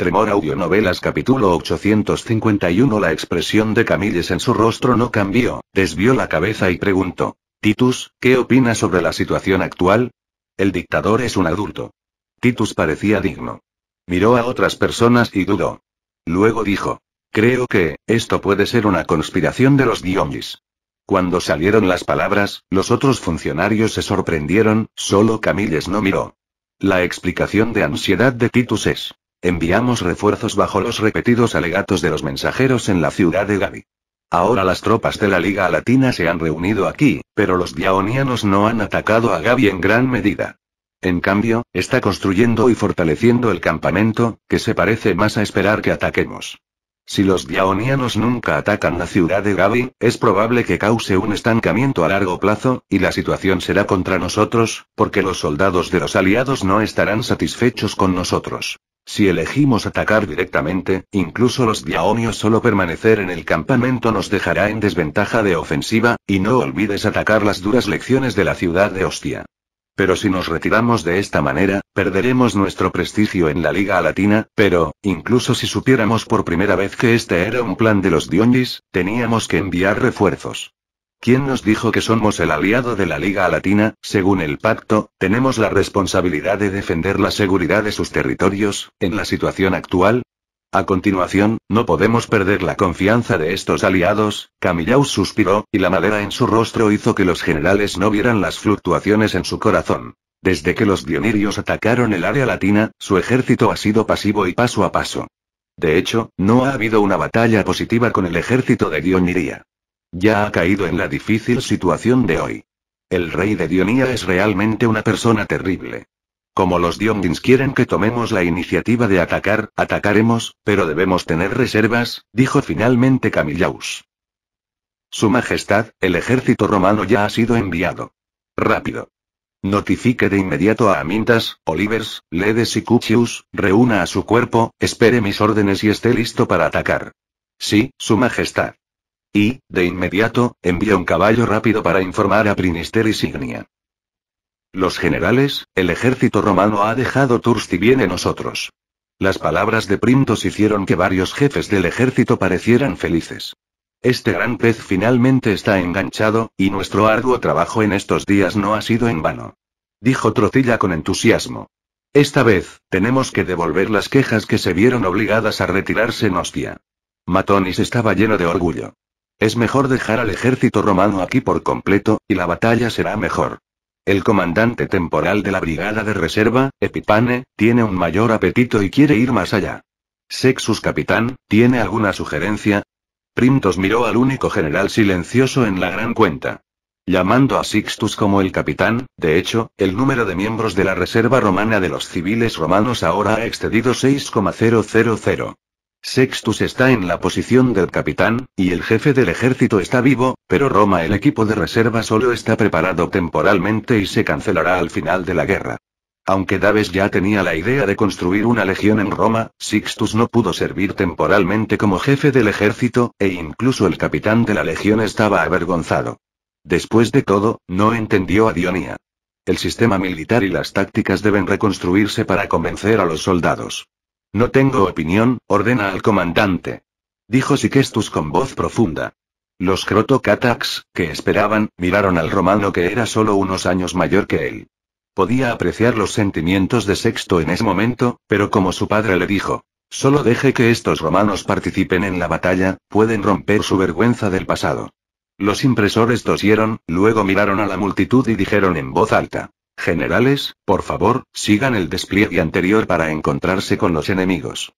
Tremor Audionovelas capítulo 851 La expresión de Camilles en su rostro no cambió, desvió la cabeza y preguntó. Titus, ¿qué opinas sobre la situación actual? El dictador es un adulto. Titus parecía digno. Miró a otras personas y dudó. Luego dijo. Creo que, esto puede ser una conspiración de los guionis. Cuando salieron las palabras, los otros funcionarios se sorprendieron, solo Camilles no miró. La explicación de ansiedad de Titus es. Enviamos refuerzos bajo los repetidos alegatos de los mensajeros en la ciudad de Gabi. Ahora las tropas de la Liga Latina se han reunido aquí, pero los diaonianos no han atacado a Gabi en gran medida. En cambio, está construyendo y fortaleciendo el campamento, que se parece más a esperar que ataquemos. Si los diaonianos nunca atacan la ciudad de Gabi, es probable que cause un estancamiento a largo plazo, y la situación será contra nosotros, porque los soldados de los aliados no estarán satisfechos con nosotros. Si elegimos atacar directamente, incluso los diaonios solo permanecer en el campamento nos dejará en desventaja de ofensiva, y no olvides atacar las duras lecciones de la ciudad de Ostia. Pero si nos retiramos de esta manera, perderemos nuestro prestigio en la Liga Latina, pero, incluso si supiéramos por primera vez que este era un plan de los Dionis, teníamos que enviar refuerzos. ¿Quién nos dijo que somos el aliado de la Liga Latina? Según el pacto, tenemos la responsabilidad de defender la seguridad de sus territorios, en la situación actual. A continuación, no podemos perder la confianza de estos aliados, Camillaus suspiró, y la madera en su rostro hizo que los generales no vieran las fluctuaciones en su corazón. Desde que los dionirios atacaron el área latina, su ejército ha sido pasivo y paso a paso. De hecho, no ha habido una batalla positiva con el ejército de Dioniria. Ya ha caído en la difícil situación de hoy. El rey de Dionía es realmente una persona terrible. Como los Diondins quieren que tomemos la iniciativa de atacar, atacaremos, pero debemos tener reservas, dijo finalmente Camillaus. Su Majestad, el ejército romano ya ha sido enviado. Rápido. Notifique de inmediato a Amintas, Olivers, Ledes y Cuchius, reúna a su cuerpo, espere mis órdenes y esté listo para atacar. Sí, Su Majestad. Y, de inmediato, envió un caballo rápido para informar a Prinister y Signia. Los generales, el ejército romano ha dejado y viene nosotros. Las palabras de Primtos hicieron que varios jefes del ejército parecieran felices. Este gran pez finalmente está enganchado, y nuestro arduo trabajo en estos días no ha sido en vano. Dijo Trotilla con entusiasmo. Esta vez, tenemos que devolver las quejas que se vieron obligadas a retirarse en hostia. Matonis estaba lleno de orgullo. Es mejor dejar al ejército romano aquí por completo, y la batalla será mejor. El comandante temporal de la brigada de reserva, Epipane, tiene un mayor apetito y quiere ir más allá. Sexus capitán, ¿tiene alguna sugerencia? Primtos miró al único general silencioso en la gran cuenta. Llamando a Sixtus como el capitán, de hecho, el número de miembros de la Reserva Romana de los Civiles Romanos ahora ha excedido 6,000. Sextus está en la posición del capitán, y el jefe del ejército está vivo, pero Roma el equipo de reserva solo está preparado temporalmente y se cancelará al final de la guerra. Aunque Daves ya tenía la idea de construir una legión en Roma, Sixtus no pudo servir temporalmente como jefe del ejército, e incluso el capitán de la legión estaba avergonzado. Después de todo, no entendió a Dionía. El sistema militar y las tácticas deben reconstruirse para convencer a los soldados. No tengo opinión, ordena al comandante. Dijo Siquestus con voz profunda. Los crotocatax, que esperaban, miraron al romano que era solo unos años mayor que él. Podía apreciar los sentimientos de Sexto en ese momento, pero como su padre le dijo, solo deje que estos romanos participen en la batalla, pueden romper su vergüenza del pasado. Los impresores tosieron, luego miraron a la multitud y dijeron en voz alta, Generales, por favor, sigan el despliegue anterior para encontrarse con los enemigos.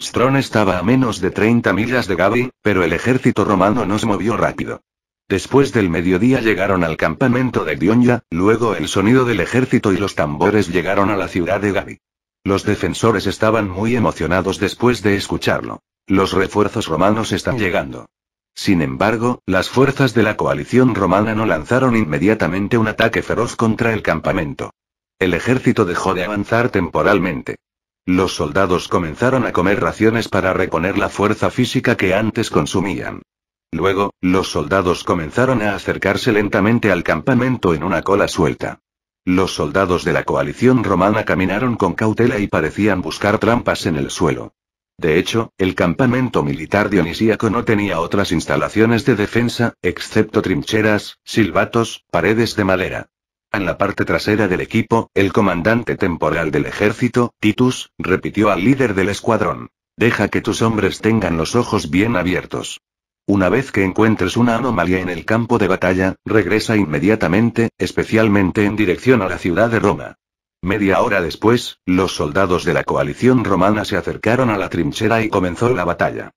Stron estaba a menos de 30 millas de Gabi, pero el ejército romano no se movió rápido. Después del mediodía llegaron al campamento de Dionya. luego el sonido del ejército y los tambores llegaron a la ciudad de Gabi. Los defensores estaban muy emocionados después de escucharlo. Los refuerzos romanos están llegando. Sin embargo, las fuerzas de la coalición romana no lanzaron inmediatamente un ataque feroz contra el campamento. El ejército dejó de avanzar temporalmente. Los soldados comenzaron a comer raciones para reponer la fuerza física que antes consumían. Luego, los soldados comenzaron a acercarse lentamente al campamento en una cola suelta. Los soldados de la coalición romana caminaron con cautela y parecían buscar trampas en el suelo. De hecho, el campamento militar dionisíaco no tenía otras instalaciones de defensa, excepto trincheras, silbatos, paredes de madera. En la parte trasera del equipo, el comandante temporal del ejército, Titus, repitió al líder del escuadrón. Deja que tus hombres tengan los ojos bien abiertos. Una vez que encuentres una anomalía en el campo de batalla, regresa inmediatamente, especialmente en dirección a la ciudad de Roma. Media hora después, los soldados de la coalición romana se acercaron a la trinchera y comenzó la batalla.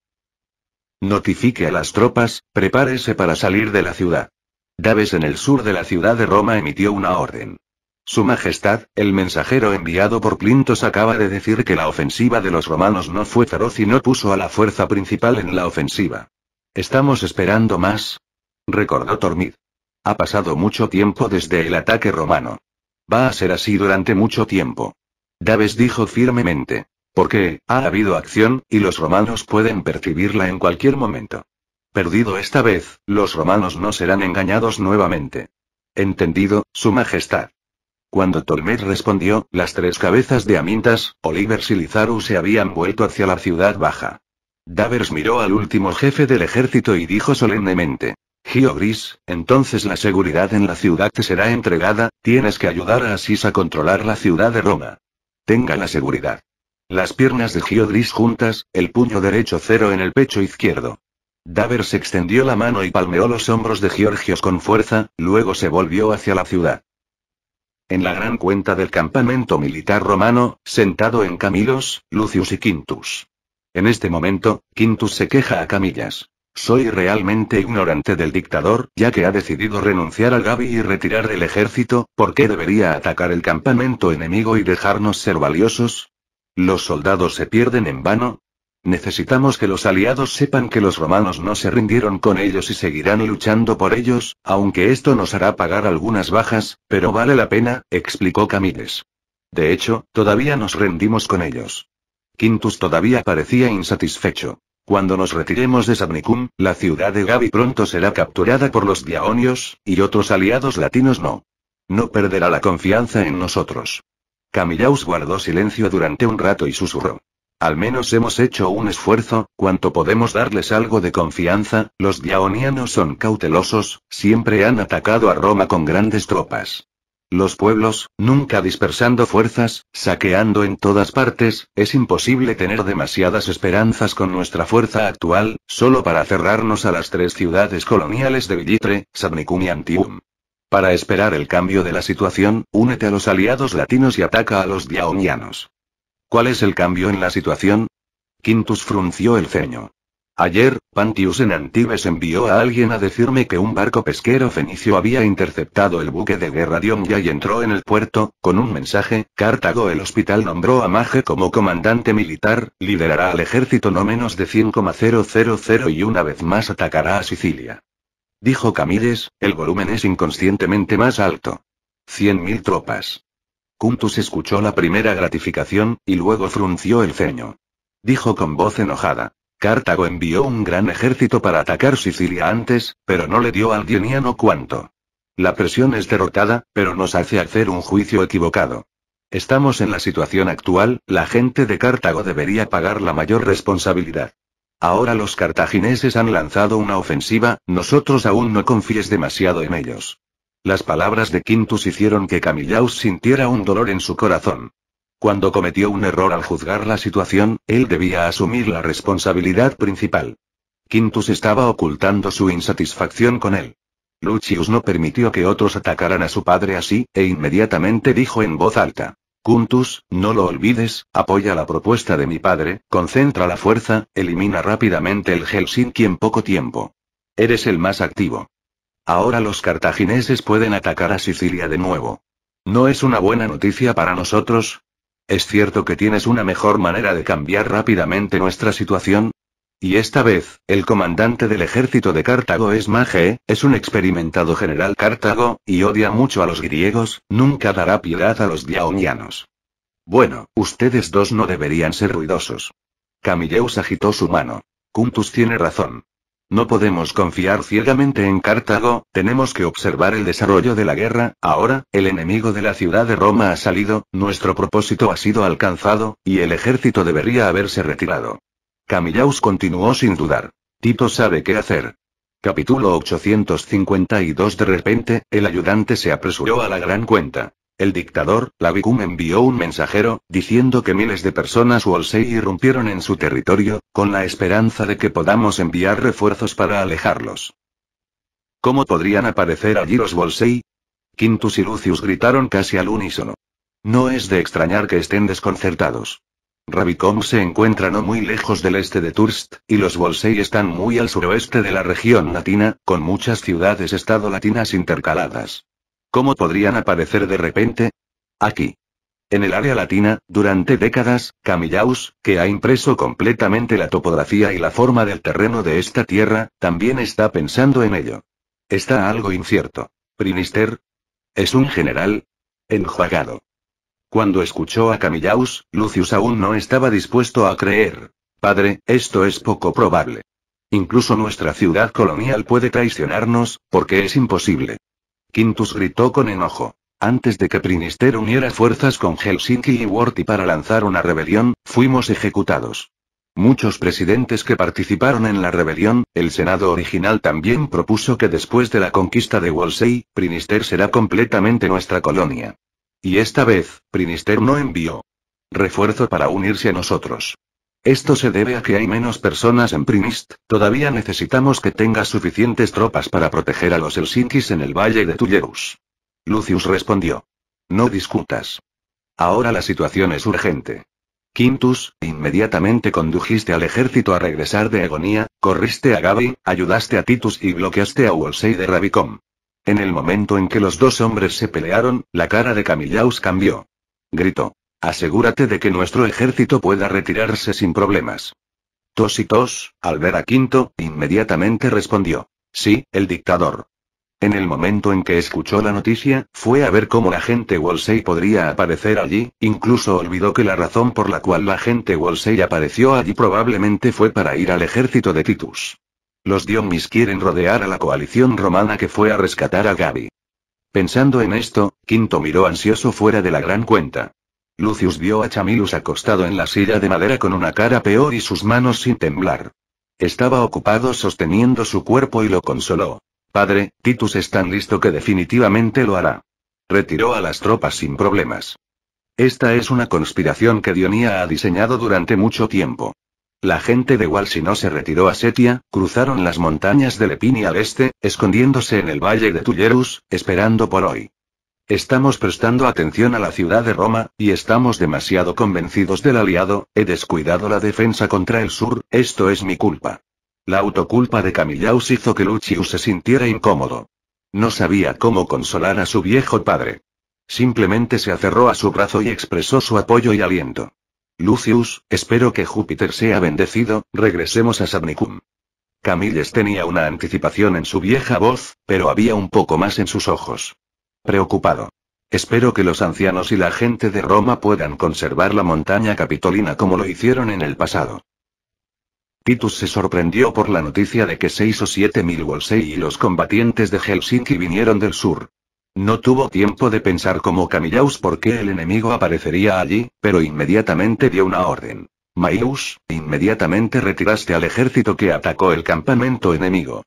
Notifique a las tropas, prepárese para salir de la ciudad. Daves en el sur de la ciudad de Roma emitió una orden. Su Majestad, el mensajero enviado por Plintos acaba de decir que la ofensiva de los romanos no fue feroz y no puso a la fuerza principal en la ofensiva. Estamos esperando más. Recordó Tormid. Ha pasado mucho tiempo desde el ataque romano. Va a ser así durante mucho tiempo. Daves dijo firmemente. Porque, ha habido acción, y los romanos pueden percibirla en cualquier momento. Perdido esta vez, los romanos no serán engañados nuevamente. Entendido, Su Majestad. Cuando Tolmed respondió, las tres cabezas de Amintas, Oliver y Lizaru se habían vuelto hacia la ciudad baja. Davers miró al último jefe del ejército y dijo solemnemente. Gio entonces la seguridad en la ciudad te será entregada, tienes que ayudar a Asís a controlar la ciudad de Roma. Tenga la seguridad. Las piernas de Gio juntas, el puño derecho cero en el pecho izquierdo. Davers extendió la mano y palmeó los hombros de Giorgios con fuerza, luego se volvió hacia la ciudad. En la gran cuenta del campamento militar romano, sentado en Camilos, Lucius y Quintus. En este momento, Quintus se queja a Camillas. Soy realmente ignorante del dictador, ya que ha decidido renunciar al Gabi y retirar el ejército, ¿por qué debería atacar el campamento enemigo y dejarnos ser valiosos? ¿Los soldados se pierden en vano? Necesitamos que los aliados sepan que los romanos no se rindieron con ellos y seguirán luchando por ellos, aunque esto nos hará pagar algunas bajas, pero vale la pena, explicó Camiles. De hecho, todavía nos rendimos con ellos. Quintus todavía parecía insatisfecho. Cuando nos retiremos de Sabnicum, la ciudad de Gabi pronto será capturada por los Diaonios, y otros aliados latinos no. No perderá la confianza en nosotros. Camillaus guardó silencio durante un rato y susurró. Al menos hemos hecho un esfuerzo, cuanto podemos darles algo de confianza, los diaonianos son cautelosos, siempre han atacado a Roma con grandes tropas. Los pueblos, nunca dispersando fuerzas, saqueando en todas partes, es imposible tener demasiadas esperanzas con nuestra fuerza actual, solo para cerrarnos a las tres ciudades coloniales de Villitre, Sabnicum y Antium. Para esperar el cambio de la situación, únete a los aliados latinos y ataca a los diaonianos. ¿Cuál es el cambio en la situación? Quintus frunció el ceño. Ayer, Pantius en Antibes envió a alguien a decirme que un barco pesquero fenicio había interceptado el buque de guerra de y entró en el puerto, con un mensaje, Cartago el hospital nombró a Maje como comandante militar, liderará al ejército no menos de 100,000 y una vez más atacará a Sicilia. Dijo Camilles, el volumen es inconscientemente más alto. 100.000 tropas. Cuntus escuchó la primera gratificación, y luego frunció el ceño. Dijo con voz enojada. Cartago envió un gran ejército para atacar Sicilia antes, pero no le dio al Dieniano cuanto. La presión es derrotada, pero nos hace hacer un juicio equivocado. Estamos en la situación actual, la gente de Cartago debería pagar la mayor responsabilidad. Ahora los cartagineses han lanzado una ofensiva, nosotros aún no confíes demasiado en ellos. Las palabras de Quintus hicieron que Camillaus sintiera un dolor en su corazón. Cuando cometió un error al juzgar la situación, él debía asumir la responsabilidad principal. Quintus estaba ocultando su insatisfacción con él. Lucius no permitió que otros atacaran a su padre así, e inmediatamente dijo en voz alta. Quintus, no lo olvides, apoya la propuesta de mi padre, concentra la fuerza, elimina rápidamente el Helsinki en poco tiempo. Eres el más activo. Ahora los cartagineses pueden atacar a Sicilia de nuevo. No es una buena noticia para nosotros, es cierto que tienes una mejor manera de cambiar rápidamente nuestra situación. Y esta vez, el comandante del ejército de Cartago es Mage, es un experimentado general Cartago, y odia mucho a los griegos, nunca dará piedad a los diaonianos. Bueno, ustedes dos no deberían ser ruidosos. Camilleus agitó su mano. Kuntus tiene razón. No podemos confiar ciegamente en Cartago, tenemos que observar el desarrollo de la guerra, ahora, el enemigo de la ciudad de Roma ha salido, nuestro propósito ha sido alcanzado, y el ejército debería haberse retirado. Camillaus continuó sin dudar. Tito sabe qué hacer. Capítulo 852 De repente, el ayudante se apresuró a la gran cuenta. El dictador, Labicum envió un mensajero, diciendo que miles de personas Wolsey irrumpieron en su territorio, con la esperanza de que podamos enviar refuerzos para alejarlos. ¿Cómo podrían aparecer allí los Wolsey? Quintus y Lucius gritaron casi al unísono. No es de extrañar que estén desconcertados. Rabicom se encuentra no muy lejos del este de Turst, y los Wolsey están muy al suroeste de la región latina, con muchas ciudades-estado latinas intercaladas. ¿Cómo podrían aparecer de repente? Aquí. En el área latina, durante décadas, Camillaus, que ha impreso completamente la topografía y la forma del terreno de esta tierra, también está pensando en ello. Está algo incierto. Prinister. Es un general. Enjuagado. Cuando escuchó a Camillaus, Lucius aún no estaba dispuesto a creer. Padre, esto es poco probable. Incluso nuestra ciudad colonial puede traicionarnos, porque es imposible. Quintus gritó con enojo. Antes de que Prinister uniera fuerzas con Helsinki y Worthy para lanzar una rebelión, fuimos ejecutados. Muchos presidentes que participaron en la rebelión, el Senado original también propuso que después de la conquista de Wolsey, Prinister será completamente nuestra colonia. Y esta vez, Prinister no envió refuerzo para unirse a nosotros. Esto se debe a que hay menos personas en Primist, todavía necesitamos que tengas suficientes tropas para proteger a los Helsinkis en el valle de Tullerus. Lucius respondió. No discutas. Ahora la situación es urgente. Quintus, inmediatamente condujiste al ejército a regresar de agonía, corriste a Gabi, ayudaste a Titus y bloqueaste a Wolsey de Rabicom. En el momento en que los dos hombres se pelearon, la cara de Camillaus cambió. Gritó. Asegúrate de que nuestro ejército pueda retirarse sin problemas. Tos y tos, al ver a Quinto, inmediatamente respondió. Sí, el dictador. En el momento en que escuchó la noticia, fue a ver cómo la gente Wolsey podría aparecer allí, incluso olvidó que la razón por la cual la gente Wolsey apareció allí probablemente fue para ir al ejército de Titus. Los Diomis quieren rodear a la coalición romana que fue a rescatar a Gaby. Pensando en esto, Quinto miró ansioso fuera de la gran cuenta. Lucius vio a Chamilus acostado en la silla de madera con una cara peor y sus manos sin temblar. Estaba ocupado sosteniendo su cuerpo y lo consoló. Padre, Titus es tan listo que definitivamente lo hará. Retiró a las tropas sin problemas. Esta es una conspiración que Dionía ha diseñado durante mucho tiempo. La gente de si no se retiró a Setia, cruzaron las montañas de Lepini al este, escondiéndose en el valle de Tullerus, esperando por hoy. Estamos prestando atención a la ciudad de Roma, y estamos demasiado convencidos del aliado, he descuidado la defensa contra el sur, esto es mi culpa. La autoculpa de Camillaus hizo que Lucius se sintiera incómodo. No sabía cómo consolar a su viejo padre. Simplemente se aferró a su brazo y expresó su apoyo y aliento. Lucius, espero que Júpiter sea bendecido, regresemos a Sabnicum. Camilles tenía una anticipación en su vieja voz, pero había un poco más en sus ojos preocupado. Espero que los ancianos y la gente de Roma puedan conservar la montaña capitolina como lo hicieron en el pasado. Titus se sorprendió por la noticia de que seis o siete mil Wolsey y los combatientes de Helsinki vinieron del sur. No tuvo tiempo de pensar como Camillaus por qué el enemigo aparecería allí, pero inmediatamente dio una orden. Maius, inmediatamente retiraste al ejército que atacó el campamento enemigo.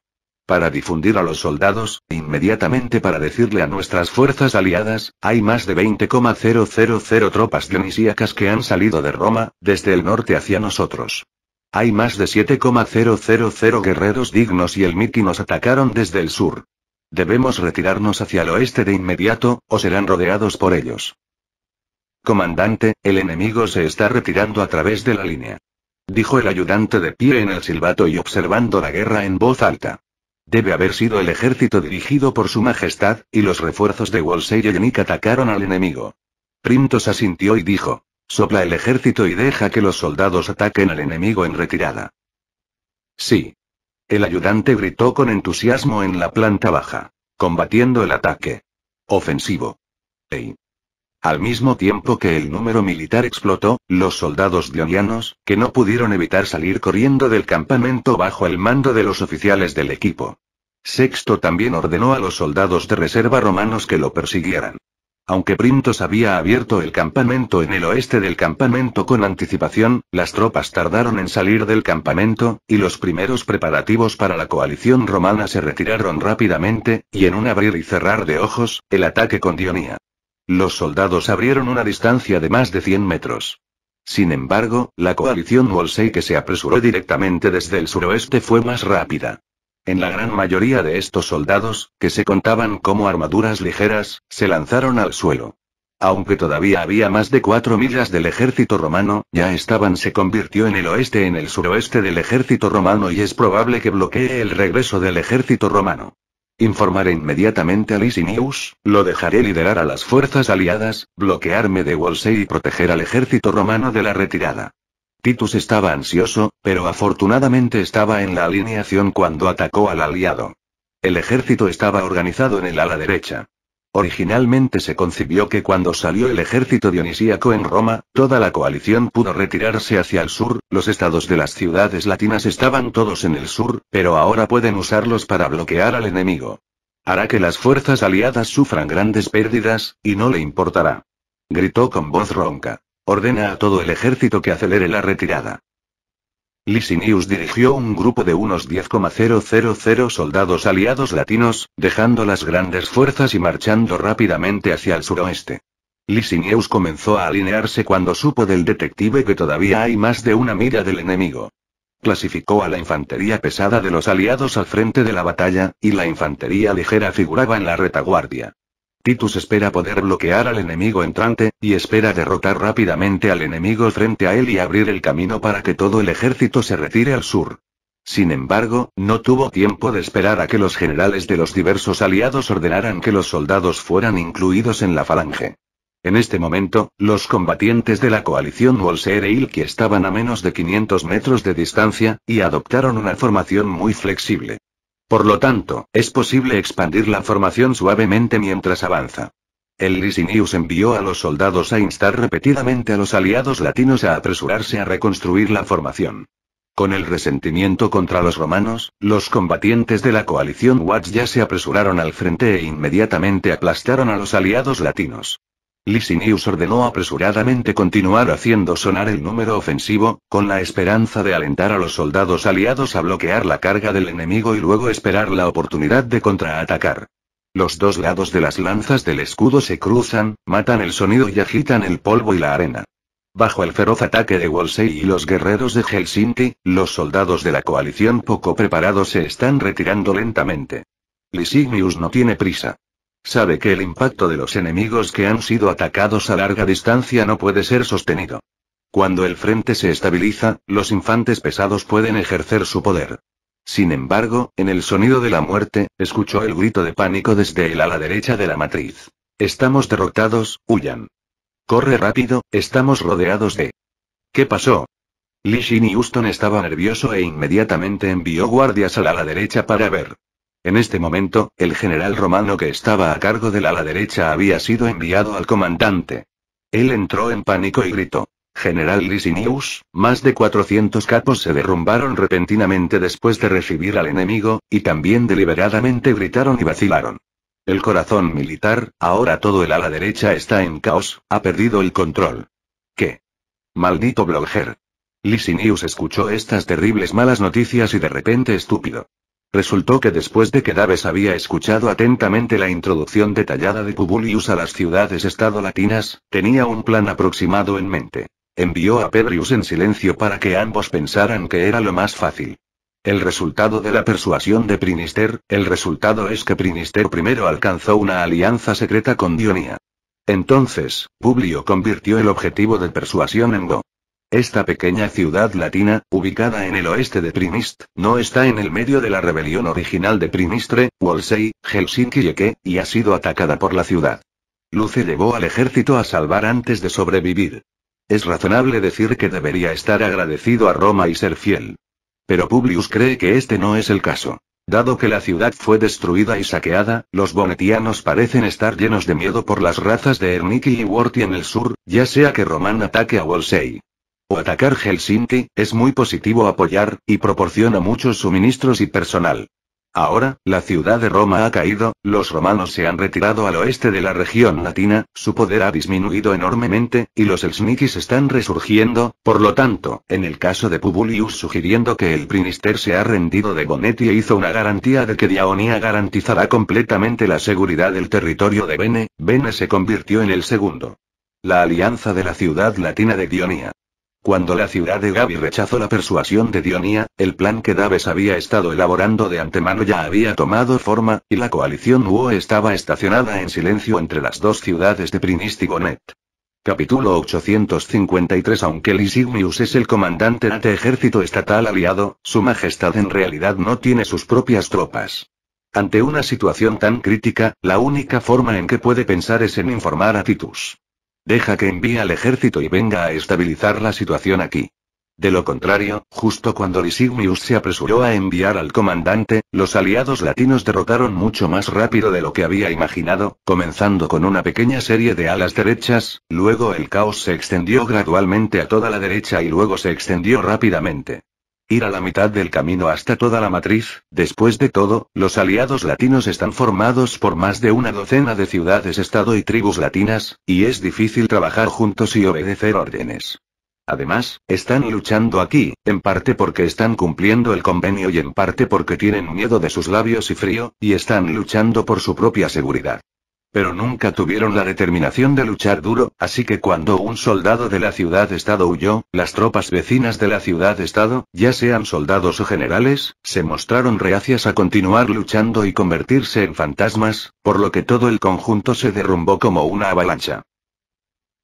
Para difundir a los soldados, inmediatamente para decirle a nuestras fuerzas aliadas, hay más de 20,000 tropas dionisíacas que han salido de Roma, desde el norte hacia nosotros. Hay más de 7,000 guerreros dignos y el Miki nos atacaron desde el sur. Debemos retirarnos hacia el oeste de inmediato, o serán rodeados por ellos. Comandante, el enemigo se está retirando a través de la línea. Dijo el ayudante de pie en el silbato y observando la guerra en voz alta. Debe haber sido el ejército dirigido por su majestad, y los refuerzos de Wolsey y Yenik atacaron al enemigo. Primtos asintió y dijo. Sopla el ejército y deja que los soldados ataquen al enemigo en retirada. Sí. El ayudante gritó con entusiasmo en la planta baja. Combatiendo el ataque. Ofensivo. Ey. Al mismo tiempo que el número militar explotó, los soldados dionianos, que no pudieron evitar salir corriendo del campamento bajo el mando de los oficiales del equipo. Sexto también ordenó a los soldados de reserva romanos que lo persiguieran. Aunque Printos había abierto el campamento en el oeste del campamento con anticipación, las tropas tardaron en salir del campamento, y los primeros preparativos para la coalición romana se retiraron rápidamente, y en un abrir y cerrar de ojos, el ataque con Dionía. Los soldados abrieron una distancia de más de 100 metros. Sin embargo, la coalición Wolsey que se apresuró directamente desde el suroeste fue más rápida. En la gran mayoría de estos soldados, que se contaban como armaduras ligeras, se lanzaron al suelo. Aunque todavía había más de 4 millas del ejército romano, ya estaban se convirtió en el oeste en el suroeste del ejército romano y es probable que bloquee el regreso del ejército romano. Informaré inmediatamente a Lizzie lo dejaré liderar a las fuerzas aliadas, bloquearme de Wolsey y proteger al ejército romano de la retirada. Titus estaba ansioso, pero afortunadamente estaba en la alineación cuando atacó al aliado. El ejército estaba organizado en el ala derecha. Originalmente se concibió que cuando salió el ejército dionisíaco en Roma, toda la coalición pudo retirarse hacia el sur, los estados de las ciudades latinas estaban todos en el sur, pero ahora pueden usarlos para bloquear al enemigo. Hará que las fuerzas aliadas sufran grandes pérdidas, y no le importará. Gritó con voz ronca. Ordena a todo el ejército que acelere la retirada. Licinius dirigió un grupo de unos 10,000 soldados aliados latinos, dejando las grandes fuerzas y marchando rápidamente hacia el suroeste. Licinius comenzó a alinearse cuando supo del detective que todavía hay más de una mira del enemigo. Clasificó a la infantería pesada de los aliados al frente de la batalla, y la infantería ligera figuraba en la retaguardia. Titus espera poder bloquear al enemigo entrante, y espera derrotar rápidamente al enemigo frente a él y abrir el camino para que todo el ejército se retire al sur. Sin embargo, no tuvo tiempo de esperar a que los generales de los diversos aliados ordenaran que los soldados fueran incluidos en la falange. En este momento, los combatientes de la coalición e que estaban a menos de 500 metros de distancia, y adoptaron una formación muy flexible. Por lo tanto, es posible expandir la formación suavemente mientras avanza. El Licinius envió a los soldados a instar repetidamente a los aliados latinos a apresurarse a reconstruir la formación. Con el resentimiento contra los romanos, los combatientes de la coalición Watts ya se apresuraron al frente e inmediatamente aplastaron a los aliados latinos. Lisinius ordenó apresuradamente continuar haciendo sonar el número ofensivo, con la esperanza de alentar a los soldados aliados a bloquear la carga del enemigo y luego esperar la oportunidad de contraatacar. Los dos lados de las lanzas del escudo se cruzan, matan el sonido y agitan el polvo y la arena. Bajo el feroz ataque de Wolsey y los guerreros de Helsinki, los soldados de la coalición poco preparados se están retirando lentamente. Lisinius no tiene prisa. Sabe que el impacto de los enemigos que han sido atacados a larga distancia no puede ser sostenido. Cuando el frente se estabiliza, los infantes pesados pueden ejercer su poder. Sin embargo, en el sonido de la muerte, escuchó el grito de pánico desde el ala derecha de la matriz. Estamos derrotados, huyan. Corre rápido, estamos rodeados de... ¿Qué pasó? Shin y Houston estaba nervioso e inmediatamente envió guardias a la ala derecha para ver. En este momento, el general romano que estaba a cargo del ala derecha había sido enviado al comandante. Él entró en pánico y gritó. General Licinius. más de 400 capos se derrumbaron repentinamente después de recibir al enemigo, y también deliberadamente gritaron y vacilaron. El corazón militar, ahora todo el ala derecha está en caos, ha perdido el control. ¿Qué? Maldito Blogger. Licinius escuchó estas terribles malas noticias y de repente estúpido. Resultó que después de que Daves había escuchado atentamente la introducción detallada de Publius a las ciudades-estado latinas, tenía un plan aproximado en mente. Envió a Pedrius en silencio para que ambos pensaran que era lo más fácil. El resultado de la persuasión de Prinister, el resultado es que Prinister primero alcanzó una alianza secreta con Dionia. Entonces, Publio convirtió el objetivo de persuasión en Go. Esta pequeña ciudad latina, ubicada en el oeste de Primist, no está en el medio de la rebelión original de Primistre, Wolsey, Helsinki y Eke, y ha sido atacada por la ciudad. Luce llevó al ejército a salvar antes de sobrevivir. Es razonable decir que debería estar agradecido a Roma y ser fiel. Pero Publius cree que este no es el caso. Dado que la ciudad fue destruida y saqueada, los bonetianos parecen estar llenos de miedo por las razas de Erniki y Worti en el sur, ya sea que Román ataque a Wolsey, atacar Helsinki, es muy positivo apoyar, y proporciona muchos suministros y personal. Ahora, la ciudad de Roma ha caído, los romanos se han retirado al oeste de la región latina, su poder ha disminuido enormemente, y los elsnikis están resurgiendo, por lo tanto, en el caso de Publius sugiriendo que el prinister se ha rendido de Bonetti hizo una garantía de que Dionía garantizará completamente la seguridad del territorio de Bene, Bene se convirtió en el segundo. La alianza de la ciudad latina de Dionia. Cuando la ciudad de Gabi rechazó la persuasión de Dionía, el plan que Daves había estado elaborando de antemano ya había tomado forma, y la coalición UO estaba estacionada en silencio entre las dos ciudades de PrinistigoNet. Capítulo 853 Aunque Lysigmius es el comandante de ejército estatal aliado, su majestad en realidad no tiene sus propias tropas. Ante una situación tan crítica, la única forma en que puede pensar es en informar a Titus. Deja que envíe al ejército y venga a estabilizar la situación aquí. De lo contrario, justo cuando Lisigmius se apresuró a enviar al comandante, los aliados latinos derrotaron mucho más rápido de lo que había imaginado, comenzando con una pequeña serie de alas derechas, luego el caos se extendió gradualmente a toda la derecha y luego se extendió rápidamente. Ir a la mitad del camino hasta toda la matriz, después de todo, los aliados latinos están formados por más de una docena de ciudades-estado y tribus latinas, y es difícil trabajar juntos y obedecer órdenes. Además, están luchando aquí, en parte porque están cumpliendo el convenio y en parte porque tienen miedo de sus labios y frío, y están luchando por su propia seguridad pero nunca tuvieron la determinación de luchar duro, así que cuando un soldado de la ciudad-estado huyó, las tropas vecinas de la ciudad-estado, ya sean soldados o generales, se mostraron reacias a continuar luchando y convertirse en fantasmas, por lo que todo el conjunto se derrumbó como una avalancha.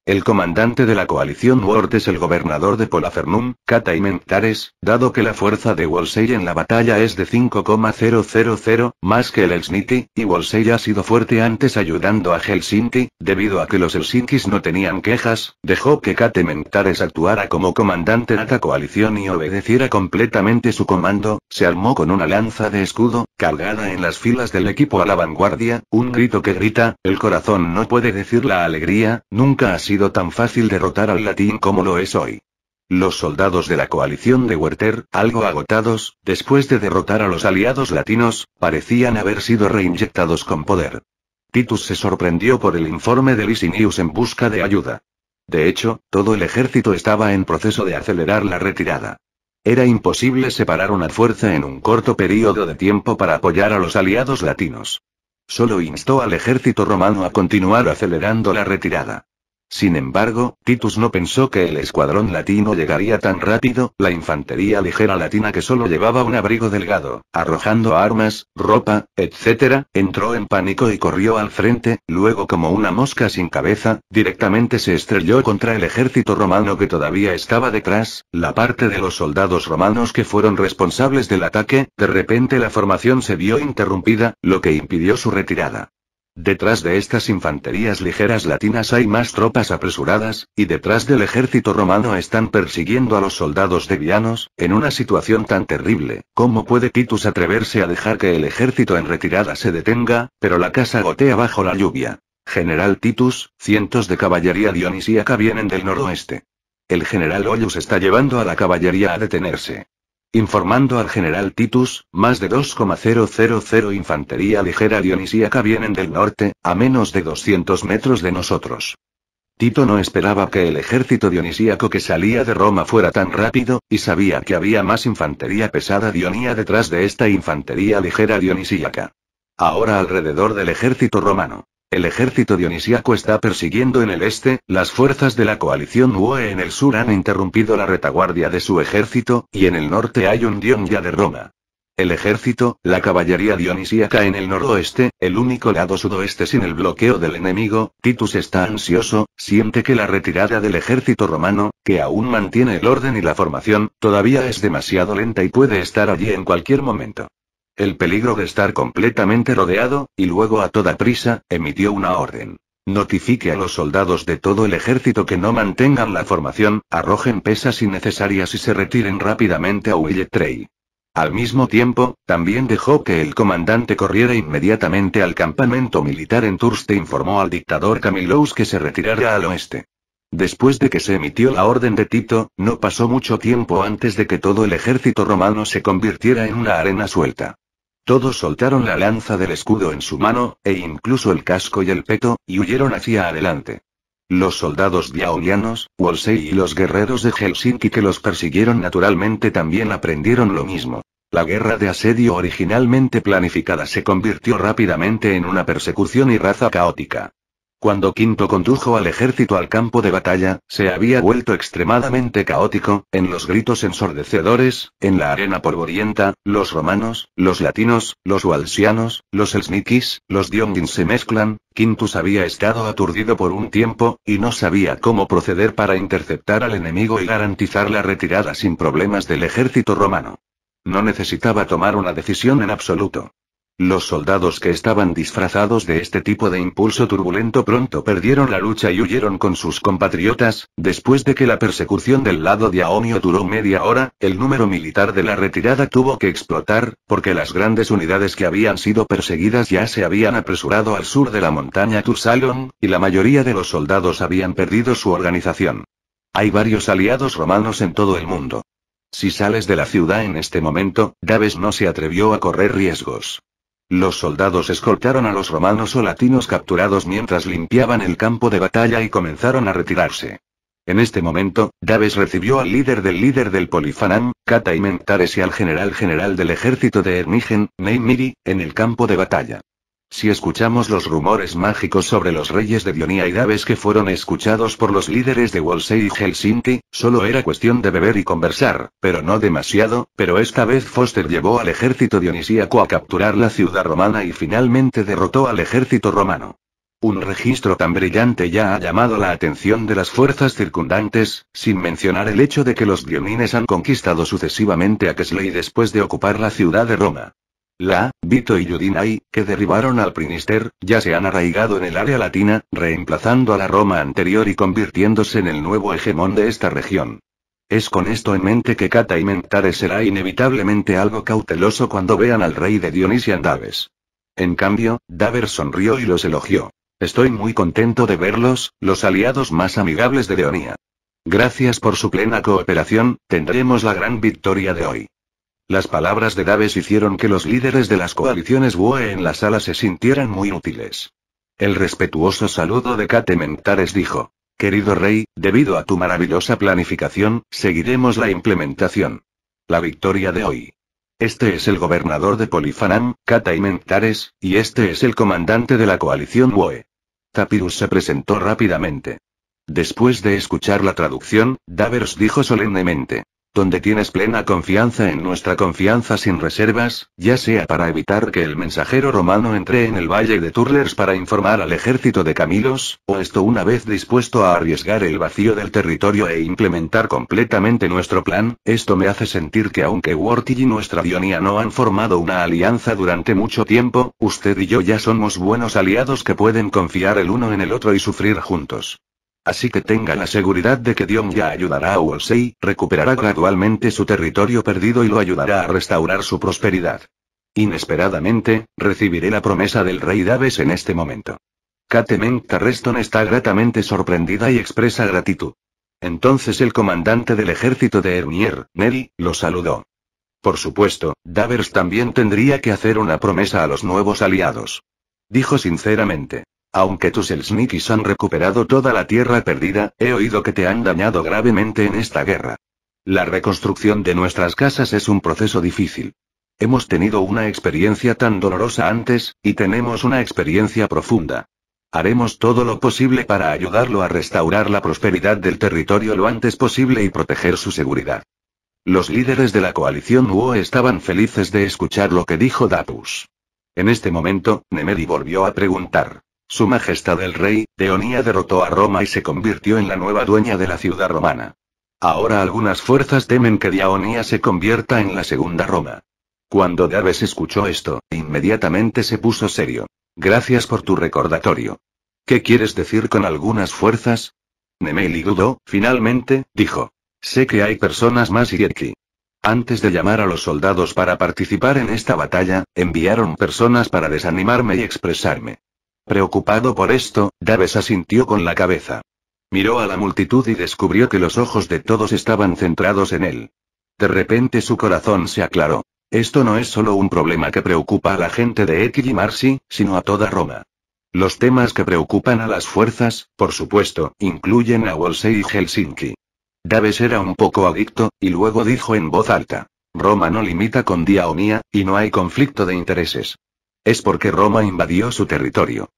El comandante de la coalición Ward es el gobernador de Polafernum, y Mentares, dado que la fuerza de Wolsey en la batalla es de 5,000, más que el Helsinki, y Wolsey ha sido fuerte antes ayudando a Helsinki, debido a que los Helsinkis no tenían quejas, dejó que y Mentares actuara como comandante de la coalición y obedeciera completamente su comando, se armó con una lanza de escudo, cargada en las filas del equipo a la vanguardia, un grito que grita, el corazón no puede decir la alegría, nunca ha sido sido tan fácil derrotar al latín como lo es hoy. Los soldados de la coalición de Werther, algo agotados, después de derrotar a los aliados latinos, parecían haber sido reinyectados con poder. Titus se sorprendió por el informe de Licinius en busca de ayuda. De hecho, todo el ejército estaba en proceso de acelerar la retirada. Era imposible separar una fuerza en un corto periodo de tiempo para apoyar a los aliados latinos. Solo instó al ejército romano a continuar acelerando la retirada. Sin embargo, Titus no pensó que el escuadrón latino llegaría tan rápido, la infantería ligera latina que solo llevaba un abrigo delgado, arrojando armas, ropa, etc., entró en pánico y corrió al frente, luego como una mosca sin cabeza, directamente se estrelló contra el ejército romano que todavía estaba detrás, la parte de los soldados romanos que fueron responsables del ataque, de repente la formación se vio interrumpida, lo que impidió su retirada. Detrás de estas infanterías ligeras latinas hay más tropas apresuradas, y detrás del ejército romano están persiguiendo a los soldados de Vianos, en una situación tan terrible, ¿cómo puede Titus atreverse a dejar que el ejército en retirada se detenga, pero la casa gotea bajo la lluvia? General Titus, cientos de caballería dionisíaca vienen del noroeste. El general Hoyos está llevando a la caballería a detenerse. Informando al general Titus, más de 2,000 infantería ligera dionisíaca vienen del norte, a menos de 200 metros de nosotros. Tito no esperaba que el ejército dionisíaco que salía de Roma fuera tan rápido, y sabía que había más infantería pesada dionía detrás de esta infantería ligera dionisíaca. Ahora alrededor del ejército romano. El ejército dionisíaco está persiguiendo en el este, las fuerzas de la coalición UE en el sur han interrumpido la retaguardia de su ejército, y en el norte hay un dionya de Roma. El ejército, la caballería dionisíaca en el noroeste, el único lado sudoeste sin el bloqueo del enemigo, Titus está ansioso, siente que la retirada del ejército romano, que aún mantiene el orden y la formación, todavía es demasiado lenta y puede estar allí en cualquier momento el peligro de estar completamente rodeado, y luego a toda prisa, emitió una orden. Notifique a los soldados de todo el ejército que no mantengan la formación, arrojen pesas innecesarias y se retiren rápidamente a Willetrey. Al mismo tiempo, también dejó que el comandante corriera inmediatamente al campamento militar en Turste informó al dictador Camilous que se retirara al oeste. Después de que se emitió la orden de Tito, no pasó mucho tiempo antes de que todo el ejército romano se convirtiera en una arena suelta. Todos soltaron la lanza del escudo en su mano, e incluso el casco y el peto, y huyeron hacia adelante. Los soldados diaolianos, Wolsey y los guerreros de Helsinki que los persiguieron naturalmente también aprendieron lo mismo. La guerra de asedio originalmente planificada se convirtió rápidamente en una persecución y raza caótica. Cuando Quinto condujo al ejército al campo de batalla, se había vuelto extremadamente caótico, en los gritos ensordecedores, en la arena polvorienta, los romanos, los latinos, los walsianos, los elsnikis, los diongins se mezclan, Quintus había estado aturdido por un tiempo, y no sabía cómo proceder para interceptar al enemigo y garantizar la retirada sin problemas del ejército romano. No necesitaba tomar una decisión en absoluto. Los soldados que estaban disfrazados de este tipo de impulso turbulento pronto perdieron la lucha y huyeron con sus compatriotas, después de que la persecución del lado de Aomio duró media hora, el número militar de la retirada tuvo que explotar, porque las grandes unidades que habían sido perseguidas ya se habían apresurado al sur de la montaña Tursalon, y la mayoría de los soldados habían perdido su organización. Hay varios aliados romanos en todo el mundo. Si sales de la ciudad en este momento, Daves no se atrevió a correr riesgos. Los soldados escoltaron a los romanos o latinos capturados mientras limpiaban el campo de batalla y comenzaron a retirarse. En este momento, Daves recibió al líder del líder del Polifanam, kata y y al general general del ejército de Ernigen, Neymiri, en el campo de batalla. Si escuchamos los rumores mágicos sobre los reyes de Dionía y Daves que fueron escuchados por los líderes de Wolsey y Helsinki, solo era cuestión de beber y conversar, pero no demasiado, pero esta vez Foster llevó al ejército dionisíaco a capturar la ciudad romana y finalmente derrotó al ejército romano. Un registro tan brillante ya ha llamado la atención de las fuerzas circundantes, sin mencionar el hecho de que los dionines han conquistado sucesivamente a Kesley después de ocupar la ciudad de Roma. La, Vito y Yudinai, que derribaron al Prinister, ya se han arraigado en el área latina, reemplazando a la Roma anterior y convirtiéndose en el nuevo hegemón de esta región. Es con esto en mente que Cata y Mentare será inevitablemente algo cauteloso cuando vean al rey de Dionisian Daves. En cambio, Daver sonrió y los elogió. Estoy muy contento de verlos, los aliados más amigables de dionía Gracias por su plena cooperación, tendremos la gran victoria de hoy. Las palabras de Daves hicieron que los líderes de las coaliciones Boe en la sala se sintieran muy útiles. El respetuoso saludo de Kate Mentares dijo, Querido rey, debido a tu maravillosa planificación, seguiremos la implementación. La victoria de hoy. Este es el gobernador de Polifanam, Kata y Mentares, y este es el comandante de la coalición Woe. Tapirus se presentó rápidamente. Después de escuchar la traducción, Davers dijo solemnemente donde tienes plena confianza en nuestra confianza sin reservas, ya sea para evitar que el mensajero romano entre en el valle de Turlers para informar al ejército de Camilos, o esto una vez dispuesto a arriesgar el vacío del territorio e implementar completamente nuestro plan, esto me hace sentir que aunque Worty y nuestra Dionia no han formado una alianza durante mucho tiempo, usted y yo ya somos buenos aliados que pueden confiar el uno en el otro y sufrir juntos. Así que tenga la seguridad de que Dion ya ayudará a Wolsey, recuperará gradualmente su territorio perdido y lo ayudará a restaurar su prosperidad. Inesperadamente, recibiré la promesa del rey Daves en este momento. Katemeng Tarreston está gratamente sorprendida y expresa gratitud. Entonces el comandante del ejército de Ernier, Nelly, lo saludó. Por supuesto, Davers también tendría que hacer una promesa a los nuevos aliados. Dijo sinceramente. Aunque tus Elsnikis han recuperado toda la tierra perdida, he oído que te han dañado gravemente en esta guerra. La reconstrucción de nuestras casas es un proceso difícil. Hemos tenido una experiencia tan dolorosa antes, y tenemos una experiencia profunda. Haremos todo lo posible para ayudarlo a restaurar la prosperidad del territorio lo antes posible y proteger su seguridad. Los líderes de la coalición UO estaban felices de escuchar lo que dijo Dapus. En este momento, Nemedi volvió a preguntar. Su Majestad el Rey, Deonía derrotó a Roma y se convirtió en la nueva dueña de la ciudad romana. Ahora algunas fuerzas temen que Dionía se convierta en la segunda Roma. Cuando Daves escuchó esto, inmediatamente se puso serio. Gracias por tu recordatorio. ¿Qué quieres decir con algunas fuerzas? Nemeli dudó, finalmente, dijo. Sé que hay personas más y aquí. Antes de llamar a los soldados para participar en esta batalla, enviaron personas para desanimarme y expresarme. Preocupado por esto, Daves asintió con la cabeza. Miró a la multitud y descubrió que los ojos de todos estaban centrados en él. De repente su corazón se aclaró. Esto no es solo un problema que preocupa a la gente de Equili sino a toda Roma. Los temas que preocupan a las fuerzas, por supuesto, incluyen a Wolsey y Helsinki. Daves era un poco adicto, y luego dijo en voz alta. Roma no limita con Diaonía, y no hay conflicto de intereses. Es porque Roma invadió su territorio.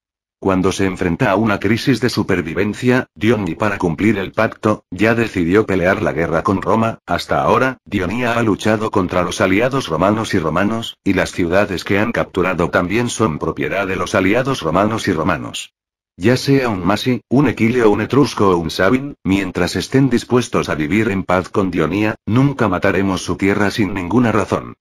Cuando se enfrenta a una crisis de supervivencia, Diony para cumplir el pacto, ya decidió pelear la guerra con Roma, hasta ahora, Dionía ha luchado contra los aliados romanos y romanos, y las ciudades que han capturado también son propiedad de los aliados romanos y romanos. Ya sea un Masi, un Equilio, un Etrusco o un Sabin, mientras estén dispuestos a vivir en paz con Dionía, nunca mataremos su tierra sin ninguna razón.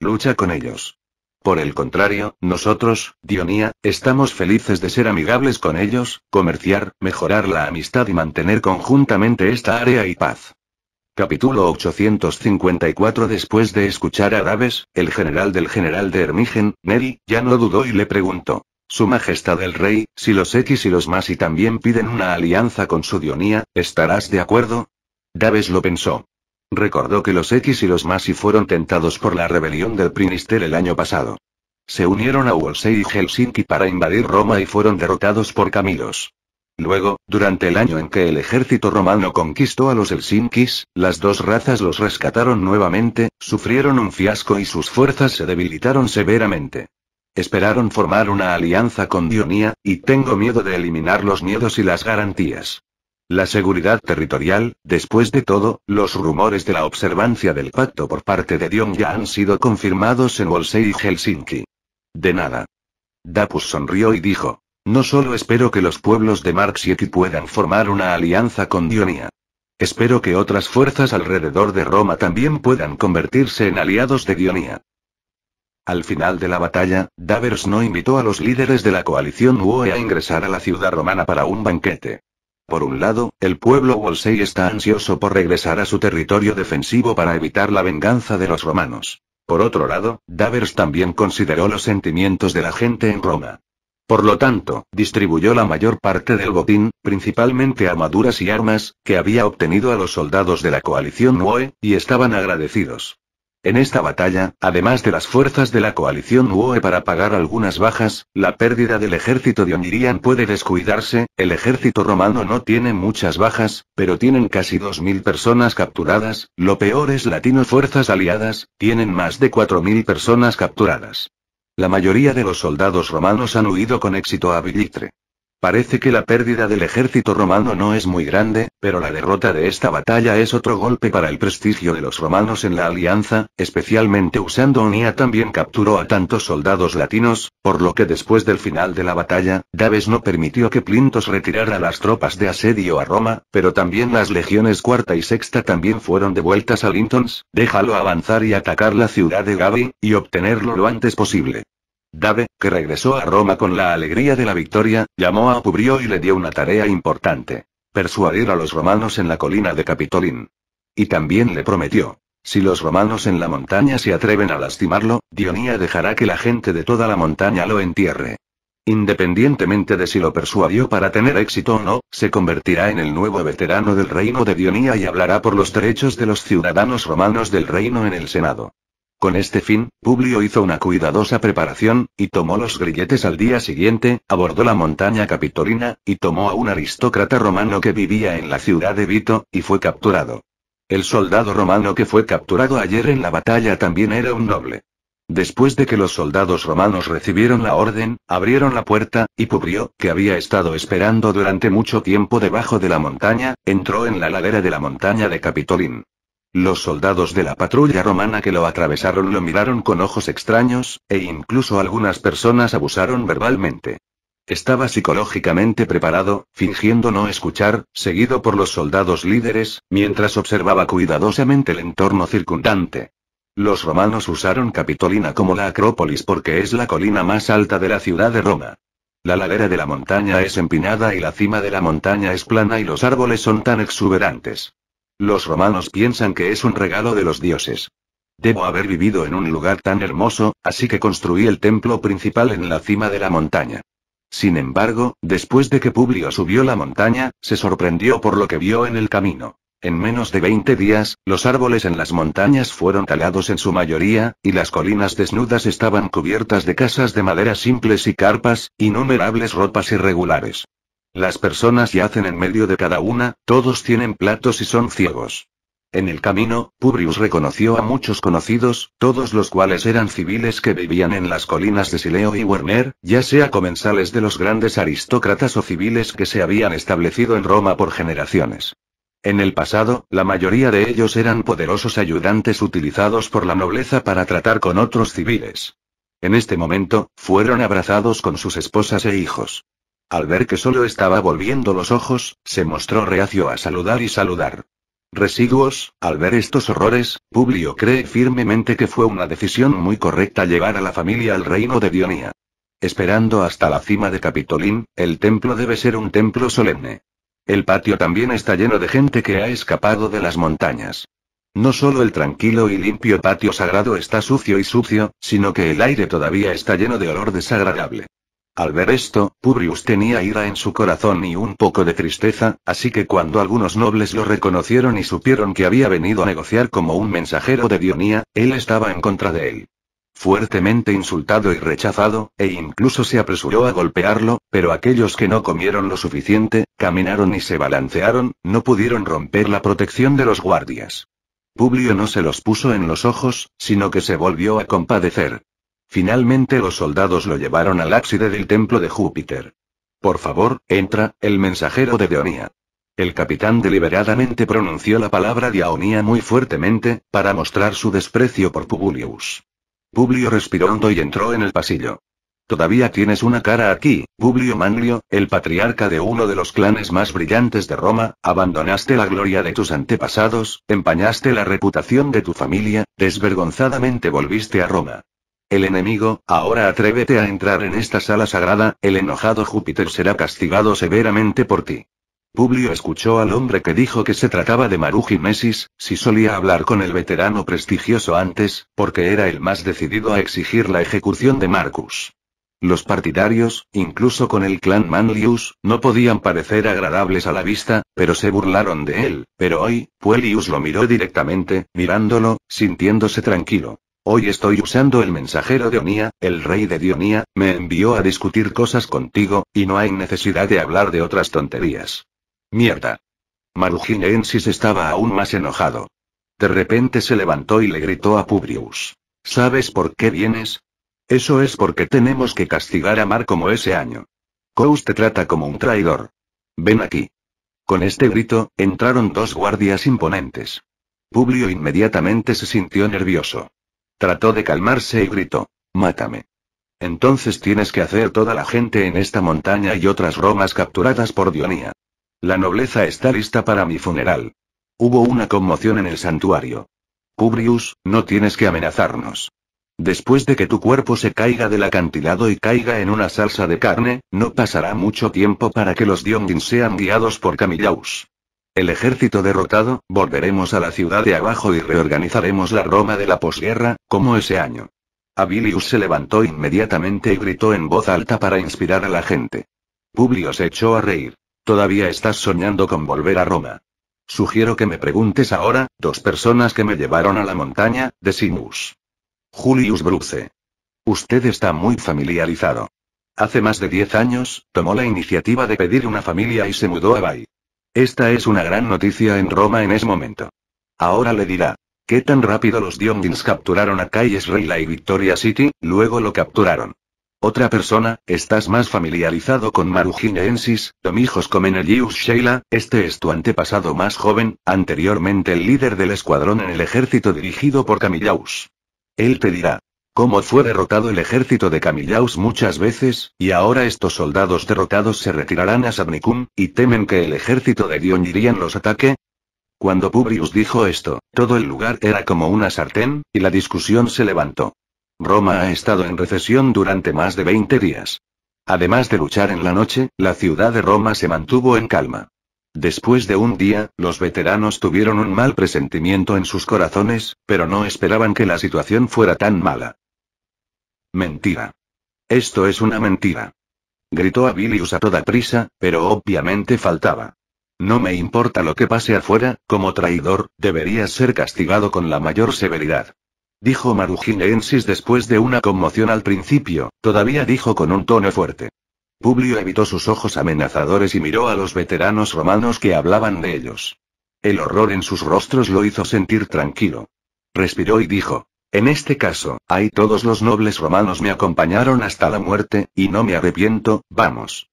Lucha con ellos. Por el contrario, nosotros, Dionía, estamos felices de ser amigables con ellos, comerciar, mejorar la amistad y mantener conjuntamente esta área y paz. Capítulo 854 Después de escuchar a Daves, el general del general de Hermigen, Neri, ya no dudó y le preguntó. Su Majestad el Rey, si los X y los Masi y también piden una alianza con su Dionía, ¿estarás de acuerdo? Daves lo pensó. Recordó que los X y los Masi fueron tentados por la rebelión del Prinister el año pasado. Se unieron a Wolsey y Helsinki para invadir Roma y fueron derrotados por Camilos. Luego, durante el año en que el ejército romano conquistó a los Helsinkis, las dos razas los rescataron nuevamente, sufrieron un fiasco y sus fuerzas se debilitaron severamente. Esperaron formar una alianza con Dionía, y tengo miedo de eliminar los miedos y las garantías. La seguridad territorial, después de todo, los rumores de la observancia del pacto por parte de Dion ya han sido confirmados en Wolsey y Helsinki. De nada. Dapus sonrió y dijo. No solo espero que los pueblos de Marxieki puedan formar una alianza con Dionia. Espero que otras fuerzas alrededor de Roma también puedan convertirse en aliados de Dionia. Al final de la batalla, Davers no invitó a los líderes de la coalición UE a ingresar a la ciudad romana para un banquete. Por un lado, el pueblo Wolsey está ansioso por regresar a su territorio defensivo para evitar la venganza de los romanos. Por otro lado, Davers también consideró los sentimientos de la gente en Roma. Por lo tanto, distribuyó la mayor parte del botín, principalmente armaduras y armas, que había obtenido a los soldados de la coalición nue y estaban agradecidos. En esta batalla, además de las fuerzas de la coalición UOE para pagar algunas bajas, la pérdida del ejército de Onirian puede descuidarse, el ejército romano no tiene muchas bajas, pero tienen casi 2.000 personas capturadas, lo peor es latino fuerzas aliadas, tienen más de 4.000 personas capturadas. La mayoría de los soldados romanos han huido con éxito a Villitre. Parece que la pérdida del ejército romano no es muy grande, pero la derrota de esta batalla es otro golpe para el prestigio de los romanos en la alianza, especialmente usando unía también capturó a tantos soldados latinos, por lo que después del final de la batalla, Daves no permitió que Plintos retirara las tropas de asedio a Roma, pero también las legiones cuarta y sexta también fueron devueltas a Lintons, déjalo avanzar y atacar la ciudad de Gavi, y obtenerlo lo antes posible. Dave, que regresó a Roma con la alegría de la victoria, llamó a Publio y le dio una tarea importante. Persuadir a los romanos en la colina de Capitolín. Y también le prometió. Si los romanos en la montaña se atreven a lastimarlo, Dionía dejará que la gente de toda la montaña lo entierre. Independientemente de si lo persuadió para tener éxito o no, se convertirá en el nuevo veterano del reino de Dionía y hablará por los derechos de los ciudadanos romanos del reino en el Senado. Con este fin, Publio hizo una cuidadosa preparación, y tomó los grilletes al día siguiente, abordó la montaña capitolina, y tomó a un aristócrata romano que vivía en la ciudad de Vito, y fue capturado. El soldado romano que fue capturado ayer en la batalla también era un noble. Después de que los soldados romanos recibieron la orden, abrieron la puerta, y Publio, que había estado esperando durante mucho tiempo debajo de la montaña, entró en la ladera de la montaña de Capitolín. Los soldados de la patrulla romana que lo atravesaron lo miraron con ojos extraños, e incluso algunas personas abusaron verbalmente. Estaba psicológicamente preparado, fingiendo no escuchar, seguido por los soldados líderes, mientras observaba cuidadosamente el entorno circundante. Los romanos usaron Capitolina como la Acrópolis porque es la colina más alta de la ciudad de Roma. La ladera de la montaña es empinada y la cima de la montaña es plana y los árboles son tan exuberantes. Los romanos piensan que es un regalo de los dioses. Debo haber vivido en un lugar tan hermoso, así que construí el templo principal en la cima de la montaña. Sin embargo, después de que Publio subió la montaña, se sorprendió por lo que vio en el camino. En menos de 20 días, los árboles en las montañas fueron talados en su mayoría, y las colinas desnudas estaban cubiertas de casas de madera simples y carpas, innumerables ropas irregulares. Las personas yacen en medio de cada una, todos tienen platos y son ciegos. En el camino, Publius reconoció a muchos conocidos, todos los cuales eran civiles que vivían en las colinas de Sileo y Werner, ya sea comensales de los grandes aristócratas o civiles que se habían establecido en Roma por generaciones. En el pasado, la mayoría de ellos eran poderosos ayudantes utilizados por la nobleza para tratar con otros civiles. En este momento, fueron abrazados con sus esposas e hijos. Al ver que solo estaba volviendo los ojos, se mostró reacio a saludar y saludar. Residuos, al ver estos horrores, Publio cree firmemente que fue una decisión muy correcta llevar a la familia al reino de Dionía. Esperando hasta la cima de Capitolín, el templo debe ser un templo solemne. El patio también está lleno de gente que ha escapado de las montañas. No solo el tranquilo y limpio patio sagrado está sucio y sucio, sino que el aire todavía está lleno de olor desagradable. Al ver esto, Publius tenía ira en su corazón y un poco de tristeza, así que cuando algunos nobles lo reconocieron y supieron que había venido a negociar como un mensajero de Dionía, él estaba en contra de él. Fuertemente insultado y rechazado, e incluso se apresuró a golpearlo, pero aquellos que no comieron lo suficiente, caminaron y se balancearon, no pudieron romper la protección de los guardias. Publio no se los puso en los ojos, sino que se volvió a compadecer. Finalmente los soldados lo llevaron al ábside del templo de Júpiter. Por favor, entra, el mensajero de Dionía. El capitán deliberadamente pronunció la palabra Dionía muy fuertemente, para mostrar su desprecio por Publius. Publio respiró hondo y entró en el pasillo. Todavía tienes una cara aquí, Publio Manlio, el patriarca de uno de los clanes más brillantes de Roma, abandonaste la gloria de tus antepasados, empañaste la reputación de tu familia, desvergonzadamente volviste a Roma. El enemigo, ahora atrévete a entrar en esta sala sagrada, el enojado Júpiter será castigado severamente por ti. Publio escuchó al hombre que dijo que se trataba de Maruji Mesis, si solía hablar con el veterano prestigioso antes, porque era el más decidido a exigir la ejecución de Marcus. Los partidarios, incluso con el clan Manlius, no podían parecer agradables a la vista, pero se burlaron de él, pero hoy, Puelius lo miró directamente, mirándolo, sintiéndose tranquilo. Hoy estoy usando el mensajero de Onía, el rey de Dionía, me envió a discutir cosas contigo, y no hay necesidad de hablar de otras tonterías. Mierda. Marujinensis estaba aún más enojado. De repente se levantó y le gritó a Publius. ¿Sabes por qué vienes? Eso es porque tenemos que castigar a Mar como ese año. Cous te trata como un traidor. Ven aquí. Con este grito, entraron dos guardias imponentes. Publio inmediatamente se sintió nervioso. Trató de calmarse y gritó. Mátame. Entonces tienes que hacer toda la gente en esta montaña y otras romas capturadas por Dionía. La nobleza está lista para mi funeral. Hubo una conmoción en el santuario. Publius, no tienes que amenazarnos. Después de que tu cuerpo se caiga del acantilado y caiga en una salsa de carne, no pasará mucho tiempo para que los Diondin sean guiados por Camillaus. El ejército derrotado, volveremos a la ciudad de abajo y reorganizaremos la Roma de la posguerra, como ese año. Abilius se levantó inmediatamente y gritó en voz alta para inspirar a la gente. Publio se echó a reír. Todavía estás soñando con volver a Roma. Sugiero que me preguntes ahora, dos personas que me llevaron a la montaña, de Sinus. Julius Bruce. Usted está muy familiarizado. Hace más de diez años, tomó la iniciativa de pedir una familia y se mudó a Bay. Esta es una gran noticia en Roma en ese momento. Ahora le dirá. ¿Qué tan rápido los Diondins capturaron a Calles Reyla y Victoria City, luego lo capturaron? Otra persona, estás más familiarizado con Marujineensis, Tomijos Comenelius Sheila, este es tu antepasado más joven, anteriormente el líder del escuadrón en el ejército dirigido por Camillaus. Él te dirá, cómo fue derrotado el ejército de Camillaus muchas veces, y ahora estos soldados derrotados se retirarán a Sabnicum, y temen que el ejército de Dionirían los ataque, cuando Publius dijo esto, todo el lugar era como una sartén, y la discusión se levantó. Roma ha estado en recesión durante más de 20 días. Además de luchar en la noche, la ciudad de Roma se mantuvo en calma. Después de un día, los veteranos tuvieron un mal presentimiento en sus corazones, pero no esperaban que la situación fuera tan mala. Mentira. Esto es una mentira. Gritó a a toda prisa, pero obviamente faltaba. No me importa lo que pase afuera, como traidor, deberías ser castigado con la mayor severidad. Dijo Marugineensis después de una conmoción al principio, todavía dijo con un tono fuerte. Publio evitó sus ojos amenazadores y miró a los veteranos romanos que hablaban de ellos. El horror en sus rostros lo hizo sentir tranquilo. Respiró y dijo, en este caso, ahí todos los nobles romanos me acompañaron hasta la muerte, y no me arrepiento, vamos.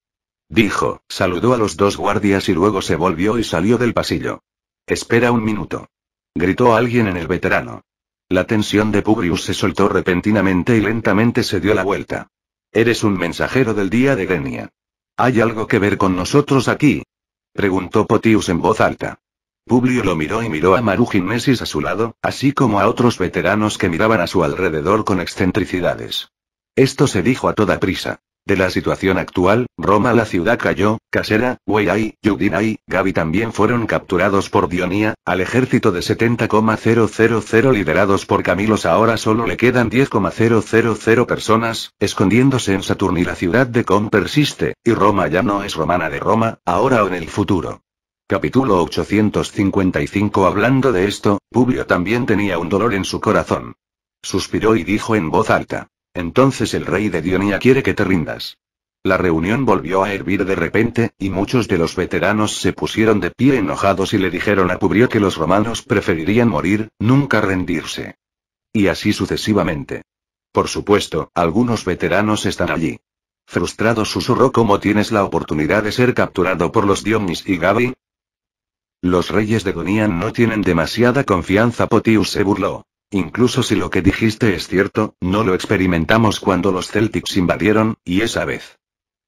Dijo, saludó a los dos guardias y luego se volvió y salió del pasillo. Espera un minuto. Gritó alguien en el veterano. La tensión de Publius se soltó repentinamente y lentamente se dio la vuelta. Eres un mensajero del día de genia ¿Hay algo que ver con nosotros aquí? Preguntó Potius en voz alta. Publio lo miró y miró a Maru Mesis a su lado, así como a otros veteranos que miraban a su alrededor con excentricidades. Esto se dijo a toda prisa. De la situación actual, Roma la ciudad cayó, Casera, Weiai, Yudinai, Gabi también fueron capturados por Dionía, al ejército de 70,000 liderados por Camilos ahora solo le quedan 10,000 personas, escondiéndose en Saturno y la ciudad de Com persiste, y Roma ya no es romana de Roma, ahora o en el futuro. Capítulo 855 Hablando de esto, Publio también tenía un dolor en su corazón. Suspiró y dijo en voz alta. Entonces el rey de Dionia quiere que te rindas. La reunión volvió a hervir de repente, y muchos de los veteranos se pusieron de pie enojados y le dijeron a Publio que los romanos preferirían morir, nunca rendirse. Y así sucesivamente. Por supuesto, algunos veteranos están allí. Frustrado susurró cómo tienes la oportunidad de ser capturado por los Dionis y Gabi, los reyes de Donian no tienen demasiada confianza. Potius se burló. Incluso si lo que dijiste es cierto, no lo experimentamos cuando los Celtics invadieron, y esa vez.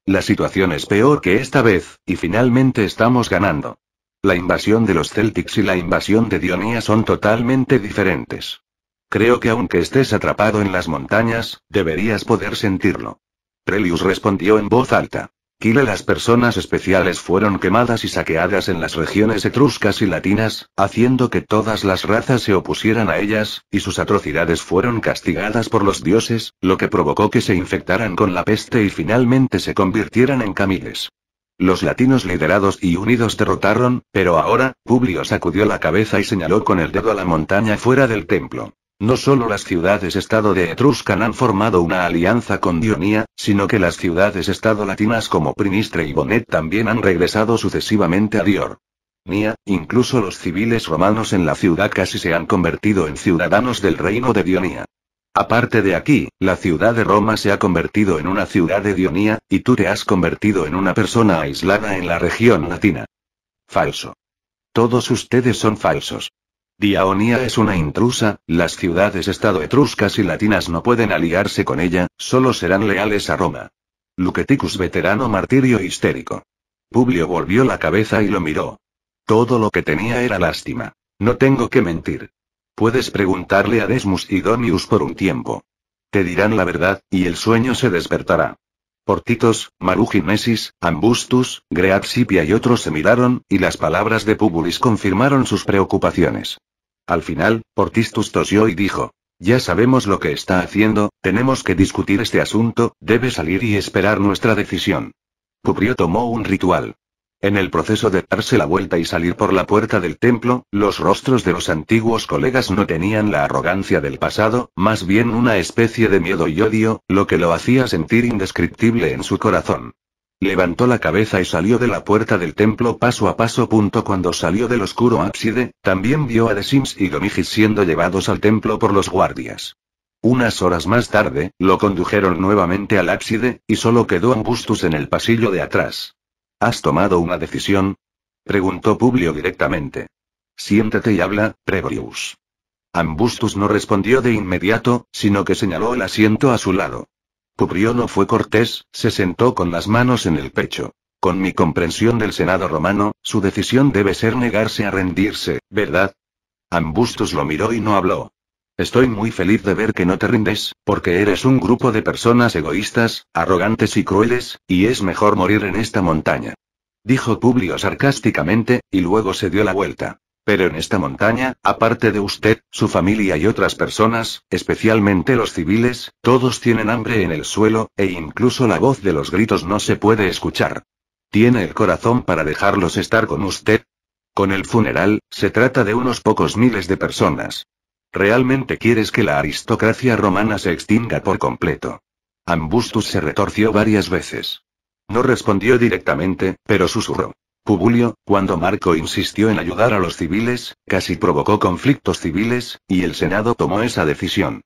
La situación es peor que esta vez, y finalmente estamos ganando. La invasión de los Celtics y la invasión de Dionía son totalmente diferentes. Creo que aunque estés atrapado en las montañas, deberías poder sentirlo. Prelius respondió en voz alta. Quile las personas especiales fueron quemadas y saqueadas en las regiones etruscas y latinas, haciendo que todas las razas se opusieran a ellas, y sus atrocidades fueron castigadas por los dioses, lo que provocó que se infectaran con la peste y finalmente se convirtieran en camiles. Los latinos liderados y unidos derrotaron, pero ahora, Publio sacudió la cabeza y señaló con el dedo a la montaña fuera del templo. No solo las ciudades-estado de Etruscan han formado una alianza con Dionía, sino que las ciudades-estado latinas como Primistre y Bonet también han regresado sucesivamente a Dionia, incluso los civiles romanos en la ciudad casi se han convertido en ciudadanos del reino de Dionía. Aparte de aquí, la ciudad de Roma se ha convertido en una ciudad de Dionía, y tú te has convertido en una persona aislada en la región latina. Falso. Todos ustedes son falsos. Diaonia es una intrusa, las ciudades-estado etruscas y latinas no pueden aliarse con ella, solo serán leales a Roma. Luceticus veterano martirio histérico. Publio volvió la cabeza y lo miró. Todo lo que tenía era lástima. No tengo que mentir. Puedes preguntarle a Desmus y Donius por un tiempo. Te dirán la verdad, y el sueño se despertará. Portitos, Maruginesis, Ambustus, Greapsipia y otros se miraron, y las palabras de Púbulis confirmaron sus preocupaciones. Al final, Portistus tosió y dijo, ya sabemos lo que está haciendo, tenemos que discutir este asunto, debe salir y esperar nuestra decisión. Publio tomó un ritual. En el proceso de darse la vuelta y salir por la puerta del templo, los rostros de los antiguos colegas no tenían la arrogancia del pasado, más bien una especie de miedo y odio, lo que lo hacía sentir indescriptible en su corazón. Levantó la cabeza y salió de la puerta del templo paso a paso. Punto cuando salió del oscuro ábside, también vio a The Sims y Gomigis siendo llevados al templo por los guardias. Unas horas más tarde, lo condujeron nuevamente al ábside, y solo quedó Augustus en el pasillo de atrás. ¿Has tomado una decisión? Preguntó Publio directamente. Siéntate y habla, Prebrius. Ambustus no respondió de inmediato, sino que señaló el asiento a su lado. Publio no fue cortés, se sentó con las manos en el pecho. Con mi comprensión del Senado romano, su decisión debe ser negarse a rendirse, ¿verdad? Ambustus lo miró y no habló. Estoy muy feliz de ver que no te rindes, porque eres un grupo de personas egoístas, arrogantes y crueles, y es mejor morir en esta montaña. Dijo Publio sarcásticamente, y luego se dio la vuelta. Pero en esta montaña, aparte de usted, su familia y otras personas, especialmente los civiles, todos tienen hambre en el suelo, e incluso la voz de los gritos no se puede escuchar. ¿Tiene el corazón para dejarlos estar con usted? Con el funeral, se trata de unos pocos miles de personas. ¿Realmente quieres que la aristocracia romana se extinga por completo? Ambustus se retorció varias veces. No respondió directamente, pero susurró. Publio, cuando Marco insistió en ayudar a los civiles, casi provocó conflictos civiles, y el Senado tomó esa decisión.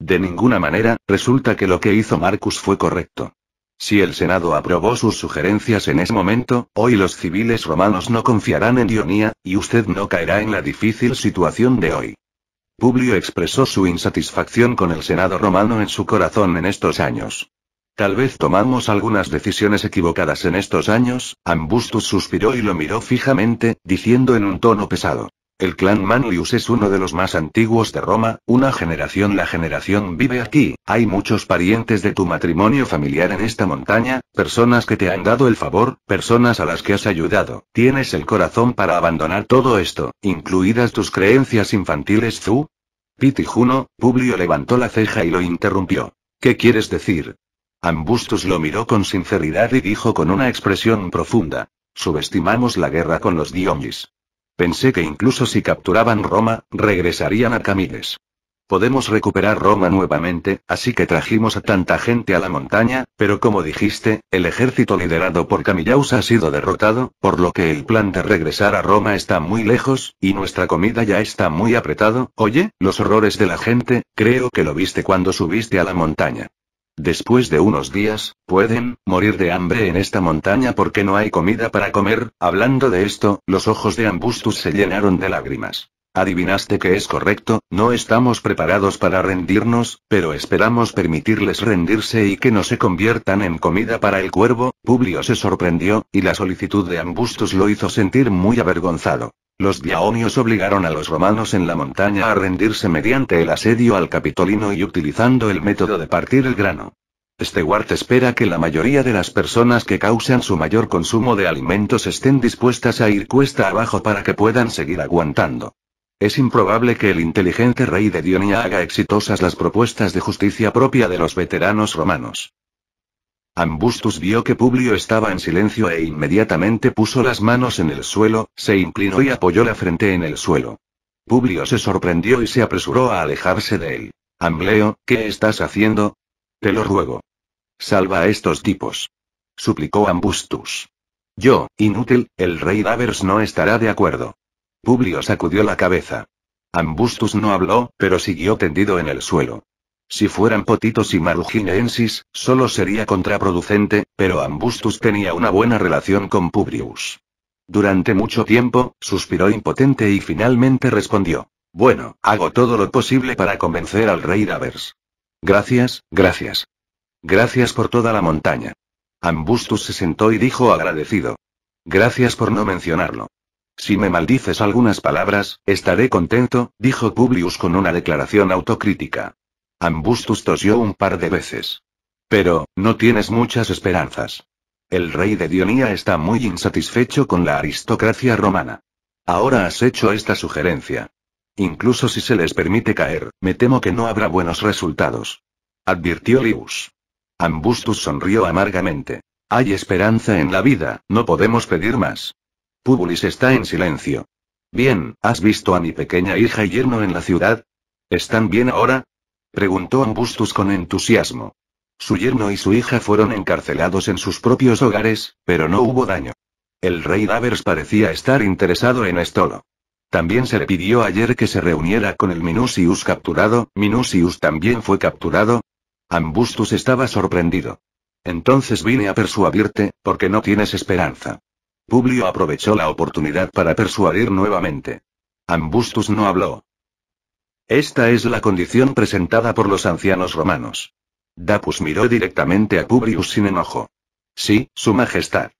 De ninguna manera, resulta que lo que hizo Marcus fue correcto. Si el Senado aprobó sus sugerencias en ese momento, hoy los civiles romanos no confiarán en Dionía, y usted no caerá en la difícil situación de hoy. Publio expresó su insatisfacción con el Senado romano en su corazón en estos años. Tal vez tomamos algunas decisiones equivocadas en estos años, Ambustus suspiró y lo miró fijamente, diciendo en un tono pesado. El clan Manlius es uno de los más antiguos de Roma, una generación la generación vive aquí, hay muchos parientes de tu matrimonio familiar en esta montaña, personas que te han dado el favor, personas a las que has ayudado, tienes el corazón para abandonar todo esto, incluidas tus creencias infantiles Zu. Piti Juno, Publio levantó la ceja y lo interrumpió. ¿Qué quieres decir? Ambustus lo miró con sinceridad y dijo con una expresión profunda. Subestimamos la guerra con los Dionis. Pensé que incluso si capturaban Roma, regresarían a Camiles. Podemos recuperar Roma nuevamente, así que trajimos a tanta gente a la montaña, pero como dijiste, el ejército liderado por Camillaus ha sido derrotado, por lo que el plan de regresar a Roma está muy lejos, y nuestra comida ya está muy apretado, oye, los horrores de la gente, creo que lo viste cuando subiste a la montaña. Después de unos días, pueden morir de hambre en esta montaña porque no hay comida para comer. Hablando de esto, los ojos de Ambustus se llenaron de lágrimas. Adivinaste que es correcto, no estamos preparados para rendirnos, pero esperamos permitirles rendirse y que no se conviertan en comida para el cuervo. Publio se sorprendió, y la solicitud de Ambustus lo hizo sentir muy avergonzado. Los diaonios obligaron a los romanos en la montaña a rendirse mediante el asedio al Capitolino y utilizando el método de partir el grano. Stewart espera que la mayoría de las personas que causan su mayor consumo de alimentos estén dispuestas a ir cuesta abajo para que puedan seguir aguantando. Es improbable que el inteligente rey de Dionia haga exitosas las propuestas de justicia propia de los veteranos romanos. Ambustus vio que Publio estaba en silencio e inmediatamente puso las manos en el suelo, se inclinó y apoyó la frente en el suelo. Publio se sorprendió y se apresuró a alejarse de él. Ambleo, ¿qué estás haciendo? Te lo ruego. Salva a estos tipos. Suplicó Ambustus. Yo, inútil, el rey Davers no estará de acuerdo. Publio sacudió la cabeza. Ambustus no habló, pero siguió tendido en el suelo. Si fueran Potitos y marujineensis, solo sería contraproducente, pero Ambustus tenía una buena relación con Publius. Durante mucho tiempo, suspiró impotente y finalmente respondió. Bueno, hago todo lo posible para convencer al rey Davers. Gracias, gracias. Gracias por toda la montaña. Ambustus se sentó y dijo agradecido. Gracias por no mencionarlo. Si me maldices algunas palabras, estaré contento, dijo Publius con una declaración autocrítica. Ambustus tosió un par de veces. Pero, no tienes muchas esperanzas. El rey de Dionía está muy insatisfecho con la aristocracia romana. Ahora has hecho esta sugerencia. Incluso si se les permite caer, me temo que no habrá buenos resultados. Advirtió Lius. Ambustus sonrió amargamente. Hay esperanza en la vida, no podemos pedir más. Púbulis está en silencio. Bien, ¿has visto a mi pequeña hija y yerno en la ciudad? ¿Están bien ahora? Preguntó Ambustus con entusiasmo. Su yerno y su hija fueron encarcelados en sus propios hogares, pero no hubo daño. El rey Davers parecía estar interesado en Estolo. También se le pidió ayer que se reuniera con el Minucius capturado, Minucius también fue capturado. Ambustus estaba sorprendido. Entonces vine a persuadirte, porque no tienes esperanza. Publio aprovechó la oportunidad para persuadir nuevamente. Ambustus no habló, esta es la condición presentada por los ancianos romanos. Dapus miró directamente a Publius sin enojo. Sí, Su Majestad.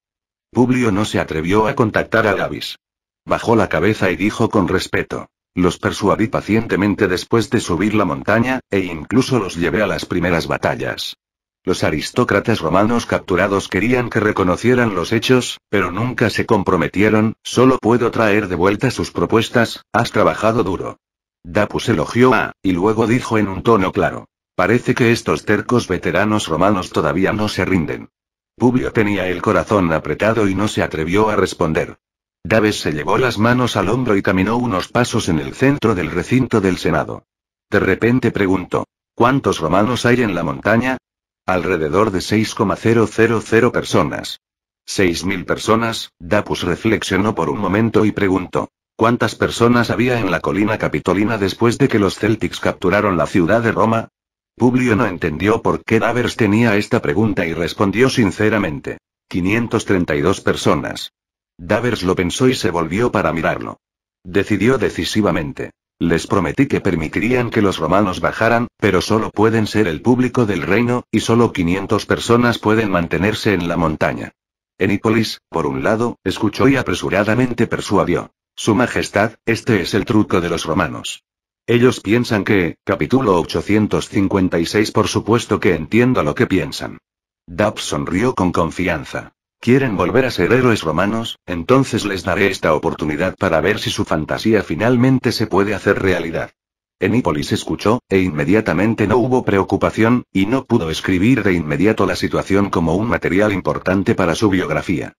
Publio no se atrevió a contactar a Davis. Bajó la cabeza y dijo con respeto. Los persuadí pacientemente después de subir la montaña, e incluso los llevé a las primeras batallas. Los aristócratas romanos capturados querían que reconocieran los hechos, pero nunca se comprometieron, solo puedo traer de vuelta sus propuestas, has trabajado duro. Dapus elogió a, y luego dijo en un tono claro. Parece que estos tercos veteranos romanos todavía no se rinden. Publio tenía el corazón apretado y no se atrevió a responder. Daves se llevó las manos al hombro y caminó unos pasos en el centro del recinto del Senado. De repente preguntó, ¿cuántos romanos hay en la montaña? Alrededor de 6,000 personas. ¿6.000 personas? Dapus reflexionó por un momento y preguntó, ¿Cuántas personas había en la colina capitolina después de que los Celtics capturaron la ciudad de Roma? Publio no entendió por qué Davers tenía esta pregunta y respondió sinceramente. 532 personas. Davers lo pensó y se volvió para mirarlo. Decidió decisivamente. Les prometí que permitirían que los romanos bajaran, pero solo pueden ser el público del reino, y solo 500 personas pueden mantenerse en la montaña. Enípolis, por un lado, escuchó y apresuradamente persuadió. Su Majestad, este es el truco de los romanos. Ellos piensan que, capítulo 856 por supuesto que entiendo lo que piensan. Dab sonrió con confianza. ¿Quieren volver a ser héroes romanos? Entonces les daré esta oportunidad para ver si su fantasía finalmente se puede hacer realidad. Enípolis escuchó, e inmediatamente no hubo preocupación, y no pudo escribir de inmediato la situación como un material importante para su biografía.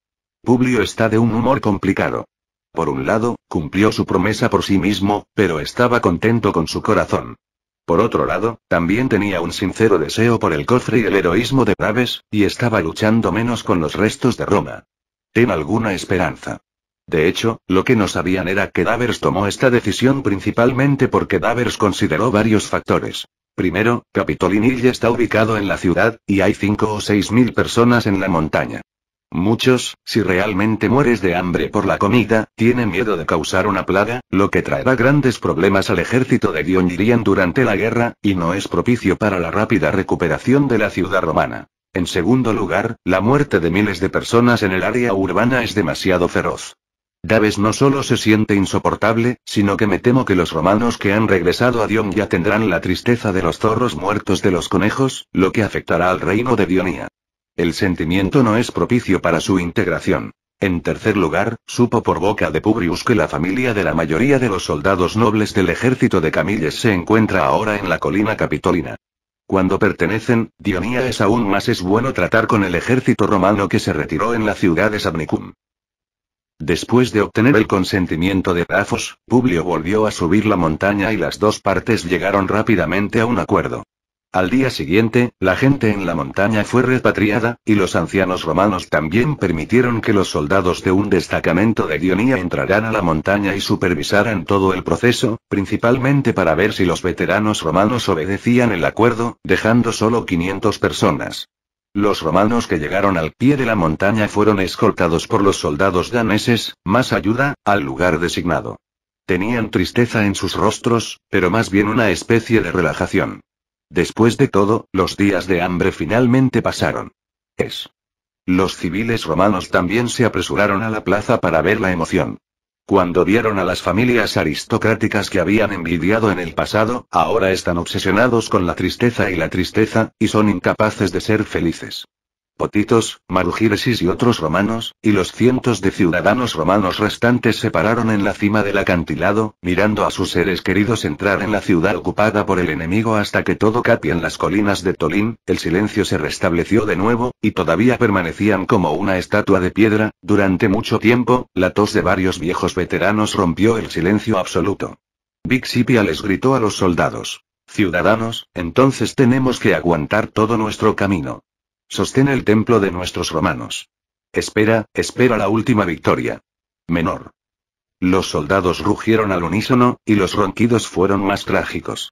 Publio está de un humor complicado. Por un lado, cumplió su promesa por sí mismo, pero estaba contento con su corazón. Por otro lado, también tenía un sincero deseo por el cofre y el heroísmo de Graves, y estaba luchando menos con los restos de Roma. Ten alguna esperanza. De hecho, lo que no sabían era que Davers tomó esta decisión principalmente porque Davers consideró varios factores. Primero, Capitolinilla está ubicado en la ciudad, y hay cinco o seis mil personas en la montaña. Muchos, si realmente mueres de hambre por la comida, tienen miedo de causar una plaga, lo que traerá grandes problemas al ejército de Dionyrian durante la guerra, y no es propicio para la rápida recuperación de la ciudad romana. En segundo lugar, la muerte de miles de personas en el área urbana es demasiado feroz. Daves no solo se siente insoportable, sino que me temo que los romanos que han regresado a Dion ya tendrán la tristeza de los zorros muertos de los conejos, lo que afectará al reino de Dionia el sentimiento no es propicio para su integración. En tercer lugar, supo por boca de Publius que la familia de la mayoría de los soldados nobles del ejército de Camilles se encuentra ahora en la colina capitolina. Cuando pertenecen, Dionía es aún más es bueno tratar con el ejército romano que se retiró en la ciudad de Sabnicum. Después de obtener el consentimiento de Rafos, Publio volvió a subir la montaña y las dos partes llegaron rápidamente a un acuerdo. Al día siguiente, la gente en la montaña fue repatriada, y los ancianos romanos también permitieron que los soldados de un destacamento de Dionía entraran a la montaña y supervisaran todo el proceso, principalmente para ver si los veteranos romanos obedecían el acuerdo, dejando solo 500 personas. Los romanos que llegaron al pie de la montaña fueron escoltados por los soldados daneses, más ayuda, al lugar designado. Tenían tristeza en sus rostros, pero más bien una especie de relajación. Después de todo, los días de hambre finalmente pasaron. Es. Los civiles romanos también se apresuraron a la plaza para ver la emoción. Cuando vieron a las familias aristocráticas que habían envidiado en el pasado, ahora están obsesionados con la tristeza y la tristeza, y son incapaces de ser felices potitos, Marugiresis y otros romanos, y los cientos de ciudadanos romanos restantes se pararon en la cima del acantilado, mirando a sus seres queridos entrar en la ciudad ocupada por el enemigo hasta que todo Capi en las colinas de Tolín, el silencio se restableció de nuevo, y todavía permanecían como una estatua de piedra, durante mucho tiempo, la tos de varios viejos veteranos rompió el silencio absoluto. Big Sipia les gritó a los soldados. Ciudadanos, entonces tenemos que aguantar todo nuestro camino. Sostén el templo de nuestros romanos. Espera, espera la última victoria. Menor. Los soldados rugieron al unísono, y los ronquidos fueron más trágicos.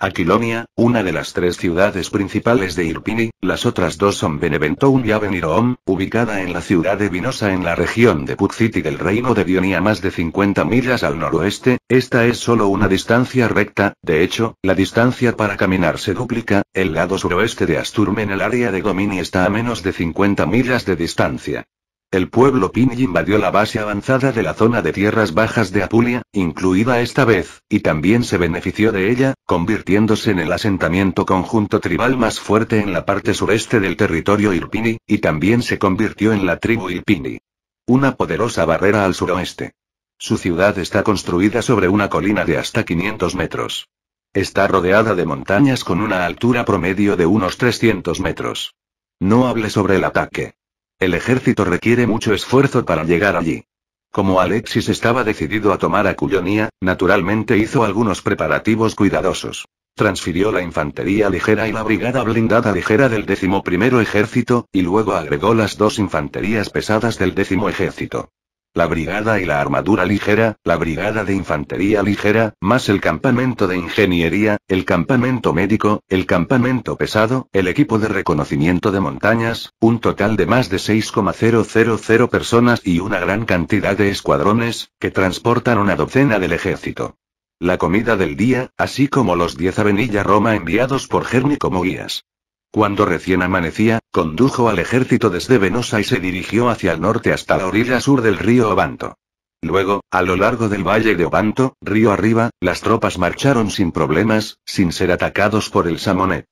Aquilonia, una de las tres ciudades principales de Irpini, las otras dos son Beneventum y Aveniroom, ubicada en la ciudad de Vinosa en la región de City del reino de Dioni más de 50 millas al noroeste, esta es solo una distancia recta, de hecho, la distancia para caminar se duplica, el lado suroeste de Asturme en el área de Domini está a menos de 50 millas de distancia. El pueblo Pini invadió la base avanzada de la zona de tierras bajas de Apulia, incluida esta vez, y también se benefició de ella, convirtiéndose en el asentamiento conjunto tribal más fuerte en la parte sureste del territorio Irpini, y también se convirtió en la tribu Irpini. Una poderosa barrera al suroeste. Su ciudad está construida sobre una colina de hasta 500 metros. Está rodeada de montañas con una altura promedio de unos 300 metros. No hable sobre el ataque. El ejército requiere mucho esfuerzo para llegar allí. Como Alexis estaba decidido a tomar a Cullonia, naturalmente hizo algunos preparativos cuidadosos. Transfirió la infantería ligera y la brigada blindada ligera del décimo primero ejército, y luego agregó las dos infanterías pesadas del décimo ejército. La brigada y la armadura ligera, la brigada de infantería ligera, más el campamento de ingeniería, el campamento médico, el campamento pesado, el equipo de reconocimiento de montañas, un total de más de 6,000 personas y una gran cantidad de escuadrones, que transportan una docena del ejército. La comida del día, así como los 10 avenilla Roma enviados por Germi como guías. Cuando recién amanecía, condujo al ejército desde Venosa y se dirigió hacia el norte hasta la orilla sur del río Obanto. Luego, a lo largo del valle de Obanto, río arriba, las tropas marcharon sin problemas, sin ser atacados por el Samonet.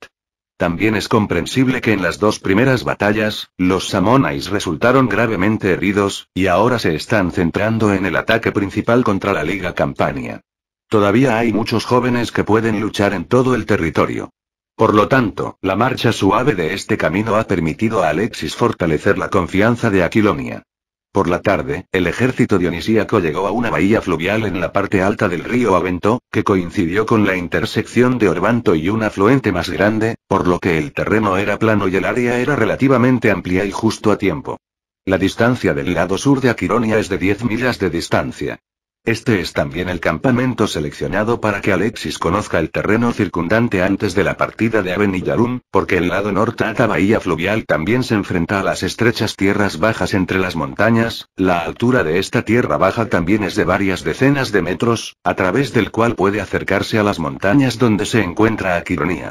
También es comprensible que en las dos primeras batallas, los Samonais resultaron gravemente heridos, y ahora se están centrando en el ataque principal contra la Liga Campania. Todavía hay muchos jóvenes que pueden luchar en todo el territorio. Por lo tanto, la marcha suave de este camino ha permitido a Alexis fortalecer la confianza de Aquilonia. Por la tarde, el ejército dionisíaco llegó a una bahía fluvial en la parte alta del río Avento, que coincidió con la intersección de Orbanto y un afluente más grande, por lo que el terreno era plano y el área era relativamente amplia y justo a tiempo. La distancia del lado sur de Aquilonia es de 10 millas de distancia. Este es también el campamento seleccionado para que Alexis conozca el terreno circundante antes de la partida de Avenillarum, porque el lado norte la bahía fluvial también se enfrenta a las estrechas tierras bajas entre las montañas, la altura de esta tierra baja también es de varias decenas de metros, a través del cual puede acercarse a las montañas donde se encuentra Aquironía.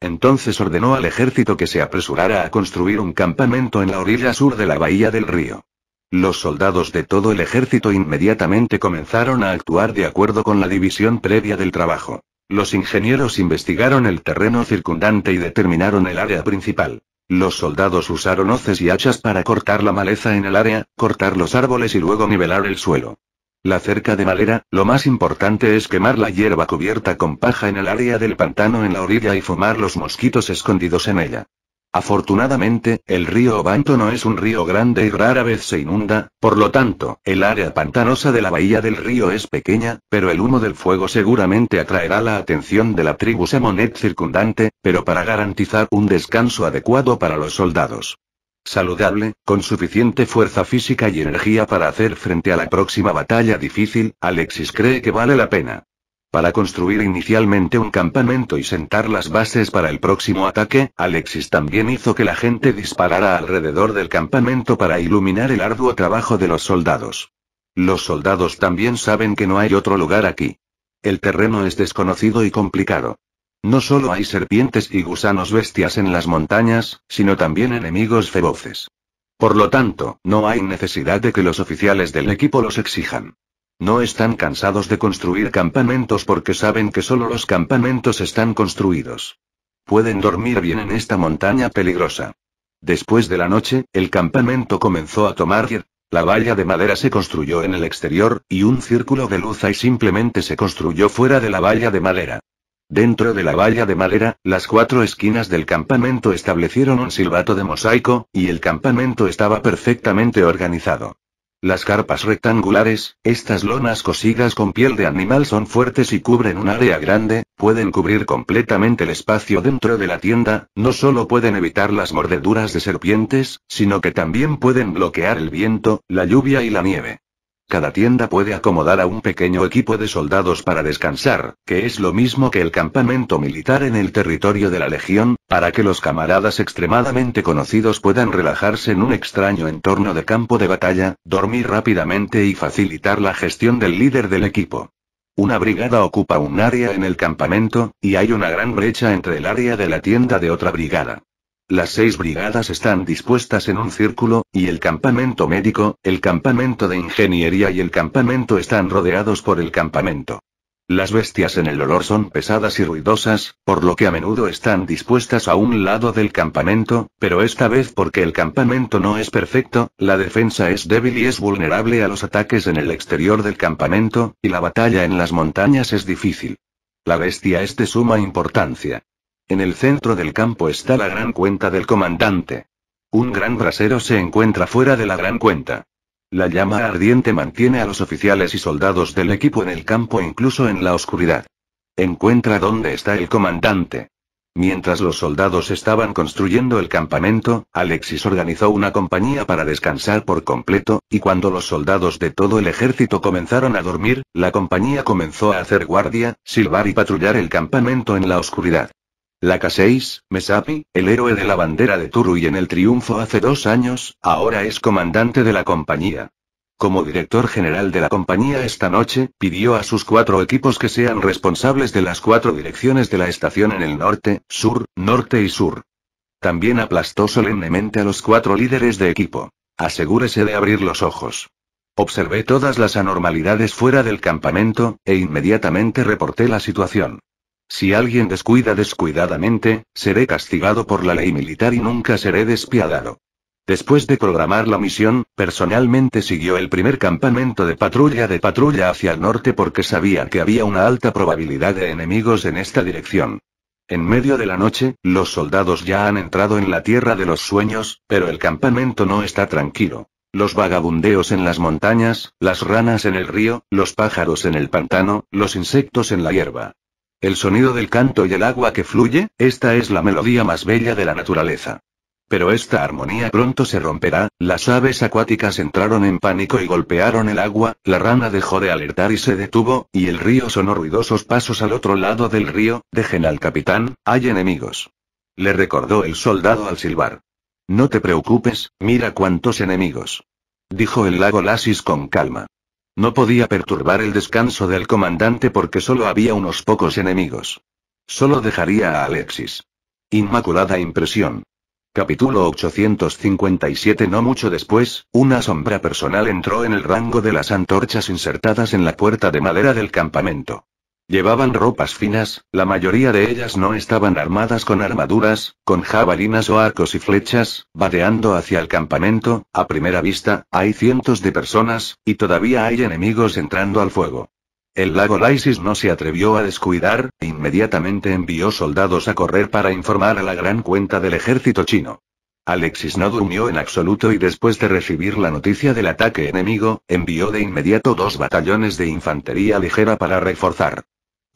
Entonces ordenó al ejército que se apresurara a construir un campamento en la orilla sur de la bahía del río. Los soldados de todo el ejército inmediatamente comenzaron a actuar de acuerdo con la división previa del trabajo. Los ingenieros investigaron el terreno circundante y determinaron el área principal. Los soldados usaron hoces y hachas para cortar la maleza en el área, cortar los árboles y luego nivelar el suelo. La cerca de madera, lo más importante es quemar la hierba cubierta con paja en el área del pantano en la orilla y fumar los mosquitos escondidos en ella. Afortunadamente, el río Obanto no es un río grande y rara vez se inunda, por lo tanto, el área pantanosa de la bahía del río es pequeña, pero el humo del fuego seguramente atraerá la atención de la tribu Samonet circundante, pero para garantizar un descanso adecuado para los soldados. Saludable, con suficiente fuerza física y energía para hacer frente a la próxima batalla difícil, Alexis cree que vale la pena. Para construir inicialmente un campamento y sentar las bases para el próximo ataque, Alexis también hizo que la gente disparara alrededor del campamento para iluminar el arduo trabajo de los soldados. Los soldados también saben que no hay otro lugar aquí. El terreno es desconocido y complicado. No solo hay serpientes y gusanos bestias en las montañas, sino también enemigos feroces. Por lo tanto, no hay necesidad de que los oficiales del equipo los exijan. No están cansados de construir campamentos porque saben que solo los campamentos están construidos. Pueden dormir bien en esta montaña peligrosa. Después de la noche, el campamento comenzó a tomar la valla de madera se construyó en el exterior, y un círculo de luz ahí simplemente se construyó fuera de la valla de madera. Dentro de la valla de madera, las cuatro esquinas del campamento establecieron un silbato de mosaico, y el campamento estaba perfectamente organizado. Las carpas rectangulares, estas lonas cosidas con piel de animal son fuertes y cubren un área grande, pueden cubrir completamente el espacio dentro de la tienda, no solo pueden evitar las mordeduras de serpientes, sino que también pueden bloquear el viento, la lluvia y la nieve. Cada tienda puede acomodar a un pequeño equipo de soldados para descansar, que es lo mismo que el campamento militar en el territorio de la Legión, para que los camaradas extremadamente conocidos puedan relajarse en un extraño entorno de campo de batalla, dormir rápidamente y facilitar la gestión del líder del equipo. Una brigada ocupa un área en el campamento, y hay una gran brecha entre el área de la tienda de otra brigada. Las seis brigadas están dispuestas en un círculo, y el campamento médico, el campamento de ingeniería y el campamento están rodeados por el campamento. Las bestias en el olor son pesadas y ruidosas, por lo que a menudo están dispuestas a un lado del campamento, pero esta vez porque el campamento no es perfecto, la defensa es débil y es vulnerable a los ataques en el exterior del campamento, y la batalla en las montañas es difícil. La bestia es de suma importancia. En el centro del campo está la gran cuenta del comandante. Un gran brasero se encuentra fuera de la gran cuenta. La llama ardiente mantiene a los oficiales y soldados del equipo en el campo incluso en la oscuridad. Encuentra dónde está el comandante. Mientras los soldados estaban construyendo el campamento, Alexis organizó una compañía para descansar por completo, y cuando los soldados de todo el ejército comenzaron a dormir, la compañía comenzó a hacer guardia, silbar y patrullar el campamento en la oscuridad. La 6, Mesapi, el héroe de la bandera de Turu y en el triunfo hace dos años, ahora es comandante de la compañía. Como director general de la compañía esta noche, pidió a sus cuatro equipos que sean responsables de las cuatro direcciones de la estación en el norte, sur, norte y sur. También aplastó solemnemente a los cuatro líderes de equipo. Asegúrese de abrir los ojos. Observé todas las anormalidades fuera del campamento, e inmediatamente reporté la situación. Si alguien descuida descuidadamente, seré castigado por la ley militar y nunca seré despiadado. Después de programar la misión, personalmente siguió el primer campamento de patrulla de patrulla hacia el norte porque sabía que había una alta probabilidad de enemigos en esta dirección. En medio de la noche, los soldados ya han entrado en la tierra de los sueños, pero el campamento no está tranquilo. Los vagabundeos en las montañas, las ranas en el río, los pájaros en el pantano, los insectos en la hierba. El sonido del canto y el agua que fluye, esta es la melodía más bella de la naturaleza. Pero esta armonía pronto se romperá, las aves acuáticas entraron en pánico y golpearon el agua, la rana dejó de alertar y se detuvo, y el río sonó ruidosos pasos al otro lado del río, dejen al capitán, hay enemigos. Le recordó el soldado al silbar. No te preocupes, mira cuántos enemigos. Dijo el lago Lasis con calma. No podía perturbar el descanso del comandante porque solo había unos pocos enemigos. Solo dejaría a Alexis. Inmaculada impresión. Capítulo 857 No mucho después, una sombra personal entró en el rango de las antorchas insertadas en la puerta de madera del campamento. Llevaban ropas finas, la mayoría de ellas no estaban armadas con armaduras, con jabalinas o arcos y flechas, vadeando hacia el campamento, a primera vista, hay cientos de personas, y todavía hay enemigos entrando al fuego. El lago Laisis no se atrevió a descuidar, e inmediatamente envió soldados a correr para informar a la gran cuenta del ejército chino. Alexis no durmió en absoluto y después de recibir la noticia del ataque enemigo, envió de inmediato dos batallones de infantería ligera para reforzar.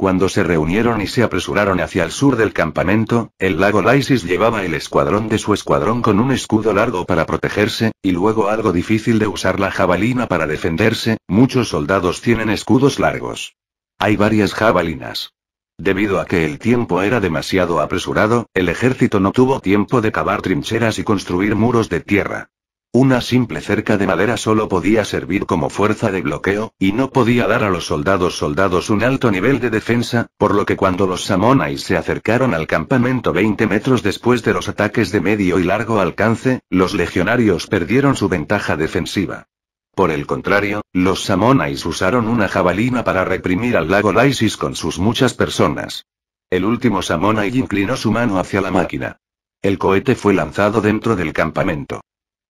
Cuando se reunieron y se apresuraron hacia el sur del campamento, el lago Lysis llevaba el escuadrón de su escuadrón con un escudo largo para protegerse, y luego algo difícil de usar la jabalina para defenderse, muchos soldados tienen escudos largos. Hay varias jabalinas. Debido a que el tiempo era demasiado apresurado, el ejército no tuvo tiempo de cavar trincheras y construir muros de tierra. Una simple cerca de madera solo podía servir como fuerza de bloqueo, y no podía dar a los soldados soldados un alto nivel de defensa, por lo que cuando los Samonais se acercaron al campamento 20 metros después de los ataques de medio y largo alcance, los legionarios perdieron su ventaja defensiva. Por el contrario, los Samonais usaron una jabalina para reprimir al lago Lysis con sus muchas personas. El último Samonai inclinó su mano hacia la máquina. El cohete fue lanzado dentro del campamento.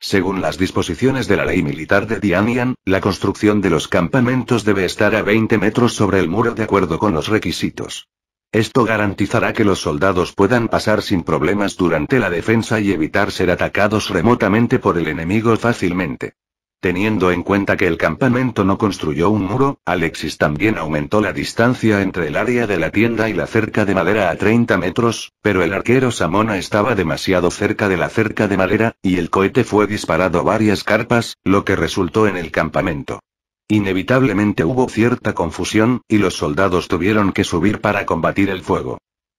Según las disposiciones de la ley militar de Dianian, la construcción de los campamentos debe estar a 20 metros sobre el muro de acuerdo con los requisitos. Esto garantizará que los soldados puedan pasar sin problemas durante la defensa y evitar ser atacados remotamente por el enemigo fácilmente. Teniendo en cuenta que el campamento no construyó un muro, Alexis también aumentó la distancia entre el área de la tienda y la cerca de madera a 30 metros, pero el arquero Samona estaba demasiado cerca de la cerca de madera, y el cohete fue disparado varias carpas, lo que resultó en el campamento. Inevitablemente hubo cierta confusión, y los soldados tuvieron que subir para combatir el fuego.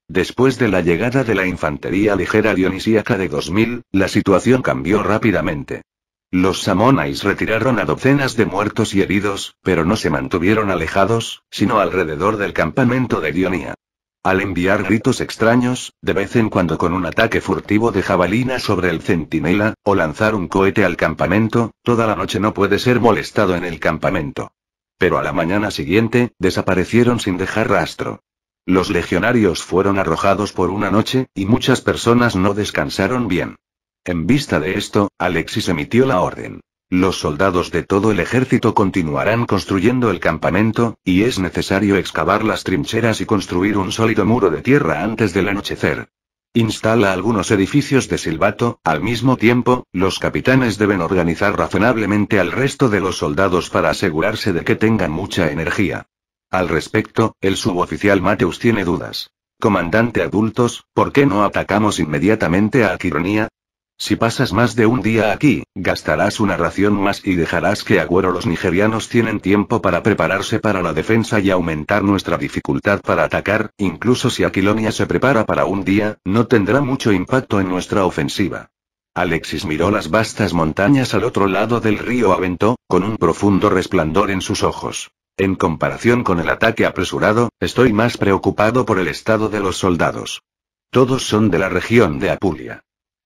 Después de la llegada de la infantería ligera dionisíaca de 2000, la situación cambió rápidamente. Los samonais retiraron a docenas de muertos y heridos, pero no se mantuvieron alejados, sino alrededor del campamento de Dionia. Al enviar gritos extraños, de vez en cuando con un ataque furtivo de jabalina sobre el centinela, o lanzar un cohete al campamento, toda la noche no puede ser molestado en el campamento. Pero a la mañana siguiente, desaparecieron sin dejar rastro. Los legionarios fueron arrojados por una noche, y muchas personas no descansaron bien. En vista de esto, Alexis emitió la orden. Los soldados de todo el ejército continuarán construyendo el campamento, y es necesario excavar las trincheras y construir un sólido muro de tierra antes del anochecer. Instala algunos edificios de silbato, al mismo tiempo, los capitanes deben organizar razonablemente al resto de los soldados para asegurarse de que tengan mucha energía. Al respecto, el suboficial Mateus tiene dudas. Comandante adultos, ¿por qué no atacamos inmediatamente a Aquironía? Si pasas más de un día aquí, gastarás una ración más y dejarás que agüero los nigerianos tienen tiempo para prepararse para la defensa y aumentar nuestra dificultad para atacar, incluso si Aquilonia se prepara para un día, no tendrá mucho impacto en nuestra ofensiva. Alexis miró las vastas montañas al otro lado del río Aventó, con un profundo resplandor en sus ojos. En comparación con el ataque apresurado, estoy más preocupado por el estado de los soldados. Todos son de la región de Apulia.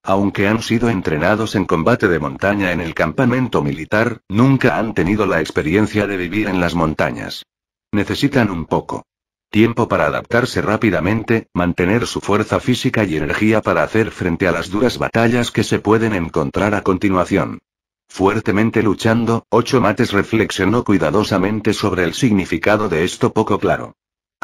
Aunque han sido entrenados en combate de montaña en el campamento militar, nunca han tenido la experiencia de vivir en las montañas. Necesitan un poco. Tiempo para adaptarse rápidamente, mantener su fuerza física y energía para hacer frente a las duras batallas que se pueden encontrar a continuación. Fuertemente luchando, Ocho Mates reflexionó cuidadosamente sobre el significado de esto poco claro.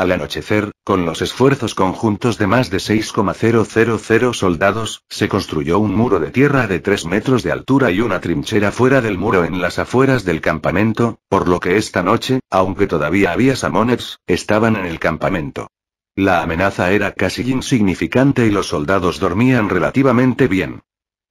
Al anochecer, con los esfuerzos conjuntos de más de 6,000 soldados, se construyó un muro de tierra de 3 metros de altura y una trinchera fuera del muro en las afueras del campamento, por lo que esta noche, aunque todavía había samones, estaban en el campamento. La amenaza era casi insignificante y los soldados dormían relativamente bien.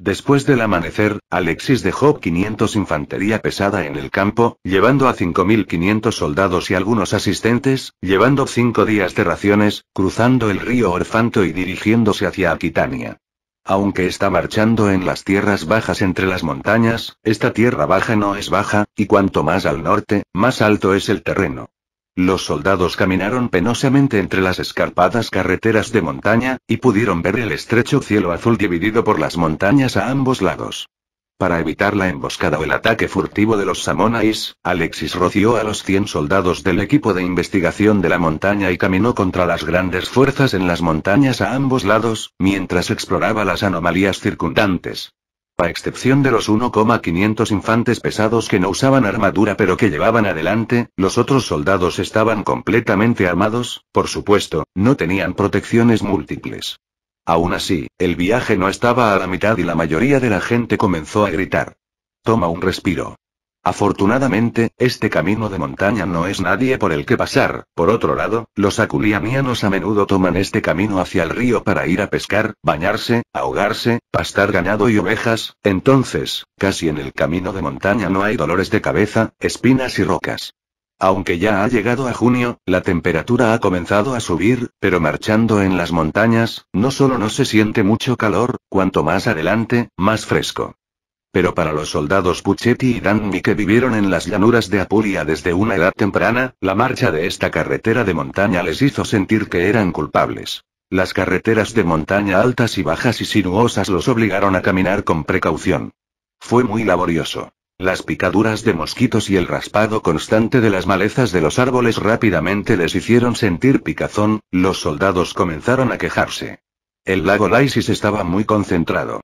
Después del amanecer, Alexis dejó 500 infantería pesada en el campo, llevando a 5.500 soldados y algunos asistentes, llevando cinco días de raciones, cruzando el río Orfanto y dirigiéndose hacia Aquitania. Aunque está marchando en las tierras bajas entre las montañas, esta tierra baja no es baja, y cuanto más al norte, más alto es el terreno. Los soldados caminaron penosamente entre las escarpadas carreteras de montaña, y pudieron ver el estrecho cielo azul dividido por las montañas a ambos lados. Para evitar la emboscada o el ataque furtivo de los Samonais, Alexis roció a los 100 soldados del equipo de investigación de la montaña y caminó contra las grandes fuerzas en las montañas a ambos lados, mientras exploraba las anomalías circundantes a excepción de los 1,500 infantes pesados que no usaban armadura pero que llevaban adelante, los otros soldados estaban completamente armados, por supuesto, no tenían protecciones múltiples. Aún así, el viaje no estaba a la mitad y la mayoría de la gente comenzó a gritar. Toma un respiro. Afortunadamente, este camino de montaña no es nadie por el que pasar. Por otro lado, los aculianianos a menudo toman este camino hacia el río para ir a pescar, bañarse, ahogarse, pastar ganado y ovejas. Entonces, casi en el camino de montaña no hay dolores de cabeza, espinas y rocas. Aunque ya ha llegado a junio, la temperatura ha comenzado a subir, pero marchando en las montañas, no solo no se siente mucho calor, cuanto más adelante, más fresco. Pero para los soldados Puccetti y Danmi que vivieron en las llanuras de Apulia desde una edad temprana, la marcha de esta carretera de montaña les hizo sentir que eran culpables. Las carreteras de montaña altas y bajas y sinuosas los obligaron a caminar con precaución. Fue muy laborioso. Las picaduras de mosquitos y el raspado constante de las malezas de los árboles rápidamente les hicieron sentir picazón, los soldados comenzaron a quejarse. El lago Laisis estaba muy concentrado.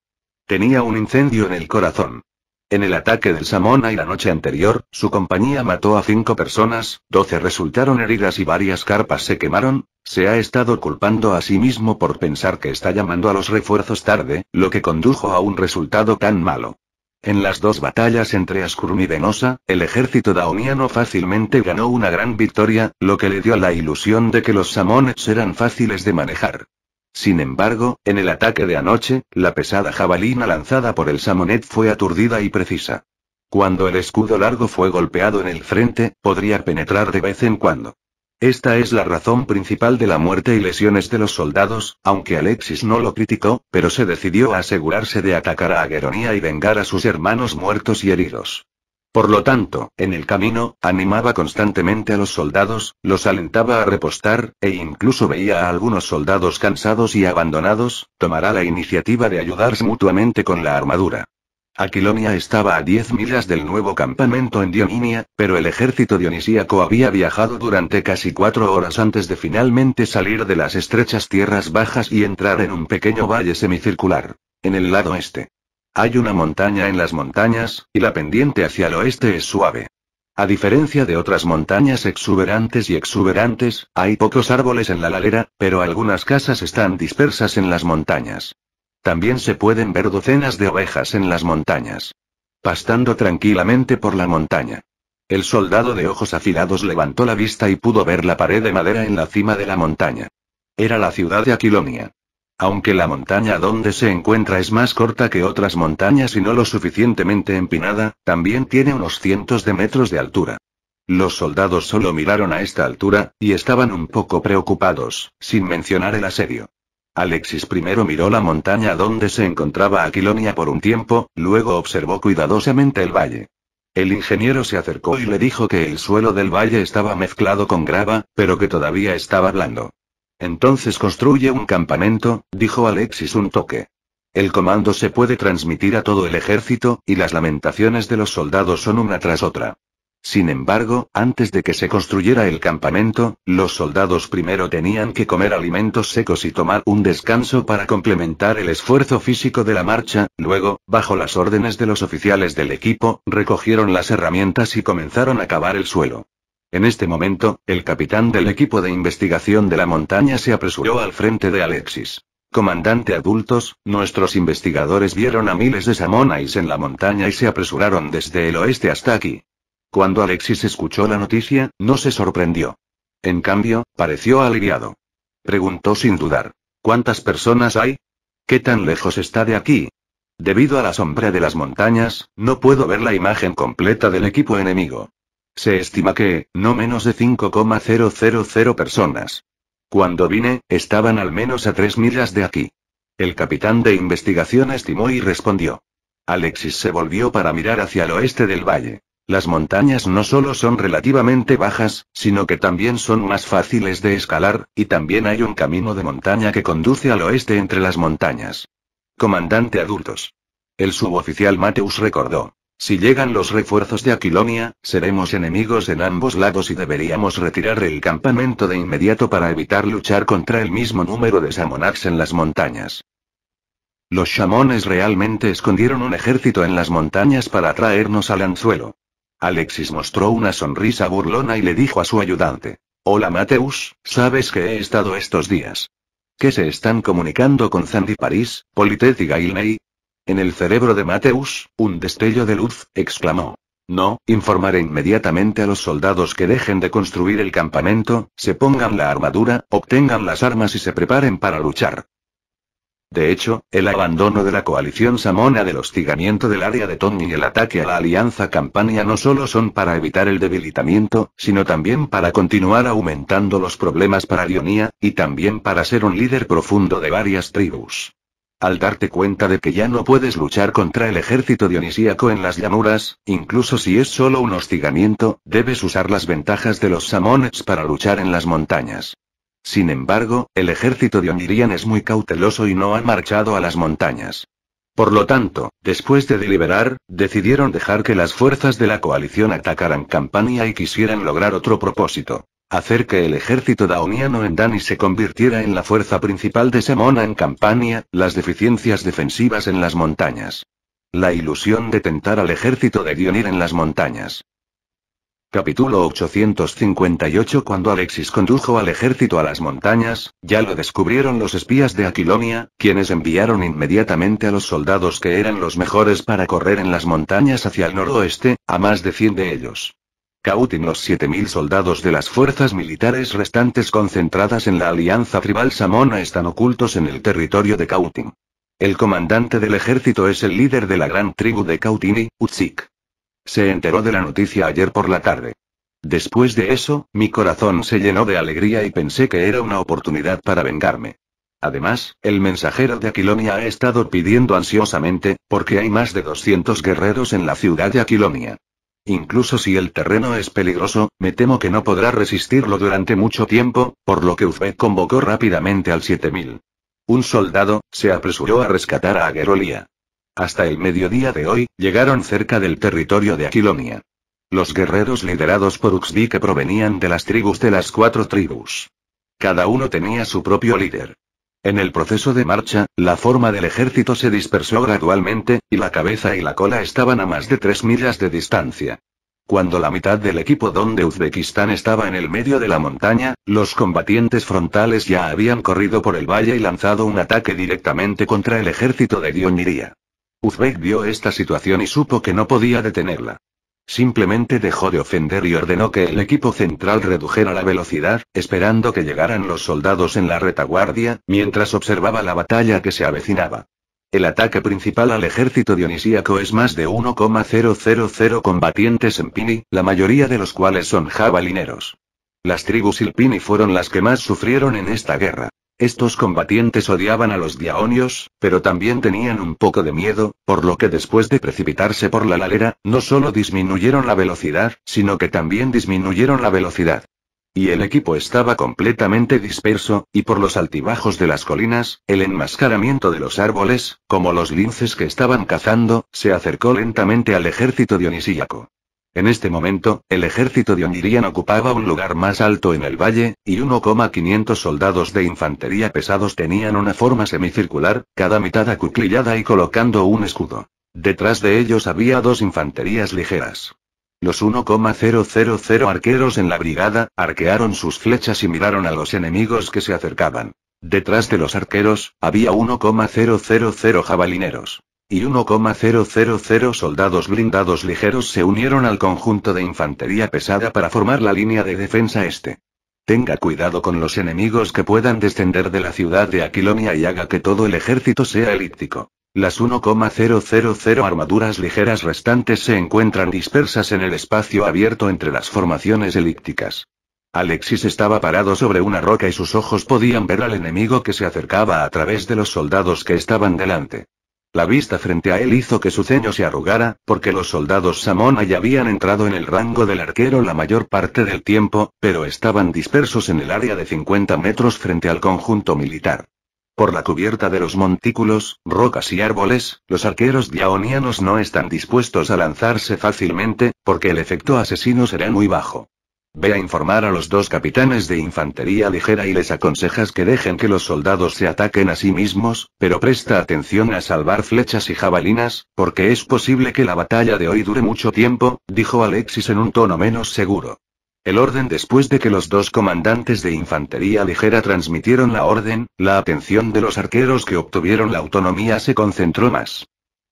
Tenía un incendio en el corazón. En el ataque del Samona y la noche anterior, su compañía mató a cinco personas, doce resultaron heridas y varias carpas se quemaron. Se ha estado culpando a sí mismo por pensar que está llamando a los refuerzos tarde, lo que condujo a un resultado tan malo. En las dos batallas entre Ascurum y Venosa, el ejército daoniano fácilmente ganó una gran victoria, lo que le dio la ilusión de que los Samones eran fáciles de manejar. Sin embargo, en el ataque de anoche, la pesada jabalina lanzada por el Samonet fue aturdida y precisa. Cuando el escudo largo fue golpeado en el frente, podría penetrar de vez en cuando. Esta es la razón principal de la muerte y lesiones de los soldados, aunque Alexis no lo criticó, pero se decidió a asegurarse de atacar a Agueronía y vengar a sus hermanos muertos y heridos. Por lo tanto, en el camino, animaba constantemente a los soldados, los alentaba a repostar, e incluso veía a algunos soldados cansados y abandonados, tomará la iniciativa de ayudarse mutuamente con la armadura. Aquilonia estaba a 10 millas del nuevo campamento en Dioninia, pero el ejército dionisíaco había viajado durante casi cuatro horas antes de finalmente salir de las estrechas tierras bajas y entrar en un pequeño valle semicircular. En el lado este. Hay una montaña en las montañas, y la pendiente hacia el oeste es suave. A diferencia de otras montañas exuberantes y exuberantes, hay pocos árboles en la ladera, pero algunas casas están dispersas en las montañas. También se pueden ver docenas de ovejas en las montañas. Pastando tranquilamente por la montaña. El soldado de ojos afilados levantó la vista y pudo ver la pared de madera en la cima de la montaña. Era la ciudad de Aquilonia. Aunque la montaña donde se encuentra es más corta que otras montañas y no lo suficientemente empinada, también tiene unos cientos de metros de altura. Los soldados solo miraron a esta altura, y estaban un poco preocupados, sin mencionar el asedio. Alexis primero miró la montaña donde se encontraba Aquilonia por un tiempo, luego observó cuidadosamente el valle. El ingeniero se acercó y le dijo que el suelo del valle estaba mezclado con grava, pero que todavía estaba blando. Entonces construye un campamento, dijo Alexis un toque. El comando se puede transmitir a todo el ejército, y las lamentaciones de los soldados son una tras otra. Sin embargo, antes de que se construyera el campamento, los soldados primero tenían que comer alimentos secos y tomar un descanso para complementar el esfuerzo físico de la marcha, luego, bajo las órdenes de los oficiales del equipo, recogieron las herramientas y comenzaron a cavar el suelo. En este momento, el capitán del equipo de investigación de la montaña se apresuró al frente de Alexis. Comandante adultos, nuestros investigadores vieron a miles de Samonais en la montaña y se apresuraron desde el oeste hasta aquí. Cuando Alexis escuchó la noticia, no se sorprendió. En cambio, pareció aliviado. Preguntó sin dudar. ¿Cuántas personas hay? ¿Qué tan lejos está de aquí? Debido a la sombra de las montañas, no puedo ver la imagen completa del equipo enemigo. Se estima que, no menos de 5,000 personas. Cuando vine, estaban al menos a tres millas de aquí. El capitán de investigación estimó y respondió. Alexis se volvió para mirar hacia el oeste del valle. Las montañas no solo son relativamente bajas, sino que también son más fáciles de escalar, y también hay un camino de montaña que conduce al oeste entre las montañas. Comandante adultos. El suboficial Mateus recordó. Si llegan los refuerzos de Aquilonia, seremos enemigos en ambos lados y deberíamos retirar el campamento de inmediato para evitar luchar contra el mismo número de Samonax en las montañas. Los chamones realmente escondieron un ejército en las montañas para atraernos al anzuelo. Alexis mostró una sonrisa burlona y le dijo a su ayudante. Hola Mateus, sabes que he estado estos días. ¿Qué se están comunicando con Sandy París, Politet y Gailney? En el cerebro de Mateus, un destello de luz, exclamó. No, informaré inmediatamente a los soldados que dejen de construir el campamento, se pongan la armadura, obtengan las armas y se preparen para luchar. De hecho, el abandono de la coalición samona del hostigamiento del área de Tony y el ataque a la alianza Campania no solo son para evitar el debilitamiento, sino también para continuar aumentando los problemas para Dionía, y también para ser un líder profundo de varias tribus. Al darte cuenta de que ya no puedes luchar contra el ejército dionisíaco en las llanuras, incluso si es solo un hostigamiento, debes usar las ventajas de los samones para luchar en las montañas. Sin embargo, el ejército de es muy cauteloso y no ha marchado a las montañas. Por lo tanto, después de deliberar, decidieron dejar que las fuerzas de la coalición atacaran Campania y quisieran lograr otro propósito. Hacer que el ejército daoniano en Dani se convirtiera en la fuerza principal de Semona en Campania, las deficiencias defensivas en las montañas. La ilusión de tentar al ejército de Dionir en las montañas. Capítulo 858 Cuando Alexis condujo al ejército a las montañas, ya lo descubrieron los espías de Aquilonia, quienes enviaron inmediatamente a los soldados que eran los mejores para correr en las montañas hacia el noroeste, a más de 100 de ellos. Kautin los 7.000 soldados de las fuerzas militares restantes concentradas en la alianza tribal samona están ocultos en el territorio de Kautin. El comandante del ejército es el líder de la gran tribu de Kautini, Utsik. Se enteró de la noticia ayer por la tarde. Después de eso, mi corazón se llenó de alegría y pensé que era una oportunidad para vengarme. Además, el mensajero de Aquilonia ha estado pidiendo ansiosamente, porque hay más de 200 guerreros en la ciudad de Aquilonia. Incluso si el terreno es peligroso, me temo que no podrá resistirlo durante mucho tiempo, por lo que Uzbek convocó rápidamente al 7000. Un soldado, se apresuró a rescatar a Aguerolia. Hasta el mediodía de hoy, llegaron cerca del territorio de Aquilonia. Los guerreros liderados por Uxdi que provenían de las tribus de las cuatro tribus. Cada uno tenía su propio líder. En el proceso de marcha, la forma del ejército se dispersó gradualmente, y la cabeza y la cola estaban a más de tres millas de distancia. Cuando la mitad del equipo donde Uzbekistán estaba en el medio de la montaña, los combatientes frontales ya habían corrido por el valle y lanzado un ataque directamente contra el ejército de Dioniría. Uzbek vio esta situación y supo que no podía detenerla. Simplemente dejó de ofender y ordenó que el equipo central redujera la velocidad, esperando que llegaran los soldados en la retaguardia, mientras observaba la batalla que se avecinaba. El ataque principal al ejército dionisíaco es más de 1,000 combatientes en Pini, la mayoría de los cuales son jabalineros. Las tribus Ilpini fueron las que más sufrieron en esta guerra. Estos combatientes odiaban a los diaonios, pero también tenían un poco de miedo, por lo que después de precipitarse por la ladera, no solo disminuyeron la velocidad, sino que también disminuyeron la velocidad. Y el equipo estaba completamente disperso, y por los altibajos de las colinas, el enmascaramiento de los árboles, como los linces que estaban cazando, se acercó lentamente al ejército dionisíaco. En este momento, el ejército de Onirian ocupaba un lugar más alto en el valle, y 1,500 soldados de infantería pesados tenían una forma semicircular, cada mitad acuclillada y colocando un escudo. Detrás de ellos había dos infanterías ligeras. Los 1,000 arqueros en la brigada, arquearon sus flechas y miraron a los enemigos que se acercaban. Detrás de los arqueros, había 1,000 jabalineros y 1,000 soldados blindados ligeros se unieron al conjunto de infantería pesada para formar la línea de defensa este. Tenga cuidado con los enemigos que puedan descender de la ciudad de Aquilonia y haga que todo el ejército sea elíptico. Las 1,000 armaduras ligeras restantes se encuentran dispersas en el espacio abierto entre las formaciones elípticas. Alexis estaba parado sobre una roca y sus ojos podían ver al enemigo que se acercaba a través de los soldados que estaban delante. La vista frente a él hizo que su ceño se arrugara, porque los soldados Samona ya habían entrado en el rango del arquero la mayor parte del tiempo, pero estaban dispersos en el área de 50 metros frente al conjunto militar. Por la cubierta de los montículos, rocas y árboles, los arqueros diaonianos no están dispuestos a lanzarse fácilmente, porque el efecto asesino será muy bajo. Ve a informar a los dos capitanes de infantería ligera y les aconsejas que dejen que los soldados se ataquen a sí mismos, pero presta atención a salvar flechas y jabalinas, porque es posible que la batalla de hoy dure mucho tiempo, dijo Alexis en un tono menos seguro. El orden después de que los dos comandantes de infantería ligera transmitieron la orden, la atención de los arqueros que obtuvieron la autonomía se concentró más.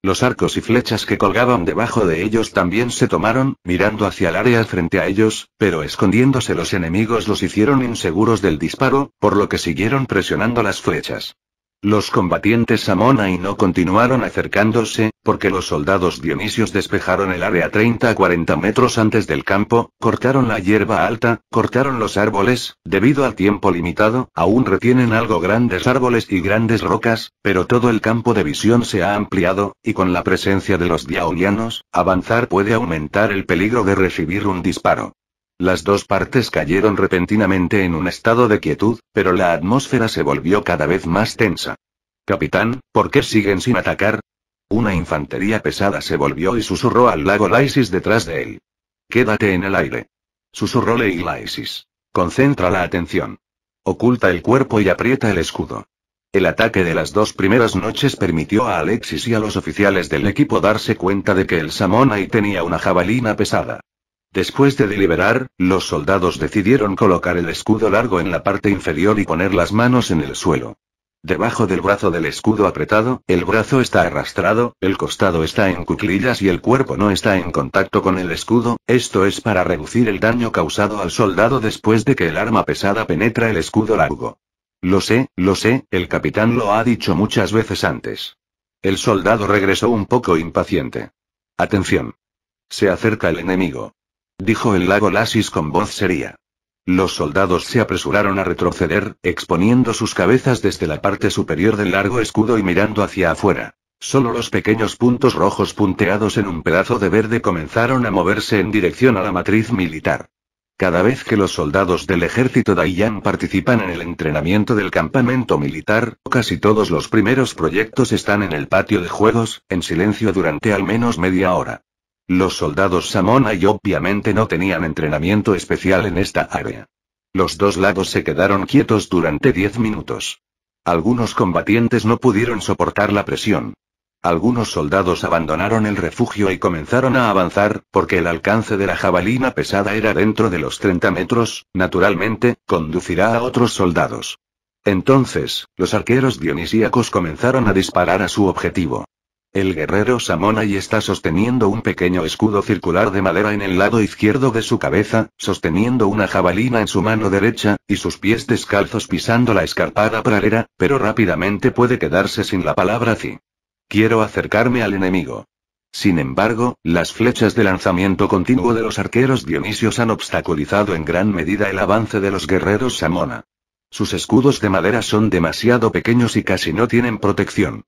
Los arcos y flechas que colgaban debajo de ellos también se tomaron, mirando hacia el área frente a ellos, pero escondiéndose los enemigos los hicieron inseguros del disparo, por lo que siguieron presionando las flechas. Los combatientes Samona y no continuaron acercándose, porque los soldados dionisios despejaron el área 30 a 40 metros antes del campo, cortaron la hierba alta, cortaron los árboles, debido al tiempo limitado, aún retienen algo grandes árboles y grandes rocas, pero todo el campo de visión se ha ampliado, y con la presencia de los diaulianos, avanzar puede aumentar el peligro de recibir un disparo. Las dos partes cayeron repentinamente en un estado de quietud, pero la atmósfera se volvió cada vez más tensa. Capitán, ¿por qué siguen sin atacar? Una infantería pesada se volvió y susurró al lago Lysis detrás de él. Quédate en el aire. Susurró Ley Concentra la atención. Oculta el cuerpo y aprieta el escudo. El ataque de las dos primeras noches permitió a Alexis y a los oficiales del equipo darse cuenta de que el Samonai tenía una jabalina pesada. Después de deliberar, los soldados decidieron colocar el escudo largo en la parte inferior y poner las manos en el suelo. Debajo del brazo del escudo apretado, el brazo está arrastrado, el costado está en cuclillas y el cuerpo no está en contacto con el escudo, esto es para reducir el daño causado al soldado después de que el arma pesada penetra el escudo largo. Lo sé, lo sé, el capitán lo ha dicho muchas veces antes. El soldado regresó un poco impaciente. Atención. Se acerca el enemigo dijo el lago Lasis con voz seria. Los soldados se apresuraron a retroceder, exponiendo sus cabezas desde la parte superior del largo escudo y mirando hacia afuera. Solo los pequeños puntos rojos punteados en un pedazo de verde comenzaron a moverse en dirección a la matriz militar. Cada vez que los soldados del ejército Dayan participan en el entrenamiento del campamento militar, casi todos los primeros proyectos están en el patio de juegos, en silencio durante al menos media hora. Los soldados Samona y obviamente no tenían entrenamiento especial en esta área. Los dos lados se quedaron quietos durante diez minutos. Algunos combatientes no pudieron soportar la presión. Algunos soldados abandonaron el refugio y comenzaron a avanzar, porque el alcance de la jabalina pesada era dentro de los 30 metros, naturalmente, conducirá a otros soldados. Entonces, los arqueros dionisíacos comenzaron a disparar a su objetivo. El guerrero Samona y está sosteniendo un pequeño escudo circular de madera en el lado izquierdo de su cabeza, sosteniendo una jabalina en su mano derecha, y sus pies descalzos pisando la escarpada pradera, pero rápidamente puede quedarse sin la palabra Zi. Quiero acercarme al enemigo. Sin embargo, las flechas de lanzamiento continuo de los arqueros dionisios han obstaculizado en gran medida el avance de los guerreros Samona. Sus escudos de madera son demasiado pequeños y casi no tienen protección.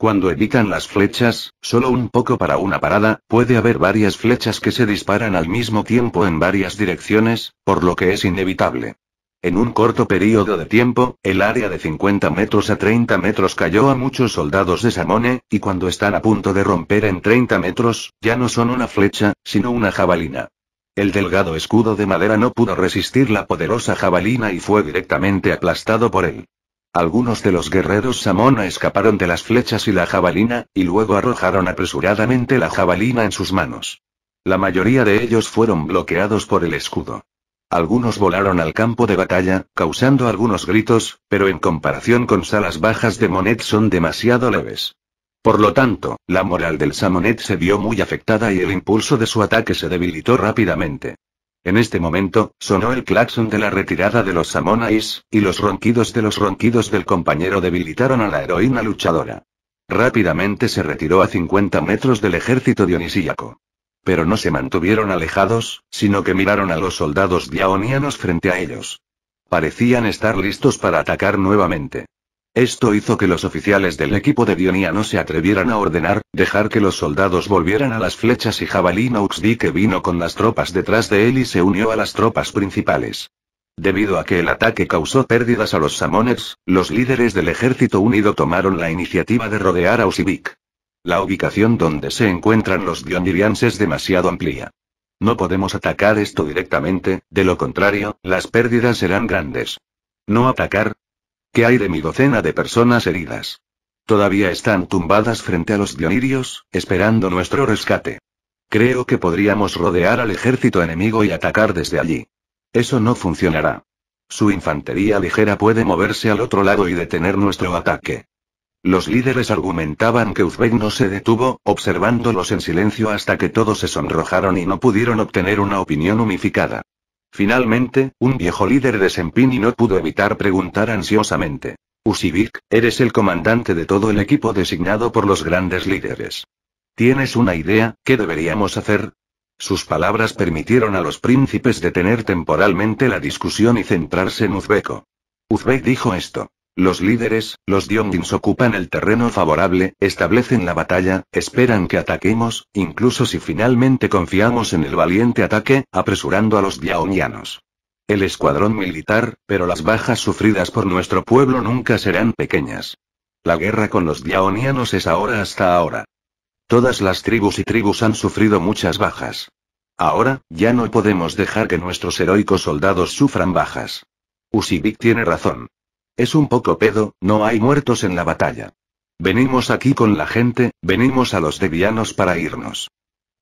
Cuando evitan las flechas, solo un poco para una parada, puede haber varias flechas que se disparan al mismo tiempo en varias direcciones, por lo que es inevitable. En un corto periodo de tiempo, el área de 50 metros a 30 metros cayó a muchos soldados de Samone, y cuando están a punto de romper en 30 metros, ya no son una flecha, sino una jabalina. El delgado escudo de madera no pudo resistir la poderosa jabalina y fue directamente aplastado por él. Algunos de los guerreros Samona escaparon de las flechas y la jabalina, y luego arrojaron apresuradamente la jabalina en sus manos. La mayoría de ellos fueron bloqueados por el escudo. Algunos volaron al campo de batalla, causando algunos gritos, pero en comparación con salas bajas de Monet son demasiado leves. Por lo tanto, la moral del Samonet se vio muy afectada y el impulso de su ataque se debilitó rápidamente. En este momento, sonó el claxon de la retirada de los Samonais, y los ronquidos de los ronquidos del compañero debilitaron a la heroína luchadora. Rápidamente se retiró a 50 metros del ejército dionisíaco. Pero no se mantuvieron alejados, sino que miraron a los soldados diaonianos frente a ellos. Parecían estar listos para atacar nuevamente. Esto hizo que los oficiales del equipo de no se atrevieran a ordenar, dejar que los soldados volvieran a las flechas y Jabalí no que vino con las tropas detrás de él y se unió a las tropas principales. Debido a que el ataque causó pérdidas a los samones, los líderes del ejército unido tomaron la iniciativa de rodear a Usivik. La ubicación donde se encuentran los Dionirians es demasiado amplia. No podemos atacar esto directamente, de lo contrario, las pérdidas serán grandes. No atacar, ¿Qué hay de mi docena de personas heridas? Todavía están tumbadas frente a los Dionirios, esperando nuestro rescate. Creo que podríamos rodear al ejército enemigo y atacar desde allí. Eso no funcionará. Su infantería ligera puede moverse al otro lado y detener nuestro ataque. Los líderes argumentaban que Uzbek no se detuvo, observándolos en silencio hasta que todos se sonrojaron y no pudieron obtener una opinión unificada. Finalmente, un viejo líder de Sempini no pudo evitar preguntar ansiosamente. Usivik, eres el comandante de todo el equipo designado por los grandes líderes. ¿Tienes una idea, qué deberíamos hacer? Sus palabras permitieron a los príncipes detener temporalmente la discusión y centrarse en Uzbeko. Uzbek dijo esto. Los líderes, los Diondins ocupan el terreno favorable, establecen la batalla, esperan que ataquemos, incluso si finalmente confiamos en el valiente ataque, apresurando a los diaonianos. El escuadrón militar, pero las bajas sufridas por nuestro pueblo nunca serán pequeñas. La guerra con los diaonianos es ahora hasta ahora. Todas las tribus y tribus han sufrido muchas bajas. Ahora, ya no podemos dejar que nuestros heroicos soldados sufran bajas. Usibik tiene razón. Es un poco pedo, no hay muertos en la batalla. Venimos aquí con la gente, venimos a los devianos para irnos.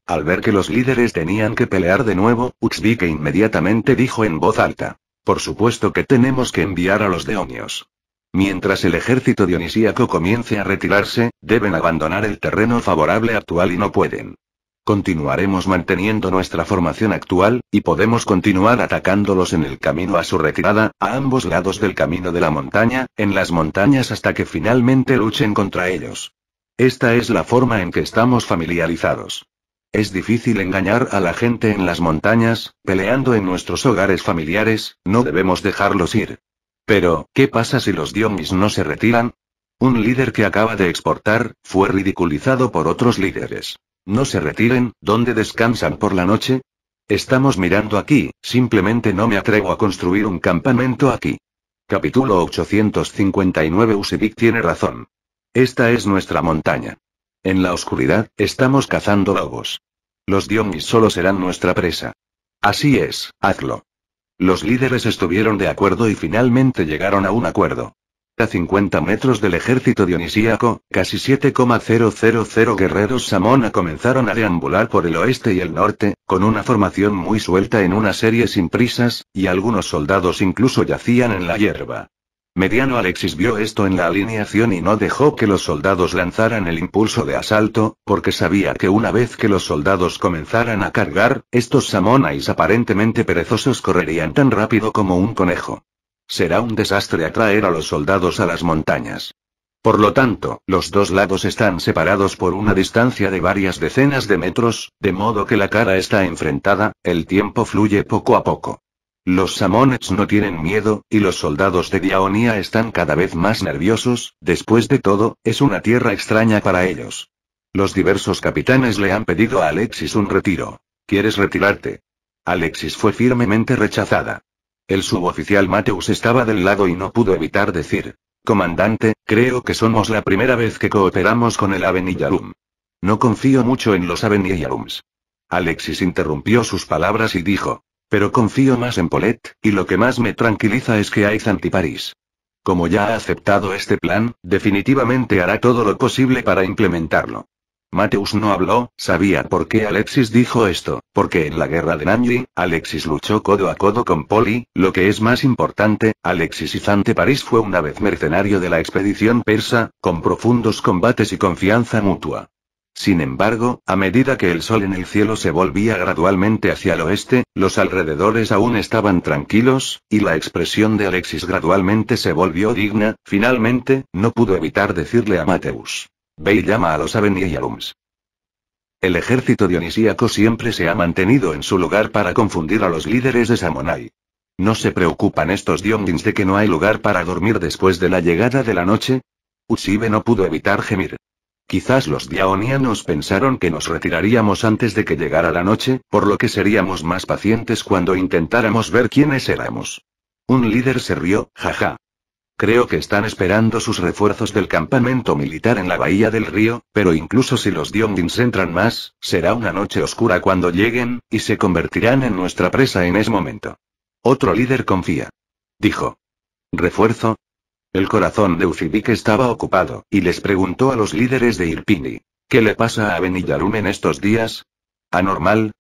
Al ver que los líderes tenían que pelear de nuevo, Uxvike inmediatamente dijo en voz alta. Por supuesto que tenemos que enviar a los deonios. Mientras el ejército dionisíaco comience a retirarse, deben abandonar el terreno favorable actual y no pueden. Continuaremos manteniendo nuestra formación actual, y podemos continuar atacándolos en el camino a su retirada, a ambos lados del camino de la montaña, en las montañas hasta que finalmente luchen contra ellos. Esta es la forma en que estamos familiarizados. Es difícil engañar a la gente en las montañas, peleando en nuestros hogares familiares, no debemos dejarlos ir. Pero, ¿qué pasa si los Diomis no se retiran? Un líder que acaba de exportar, fue ridiculizado por otros líderes. No se retiren, ¿dónde descansan por la noche? Estamos mirando aquí, simplemente no me atrevo a construir un campamento aquí. Capítulo 859 Usevic tiene razón. Esta es nuestra montaña. En la oscuridad, estamos cazando lobos. Los dionis solo serán nuestra presa. Así es, hazlo. Los líderes estuvieron de acuerdo y finalmente llegaron a un acuerdo. A 50 metros del ejército dionisíaco, casi 7,000 guerreros samona comenzaron a deambular por el oeste y el norte, con una formación muy suelta en una serie sin prisas, y algunos soldados incluso yacían en la hierba. Mediano Alexis vio esto en la alineación y no dejó que los soldados lanzaran el impulso de asalto, porque sabía que una vez que los soldados comenzaran a cargar, estos samonais aparentemente perezosos correrían tan rápido como un conejo. Será un desastre atraer a los soldados a las montañas. Por lo tanto, los dos lados están separados por una distancia de varias decenas de metros, de modo que la cara está enfrentada, el tiempo fluye poco a poco. Los samonets no tienen miedo, y los soldados de Diaonia están cada vez más nerviosos, después de todo, es una tierra extraña para ellos. Los diversos capitanes le han pedido a Alexis un retiro. ¿Quieres retirarte? Alexis fue firmemente rechazada. El suboficial Mateus estaba del lado y no pudo evitar decir. Comandante, creo que somos la primera vez que cooperamos con el Yarum No confío mucho en los Aveniyarums." Alexis interrumpió sus palabras y dijo. Pero confío más en Polet, y lo que más me tranquiliza es que hay Zantiparis. Como ya ha aceptado este plan, definitivamente hará todo lo posible para implementarlo. Mateus no habló, sabía por qué Alexis dijo esto, porque en la guerra de Nanji, Alexis luchó codo a codo con Poli, lo que es más importante, Alexis y Zante París fue una vez mercenario de la expedición persa, con profundos combates y confianza mutua. Sin embargo, a medida que el sol en el cielo se volvía gradualmente hacia el oeste, los alrededores aún estaban tranquilos, y la expresión de Alexis gradualmente se volvió digna, finalmente, no pudo evitar decirle a Mateus. Bey llama a los Avenialums. El ejército dionisíaco siempre se ha mantenido en su lugar para confundir a los líderes de Samonai. ¿No se preocupan estos Diongins de que no hay lugar para dormir después de la llegada de la noche? Usibe no pudo evitar gemir. Quizás los Dionianos pensaron que nos retiraríamos antes de que llegara la noche, por lo que seríamos más pacientes cuando intentáramos ver quiénes éramos. Un líder se rió, jaja. Creo que están esperando sus refuerzos del campamento militar en la bahía del río, pero incluso si los Diondins entran más, será una noche oscura cuando lleguen, y se convertirán en nuestra presa en ese momento. Otro líder confía. Dijo. ¿Refuerzo? El corazón de Ucibik estaba ocupado, y les preguntó a los líderes de Irpini. ¿Qué le pasa a Benillarum en estos días? ¿Anormal?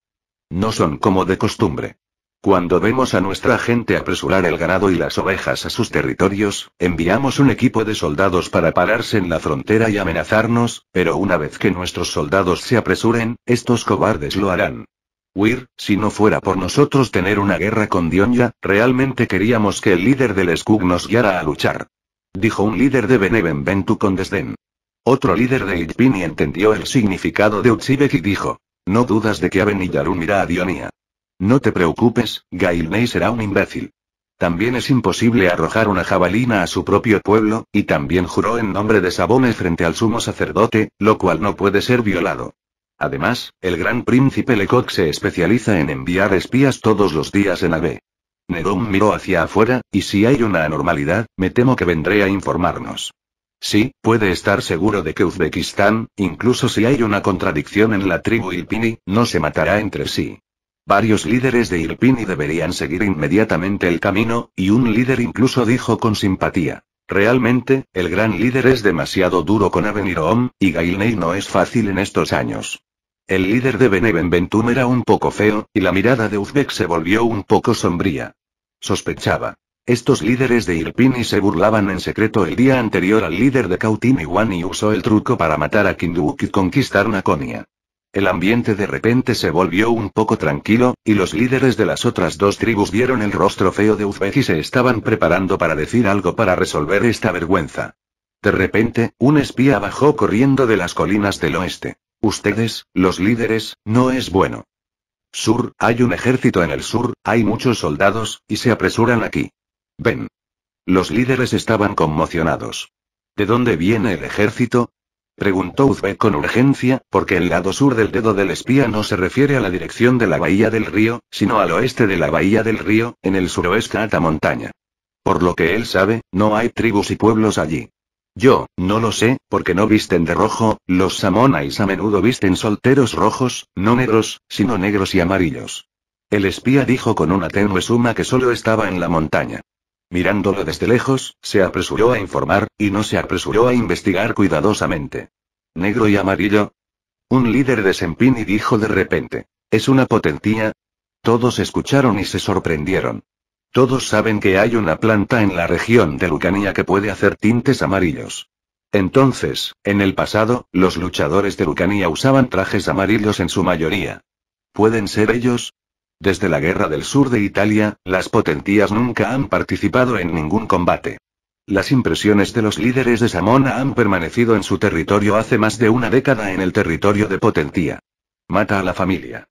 No son como de costumbre. Cuando vemos a nuestra gente apresurar el ganado y las ovejas a sus territorios, enviamos un equipo de soldados para pararse en la frontera y amenazarnos, pero una vez que nuestros soldados se apresuren, estos cobardes lo harán. Weir, si no fuera por nosotros tener una guerra con Dionya, realmente queríamos que el líder del Skug nos guiara a luchar. Dijo un líder de Benevenventu con desdén. Otro líder de Itpini entendió el significado de Uchibek y dijo. No dudas de que Aben irá a Dionia. No te preocupes, Ney será un imbécil. También es imposible arrojar una jabalina a su propio pueblo, y también juró en nombre de Sabone frente al sumo sacerdote, lo cual no puede ser violado. Además, el gran príncipe Lecoq se especializa en enviar espías todos los días en AB. Nerón miró hacia afuera, y si hay una anormalidad, me temo que vendré a informarnos. Sí, puede estar seguro de que Uzbekistán, incluso si hay una contradicción en la tribu Ilpini, no se matará entre sí. Varios líderes de Irpini deberían seguir inmediatamente el camino, y un líder incluso dijo con simpatía. Realmente, el gran líder es demasiado duro con Om, y Gailney no es fácil en estos años. El líder de Beneventum era un poco feo, y la mirada de Uzbek se volvió un poco sombría. Sospechaba. Estos líderes de Irpini se burlaban en secreto el día anterior al líder de Kautini One y usó el truco para matar a Kinduuk y conquistar Naconia. El ambiente de repente se volvió un poco tranquilo, y los líderes de las otras dos tribus vieron el rostro feo de Uzbek y se estaban preparando para decir algo para resolver esta vergüenza. De repente, un espía bajó corriendo de las colinas del oeste. Ustedes, los líderes, no es bueno. Sur, hay un ejército en el sur, hay muchos soldados, y se apresuran aquí. Ven. Los líderes estaban conmocionados. ¿De dónde viene el ejército? Preguntó Uzbek con urgencia, porque el lado sur del dedo del espía no se refiere a la dirección de la bahía del río, sino al oeste de la bahía del río, en el suroeste alta montaña. Por lo que él sabe, no hay tribus y pueblos allí. Yo, no lo sé, porque no visten de rojo, los samonais a menudo visten solteros rojos, no negros, sino negros y amarillos. El espía dijo con una tenue suma que solo estaba en la montaña. Mirándolo desde lejos, se apresuró a informar, y no se apresuró a investigar cuidadosamente. ¿Negro y amarillo? Un líder de Sempini dijo de repente. ¿Es una potentía? Todos escucharon y se sorprendieron. Todos saben que hay una planta en la región de Lucanía que puede hacer tintes amarillos. Entonces, en el pasado, los luchadores de Lucanía usaban trajes amarillos en su mayoría. ¿Pueden ser ellos? Desde la Guerra del Sur de Italia, las potentías nunca han participado en ningún combate. Las impresiones de los líderes de Samona han permanecido en su territorio hace más de una década en el territorio de Potentía. Mata a la familia.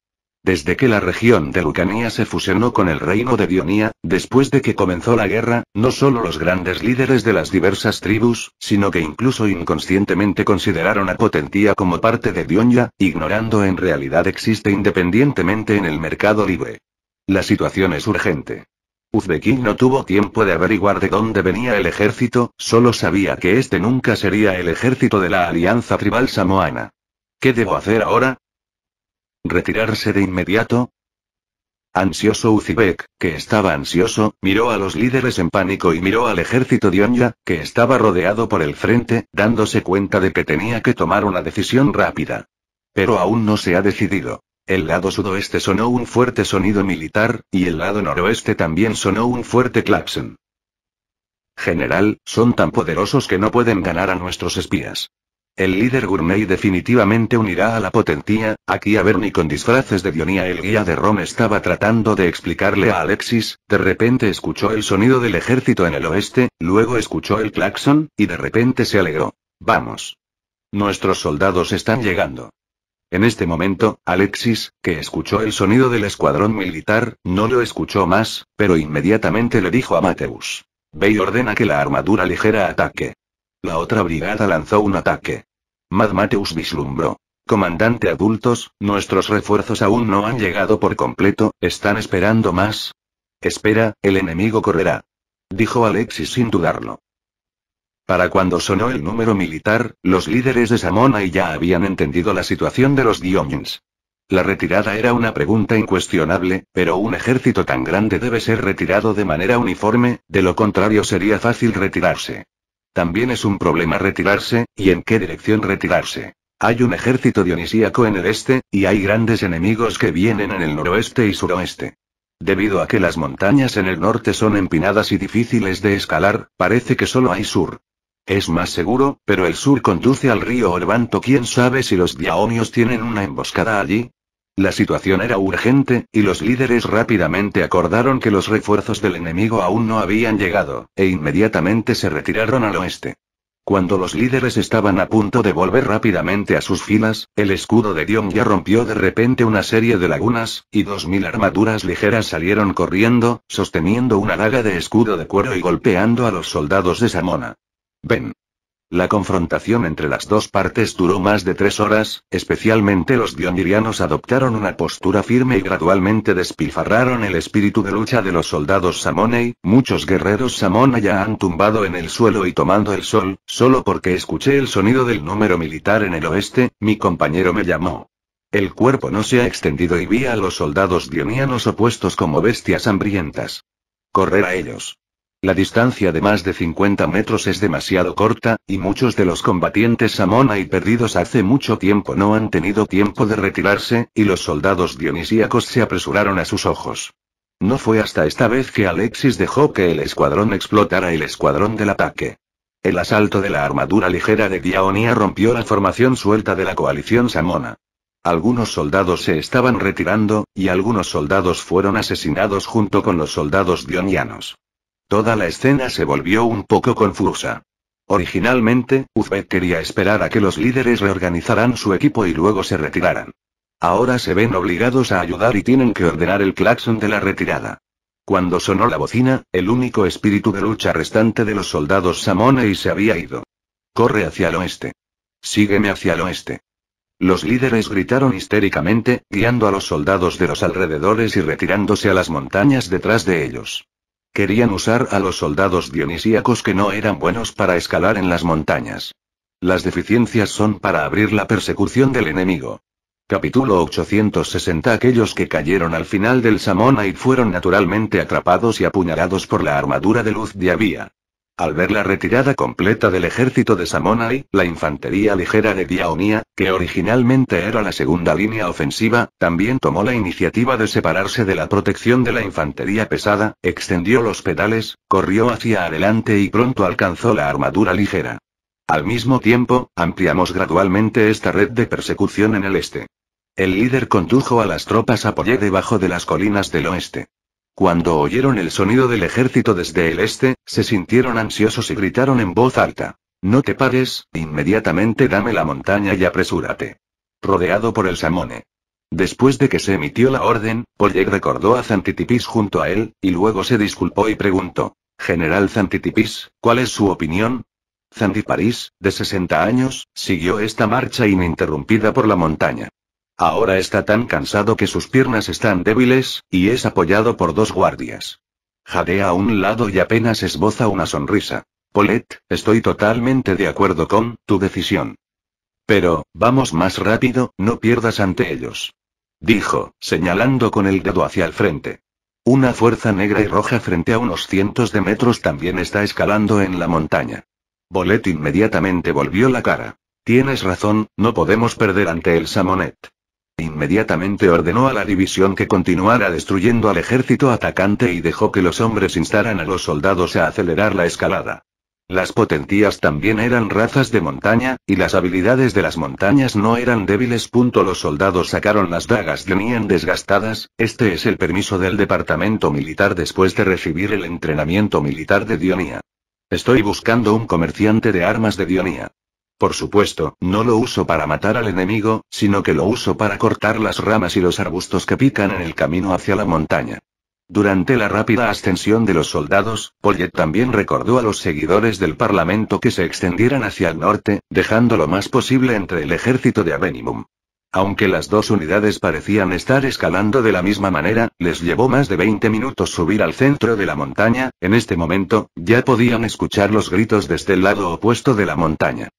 Desde que la región de Lucania se fusionó con el reino de Dionía, después de que comenzó la guerra, no solo los grandes líderes de las diversas tribus, sino que incluso inconscientemente consideraron a Potentía como parte de Dionia, ignorando en realidad existe independientemente en el mercado libre. La situación es urgente. Uzbekín no tuvo tiempo de averiguar de dónde venía el ejército, solo sabía que este nunca sería el ejército de la Alianza Tribal Samoana. ¿Qué debo hacer ahora? ¿Retirarse de inmediato? Ansioso Uzibek, que estaba ansioso, miró a los líderes en pánico y miró al ejército de que estaba rodeado por el frente, dándose cuenta de que tenía que tomar una decisión rápida. Pero aún no se ha decidido. El lado sudoeste sonó un fuerte sonido militar, y el lado noroeste también sonó un fuerte claxon. General, son tan poderosos que no pueden ganar a nuestros espías. El líder Gurney definitivamente unirá a la potentía, aquí a Bernie con disfraces de Dionía el guía de Ron estaba tratando de explicarle a Alexis, de repente escuchó el sonido del ejército en el oeste, luego escuchó el claxon, y de repente se alegró. Vamos. Nuestros soldados están llegando. En este momento, Alexis, que escuchó el sonido del escuadrón militar, no lo escuchó más, pero inmediatamente le dijo a Mateus. Ve y ordena que la armadura ligera ataque. La otra brigada lanzó un ataque. Mad Mateus vislumbró. Comandante adultos, nuestros refuerzos aún no han llegado por completo, ¿están esperando más? Espera, el enemigo correrá. Dijo Alexis sin dudarlo. Para cuando sonó el número militar, los líderes de y ya habían entendido la situación de los Diomins. La retirada era una pregunta incuestionable, pero un ejército tan grande debe ser retirado de manera uniforme, de lo contrario sería fácil retirarse. También es un problema retirarse, y en qué dirección retirarse. Hay un ejército dionisíaco en el este, y hay grandes enemigos que vienen en el noroeste y suroeste. Debido a que las montañas en el norte son empinadas y difíciles de escalar, parece que solo hay sur. Es más seguro, pero el sur conduce al río Orbanto. ¿Quién sabe si los diaonios tienen una emboscada allí? La situación era urgente, y los líderes rápidamente acordaron que los refuerzos del enemigo aún no habían llegado, e inmediatamente se retiraron al oeste. Cuando los líderes estaban a punto de volver rápidamente a sus filas, el escudo de Dion ya rompió de repente una serie de lagunas, y dos mil armaduras ligeras salieron corriendo, sosteniendo una daga de escudo de cuero y golpeando a los soldados de Samona. Ven. La confrontación entre las dos partes duró más de tres horas, especialmente los dionirianos adoptaron una postura firme y gradualmente despilfarraron el espíritu de lucha de los soldados Samonei, muchos guerreros ya han tumbado en el suelo y tomando el sol, solo porque escuché el sonido del número militar en el oeste, mi compañero me llamó. El cuerpo no se ha extendido y vi a los soldados dionianos opuestos como bestias hambrientas. Correr a ellos. La distancia de más de 50 metros es demasiado corta, y muchos de los combatientes Samona y perdidos hace mucho tiempo no han tenido tiempo de retirarse, y los soldados dionisíacos se apresuraron a sus ojos. No fue hasta esta vez que Alexis dejó que el escuadrón explotara el escuadrón del ataque. El asalto de la armadura ligera de Dionia rompió la formación suelta de la coalición samona. Algunos soldados se estaban retirando, y algunos soldados fueron asesinados junto con los soldados dionianos. Toda la escena se volvió un poco confusa. Originalmente, Uzbek quería esperar a que los líderes reorganizaran su equipo y luego se retiraran. Ahora se ven obligados a ayudar y tienen que ordenar el claxon de la retirada. Cuando sonó la bocina, el único espíritu de lucha restante de los soldados Samone y se había ido. Corre hacia el oeste. Sígueme hacia el oeste. Los líderes gritaron histéricamente, guiando a los soldados de los alrededores y retirándose a las montañas detrás de ellos. Querían usar a los soldados dionisíacos que no eran buenos para escalar en las montañas. Las deficiencias son para abrir la persecución del enemigo. Capítulo 860 Aquellos que cayeron al final del y fueron naturalmente atrapados y apuñalados por la armadura de luz de Avia. Al ver la retirada completa del ejército de Samonai, la infantería ligera de Diaonia, que originalmente era la segunda línea ofensiva, también tomó la iniciativa de separarse de la protección de la infantería pesada, extendió los pedales, corrió hacia adelante y pronto alcanzó la armadura ligera. Al mismo tiempo, ampliamos gradualmente esta red de persecución en el este. El líder condujo a las tropas a debajo de las colinas del oeste. Cuando oyeron el sonido del ejército desde el este, se sintieron ansiosos y gritaron en voz alta. No te pares, inmediatamente dame la montaña y apresúrate. Rodeado por el Samone. Después de que se emitió la orden, Oleg recordó a Zantitipis junto a él, y luego se disculpó y preguntó. General Zantitipis, ¿cuál es su opinión? Zantiparis, de 60 años, siguió esta marcha ininterrumpida por la montaña. Ahora está tan cansado que sus piernas están débiles, y es apoyado por dos guardias. Jadea a un lado y apenas esboza una sonrisa. polet estoy totalmente de acuerdo con tu decisión. Pero, vamos más rápido, no pierdas ante ellos. Dijo, señalando con el dedo hacia el frente. Una fuerza negra y roja frente a unos cientos de metros también está escalando en la montaña. Bolet inmediatamente volvió la cara. Tienes razón, no podemos perder ante el Samonet. Inmediatamente ordenó a la división que continuara destruyendo al ejército atacante y dejó que los hombres instaran a los soldados a acelerar la escalada. Las potentías también eran razas de montaña, y las habilidades de las montañas no eran débiles. Los soldados sacaron las dagas de desgastadas, este es el permiso del departamento militar después de recibir el entrenamiento militar de Dionía. Estoy buscando un comerciante de armas de Dionía. Por supuesto, no lo uso para matar al enemigo, sino que lo uso para cortar las ramas y los arbustos que pican en el camino hacia la montaña. Durante la rápida ascensión de los soldados, Pollet también recordó a los seguidores del Parlamento que se extendieran hacia el norte, dejando lo más posible entre el ejército de Avenimum. Aunque las dos unidades parecían estar escalando de la misma manera, les llevó más de 20 minutos subir al centro de la montaña, en este momento, ya podían escuchar los gritos desde el lado opuesto de la montaña.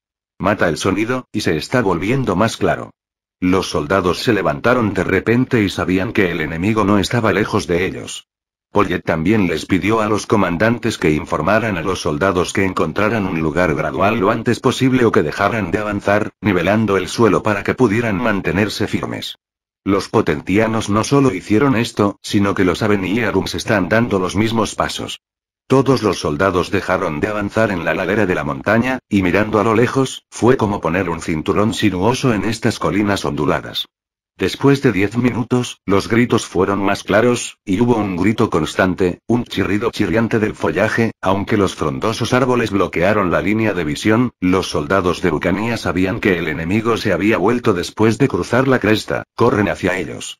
Mata el sonido, y se está volviendo más claro. Los soldados se levantaron de repente y sabían que el enemigo no estaba lejos de ellos. Pollet también les pidió a los comandantes que informaran a los soldados que encontraran un lugar gradual lo antes posible o que dejaran de avanzar, nivelando el suelo para que pudieran mantenerse firmes. Los potentianos no solo hicieron esto, sino que los Aveniarums están dando los mismos pasos. Todos los soldados dejaron de avanzar en la ladera de la montaña, y mirando a lo lejos, fue como poner un cinturón sinuoso en estas colinas onduladas. Después de diez minutos, los gritos fueron más claros, y hubo un grito constante, un chirrido chirriante del follaje, aunque los frondosos árboles bloquearon la línea de visión, los soldados de bucanía sabían que el enemigo se había vuelto después de cruzar la cresta, corren hacia ellos.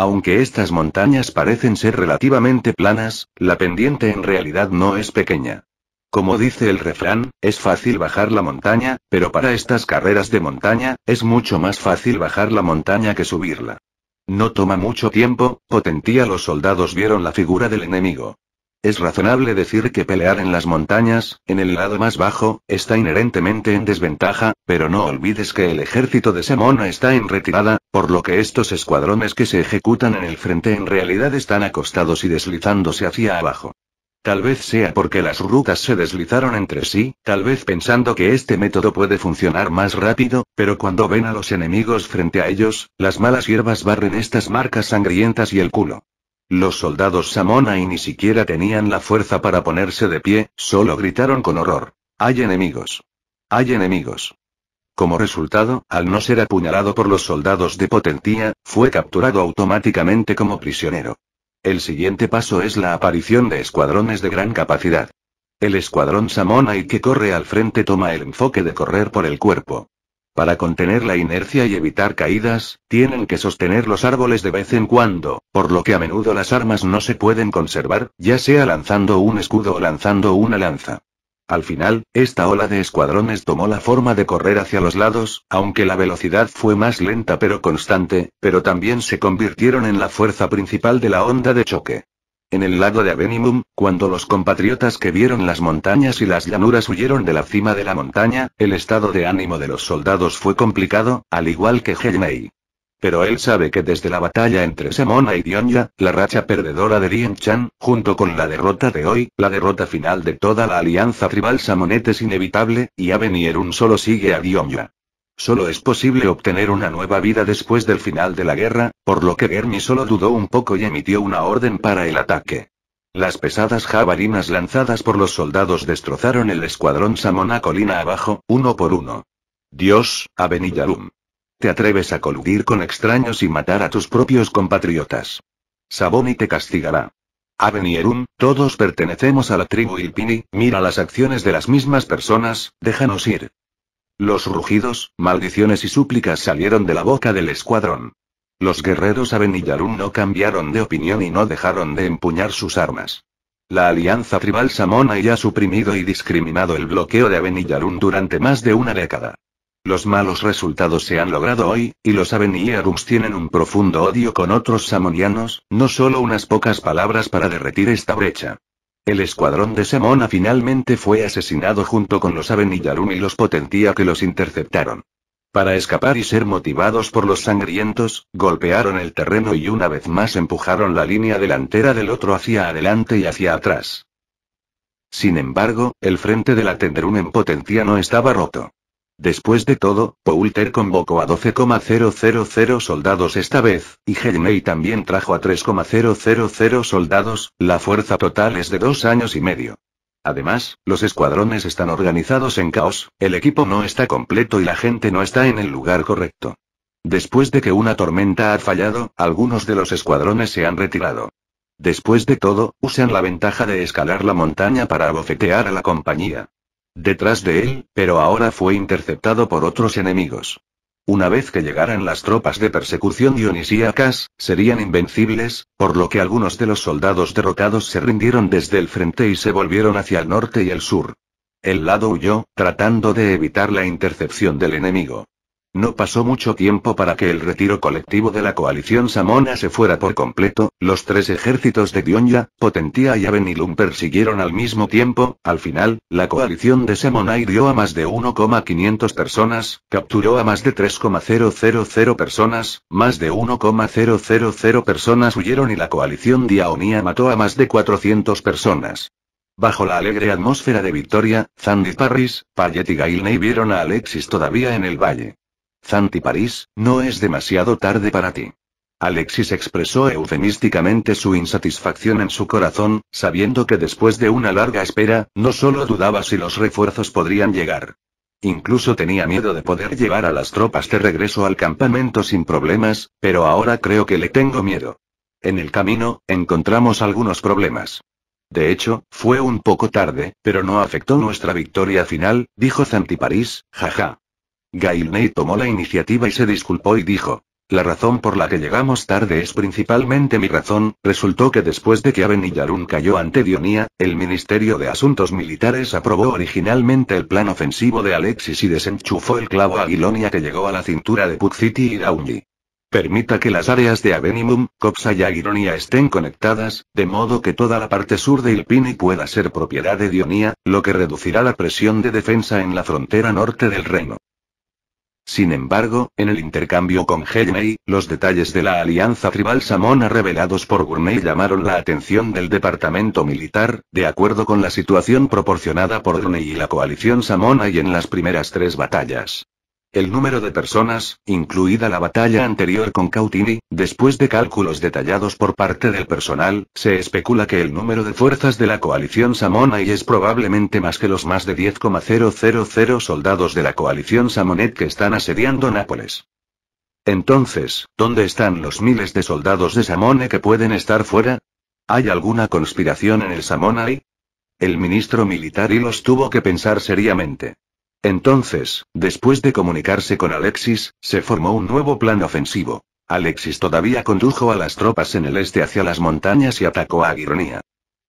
Aunque estas montañas parecen ser relativamente planas, la pendiente en realidad no es pequeña. Como dice el refrán, es fácil bajar la montaña, pero para estas carreras de montaña, es mucho más fácil bajar la montaña que subirla. No toma mucho tiempo, Potentía los soldados vieron la figura del enemigo. Es razonable decir que pelear en las montañas, en el lado más bajo, está inherentemente en desventaja, pero no olvides que el ejército de Semona está en retirada, por lo que estos escuadrones que se ejecutan en el frente en realidad están acostados y deslizándose hacia abajo. Tal vez sea porque las rutas se deslizaron entre sí, tal vez pensando que este método puede funcionar más rápido, pero cuando ven a los enemigos frente a ellos, las malas hierbas barren estas marcas sangrientas y el culo. Los soldados Samona y ni siquiera tenían la fuerza para ponerse de pie, solo gritaron con horror. Hay enemigos. Hay enemigos. Como resultado, al no ser apuñalado por los soldados de Potentía, fue capturado automáticamente como prisionero. El siguiente paso es la aparición de escuadrones de gran capacidad. El escuadrón Samonai que corre al frente toma el enfoque de correr por el cuerpo. Para contener la inercia y evitar caídas, tienen que sostener los árboles de vez en cuando, por lo que a menudo las armas no se pueden conservar, ya sea lanzando un escudo o lanzando una lanza. Al final, esta ola de escuadrones tomó la forma de correr hacia los lados, aunque la velocidad fue más lenta pero constante, pero también se convirtieron en la fuerza principal de la onda de choque. En el lago de Avenimum, cuando los compatriotas que vieron las montañas y las llanuras huyeron de la cima de la montaña, el estado de ánimo de los soldados fue complicado, al igual que Genei. Pero él sabe que desde la batalla entre Semona y Dionya, la racha perdedora de Dien Chan, junto con la derrota de hoy, la derrota final de toda la alianza tribal Samonet es inevitable, y Avenir un solo sigue a Dionya. Solo es posible obtener una nueva vida después del final de la guerra, por lo que Germi solo dudó un poco y emitió una orden para el ataque. Las pesadas jabarinas lanzadas por los soldados destrozaron el escuadrón Samona colina abajo, uno por uno. Dios, Avenillarum. Te atreves a coludir con extraños y matar a tus propios compatriotas. Saboni te castigará. Avenirum, todos pertenecemos a la tribu Ilpini, mira las acciones de las mismas personas, déjanos ir. Los rugidos, maldiciones y súplicas salieron de la boca del escuadrón. Los guerreros Avenillarun no cambiaron de opinión y no dejaron de empuñar sus armas. La alianza tribal samona ya ha suprimido y discriminado el bloqueo de Avenillarun durante más de una década. Los malos resultados se han logrado hoy, y los Avenillaruns tienen un profundo odio con otros samonianos, no solo unas pocas palabras para derretir esta brecha. El escuadrón de Semona finalmente fue asesinado junto con los Avenillarum y los Potentía que los interceptaron. Para escapar y ser motivados por los sangrientos, golpearon el terreno y una vez más empujaron la línea delantera del otro hacia adelante y hacia atrás. Sin embargo, el frente de la Tenderum en potencia no estaba roto. Después de todo, Poulter convocó a 12,000 soldados esta vez, y Gelmey también trajo a 3,000 soldados, la fuerza total es de dos años y medio. Además, los escuadrones están organizados en caos, el equipo no está completo y la gente no está en el lugar correcto. Después de que una tormenta ha fallado, algunos de los escuadrones se han retirado. Después de todo, usan la ventaja de escalar la montaña para abofetear a la compañía detrás de él, pero ahora fue interceptado por otros enemigos. Una vez que llegaran las tropas de persecución dionisíacas, serían invencibles, por lo que algunos de los soldados derrotados se rindieron desde el frente y se volvieron hacia el norte y el sur. El lado huyó, tratando de evitar la intercepción del enemigo. No pasó mucho tiempo para que el retiro colectivo de la coalición samona se fuera por completo, los tres ejércitos de Dionya, Potentia y Avenilum persiguieron al mismo tiempo, al final, la coalición de Samona hirió a más de 1,500 personas, capturó a más de 3,000 personas, más de 1,000 personas huyeron y la coalición Diaonia mató a más de 400 personas. Bajo la alegre atmósfera de victoria, Sandy Parris, Payet y Gailney vieron a Alexis todavía en el valle. Zanti París, no es demasiado tarde para ti. Alexis expresó eufemísticamente su insatisfacción en su corazón, sabiendo que después de una larga espera, no solo dudaba si los refuerzos podrían llegar. Incluso tenía miedo de poder llevar a las tropas de regreso al campamento sin problemas, pero ahora creo que le tengo miedo. En el camino, encontramos algunos problemas. De hecho, fue un poco tarde, pero no afectó nuestra victoria final, dijo Zantiparís, París, jaja. Gailney tomó la iniciativa y se disculpó y dijo. La razón por la que llegamos tarde es principalmente mi razón, resultó que después de que Aveni cayó ante Dionía, el Ministerio de Asuntos Militares aprobó originalmente el plan ofensivo de Alexis y desenchufó el clavo a Aguilonia que llegó a la cintura de Puk City y Raungi. Permita que las áreas de Avenimum, Copsa y Aguironia estén conectadas, de modo que toda la parte sur de Ilpini pueda ser propiedad de Dionía, lo que reducirá la presión de defensa en la frontera norte del reino. Sin embargo, en el intercambio con Helmey, los detalles de la alianza tribal samona revelados por Gurney llamaron la atención del departamento militar, de acuerdo con la situación proporcionada por Gurney y la coalición samona y en las primeras tres batallas. El número de personas, incluida la batalla anterior con Cautini, después de cálculos detallados por parte del personal, se especula que el número de fuerzas de la coalición y es probablemente más que los más de 10,000 soldados de la coalición Samonet que están asediando Nápoles. Entonces, ¿dónde están los miles de soldados de Samone que pueden estar fuera? ¿Hay alguna conspiración en el Samonai? El ministro militar y los tuvo que pensar seriamente. Entonces, después de comunicarse con Alexis, se formó un nuevo plan ofensivo. Alexis todavía condujo a las tropas en el este hacia las montañas y atacó a Agironia.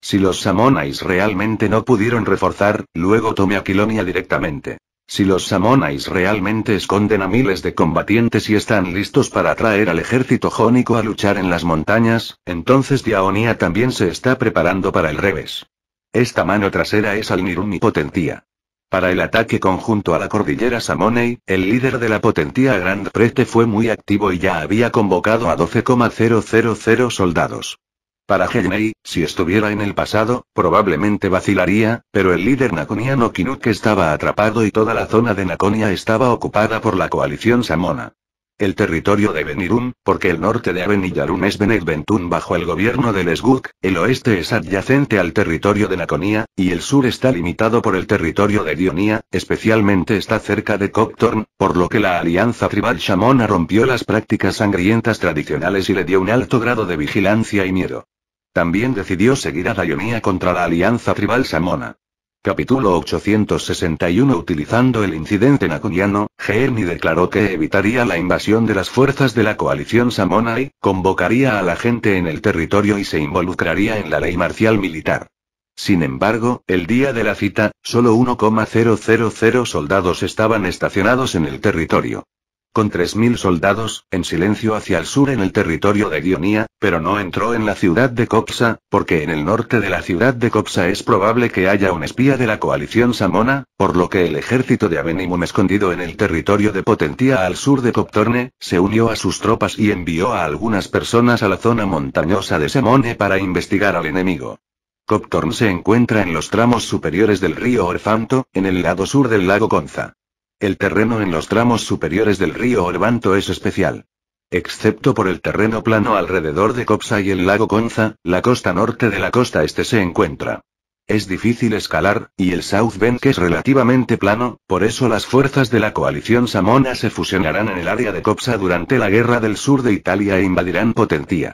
Si los Samonais realmente no pudieron reforzar, luego tome a Quilonia directamente. Si los Samonais realmente esconden a miles de combatientes y están listos para atraer al ejército jónico a luchar en las montañas, entonces Dionía también se está preparando para el revés. Esta mano trasera es almirun y potentía. Para el ataque conjunto a la cordillera Samonei, el líder de la potentía Grand Prete fue muy activo y ya había convocado a 12,000 soldados. Para Genei, si estuviera en el pasado, probablemente vacilaría, pero el líder naconiano Kinuk estaba atrapado y toda la zona de Naconia estaba ocupada por la coalición samona el territorio de Benirun, porque el norte de Avenillarun es Beneventún bajo el gobierno de Lesguk, el oeste es adyacente al territorio de Naconia y el sur está limitado por el territorio de Dionía, especialmente está cerca de Coctorn, por lo que la alianza tribal shamona rompió las prácticas sangrientas tradicionales y le dio un alto grado de vigilancia y miedo. También decidió seguir a Dionía contra la alianza tribal Shamona. Capítulo 861 Utilizando el incidente naconiano, Geerni declaró que evitaría la invasión de las fuerzas de la coalición Samonai, convocaría a la gente en el territorio y se involucraría en la ley marcial militar. Sin embargo, el día de la cita, solo 1,000 soldados estaban estacionados en el territorio con 3.000 soldados, en silencio hacia el sur en el territorio de Guionía, pero no entró en la ciudad de Copsa, porque en el norte de la ciudad de Copsa es probable que haya un espía de la coalición samona, por lo que el ejército de Avenimum escondido en el territorio de Potentía al sur de Coptorne, se unió a sus tropas y envió a algunas personas a la zona montañosa de Samone para investigar al enemigo. Coptorne se encuentra en los tramos superiores del río Orfanto, en el lado sur del lago Conza. El terreno en los tramos superiores del río Orbanto es especial. Excepto por el terreno plano alrededor de Copsa y el lago Conza, la costa norte de la costa este se encuentra. Es difícil escalar, y el South Bank es relativamente plano, por eso las fuerzas de la coalición samona se fusionarán en el área de Copsa durante la Guerra del Sur de Italia e invadirán Potentía.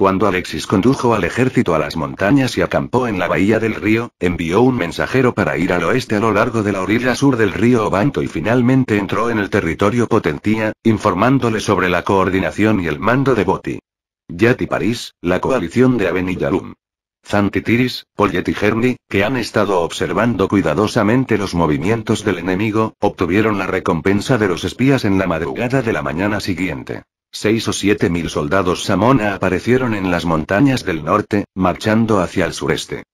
Cuando Alexis condujo al ejército a las montañas y acampó en la bahía del río, envió un mensajero para ir al oeste a lo largo de la orilla sur del río Obanto y finalmente entró en el territorio Potentía, informándole sobre la coordinación y el mando de Boti. Yati París, la coalición de Zanti Zantitiris, Pollet y Gerni, que han estado observando cuidadosamente los movimientos del enemigo, obtuvieron la recompensa de los espías en la madrugada de la mañana siguiente. Seis o siete mil soldados Samona aparecieron en las montañas del norte, marchando hacia el sureste.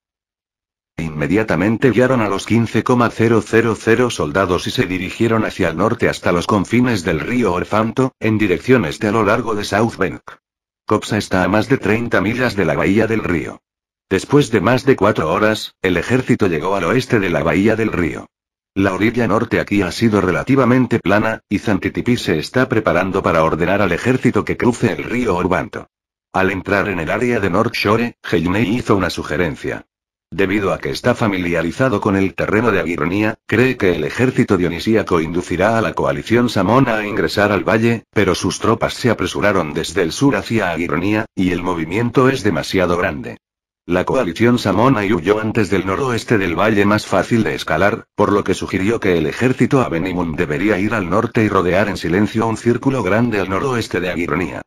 Inmediatamente guiaron a los 15,000 soldados y se dirigieron hacia el norte hasta los confines del río Orfanto, en dirección este a lo largo de South Bank. Copsa está a más de 30 millas de la bahía del río. Después de más de cuatro horas, el ejército llegó al oeste de la bahía del río. La orilla norte aquí ha sido relativamente plana, y Zantitipi se está preparando para ordenar al ejército que cruce el río Orbanto. Al entrar en el área de North Shore, Heinei hizo una sugerencia. Debido a que está familiarizado con el terreno de Aguironía, cree que el ejército dionisíaco inducirá a la coalición samona a ingresar al valle, pero sus tropas se apresuraron desde el sur hacia Agironia y el movimiento es demasiado grande. La coalición y huyó antes del noroeste del valle más fácil de escalar, por lo que sugirió que el ejército Abenimun debería ir al norte y rodear en silencio un círculo grande al noroeste de Aguirronía.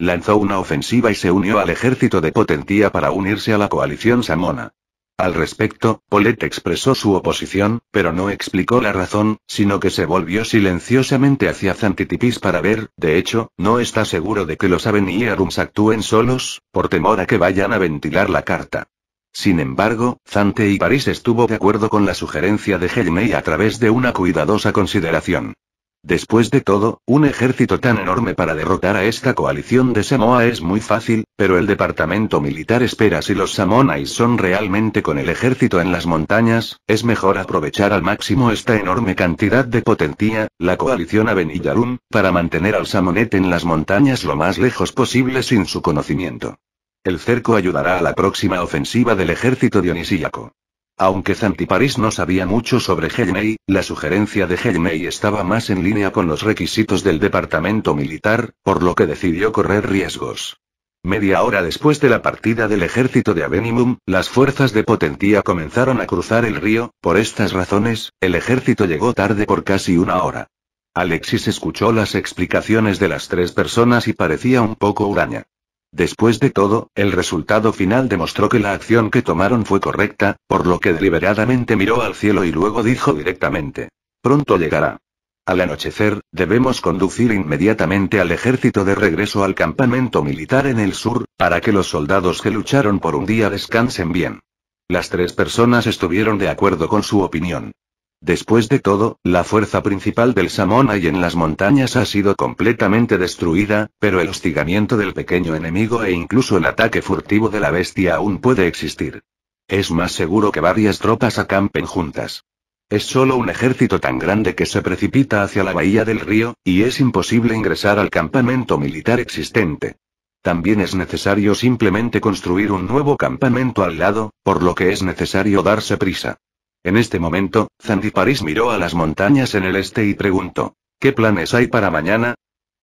Lanzó una ofensiva y se unió al ejército de Potentía para unirse a la coalición Samona. Al respecto, Polet expresó su oposición, pero no explicó la razón, sino que se volvió silenciosamente hacia Zantitipis para ver, de hecho, no está seguro de que los Aven y Arums actúen solos, por temor a que vayan a ventilar la carta. Sin embargo, Zante y París estuvo de acuerdo con la sugerencia de Helmey a través de una cuidadosa consideración. Después de todo, un ejército tan enorme para derrotar a esta coalición de Samoa es muy fácil, pero el departamento militar espera si los Samonais son realmente con el ejército en las montañas, es mejor aprovechar al máximo esta enorme cantidad de potentía, la coalición Avenillarum, para mantener al Samonet en las montañas lo más lejos posible sin su conocimiento. El cerco ayudará a la próxima ofensiva del ejército dionisíaco. Aunque Zantiparis no sabía mucho sobre Helmei, la sugerencia de Helmei estaba más en línea con los requisitos del departamento militar, por lo que decidió correr riesgos. Media hora después de la partida del ejército de Avenimum, las fuerzas de potentía comenzaron a cruzar el río, por estas razones, el ejército llegó tarde por casi una hora. Alexis escuchó las explicaciones de las tres personas y parecía un poco huraña. Después de todo, el resultado final demostró que la acción que tomaron fue correcta, por lo que deliberadamente miró al cielo y luego dijo directamente. Pronto llegará. Al anochecer, debemos conducir inmediatamente al ejército de regreso al campamento militar en el sur, para que los soldados que lucharon por un día descansen bien. Las tres personas estuvieron de acuerdo con su opinión. Después de todo, la fuerza principal del Samona y en las montañas ha sido completamente destruida, pero el hostigamiento del pequeño enemigo e incluso el ataque furtivo de la bestia aún puede existir. Es más seguro que varias tropas acampen juntas. Es solo un ejército tan grande que se precipita hacia la bahía del río, y es imposible ingresar al campamento militar existente. También es necesario simplemente construir un nuevo campamento al lado, por lo que es necesario darse prisa. En este momento, Zandiparis miró a las montañas en el este y preguntó, ¿qué planes hay para mañana?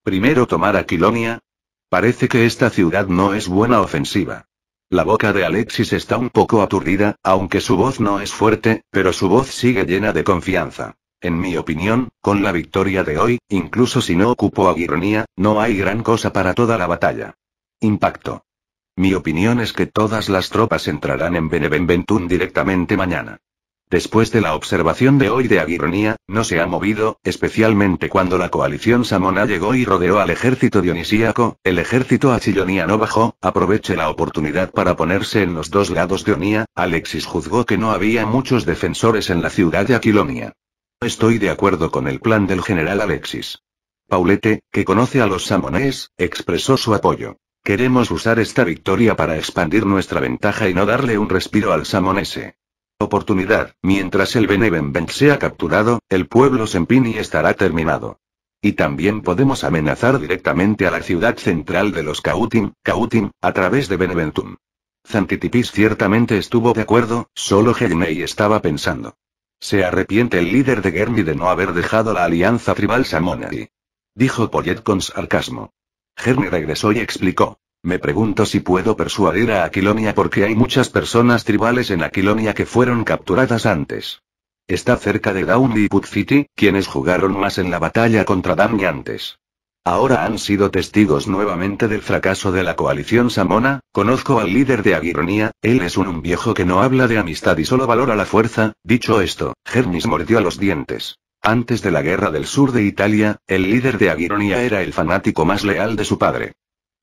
Primero tomar Aquilonia. Parece que esta ciudad no es buena ofensiva. La boca de Alexis está un poco aturdida, aunque su voz no es fuerte, pero su voz sigue llena de confianza. En mi opinión, con la victoria de hoy, incluso si no ocupo a no hay gran cosa para toda la batalla. Impacto. Mi opinión es que todas las tropas entrarán en Beneventum directamente mañana. Después de la observación de hoy de Aguirronía, no se ha movido, especialmente cuando la coalición samona llegó y rodeó al ejército dionisíaco, el ejército achillonía no bajó, aproveche la oportunidad para ponerse en los dos lados de Onía, Alexis juzgó que no había muchos defensores en la ciudad de Aquilonía. Estoy de acuerdo con el plan del general Alexis. Paulete, que conoce a los samonés, expresó su apoyo. Queremos usar esta victoria para expandir nuestra ventaja y no darle un respiro al samonese oportunidad, mientras el se sea capturado, el pueblo Sempini estará terminado. Y también podemos amenazar directamente a la ciudad central de los Cautim, Cautim, a través de Beneventum. Zantitipis ciertamente estuvo de acuerdo, solo Genei estaba pensando. Se arrepiente el líder de Germi de no haber dejado la alianza tribal Samonari. Dijo Poyet con sarcasmo. Germi regresó y explicó. Me pregunto si puedo persuadir a Aquilonia porque hay muchas personas tribales en Aquilonia que fueron capturadas antes. Está cerca de Down y Put City, quienes jugaron más en la batalla contra Dami antes. Ahora han sido testigos nuevamente del fracaso de la coalición samona, conozco al líder de Aguironía, él es un, viejo que no habla de amistad y solo valora la fuerza, dicho esto, Gernis mordió los dientes. Antes de la guerra del sur de Italia, el líder de Aguironía era el fanático más leal de su padre.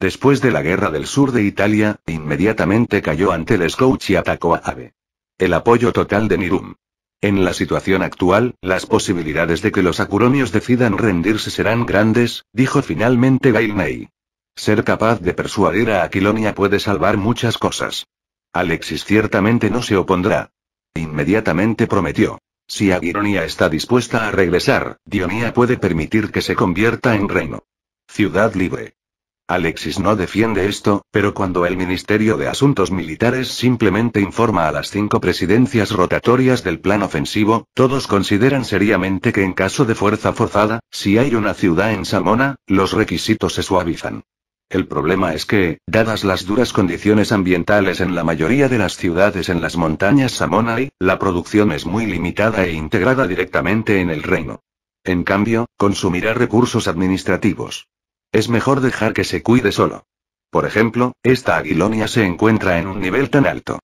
Después de la guerra del sur de Italia, inmediatamente cayó ante el Scout y atacó a Ave. El apoyo total de Nirum. En la situación actual, las posibilidades de que los Akuronios decidan rendirse serán grandes, dijo finalmente Gailney. Ser capaz de persuadir a Aquilonia puede salvar muchas cosas. Alexis ciertamente no se opondrá. Inmediatamente prometió. Si Aquilonia está dispuesta a regresar, Dionia puede permitir que se convierta en reino. Ciudad libre. Alexis no defiende esto, pero cuando el Ministerio de Asuntos Militares simplemente informa a las cinco presidencias rotatorias del plan ofensivo, todos consideran seriamente que en caso de fuerza forzada, si hay una ciudad en Samona, los requisitos se suavizan. El problema es que, dadas las duras condiciones ambientales en la mayoría de las ciudades en las montañas Samonai, la producción es muy limitada e integrada directamente en el reino. En cambio, consumirá recursos administrativos. Es mejor dejar que se cuide solo. Por ejemplo, esta aguilonia se encuentra en un nivel tan alto.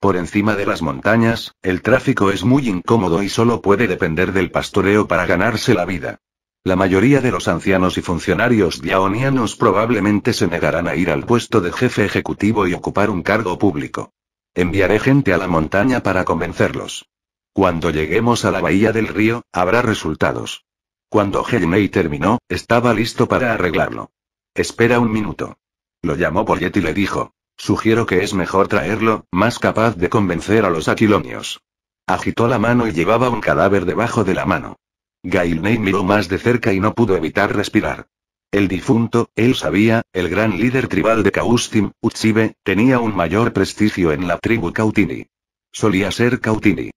Por encima de las montañas, el tráfico es muy incómodo y solo puede depender del pastoreo para ganarse la vida. La mayoría de los ancianos y funcionarios diaonianos probablemente se negarán a ir al puesto de jefe ejecutivo y ocupar un cargo público. Enviaré gente a la montaña para convencerlos. Cuando lleguemos a la bahía del río, habrá resultados. Cuando ney terminó, estaba listo para arreglarlo. Espera un minuto. Lo llamó Poyet y le dijo. Sugiero que es mejor traerlo, más capaz de convencer a los aquilonios. Agitó la mano y llevaba un cadáver debajo de la mano. Gailney miró más de cerca y no pudo evitar respirar. El difunto, él sabía, el gran líder tribal de Caustim, Utsibe, tenía un mayor prestigio en la tribu Cautini. Solía ser Cautini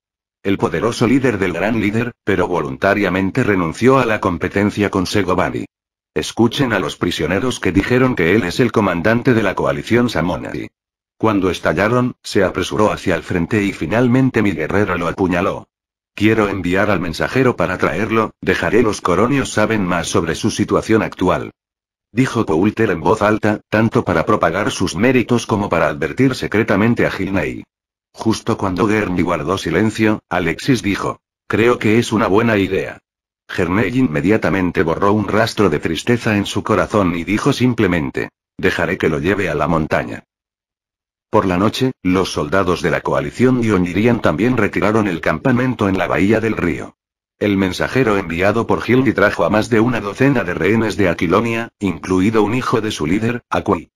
el poderoso líder del gran líder, pero voluntariamente renunció a la competencia con Segovani. Escuchen a los prisioneros que dijeron que él es el comandante de la coalición Samonadi. Cuando estallaron, se apresuró hacia el frente y finalmente mi guerrero lo apuñaló. Quiero enviar al mensajero para traerlo, dejaré los coronios saben más sobre su situación actual. Dijo Poulter en voz alta, tanto para propagar sus méritos como para advertir secretamente a Gilney. Justo cuando Gurney guardó silencio, Alexis dijo. Creo que es una buena idea. Gerney inmediatamente borró un rastro de tristeza en su corazón y dijo simplemente. Dejaré que lo lleve a la montaña. Por la noche, los soldados de la coalición y Onirian también retiraron el campamento en la bahía del río. El mensajero enviado por Hildy trajo a más de una docena de rehenes de Aquilonia, incluido un hijo de su líder, Aquí.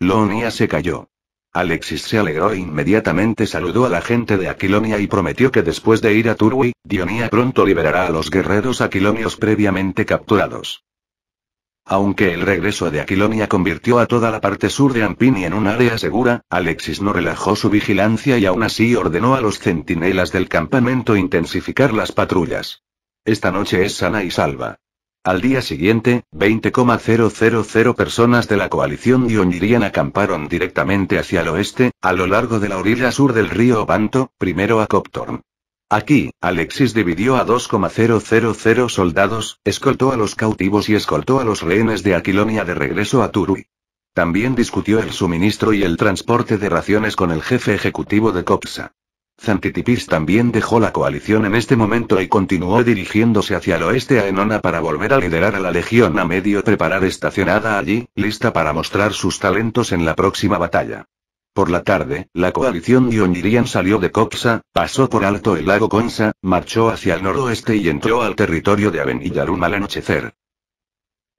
Loonia se cayó. Alexis se alegró e inmediatamente saludó a la gente de Aquilonia y prometió que después de ir a Turwi, Dionía pronto liberará a los guerreros aquilonios previamente capturados. Aunque el regreso de Aquilonia convirtió a toda la parte sur de Ampini en un área segura, Alexis no relajó su vigilancia y aún así ordenó a los centinelas del campamento intensificar las patrullas. Esta noche es sana y salva. Al día siguiente, 20,000 personas de la coalición Oñirían acamparon directamente hacia el oeste, a lo largo de la orilla sur del río Obanto, primero a Coptorn. Aquí, Alexis dividió a 2,000 soldados, escoltó a los cautivos y escoltó a los rehenes de Aquilonia de regreso a Turui. También discutió el suministro y el transporte de raciones con el jefe ejecutivo de COPSA. Zantitipis también dejó la coalición en este momento y continuó dirigiéndose hacia el oeste a Enona para volver a liderar a la legión a medio preparar estacionada allí, lista para mostrar sus talentos en la próxima batalla. Por la tarde, la coalición de Oñirian salió de Coxa, pasó por alto el lago Consa, marchó hacia el noroeste y entró al territorio de Avenillarun al anochecer.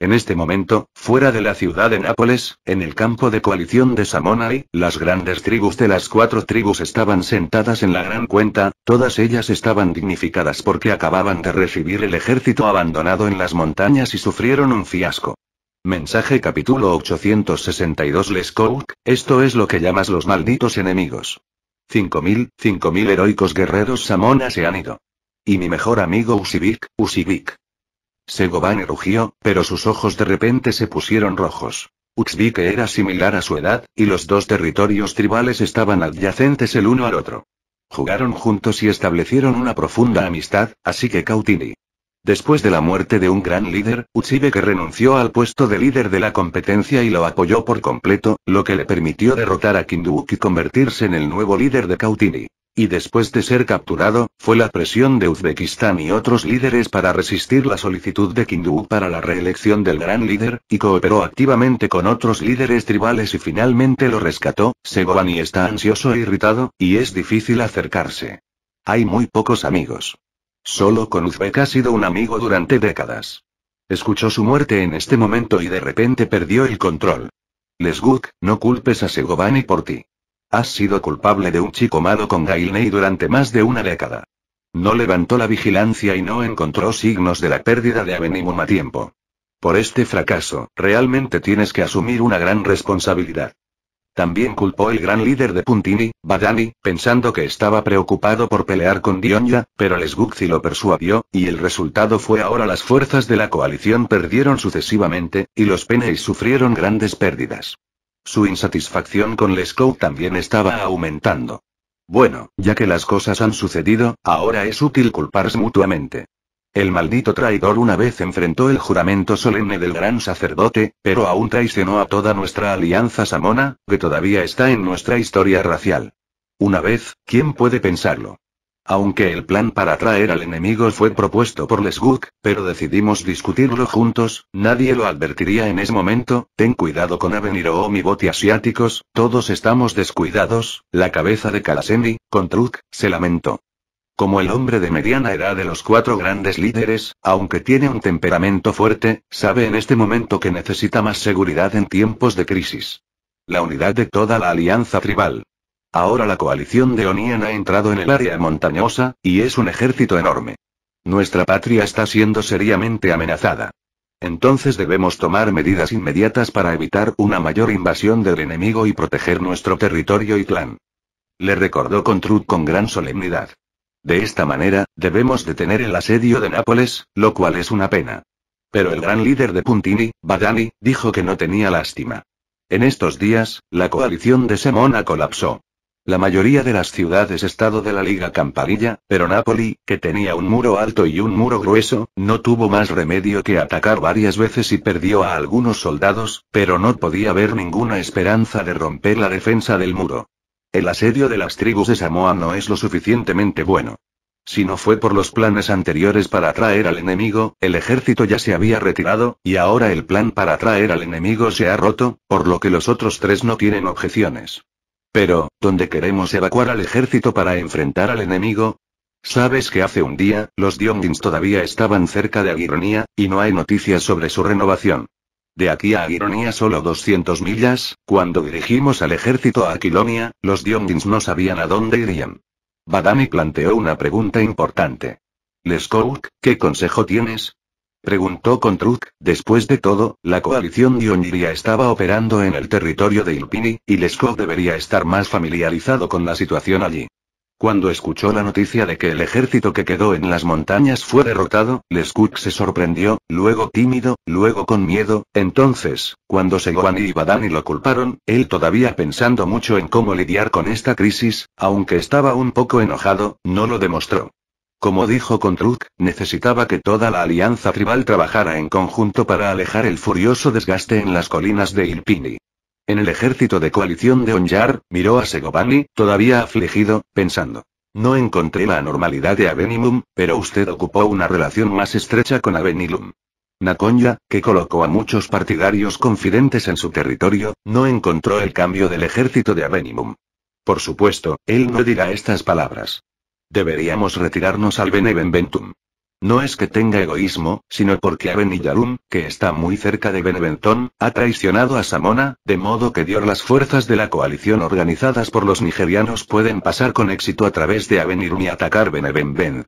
En este momento, fuera de la ciudad de Nápoles, en el campo de coalición de Samonai, las grandes tribus de las cuatro tribus estaban sentadas en la gran cuenta, todas ellas estaban dignificadas porque acababan de recibir el ejército abandonado en las montañas y sufrieron un fiasco. Mensaje capítulo 862 Leskouk, esto es lo que llamas los malditos enemigos. 5.000, 5.000 heroicos guerreros Samona se han ido. Y mi mejor amigo Usibik, Usibik. Segovan rugió, pero sus ojos de repente se pusieron rojos. Uxvike era similar a su edad, y los dos territorios tribales estaban adyacentes el uno al otro. Jugaron juntos y establecieron una profunda amistad, así que Cautini. Después de la muerte de un gran líder, que renunció al puesto de líder de la competencia y lo apoyó por completo, lo que le permitió derrotar a Kinduuk y convertirse en el nuevo líder de Cautini y después de ser capturado, fue la presión de Uzbekistán y otros líderes para resistir la solicitud de Kindu para la reelección del gran líder, y cooperó activamente con otros líderes tribales y finalmente lo rescató, Segovani está ansioso e irritado, y es difícil acercarse. Hay muy pocos amigos. Solo con Uzbek ha sido un amigo durante décadas. Escuchó su muerte en este momento y de repente perdió el control. Lesguk, no culpes a Segovani por ti. Has sido culpable de un chico malo con Gailney durante más de una década. No levantó la vigilancia y no encontró signos de la pérdida de Avenimum a tiempo. Por este fracaso, realmente tienes que asumir una gran responsabilidad. También culpó el gran líder de Puntini, Badani, pensando que estaba preocupado por pelear con Dionya, pero Lesguxi lo persuadió, y el resultado fue ahora las fuerzas de la coalición perdieron sucesivamente, y los Peneis sufrieron grandes pérdidas. Su insatisfacción con Lescaut también estaba aumentando. Bueno, ya que las cosas han sucedido, ahora es útil culparse mutuamente. El maldito traidor una vez enfrentó el juramento solemne del gran sacerdote, pero aún traicionó a toda nuestra alianza samona, que todavía está en nuestra historia racial. Una vez, ¿quién puede pensarlo? Aunque el plan para atraer al enemigo fue propuesto por Lesguk, pero decidimos discutirlo juntos, nadie lo advertiría en ese momento, ten cuidado con Avenir o mi bote asiáticos, todos estamos descuidados, la cabeza de Kalasemi, con Truk, se lamentó. Como el hombre de mediana edad de los cuatro grandes líderes, aunque tiene un temperamento fuerte, sabe en este momento que necesita más seguridad en tiempos de crisis. La unidad de toda la alianza tribal. Ahora la coalición de Onian ha entrado en el área montañosa, y es un ejército enorme. Nuestra patria está siendo seriamente amenazada. Entonces debemos tomar medidas inmediatas para evitar una mayor invasión del enemigo y proteger nuestro territorio y clan. Le recordó Contrut con gran solemnidad. De esta manera, debemos detener el asedio de Nápoles, lo cual es una pena. Pero el gran líder de Puntini, Badani, dijo que no tenía lástima. En estos días, la coalición de Semona colapsó. La mayoría de las ciudades-estado de la Liga Campanilla, pero Nápoli, que tenía un muro alto y un muro grueso, no tuvo más remedio que atacar varias veces y perdió a algunos soldados, pero no podía haber ninguna esperanza de romper la defensa del muro. El asedio de las tribus de Samoa no es lo suficientemente bueno. Si no fue por los planes anteriores para atraer al enemigo, el ejército ya se había retirado, y ahora el plan para atraer al enemigo se ha roto, por lo que los otros tres no tienen objeciones. Pero, ¿dónde queremos evacuar al ejército para enfrentar al enemigo? Sabes que hace un día, los Diongins todavía estaban cerca de Aguironía, y no hay noticias sobre su renovación. De aquí a Aguironía solo 200 millas, cuando dirigimos al ejército a Aquilonia, los Diongins no sabían a dónde irían. Badami planteó una pregunta importante. Leskouk, ¿qué consejo tienes? Preguntó con Truk, después de todo, la coalición Oñiria estaba operando en el territorio de Ilpini, y Leskov debería estar más familiarizado con la situación allí. Cuando escuchó la noticia de que el ejército que quedó en las montañas fue derrotado, Leskuk se sorprendió, luego tímido, luego con miedo, entonces, cuando Segovani y Badani lo culparon, él todavía pensando mucho en cómo lidiar con esta crisis, aunque estaba un poco enojado, no lo demostró. Como dijo Contruk, necesitaba que toda la alianza tribal trabajara en conjunto para alejar el furioso desgaste en las colinas de Ilpini. En el ejército de coalición de Onjar, miró a Segovani, todavía afligido, pensando. No encontré la anormalidad de Avenimum, pero usted ocupó una relación más estrecha con Avenilum. Naconya, que colocó a muchos partidarios confidentes en su territorio, no encontró el cambio del ejército de Avenimum. Por supuesto, él no dirá estas palabras. Deberíamos retirarnos al Beneventum. No es que tenga egoísmo, sino porque Yarum, que está muy cerca de Beneventón, ha traicionado a Samona, de modo que Dior las fuerzas de la coalición organizadas por los nigerianos pueden pasar con éxito a través de Avenirum y atacar Beneventum.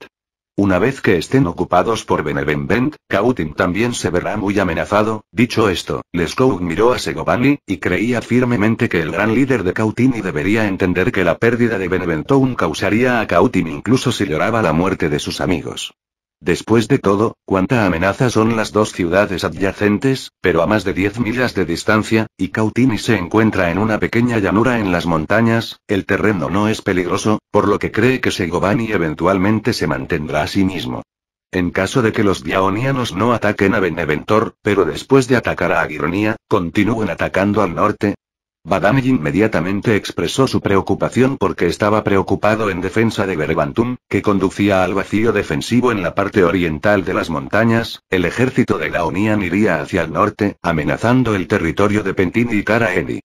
Una vez que estén ocupados por Benevent, Cautin también se verá muy amenazado. Dicho esto, Lescaut miró a Segovani, y creía firmemente que el gran líder de Cautini debería entender que la pérdida de Beneventoun causaría a Cautin incluso si lloraba la muerte de sus amigos. Después de todo, cuánta amenaza son las dos ciudades adyacentes, pero a más de 10 millas de distancia, y Cautini se encuentra en una pequeña llanura en las montañas, el terreno no es peligroso, por lo que cree que Segovani eventualmente se mantendrá a sí mismo. En caso de que los diaonianos no ataquen a Beneventor, pero después de atacar a Aguironía, continúen atacando al norte, Badami inmediatamente expresó su preocupación porque estaba preocupado en defensa de Berebantum, que conducía al vacío defensivo en la parte oriental de las montañas, el ejército de Gaonian iría hacia el norte, amenazando el territorio de Pentini y Karaeni.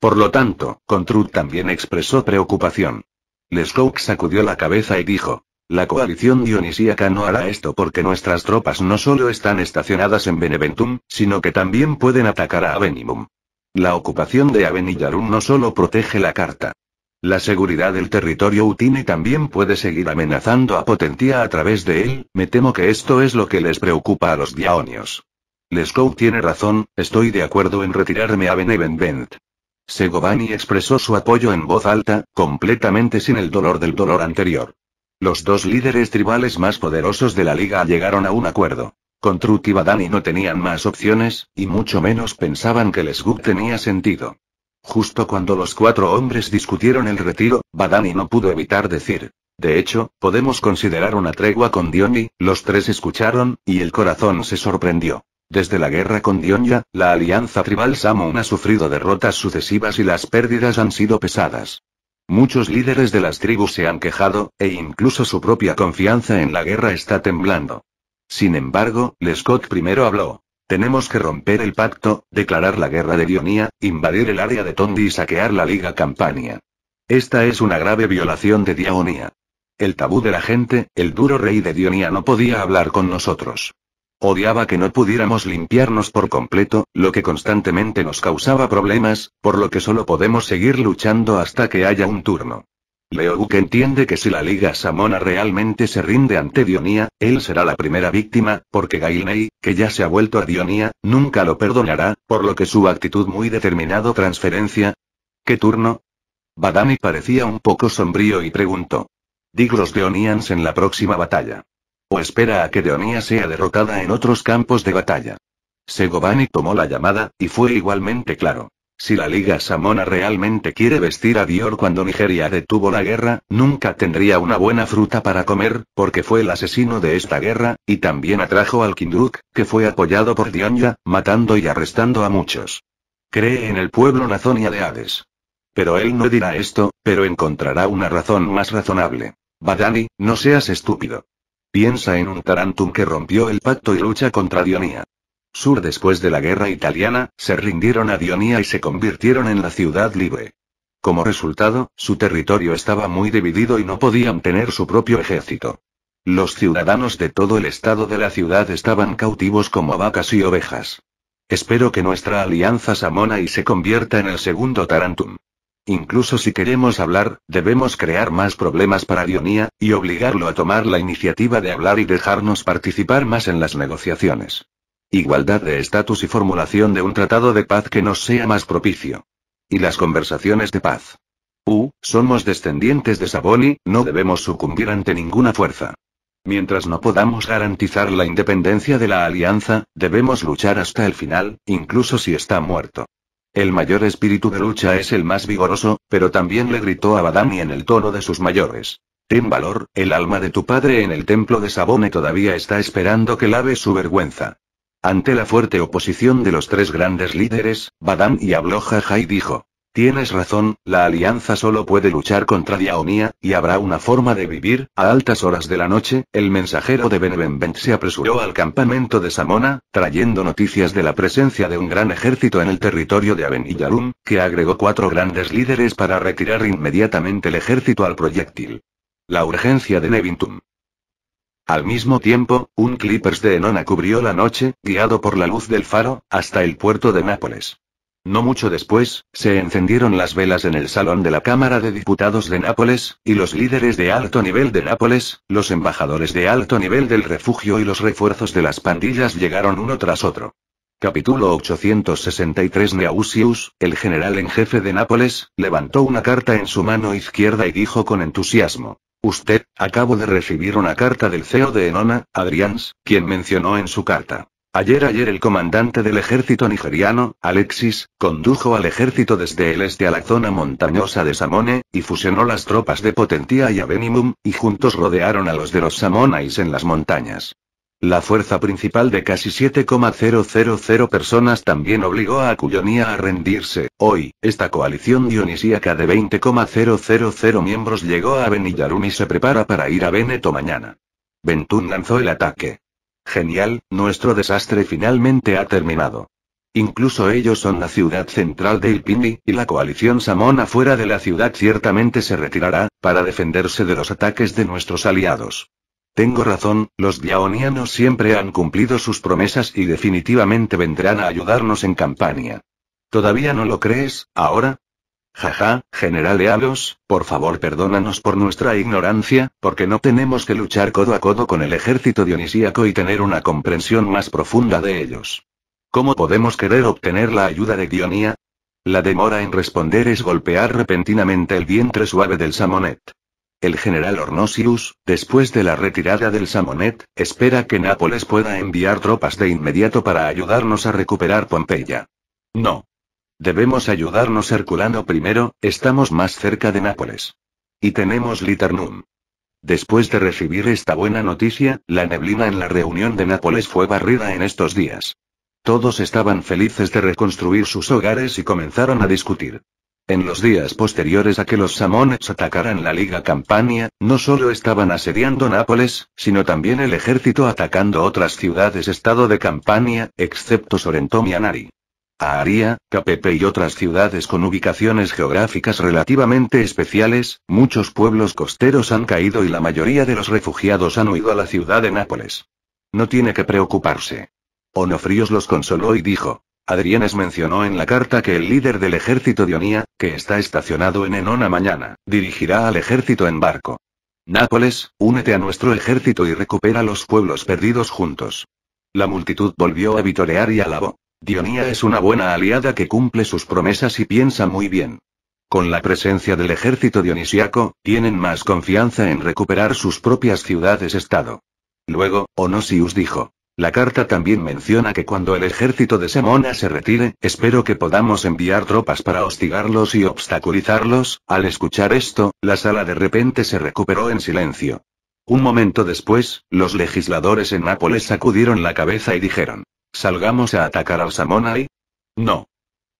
Por lo tanto, Contrut también expresó preocupación. Leskouk sacudió la cabeza y dijo, la coalición dionisíaca no hará esto porque nuestras tropas no solo están estacionadas en Beneventum, sino que también pueden atacar a Avenimum. La ocupación de Yarum no solo protege la carta. La seguridad del territorio Utine también puede seguir amenazando a Potentía a través de él, me temo que esto es lo que les preocupa a los diaonios. Lescaut tiene razón, estoy de acuerdo en retirarme a Benevenvent. Segovani expresó su apoyo en voz alta, completamente sin el dolor del dolor anterior. Los dos líderes tribales más poderosos de la liga llegaron a un acuerdo. Con y Badani no tenían más opciones, y mucho menos pensaban que les tenía sentido. Justo cuando los cuatro hombres discutieron el retiro, Badani no pudo evitar decir. De hecho, podemos considerar una tregua con Diony, los tres escucharon, y el corazón se sorprendió. Desde la guerra con Dionya, la alianza tribal Samun ha sufrido derrotas sucesivas y las pérdidas han sido pesadas. Muchos líderes de las tribus se han quejado, e incluso su propia confianza en la guerra está temblando. Sin embargo, Lescott primero habló. Tenemos que romper el pacto, declarar la guerra de Dionía, invadir el área de Tondi y saquear la Liga Campania. Esta es una grave violación de Dionía. El tabú de la gente, el duro rey de Dionía no podía hablar con nosotros. Odiaba que no pudiéramos limpiarnos por completo, lo que constantemente nos causaba problemas, por lo que solo podemos seguir luchando hasta que haya un turno. Uke entiende que si la Liga Samona realmente se rinde ante Dionía, él será la primera víctima, porque Gailney, que ya se ha vuelto a Dionía, nunca lo perdonará, por lo que su actitud muy determinado transferencia. ¿Qué turno? Badani parecía un poco sombrío y preguntó. Dig los Deonians en la próxima batalla. O espera a que Dionía sea derrotada en otros campos de batalla. Segovani tomó la llamada, y fue igualmente claro. Si la Liga Samona realmente quiere vestir a Dior cuando Nigeria detuvo la guerra, nunca tendría una buena fruta para comer, porque fue el asesino de esta guerra, y también atrajo al Kindruk, que fue apoyado por Dionya, matando y arrestando a muchos. Cree en el pueblo Nazonia de Hades. Pero él no dirá esto, pero encontrará una razón más razonable. Badani, no seas estúpido. Piensa en un Tarantum que rompió el pacto y lucha contra Dionia. Sur después de la guerra italiana, se rindieron a Dionía y se convirtieron en la ciudad libre. Como resultado, su territorio estaba muy dividido y no podían tener su propio ejército. Los ciudadanos de todo el estado de la ciudad estaban cautivos como vacas y ovejas. Espero que nuestra alianza samona y se convierta en el segundo Tarantum. Incluso si queremos hablar, debemos crear más problemas para Dionía, y obligarlo a tomar la iniciativa de hablar y dejarnos participar más en las negociaciones. Igualdad de estatus y formulación de un tratado de paz que nos sea más propicio. Y las conversaciones de paz. U, somos descendientes de Saboni, no debemos sucumbir ante ninguna fuerza. Mientras no podamos garantizar la independencia de la alianza, debemos luchar hasta el final, incluso si está muerto. El mayor espíritu de lucha es el más vigoroso, pero también le gritó a Badami en el tono de sus mayores. Ten valor, el alma de tu padre en el templo de Sabone todavía está esperando que lave su vergüenza. Ante la fuerte oposición de los tres grandes líderes, Badam y y dijo. Tienes razón, la alianza solo puede luchar contra Diaonía, y habrá una forma de vivir. A altas horas de la noche, el mensajero de Benevent se apresuró al campamento de Samona, trayendo noticias de la presencia de un gran ejército en el territorio de Avenillarum, que agregó cuatro grandes líderes para retirar inmediatamente el ejército al proyectil. La urgencia de Nevintum. Al mismo tiempo, un Clippers de Enona cubrió la noche, guiado por la luz del faro, hasta el puerto de Nápoles. No mucho después, se encendieron las velas en el salón de la Cámara de Diputados de Nápoles, y los líderes de alto nivel de Nápoles, los embajadores de alto nivel del refugio y los refuerzos de las pandillas llegaron uno tras otro. Capítulo 863 Neausius, el general en jefe de Nápoles, levantó una carta en su mano izquierda y dijo con entusiasmo. Usted, acabo de recibir una carta del CEO de Enona, Adrians, quien mencionó en su carta. Ayer ayer el comandante del ejército nigeriano, Alexis, condujo al ejército desde el este a la zona montañosa de Samone, y fusionó las tropas de Potentia y Avenimum, y juntos rodearon a los de los Samonais en las montañas. La fuerza principal de casi 7,000 personas también obligó a Cuyonía a rendirse. Hoy, esta coalición dionisíaca de 20,000 miembros llegó a Beniyarum y se prepara para ir a Veneto mañana. Bentún lanzó el ataque. Genial, nuestro desastre finalmente ha terminado. Incluso ellos son la ciudad central de Ilpini, y la coalición samona fuera de la ciudad ciertamente se retirará, para defenderse de los ataques de nuestros aliados. Tengo razón, los dionianos siempre han cumplido sus promesas y definitivamente vendrán a ayudarnos en campaña. ¿Todavía no lo crees, ahora? Jaja, general Ealos, por favor perdónanos por nuestra ignorancia, porque no tenemos que luchar codo a codo con el ejército dionisíaco y tener una comprensión más profunda de ellos. ¿Cómo podemos querer obtener la ayuda de Dionía? La demora en responder es golpear repentinamente el vientre suave del Samonet. El general Ornosius, después de la retirada del Samonet, espera que Nápoles pueda enviar tropas de inmediato para ayudarnos a recuperar Pompeya. No. Debemos ayudarnos Herculano primero, estamos más cerca de Nápoles. Y tenemos Liternum. Después de recibir esta buena noticia, la neblina en la reunión de Nápoles fue barrida en estos días. Todos estaban felices de reconstruir sus hogares y comenzaron a discutir. En los días posteriores a que los Samones atacaran la Liga Campania, no solo estaban asediando Nápoles, sino también el ejército atacando otras ciudades-estado de Campania, excepto Sorrento y A Aria, Capepe y otras ciudades con ubicaciones geográficas relativamente especiales, muchos pueblos costeros han caído y la mayoría de los refugiados han huido a la ciudad de Nápoles. No tiene que preocuparse. Onofríos los consoló y dijo, Adrienes mencionó en la carta que el líder del ejército Dionía, que está estacionado en Enona mañana, dirigirá al ejército en barco. Nápoles, únete a nuestro ejército y recupera los pueblos perdidos juntos. La multitud volvió a vitorear y alabó. Dionía es una buena aliada que cumple sus promesas y piensa muy bien. Con la presencia del ejército dionisiaco, tienen más confianza en recuperar sus propias ciudades-estado. Luego, Onosius dijo, la carta también menciona que cuando el ejército de Samona se retire, espero que podamos enviar tropas para hostigarlos y obstaculizarlos. Al escuchar esto, la sala de repente se recuperó en silencio. Un momento después, los legisladores en Nápoles sacudieron la cabeza y dijeron, ¿salgamos a atacar al Samona y? No.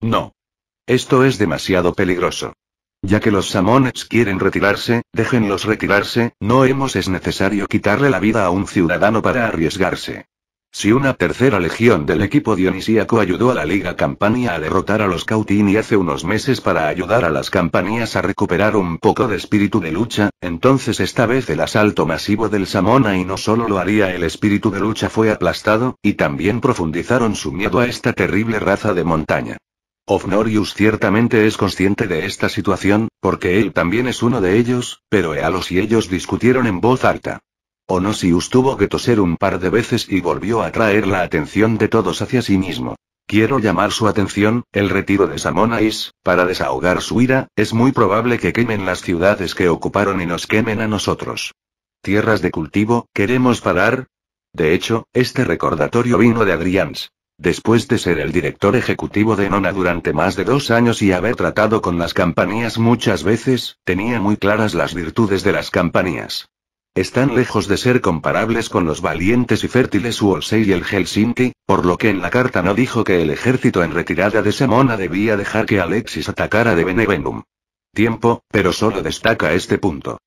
No. Esto es demasiado peligroso. Ya que los Samones quieren retirarse, déjenlos retirarse, no hemos es necesario quitarle la vida a un ciudadano para arriesgarse. Si una tercera legión del equipo dionisíaco ayudó a la Liga Campania a derrotar a los Cautini hace unos meses para ayudar a las Campanias a recuperar un poco de espíritu de lucha, entonces esta vez el asalto masivo del Samona y no solo lo haría el espíritu de lucha fue aplastado, y también profundizaron su miedo a esta terrible raza de montaña. Ofnorius ciertamente es consciente de esta situación, porque él también es uno de ellos, pero Ealos y ellos discutieron en voz alta. Onosius tuvo que toser un par de veces y volvió a atraer la atención de todos hacia sí mismo. Quiero llamar su atención, el retiro de Samonais, para desahogar su ira, es muy probable que quemen las ciudades que ocuparon y nos quemen a nosotros. Tierras de cultivo, ¿queremos parar? De hecho, este recordatorio vino de Adrians. Después de ser el director ejecutivo de Nona durante más de dos años y haber tratado con las campanías muchas veces, tenía muy claras las virtudes de las campanías están mm. lejos de ser comparables con los valientes y fértiles Wolsey y el Helsinki, por lo que en la carta no dijo que el ejército en retirada de Semona debía dejar que Alexis atacara de Benevenum. Tiempo, pero solo destaca este punto.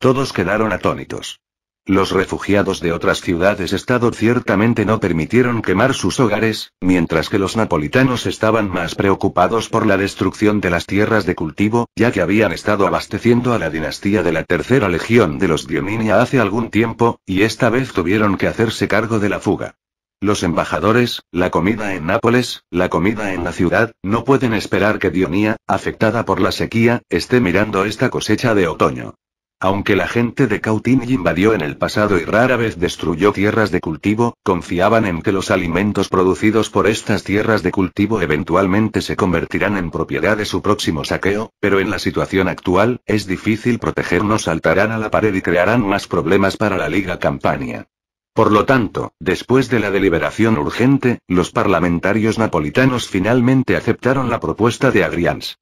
Todos quedaron atónitos. Los refugiados de otras ciudades-estado ciertamente no permitieron quemar sus hogares, mientras que los napolitanos estaban más preocupados por la destrucción de las tierras de cultivo, ya que habían estado abasteciendo a la dinastía de la tercera legión de los Dioninia hace algún tiempo, y esta vez tuvieron que hacerse cargo de la fuga. Los embajadores, la comida en Nápoles, la comida en la ciudad, no pueden esperar que Dionía, afectada por la sequía, esté mirando esta cosecha de otoño. Aunque la gente de Cautini invadió en el pasado y rara vez destruyó tierras de cultivo, confiaban en que los alimentos producidos por estas tierras de cultivo eventualmente se convertirán en propiedad de su próximo saqueo, pero en la situación actual, es difícil protegernos, saltarán a la pared y crearán más problemas para la Liga Campania. Por lo tanto, después de la deliberación urgente, los parlamentarios napolitanos finalmente aceptaron la propuesta de Agrians.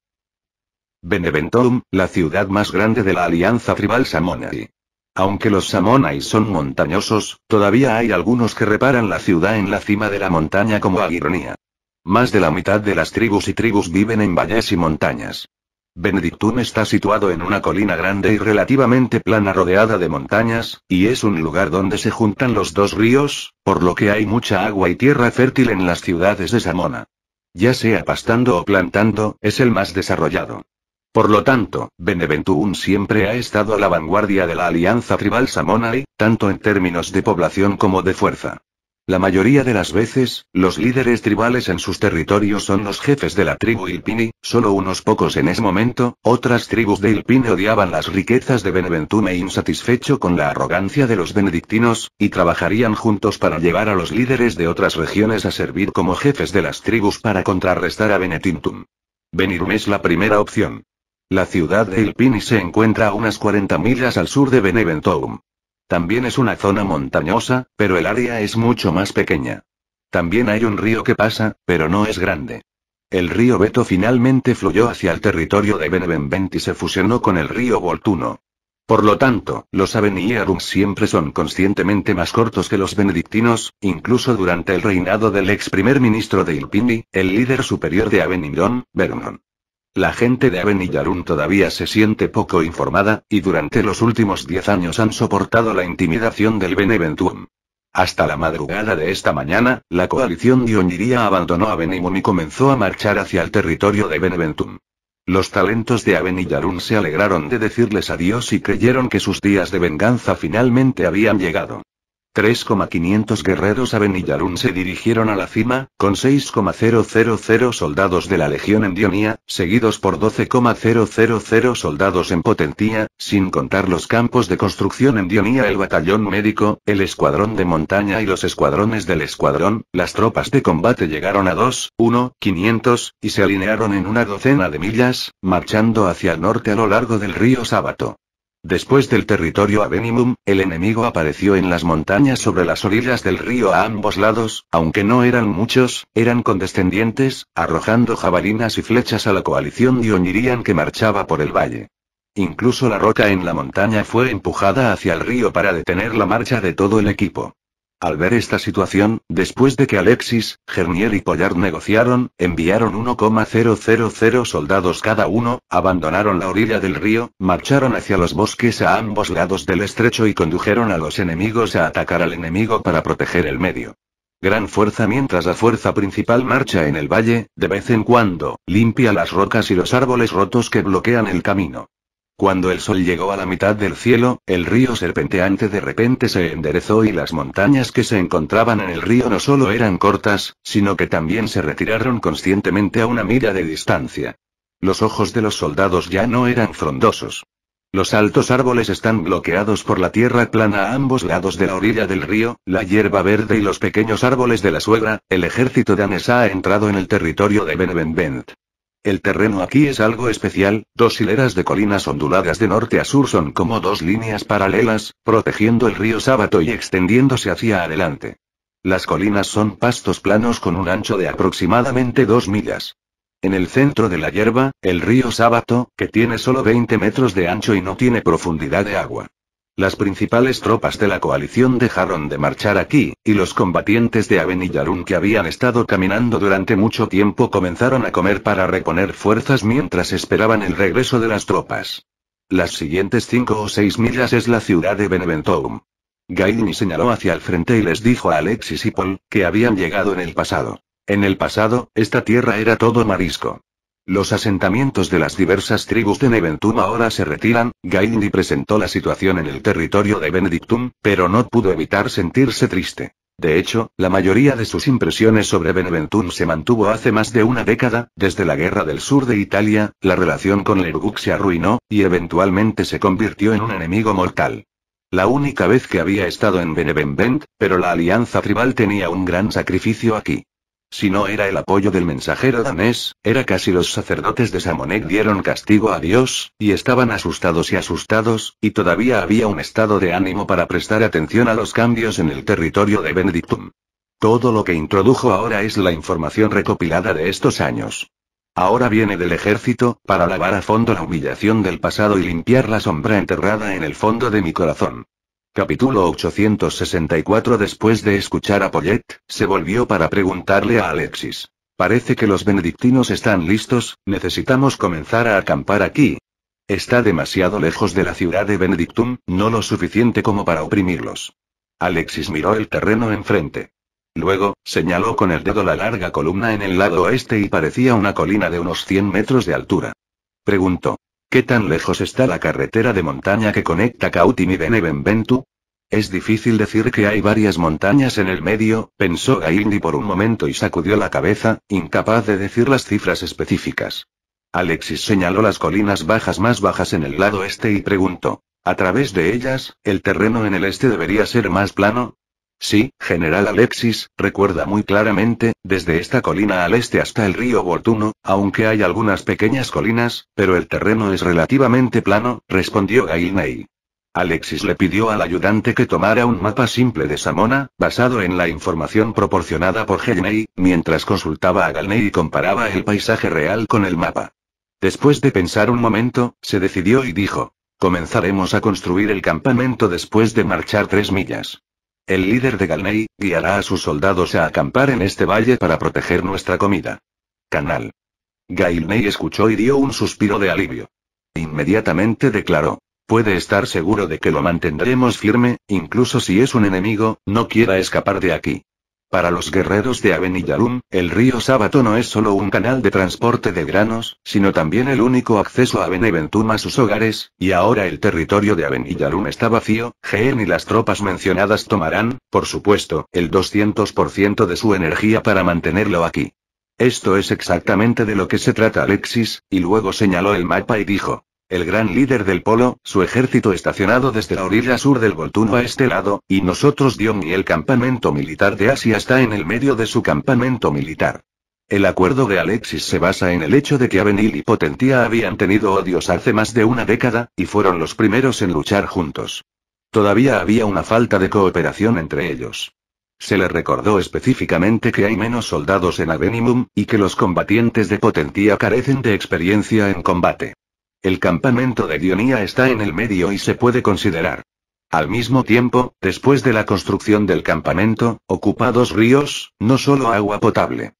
Beneventum, la ciudad más grande de la alianza tribal Samonai. Aunque los Samonai son montañosos, todavía hay algunos que reparan la ciudad en la cima de la montaña como Aguirnía. Más de la mitad de las tribus y tribus viven en valles y montañas. Benedictum está situado en una colina grande y relativamente plana rodeada de montañas, y es un lugar donde se juntan los dos ríos, por lo que hay mucha agua y tierra fértil en las ciudades de Samona. Ya sea pastando o plantando, es el más desarrollado. Por lo tanto, Beneventum siempre ha estado a la vanguardia de la alianza tribal Samonai, tanto en términos de población como de fuerza. La mayoría de las veces, los líderes tribales en sus territorios son los jefes de la tribu Ilpini, solo unos pocos en ese momento, otras tribus de Ilpini odiaban las riquezas de Beneventum e insatisfecho con la arrogancia de los benedictinos, y trabajarían juntos para llevar a los líderes de otras regiones a servir como jefes de las tribus para contrarrestar a Benetintum. Benirum es la primera opción. La ciudad de Ilpini se encuentra a unas 40 millas al sur de Beneventum. También es una zona montañosa, pero el área es mucho más pequeña. También hay un río que pasa, pero no es grande. El río Beto finalmente fluyó hacia el territorio de Benevent y se fusionó con el río Voltuno. Por lo tanto, los Avenierum siempre son conscientemente más cortos que los benedictinos, incluso durante el reinado del ex primer ministro de Ilpini, el líder superior de Avenidon, Vernon. La gente de Avenillarun todavía se siente poco informada, y durante los últimos diez años han soportado la intimidación del Beneventum. Hasta la madrugada de esta mañana, la coalición de Oñiría abandonó Avenimun y comenzó a marchar hacia el territorio de Beneventum. Los talentos de Avenillarun se alegraron de decirles adiós y creyeron que sus días de venganza finalmente habían llegado. 3,500 guerreros Avenillarun se dirigieron a la cima, con 6,000 soldados de la Legión en Dionía, seguidos por 12,000 soldados en Potentía, sin contar los campos de construcción en Dionía, el batallón médico, el escuadrón de montaña y los escuadrones del escuadrón. Las tropas de combate llegaron a 2, 1, 500, y se alinearon en una docena de millas, marchando hacia el norte a lo largo del río Sábato. Después del territorio Avenimum, el enemigo apareció en las montañas sobre las orillas del río a ambos lados, aunque no eran muchos, eran condescendientes, arrojando jabalinas y flechas a la coalición y que marchaba por el valle. Incluso la roca en la montaña fue empujada hacia el río para detener la marcha de todo el equipo. Al ver esta situación, después de que Alexis, Gernier y Pollard negociaron, enviaron 1,000 soldados cada uno, abandonaron la orilla del río, marcharon hacia los bosques a ambos lados del estrecho y condujeron a los enemigos a atacar al enemigo para proteger el medio. Gran fuerza mientras la fuerza principal marcha en el valle, de vez en cuando, limpia las rocas y los árboles rotos que bloquean el camino. Cuando el sol llegó a la mitad del cielo, el río serpenteante de repente se enderezó y las montañas que se encontraban en el río no solo eran cortas, sino que también se retiraron conscientemente a una milla de distancia. Los ojos de los soldados ya no eran frondosos. Los altos árboles están bloqueados por la tierra plana a ambos lados de la orilla del río, la hierba verde y los pequeños árboles de la suegra, el ejército danés ha entrado en el territorio de Benvenbent. El terreno aquí es algo especial, dos hileras de colinas onduladas de norte a sur son como dos líneas paralelas, protegiendo el río Sábato y extendiéndose hacia adelante. Las colinas son pastos planos con un ancho de aproximadamente dos millas. En el centro de la hierba, el río Sábato, que tiene solo 20 metros de ancho y no tiene profundidad de agua. Las principales tropas de la coalición dejaron de marchar aquí, y los combatientes de Avenillarun que habían estado caminando durante mucho tiempo comenzaron a comer para reponer fuerzas mientras esperaban el regreso de las tropas. Las siguientes cinco o seis millas es la ciudad de Beneventum. Gaini señaló hacia el frente y les dijo a Alexis y Paul, que habían llegado en el pasado. En el pasado, esta tierra era todo marisco. Los asentamientos de las diversas tribus de Neventum ahora se retiran, Gaindi presentó la situación en el territorio de Benedictum, pero no pudo evitar sentirse triste. De hecho, la mayoría de sus impresiones sobre Beneventum se mantuvo hace más de una década, desde la Guerra del Sur de Italia, la relación con Lerguk se arruinó, y eventualmente se convirtió en un enemigo mortal. La única vez que había estado en Benevent, pero la alianza tribal tenía un gran sacrificio aquí. Si no era el apoyo del mensajero danés, era casi los sacerdotes de Samonek dieron castigo a Dios, y estaban asustados y asustados, y todavía había un estado de ánimo para prestar atención a los cambios en el territorio de Benedictum. Todo lo que introdujo ahora es la información recopilada de estos años. Ahora viene del ejército, para lavar a fondo la humillación del pasado y limpiar la sombra enterrada en el fondo de mi corazón. Capítulo 864 Después de escuchar a Pollet, se volvió para preguntarle a Alexis. Parece que los benedictinos están listos, necesitamos comenzar a acampar aquí. Está demasiado lejos de la ciudad de Benedictum, no lo suficiente como para oprimirlos. Alexis miró el terreno enfrente. Luego, señaló con el dedo la larga columna en el lado oeste y parecía una colina de unos 100 metros de altura. Preguntó. ¿Qué tan lejos está la carretera de montaña que conecta Cautim y Nevenventu? Es difícil decir que hay varias montañas en el medio, pensó Gaindi por un momento y sacudió la cabeza, incapaz de decir las cifras específicas. Alexis señaló las colinas bajas más bajas en el lado este y preguntó. A través de ellas, el terreno en el este debería ser más plano, Sí, general Alexis, recuerda muy claramente, desde esta colina al este hasta el río Voltuno, aunque hay algunas pequeñas colinas, pero el terreno es relativamente plano, respondió Gailney. Alexis le pidió al ayudante que tomara un mapa simple de Samona, basado en la información proporcionada por Gailney, mientras consultaba a Galney y comparaba el paisaje real con el mapa. Después de pensar un momento, se decidió y dijo, comenzaremos a construir el campamento después de marchar tres millas. El líder de Galney, guiará a sus soldados a acampar en este valle para proteger nuestra comida. Canal. Galney escuchó y dio un suspiro de alivio. Inmediatamente declaró. Puede estar seguro de que lo mantendremos firme, incluso si es un enemigo, no quiera escapar de aquí. Para los guerreros de Avenidarum, el río Sábato no es solo un canal de transporte de granos, sino también el único acceso a Beneventum a sus hogares, y ahora el territorio de Avenillarum está vacío, Geen y las tropas mencionadas tomarán, por supuesto, el 200% de su energía para mantenerlo aquí. Esto es exactamente de lo que se trata Alexis, y luego señaló el mapa y dijo, el gran líder del polo, su ejército estacionado desde la orilla sur del Volturno a este lado, y nosotros Dion y el campamento militar de Asia está en el medio de su campamento militar. El acuerdo de Alexis se basa en el hecho de que Avenil y Potentia habían tenido odios hace más de una década, y fueron los primeros en luchar juntos. Todavía había una falta de cooperación entre ellos. Se le recordó específicamente que hay menos soldados en Avenimum, y que los combatientes de Potentía carecen de experiencia en combate. El campamento de Dionía está en el medio y se puede considerar. Al mismo tiempo, después de la construcción del campamento, ocupa dos ríos, no solo agua potable.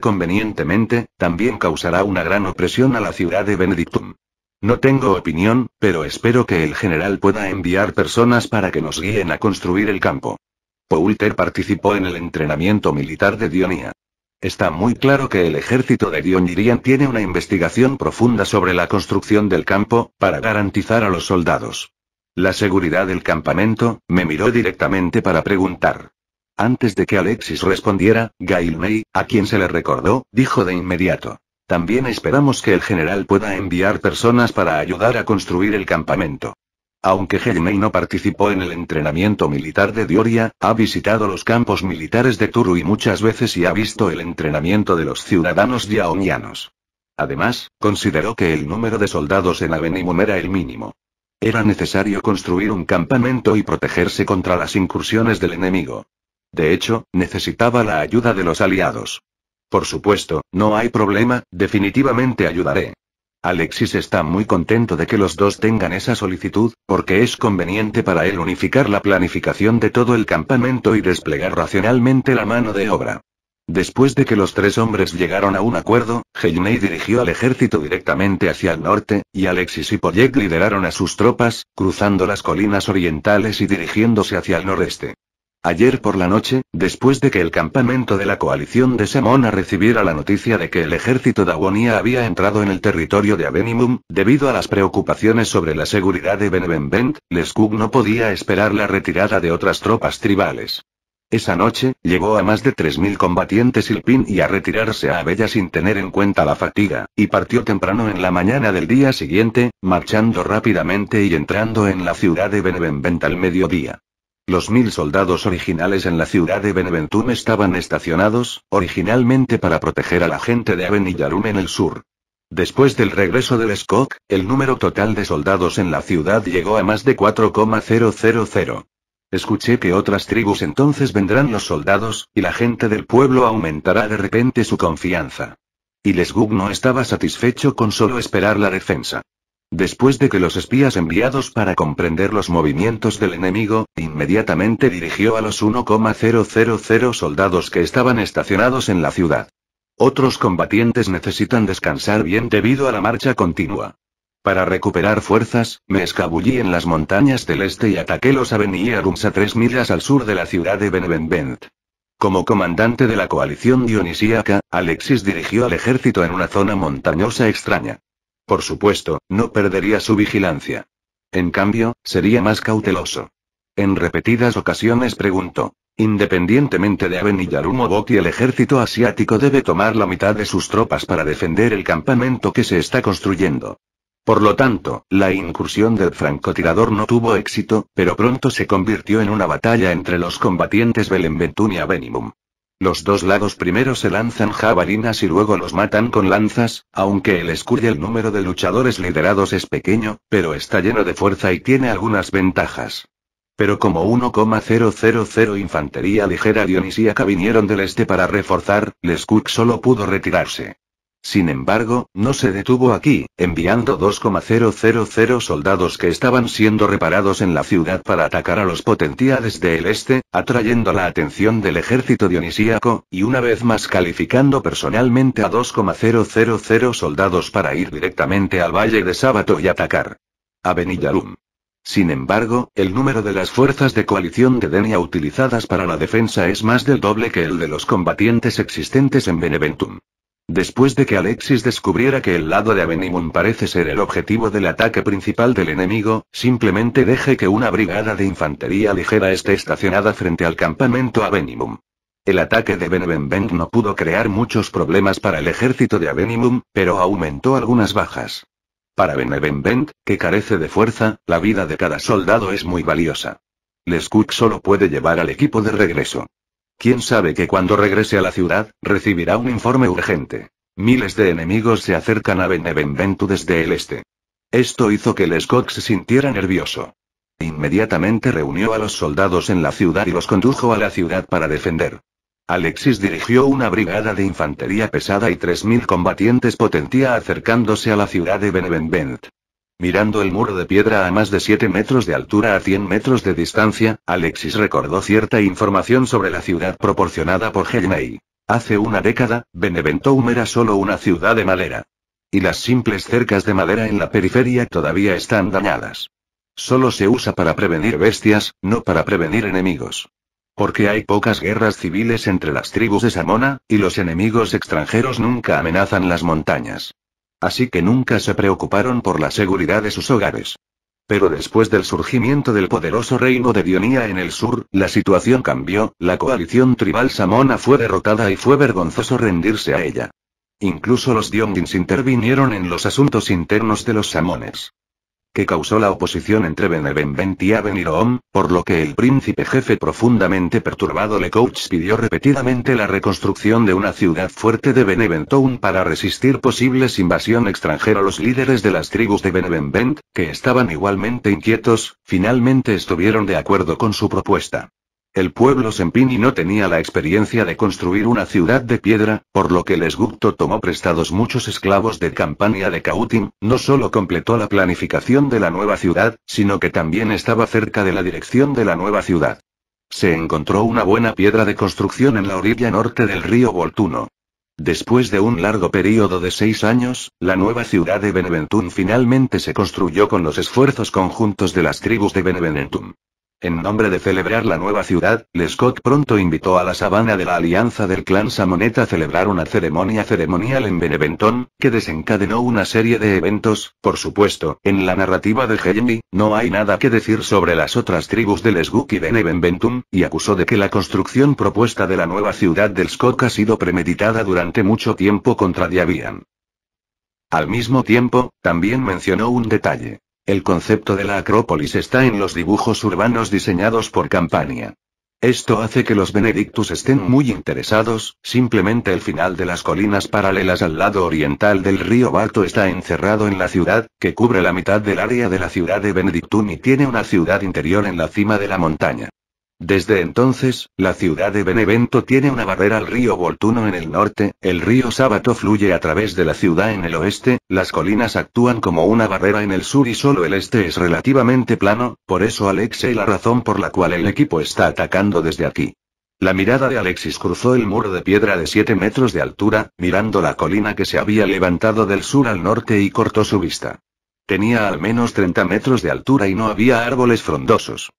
Convenientemente, también causará una gran opresión a la ciudad de Benedictum. No tengo opinión, pero espero que el general pueda enviar personas para que nos guíen a construir el campo. Poulter participó en el entrenamiento militar de Dionía. Está muy claro que el ejército de Dionirian tiene una investigación profunda sobre la construcción del campo, para garantizar a los soldados. La seguridad del campamento, me miró directamente para preguntar. Antes de que Alexis respondiera, Gail May, a quien se le recordó, dijo de inmediato. También esperamos que el general pueda enviar personas para ayudar a construir el campamento. Aunque Jaime no participó en el entrenamiento militar de Dioria, ha visitado los campos militares de Turu y muchas veces y ha visto el entrenamiento de los ciudadanos yaonianos. Además, consideró que el número de soldados en Avenimum era el mínimo. Era necesario construir un campamento y protegerse contra las incursiones del enemigo. De hecho, necesitaba la ayuda de los aliados. Por supuesto, no hay problema, definitivamente ayudaré. Alexis está muy contento de que los dos tengan esa solicitud, porque es conveniente para él unificar la planificación de todo el campamento y desplegar racionalmente la mano de obra. Después de que los tres hombres llegaron a un acuerdo, Heinei dirigió al ejército directamente hacia el norte, y Alexis y Poyek lideraron a sus tropas, cruzando las colinas orientales y dirigiéndose hacia el noreste. Ayer por la noche, después de que el campamento de la coalición de Semona recibiera la noticia de que el ejército de Agonía había entrado en el territorio de Avenimum, debido a las preocupaciones sobre la seguridad de Benevenvent, Lescug no podía esperar la retirada de otras tropas tribales. Esa noche, llegó a más de 3.000 combatientes Ilpin y a retirarse a Abella sin tener en cuenta la fatiga, y partió temprano en la mañana del día siguiente, marchando rápidamente y entrando en la ciudad de Benevenvent al mediodía. Los mil soldados originales en la ciudad de Beneventum estaban estacionados, originalmente para proteger a la gente de Avenillarum en el sur. Después del regreso del Skok, el número total de soldados en la ciudad llegó a más de 4,000. Escuché que otras tribus entonces vendrán los soldados, y la gente del pueblo aumentará de repente su confianza. Y Lesgug no estaba satisfecho con solo esperar la defensa. Después de que los espías enviados para comprender los movimientos del enemigo, inmediatamente dirigió a los 1,000 soldados que estaban estacionados en la ciudad. Otros combatientes necesitan descansar bien debido a la marcha continua. Para recuperar fuerzas, me escabullí en las montañas del este y ataqué los Aveniarums a tres millas al sur de la ciudad de Benevent. Como comandante de la coalición dionisíaca, Alexis dirigió al ejército en una zona montañosa extraña. Por supuesto, no perdería su vigilancia. En cambio, sería más cauteloso. En repetidas ocasiones preguntó. Independientemente de Aven y el ejército asiático debe tomar la mitad de sus tropas para defender el campamento que se está construyendo. Por lo tanto, la incursión del francotirador no tuvo éxito, pero pronto se convirtió en una batalla entre los combatientes Belenventum y Avenimum. Los dos lados primero se lanzan jabalinas y luego los matan con lanzas, aunque el escudo y el número de luchadores liderados es pequeño, pero está lleno de fuerza y tiene algunas ventajas. Pero como 1,000 infantería ligera dionisíaca vinieron del este para reforzar, Lescuk solo pudo retirarse. Sin embargo, no se detuvo aquí, enviando 2,000 soldados que estaban siendo reparados en la ciudad para atacar a los potenciales del este, atrayendo la atención del ejército dionisíaco, y una vez más calificando personalmente a 2,000 soldados para ir directamente al valle de Sábato y atacar. A Benillarum. Sin embargo, el número de las fuerzas de coalición de Denia utilizadas para la defensa es más del doble que el de los combatientes existentes en Beneventum. Después de que Alexis descubriera que el lado de Abenimum parece ser el objetivo del ataque principal del enemigo, simplemente deje que una brigada de infantería ligera esté estacionada frente al campamento Avenimum. El ataque de Bent no pudo crear muchos problemas para el ejército de Avenimum, pero aumentó algunas bajas. Para Bent, que carece de fuerza, la vida de cada soldado es muy valiosa. Cook solo puede llevar al equipo de regreso. ¿Quién sabe que cuando regrese a la ciudad, recibirá un informe urgente? Miles de enemigos se acercan a Benevenventu desde el este. Esto hizo que Lescox se sintiera nervioso. Inmediatamente reunió a los soldados en la ciudad y los condujo a la ciudad para defender. Alexis dirigió una brigada de infantería pesada y 3.000 combatientes potentía acercándose a la ciudad de Benevent. Mirando el muro de piedra a más de 7 metros de altura a 100 metros de distancia, Alexis recordó cierta información sobre la ciudad proporcionada por hegney Hace una década, Beneventum era solo una ciudad de madera. Y las simples cercas de madera en la periferia todavía están dañadas. Solo se usa para prevenir bestias, no para prevenir enemigos. Porque hay pocas guerras civiles entre las tribus de Samona, y los enemigos extranjeros nunca amenazan las montañas. Así que nunca se preocuparon por la seguridad de sus hogares. Pero después del surgimiento del poderoso reino de Dionía en el sur, la situación cambió, la coalición tribal samona fue derrotada y fue vergonzoso rendirse a ella. Incluso los Diongins intervinieron en los asuntos internos de los samones que causó la oposición entre Benevent y Aveniroom, por lo que el príncipe jefe profundamente perturbado coach pidió repetidamente la reconstrucción de una ciudad fuerte de Beneventown para resistir posibles invasión extranjera. Los líderes de las tribus de Benevent, que estaban igualmente inquietos, finalmente estuvieron de acuerdo con su propuesta. El pueblo Sempini no tenía la experiencia de construir una ciudad de piedra, por lo que Lesgupto tomó prestados muchos esclavos de Campania de Cautim, no solo completó la planificación de la nueva ciudad, sino que también estaba cerca de la dirección de la nueva ciudad. Se encontró una buena piedra de construcción en la orilla norte del río Voltuno. Después de un largo período de seis años, la nueva ciudad de Beneventum finalmente se construyó con los esfuerzos conjuntos de las tribus de Beneventum. En nombre de celebrar la nueva ciudad, Lescott pronto invitó a la sabana de la Alianza del Clan Samoneta a celebrar una ceremonia ceremonial en Beneventón, que desencadenó una serie de eventos. Por supuesto, en la narrativa de Jeremy, no hay nada que decir sobre las otras tribus de Lesguk y Beneventum, y acusó de que la construcción propuesta de la nueva ciudad del Scott ha sido premeditada durante mucho tiempo contra Diabian. Al mismo tiempo, también mencionó un detalle. El concepto de la Acrópolis está en los dibujos urbanos diseñados por Campania. Esto hace que los benedictus estén muy interesados, simplemente el final de las colinas paralelas al lado oriental del río Bato está encerrado en la ciudad, que cubre la mitad del área de la ciudad de Benedictum y tiene una ciudad interior en la cima de la montaña. Desde entonces, la ciudad de Benevento tiene una barrera al río Voltuno en el norte, el río Sábato fluye a través de la ciudad en el oeste, las colinas actúan como una barrera en el sur y solo el este es relativamente plano, por eso y la razón por la cual el equipo está atacando desde aquí. La mirada de Alexis cruzó el muro de piedra de 7 metros de altura, mirando la colina que se había levantado del sur al norte y cortó su vista. Tenía al menos 30 metros de altura y no había árboles frondosos.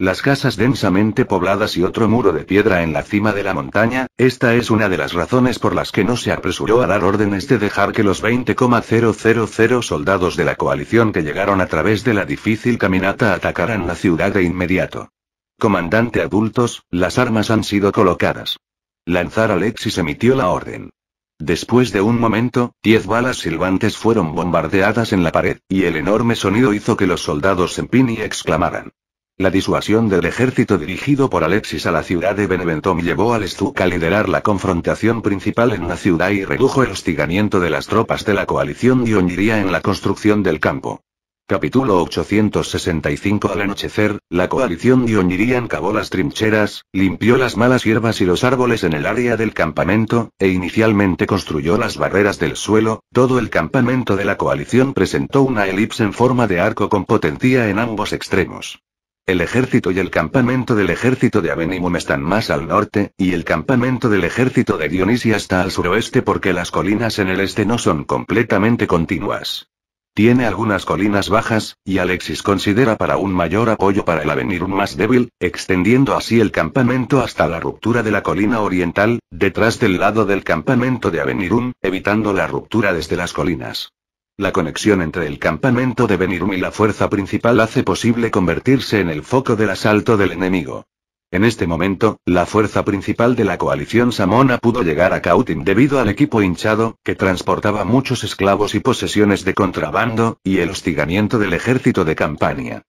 Las casas densamente pobladas y otro muro de piedra en la cima de la montaña, esta es una de las razones por las que no se apresuró a dar órdenes de dejar que los 20,000 soldados de la coalición que llegaron a través de la difícil caminata atacaran la ciudad de inmediato. Comandante adultos, las armas han sido colocadas. Lanzar Alexis emitió la orden. Después de un momento, diez balas silbantes fueron bombardeadas en la pared, y el enorme sonido hizo que los soldados en Pini exclamaran. La disuasión del ejército dirigido por Alexis a la ciudad de Beneventum llevó al Stuka a liderar la confrontación principal en la ciudad y redujo el hostigamiento de las tropas de la coalición oñiría en la construcción del campo. Capítulo 865 Al anochecer, la coalición oñiría encabó las trincheras, limpió las malas hierbas y los árboles en el área del campamento, e inicialmente construyó las barreras del suelo, todo el campamento de la coalición presentó una elipse en forma de arco con potencia en ambos extremos. El ejército y el campamento del ejército de Avenimum están más al norte, y el campamento del ejército de Dionisia está al suroeste porque las colinas en el este no son completamente continuas. Tiene algunas colinas bajas, y Alexis considera para un mayor apoyo para el Avenirum más débil, extendiendo así el campamento hasta la ruptura de la colina oriental, detrás del lado del campamento de Avenirum, evitando la ruptura desde las colinas. La conexión entre el campamento de Benirum y la fuerza principal hace posible convertirse en el foco del asalto del enemigo. En este momento, la fuerza principal de la coalición samona pudo llegar a Cautín debido al equipo hinchado, que transportaba muchos esclavos y posesiones de contrabando, y el hostigamiento del ejército de Campania.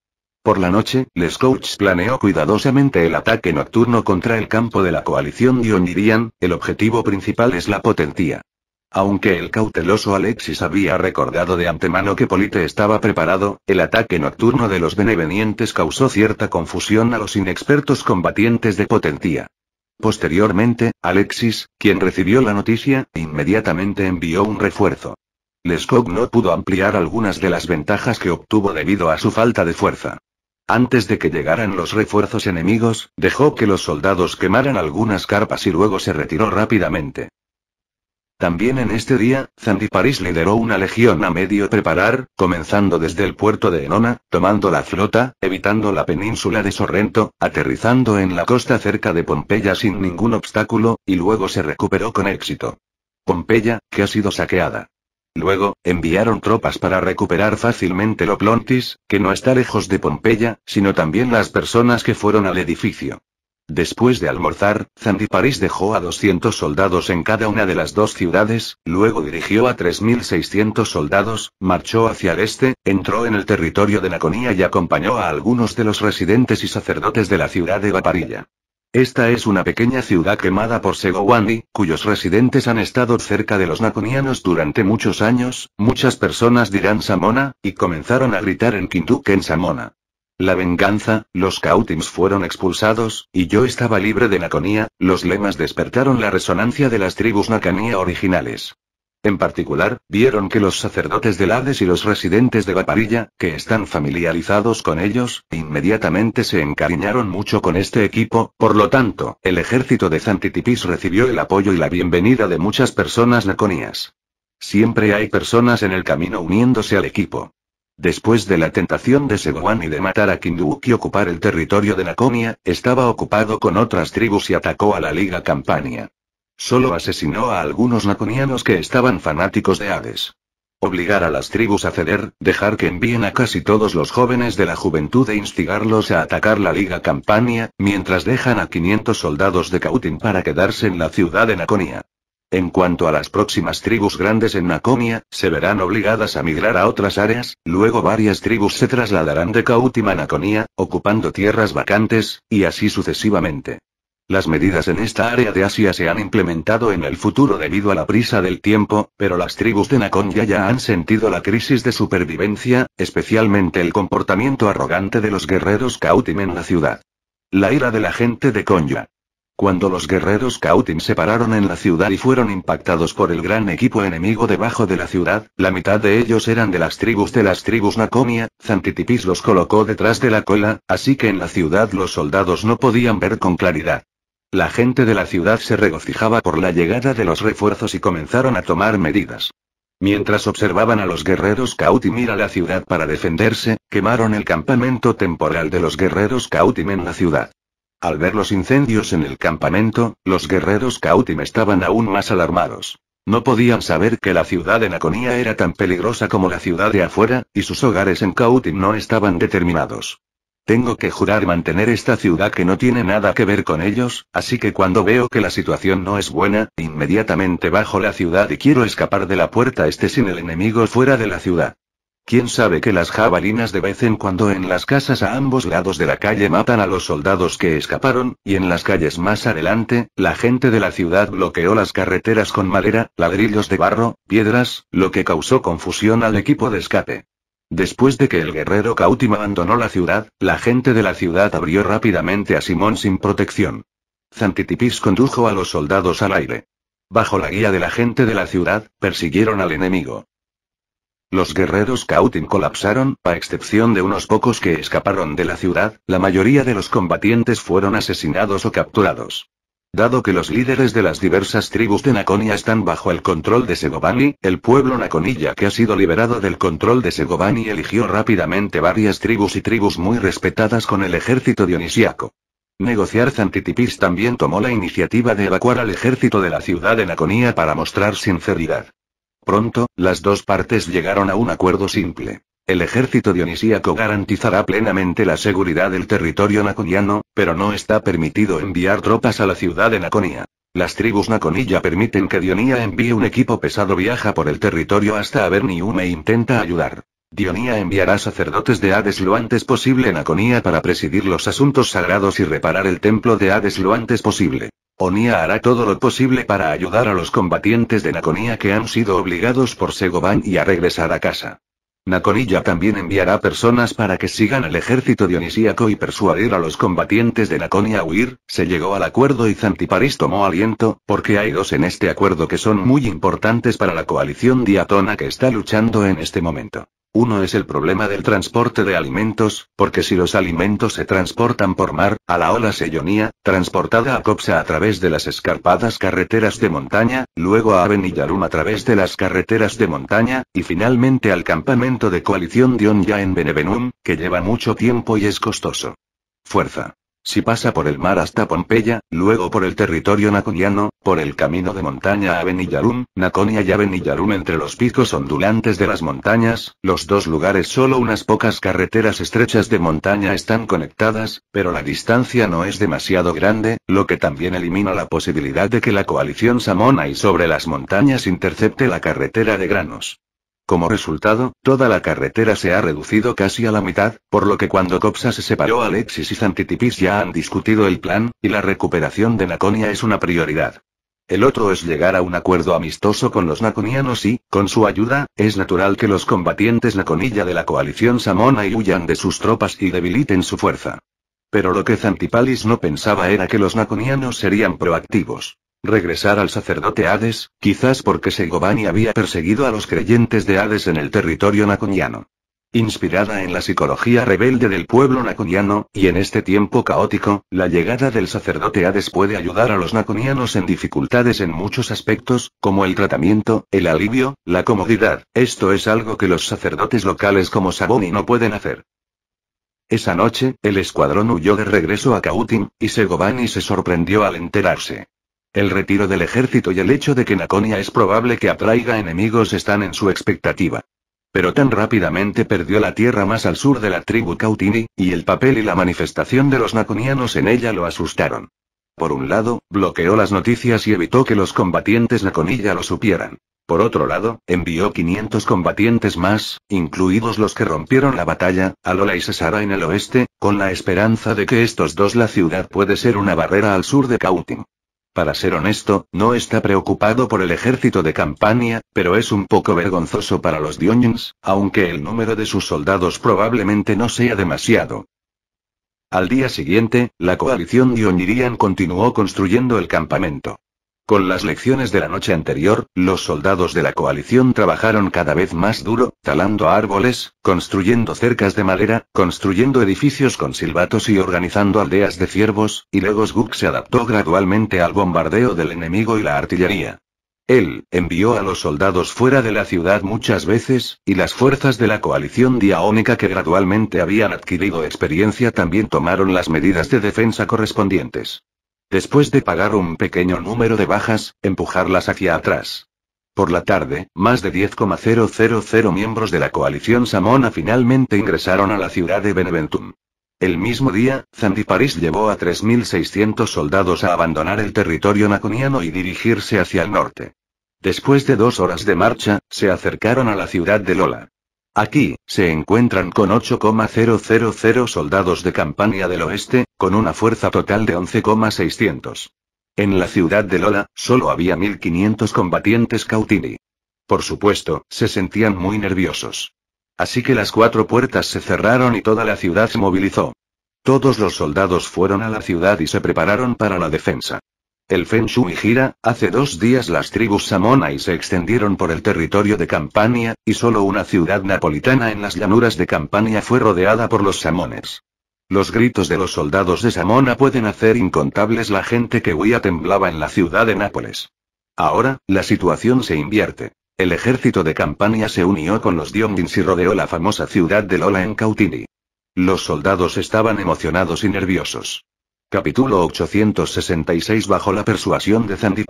Por la noche, Lescouch planeó cuidadosamente el ataque nocturno contra el campo de la coalición y el objetivo principal es la potentía. Aunque el cauteloso Alexis había recordado de antemano que Polite estaba preparado, el ataque nocturno de los benevenientes causó cierta confusión a los inexpertos combatientes de potencia. Posteriormente, Alexis, quien recibió la noticia, inmediatamente envió un refuerzo. Lescog no pudo ampliar algunas de las ventajas que obtuvo debido a su falta de fuerza. Antes de que llegaran los refuerzos enemigos, dejó que los soldados quemaran algunas carpas y luego se retiró rápidamente. También en este día, Zandiparis lideró una legión a medio preparar, comenzando desde el puerto de Enona, tomando la flota, evitando la península de Sorrento, aterrizando en la costa cerca de Pompeya sin ningún obstáculo, y luego se recuperó con éxito. Pompeya, que ha sido saqueada. Luego, enviaron tropas para recuperar fácilmente Loplontis, que no está lejos de Pompeya, sino también las personas que fueron al edificio. Después de almorzar, París dejó a 200 soldados en cada una de las dos ciudades, luego dirigió a 3.600 soldados, marchó hacia el este, entró en el territorio de Naconía y acompañó a algunos de los residentes y sacerdotes de la ciudad de Vaparilla. Esta es una pequeña ciudad quemada por Segowani, cuyos residentes han estado cerca de los naconianos durante muchos años, muchas personas dirán Samona, y comenzaron a gritar en Kintuk en Samona. La venganza, los cautims fueron expulsados, y yo estaba libre de Naconía, los lemas despertaron la resonancia de las tribus Nacanía originales. En particular, vieron que los sacerdotes de Lades y los residentes de Vaparilla, que están familiarizados con ellos, inmediatamente se encariñaron mucho con este equipo, por lo tanto, el ejército de Zantitipis recibió el apoyo y la bienvenida de muchas personas naconías. Siempre hay personas en el camino uniéndose al equipo. Después de la tentación de Seguan y de matar a Kindu y ocupar el territorio de Naconia, estaba ocupado con otras tribus y atacó a la Liga Campania. Solo asesinó a algunos naconianos que estaban fanáticos de Hades. Obligar a las tribus a ceder, dejar que envíen a casi todos los jóvenes de la juventud e instigarlos a atacar la Liga Campania, mientras dejan a 500 soldados de Cautín para quedarse en la ciudad de Naconia. En cuanto a las próximas tribus grandes en Naconia, se verán obligadas a migrar a otras áreas, luego varias tribus se trasladarán de Cautima a Naconia, ocupando tierras vacantes, y así sucesivamente. Las medidas en esta área de Asia se han implementado en el futuro debido a la prisa del tiempo, pero las tribus de Naconia ya han sentido la crisis de supervivencia, especialmente el comportamiento arrogante de los guerreros Cautim en la ciudad. La ira de la gente de Konya. Cuando los guerreros Kautim se pararon en la ciudad y fueron impactados por el gran equipo enemigo debajo de la ciudad, la mitad de ellos eran de las tribus de las tribus Nakomia, Zantitipis los colocó detrás de la cola, así que en la ciudad los soldados no podían ver con claridad. La gente de la ciudad se regocijaba por la llegada de los refuerzos y comenzaron a tomar medidas. Mientras observaban a los guerreros Kautim ir a la ciudad para defenderse, quemaron el campamento temporal de los guerreros Kautim en la ciudad. Al ver los incendios en el campamento, los guerreros Kautim estaban aún más alarmados. No podían saber que la ciudad de Naconia era tan peligrosa como la ciudad de afuera, y sus hogares en Kautim no estaban determinados. Tengo que jurar mantener esta ciudad que no tiene nada que ver con ellos, así que cuando veo que la situación no es buena, inmediatamente bajo la ciudad y quiero escapar de la puerta esté sin el enemigo fuera de la ciudad. ¿Quién sabe que las jabalinas de vez en cuando en las casas a ambos lados de la calle matan a los soldados que escaparon, y en las calles más adelante, la gente de la ciudad bloqueó las carreteras con madera, ladrillos de barro, piedras, lo que causó confusión al equipo de escape. Después de que el guerrero Cautima abandonó la ciudad, la gente de la ciudad abrió rápidamente a Simón sin protección. Zantitipis condujo a los soldados al aire. Bajo la guía de la gente de la ciudad, persiguieron al enemigo. Los guerreros Kautin colapsaron, a excepción de unos pocos que escaparon de la ciudad, la mayoría de los combatientes fueron asesinados o capturados. Dado que los líderes de las diversas tribus de Naconia están bajo el control de Segovani, el pueblo Naconilla que ha sido liberado del control de Segovani eligió rápidamente varias tribus y tribus muy respetadas con el ejército dionisiaco. Negociar Zantitipis también tomó la iniciativa de evacuar al ejército de la ciudad de Naconia para mostrar sinceridad. Pronto, las dos partes llegaron a un acuerdo simple. El ejército dionisíaco garantizará plenamente la seguridad del territorio naconiano, pero no está permitido enviar tropas a la ciudad de Naconia. Las tribus naconilla permiten que Dionía envíe un equipo pesado viaja por el territorio hasta Avernium e intenta ayudar. Dionía enviará sacerdotes de Hades lo antes posible en Naconia para presidir los asuntos sagrados y reparar el templo de Hades lo antes posible. Onia hará todo lo posible para ayudar a los combatientes de Naconia que han sido obligados por Segoban y a regresar a casa. Naconilla también enviará personas para que sigan al ejército dionisíaco y persuadir a los combatientes de Naconia a huir, se llegó al acuerdo y Zantiparis tomó aliento, porque hay dos en este acuerdo que son muy importantes para la coalición diatona que está luchando en este momento. Uno es el problema del transporte de alimentos, porque si los alimentos se transportan por mar, a la ola Sellonía, transportada a Copsa a través de las escarpadas carreteras de montaña, luego a Avenillarum a través de las carreteras de montaña, y finalmente al campamento de coalición Dion ya en Benevenum, que lleva mucho tiempo y es costoso. Fuerza. Si pasa por el mar hasta Pompeya, luego por el territorio naconiano, por el camino de montaña a Benillarum, Naconia y Benillarum entre los picos ondulantes de las montañas, los dos lugares solo unas pocas carreteras estrechas de montaña están conectadas, pero la distancia no es demasiado grande, lo que también elimina la posibilidad de que la coalición samona y sobre las montañas intercepte la carretera de granos. Como resultado, toda la carretera se ha reducido casi a la mitad, por lo que cuando Copsa se separó Alexis y Zantitipis ya han discutido el plan, y la recuperación de Naconia es una prioridad. El otro es llegar a un acuerdo amistoso con los naconianos y, con su ayuda, es natural que los combatientes naconilla de la coalición samona y huyan de sus tropas y debiliten su fuerza. Pero lo que Zantipalis no pensaba era que los naconianos serían proactivos. Regresar al sacerdote Hades, quizás porque Segovani había perseguido a los creyentes de Hades en el territorio naconiano. Inspirada en la psicología rebelde del pueblo naconiano, y en este tiempo caótico, la llegada del sacerdote Hades puede ayudar a los naconianos en dificultades en muchos aspectos, como el tratamiento, el alivio, la comodidad, esto es algo que los sacerdotes locales como Saboni no pueden hacer. Esa noche, el escuadrón huyó de regreso a Cautín, y Segovani se sorprendió al enterarse. El retiro del ejército y el hecho de que Naconia es probable que atraiga enemigos están en su expectativa. Pero tan rápidamente perdió la tierra más al sur de la tribu Cautini, y el papel y la manifestación de los naconianos en ella lo asustaron. Por un lado, bloqueó las noticias y evitó que los combatientes naconilla lo supieran. Por otro lado, envió 500 combatientes más, incluidos los que rompieron la batalla, a Lola y Cesara en el oeste, con la esperanza de que estos dos la ciudad puede ser una barrera al sur de cauting para ser honesto, no está preocupado por el ejército de Campania, pero es un poco vergonzoso para los Dionyns, aunque el número de sus soldados probablemente no sea demasiado. Al día siguiente, la coalición Dionirian continuó construyendo el campamento. Con las lecciones de la noche anterior, los soldados de la coalición trabajaron cada vez más duro, talando árboles, construyendo cercas de madera, construyendo edificios con silbatos y organizando aldeas de ciervos, y luego Legosburg se adaptó gradualmente al bombardeo del enemigo y la artillería. Él envió a los soldados fuera de la ciudad muchas veces, y las fuerzas de la coalición diaónica que gradualmente habían adquirido experiencia también tomaron las medidas de defensa correspondientes. Después de pagar un pequeño número de bajas, empujarlas hacia atrás. Por la tarde, más de 10,000 miembros de la coalición Samona finalmente ingresaron a la ciudad de Beneventum. El mismo día, Zandiparis llevó a 3.600 soldados a abandonar el territorio naconiano y dirigirse hacia el norte. Después de dos horas de marcha, se acercaron a la ciudad de Lola. Aquí, se encuentran con 8,000 soldados de campaña del Oeste, con una fuerza total de 11,600. En la ciudad de Lola, solo había 1.500 combatientes Cautini. Por supuesto, se sentían muy nerviosos. Así que las cuatro puertas se cerraron y toda la ciudad se movilizó. Todos los soldados fueron a la ciudad y se prepararon para la defensa. El Feng y gira, hace dos días las tribus Samonai se extendieron por el territorio de Campania, y solo una ciudad napolitana en las llanuras de Campania fue rodeada por los Samones. Los gritos de los soldados de Samona pueden hacer incontables la gente que huía temblaba en la ciudad de Nápoles. Ahora, la situación se invierte. El ejército de Campania se unió con los Diongins y rodeó la famosa ciudad de Lola en Cautini. Los soldados estaban emocionados y nerviosos. Capítulo 866 Bajo la persuasión de Zandi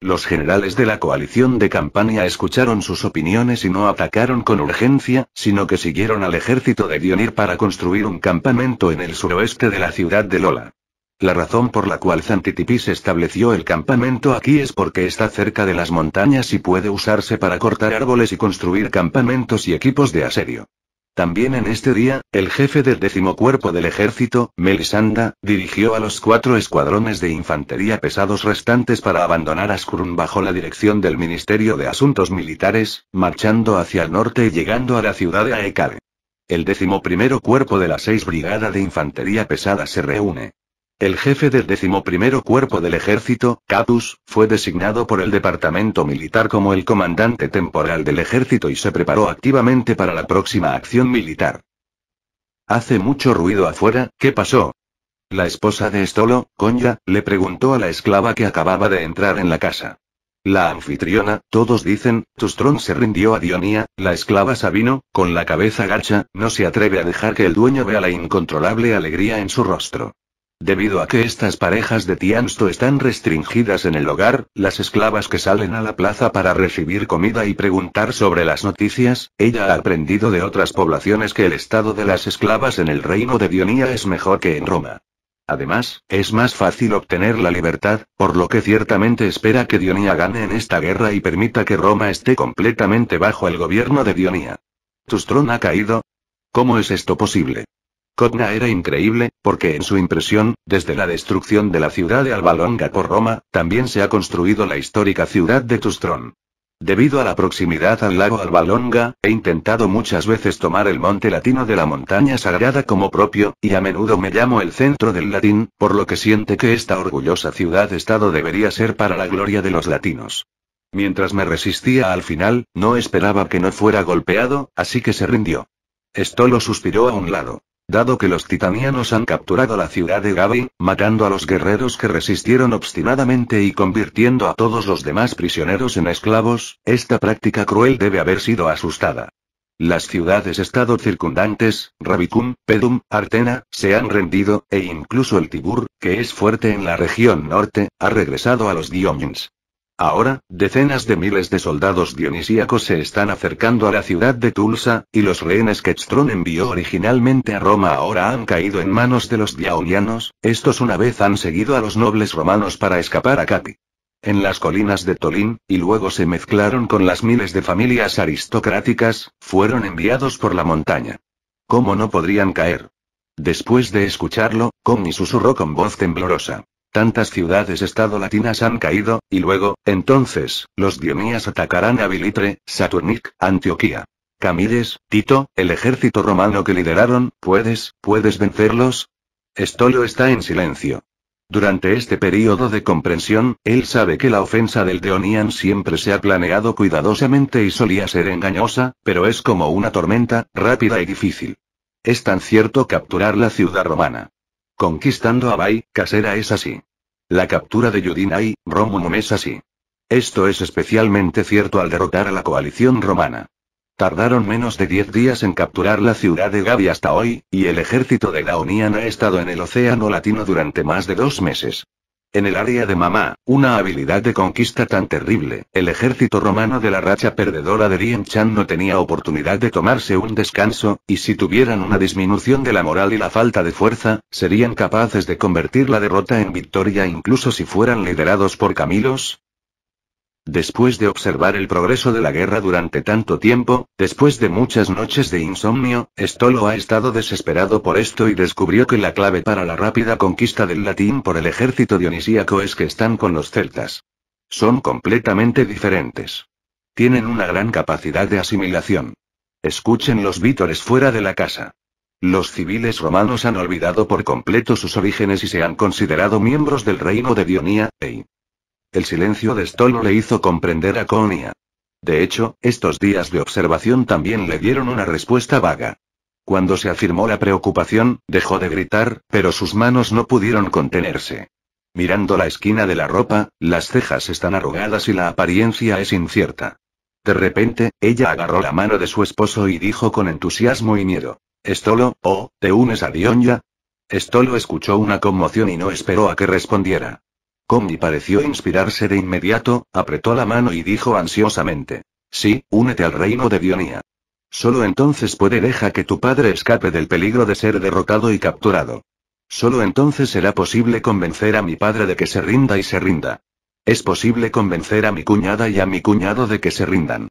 los generales de la coalición de Campania escucharon sus opiniones y no atacaron con urgencia, sino que siguieron al ejército de Dionir para construir un campamento en el suroeste de la ciudad de Lola. La razón por la cual Zantitipis estableció el campamento aquí es porque está cerca de las montañas y puede usarse para cortar árboles y construir campamentos y equipos de asedio. También en este día, el jefe del décimo cuerpo del ejército, Melisanda, dirigió a los cuatro escuadrones de infantería pesados restantes para abandonar Ascrun bajo la dirección del Ministerio de Asuntos Militares, marchando hacia el norte y llegando a la ciudad de Aekar. El décimo primero cuerpo de la seis brigada de infantería pesada se reúne. El jefe del decimoprimero cuerpo del ejército, Capus, fue designado por el departamento militar como el comandante temporal del ejército y se preparó activamente para la próxima acción militar. Hace mucho ruido afuera, ¿qué pasó? La esposa de Estolo, Conya, le preguntó a la esclava que acababa de entrar en la casa. La anfitriona, todos dicen, Tustrón se rindió a Dionía, la esclava Sabino, con la cabeza gacha, no se atreve a dejar que el dueño vea la incontrolable alegría en su rostro. Debido a que estas parejas de Tiansto están restringidas en el hogar, las esclavas que salen a la plaza para recibir comida y preguntar sobre las noticias, ella ha aprendido de otras poblaciones que el estado de las esclavas en el reino de Dionía es mejor que en Roma. Además, es más fácil obtener la libertad, por lo que ciertamente espera que Dionía gane en esta guerra y permita que Roma esté completamente bajo el gobierno de Dionía. trono ha caído. ¿Cómo es esto posible? Cotna era increíble, porque en su impresión, desde la destrucción de la ciudad de Albalonga por Roma, también se ha construido la histórica ciudad de Tustrón. Debido a la proximidad al lago Albalonga, he intentado muchas veces tomar el monte latino de la montaña sagrada como propio, y a menudo me llamo el centro del latín, por lo que siente que esta orgullosa ciudad-estado debería ser para la gloria de los latinos. Mientras me resistía al final, no esperaba que no fuera golpeado, así que se rindió. Estolo suspiró a un lado. Dado que los titanianos han capturado la ciudad de Gavi, matando a los guerreros que resistieron obstinadamente y convirtiendo a todos los demás prisioneros en esclavos, esta práctica cruel debe haber sido asustada. Las ciudades-estado circundantes, Rabicum, Pedum, Artena, se han rendido, e incluso el Tibur, que es fuerte en la región norte, ha regresado a los Diomins. Ahora, decenas de miles de soldados dionisíacos se están acercando a la ciudad de Tulsa, y los rehenes que Strong envió originalmente a Roma ahora han caído en manos de los diaonianos, estos una vez han seguido a los nobles romanos para escapar a Capi. En las colinas de Tolín, y luego se mezclaron con las miles de familias aristocráticas, fueron enviados por la montaña. ¿Cómo no podrían caer? Después de escucharlo, Connie susurró con voz temblorosa. Tantas ciudades-estado latinas han caído, y luego, entonces, los dionías atacarán a Bilitre, Saturnic, Antioquía. Camides, Tito, el ejército romano que lideraron, ¿puedes, puedes vencerlos? Estolio está en silencio. Durante este periodo de comprensión, él sabe que la ofensa del Deonian siempre se ha planeado cuidadosamente y solía ser engañosa, pero es como una tormenta, rápida y difícil. Es tan cierto capturar la ciudad romana. Conquistando a Bai, Casera es así. La captura de Yudinai, Romulum es así. Esto es especialmente cierto al derrotar a la coalición romana. Tardaron menos de 10 días en capturar la ciudad de Gavi hasta hoy, y el ejército de Daonian ha estado en el océano latino durante más de dos meses. En el área de Mamá, una habilidad de conquista tan terrible, el ejército romano de la racha perdedora de Rien no tenía oportunidad de tomarse un descanso, y si tuvieran una disminución de la moral y la falta de fuerza, serían capaces de convertir la derrota en victoria incluso si fueran liderados por Camilos, Después de observar el progreso de la guerra durante tanto tiempo, después de muchas noches de insomnio, Stolo ha estado desesperado por esto y descubrió que la clave para la rápida conquista del latín por el ejército dionisíaco es que están con los celtas. Son completamente diferentes. Tienen una gran capacidad de asimilación. Escuchen los vítores fuera de la casa. Los civiles romanos han olvidado por completo sus orígenes y se han considerado miembros del reino de Dionía, e.i. El silencio de Stolo le hizo comprender a Conia. De hecho, estos días de observación también le dieron una respuesta vaga. Cuando se afirmó la preocupación, dejó de gritar, pero sus manos no pudieron contenerse. Mirando la esquina de la ropa, las cejas están arrugadas y la apariencia es incierta. De repente, ella agarró la mano de su esposo y dijo con entusiasmo y miedo. «¿Stolo, oh, ¿te unes a Dionya? Stolo escuchó una conmoción y no esperó a que respondiera y pareció inspirarse de inmediato, apretó la mano y dijo ansiosamente. Sí, únete al reino de Dionía. Solo entonces puede dejar que tu padre escape del peligro de ser derrotado y capturado. Solo entonces será posible convencer a mi padre de que se rinda y se rinda. Es posible convencer a mi cuñada y a mi cuñado de que se rindan.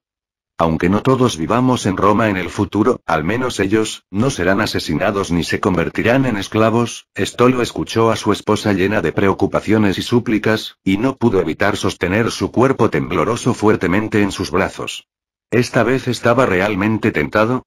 Aunque no todos vivamos en Roma en el futuro, al menos ellos, no serán asesinados ni se convertirán en esclavos, esto lo escuchó a su esposa llena de preocupaciones y súplicas, y no pudo evitar sostener su cuerpo tembloroso fuertemente en sus brazos. Esta vez estaba realmente tentado,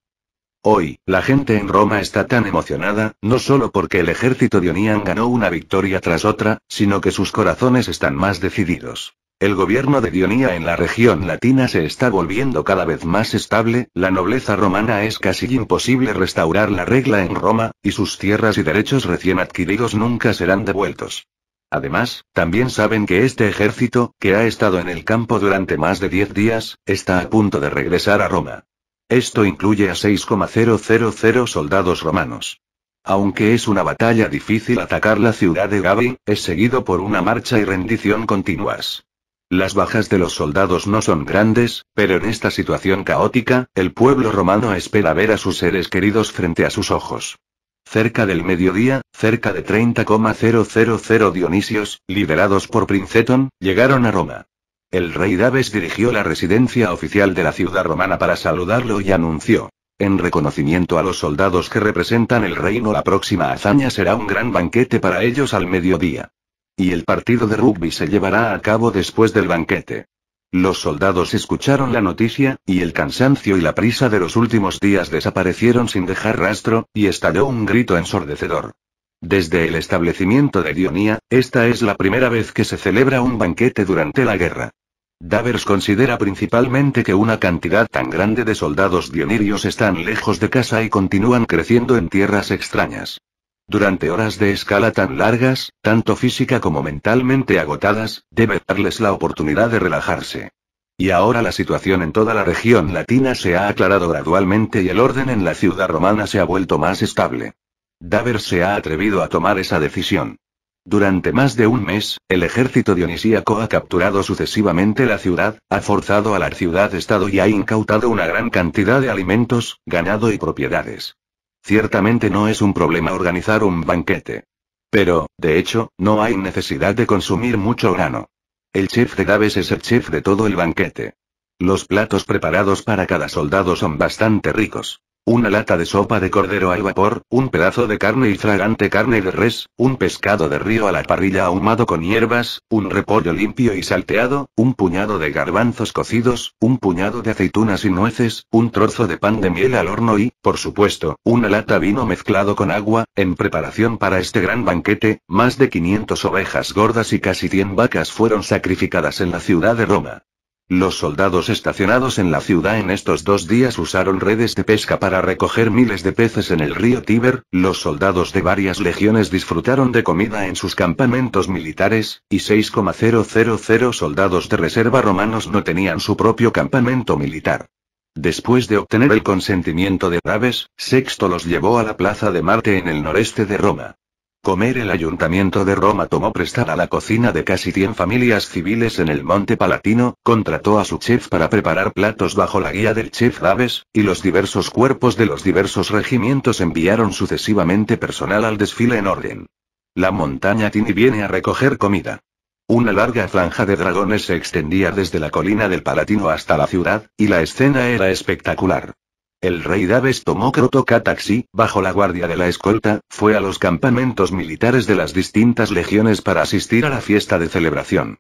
Hoy, la gente en Roma está tan emocionada, no solo porque el ejército de Onian ganó una victoria tras otra, sino que sus corazones están más decididos. El gobierno de Dionía en la región latina se está volviendo cada vez más estable, la nobleza romana es casi imposible restaurar la regla en Roma, y sus tierras y derechos recién adquiridos nunca serán devueltos. Además, también saben que este ejército, que ha estado en el campo durante más de 10 días, está a punto de regresar a Roma. Esto incluye a 6,000 soldados romanos. Aunque es una batalla difícil atacar la ciudad de Gavi, es seguido por una marcha y rendición continuas. Las bajas de los soldados no son grandes, pero en esta situación caótica, el pueblo romano espera ver a sus seres queridos frente a sus ojos. Cerca del mediodía, cerca de 30,000 Dionisios, liderados por Princeton, llegaron a Roma. El rey Daves dirigió la residencia oficial de la ciudad romana para saludarlo y anunció. En reconocimiento a los soldados que representan el reino, la próxima hazaña será un gran banquete para ellos al mediodía. Y el partido de rugby se llevará a cabo después del banquete. Los soldados escucharon la noticia, y el cansancio y la prisa de los últimos días desaparecieron sin dejar rastro, y estalló un grito ensordecedor. Desde el establecimiento de Dionía, esta es la primera vez que se celebra un banquete durante la guerra. Davers considera principalmente que una cantidad tan grande de soldados dionirios están lejos de casa y continúan creciendo en tierras extrañas. Durante horas de escala tan largas, tanto física como mentalmente agotadas, debe darles la oportunidad de relajarse. Y ahora la situación en toda la región latina se ha aclarado gradualmente y el orden en la ciudad romana se ha vuelto más estable. Daver se ha atrevido a tomar esa decisión. Durante más de un mes, el ejército dionisíaco ha capturado sucesivamente la ciudad, ha forzado a la ciudad-estado y ha incautado una gran cantidad de alimentos, ganado y propiedades. Ciertamente no es un problema organizar un banquete. Pero, de hecho, no hay necesidad de consumir mucho grano. El chef de Daves es el chef de todo el banquete. Los platos preparados para cada soldado son bastante ricos. Una lata de sopa de cordero al vapor, un pedazo de carne y fragante carne de res, un pescado de río a la parrilla ahumado con hierbas, un repollo limpio y salteado, un puñado de garbanzos cocidos, un puñado de aceitunas y nueces, un trozo de pan de miel al horno y, por supuesto, una lata vino mezclado con agua, en preparación para este gran banquete, más de 500 ovejas gordas y casi 100 vacas fueron sacrificadas en la ciudad de Roma. Los soldados estacionados en la ciudad en estos dos días usaron redes de pesca para recoger miles de peces en el río Tíber, los soldados de varias legiones disfrutaron de comida en sus campamentos militares, y 6,000 soldados de reserva romanos no tenían su propio campamento militar. Después de obtener el consentimiento de Raves, Sexto los llevó a la Plaza de Marte en el noreste de Roma. Comer el ayuntamiento de Roma tomó prestada la cocina de casi 100 familias civiles en el Monte Palatino, contrató a su chef para preparar platos bajo la guía del chef Daves, y los diversos cuerpos de los diversos regimientos enviaron sucesivamente personal al desfile en orden. La montaña Tini viene a recoger comida. Una larga franja de dragones se extendía desde la colina del Palatino hasta la ciudad, y la escena era espectacular. El rey Daves tomó y, bajo la guardia de la escolta, fue a los campamentos militares de las distintas legiones para asistir a la fiesta de celebración.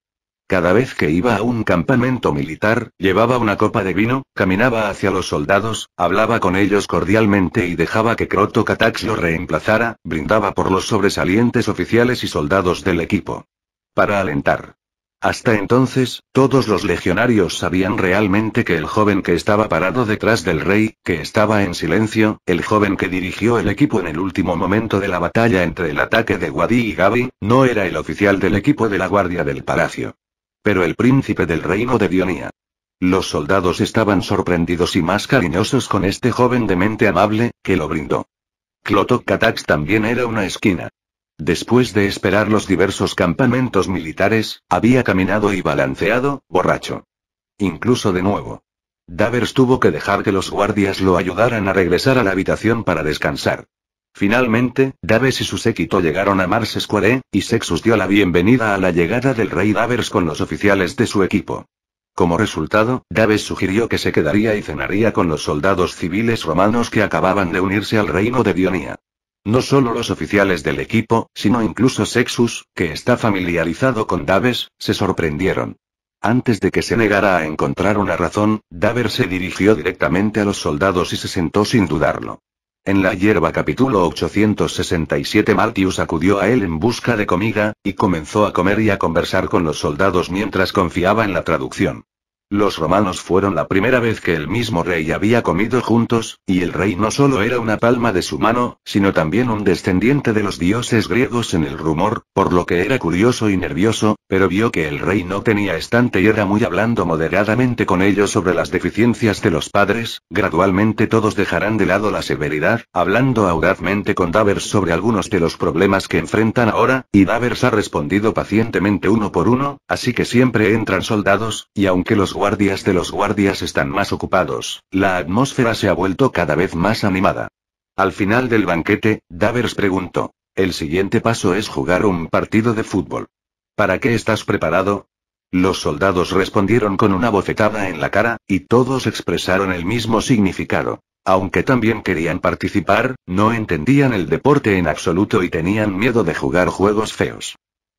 Cada vez que iba a un campamento militar, llevaba una copa de vino, caminaba hacia los soldados, hablaba con ellos cordialmente y dejaba que Croto Catax lo reemplazara, brindaba por los sobresalientes oficiales y soldados del equipo. Para alentar. Hasta entonces, todos los legionarios sabían realmente que el joven que estaba parado detrás del rey, que estaba en silencio, el joven que dirigió el equipo en el último momento de la batalla entre el ataque de Wadi y Gabi, no era el oficial del equipo de la guardia del palacio. Pero el príncipe del reino de Dionía. Los soldados estaban sorprendidos y más cariñosos con este joven de mente amable, que lo brindó. Cloto Catax también era una esquina. Después de esperar los diversos campamentos militares, había caminado y balanceado, borracho. Incluso de nuevo. Davers tuvo que dejar que los guardias lo ayudaran a regresar a la habitación para descansar. Finalmente, Davers y su séquito llegaron a Mars Square, y Sexus dio la bienvenida a la llegada del rey Davers con los oficiales de su equipo. Como resultado, Davers sugirió que se quedaría y cenaría con los soldados civiles romanos que acababan de unirse al reino de Dionía. No solo los oficiales del equipo, sino incluso Sexus, que está familiarizado con Daves, se sorprendieron. Antes de que se negara a encontrar una razón, Daver se dirigió directamente a los soldados y se sentó sin dudarlo. En la hierba capítulo 867 Maltius acudió a él en busca de comida, y comenzó a comer y a conversar con los soldados mientras confiaba en la traducción. Los romanos fueron la primera vez que el mismo rey había comido juntos, y el rey no solo era una palma de su mano, sino también un descendiente de los dioses griegos en el rumor, por lo que era curioso y nervioso, pero vio que el rey no tenía estante y era muy hablando moderadamente con ellos sobre las deficiencias de los padres, gradualmente todos dejarán de lado la severidad, hablando audazmente con Davers sobre algunos de los problemas que enfrentan ahora, y Davers ha respondido pacientemente uno por uno, así que siempre entran soldados, y aunque los guardias de los guardias están más ocupados, la atmósfera se ha vuelto cada vez más animada. Al final del banquete, Davers preguntó. El siguiente paso es jugar un partido de fútbol. ¿Para qué estás preparado? Los soldados respondieron con una bofetada en la cara, y todos expresaron el mismo significado. Aunque también querían participar, no entendían el deporte en absoluto y tenían miedo de jugar juegos feos.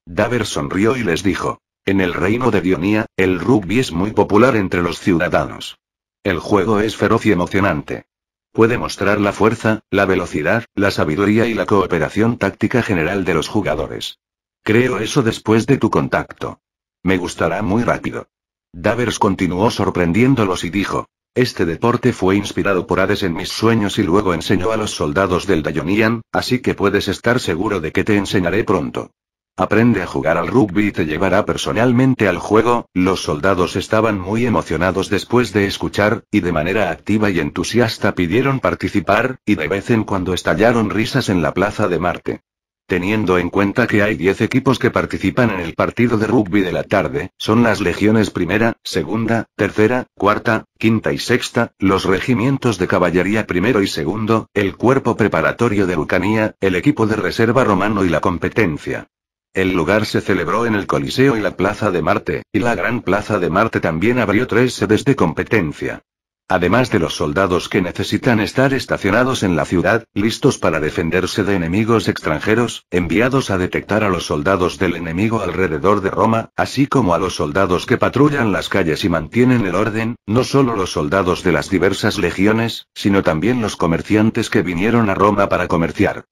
Davers sonrió y les dijo, en el reino de Dionía, el rugby es muy popular entre los ciudadanos. El juego es feroz y emocionante. Puede mostrar la fuerza, la velocidad, la sabiduría y la cooperación táctica general de los jugadores. Creo eso después de tu contacto. Me gustará muy rápido. Davers continuó sorprendiéndolos y dijo, este deporte fue inspirado por Hades en mis sueños y luego enseñó a los soldados del Dayonian, así que puedes estar seguro de que te enseñaré pronto. Aprende a jugar al rugby y te llevará personalmente al juego. Los soldados estaban muy emocionados después de escuchar, y de manera activa y entusiasta pidieron participar, y de vez en cuando estallaron risas en la plaza de Marte. Teniendo en cuenta que hay 10 equipos que participan en el partido de rugby de la tarde, son las legiones primera, segunda, tercera, cuarta, quinta y sexta, los regimientos de caballería primero y segundo, el cuerpo preparatorio de Lucanía, el equipo de reserva romano y la competencia. El lugar se celebró en el Coliseo y la Plaza de Marte, y la Gran Plaza de Marte también abrió tres sedes de competencia. Además de los soldados que necesitan estar estacionados en la ciudad, listos para defenderse de enemigos extranjeros, enviados a detectar a los soldados del enemigo alrededor de Roma, así como a los soldados que patrullan las calles y mantienen el orden, no solo los soldados de las diversas legiones, sino también los comerciantes que vinieron a Roma para comerciar.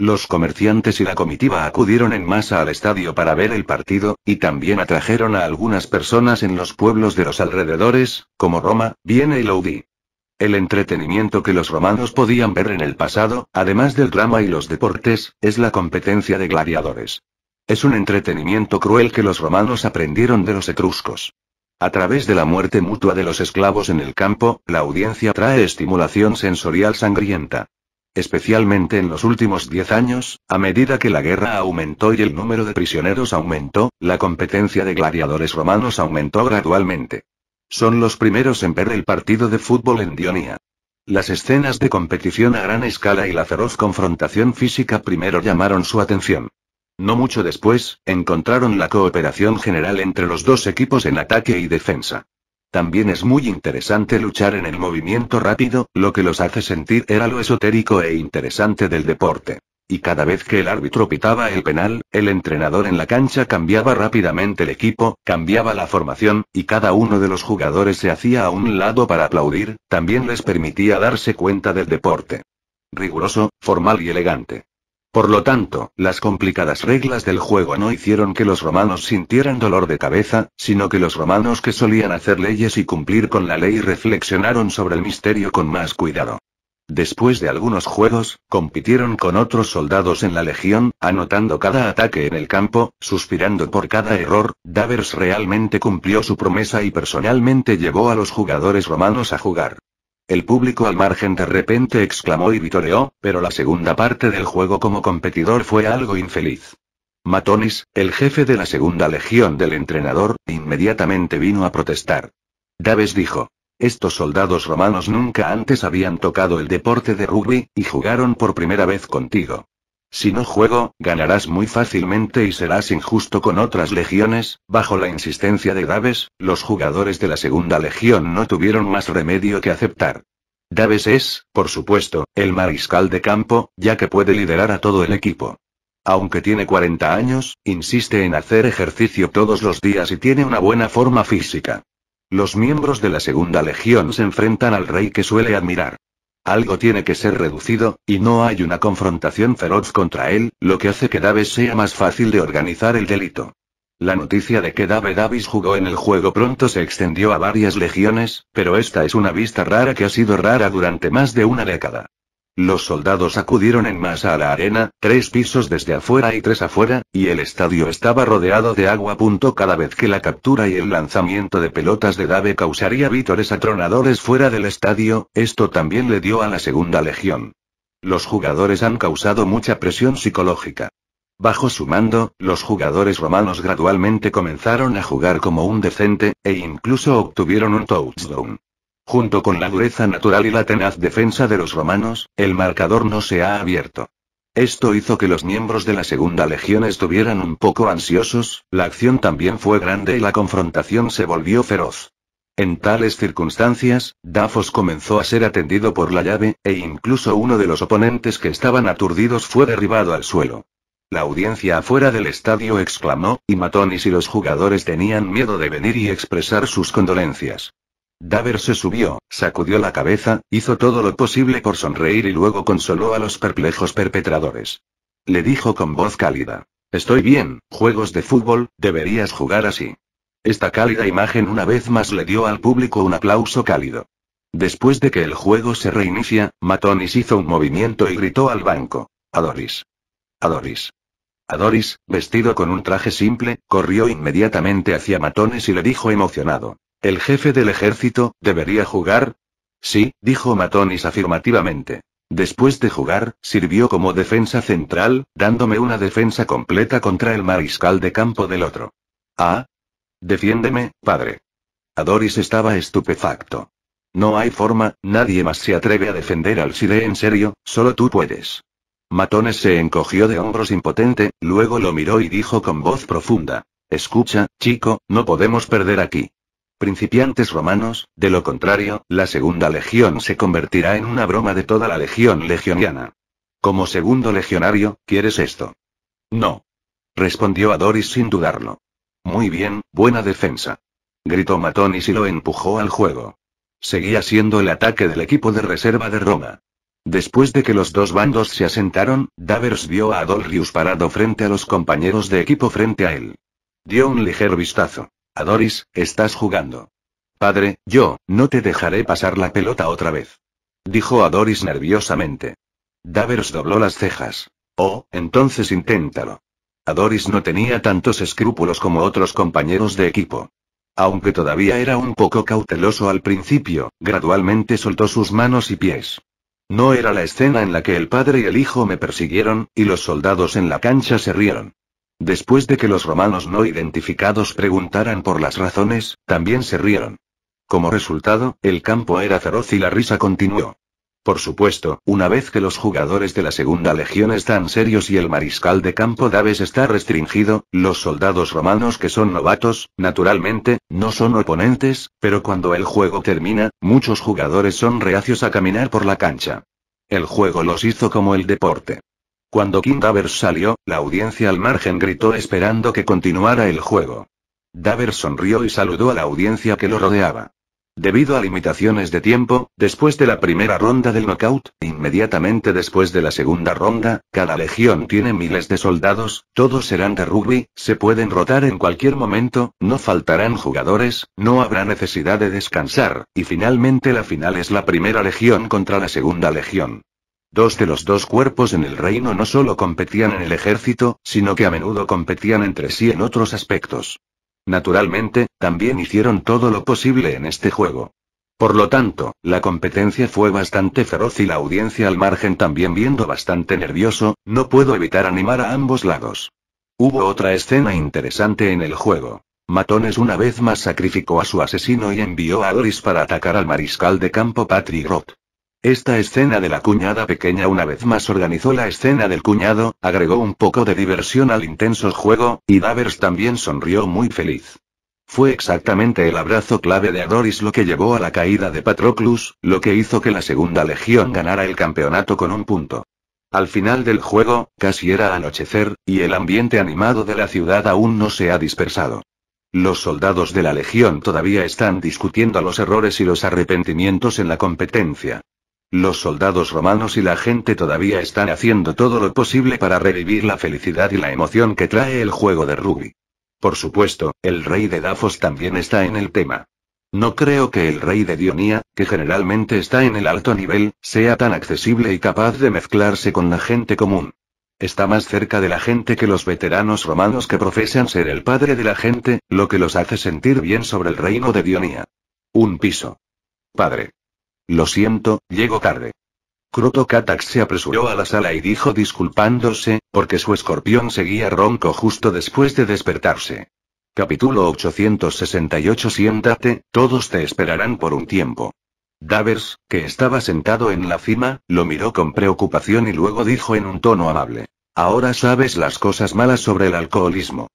Los comerciantes y la comitiva acudieron en masa al estadio para ver el partido, y también atrajeron a algunas personas en los pueblos de los alrededores, como Roma, Viene y Lodi. El entretenimiento que los romanos podían ver en el pasado, además del drama y los deportes, es la competencia de gladiadores. Es un entretenimiento cruel que los romanos aprendieron de los etruscos. A través de la muerte mutua de los esclavos en el campo, la audiencia trae estimulación sensorial sangrienta. Especialmente en los últimos 10 años, a medida que la guerra aumentó y el número de prisioneros aumentó, la competencia de gladiadores romanos aumentó gradualmente. Son los primeros en ver el partido de fútbol en Dionía. Las escenas de competición a gran escala y la feroz confrontación física primero llamaron su atención. No mucho después, encontraron la cooperación general entre los dos equipos en ataque y defensa. También es muy interesante luchar en el movimiento rápido, lo que los hace sentir era lo esotérico e interesante del deporte. Y cada vez que el árbitro pitaba el penal, el entrenador en la cancha cambiaba rápidamente el equipo, cambiaba la formación, y cada uno de los jugadores se hacía a un lado para aplaudir, también les permitía darse cuenta del deporte. Riguroso, formal y elegante. Por lo tanto, las complicadas reglas del juego no hicieron que los romanos sintieran dolor de cabeza, sino que los romanos que solían hacer leyes y cumplir con la ley reflexionaron sobre el misterio con más cuidado. Después de algunos juegos, compitieron con otros soldados en la legión, anotando cada ataque en el campo, suspirando por cada error, Davers realmente cumplió su promesa y personalmente llevó a los jugadores romanos a jugar. El público al margen de repente exclamó y vitoreó, pero la segunda parte del juego como competidor fue algo infeliz. Matonis, el jefe de la segunda legión del entrenador, inmediatamente vino a protestar. Daves dijo. Estos soldados romanos nunca antes habían tocado el deporte de rugby, y jugaron por primera vez contigo. Si no juego, ganarás muy fácilmente y serás injusto con otras legiones. Bajo la insistencia de Daves, los jugadores de la segunda legión no tuvieron más remedio que aceptar. Daves es, por supuesto, el mariscal de campo, ya que puede liderar a todo el equipo. Aunque tiene 40 años, insiste en hacer ejercicio todos los días y tiene una buena forma física. Los miembros de la segunda legión se enfrentan al rey que suele admirar. Algo tiene que ser reducido, y no hay una confrontación feroz contra él, lo que hace que Davis sea más fácil de organizar el delito. La noticia de que Dave Davis jugó en el juego pronto se extendió a varias legiones, pero esta es una vista rara que ha sido rara durante más de una década. Los soldados acudieron en masa a la arena, tres pisos desde afuera y tres afuera, y el estadio estaba rodeado de agua. Cada vez que la captura y el lanzamiento de pelotas de Dave causaría vítores atronadores fuera del estadio, esto también le dio a la segunda legión. Los jugadores han causado mucha presión psicológica. Bajo su mando, los jugadores romanos gradualmente comenzaron a jugar como un decente, e incluso obtuvieron un touchdown. Junto con la dureza natural y la tenaz defensa de los romanos, el marcador no se ha abierto. Esto hizo que los miembros de la segunda legión estuvieran un poco ansiosos, la acción también fue grande y la confrontación se volvió feroz. En tales circunstancias, Dafos comenzó a ser atendido por la llave, e incluso uno de los oponentes que estaban aturdidos fue derribado al suelo. La audiencia afuera del estadio exclamó, y Matonis y los jugadores tenían miedo de venir y expresar sus condolencias. Daver se subió, sacudió la cabeza, hizo todo lo posible por sonreír y luego consoló a los perplejos perpetradores. Le dijo con voz cálida. Estoy bien, juegos de fútbol, deberías jugar así. Esta cálida imagen una vez más le dio al público un aplauso cálido. Después de que el juego se reinicia, Matonis hizo un movimiento y gritó al banco. Adoris. Adoris. Adoris, vestido con un traje simple, corrió inmediatamente hacia Matones y le dijo emocionado. El jefe del ejército, ¿debería jugar? Sí, dijo Matones afirmativamente. Después de jugar, sirvió como defensa central, dándome una defensa completa contra el mariscal de campo del otro. Ah. Defiéndeme, padre. Adoris estaba estupefacto. No hay forma, nadie más se atreve a defender al Sire en serio, solo tú puedes. Matones se encogió de hombros impotente, luego lo miró y dijo con voz profunda. Escucha, chico, no podemos perder aquí principiantes romanos, de lo contrario, la segunda legión se convertirá en una broma de toda la legión legioniana. Como segundo legionario, ¿quieres esto? No. Respondió a Doris sin dudarlo. Muy bien, buena defensa. Gritó Matonis y lo empujó al juego. Seguía siendo el ataque del equipo de reserva de Roma. Después de que los dos bandos se asentaron, Davers vio a Adolrius parado frente a los compañeros de equipo frente a él. Dio un ligero vistazo. Adoris, Doris, estás jugando. Padre, yo, no te dejaré pasar la pelota otra vez. Dijo a Doris nerviosamente. Davers dobló las cejas. Oh, entonces inténtalo. Adoris Doris no tenía tantos escrúpulos como otros compañeros de equipo. Aunque todavía era un poco cauteloso al principio, gradualmente soltó sus manos y pies. No era la escena en la que el padre y el hijo me persiguieron, y los soldados en la cancha se rieron. Después de que los romanos no identificados preguntaran por las razones, también se rieron. Como resultado, el campo era feroz y la risa continuó. Por supuesto, una vez que los jugadores de la segunda legión están serios y el mariscal de campo Daves está restringido, los soldados romanos que son novatos, naturalmente, no son oponentes, pero cuando el juego termina, muchos jugadores son reacios a caminar por la cancha. El juego los hizo como el deporte. Cuando King Davers salió, la audiencia al margen gritó esperando que continuara el juego. Davers sonrió y saludó a la audiencia que lo rodeaba. Debido a limitaciones de tiempo, después de la primera ronda del knockout, inmediatamente después de la segunda ronda, cada legión tiene miles de soldados, todos serán de rugby, se pueden rotar en cualquier momento, no faltarán jugadores, no habrá necesidad de descansar, y finalmente la final es la primera legión contra la segunda legión. Dos de los dos cuerpos en el reino no solo competían en el ejército, sino que a menudo competían entre sí en otros aspectos. Naturalmente, también hicieron todo lo posible en este juego. Por lo tanto, la competencia fue bastante feroz y la audiencia al margen también viendo bastante nervioso, no puedo evitar animar a ambos lados. Hubo otra escena interesante en el juego. Matones una vez más sacrificó a su asesino y envió a Doris para atacar al mariscal de campo Patrick Roth. Esta escena de la cuñada pequeña una vez más organizó la escena del cuñado, agregó un poco de diversión al intenso juego, y Davers también sonrió muy feliz. Fue exactamente el abrazo clave de Adoris lo que llevó a la caída de Patroclus, lo que hizo que la segunda legión ganara el campeonato con un punto. Al final del juego, casi era anochecer, y el ambiente animado de la ciudad aún no se ha dispersado. Los soldados de la legión todavía están discutiendo los errores y los arrepentimientos en la competencia. Los soldados romanos y la gente todavía están haciendo todo lo posible para revivir la felicidad y la emoción que trae el juego de rugby. Por supuesto, el rey de Dafos también está en el tema. No creo que el rey de Dionía, que generalmente está en el alto nivel, sea tan accesible y capaz de mezclarse con la gente común. Está más cerca de la gente que los veteranos romanos que profesan ser el padre de la gente, lo que los hace sentir bien sobre el reino de Dionía. Un piso. Padre. Lo siento, llego tarde. Croto Katak se apresuró a la sala y dijo disculpándose, porque su escorpión seguía ronco justo después de despertarse. Capítulo 868 Siéntate, todos te esperarán por un tiempo. Davers, que estaba sentado en la cima, lo miró con preocupación y luego dijo en un tono amable. Ahora sabes las cosas malas sobre el alcoholismo.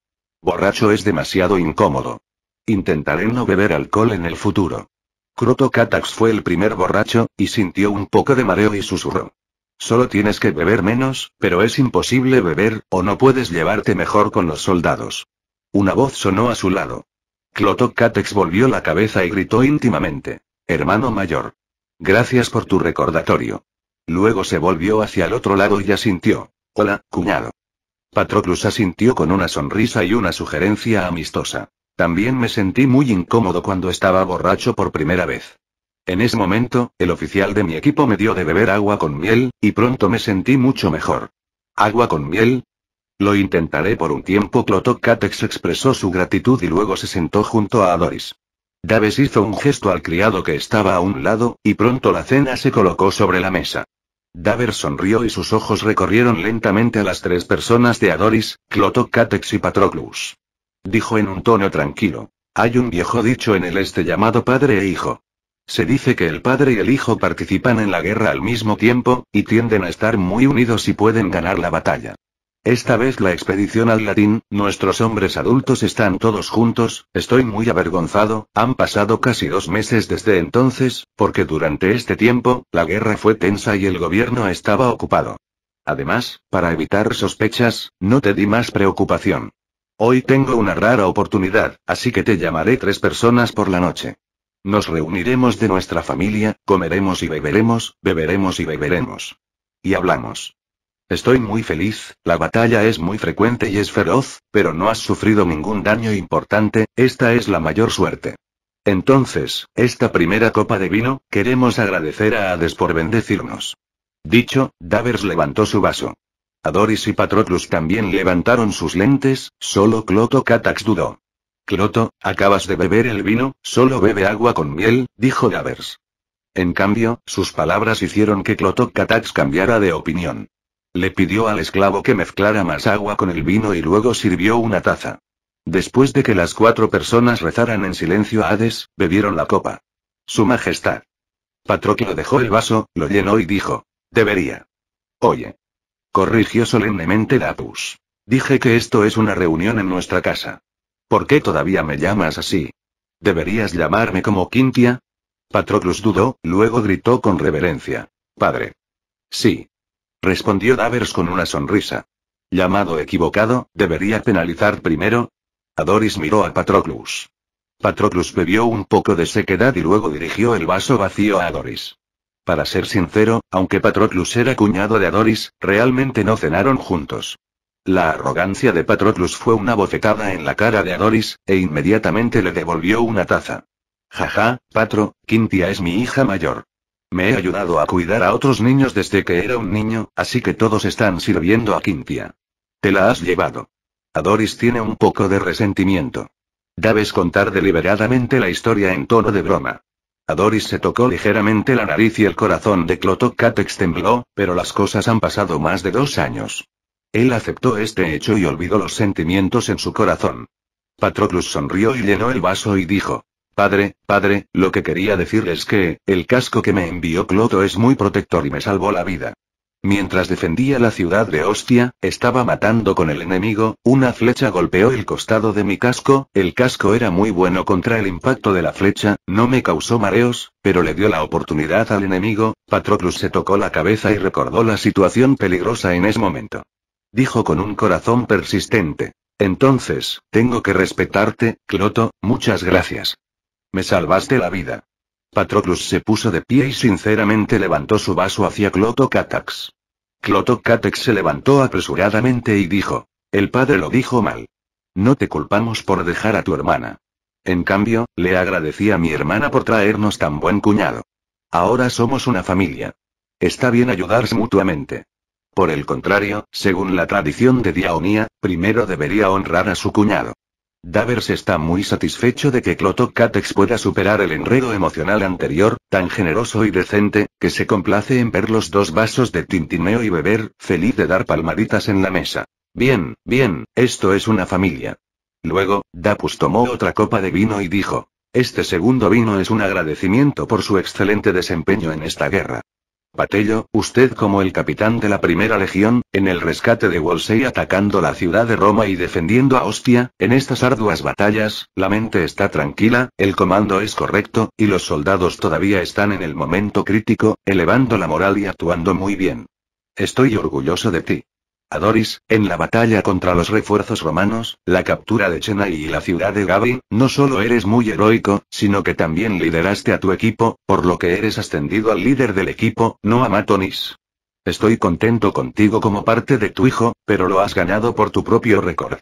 Borracho es demasiado incómodo. Intentaré no beber alcohol en el futuro. Croto fue el primer borracho, y sintió un poco de mareo y susurró. Solo tienes que beber menos, pero es imposible beber, o no puedes llevarte mejor con los soldados. Una voz sonó a su lado. Cloto volvió la cabeza y gritó íntimamente. Hermano mayor. Gracias por tu recordatorio. Luego se volvió hacia el otro lado y asintió. Hola, cuñado. Patroclus asintió con una sonrisa y una sugerencia amistosa. También me sentí muy incómodo cuando estaba borracho por primera vez. En ese momento, el oficial de mi equipo me dio de beber agua con miel, y pronto me sentí mucho mejor. ¿Agua con miel? Lo intentaré por un tiempo. Clotok expresó su gratitud y luego se sentó junto a Doris. Daves hizo un gesto al criado que estaba a un lado, y pronto la cena se colocó sobre la mesa. Daver sonrió y sus ojos recorrieron lentamente a las tres personas de Adoris, Clotocatex y Patroclus. Dijo en un tono tranquilo. Hay un viejo dicho en el este llamado padre e hijo. Se dice que el padre y el hijo participan en la guerra al mismo tiempo, y tienden a estar muy unidos y pueden ganar la batalla. Esta vez la expedición al latín, nuestros hombres adultos están todos juntos, estoy muy avergonzado, han pasado casi dos meses desde entonces, porque durante este tiempo, la guerra fue tensa y el gobierno estaba ocupado. Además, para evitar sospechas, no te di más preocupación. Hoy tengo una rara oportunidad, así que te llamaré tres personas por la noche. Nos reuniremos de nuestra familia, comeremos y beberemos, beberemos y beberemos. Y hablamos. Estoy muy feliz, la batalla es muy frecuente y es feroz, pero no has sufrido ningún daño importante, esta es la mayor suerte. Entonces, esta primera copa de vino, queremos agradecer a Hades por bendecirnos. Dicho, Davers levantó su vaso. Adoris y Patroclus también levantaron sus lentes, solo Cloto Catax dudó. Cloto, acabas de beber el vino, solo bebe agua con miel, dijo Gavers. En cambio, sus palabras hicieron que Cloto Catax cambiara de opinión. Le pidió al esclavo que mezclara más agua con el vino y luego sirvió una taza. Después de que las cuatro personas rezaran en silencio a Hades, bebieron la copa. Su Majestad. Patroclo dejó el vaso, lo llenó y dijo. Debería. Oye. Corrigió solemnemente Dapus. Dije que esto es una reunión en nuestra casa. ¿Por qué todavía me llamas así? ¿Deberías llamarme como Quintia? Patroclus dudó, luego gritó con reverencia. Padre. Sí. Respondió Davers con una sonrisa. Llamado equivocado, debería penalizar primero. Adoris miró a Patroclus. Patroclus bebió un poco de sequedad y luego dirigió el vaso vacío a Adoris. Para ser sincero, aunque Patroclus era cuñado de Adoris, realmente no cenaron juntos. La arrogancia de Patroclus fue una bofetada en la cara de Adoris, e inmediatamente le devolvió una taza. Jaja, Patro, Quintia es mi hija mayor. Me he ayudado a cuidar a otros niños desde que era un niño, así que todos están sirviendo a Quintia. Te la has llevado. Adoris tiene un poco de resentimiento. Debes contar deliberadamente la historia en tono de broma. A Doris se tocó ligeramente la nariz y el corazón de Clotocatex tembló, pero las cosas han pasado más de dos años. Él aceptó este hecho y olvidó los sentimientos en su corazón. Patroclus sonrió y llenó el vaso y dijo. Padre, padre, lo que quería decir es que, el casco que me envió Cloto es muy protector y me salvó la vida. Mientras defendía la ciudad de Ostia, estaba matando con el enemigo, una flecha golpeó el costado de mi casco, el casco era muy bueno contra el impacto de la flecha, no me causó mareos, pero le dio la oportunidad al enemigo, Patroclus se tocó la cabeza y recordó la situación peligrosa en ese momento. Dijo con un corazón persistente. Entonces, tengo que respetarte, Cloto, muchas gracias. Me salvaste la vida. Patroclus se puso de pie y sinceramente levantó su vaso hacia Cloto Clotocátax se levantó apresuradamente y dijo, el padre lo dijo mal. No te culpamos por dejar a tu hermana. En cambio, le agradecí a mi hermana por traernos tan buen cuñado. Ahora somos una familia. Está bien ayudarse mutuamente. Por el contrario, según la tradición de Diaonía, primero debería honrar a su cuñado. Davers está muy satisfecho de que Clotocatex pueda superar el enredo emocional anterior, tan generoso y decente, que se complace en ver los dos vasos de tintineo y beber, feliz de dar palmaditas en la mesa. Bien, bien, esto es una familia. Luego, Dapus tomó otra copa de vino y dijo, este segundo vino es un agradecimiento por su excelente desempeño en esta guerra. Patello, usted como el capitán de la primera legión, en el rescate de Wolsey atacando la ciudad de Roma y defendiendo a Ostia, en estas arduas batallas, la mente está tranquila, el comando es correcto, y los soldados todavía están en el momento crítico, elevando la moral y actuando muy bien. Estoy orgulloso de ti. Doris, en la batalla contra los refuerzos romanos, la captura de Chennai y la ciudad de Gabi, no solo eres muy heroico, sino que también lideraste a tu equipo, por lo que eres ascendido al líder del equipo, no a Matonis. Estoy contento contigo como parte de tu hijo, pero lo has ganado por tu propio récord.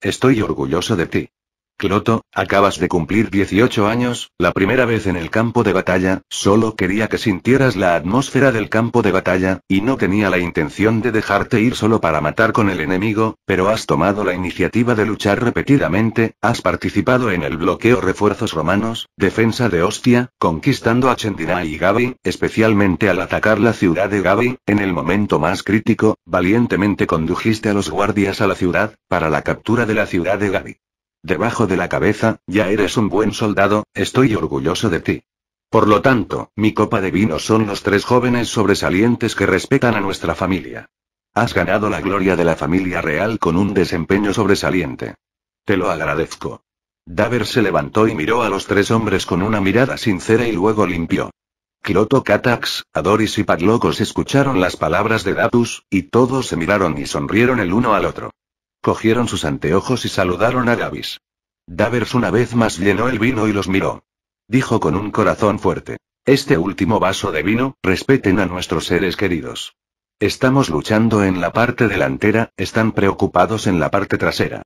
Estoy orgulloso de ti. Cloto, acabas de cumplir 18 años, la primera vez en el campo de batalla, solo quería que sintieras la atmósfera del campo de batalla, y no tenía la intención de dejarte ir solo para matar con el enemigo, pero has tomado la iniciativa de luchar repetidamente, has participado en el bloqueo refuerzos romanos, defensa de Ostia, conquistando a Chendina y Gabi, especialmente al atacar la ciudad de Gabi, en el momento más crítico, valientemente condujiste a los guardias a la ciudad, para la captura de la ciudad de Gabi debajo de la cabeza, ya eres un buen soldado, estoy orgulloso de ti. Por lo tanto, mi copa de vino son los tres jóvenes sobresalientes que respetan a nuestra familia. Has ganado la gloria de la familia real con un desempeño sobresaliente. Te lo agradezco. Daver se levantó y miró a los tres hombres con una mirada sincera y luego limpió. Cloto Catax, Adoris y Padlocos escucharon las palabras de Datus, y todos se miraron y sonrieron el uno al otro. Cogieron sus anteojos y saludaron a Gavis. Davers una vez más llenó el vino y los miró. Dijo con un corazón fuerte. Este último vaso de vino, respeten a nuestros seres queridos. Estamos luchando en la parte delantera, están preocupados en la parte trasera.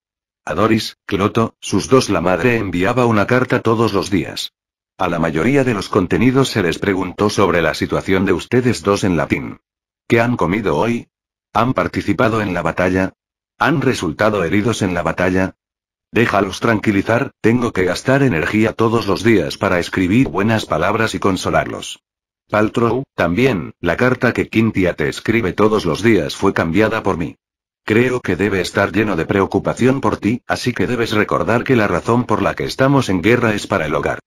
A Doris, Cloto, sus dos la madre enviaba una carta todos los días. A la mayoría de los contenidos se les preguntó sobre la situación de ustedes dos en latín. ¿Qué han comido hoy? ¿Han participado en la batalla? ¿Han resultado heridos en la batalla? Déjalos tranquilizar, tengo que gastar energía todos los días para escribir buenas palabras y consolarlos. Paltrow, también, la carta que Quintia te escribe todos los días fue cambiada por mí. Creo que debe estar lleno de preocupación por ti, así que debes recordar que la razón por la que estamos en guerra es para el hogar.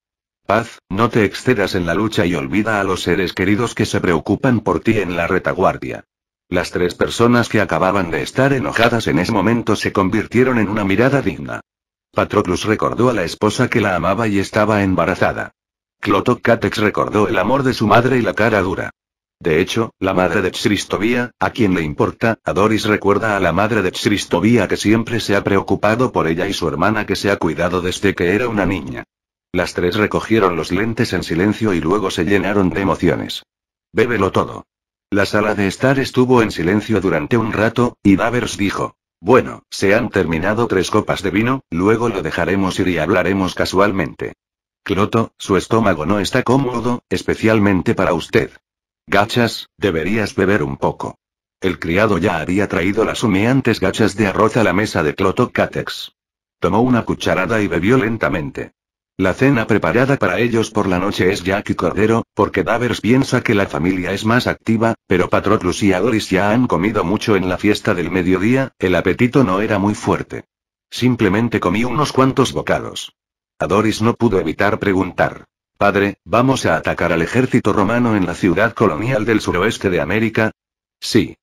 Paz, no te excedas en la lucha y olvida a los seres queridos que se preocupan por ti en la retaguardia. Las tres personas que acababan de estar enojadas en ese momento se convirtieron en una mirada digna. Patroclus recordó a la esposa que la amaba y estaba embarazada. Clotocatex recordó el amor de su madre y la cara dura. De hecho, la madre de Xristovía, a quien le importa, a Doris recuerda a la madre de Xristovía que siempre se ha preocupado por ella y su hermana que se ha cuidado desde que era una niña. Las tres recogieron los lentes en silencio y luego se llenaron de emociones. Bébelo todo. La sala de estar estuvo en silencio durante un rato, y Davers dijo. Bueno, se han terminado tres copas de vino, luego lo dejaremos ir y hablaremos casualmente. Cloto, su estómago no está cómodo, especialmente para usted. Gachas, deberías beber un poco. El criado ya había traído las humeantes gachas de arroz a la mesa de Cloto Catex. Tomó una cucharada y bebió lentamente. La cena preparada para ellos por la noche es Jack y Cordero, porque Davers piensa que la familia es más activa, pero Patroclus y Adoris ya han comido mucho en la fiesta del mediodía, el apetito no era muy fuerte. Simplemente comí unos cuantos bocados. Adoris no pudo evitar preguntar. Padre, ¿vamos a atacar al ejército romano en la ciudad colonial del suroeste de América? Sí.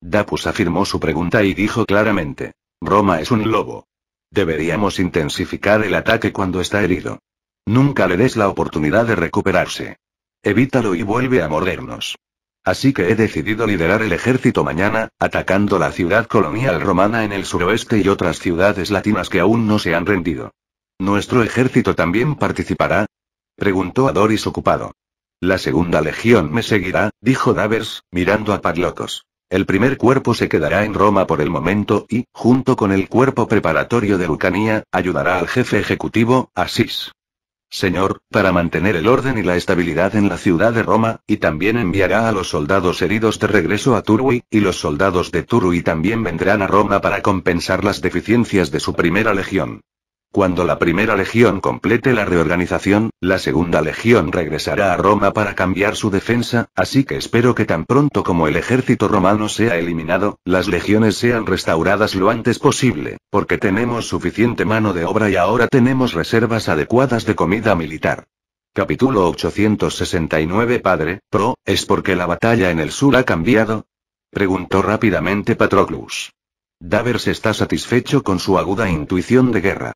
Dapus afirmó su pregunta y dijo claramente. Roma es un lobo. Deberíamos intensificar el ataque cuando está herido. Nunca le des la oportunidad de recuperarse. Evítalo y vuelve a mordernos. Así que he decidido liderar el ejército mañana, atacando la ciudad colonial romana en el suroeste y otras ciudades latinas que aún no se han rendido. ¿Nuestro ejército también participará? preguntó a Doris ocupado. La segunda legión me seguirá, dijo Davers, mirando a Padlocos. El primer cuerpo se quedará en Roma por el momento y, junto con el cuerpo preparatorio de Lucanía, ayudará al jefe ejecutivo, Asís. Señor, para mantener el orden y la estabilidad en la ciudad de Roma, y también enviará a los soldados heridos de regreso a Turui, y los soldados de Turui también vendrán a Roma para compensar las deficiencias de su primera legión. Cuando la primera legión complete la reorganización, la segunda legión regresará a Roma para cambiar su defensa, así que espero que tan pronto como el ejército romano sea eliminado, las legiones sean restauradas lo antes posible, porque tenemos suficiente mano de obra y ahora tenemos reservas adecuadas de comida militar. Capítulo 869 Padre, Pro, ¿es porque la batalla en el sur ha cambiado? Preguntó rápidamente Patroclus. Davers está satisfecho con su aguda intuición de guerra.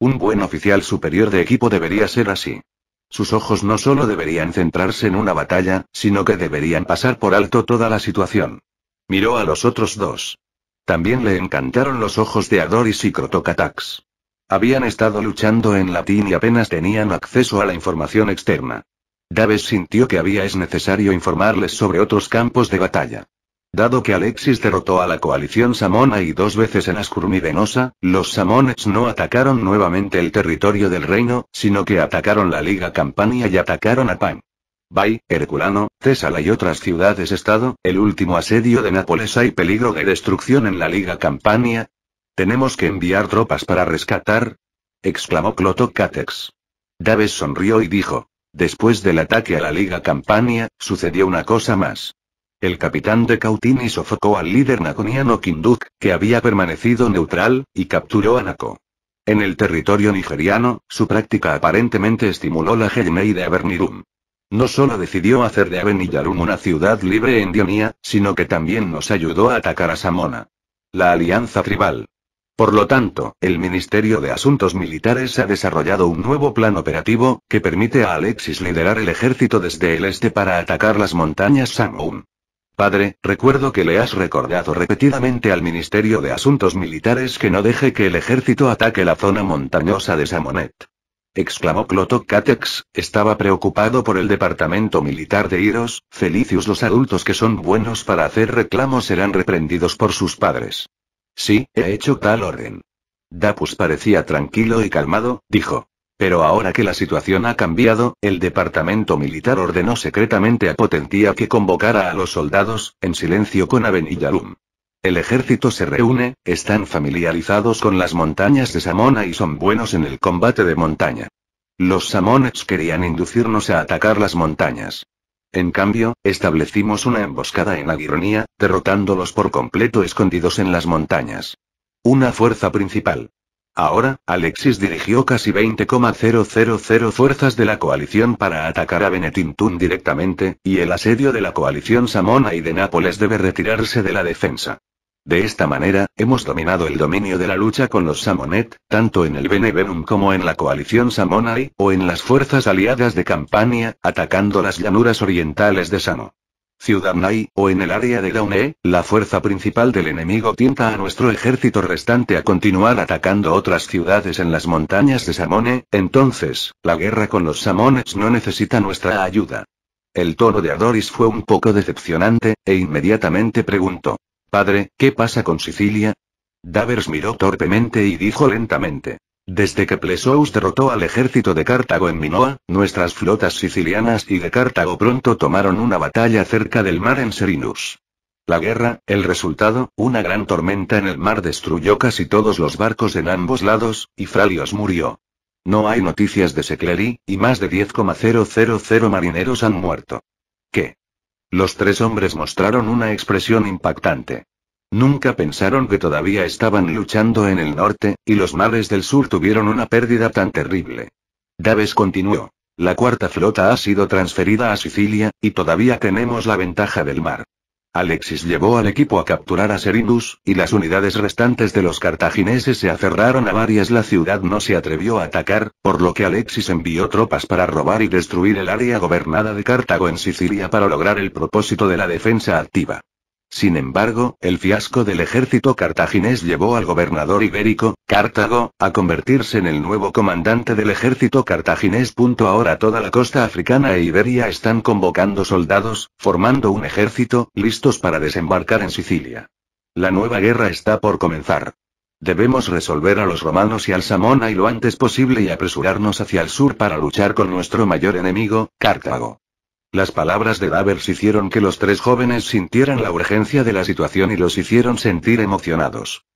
Un buen oficial superior de equipo debería ser así. Sus ojos no solo deberían centrarse en una batalla, sino que deberían pasar por alto toda la situación. Miró a los otros dos. También le encantaron los ojos de Adoris y Crotocatax. Habían estado luchando en latín y apenas tenían acceso a la información externa. Daves sintió que había es necesario informarles sobre otros campos de batalla. Dado que Alexis derrotó a la coalición samona y dos veces en Ascurmi los samones no atacaron nuevamente el territorio del reino, sino que atacaron la Liga Campania y atacaron a Pan. Bay, Herculano, Tesala y otras ciudades-estado, el último asedio de Nápoles hay peligro de destrucción en la Liga Campania. Tenemos que enviar tropas para rescatar, exclamó Cloto Catex. Daves sonrió y dijo. Después del ataque a la Liga Campania, sucedió una cosa más. El capitán de Cautini sofocó al líder naconiano Kinduk, que había permanecido neutral, y capturó a Nako. En el territorio nigeriano, su práctica aparentemente estimuló la Genei de Avernirum. No solo decidió hacer de Avenillarum una ciudad libre en Dionía, sino que también nos ayudó a atacar a Samona. La alianza tribal. Por lo tanto, el Ministerio de Asuntos Militares ha desarrollado un nuevo plan operativo, que permite a Alexis liderar el ejército desde el este para atacar las montañas Samoun. Padre, recuerdo que le has recordado repetidamente al Ministerio de Asuntos Militares que no deje que el ejército ataque la zona montañosa de Samonet. Exclamó Cloto Catex, estaba preocupado por el departamento militar de Iros, Felicius los adultos que son buenos para hacer reclamos serán reprendidos por sus padres. Sí, he hecho tal orden. Dapus parecía tranquilo y calmado, dijo. Pero ahora que la situación ha cambiado, el departamento militar ordenó secretamente a Potentía que convocara a los soldados, en silencio con Avenida El ejército se reúne, están familiarizados con las montañas de Samona y son buenos en el combate de montaña. Los Samones querían inducirnos a atacar las montañas. En cambio, establecimos una emboscada en Aguironía, derrotándolos por completo escondidos en las montañas. Una fuerza principal. Ahora, Alexis dirigió casi 20,000 fuerzas de la coalición para atacar a Benetintún directamente, y el asedio de la coalición Samona y de Nápoles debe retirarse de la defensa. De esta manera, hemos dominado el dominio de la lucha con los Samonet, tanto en el Benevenum como en la coalición Samonai, o en las fuerzas aliadas de Campania, atacando las llanuras orientales de Samo. Ciudad o en el área de Daune, la fuerza principal del enemigo tienta a nuestro ejército restante a continuar atacando otras ciudades en las montañas de Samone, entonces, la guerra con los Samones no necesita nuestra ayuda. El tono de Adoris fue un poco decepcionante, e inmediatamente preguntó. Padre, ¿qué pasa con Sicilia? Davers miró torpemente y dijo lentamente. Desde que Plesous derrotó al ejército de Cartago en Minoa, nuestras flotas sicilianas y de Cartago pronto tomaron una batalla cerca del mar en Serinus. La guerra, el resultado, una gran tormenta en el mar destruyó casi todos los barcos en ambos lados, y Fralios murió. No hay noticias de Secleri, y más de 10,000 marineros han muerto. ¿Qué? Los tres hombres mostraron una expresión impactante. Nunca pensaron que todavía estaban luchando en el norte, y los mares del sur tuvieron una pérdida tan terrible. Daves continuó. La cuarta flota ha sido transferida a Sicilia, y todavía tenemos la ventaja del mar. Alexis llevó al equipo a capturar a Serindus, y las unidades restantes de los cartagineses se aferraron a varias. La ciudad no se atrevió a atacar, por lo que Alexis envió tropas para robar y destruir el área gobernada de Cartago en Sicilia para lograr el propósito de la defensa activa. Sin embargo, el fiasco del ejército cartaginés llevó al gobernador ibérico, Cartago, a convertirse en el nuevo comandante del ejército cartaginés. Ahora toda la costa africana e Iberia están convocando soldados, formando un ejército, listos para desembarcar en Sicilia. La nueva guerra está por comenzar. Debemos resolver a los romanos y al Samona y lo antes posible y apresurarnos hacia el sur para luchar con nuestro mayor enemigo, Cartago. Las palabras de Davers hicieron que los tres jóvenes sintieran la urgencia de la situación y los hicieron sentir emocionados.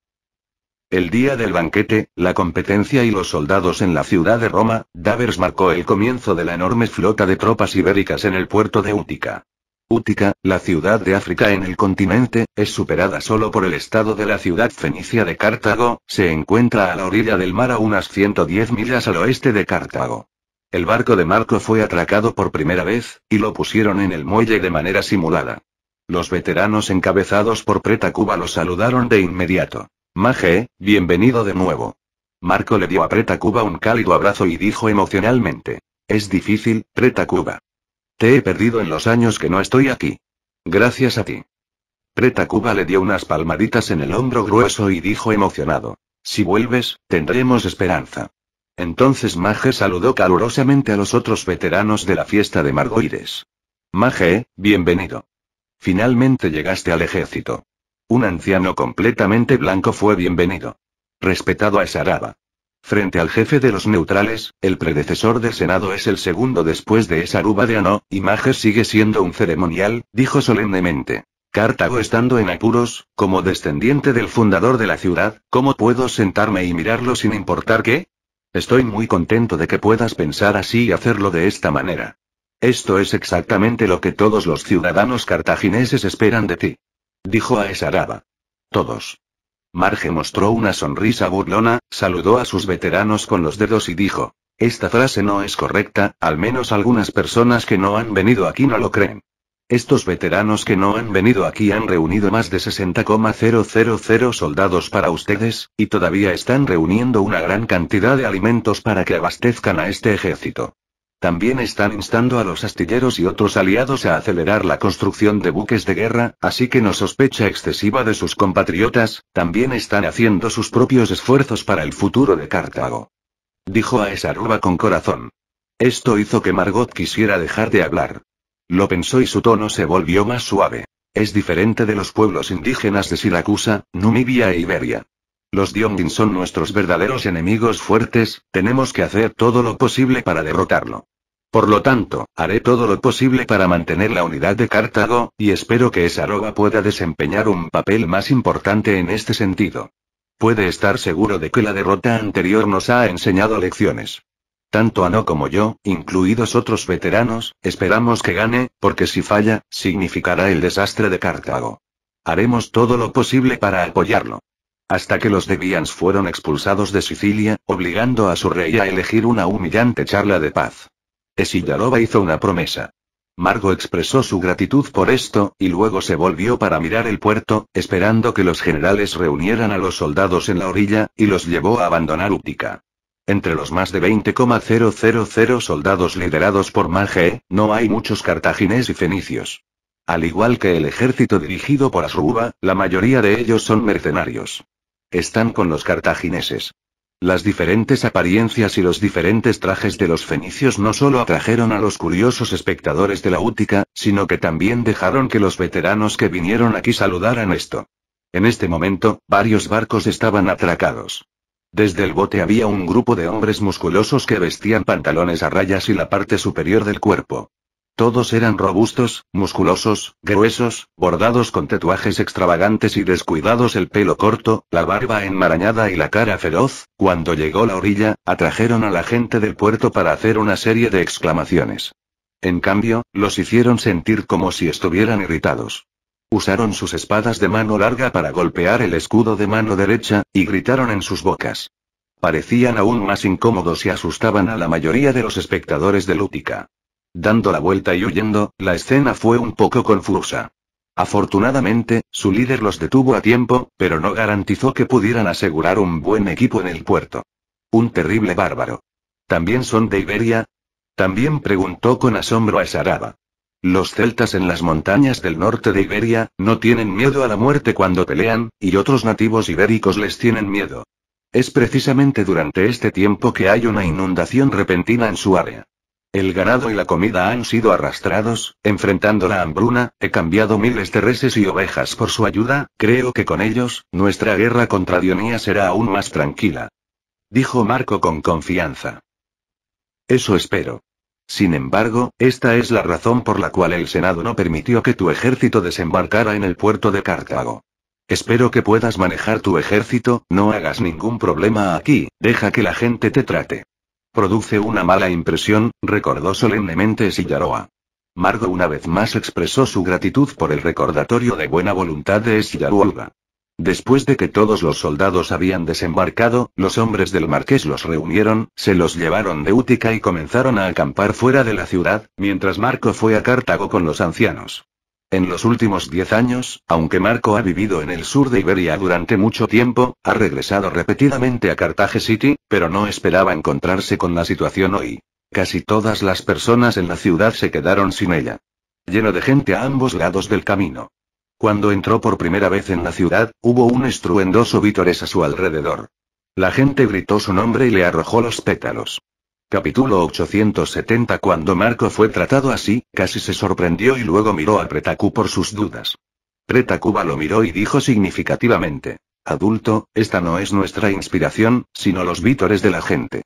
El día del banquete, la competencia y los soldados en la ciudad de Roma, Davers marcó el comienzo de la enorme flota de tropas ibéricas en el puerto de Útica. Útica, la ciudad de África en el continente, es superada solo por el estado de la ciudad fenicia de Cartago, se encuentra a la orilla del mar a unas 110 millas al oeste de Cartago. El barco de Marco fue atracado por primera vez, y lo pusieron en el muelle de manera simulada. Los veteranos encabezados por Preta Cuba lo saludaron de inmediato. Maje, bienvenido de nuevo. Marco le dio a Preta Cuba un cálido abrazo y dijo emocionalmente. Es difícil, Preta Cuba. Te he perdido en los años que no estoy aquí. Gracias a ti. Preta Cuba le dio unas palmaditas en el hombro grueso y dijo emocionado. Si vuelves, tendremos esperanza. Entonces Mage saludó calurosamente a los otros veteranos de la fiesta de Margoides. Mage, bienvenido. Finalmente llegaste al ejército. Un anciano completamente blanco fue bienvenido. Respetado a Saraba. Frente al jefe de los neutrales, el predecesor del Senado es el segundo después de esa ruba de Ano, y Maje sigue siendo un ceremonial, dijo solemnemente. Cartago estando en apuros, como descendiente del fundador de la ciudad, ¿cómo puedo sentarme y mirarlo sin importar qué? Estoy muy contento de que puedas pensar así y hacerlo de esta manera. Esto es exactamente lo que todos los ciudadanos cartagineses esperan de ti. Dijo a Esaraba. Todos. Marge mostró una sonrisa burlona, saludó a sus veteranos con los dedos y dijo, esta frase no es correcta, al menos algunas personas que no han venido aquí no lo creen. Estos veteranos que no han venido aquí han reunido más de 60,000 soldados para ustedes, y todavía están reuniendo una gran cantidad de alimentos para que abastezcan a este ejército. También están instando a los astilleros y otros aliados a acelerar la construcción de buques de guerra, así que no sospecha excesiva de sus compatriotas, también están haciendo sus propios esfuerzos para el futuro de Cartago. Dijo a Esaruba con corazón. Esto hizo que Margot quisiera dejar de hablar. Lo pensó y su tono se volvió más suave. Es diferente de los pueblos indígenas de Siracusa, Numibia e Iberia. Los Diondin son nuestros verdaderos enemigos fuertes, tenemos que hacer todo lo posible para derrotarlo. Por lo tanto, haré todo lo posible para mantener la unidad de Cartago, y espero que esa roba pueda desempeñar un papel más importante en este sentido. Puede estar seguro de que la derrota anterior nos ha enseñado lecciones. Tanto Ano como yo, incluidos otros veteranos, esperamos que gane, porque si falla, significará el desastre de Cartago. Haremos todo lo posible para apoyarlo. Hasta que los Debians fueron expulsados de Sicilia, obligando a su rey a elegir una humillante charla de paz. Esillaroba hizo una promesa. Margo expresó su gratitud por esto, y luego se volvió para mirar el puerto, esperando que los generales reunieran a los soldados en la orilla, y los llevó a abandonar Útica. Entre los más de 20,000 soldados liderados por Mage, no hay muchos cartagineses y fenicios. Al igual que el ejército dirigido por Asruba, la mayoría de ellos son mercenarios. Están con los cartagineses. Las diferentes apariencias y los diferentes trajes de los fenicios no solo atrajeron a los curiosos espectadores de la Útica, sino que también dejaron que los veteranos que vinieron aquí saludaran esto. En este momento, varios barcos estaban atracados. Desde el bote había un grupo de hombres musculosos que vestían pantalones a rayas y la parte superior del cuerpo. Todos eran robustos, musculosos, gruesos, bordados con tatuajes extravagantes y descuidados el pelo corto, la barba enmarañada y la cara feroz. Cuando llegó la orilla, atrajeron a la gente del puerto para hacer una serie de exclamaciones. En cambio, los hicieron sentir como si estuvieran irritados. Usaron sus espadas de mano larga para golpear el escudo de mano derecha, y gritaron en sus bocas. Parecían aún más incómodos y asustaban a la mayoría de los espectadores de Lútica. Dando la vuelta y huyendo, la escena fue un poco confusa. Afortunadamente, su líder los detuvo a tiempo, pero no garantizó que pudieran asegurar un buen equipo en el puerto. Un terrible bárbaro. ¿También son de Iberia? También preguntó con asombro a Saraba. Los celtas en las montañas del norte de Iberia, no tienen miedo a la muerte cuando pelean, y otros nativos ibéricos les tienen miedo. Es precisamente durante este tiempo que hay una inundación repentina en su área. El ganado y la comida han sido arrastrados, enfrentando la hambruna, he cambiado miles de reses y ovejas por su ayuda, creo que con ellos, nuestra guerra contra Dionía será aún más tranquila. Dijo Marco con confianza. Eso espero. Sin embargo, esta es la razón por la cual el Senado no permitió que tu ejército desembarcara en el puerto de Cartago. Espero que puedas manejar tu ejército, no hagas ningún problema aquí, deja que la gente te trate. Produce una mala impresión, recordó solemnemente Sillaroa. Margo una vez más expresó su gratitud por el recordatorio de buena voluntad de Sillaroa. Después de que todos los soldados habían desembarcado, los hombres del marqués los reunieron, se los llevaron de Útica y comenzaron a acampar fuera de la ciudad, mientras Marco fue a Cartago con los ancianos. En los últimos diez años, aunque Marco ha vivido en el sur de Iberia durante mucho tiempo, ha regresado repetidamente a Cartage City, pero no esperaba encontrarse con la situación hoy. Casi todas las personas en la ciudad se quedaron sin ella. Lleno de gente a ambos lados del camino. Cuando entró por primera vez en la ciudad, hubo un estruendoso vítores a su alrededor. La gente gritó su nombre y le arrojó los pétalos. Capítulo 870 Cuando Marco fue tratado así, casi se sorprendió y luego miró a Pretacú por sus dudas. Pretakuba lo miró y dijo significativamente. Adulto, esta no es nuestra inspiración, sino los vítores de la gente.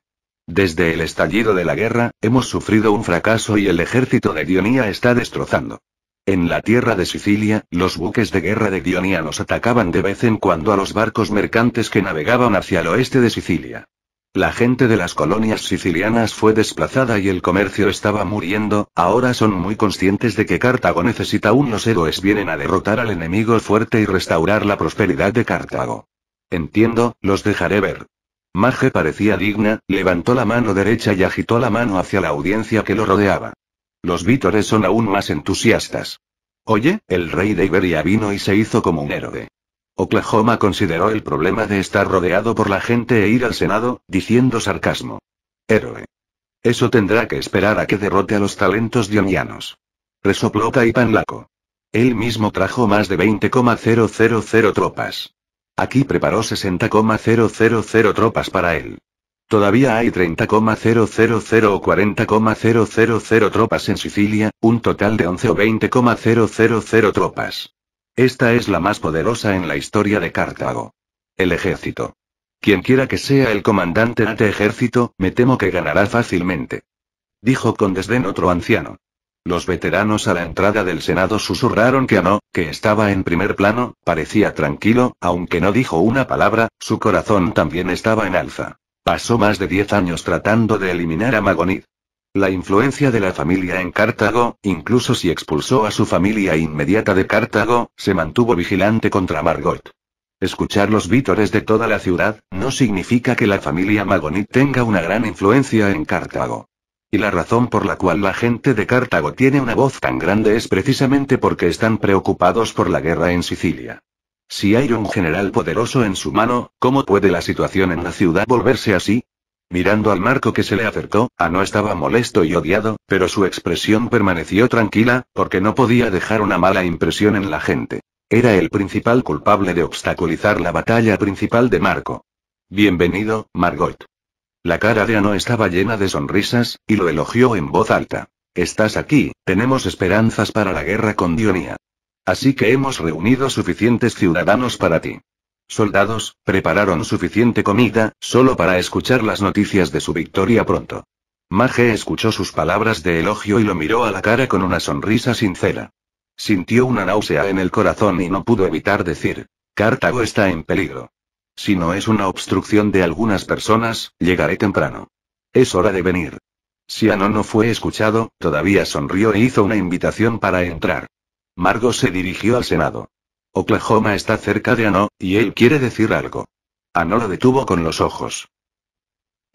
Desde el estallido de la guerra, hemos sufrido un fracaso y el ejército de Dionía está destrozando. En la tierra de Sicilia, los buques de guerra de Dionianos atacaban de vez en cuando a los barcos mercantes que navegaban hacia el oeste de Sicilia. La gente de las colonias sicilianas fue desplazada y el comercio estaba muriendo, ahora son muy conscientes de que Cartago necesita los héroes vienen a derrotar al enemigo fuerte y restaurar la prosperidad de Cartago. Entiendo, los dejaré ver. Maje parecía digna, levantó la mano derecha y agitó la mano hacia la audiencia que lo rodeaba. Los vítores son aún más entusiastas. Oye, el rey de Iberia vino y se hizo como un héroe. Oklahoma consideró el problema de estar rodeado por la gente e ir al Senado, diciendo sarcasmo. Héroe. Eso tendrá que esperar a que derrote a los talentos dionianos. Resopló y panlaco. Él mismo trajo más de 20,000 tropas. Aquí preparó 60,000 tropas para él. Todavía hay 30,000 o 40,000 tropas en Sicilia, un total de 11 o 20,000 tropas. Esta es la más poderosa en la historia de Cartago. El ejército. Quien quiera que sea el comandante de este ejército, me temo que ganará fácilmente. Dijo con desdén otro anciano. Los veteranos a la entrada del Senado susurraron que no, que estaba en primer plano, parecía tranquilo, aunque no dijo una palabra, su corazón también estaba en alza. Pasó más de diez años tratando de eliminar a Magonid. La influencia de la familia en Cartago, incluso si expulsó a su familia inmediata de Cartago, se mantuvo vigilante contra Margot. Escuchar los vítores de toda la ciudad, no significa que la familia Magonid tenga una gran influencia en Cartago. Y la razón por la cual la gente de Cartago tiene una voz tan grande es precisamente porque están preocupados por la guerra en Sicilia. Si hay un general poderoso en su mano, ¿cómo puede la situación en la ciudad volverse así? Mirando al marco que se le acercó, Ano estaba molesto y odiado, pero su expresión permaneció tranquila, porque no podía dejar una mala impresión en la gente. Era el principal culpable de obstaculizar la batalla principal de Marco. Bienvenido, Margot. La cara de Ano estaba llena de sonrisas, y lo elogió en voz alta. Estás aquí, tenemos esperanzas para la guerra con Dionia. Así que hemos reunido suficientes ciudadanos para ti. Soldados, prepararon suficiente comida, solo para escuchar las noticias de su victoria pronto. Maje escuchó sus palabras de elogio y lo miró a la cara con una sonrisa sincera. Sintió una náusea en el corazón y no pudo evitar decir, Cartago está en peligro. Si no es una obstrucción de algunas personas, llegaré temprano. Es hora de venir. Si no no fue escuchado, todavía sonrió e hizo una invitación para entrar. Margo se dirigió al Senado. Oklahoma está cerca de Ano, y él quiere decir algo. Ano lo detuvo con los ojos.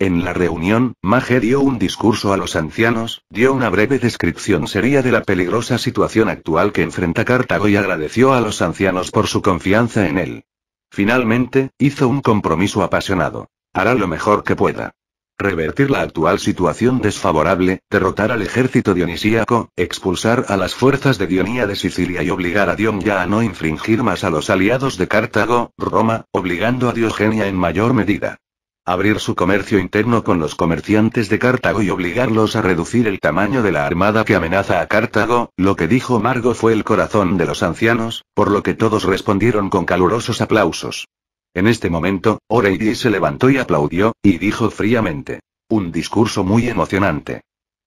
En la reunión, Mage dio un discurso a los ancianos, dio una breve descripción seria de la peligrosa situación actual que enfrenta Cartago y agradeció a los ancianos por su confianza en él. Finalmente, hizo un compromiso apasionado. Hará lo mejor que pueda revertir la actual situación desfavorable, derrotar al ejército dionisíaco, expulsar a las fuerzas de Dionía de Sicilia y obligar a Dion ya a no infringir más a los aliados de Cartago, Roma, obligando a Diogenia en mayor medida. Abrir su comercio interno con los comerciantes de Cartago y obligarlos a reducir el tamaño de la armada que amenaza a Cartago, lo que dijo Margo fue el corazón de los ancianos, por lo que todos respondieron con calurosos aplausos. En este momento, O'Reilly se levantó y aplaudió, y dijo fríamente. Un discurso muy emocionante.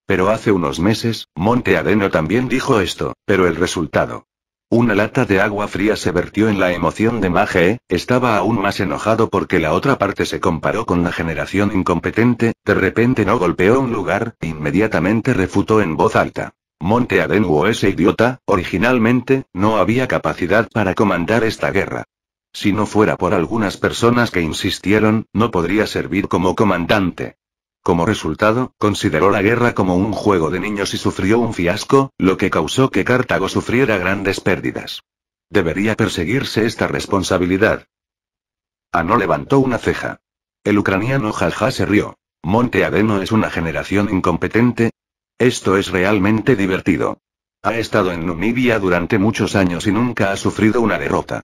Pero hace unos meses, Monte Adeno también dijo esto, pero el resultado. Una lata de agua fría se vertió en la emoción de Maje, estaba aún más enojado porque la otra parte se comparó con la generación incompetente, de repente no golpeó un lugar, inmediatamente refutó en voz alta. Monte Adeno o ese idiota, originalmente, no había capacidad para comandar esta guerra. Si no fuera por algunas personas que insistieron, no podría servir como comandante. Como resultado, consideró la guerra como un juego de niños y sufrió un fiasco, lo que causó que Cartago sufriera grandes pérdidas. Debería perseguirse esta responsabilidad. A ah, no levantó una ceja. El ucraniano Jaja se rió. Monte Adeno es una generación incompetente. Esto es realmente divertido. Ha estado en Numibia durante muchos años y nunca ha sufrido una derrota.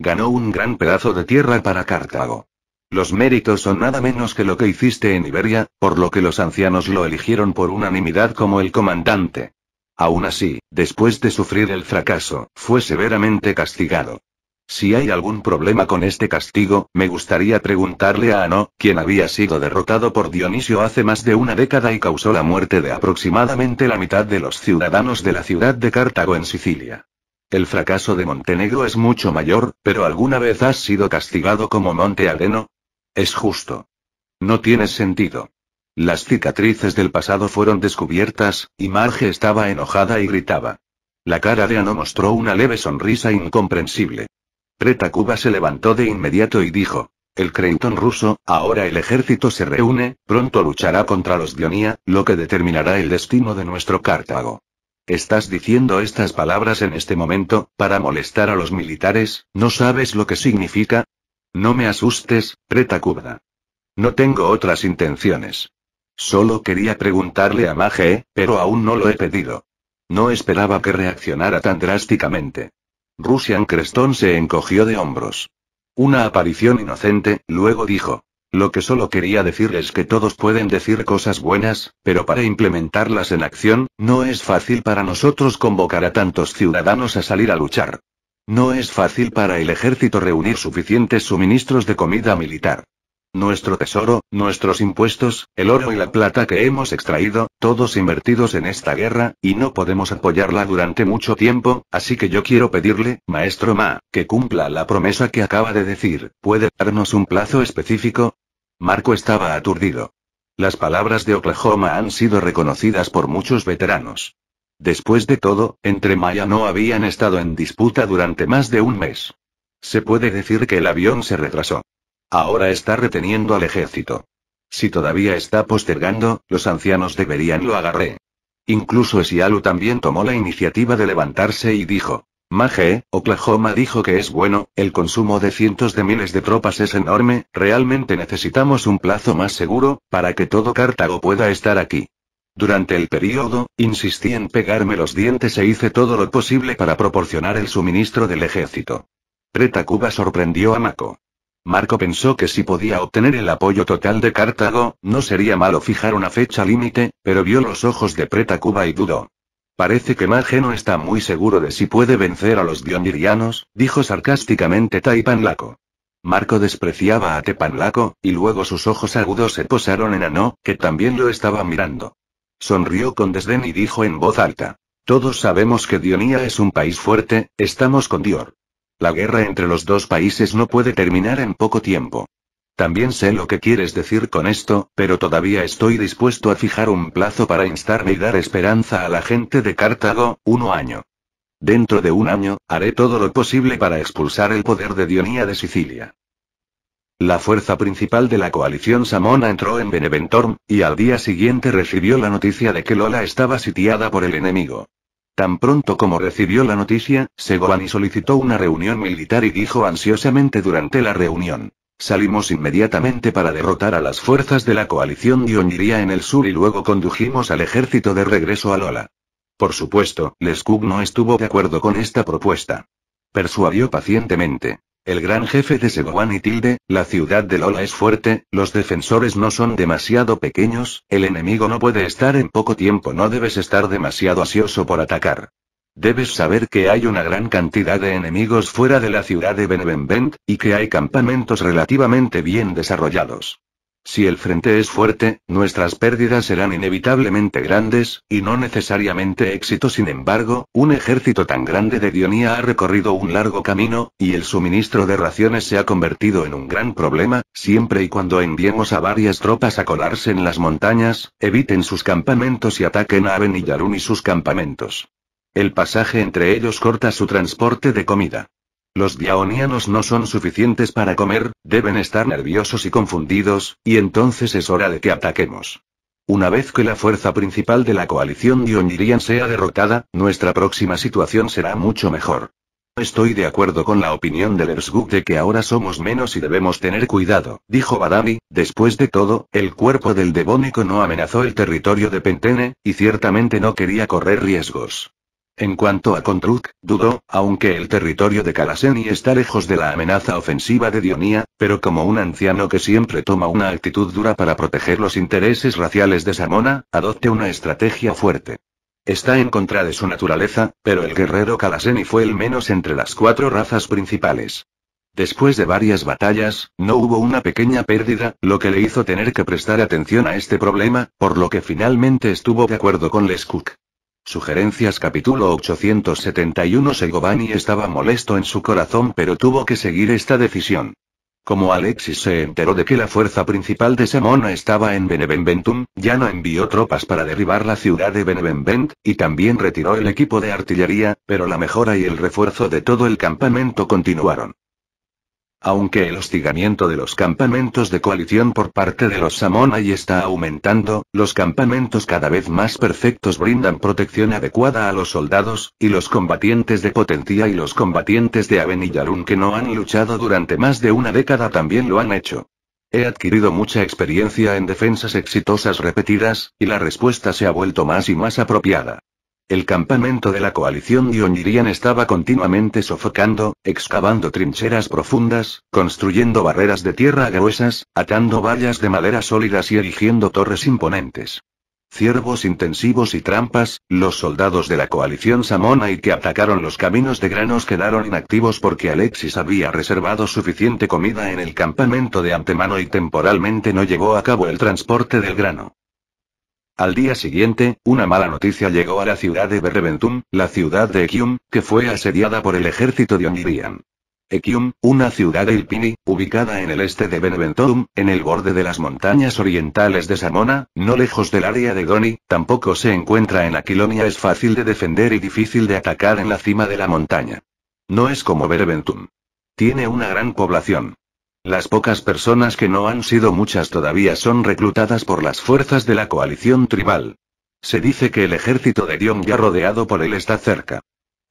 Ganó un gran pedazo de tierra para Cartago. Los méritos son nada menos que lo que hiciste en Iberia, por lo que los ancianos lo eligieron por unanimidad como el comandante. Aún así, después de sufrir el fracaso, fue severamente castigado. Si hay algún problema con este castigo, me gustaría preguntarle a Ano, quien había sido derrotado por Dionisio hace más de una década y causó la muerte de aproximadamente la mitad de los ciudadanos de la ciudad de Cartago en Sicilia. El fracaso de Montenegro es mucho mayor, pero ¿alguna vez has sido castigado como Monte Aleno? Es justo. No tiene sentido. Las cicatrices del pasado fueron descubiertas, y Marge estaba enojada y gritaba. La cara de Ano mostró una leve sonrisa incomprensible. Preta Cuba se levantó de inmediato y dijo, el Creighton ruso, ahora el ejército se reúne, pronto luchará contra los Dionía, lo que determinará el destino de nuestro Cartago. Estás diciendo estas palabras en este momento, para molestar a los militares, ¿no sabes lo que significa? No me asustes, Preta Kubra. No tengo otras intenciones. Solo quería preguntarle a Mage, pero aún no lo he pedido. No esperaba que reaccionara tan drásticamente. Russian Creston se encogió de hombros. Una aparición inocente, luego dijo. Lo que solo quería decir es que todos pueden decir cosas buenas, pero para implementarlas en acción, no es fácil para nosotros convocar a tantos ciudadanos a salir a luchar. No es fácil para el ejército reunir suficientes suministros de comida militar. Nuestro tesoro, nuestros impuestos, el oro y la plata que hemos extraído, todos invertidos en esta guerra, y no podemos apoyarla durante mucho tiempo, así que yo quiero pedirle, maestro Ma, que cumpla la promesa que acaba de decir, ¿puede darnos un plazo específico? Marco estaba aturdido. Las palabras de Oklahoma han sido reconocidas por muchos veteranos. Después de todo, entre Maya no habían estado en disputa durante más de un mes. Se puede decir que el avión se retrasó. Ahora está reteniendo al ejército. Si todavía está postergando, los ancianos deberían lo agarré. Incluso Esialu también tomó la iniciativa de levantarse y dijo, Maje, Oklahoma dijo que es bueno, el consumo de cientos de miles de tropas es enorme, realmente necesitamos un plazo más seguro, para que todo Cartago pueda estar aquí. Durante el periodo, insistí en pegarme los dientes e hice todo lo posible para proporcionar el suministro del ejército. Preta Cuba sorprendió a Mako. Marco pensó que si podía obtener el apoyo total de Cartago, no sería malo fijar una fecha límite, pero vio los ojos de Preta Cuba y dudó. Parece que Maje no está muy seguro de si puede vencer a los dionirianos, dijo sarcásticamente Taipanlaco. Marco despreciaba a Tepanlaco, y luego sus ojos agudos se posaron en Ano, que también lo estaba mirando. Sonrió con desdén y dijo en voz alta. Todos sabemos que Dionía es un país fuerte, estamos con Dior. La guerra entre los dos países no puede terminar en poco tiempo. También sé lo que quieres decir con esto, pero todavía estoy dispuesto a fijar un plazo para instarme y dar esperanza a la gente de Cartago, uno año. Dentro de un año, haré todo lo posible para expulsar el poder de Dionía de Sicilia. La fuerza principal de la coalición Samona entró en Beneventorm, y al día siguiente recibió la noticia de que Lola estaba sitiada por el enemigo. Tan pronto como recibió la noticia, Segovani solicitó una reunión militar y dijo ansiosamente durante la reunión. Salimos inmediatamente para derrotar a las fuerzas de la coalición oñiría en el sur y luego condujimos al ejército de regreso a Lola. Por supuesto, Lescug no estuvo de acuerdo con esta propuesta. Persuadió pacientemente. El gran jefe de Seguan y Tilde, la ciudad de Lola es fuerte, los defensores no son demasiado pequeños, el enemigo no puede estar en poco tiempo, no debes estar demasiado ansioso por atacar. Debes saber que hay una gran cantidad de enemigos fuera de la ciudad de Benevent, y que hay campamentos relativamente bien desarrollados. Si el frente es fuerte, nuestras pérdidas serán inevitablemente grandes, y no necesariamente éxito. Sin embargo, un ejército tan grande de Dionía ha recorrido un largo camino, y el suministro de raciones se ha convertido en un gran problema, siempre y cuando enviemos a varias tropas a colarse en las montañas, eviten sus campamentos y ataquen a Aven y sus campamentos. El pasaje entre ellos corta su transporte de comida. Los diaonianos no son suficientes para comer, deben estar nerviosos y confundidos, y entonces es hora de que ataquemos. Una vez que la fuerza principal de la coalición Dionirian sea derrotada, nuestra próxima situación será mucho mejor. Estoy de acuerdo con la opinión del Erzguk de que ahora somos menos y debemos tener cuidado, dijo Badami. Después de todo, el cuerpo del Devónico no amenazó el territorio de Pentene, y ciertamente no quería correr riesgos. En cuanto a kontruk dudó, aunque el territorio de Kalaseni está lejos de la amenaza ofensiva de Dionía, pero como un anciano que siempre toma una actitud dura para proteger los intereses raciales de Samona, adopte una estrategia fuerte. Está en contra de su naturaleza, pero el guerrero Kalaseni fue el menos entre las cuatro razas principales. Después de varias batallas, no hubo una pequeña pérdida, lo que le hizo tener que prestar atención a este problema, por lo que finalmente estuvo de acuerdo con Leskuk. Sugerencias capítulo 871 Segovani estaba molesto en su corazón pero tuvo que seguir esta decisión. Como Alexis se enteró de que la fuerza principal de Semona estaba en Beneventum, ya no envió tropas para derribar la ciudad de Benevent, y también retiró el equipo de artillería, pero la mejora y el refuerzo de todo el campamento continuaron. Aunque el hostigamiento de los campamentos de coalición por parte de los y está aumentando, los campamentos cada vez más perfectos brindan protección adecuada a los soldados, y los combatientes de Potencia y los combatientes de Avenillarun que no han luchado durante más de una década también lo han hecho. He adquirido mucha experiencia en defensas exitosas repetidas, y la respuesta se ha vuelto más y más apropiada. El campamento de la coalición de estaba continuamente sofocando, excavando trincheras profundas, construyendo barreras de tierra gruesas, atando vallas de madera sólidas y erigiendo torres imponentes. Ciervos intensivos y trampas, los soldados de la coalición Samona y que atacaron los caminos de granos quedaron inactivos porque Alexis había reservado suficiente comida en el campamento de antemano y temporalmente no llevó a cabo el transporte del grano. Al día siguiente, una mala noticia llegó a la ciudad de Berreventum, la ciudad de Ekium, que fue asediada por el ejército de Onirian. Ekium, una ciudad ilpini, ubicada en el este de Beneventum, en el borde de las montañas orientales de Samona, no lejos del área de Doni, tampoco se encuentra en Aquilonia, es fácil de defender y difícil de atacar en la cima de la montaña. No es como Beneventum. Tiene una gran población. Las pocas personas que no han sido muchas todavía son reclutadas por las fuerzas de la coalición tribal. Se dice que el ejército de Dion ya rodeado por él está cerca.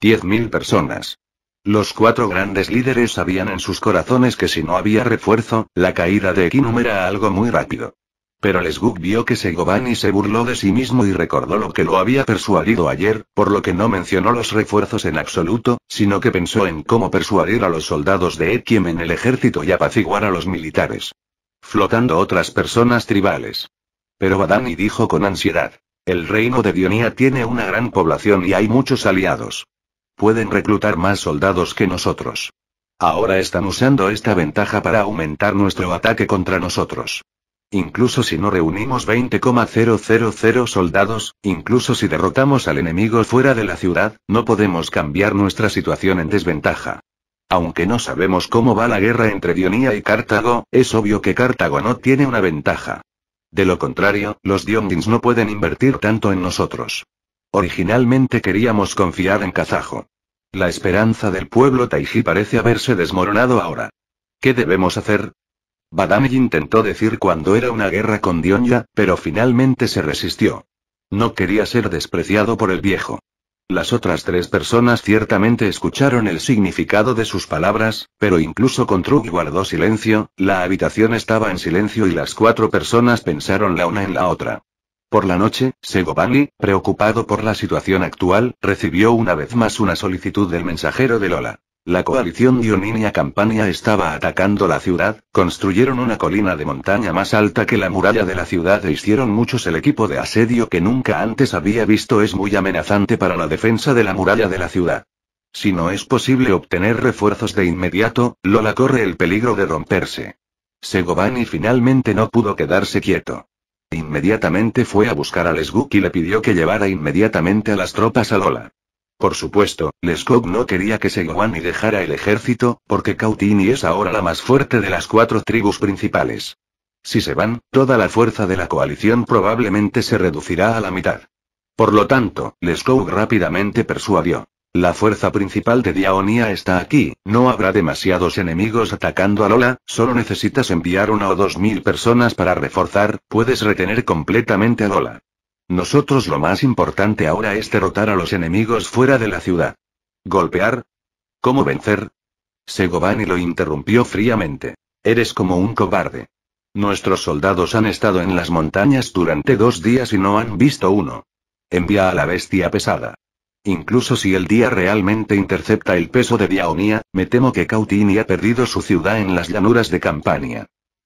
10.000 personas. Los cuatro grandes líderes sabían en sus corazones que si no había refuerzo, la caída de Equinum era algo muy rápido. Pero Lesguk vio que Segovani se burló de sí mismo y recordó lo que lo había persuadido ayer, por lo que no mencionó los refuerzos en absoluto, sino que pensó en cómo persuadir a los soldados de Ekiem en el ejército y apaciguar a los militares. Flotando otras personas tribales. Pero Badani dijo con ansiedad. El reino de Dionía tiene una gran población y hay muchos aliados. Pueden reclutar más soldados que nosotros. Ahora están usando esta ventaja para aumentar nuestro ataque contra nosotros. Incluso si no reunimos 20,000 soldados, incluso si derrotamos al enemigo fuera de la ciudad, no podemos cambiar nuestra situación en desventaja. Aunque no sabemos cómo va la guerra entre Dionía y Cartago, es obvio que Cartago no tiene una ventaja. De lo contrario, los Diongins no pueden invertir tanto en nosotros. Originalmente queríamos confiar en Kazajo. La esperanza del pueblo Taiji parece haberse desmoronado ahora. ¿Qué debemos hacer? Badami intentó decir cuando era una guerra con Dionya, pero finalmente se resistió. No quería ser despreciado por el viejo. Las otras tres personas ciertamente escucharon el significado de sus palabras, pero incluso Contrug guardó silencio, la habitación estaba en silencio y las cuatro personas pensaron la una en la otra. Por la noche, Segovani, preocupado por la situación actual, recibió una vez más una solicitud del mensajero de Lola. La coalición Dioninia-Campania estaba atacando la ciudad, construyeron una colina de montaña más alta que la muralla de la ciudad e hicieron muchos el equipo de asedio que nunca antes había visto es muy amenazante para la defensa de la muralla de la ciudad. Si no es posible obtener refuerzos de inmediato, Lola corre el peligro de romperse. Segovani finalmente no pudo quedarse quieto. Inmediatamente fue a buscar al Sguk y le pidió que llevara inmediatamente a las tropas a Lola. Por supuesto, Lescaut no quería que Segoani dejara el ejército, porque Cautini es ahora la más fuerte de las cuatro tribus principales. Si se van, toda la fuerza de la coalición probablemente se reducirá a la mitad. Por lo tanto, Lescaut rápidamente persuadió. La fuerza principal de Diaonia está aquí, no habrá demasiados enemigos atacando a Lola, solo necesitas enviar una o dos mil personas para reforzar, puedes retener completamente a Lola. Nosotros lo más importante ahora es derrotar a los enemigos fuera de la ciudad. ¿Golpear? ¿Cómo vencer? Segovani lo interrumpió fríamente. Eres como un cobarde. Nuestros soldados han estado en las montañas durante dos días y no han visto uno. Envía a la bestia pesada. Incluso si el día realmente intercepta el peso de Diaonia, me temo que Cautini ha perdido su ciudad en las llanuras de Campania.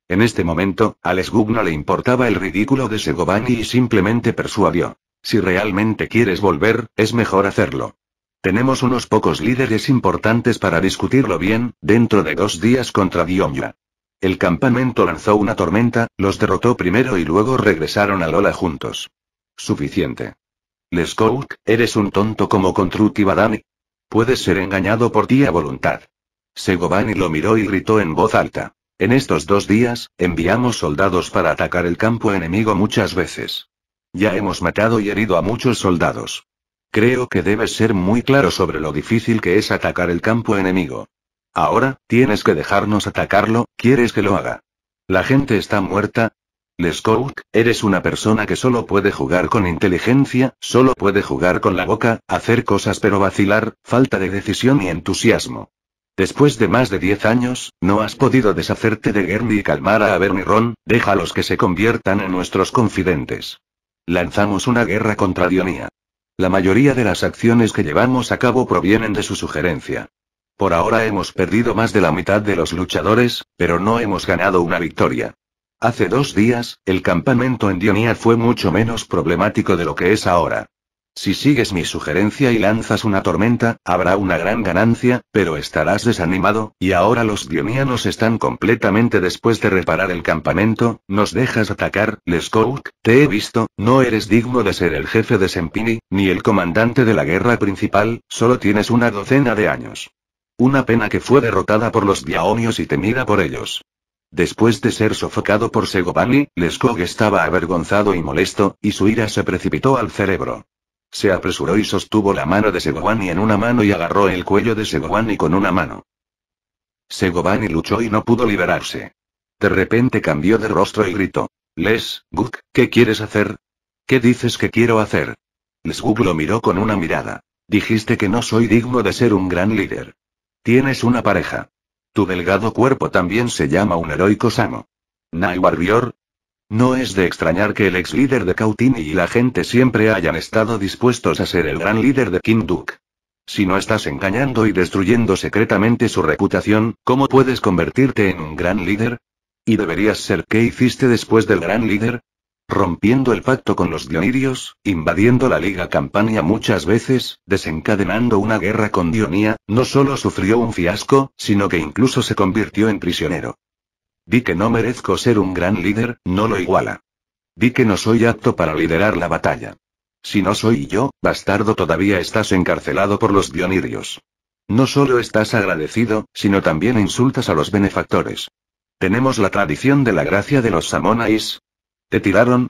En este momento, a no le importaba el ridículo de Segovani y simplemente persuadió. Si realmente quieres volver, es mejor hacerlo. Tenemos unos pocos líderes importantes para discutirlo bien, dentro de dos días contra Dionya. El campamento lanzó una tormenta, los derrotó primero y luego regresaron a Lola juntos. Suficiente. Lescout, eres un tonto como Contruti Badani. Puedes ser engañado por ti a voluntad. Segovani lo miró y gritó en voz alta. En estos dos días, enviamos soldados para atacar el campo enemigo muchas veces. Ya hemos matado y herido a muchos soldados. Creo que debes ser muy claro sobre lo difícil que es atacar el campo enemigo. Ahora, tienes que dejarnos atacarlo, ¿quieres que lo haga? La gente está muerta. Lescout, eres una persona que solo puede jugar con inteligencia, solo puede jugar con la boca, hacer cosas pero vacilar, falta de decisión y entusiasmo. Después de más de 10 años, no has podido deshacerte de Germi y calmar a a los que se conviertan en nuestros confidentes. Lanzamos una guerra contra Dionía. La mayoría de las acciones que llevamos a cabo provienen de su sugerencia. Por ahora hemos perdido más de la mitad de los luchadores, pero no hemos ganado una victoria. Hace dos días, el campamento en Dionía fue mucho menos problemático de lo que es ahora. Si sigues mi sugerencia y lanzas una tormenta, habrá una gran ganancia, pero estarás desanimado, y ahora los dionianos están completamente después de reparar el campamento, nos dejas atacar, Lescog? te he visto, no eres digno de ser el jefe de Sempini, ni el comandante de la guerra principal, solo tienes una docena de años. Una pena que fue derrotada por los diaonios y temida por ellos. Después de ser sofocado por Segovani, Lescog estaba avergonzado y molesto, y su ira se precipitó al cerebro. Se apresuró y sostuvo la mano de Segovani en una mano y agarró el cuello de Segovani con una mano. Segovani luchó y no pudo liberarse. De repente cambió de rostro y gritó. Les, Guk, ¿qué quieres hacer? ¿Qué dices que quiero hacer? Les Guk lo miró con una mirada. Dijiste que no soy digno de ser un gran líder. Tienes una pareja. Tu delgado cuerpo también se llama un heroico Samo. Naibarbior, no es de extrañar que el ex líder de Cautini y la gente siempre hayan estado dispuestos a ser el gran líder de King Duke. Si no estás engañando y destruyendo secretamente su reputación, ¿cómo puedes convertirte en un gran líder? ¿Y deberías ser qué hiciste después del gran líder? rompiendo el pacto con los Dionirios, invadiendo la Liga Campania muchas veces, desencadenando una guerra con Dionía, no solo sufrió un fiasco, sino que incluso se convirtió en prisionero. Di que no merezco ser un gran líder, no lo iguala. Di que no soy apto para liderar la batalla. Si no soy yo, bastardo, todavía estás encarcelado por los Dionirios. No solo estás agradecido, sino también insultas a los benefactores. Tenemos la tradición de la gracia de los Samonais. ¿Te tiraron?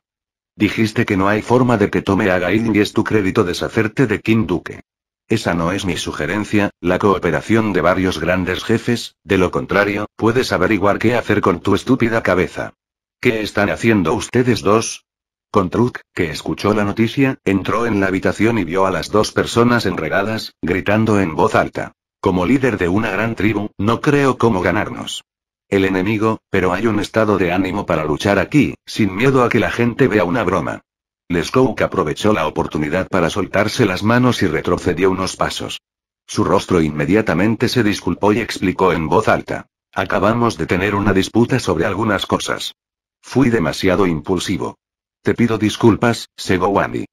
Dijiste que no hay forma de que tome a y es tu crédito deshacerte de King Duque. Esa no es mi sugerencia, la cooperación de varios grandes jefes, de lo contrario, puedes averiguar qué hacer con tu estúpida cabeza. ¿Qué están haciendo ustedes dos? Contruk, que escuchó la noticia, entró en la habitación y vio a las dos personas enredadas, gritando en voz alta. Como líder de una gran tribu, no creo cómo ganarnos. El enemigo, pero hay un estado de ánimo para luchar aquí, sin miedo a que la gente vea una broma. Lescouk aprovechó la oportunidad para soltarse las manos y retrocedió unos pasos. Su rostro inmediatamente se disculpó y explicó en voz alta. Acabamos de tener una disputa sobre algunas cosas. Fui demasiado impulsivo. Te pido disculpas, Segovani.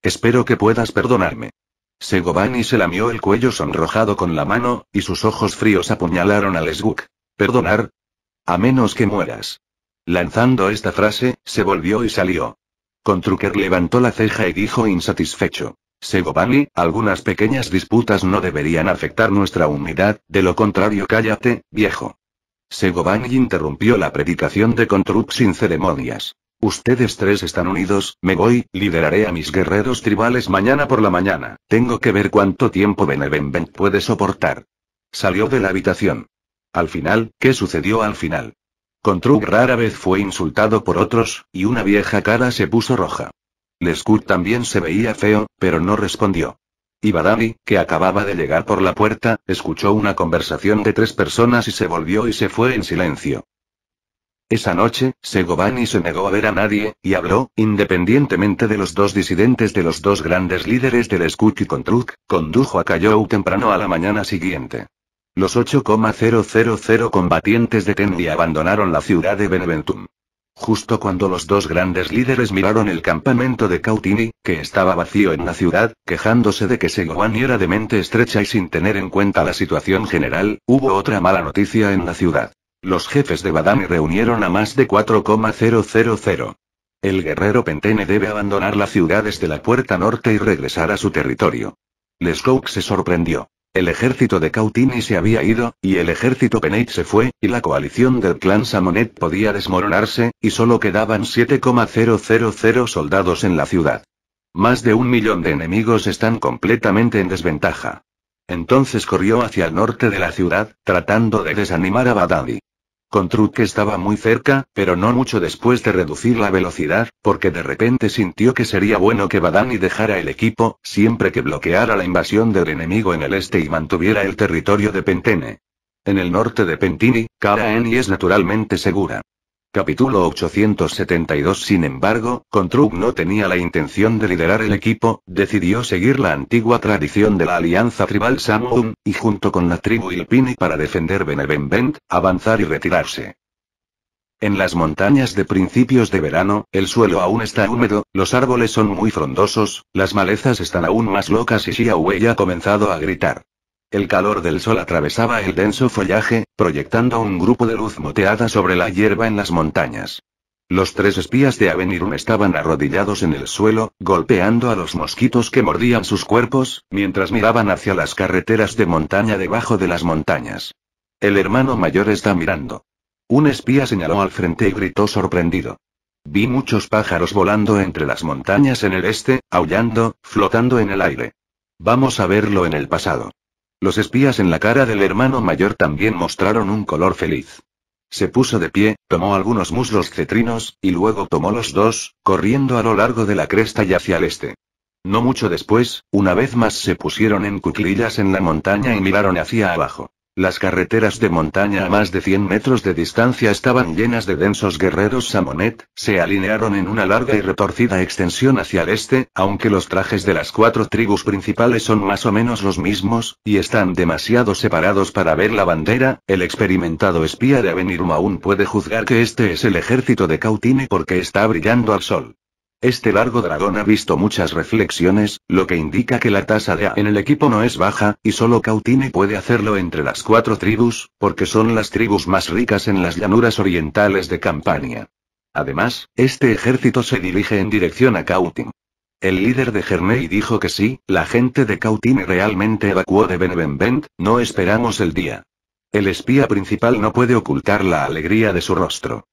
Espero que puedas perdonarme. Segovani se lamió el cuello sonrojado con la mano, y sus ojos fríos apuñalaron a Lesguk. ¿Perdonar? A menos que mueras. Lanzando esta frase, se volvió y salió. Contrucker levantó la ceja y dijo insatisfecho. "Segovani, algunas pequeñas disputas no deberían afectar nuestra unidad, de lo contrario cállate, viejo. Segovani interrumpió la predicación de Contruk sin ceremonias. Ustedes tres están unidos, me voy, lideraré a mis guerreros tribales mañana por la mañana. Tengo que ver cuánto tiempo Benevent puede soportar. Salió de la habitación. Al final, ¿qué sucedió al final? Contruk rara vez fue insultado por otros, y una vieja cara se puso roja. Lescut también se veía feo, pero no respondió. Ibadani, que acababa de llegar por la puerta, escuchó una conversación de tres personas y se volvió y se fue en silencio. Esa noche, Segovani se negó a ver a nadie, y habló, independientemente de los dos disidentes de los dos grandes líderes de Skuk y Kontruk, condujo a cayou temprano a la mañana siguiente. Los 8,000 combatientes de Tendi abandonaron la ciudad de Beneventum. Justo cuando los dos grandes líderes miraron el campamento de Cautini, que estaba vacío en la ciudad, quejándose de que Seguani era de mente estrecha y sin tener en cuenta la situación general, hubo otra mala noticia en la ciudad. Los jefes de Badami reunieron a más de 4,000. El guerrero Pentene debe abandonar la ciudad desde la puerta norte y regresar a su territorio. Leskouk se sorprendió. El ejército de Cautini se había ido, y el ejército Penate se fue, y la coalición del clan Samonet podía desmoronarse, y solo quedaban 7,000 soldados en la ciudad. Más de un millón de enemigos están completamente en desventaja. Entonces corrió hacia el norte de la ciudad, tratando de desanimar a Badadi. Con que estaba muy cerca, pero no mucho después de reducir la velocidad, porque de repente sintió que sería bueno que Badani dejara el equipo, siempre que bloqueara la invasión del enemigo en el este y mantuviera el territorio de Pentene. En el norte de Pentini, Karaen es naturalmente segura. Capítulo 872 Sin embargo, Contrug no tenía la intención de liderar el equipo, decidió seguir la antigua tradición de la alianza tribal Samum, y junto con la tribu Ilpini para defender Benevenvent, avanzar y retirarse. En las montañas de principios de verano, el suelo aún está húmedo, los árboles son muy frondosos, las malezas están aún más locas y Xiaowei ha comenzado a gritar. El calor del sol atravesaba el denso follaje, proyectando un grupo de luz moteada sobre la hierba en las montañas. Los tres espías de Avenirum estaban arrodillados en el suelo, golpeando a los mosquitos que mordían sus cuerpos, mientras miraban hacia las carreteras de montaña debajo de las montañas. El hermano mayor está mirando. Un espía señaló al frente y gritó sorprendido. Vi muchos pájaros volando entre las montañas en el este, aullando, flotando en el aire. Vamos a verlo en el pasado. Los espías en la cara del hermano mayor también mostraron un color feliz. Se puso de pie, tomó algunos muslos cetrinos, y luego tomó los dos, corriendo a lo largo de la cresta y hacia el este. No mucho después, una vez más se pusieron en cuclillas en la montaña y miraron hacia abajo. Las carreteras de montaña a más de 100 metros de distancia estaban llenas de densos guerreros Samonet, se alinearon en una larga y retorcida extensión hacia el este, aunque los trajes de las cuatro tribus principales son más o menos los mismos, y están demasiado separados para ver la bandera, el experimentado espía de Avenir aún puede juzgar que este es el ejército de Cautine porque está brillando al sol. Este largo dragón ha visto muchas reflexiones, lo que indica que la tasa de A en el equipo no es baja, y solo Cautine puede hacerlo entre las cuatro tribus, porque son las tribus más ricas en las llanuras orientales de Campania. Además, este ejército se dirige en dirección a Cautine. El líder de Gerney dijo que sí, la gente de Cautine realmente evacuó de Benevenvent, no esperamos el día. El espía principal no puede ocultar la alegría de su rostro.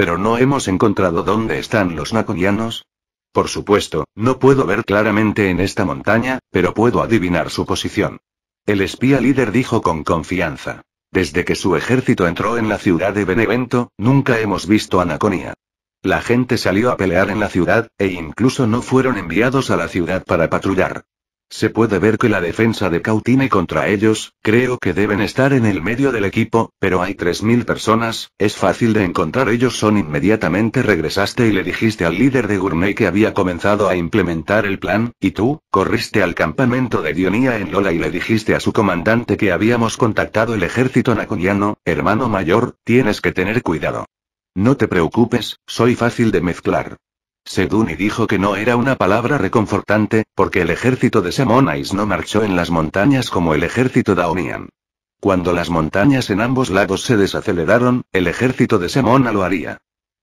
Pero no hemos encontrado dónde están los naconianos? Por supuesto, no puedo ver claramente en esta montaña, pero puedo adivinar su posición. El espía líder dijo con confianza. Desde que su ejército entró en la ciudad de Benevento, nunca hemos visto a Naconia. La gente salió a pelear en la ciudad, e incluso no fueron enviados a la ciudad para patrullar. Se puede ver que la defensa de Cautine contra ellos, creo que deben estar en el medio del equipo, pero hay 3.000 personas, es fácil de encontrar ellos son inmediatamente regresaste y le dijiste al líder de Gourmet que había comenzado a implementar el plan, y tú, corriste al campamento de Dionía en Lola y le dijiste a su comandante que habíamos contactado el ejército naconiano, hermano mayor, tienes que tener cuidado. No te preocupes, soy fácil de mezclar. Seduni dijo que no era una palabra reconfortante, porque el ejército de Semonais no marchó en las montañas como el ejército daunian. Cuando las montañas en ambos lados se desaceleraron, el ejército de Semona lo haría.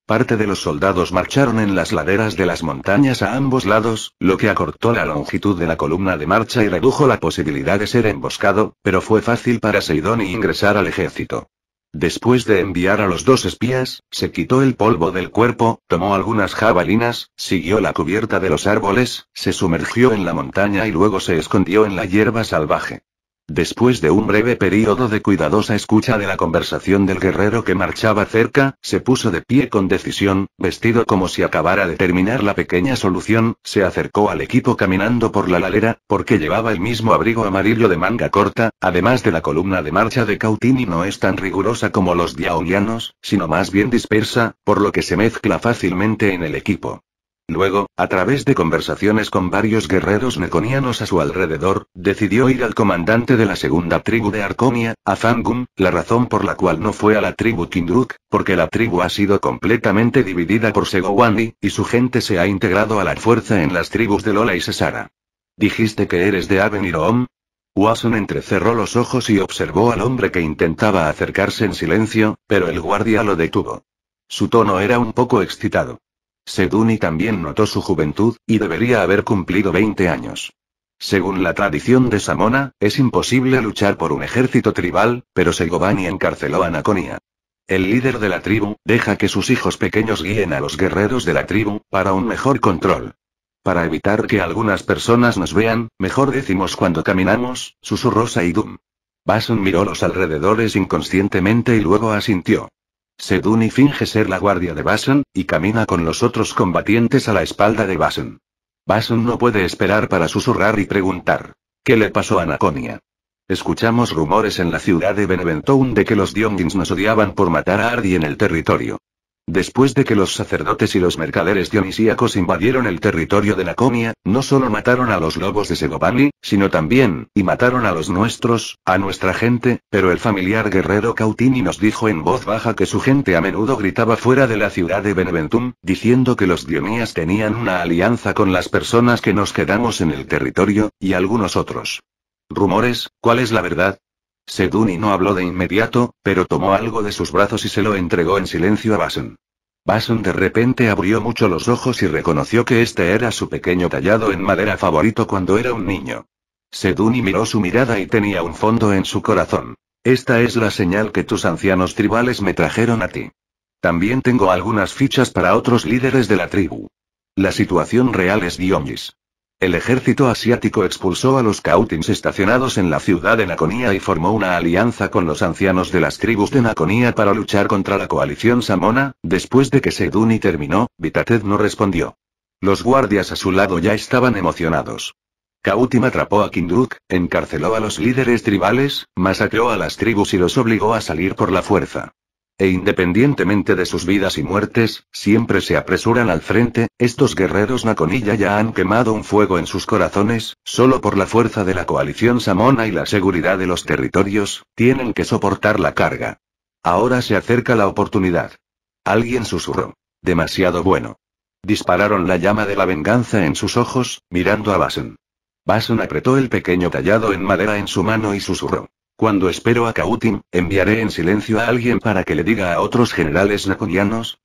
Parte de los soldados marcharon en las laderas de las montañas a ambos lados, lo que acortó la longitud de la columna de marcha y redujo la posibilidad de ser emboscado, pero fue fácil para Seidoni ingresar al ejército. Después de enviar a los dos espías, se quitó el polvo del cuerpo, tomó algunas jabalinas, siguió la cubierta de los árboles, se sumergió en la montaña y luego se escondió en la hierba salvaje. Después de un breve período de cuidadosa escucha de la conversación del guerrero que marchaba cerca, se puso de pie con decisión, vestido como si acabara de terminar la pequeña solución, se acercó al equipo caminando por la lalera, porque llevaba el mismo abrigo amarillo de manga corta, además de la columna de marcha de Cautini no es tan rigurosa como los diaolianos, sino más bien dispersa, por lo que se mezcla fácilmente en el equipo. Luego, a través de conversaciones con varios guerreros neconianos a su alrededor, decidió ir al comandante de la segunda tribu de Arconia, a Fangun, la razón por la cual no fue a la tribu Kindruk, porque la tribu ha sido completamente dividida por Segowani, y su gente se ha integrado a la fuerza en las tribus de Lola y Sesara. ¿Dijiste que eres de Aveniroom? Wasson entrecerró los ojos y observó al hombre que intentaba acercarse en silencio, pero el guardia lo detuvo. Su tono era un poco excitado. Seduni también notó su juventud, y debería haber cumplido 20 años. Según la tradición de Samona, es imposible luchar por un ejército tribal, pero Segovani encarceló a Naconia. El líder de la tribu, deja que sus hijos pequeños guíen a los guerreros de la tribu, para un mejor control. Para evitar que algunas personas nos vean, mejor decimos cuando caminamos, susurró Saidum. Basun miró los alrededores inconscientemente y luego asintió. Seduni finge ser la guardia de Basen, y camina con los otros combatientes a la espalda de Basen. Basen no puede esperar para susurrar y preguntar. ¿Qué le pasó a Naconia? Escuchamos rumores en la ciudad de Beneventón de que los Diongins nos odiaban por matar a Ardi en el territorio. Después de que los sacerdotes y los mercaderes dionisíacos invadieron el territorio de Lacomia, no solo mataron a los lobos de Segovani, sino también, y mataron a los nuestros, a nuestra gente, pero el familiar guerrero Cautini nos dijo en voz baja que su gente a menudo gritaba fuera de la ciudad de Beneventum, diciendo que los dionías tenían una alianza con las personas que nos quedamos en el territorio, y algunos otros. Rumores, ¿cuál es la verdad? Seduni no habló de inmediato, pero tomó algo de sus brazos y se lo entregó en silencio a Basen. Basen de repente abrió mucho los ojos y reconoció que este era su pequeño tallado en madera favorito cuando era un niño. Seduni miró su mirada y tenía un fondo en su corazón. Esta es la señal que tus ancianos tribales me trajeron a ti. También tengo algunas fichas para otros líderes de la tribu. La situación real es Dionis. El ejército asiático expulsó a los Kautims estacionados en la ciudad de Naconia y formó una alianza con los ancianos de las tribus de Naconia para luchar contra la coalición samona. Después de que Seduni terminó, Vitated no respondió. Los guardias a su lado ya estaban emocionados. Kautim atrapó a Kindruk, encarceló a los líderes tribales, masacró a las tribus y los obligó a salir por la fuerza. E independientemente de sus vidas y muertes, siempre se apresuran al frente, estos guerreros Naconilla ya han quemado un fuego en sus corazones, solo por la fuerza de la coalición samona y la seguridad de los territorios, tienen que soportar la carga. Ahora se acerca la oportunidad. Alguien susurró. Demasiado bueno. Dispararon la llama de la venganza en sus ojos, mirando a Basen. Basen apretó el pequeño tallado en madera en su mano y susurró. Cuando espero a Cautin, enviaré en silencio a alguien para que le diga a otros generales nakonianos.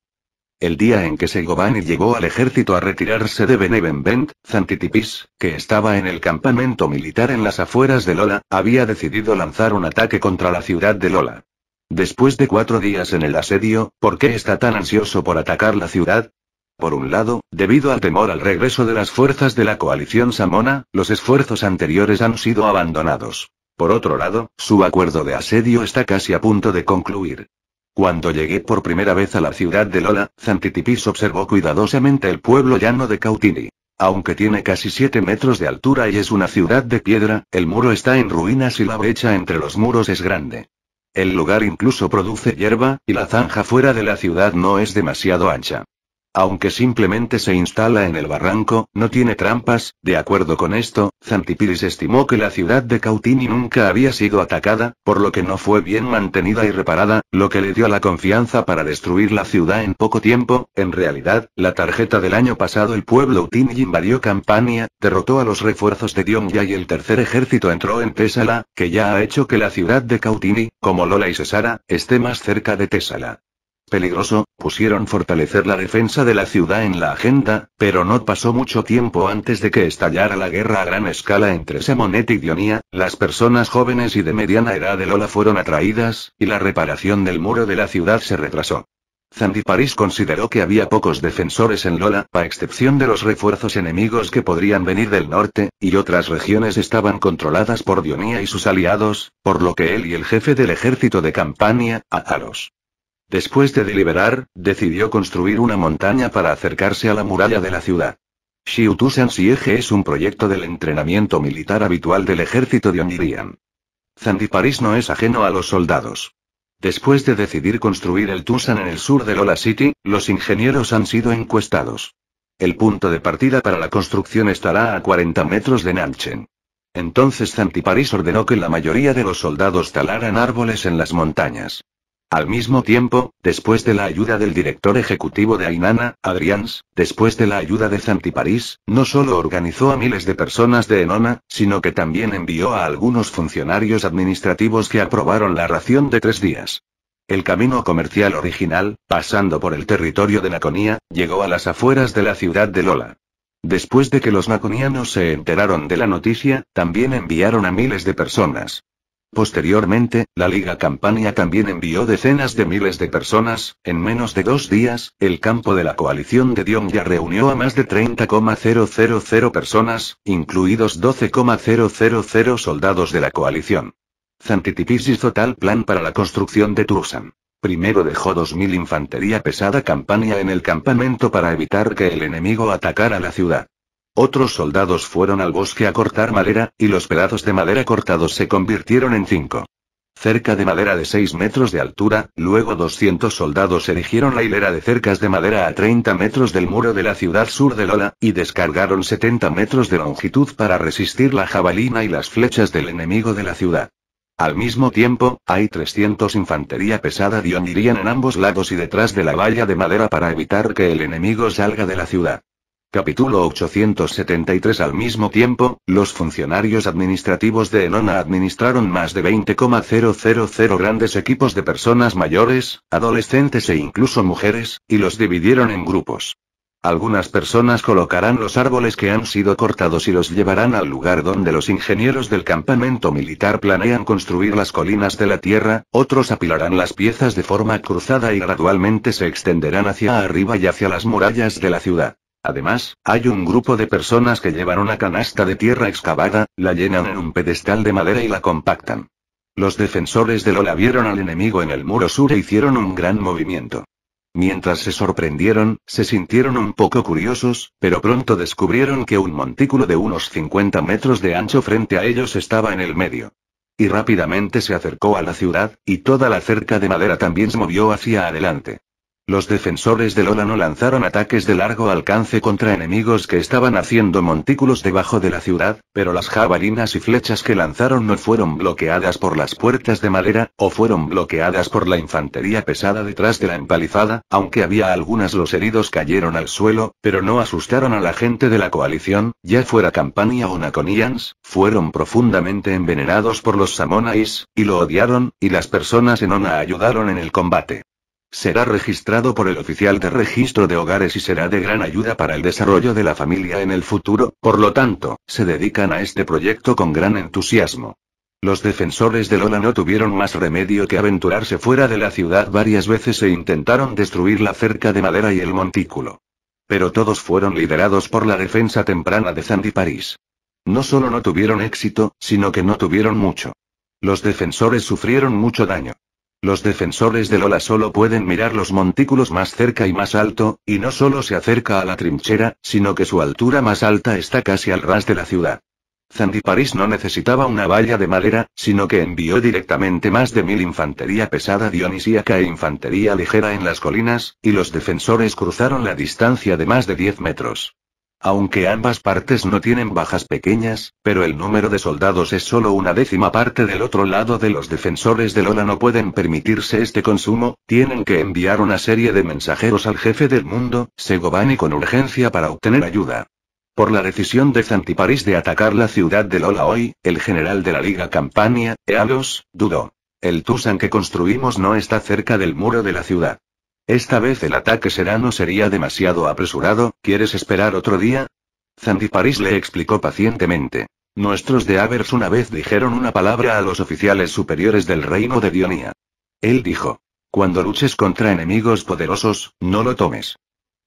El día en que Segovani llegó al ejército a retirarse de Benevenbent, Zantitipis, que estaba en el campamento militar en las afueras de Lola, había decidido lanzar un ataque contra la ciudad de Lola. Después de cuatro días en el asedio, ¿por qué está tan ansioso por atacar la ciudad? Por un lado, debido al temor al regreso de las fuerzas de la coalición samona, los esfuerzos anteriores han sido abandonados. Por otro lado, su acuerdo de asedio está casi a punto de concluir. Cuando llegué por primera vez a la ciudad de Lola, Zantitipis observó cuidadosamente el pueblo llano de Cautini. Aunque tiene casi 7 metros de altura y es una ciudad de piedra, el muro está en ruinas y la brecha entre los muros es grande. El lugar incluso produce hierba, y la zanja fuera de la ciudad no es demasiado ancha. Aunque simplemente se instala en el barranco, no tiene trampas, de acuerdo con esto, Zantipiris estimó que la ciudad de Cautini nunca había sido atacada, por lo que no fue bien mantenida y reparada, lo que le dio la confianza para destruir la ciudad en poco tiempo, en realidad, la tarjeta del año pasado el pueblo Utini invadió Campania, derrotó a los refuerzos de Dionya y el tercer ejército entró en Tesala, que ya ha hecho que la ciudad de Cautini, como Lola y Cesara, esté más cerca de Tesala peligroso, pusieron fortalecer la defensa de la ciudad en la agenda, pero no pasó mucho tiempo antes de que estallara la guerra a gran escala entre Samonet y Dionía, las personas jóvenes y de mediana edad de Lola fueron atraídas, y la reparación del muro de la ciudad se retrasó. Zandiparis consideró que había pocos defensores en Lola, a excepción de los refuerzos enemigos que podrían venir del norte, y otras regiones estaban controladas por Dionía y sus aliados, por lo que él y el jefe del ejército de Campania, Aalos. Después de deliberar, decidió construir una montaña para acercarse a la muralla de la ciudad. Shiutusan Siege es un proyecto del entrenamiento militar habitual del ejército de Onirian. Zantiparís no es ajeno a los soldados. Después de decidir construir el Tusan en el sur de Lola City, los ingenieros han sido encuestados. El punto de partida para la construcción estará a 40 metros de Nanchen. Entonces Zantiparís ordenó que la mayoría de los soldados talaran árboles en las montañas. Al mismo tiempo, después de la ayuda del director ejecutivo de Ainana, Adrians, después de la ayuda de Zantiparís, no solo organizó a miles de personas de Enona, sino que también envió a algunos funcionarios administrativos que aprobaron la ración de tres días. El camino comercial original, pasando por el territorio de Naconia, llegó a las afueras de la ciudad de Lola. Después de que los naconianos se enteraron de la noticia, también enviaron a miles de personas. Posteriormente, la Liga Campania también envió decenas de miles de personas, en menos de dos días, el campo de la coalición de Dion ya reunió a más de 30,000 personas, incluidos 12,000 soldados de la coalición. Zantitipis hizo tal plan para la construcción de Tursan. Primero dejó 2.000 infantería pesada Campania en el campamento para evitar que el enemigo atacara la ciudad. Otros soldados fueron al bosque a cortar madera, y los pedazos de madera cortados se convirtieron en cinco. Cerca de madera de 6 metros de altura, luego 200 soldados erigieron la hilera de cercas de madera a 30 metros del muro de la ciudad sur de Lola, y descargaron 70 metros de longitud para resistir la jabalina y las flechas del enemigo de la ciudad. Al mismo tiempo, hay 300 infantería pesada de en ambos lados y detrás de la valla de madera para evitar que el enemigo salga de la ciudad. Capítulo 873 Al mismo tiempo, los funcionarios administrativos de Enona administraron más de 20,000 grandes equipos de personas mayores, adolescentes e incluso mujeres, y los dividieron en grupos. Algunas personas colocarán los árboles que han sido cortados y los llevarán al lugar donde los ingenieros del campamento militar planean construir las colinas de la tierra, otros apilarán las piezas de forma cruzada y gradualmente se extenderán hacia arriba y hacia las murallas de la ciudad. Además, hay un grupo de personas que llevan una canasta de tierra excavada, la llenan en un pedestal de madera y la compactan. Los defensores de Lola vieron al enemigo en el muro sur e hicieron un gran movimiento. Mientras se sorprendieron, se sintieron un poco curiosos, pero pronto descubrieron que un montículo de unos 50 metros de ancho frente a ellos estaba en el medio. Y rápidamente se acercó a la ciudad, y toda la cerca de madera también se movió hacia adelante. Los defensores de Lola no lanzaron ataques de largo alcance contra enemigos que estaban haciendo montículos debajo de la ciudad, pero las jabalinas y flechas que lanzaron no fueron bloqueadas por las puertas de madera, o fueron bloqueadas por la infantería pesada detrás de la empalizada, aunque había algunas los heridos cayeron al suelo, pero no asustaron a la gente de la coalición, ya fuera Campania o Naconians, fueron profundamente envenenados por los Samonais, y lo odiaron, y las personas en Ona ayudaron en el combate. Será registrado por el oficial de registro de hogares y será de gran ayuda para el desarrollo de la familia en el futuro, por lo tanto, se dedican a este proyecto con gran entusiasmo. Los defensores de Lola no tuvieron más remedio que aventurarse fuera de la ciudad varias veces e intentaron destruir la cerca de madera y el montículo. Pero todos fueron liderados por la defensa temprana de Sandy París. No solo no tuvieron éxito, sino que no tuvieron mucho. Los defensores sufrieron mucho daño. Los defensores de Lola solo pueden mirar los montículos más cerca y más alto, y no solo se acerca a la trinchera, sino que su altura más alta está casi al ras de la ciudad. Zandiparis no necesitaba una valla de madera, sino que envió directamente más de mil infantería pesada dionisíaca e infantería ligera en las colinas, y los defensores cruzaron la distancia de más de 10 metros. Aunque ambas partes no tienen bajas pequeñas, pero el número de soldados es solo una décima parte del otro lado de los defensores de Lola no pueden permitirse este consumo, tienen que enviar una serie de mensajeros al jefe del mundo, Segovani con urgencia para obtener ayuda. Por la decisión de Zantiparis de atacar la ciudad de Lola hoy, el general de la Liga Campania, Ealos, dudó. El Tusan que construimos no está cerca del muro de la ciudad. Esta vez el ataque será sería demasiado apresurado, ¿quieres esperar otro día? Zandiparis le explicó pacientemente. Nuestros de Avers una vez dijeron una palabra a los oficiales superiores del reino de Dionía. Él dijo. Cuando luches contra enemigos poderosos, no lo tomes.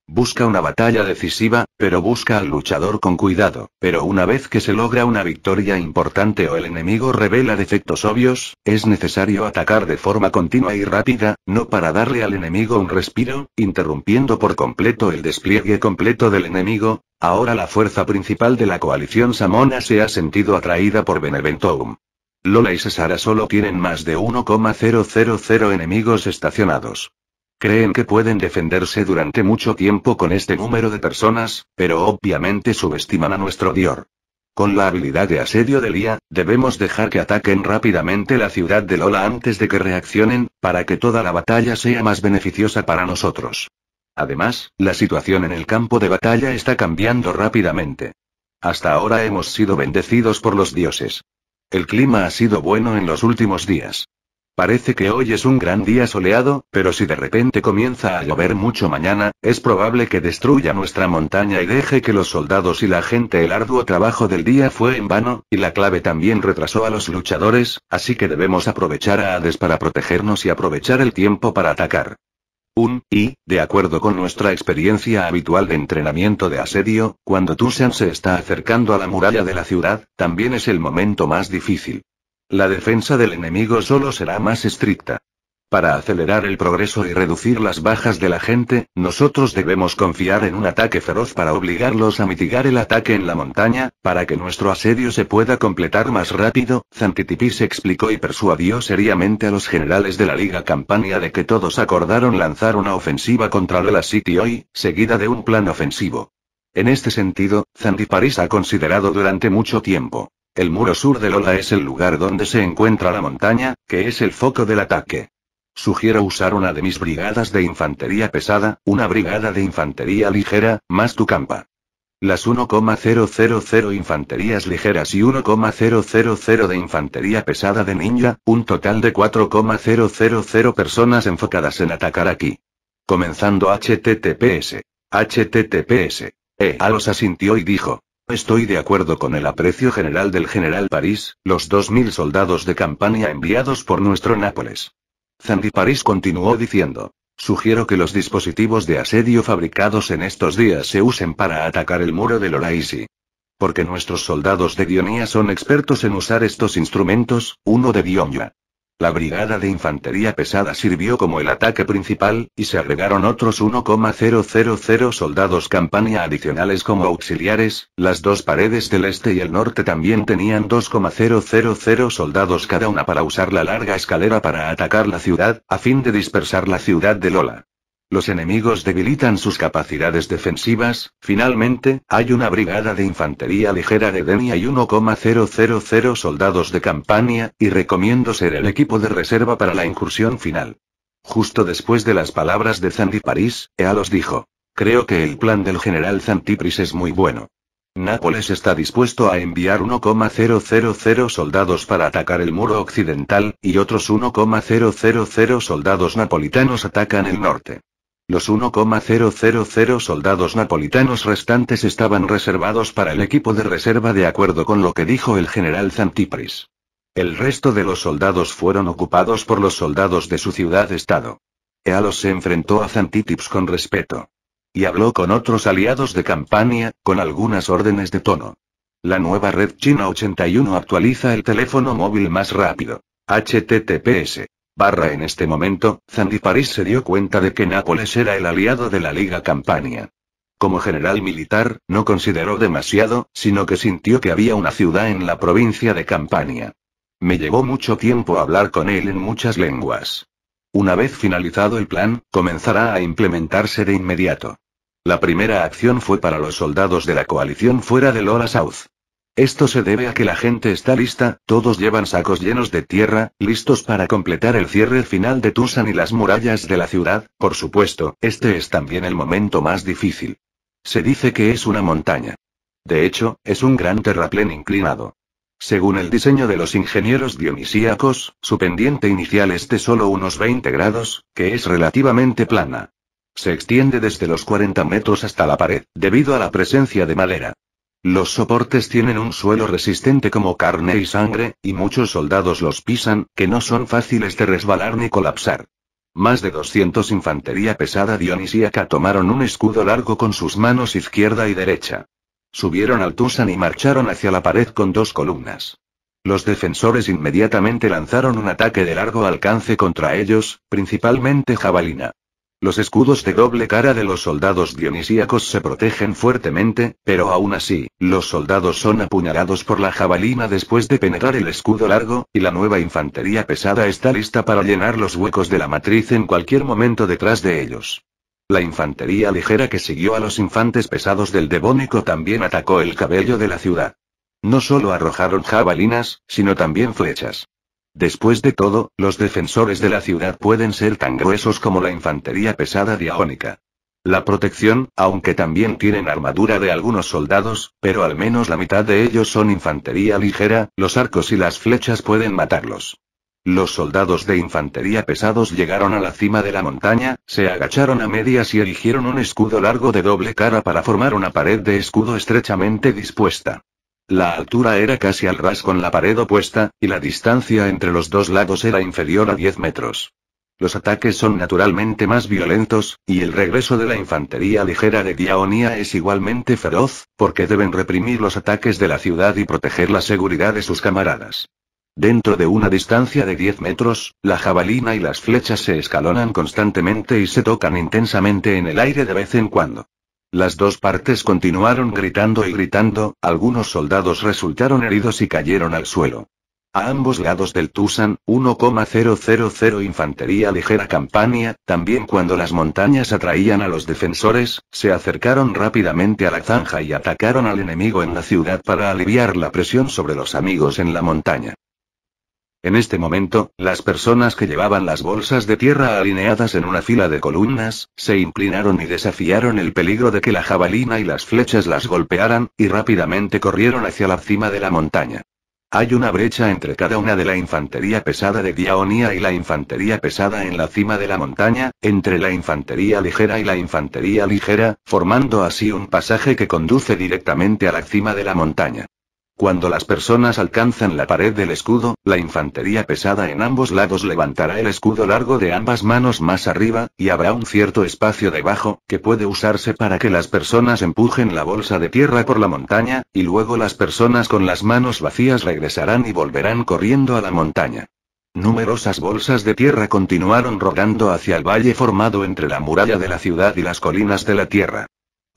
Busca una batalla decisiva, pero busca al luchador con cuidado, pero una vez que se logra una victoria importante o el enemigo revela defectos obvios, es necesario atacar de forma continua y rápida, no para darle al enemigo un respiro, interrumpiendo por completo el despliegue completo del enemigo. Ahora la fuerza principal de la coalición Samona se ha sentido atraída por Beneventum. Lola y Cesara solo tienen más de 1,000 enemigos estacionados. Creen que pueden defenderse durante mucho tiempo con este número de personas, pero obviamente subestiman a nuestro Dior. Con la habilidad de asedio de Lía, debemos dejar que ataquen rápidamente la ciudad de Lola antes de que reaccionen, para que toda la batalla sea más beneficiosa para nosotros. Además, la situación en el campo de batalla está cambiando rápidamente. Hasta ahora hemos sido bendecidos por los dioses. El clima ha sido bueno en los últimos días. Parece que hoy es un gran día soleado, pero si de repente comienza a llover mucho mañana, es probable que destruya nuestra montaña y deje que los soldados y la gente el arduo trabajo del día fue en vano, y la clave también retrasó a los luchadores, así que debemos aprovechar a Hades para protegernos y aprovechar el tiempo para atacar. Un, y, de acuerdo con nuestra experiencia habitual de entrenamiento de asedio, cuando Tusan se está acercando a la muralla de la ciudad, también es el momento más difícil la defensa del enemigo solo será más estricta. Para acelerar el progreso y reducir las bajas de la gente, nosotros debemos confiar en un ataque feroz para obligarlos a mitigar el ataque en la montaña, para que nuestro asedio se pueda completar más rápido, Zantitipi se explicó y persuadió seriamente a los generales de la Liga Campania de que todos acordaron lanzar una ofensiva contra la City hoy, seguida de un plan ofensivo. En este sentido, Zantiparis ha considerado durante mucho tiempo el muro sur de Lola es el lugar donde se encuentra la montaña, que es el foco del ataque. Sugiero usar una de mis brigadas de infantería pesada, una brigada de infantería ligera, más tu campa. Las 1,000 infanterías ligeras y 1,000 de infantería pesada de ninja, un total de 4,000 personas enfocadas en atacar aquí. Comenzando HTTPS. HTTPS. E. los asintió y dijo, Estoy de acuerdo con el aprecio general del general París, los 2.000 soldados de campaña enviados por nuestro Nápoles. Zandi París continuó diciendo. Sugiero que los dispositivos de asedio fabricados en estos días se usen para atacar el muro de Loraisi. Porque nuestros soldados de Dionía son expertos en usar estos instrumentos, uno de Dionya. La brigada de infantería pesada sirvió como el ataque principal, y se agregaron otros 1,000 soldados campaña adicionales como auxiliares, las dos paredes del este y el norte también tenían 2,000 soldados cada una para usar la larga escalera para atacar la ciudad, a fin de dispersar la ciudad de Lola. Los enemigos debilitan sus capacidades defensivas. Finalmente, hay una brigada de infantería ligera de Denia y 1,000 soldados de campaña. y recomiendo ser el equipo de reserva para la incursión final. Justo después de las palabras de Zandy París, Ealos dijo. Creo que el plan del general Zantipris es muy bueno. Nápoles está dispuesto a enviar 1,000 soldados para atacar el muro occidental, y otros 1,000 soldados napolitanos atacan el norte. Los 1,000 soldados napolitanos restantes estaban reservados para el equipo de reserva de acuerdo con lo que dijo el general Zantipris. El resto de los soldados fueron ocupados por los soldados de su ciudad-estado. Ealos se enfrentó a Zantitips con respeto. Y habló con otros aliados de campaña, con algunas órdenes de tono. La nueva red china 81 actualiza el teléfono móvil más rápido. HTTPS. Barra en este momento, Zandiparis se dio cuenta de que Nápoles era el aliado de la Liga Campania. Como general militar, no consideró demasiado, sino que sintió que había una ciudad en la provincia de Campania. Me llevó mucho tiempo hablar con él en muchas lenguas. Una vez finalizado el plan, comenzará a implementarse de inmediato. La primera acción fue para los soldados de la coalición fuera de Lola South. Esto se debe a que la gente está lista, todos llevan sacos llenos de tierra, listos para completar el cierre final de Tusan y las murallas de la ciudad, por supuesto, este es también el momento más difícil. Se dice que es una montaña. De hecho, es un gran terraplén inclinado. Según el diseño de los ingenieros dionisíacos, su pendiente inicial es de solo unos 20 grados, que es relativamente plana. Se extiende desde los 40 metros hasta la pared, debido a la presencia de madera. Los soportes tienen un suelo resistente como carne y sangre, y muchos soldados los pisan, que no son fáciles de resbalar ni colapsar. Más de 200 infantería pesada dionisíaca tomaron un escudo largo con sus manos izquierda y derecha. Subieron al Tusan y marcharon hacia la pared con dos columnas. Los defensores inmediatamente lanzaron un ataque de largo alcance contra ellos, principalmente jabalina. Los escudos de doble cara de los soldados dionisíacos se protegen fuertemente, pero aún así, los soldados son apuñalados por la jabalina después de penetrar el escudo largo, y la nueva infantería pesada está lista para llenar los huecos de la matriz en cualquier momento detrás de ellos. La infantería ligera que siguió a los infantes pesados del Devónico también atacó el cabello de la ciudad. No solo arrojaron jabalinas, sino también flechas. Después de todo, los defensores de la ciudad pueden ser tan gruesos como la infantería pesada diagónica. La protección, aunque también tienen armadura de algunos soldados, pero al menos la mitad de ellos son infantería ligera, los arcos y las flechas pueden matarlos. Los soldados de infantería pesados llegaron a la cima de la montaña, se agacharon a medias y eligieron un escudo largo de doble cara para formar una pared de escudo estrechamente dispuesta. La altura era casi al ras con la pared opuesta, y la distancia entre los dos lados era inferior a 10 metros. Los ataques son naturalmente más violentos, y el regreso de la infantería ligera de Diaonia es igualmente feroz, porque deben reprimir los ataques de la ciudad y proteger la seguridad de sus camaradas. Dentro de una distancia de 10 metros, la jabalina y las flechas se escalonan constantemente y se tocan intensamente en el aire de vez en cuando. Las dos partes continuaron gritando y gritando, algunos soldados resultaron heridos y cayeron al suelo. A ambos lados del Tusan, 1,000 infantería ligera campaña, también cuando las montañas atraían a los defensores, se acercaron rápidamente a la zanja y atacaron al enemigo en la ciudad para aliviar la presión sobre los amigos en la montaña. En este momento, las personas que llevaban las bolsas de tierra alineadas en una fila de columnas, se inclinaron y desafiaron el peligro de que la jabalina y las flechas las golpearan, y rápidamente corrieron hacia la cima de la montaña. Hay una brecha entre cada una de la infantería pesada de Diaonia y la infantería pesada en la cima de la montaña, entre la infantería ligera y la infantería ligera, formando así un pasaje que conduce directamente a la cima de la montaña. Cuando las personas alcanzan la pared del escudo, la infantería pesada en ambos lados levantará el escudo largo de ambas manos más arriba, y habrá un cierto espacio debajo, que puede usarse para que las personas empujen la bolsa de tierra por la montaña, y luego las personas con las manos vacías regresarán y volverán corriendo a la montaña. Numerosas bolsas de tierra continuaron rodando hacia el valle formado entre la muralla de la ciudad y las colinas de la tierra.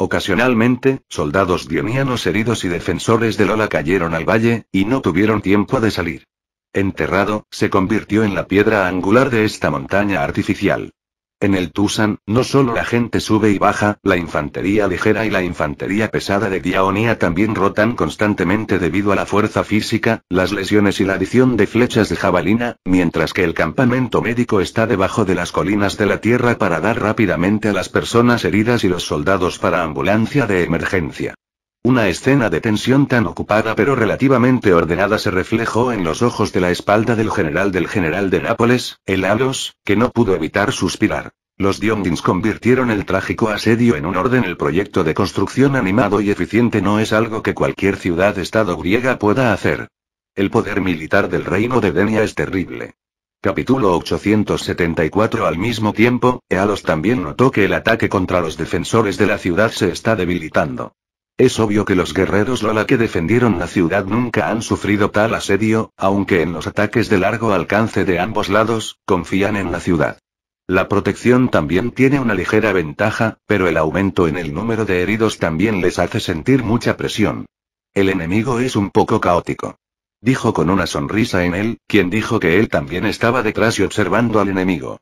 Ocasionalmente, soldados dionianos heridos y defensores de Lola cayeron al valle, y no tuvieron tiempo de salir. Enterrado, se convirtió en la piedra angular de esta montaña artificial. En el Tusan, no solo la gente sube y baja, la infantería ligera y la infantería pesada de Diaonia también rotan constantemente debido a la fuerza física, las lesiones y la adición de flechas de jabalina, mientras que el campamento médico está debajo de las colinas de la tierra para dar rápidamente a las personas heridas y los soldados para ambulancia de emergencia. Una escena de tensión tan ocupada pero relativamente ordenada se reflejó en los ojos de la espalda del general del general de Nápoles, el que no pudo evitar suspirar. Los Diondins convirtieron el trágico asedio en un orden. El proyecto de construcción animado y eficiente no es algo que cualquier ciudad-estado griega pueda hacer. El poder militar del reino de Denia es terrible. Capítulo 874 Al mismo tiempo, Ealos también notó que el ataque contra los defensores de la ciudad se está debilitando. Es obvio que los guerreros Lola que defendieron la ciudad nunca han sufrido tal asedio, aunque en los ataques de largo alcance de ambos lados, confían en la ciudad. La protección también tiene una ligera ventaja, pero el aumento en el número de heridos también les hace sentir mucha presión. El enemigo es un poco caótico. Dijo con una sonrisa en él, quien dijo que él también estaba detrás y observando al enemigo.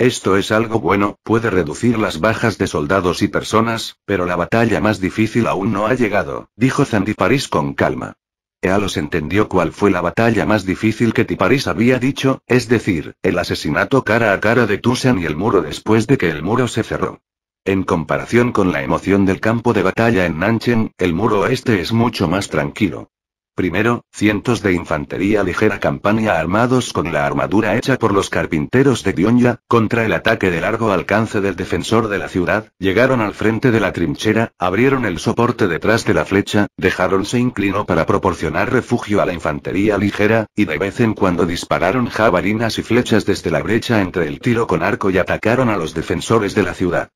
Esto es algo bueno, puede reducir las bajas de soldados y personas, pero la batalla más difícil aún no ha llegado, dijo Zandiparis con calma. Ealos entendió cuál fue la batalla más difícil que Tiparis había dicho, es decir, el asesinato cara a cara de Tusan y el muro después de que el muro se cerró. En comparación con la emoción del campo de batalla en Nanchen, el muro este es mucho más tranquilo. Primero, cientos de infantería ligera campaña armados con la armadura hecha por los carpinteros de Dionya, contra el ataque de largo alcance del defensor de la ciudad, llegaron al frente de la trinchera, abrieron el soporte detrás de la flecha, dejaronse se inclinó para proporcionar refugio a la infantería ligera, y de vez en cuando dispararon jabalinas y flechas desde la brecha entre el tiro con arco y atacaron a los defensores de la ciudad.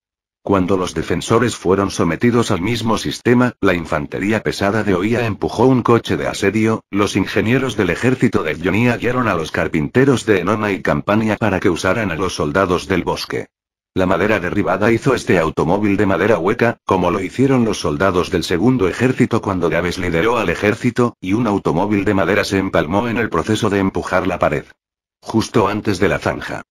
Cuando los defensores fueron sometidos al mismo sistema, la infantería pesada de Oía empujó un coche de asedio, los ingenieros del ejército de Ionia guiaron a los carpinteros de Enona y Campania para que usaran a los soldados del bosque. La madera derribada hizo este automóvil de madera hueca, como lo hicieron los soldados del segundo ejército cuando Gaves lideró al ejército, y un automóvil de madera se empalmó en el proceso de empujar la pared. Justo antes de la zanja.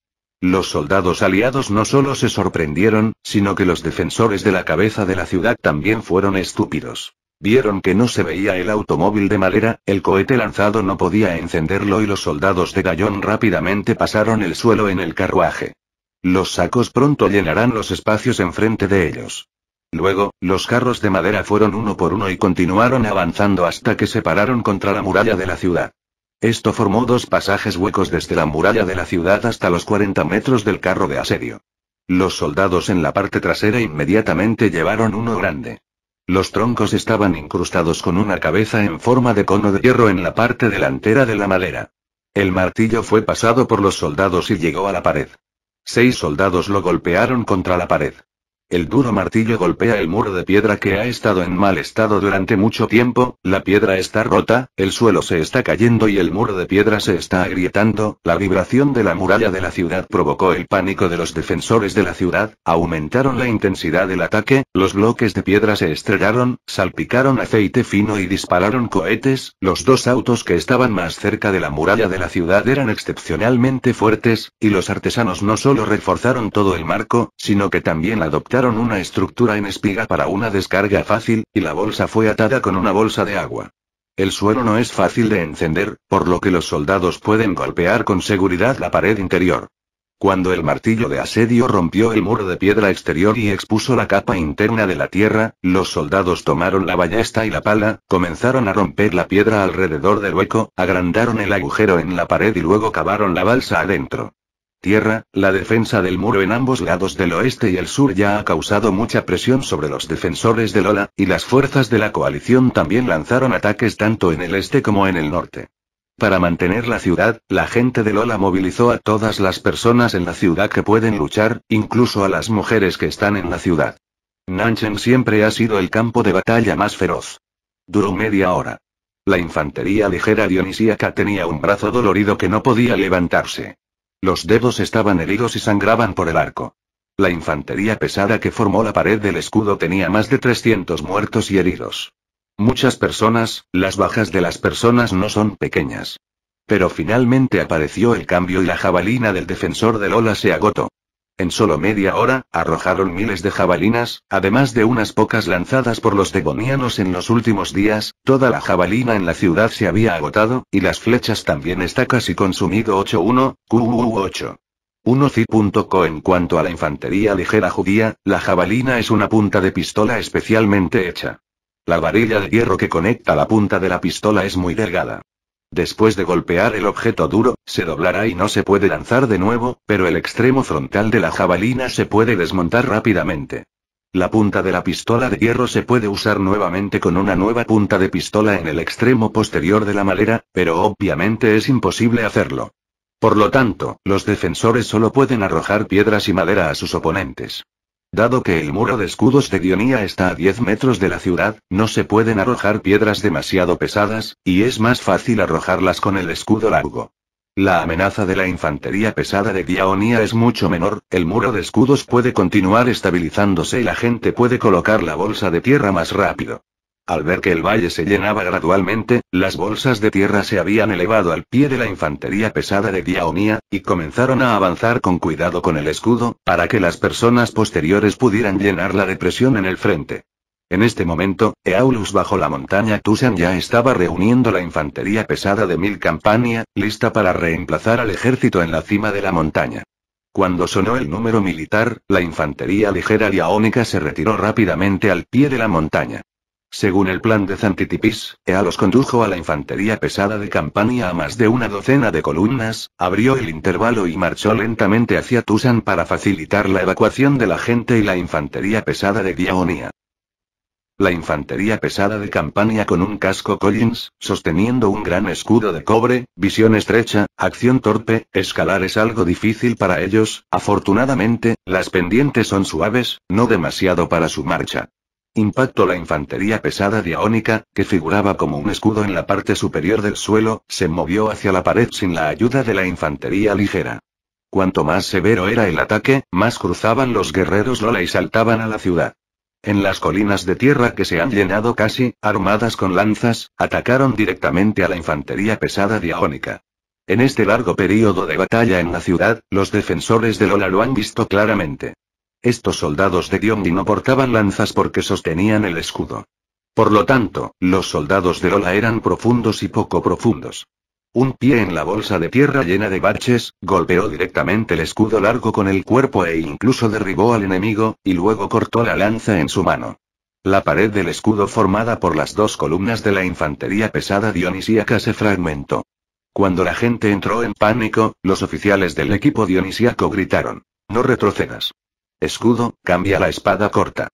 Los soldados aliados no solo se sorprendieron, sino que los defensores de la cabeza de la ciudad también fueron estúpidos. Vieron que no se veía el automóvil de madera, el cohete lanzado no podía encenderlo y los soldados de Gallón rápidamente pasaron el suelo en el carruaje. Los sacos pronto llenarán los espacios enfrente de ellos. Luego, los carros de madera fueron uno por uno y continuaron avanzando hasta que se pararon contra la muralla de la ciudad. Esto formó dos pasajes huecos desde la muralla de la ciudad hasta los 40 metros del carro de asedio. Los soldados en la parte trasera inmediatamente llevaron uno grande. Los troncos estaban incrustados con una cabeza en forma de cono de hierro en la parte delantera de la madera. El martillo fue pasado por los soldados y llegó a la pared. Seis soldados lo golpearon contra la pared. El duro martillo golpea el muro de piedra que ha estado en mal estado durante mucho tiempo, la piedra está rota, el suelo se está cayendo y el muro de piedra se está agrietando, la vibración de la muralla de la ciudad provocó el pánico de los defensores de la ciudad, aumentaron la intensidad del ataque, los bloques de piedra se estrellaron, salpicaron aceite fino y dispararon cohetes, los dos autos que estaban más cerca de la muralla de la ciudad eran excepcionalmente fuertes, y los artesanos no solo reforzaron todo el marco, sino que también adoptaron una estructura en espiga para una descarga fácil, y la bolsa fue atada con una bolsa de agua. El suelo no es fácil de encender, por lo que los soldados pueden golpear con seguridad la pared interior. Cuando el martillo de asedio rompió el muro de piedra exterior y expuso la capa interna de la tierra, los soldados tomaron la ballesta y la pala, comenzaron a romper la piedra alrededor del hueco, agrandaron el agujero en la pared y luego cavaron la balsa adentro tierra, la defensa del muro en ambos lados del oeste y el sur ya ha causado mucha presión sobre los defensores de Lola, y las fuerzas de la coalición también lanzaron ataques tanto en el este como en el norte. Para mantener la ciudad, la gente de Lola movilizó a todas las personas en la ciudad que pueden luchar, incluso a las mujeres que están en la ciudad. Nanchen siempre ha sido el campo de batalla más feroz. Duró media hora. La infantería ligera dionisíaca tenía un brazo dolorido que no podía levantarse. Los dedos estaban heridos y sangraban por el arco. La infantería pesada que formó la pared del escudo tenía más de 300 muertos y heridos. Muchas personas, las bajas de las personas no son pequeñas. Pero finalmente apareció el cambio y la jabalina del defensor de Lola se agotó. En solo media hora, arrojaron miles de jabalinas, además de unas pocas lanzadas por los devonianos en los últimos días, toda la jabalina en la ciudad se había agotado, y las flechas también está casi consumido 8-1, QU8. 1C.co En cuanto a la infantería ligera judía, la jabalina es una punta de pistola especialmente hecha. La varilla de hierro que conecta la punta de la pistola es muy delgada. Después de golpear el objeto duro, se doblará y no se puede lanzar de nuevo, pero el extremo frontal de la jabalina se puede desmontar rápidamente. La punta de la pistola de hierro se puede usar nuevamente con una nueva punta de pistola en el extremo posterior de la madera, pero obviamente es imposible hacerlo. Por lo tanto, los defensores solo pueden arrojar piedras y madera a sus oponentes. Dado que el muro de escudos de Dionía está a 10 metros de la ciudad, no se pueden arrojar piedras demasiado pesadas, y es más fácil arrojarlas con el escudo largo. La amenaza de la infantería pesada de Dionía es mucho menor, el muro de escudos puede continuar estabilizándose y la gente puede colocar la bolsa de tierra más rápido. Al ver que el valle se llenaba gradualmente, las bolsas de tierra se habían elevado al pie de la infantería pesada de Diaonía, y comenzaron a avanzar con cuidado con el escudo, para que las personas posteriores pudieran llenar la depresión en el frente. En este momento, Eaulus bajo la montaña Tusan ya estaba reuniendo la infantería pesada de Mil Campania, lista para reemplazar al ejército en la cima de la montaña. Cuando sonó el número militar, la infantería ligera diaónica se retiró rápidamente al pie de la montaña. Según el plan de Zantitipis, Ea los condujo a la infantería pesada de Campania a más de una docena de columnas, abrió el intervalo y marchó lentamente hacia Tusan para facilitar la evacuación de la gente y la infantería pesada de Diaonia. La infantería pesada de Campania con un casco Collins, sosteniendo un gran escudo de cobre, visión estrecha, acción torpe, escalar es algo difícil para ellos, afortunadamente, las pendientes son suaves, no demasiado para su marcha. Impacto la infantería pesada diaónica, que figuraba como un escudo en la parte superior del suelo, se movió hacia la pared sin la ayuda de la infantería ligera. Cuanto más severo era el ataque, más cruzaban los guerreros Lola y saltaban a la ciudad. En las colinas de tierra que se han llenado casi, armadas con lanzas, atacaron directamente a la infantería pesada diaónica. En este largo periodo de batalla en la ciudad, los defensores de Lola lo han visto claramente. Estos soldados de y no portaban lanzas porque sostenían el escudo. Por lo tanto, los soldados de Lola eran profundos y poco profundos. Un pie en la bolsa de tierra llena de baches, golpeó directamente el escudo largo con el cuerpo e incluso derribó al enemigo, y luego cortó la lanza en su mano. La pared del escudo formada por las dos columnas de la infantería pesada dionisíaca se fragmentó. Cuando la gente entró en pánico, los oficiales del equipo dionisíaco gritaron, No retrocedas. Escudo, cambia la espada corta.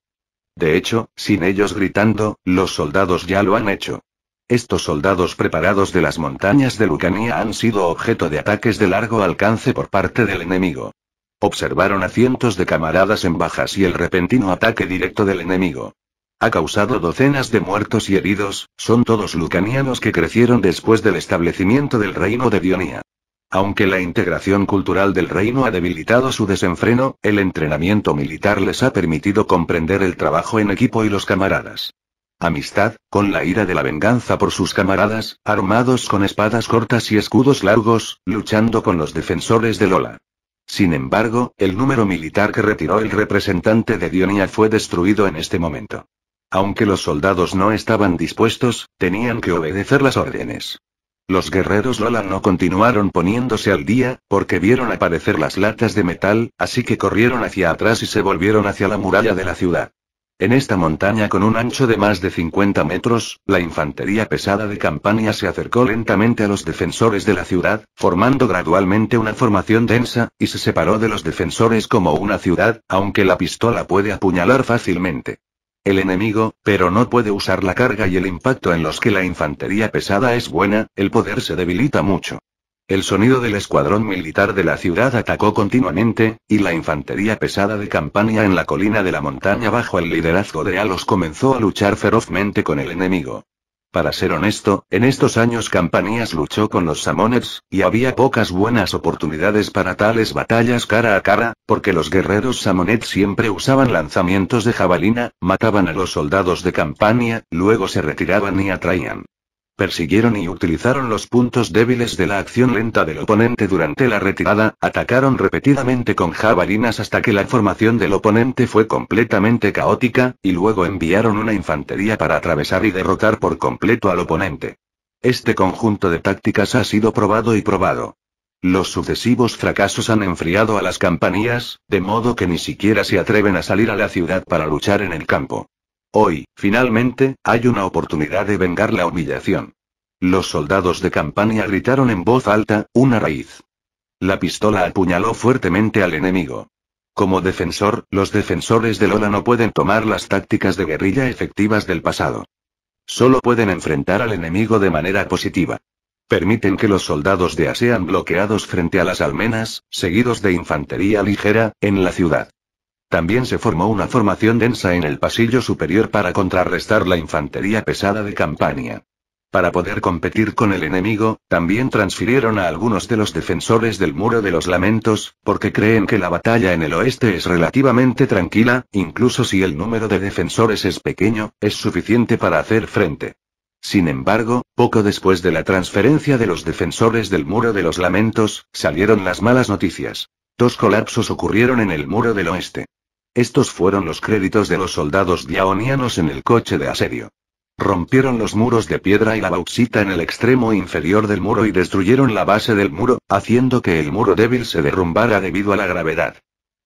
De hecho, sin ellos gritando, los soldados ya lo han hecho. Estos soldados preparados de las montañas de Lucania han sido objeto de ataques de largo alcance por parte del enemigo. Observaron a cientos de camaradas en bajas y el repentino ataque directo del enemigo. Ha causado docenas de muertos y heridos, son todos lucanianos que crecieron después del establecimiento del reino de Dionía. Aunque la integración cultural del reino ha debilitado su desenfreno, el entrenamiento militar les ha permitido comprender el trabajo en equipo y los camaradas. Amistad, con la ira de la venganza por sus camaradas, armados con espadas cortas y escudos largos, luchando con los defensores de Lola. Sin embargo, el número militar que retiró el representante de Dionia fue destruido en este momento. Aunque los soldados no estaban dispuestos, tenían que obedecer las órdenes. Los guerreros Lola no continuaron poniéndose al día, porque vieron aparecer las latas de metal, así que corrieron hacia atrás y se volvieron hacia la muralla de la ciudad. En esta montaña con un ancho de más de 50 metros, la infantería pesada de Campania se acercó lentamente a los defensores de la ciudad, formando gradualmente una formación densa, y se separó de los defensores como una ciudad, aunque la pistola puede apuñalar fácilmente el enemigo, pero no puede usar la carga y el impacto en los que la infantería pesada es buena, el poder se debilita mucho. El sonido del escuadrón militar de la ciudad atacó continuamente, y la infantería pesada de campaña en la colina de la montaña bajo el liderazgo de Alos comenzó a luchar ferozmente con el enemigo. Para ser honesto, en estos años Campanías luchó con los Samonets, y había pocas buenas oportunidades para tales batallas cara a cara, porque los guerreros samonet siempre usaban lanzamientos de jabalina, mataban a los soldados de Campania, luego se retiraban y atraían Persiguieron y utilizaron los puntos débiles de la acción lenta del oponente durante la retirada, atacaron repetidamente con jabalinas hasta que la formación del oponente fue completamente caótica, y luego enviaron una infantería para atravesar y derrotar por completo al oponente. Este conjunto de tácticas ha sido probado y probado. Los sucesivos fracasos han enfriado a las campanías, de modo que ni siquiera se atreven a salir a la ciudad para luchar en el campo. Hoy, finalmente, hay una oportunidad de vengar la humillación. Los soldados de campaña gritaron en voz alta, una raíz. La pistola apuñaló fuertemente al enemigo. Como defensor, los defensores de Lola no pueden tomar las tácticas de guerrilla efectivas del pasado. Solo pueden enfrentar al enemigo de manera positiva. Permiten que los soldados de A sean bloqueados frente a las almenas, seguidos de infantería ligera, en la ciudad. También se formó una formación densa en el pasillo superior para contrarrestar la infantería pesada de campaña. Para poder competir con el enemigo, también transfirieron a algunos de los defensores del Muro de los Lamentos, porque creen que la batalla en el oeste es relativamente tranquila, incluso si el número de defensores es pequeño, es suficiente para hacer frente. Sin embargo, poco después de la transferencia de los defensores del Muro de los Lamentos, salieron las malas noticias. Dos colapsos ocurrieron en el Muro del Oeste. Estos fueron los créditos de los soldados diaonianos en el coche de asedio. Rompieron los muros de piedra y la bauxita en el extremo inferior del muro y destruyeron la base del muro, haciendo que el muro débil se derrumbara debido a la gravedad.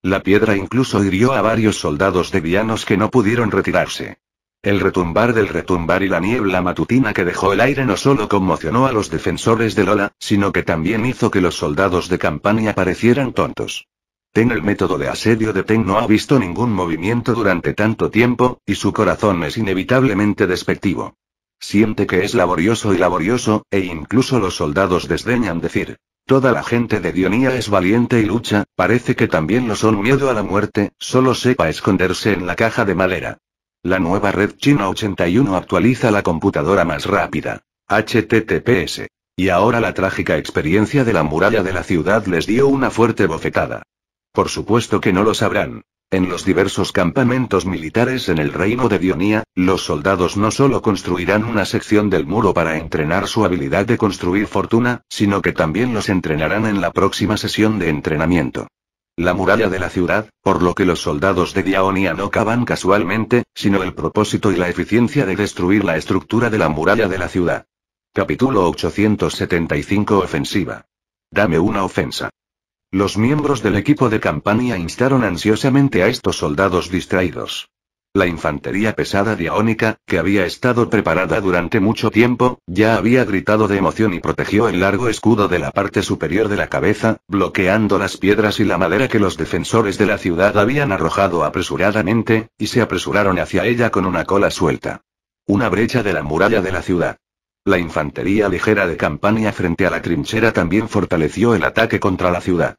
La piedra incluso hirió a varios soldados de que no pudieron retirarse. El retumbar del retumbar y la niebla matutina que dejó el aire no solo conmocionó a los defensores de Lola, sino que también hizo que los soldados de campaña parecieran tontos. Ten el método de asedio de Ten no ha visto ningún movimiento durante tanto tiempo, y su corazón es inevitablemente despectivo. Siente que es laborioso y laborioso, e incluso los soldados desdeñan decir. Toda la gente de Dionía es valiente y lucha, parece que también lo son miedo a la muerte, solo sepa esconderse en la caja de madera. La nueva red china 81 actualiza la computadora más rápida. HTTPS. Y ahora la trágica experiencia de la muralla de la ciudad les dio una fuerte bofetada. Por supuesto que no lo sabrán. En los diversos campamentos militares en el reino de Dionía, los soldados no solo construirán una sección del muro para entrenar su habilidad de construir fortuna, sino que también los entrenarán en la próxima sesión de entrenamiento. La muralla de la ciudad, por lo que los soldados de Dionía no cavan casualmente, sino el propósito y la eficiencia de destruir la estructura de la muralla de la ciudad. Capítulo 875 Ofensiva. Dame una ofensa. Los miembros del equipo de campaña instaron ansiosamente a estos soldados distraídos. La infantería pesada diaónica, que había estado preparada durante mucho tiempo, ya había gritado de emoción y protegió el largo escudo de la parte superior de la cabeza, bloqueando las piedras y la madera que los defensores de la ciudad habían arrojado apresuradamente, y se apresuraron hacia ella con una cola suelta. Una brecha de la muralla de la ciudad. La infantería ligera de campaña frente a la trinchera también fortaleció el ataque contra la ciudad.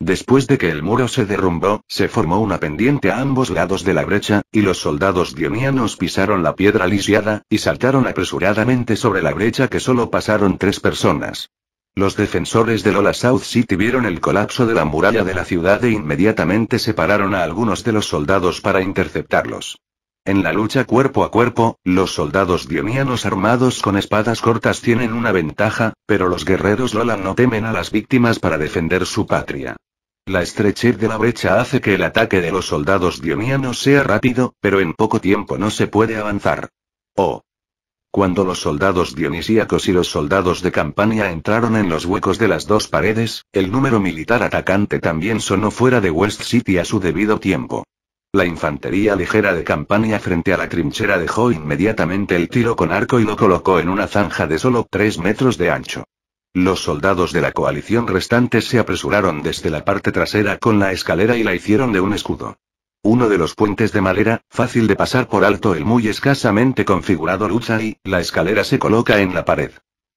Después de que el muro se derrumbó, se formó una pendiente a ambos lados de la brecha, y los soldados dionianos pisaron la piedra lisiada, y saltaron apresuradamente sobre la brecha que solo pasaron tres personas. Los defensores de Lola South City vieron el colapso de la muralla de la ciudad e inmediatamente separaron a algunos de los soldados para interceptarlos. En la lucha cuerpo a cuerpo, los soldados dionianos armados con espadas cortas tienen una ventaja, pero los guerreros Lola no temen a las víctimas para defender su patria. La estrechez de la brecha hace que el ataque de los soldados dionianos sea rápido, pero en poco tiempo no se puede avanzar. Oh. Cuando los soldados dionisíacos y los soldados de Campania entraron en los huecos de las dos paredes, el número militar atacante también sonó fuera de West City a su debido tiempo. La infantería ligera de Campania frente a la trinchera dejó inmediatamente el tiro con arco y lo colocó en una zanja de solo 3 metros de ancho. Los soldados de la coalición restantes se apresuraron desde la parte trasera con la escalera y la hicieron de un escudo. Uno de los puentes de madera, fácil de pasar por alto el muy escasamente configurado lucha y, la escalera se coloca en la pared.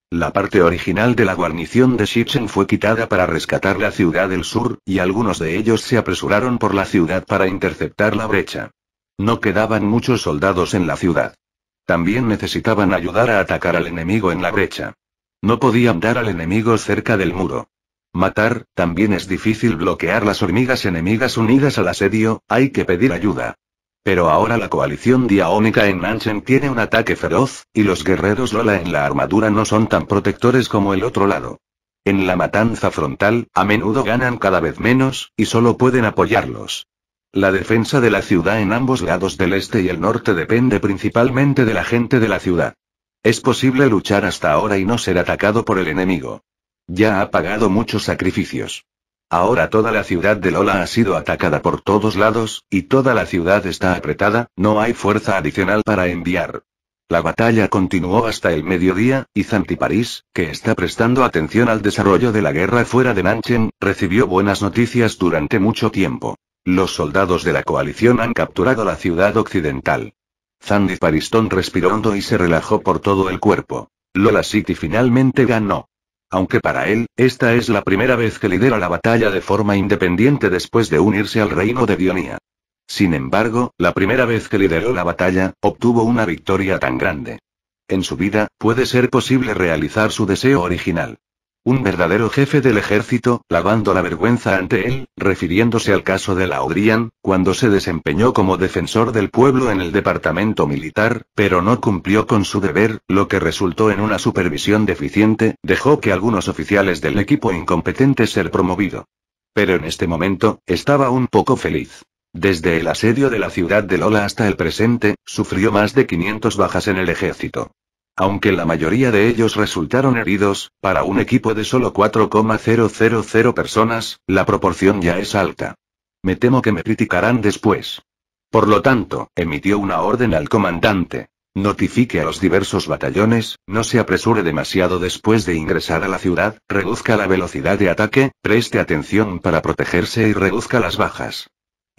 La parte original de la guarnición de Shichen fue quitada para rescatar la ciudad del sur, y algunos de ellos se apresuraron por la ciudad para interceptar la brecha. No quedaban muchos soldados en la ciudad. También necesitaban ayudar a atacar al enemigo en la brecha. No podían dar al enemigo cerca del muro. Matar, también es difícil bloquear las hormigas enemigas unidas al asedio, hay que pedir ayuda. Pero ahora la coalición diaónica en Nanchen tiene un ataque feroz, y los guerreros Lola en la armadura no son tan protectores como el otro lado. En la matanza frontal, a menudo ganan cada vez menos, y solo pueden apoyarlos. La defensa de la ciudad en ambos lados del este y el norte depende principalmente de la gente de la ciudad. Es posible luchar hasta ahora y no ser atacado por el enemigo. Ya ha pagado muchos sacrificios. Ahora toda la ciudad de Lola ha sido atacada por todos lados, y toda la ciudad está apretada, no hay fuerza adicional para enviar. La batalla continuó hasta el mediodía, y Zantiparís, que está prestando atención al desarrollo de la guerra fuera de Nanchen, recibió buenas noticias durante mucho tiempo. Los soldados de la coalición han capturado la ciudad occidental. Sandy Pariston respiró hondo y se relajó por todo el cuerpo. Lola City finalmente ganó. Aunque para él, esta es la primera vez que lidera la batalla de forma independiente después de unirse al reino de Dionía. Sin embargo, la primera vez que lideró la batalla, obtuvo una victoria tan grande. En su vida, puede ser posible realizar su deseo original. Un verdadero jefe del ejército, lavando la vergüenza ante él, refiriéndose al caso de Laudrian, cuando se desempeñó como defensor del pueblo en el departamento militar, pero no cumplió con su deber, lo que resultó en una supervisión deficiente, dejó que algunos oficiales del equipo incompetentes ser promovido. Pero en este momento, estaba un poco feliz. Desde el asedio de la ciudad de Lola hasta el presente, sufrió más de 500 bajas en el ejército aunque la mayoría de ellos resultaron heridos, para un equipo de solo 4,000 personas, la proporción ya es alta. Me temo que me criticarán después. Por lo tanto, emitió una orden al comandante. Notifique a los diversos batallones, no se apresure demasiado después de ingresar a la ciudad, reduzca la velocidad de ataque, preste atención para protegerse y reduzca las bajas.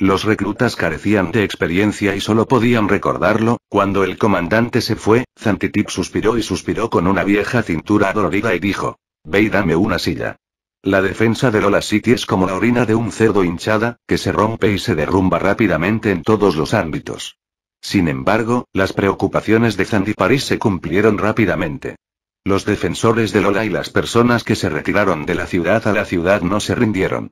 Los reclutas carecían de experiencia y solo podían recordarlo, cuando el comandante se fue, Zantitip suspiró y suspiró con una vieja cintura dolorida y dijo, ve dame una silla. La defensa de Lola City es como la orina de un cerdo hinchada, que se rompe y se derrumba rápidamente en todos los ámbitos. Sin embargo, las preocupaciones de Zantiparis se cumplieron rápidamente. Los defensores de Lola y las personas que se retiraron de la ciudad a la ciudad no se rindieron.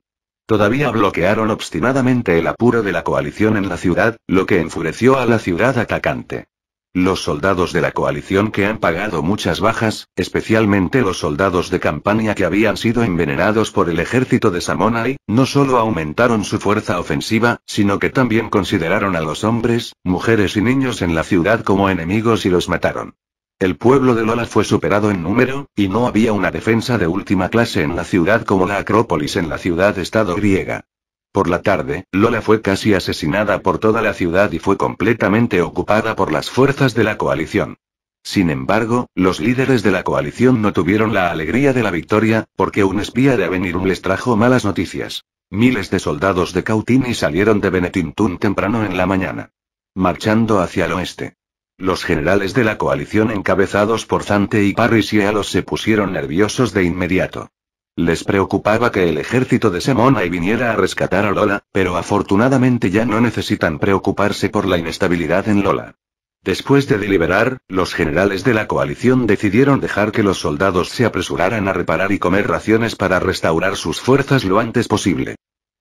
Todavía bloquearon obstinadamente el apuro de la coalición en la ciudad, lo que enfureció a la ciudad atacante. Los soldados de la coalición que han pagado muchas bajas, especialmente los soldados de campaña que habían sido envenenados por el ejército de Samonai, no solo aumentaron su fuerza ofensiva, sino que también consideraron a los hombres, mujeres y niños en la ciudad como enemigos y los mataron. El pueblo de Lola fue superado en número, y no había una defensa de última clase en la ciudad como la Acrópolis en la ciudad-estado griega. Por la tarde, Lola fue casi asesinada por toda la ciudad y fue completamente ocupada por las fuerzas de la coalición. Sin embargo, los líderes de la coalición no tuvieron la alegría de la victoria, porque un espía de Avenirum les trajo malas noticias. Miles de soldados de Cautini salieron de Benetintún temprano en la mañana. Marchando hacia el oeste. Los generales de la coalición encabezados por Zante y Parris y Alos se pusieron nerviosos de inmediato. Les preocupaba que el ejército de Semona y viniera a rescatar a Lola, pero afortunadamente ya no necesitan preocuparse por la inestabilidad en Lola. Después de deliberar, los generales de la coalición decidieron dejar que los soldados se apresuraran a reparar y comer raciones para restaurar sus fuerzas lo antes posible.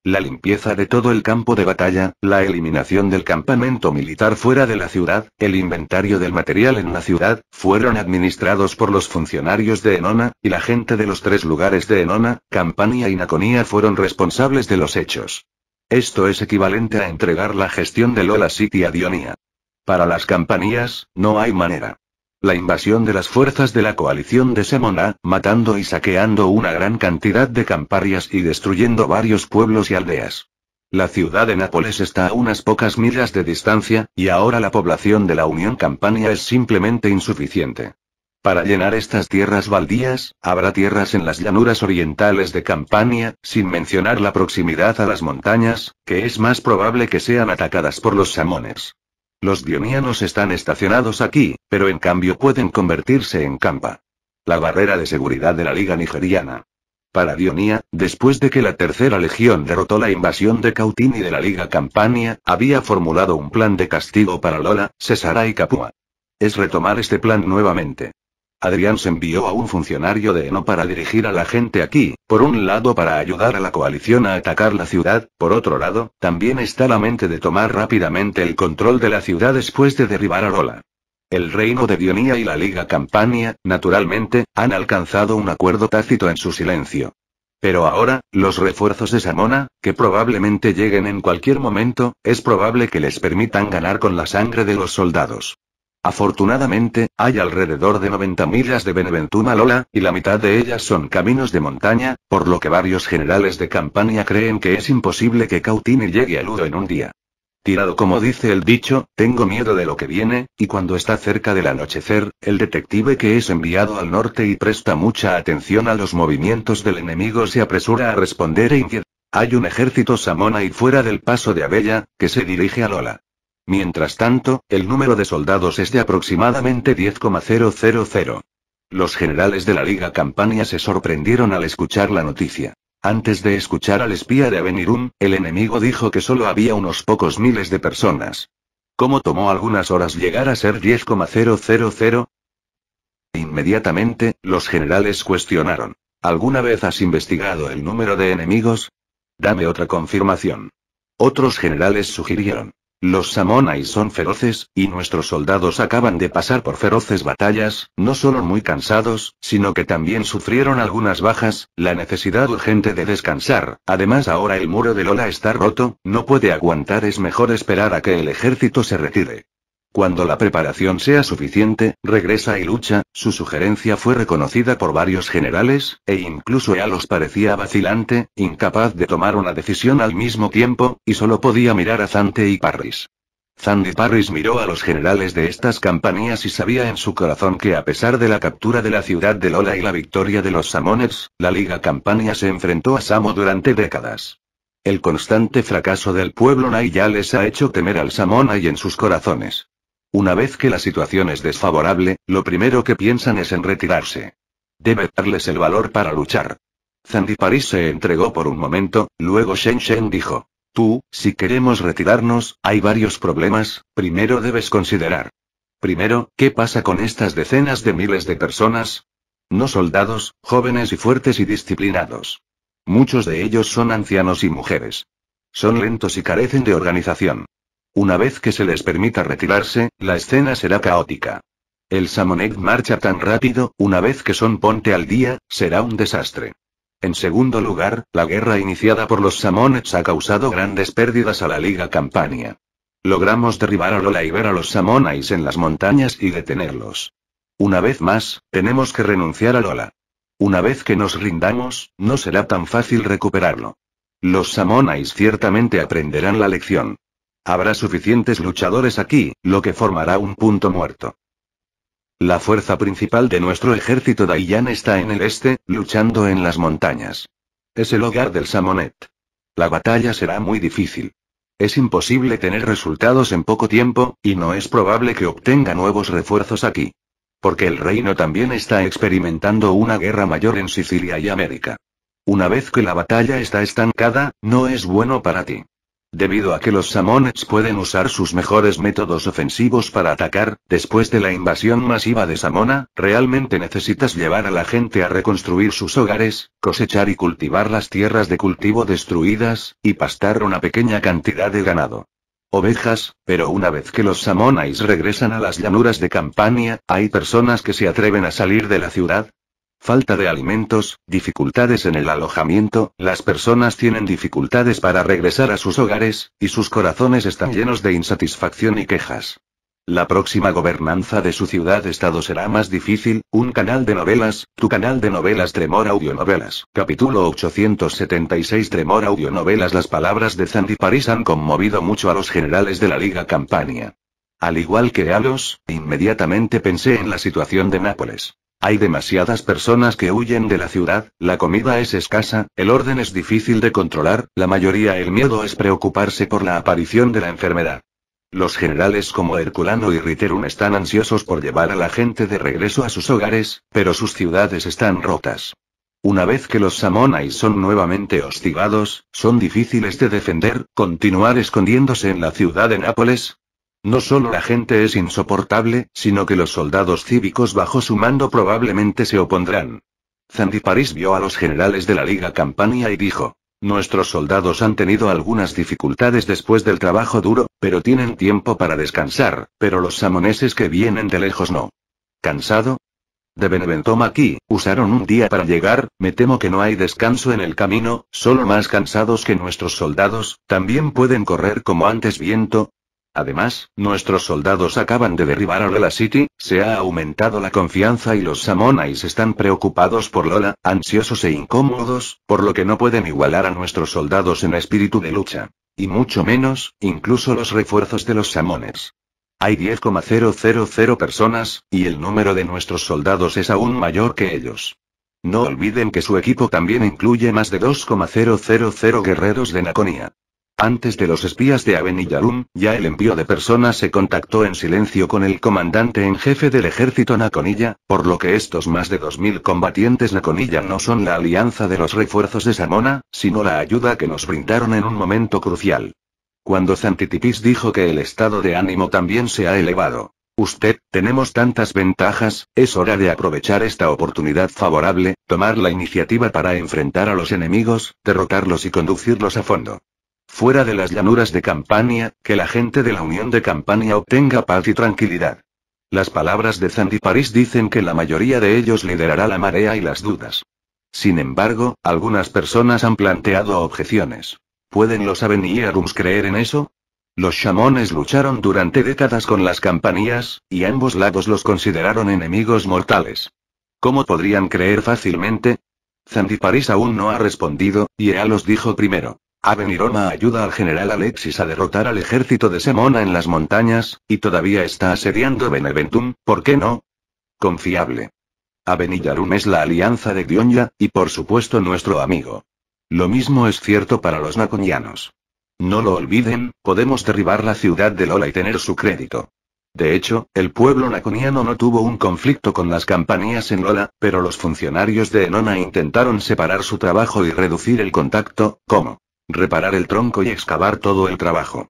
La limpieza de todo el campo de batalla, la eliminación del campamento militar fuera de la ciudad, el inventario del material en la ciudad, fueron administrados por los funcionarios de Enona, y la gente de los tres lugares de Enona, Campania y Naconia fueron responsables de los hechos. Esto es equivalente a entregar la gestión de Lola City a Dionia. Para las campanías, no hay manera. La invasión de las fuerzas de la coalición de Semona, matando y saqueando una gran cantidad de camparias y destruyendo varios pueblos y aldeas. La ciudad de Nápoles está a unas pocas millas de distancia, y ahora la población de la Unión Campania es simplemente insuficiente. Para llenar estas tierras baldías, habrá tierras en las llanuras orientales de Campania, sin mencionar la proximidad a las montañas, que es más probable que sean atacadas por los samones. Los dionianos están estacionados aquí, pero en cambio pueden convertirse en campa. La barrera de seguridad de la Liga Nigeriana. Para Dionía, después de que la Tercera Legión derrotó la invasión de Cautini de la Liga Campania, había formulado un plan de castigo para Lola, Cesara y Capua. Es retomar este plan nuevamente. Adrián se envió a un funcionario de Eno para dirigir a la gente aquí, por un lado para ayudar a la coalición a atacar la ciudad, por otro lado, también está la mente de tomar rápidamente el control de la ciudad después de derribar a Rola. El reino de Dionía y la Liga Campania, naturalmente, han alcanzado un acuerdo tácito en su silencio. Pero ahora, los refuerzos de Samona, que probablemente lleguen en cualquier momento, es probable que les permitan ganar con la sangre de los soldados. Afortunadamente, hay alrededor de 90 millas de Beneventum a Lola, y la mitad de ellas son caminos de montaña, por lo que varios generales de campaña creen que es imposible que Cautini llegue a Ludo en un día. Tirado como dice el dicho, tengo miedo de lo que viene, y cuando está cerca del anochecer, el detective que es enviado al norte y presta mucha atención a los movimientos del enemigo se apresura a responder e inquieta. Hay un ejército samona y fuera del paso de Abella, que se dirige a Lola. Mientras tanto, el número de soldados es de aproximadamente 10,000. Los generales de la Liga Campania se sorprendieron al escuchar la noticia. Antes de escuchar al espía de Avenirum, el enemigo dijo que solo había unos pocos miles de personas. ¿Cómo tomó algunas horas llegar a ser 10,000? Inmediatamente, los generales cuestionaron. ¿Alguna vez has investigado el número de enemigos? Dame otra confirmación. Otros generales sugirieron. Los Samonais son feroces, y nuestros soldados acaban de pasar por feroces batallas, no solo muy cansados, sino que también sufrieron algunas bajas, la necesidad urgente de descansar, además ahora el muro de Lola está roto, no puede aguantar es mejor esperar a que el ejército se retire. Cuando la preparación sea suficiente, regresa y lucha, su sugerencia fue reconocida por varios generales, e incluso los parecía vacilante, incapaz de tomar una decisión al mismo tiempo, y solo podía mirar a Zante y Parris. y Parris miró a los generales de estas campañas y sabía en su corazón que a pesar de la captura de la ciudad de Lola y la victoria de los Samones, la Liga Campania se enfrentó a Samo durante décadas. El constante fracaso del pueblo Nai ya les ha hecho temer al Samona y en sus corazones. Una vez que la situación es desfavorable, lo primero que piensan es en retirarse. Debe darles el valor para luchar. Zandi París se entregó por un momento, luego Shen Shen dijo. Tú, si queremos retirarnos, hay varios problemas, primero debes considerar. Primero, ¿qué pasa con estas decenas de miles de personas? No soldados, jóvenes y fuertes y disciplinados. Muchos de ellos son ancianos y mujeres. Son lentos y carecen de organización. Una vez que se les permita retirarse, la escena será caótica. El Samonet marcha tan rápido, una vez que son ponte al día, será un desastre. En segundo lugar, la guerra iniciada por los Samonets ha causado grandes pérdidas a la Liga Campania. Logramos derribar a Lola y ver a los Samonais en las montañas y detenerlos. Una vez más, tenemos que renunciar a Lola. Una vez que nos rindamos, no será tan fácil recuperarlo. Los Samonais ciertamente aprenderán la lección. Habrá suficientes luchadores aquí, lo que formará un punto muerto. La fuerza principal de nuestro ejército Daiyan está en el este, luchando en las montañas. Es el hogar del Samonet. La batalla será muy difícil. Es imposible tener resultados en poco tiempo, y no es probable que obtenga nuevos refuerzos aquí. Porque el reino también está experimentando una guerra mayor en Sicilia y América. Una vez que la batalla está estancada, no es bueno para ti. Debido a que los samones pueden usar sus mejores métodos ofensivos para atacar, después de la invasión masiva de Samona, realmente necesitas llevar a la gente a reconstruir sus hogares, cosechar y cultivar las tierras de cultivo destruidas, y pastar una pequeña cantidad de ganado. Ovejas, pero una vez que los Samonais regresan a las llanuras de Campania, hay personas que se atreven a salir de la ciudad, Falta de alimentos, dificultades en el alojamiento, las personas tienen dificultades para regresar a sus hogares, y sus corazones están llenos de insatisfacción y quejas. La próxima gobernanza de su ciudad-estado será más difícil. Un canal de novelas, tu canal de novelas Tremor Audionovelas. Capítulo 876 Tremor Audionovelas Las palabras de Sandy París han conmovido mucho a los generales de la Liga Campania. Al igual que a los, inmediatamente pensé en la situación de Nápoles. Hay demasiadas personas que huyen de la ciudad, la comida es escasa, el orden es difícil de controlar, la mayoría el miedo es preocuparse por la aparición de la enfermedad. Los generales como Herculano y Riterum están ansiosos por llevar a la gente de regreso a sus hogares, pero sus ciudades están rotas. Una vez que los Samonais son nuevamente hostigados, son difíciles de defender, continuar escondiéndose en la ciudad de Nápoles, no solo la gente es insoportable, sino que los soldados cívicos bajo su mando probablemente se opondrán. Zandiparis vio a los generales de la Liga Campania y dijo, Nuestros soldados han tenido algunas dificultades después del trabajo duro, pero tienen tiempo para descansar, pero los samoneses que vienen de lejos no. ¿Cansado? De Beneventoma aquí, usaron un día para llegar, me temo que no hay descanso en el camino, solo más cansados que nuestros soldados, también pueden correr como antes viento, Además, nuestros soldados acaban de derribar a Lola City, se ha aumentado la confianza y los Samonais están preocupados por Lola, ansiosos e incómodos, por lo que no pueden igualar a nuestros soldados en espíritu de lucha. Y mucho menos, incluso los refuerzos de los Samones. Hay 10,000 personas, y el número de nuestros soldados es aún mayor que ellos. No olviden que su equipo también incluye más de 2,000 guerreros de Naconia. Antes de los espías de Avenillarum, ya el envío de personas se contactó en silencio con el comandante en jefe del ejército Naconilla, por lo que estos más de 2.000 combatientes Naconilla no son la alianza de los refuerzos de Samona, sino la ayuda que nos brindaron en un momento crucial. Cuando Zantitipis dijo que el estado de ánimo también se ha elevado. Usted, tenemos tantas ventajas, es hora de aprovechar esta oportunidad favorable, tomar la iniciativa para enfrentar a los enemigos, derrotarlos y conducirlos a fondo fuera de las llanuras de Campania, que la gente de la Unión de Campania obtenga paz y tranquilidad. Las palabras de Zandiparís dicen que la mayoría de ellos liderará la marea y las dudas. Sin embargo, algunas personas han planteado objeciones. ¿Pueden los Avenirums creer en eso? Los Chamones lucharon durante décadas con las campanías, y ambos lados los consideraron enemigos mortales. ¿Cómo podrían creer fácilmente? Zandiparís aún no ha respondido, y Ealos los dijo primero. Aveniroma ayuda al general Alexis a derrotar al ejército de Semona en las montañas, y todavía está asediando Beneventum, ¿por qué no? Confiable. Avenillarum es la alianza de Dionya y por supuesto nuestro amigo. Lo mismo es cierto para los naconianos. No lo olviden, podemos derribar la ciudad de Lola y tener su crédito. De hecho, el pueblo naconiano no tuvo un conflicto con las campañas en Lola, pero los funcionarios de Enona intentaron separar su trabajo y reducir el contacto, ¿cómo? Reparar el tronco y excavar todo el trabajo.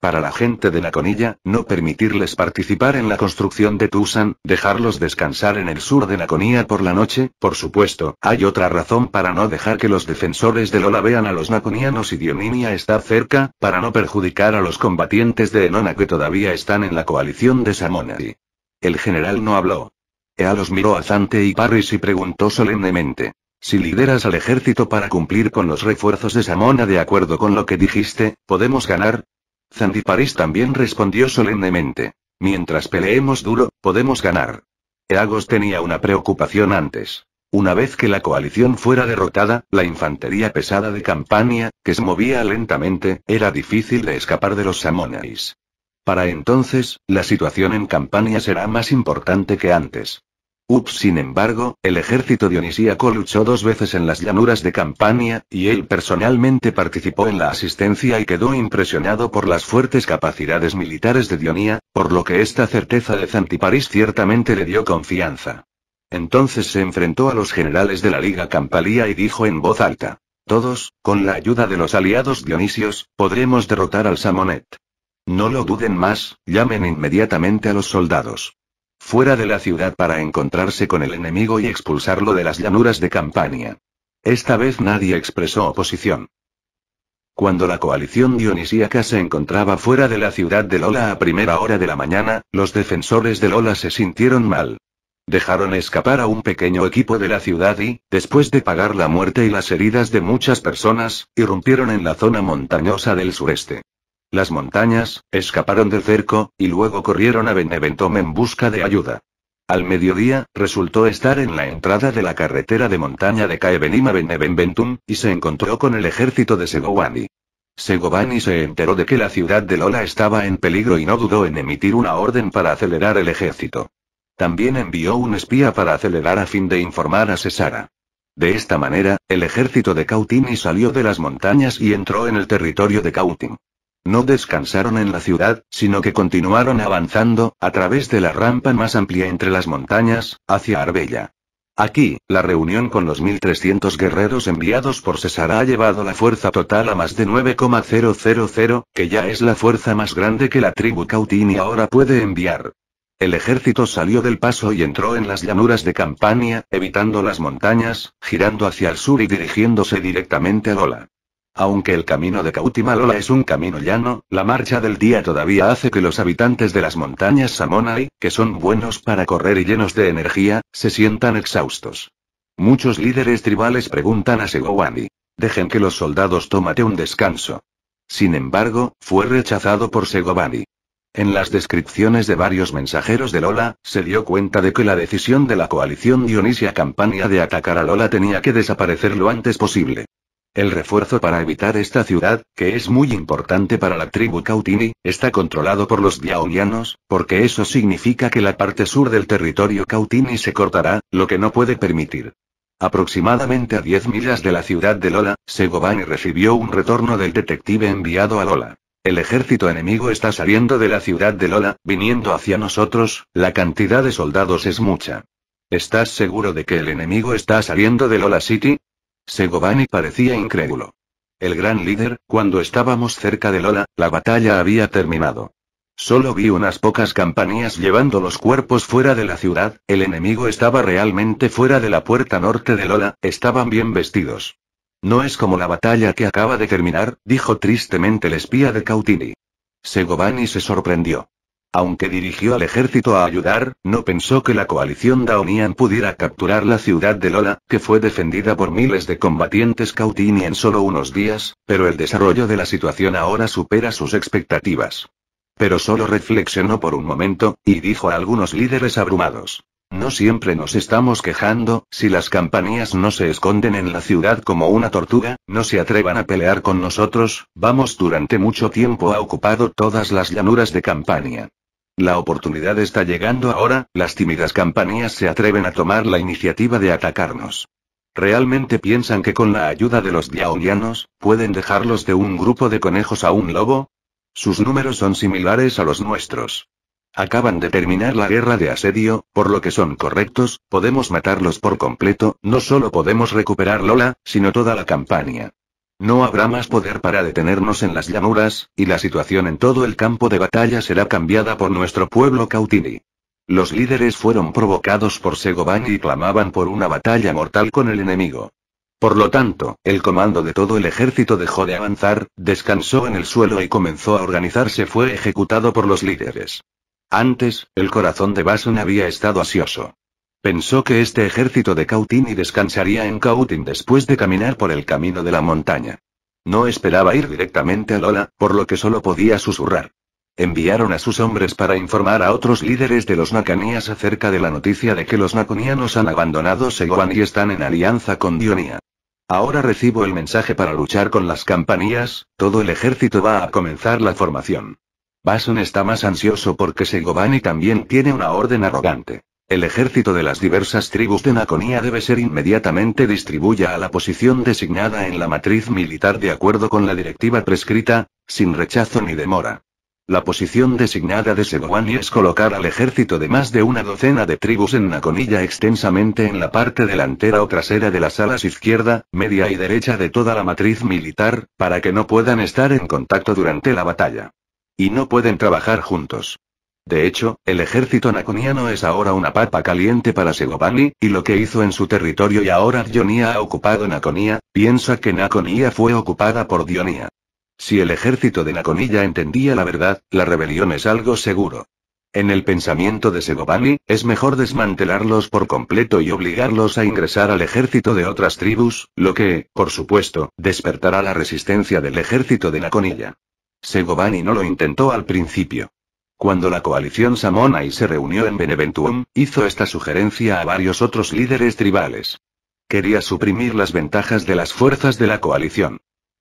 Para la gente de Naconilla, no permitirles participar en la construcción de Tusan, dejarlos descansar en el sur de la por la noche, por supuesto, hay otra razón para no dejar que los defensores de Lola vean a los naconianos y Dioninia está cerca, para no perjudicar a los combatientes de Enona que todavía están en la coalición de Samonati. El general no habló. Ealos miró a Zante y Parris y preguntó solemnemente. Si lideras al ejército para cumplir con los refuerzos de Samona de acuerdo con lo que dijiste, ¿podemos ganar? Zandiparis también respondió solemnemente. Mientras peleemos duro, podemos ganar. Eagos tenía una preocupación antes. Una vez que la coalición fuera derrotada, la infantería pesada de Campania, que se movía lentamente, era difícil de escapar de los Samonais. Para entonces, la situación en Campania será más importante que antes. Ups, sin embargo, el ejército dionisíaco luchó dos veces en las llanuras de Campania, y él personalmente participó en la asistencia y quedó impresionado por las fuertes capacidades militares de Dionía, por lo que esta certeza de Zantiparís ciertamente le dio confianza. Entonces se enfrentó a los generales de la Liga Campalía y dijo en voz alta: Todos, con la ayuda de los aliados dionisios, podremos derrotar al Samonet. No lo duden más, llamen inmediatamente a los soldados fuera de la ciudad para encontrarse con el enemigo y expulsarlo de las llanuras de Campania. Esta vez nadie expresó oposición. Cuando la coalición dionisíaca se encontraba fuera de la ciudad de Lola a primera hora de la mañana, los defensores de Lola se sintieron mal. Dejaron escapar a un pequeño equipo de la ciudad y, después de pagar la muerte y las heridas de muchas personas, irrumpieron en la zona montañosa del sureste. Las montañas, escaparon del cerco, y luego corrieron a Beneventum en busca de ayuda. Al mediodía, resultó estar en la entrada de la carretera de montaña de Caebenima Beneventum, y se encontró con el ejército de Segovani. Segovani se enteró de que la ciudad de Lola estaba en peligro y no dudó en emitir una orden para acelerar el ejército. También envió un espía para acelerar a fin de informar a Cesara. De esta manera, el ejército de Cautini salió de las montañas y entró en el territorio de Cautim. No descansaron en la ciudad, sino que continuaron avanzando, a través de la rampa más amplia entre las montañas, hacia Arbella. Aquí, la reunión con los 1.300 guerreros enviados por César ha llevado la fuerza total a más de 9,000, que ya es la fuerza más grande que la tribu Cautini ahora puede enviar. El ejército salió del paso y entró en las llanuras de Campania, evitando las montañas, girando hacia el sur y dirigiéndose directamente a Lola. Aunque el camino de Lola es un camino llano, la marcha del día todavía hace que los habitantes de las montañas Samonai, que son buenos para correr y llenos de energía, se sientan exhaustos. Muchos líderes tribales preguntan a Segovani. Dejen que los soldados tómate un descanso. Sin embargo, fue rechazado por Segovani. En las descripciones de varios mensajeros de Lola, se dio cuenta de que la decisión de la coalición Dionisia Campania de atacar a Lola tenía que desaparecer lo antes posible. El refuerzo para evitar esta ciudad, que es muy importante para la tribu Cautini, está controlado por los diaonianos, porque eso significa que la parte sur del territorio Cautini se cortará, lo que no puede permitir. Aproximadamente a 10 millas de la ciudad de Lola, Segovani recibió un retorno del detective enviado a Lola. El ejército enemigo está saliendo de la ciudad de Lola, viniendo hacia nosotros, la cantidad de soldados es mucha. ¿Estás seguro de que el enemigo está saliendo de Lola City? Segovani parecía incrédulo. El gran líder, cuando estábamos cerca de Lola, la batalla había terminado. Solo vi unas pocas campanías llevando los cuerpos fuera de la ciudad, el enemigo estaba realmente fuera de la puerta norte de Lola, estaban bien vestidos. No es como la batalla que acaba de terminar, dijo tristemente el espía de Cautini. Segovani se sorprendió. Aunque dirigió al ejército a ayudar, no pensó que la coalición Daonian pudiera capturar la ciudad de Lola, que fue defendida por miles de combatientes Cautini en solo unos días, pero el desarrollo de la situación ahora supera sus expectativas. Pero solo reflexionó por un momento, y dijo a algunos líderes abrumados. No siempre nos estamos quejando, si las campanías no se esconden en la ciudad como una tortuga, no se atrevan a pelear con nosotros, vamos durante mucho tiempo ha ocupado todas las llanuras de campaña. La oportunidad está llegando ahora, las tímidas campañas se atreven a tomar la iniciativa de atacarnos. ¿Realmente piensan que con la ayuda de los diaonianos, pueden dejarlos de un grupo de conejos a un lobo? Sus números son similares a los nuestros. Acaban de terminar la guerra de asedio, por lo que son correctos, podemos matarlos por completo, no solo podemos recuperar Lola, sino toda la campaña. No habrá más poder para detenernos en las llanuras, y la situación en todo el campo de batalla será cambiada por nuestro pueblo Cautini. Los líderes fueron provocados por Segoban y clamaban por una batalla mortal con el enemigo. Por lo tanto, el comando de todo el ejército dejó de avanzar, descansó en el suelo y comenzó a organizarse fue ejecutado por los líderes. Antes, el corazón de Basun había estado ansioso. Pensó que este ejército de Cautini descansaría en Cautín después de caminar por el camino de la montaña. No esperaba ir directamente a Lola, por lo que solo podía susurrar. Enviaron a sus hombres para informar a otros líderes de los nacanías acerca de la noticia de que los naconianos han abandonado Segovani y están en alianza con Dionia. Ahora recibo el mensaje para luchar con las campanías, todo el ejército va a comenzar la formación. Basun está más ansioso porque Segovani también tiene una orden arrogante. El ejército de las diversas tribus de Naconía debe ser inmediatamente distribuya a la posición designada en la matriz militar de acuerdo con la directiva prescrita, sin rechazo ni demora. La posición designada de Seguani es colocar al ejército de más de una docena de tribus en Naconilla extensamente en la parte delantera o trasera de las alas izquierda, media y derecha de toda la matriz militar, para que no puedan estar en contacto durante la batalla. Y no pueden trabajar juntos. De hecho, el ejército naconiano es ahora una papa caliente para Segovani, y lo que hizo en su territorio y ahora Dionía ha ocupado Naconía, piensa que Naconia fue ocupada por Dionía. Si el ejército de Naconilla entendía la verdad, la rebelión es algo seguro. En el pensamiento de Segovani, es mejor desmantelarlos por completo y obligarlos a ingresar al ejército de otras tribus, lo que, por supuesto, despertará la resistencia del ejército de Naconilla. Segovani no lo intentó al principio. Cuando la coalición y se reunió en Beneventum, hizo esta sugerencia a varios otros líderes tribales. Quería suprimir las ventajas de las fuerzas de la coalición.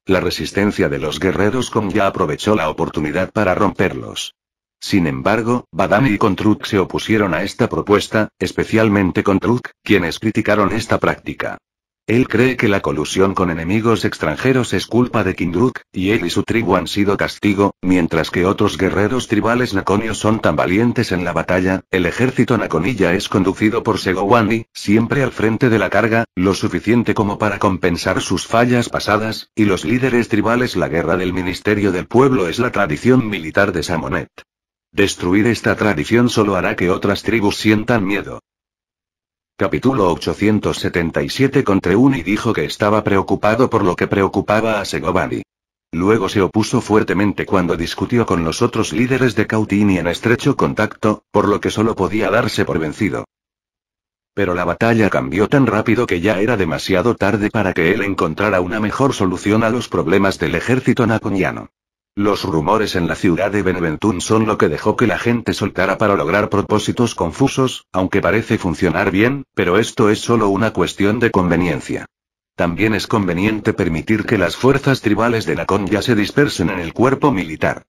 La resistencia de los guerreros con ya aprovechó la oportunidad para romperlos. Sin embargo, Badami y Kontruk se opusieron a esta propuesta, especialmente Kontruk, quienes criticaron esta práctica. Él cree que la colusión con enemigos extranjeros es culpa de Kindruk, y él y su tribu han sido castigo, mientras que otros guerreros tribales naconios son tan valientes en la batalla, el ejército naconilla es conducido por Segowani, siempre al frente de la carga, lo suficiente como para compensar sus fallas pasadas, y los líderes tribales la guerra del Ministerio del Pueblo es la tradición militar de Samonet. Destruir esta tradición solo hará que otras tribus sientan miedo. Capítulo 877 contra un y dijo que estaba preocupado por lo que preocupaba a Segovani. Luego se opuso fuertemente cuando discutió con los otros líderes de Cautini en estrecho contacto, por lo que solo podía darse por vencido. Pero la batalla cambió tan rápido que ya era demasiado tarde para que él encontrara una mejor solución a los problemas del ejército naconiano. Los rumores en la ciudad de Beneventún son lo que dejó que la gente soltara para lograr propósitos confusos, aunque parece funcionar bien, pero esto es solo una cuestión de conveniencia. También es conveniente permitir que las fuerzas tribales de Nacon ya se dispersen en el cuerpo militar.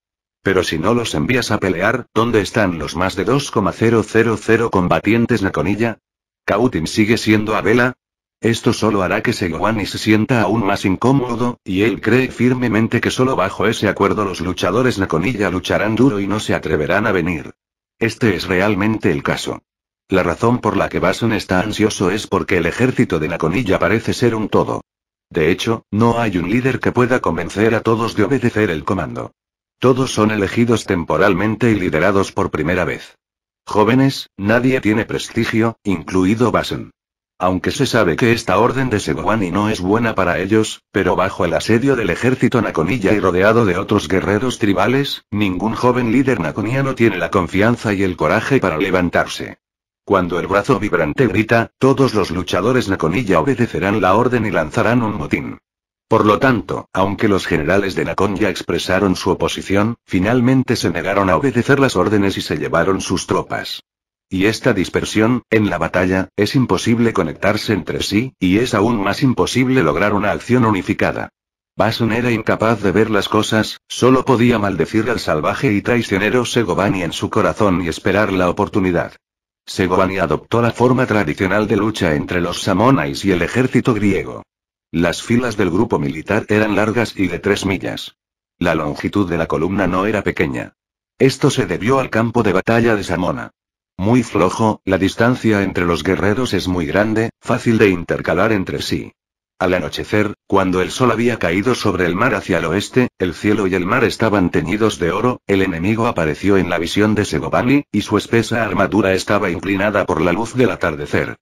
Pero si no los envías a pelear, ¿dónde están los más de 2,000 combatientes Naconilla? Cautin sigue siendo a vela, esto solo hará que Seguani se sienta aún más incómodo, y él cree firmemente que solo bajo ese acuerdo los luchadores Naconilla lucharán duro y no se atreverán a venir. Este es realmente el caso. La razón por la que Bason está ansioso es porque el ejército de Naconilla parece ser un todo. De hecho, no hay un líder que pueda convencer a todos de obedecer el comando. Todos son elegidos temporalmente y liderados por primera vez. Jóvenes, nadie tiene prestigio, incluido Basen aunque se sabe que esta orden de Seguani no es buena para ellos, pero bajo el asedio del ejército naconilla y rodeado de otros guerreros tribales, ningún joven líder naconiano tiene la confianza y el coraje para levantarse. Cuando el brazo vibrante grita, todos los luchadores naconilla obedecerán la orden y lanzarán un motín. Por lo tanto, aunque los generales de Naconya expresaron su oposición, finalmente se negaron a obedecer las órdenes y se llevaron sus tropas. Y esta dispersión, en la batalla, es imposible conectarse entre sí, y es aún más imposible lograr una acción unificada. Basun era incapaz de ver las cosas, solo podía maldecir al salvaje y traicionero Segovani en su corazón y esperar la oportunidad. Segovani adoptó la forma tradicional de lucha entre los samonais y el ejército griego. Las filas del grupo militar eran largas y de tres millas. La longitud de la columna no era pequeña. Esto se debió al campo de batalla de Samona muy flojo, la distancia entre los guerreros es muy grande, fácil de intercalar entre sí. Al anochecer, cuando el sol había caído sobre el mar hacia el oeste, el cielo y el mar estaban teñidos de oro, el enemigo apareció en la visión de Segovani, y su espesa armadura estaba inclinada por la luz del atardecer.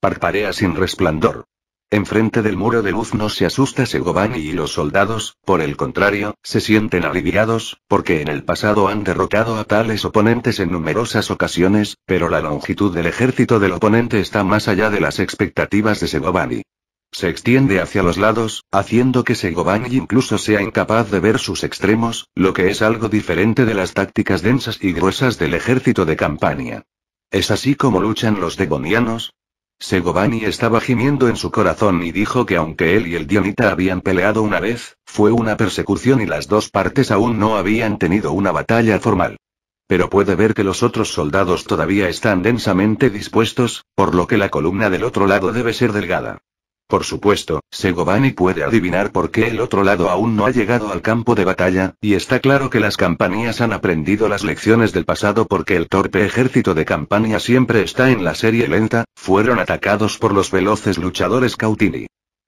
Parparea sin resplandor. Enfrente del muro de luz no se asusta Segovani y los soldados, por el contrario, se sienten aliviados, porque en el pasado han derrotado a tales oponentes en numerosas ocasiones, pero la longitud del ejército del oponente está más allá de las expectativas de Segovani. Se extiende hacia los lados, haciendo que Segovani incluso sea incapaz de ver sus extremos, lo que es algo diferente de las tácticas densas y gruesas del ejército de campaña. Es así como luchan los devonianos, Segovani estaba gimiendo en su corazón y dijo que aunque él y el Dionita habían peleado una vez, fue una persecución y las dos partes aún no habían tenido una batalla formal. Pero puede ver que los otros soldados todavía están densamente dispuestos, por lo que la columna del otro lado debe ser delgada. Por supuesto, Segovani puede adivinar por qué el otro lado aún no ha llegado al campo de batalla, y está claro que las campanías han aprendido las lecciones del pasado porque el torpe ejército de Campania siempre está en la serie lenta, fueron atacados por los veloces luchadores Cautini.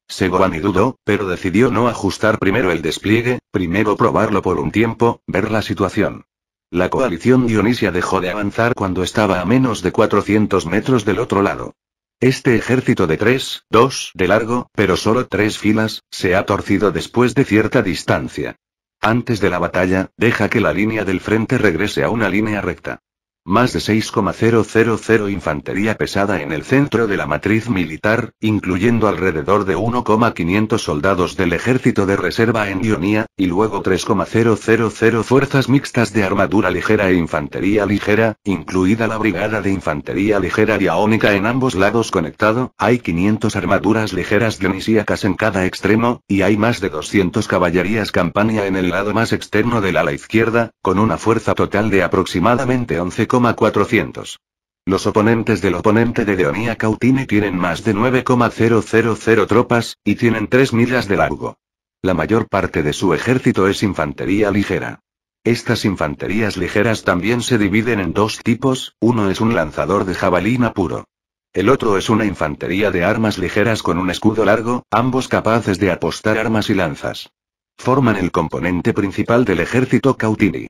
Segovani dudó, pero decidió no ajustar primero el despliegue, primero probarlo por un tiempo, ver la situación. La coalición Dionisia dejó de avanzar cuando estaba a menos de 400 metros del otro lado. Este ejército de tres, dos de largo, pero solo tres filas, se ha torcido después de cierta distancia. Antes de la batalla, deja que la línea del frente regrese a una línea recta más de 6,000 infantería pesada en el centro de la matriz militar, incluyendo alrededor de 1,500 soldados del ejército de reserva en Ionia, y luego 3,000 fuerzas mixtas de armadura ligera e infantería ligera, incluida la brigada de infantería ligera aónica en ambos lados conectado, hay 500 armaduras ligeras dionisíacas en cada extremo, y hay más de 200 caballerías campaña en el lado más externo del ala izquierda, con una fuerza total de aproximadamente 11. Los oponentes del oponente de Deonía Cautini tienen más de 9,000 tropas, y tienen 3 millas de largo. La mayor parte de su ejército es infantería ligera. Estas infanterías ligeras también se dividen en dos tipos, uno es un lanzador de jabalina puro. El otro es una infantería de armas ligeras con un escudo largo, ambos capaces de apostar armas y lanzas. Forman el componente principal del ejército Cautini.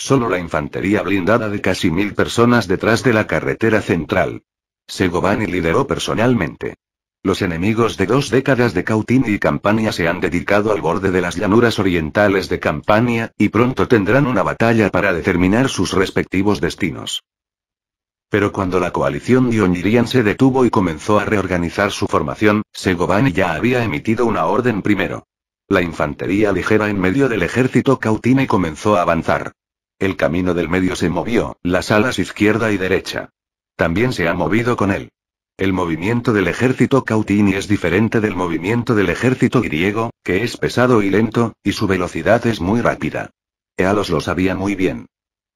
Solo la infantería blindada de casi mil personas detrás de la carretera central. Segovani lideró personalmente. Los enemigos de dos décadas de Cautini y Campania se han dedicado al borde de las llanuras orientales de Campania, y pronto tendrán una batalla para determinar sus respectivos destinos. Pero cuando la coalición Dionyrian se detuvo y comenzó a reorganizar su formación, Segovani ya había emitido una orden primero. La infantería ligera en medio del ejército Cautini comenzó a avanzar. El camino del medio se movió, las alas izquierda y derecha. También se ha movido con él. El movimiento del ejército cautini es diferente del movimiento del ejército griego, que es pesado y lento, y su velocidad es muy rápida. Ealos lo sabía muy bien.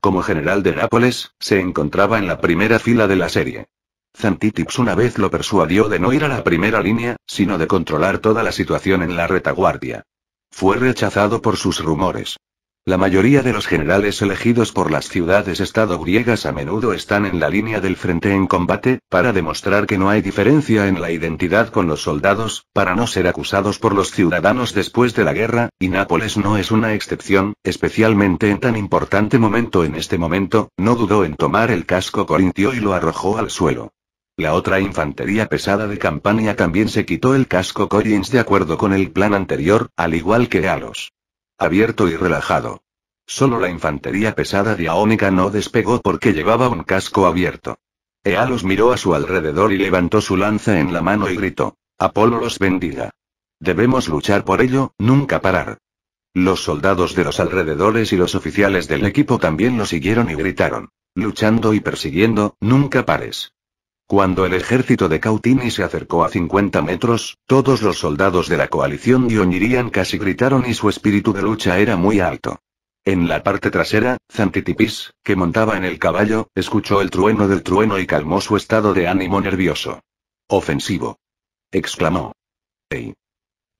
Como general de Nápoles, se encontraba en la primera fila de la serie. Zantitips una vez lo persuadió de no ir a la primera línea, sino de controlar toda la situación en la retaguardia. Fue rechazado por sus rumores. La mayoría de los generales elegidos por las ciudades-estado griegas a menudo están en la línea del frente en combate, para demostrar que no hay diferencia en la identidad con los soldados, para no ser acusados por los ciudadanos después de la guerra, y Nápoles no es una excepción, especialmente en tan importante momento en este momento, no dudó en tomar el casco corintio y lo arrojó al suelo. La otra infantería pesada de Campania también se quitó el casco corintio, de acuerdo con el plan anterior, al igual que Alos abierto y relajado. Solo la infantería pesada diaónica no despegó porque llevaba un casco abierto. Ealos miró a su alrededor y levantó su lanza en la mano y gritó: Apolo los bendiga. Debemos luchar por ello, nunca parar. Los soldados de los alrededores y los oficiales del equipo también lo siguieron y gritaron: Luchando y persiguiendo, nunca pares. Cuando el ejército de Cautini se acercó a 50 metros, todos los soldados de la coalición Dionirian casi gritaron y su espíritu de lucha era muy alto. En la parte trasera, Zantitipis, que montaba en el caballo, escuchó el trueno del trueno y calmó su estado de ánimo nervioso. Ofensivo. exclamó. ¡Ey!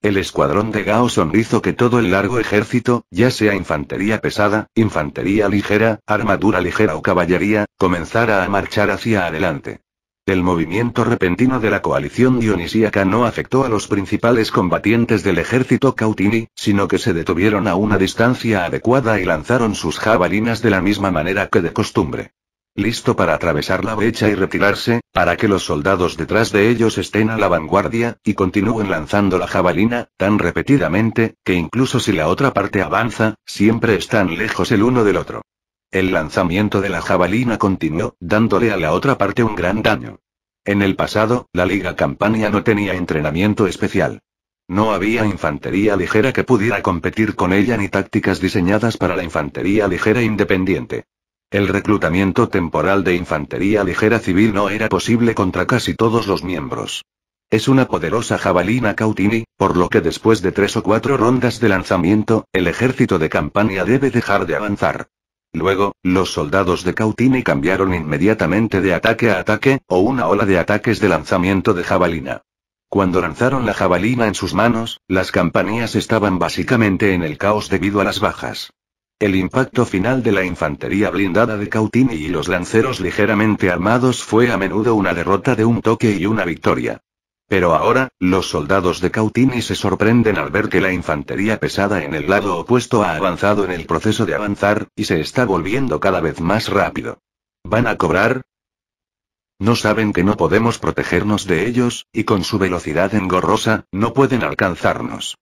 El escuadrón de Gao hizo que todo el largo ejército, ya sea infantería pesada, infantería ligera, armadura ligera o caballería, comenzara a marchar hacia adelante. El movimiento repentino de la coalición dionisíaca no afectó a los principales combatientes del ejército Cautini, sino que se detuvieron a una distancia adecuada y lanzaron sus jabalinas de la misma manera que de costumbre. Listo para atravesar la brecha y retirarse, para que los soldados detrás de ellos estén a la vanguardia, y continúen lanzando la jabalina, tan repetidamente, que incluso si la otra parte avanza, siempre están lejos el uno del otro. El lanzamiento de la jabalina continuó, dándole a la otra parte un gran daño. En el pasado, la Liga Campania no tenía entrenamiento especial. No había infantería ligera que pudiera competir con ella ni tácticas diseñadas para la infantería ligera independiente. El reclutamiento temporal de infantería ligera civil no era posible contra casi todos los miembros. Es una poderosa jabalina Cautini, por lo que después de tres o cuatro rondas de lanzamiento, el ejército de Campania debe dejar de avanzar. Luego, los soldados de Cautini cambiaron inmediatamente de ataque a ataque, o una ola de ataques de lanzamiento de jabalina. Cuando lanzaron la jabalina en sus manos, las campanías estaban básicamente en el caos debido a las bajas. El impacto final de la infantería blindada de Cautini y los lanceros ligeramente armados fue a menudo una derrota de un toque y una victoria. Pero ahora, los soldados de Cautini se sorprenden al ver que la infantería pesada en el lado opuesto ha avanzado en el proceso de avanzar, y se está volviendo cada vez más rápido. ¿Van a cobrar? No saben que no podemos protegernos de ellos, y con su velocidad engorrosa, no pueden alcanzarnos.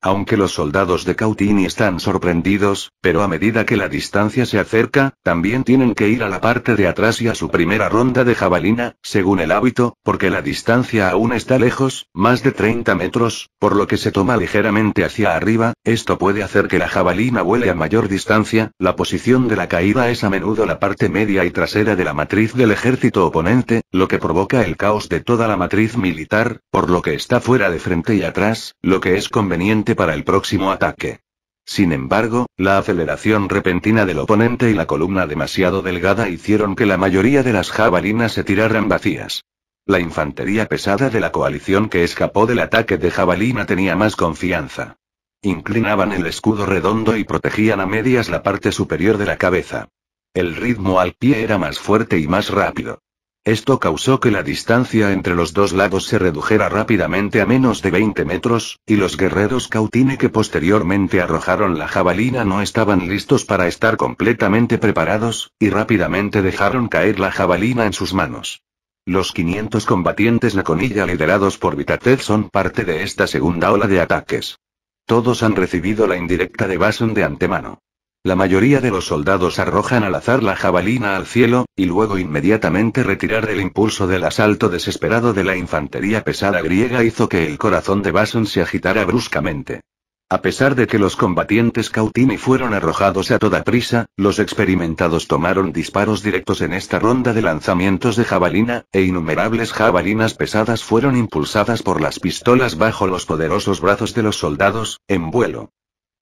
Aunque los soldados de Cautini están sorprendidos, pero a medida que la distancia se acerca, también tienen que ir a la parte de atrás y a su primera ronda de jabalina, según el hábito, porque la distancia aún está lejos, más de 30 metros, por lo que se toma ligeramente hacia arriba, esto puede hacer que la jabalina vuele a mayor distancia, la posición de la caída es a menudo la parte media y trasera de la matriz del ejército oponente, lo que provoca el caos de toda la matriz militar, por lo que está fuera de frente y atrás, lo que es conveniente para el próximo ataque. Sin embargo, la aceleración repentina del oponente y la columna demasiado delgada hicieron que la mayoría de las jabalinas se tiraran vacías. La infantería pesada de la coalición que escapó del ataque de jabalina tenía más confianza. Inclinaban el escudo redondo y protegían a medias la parte superior de la cabeza. El ritmo al pie era más fuerte y más rápido. Esto causó que la distancia entre los dos lados se redujera rápidamente a menos de 20 metros, y los guerreros cautine que posteriormente arrojaron la jabalina no estaban listos para estar completamente preparados, y rápidamente dejaron caer la jabalina en sus manos. Los 500 combatientes Conilla liderados por Vitatez son parte de esta segunda ola de ataques. Todos han recibido la indirecta de Basun de antemano. La mayoría de los soldados arrojan al azar la jabalina al cielo, y luego inmediatamente retirar el impulso del asalto desesperado de la infantería pesada griega hizo que el corazón de Basson se agitara bruscamente. A pesar de que los combatientes Cautini fueron arrojados a toda prisa, los experimentados tomaron disparos directos en esta ronda de lanzamientos de jabalina, e innumerables jabalinas pesadas fueron impulsadas por las pistolas bajo los poderosos brazos de los soldados, en vuelo.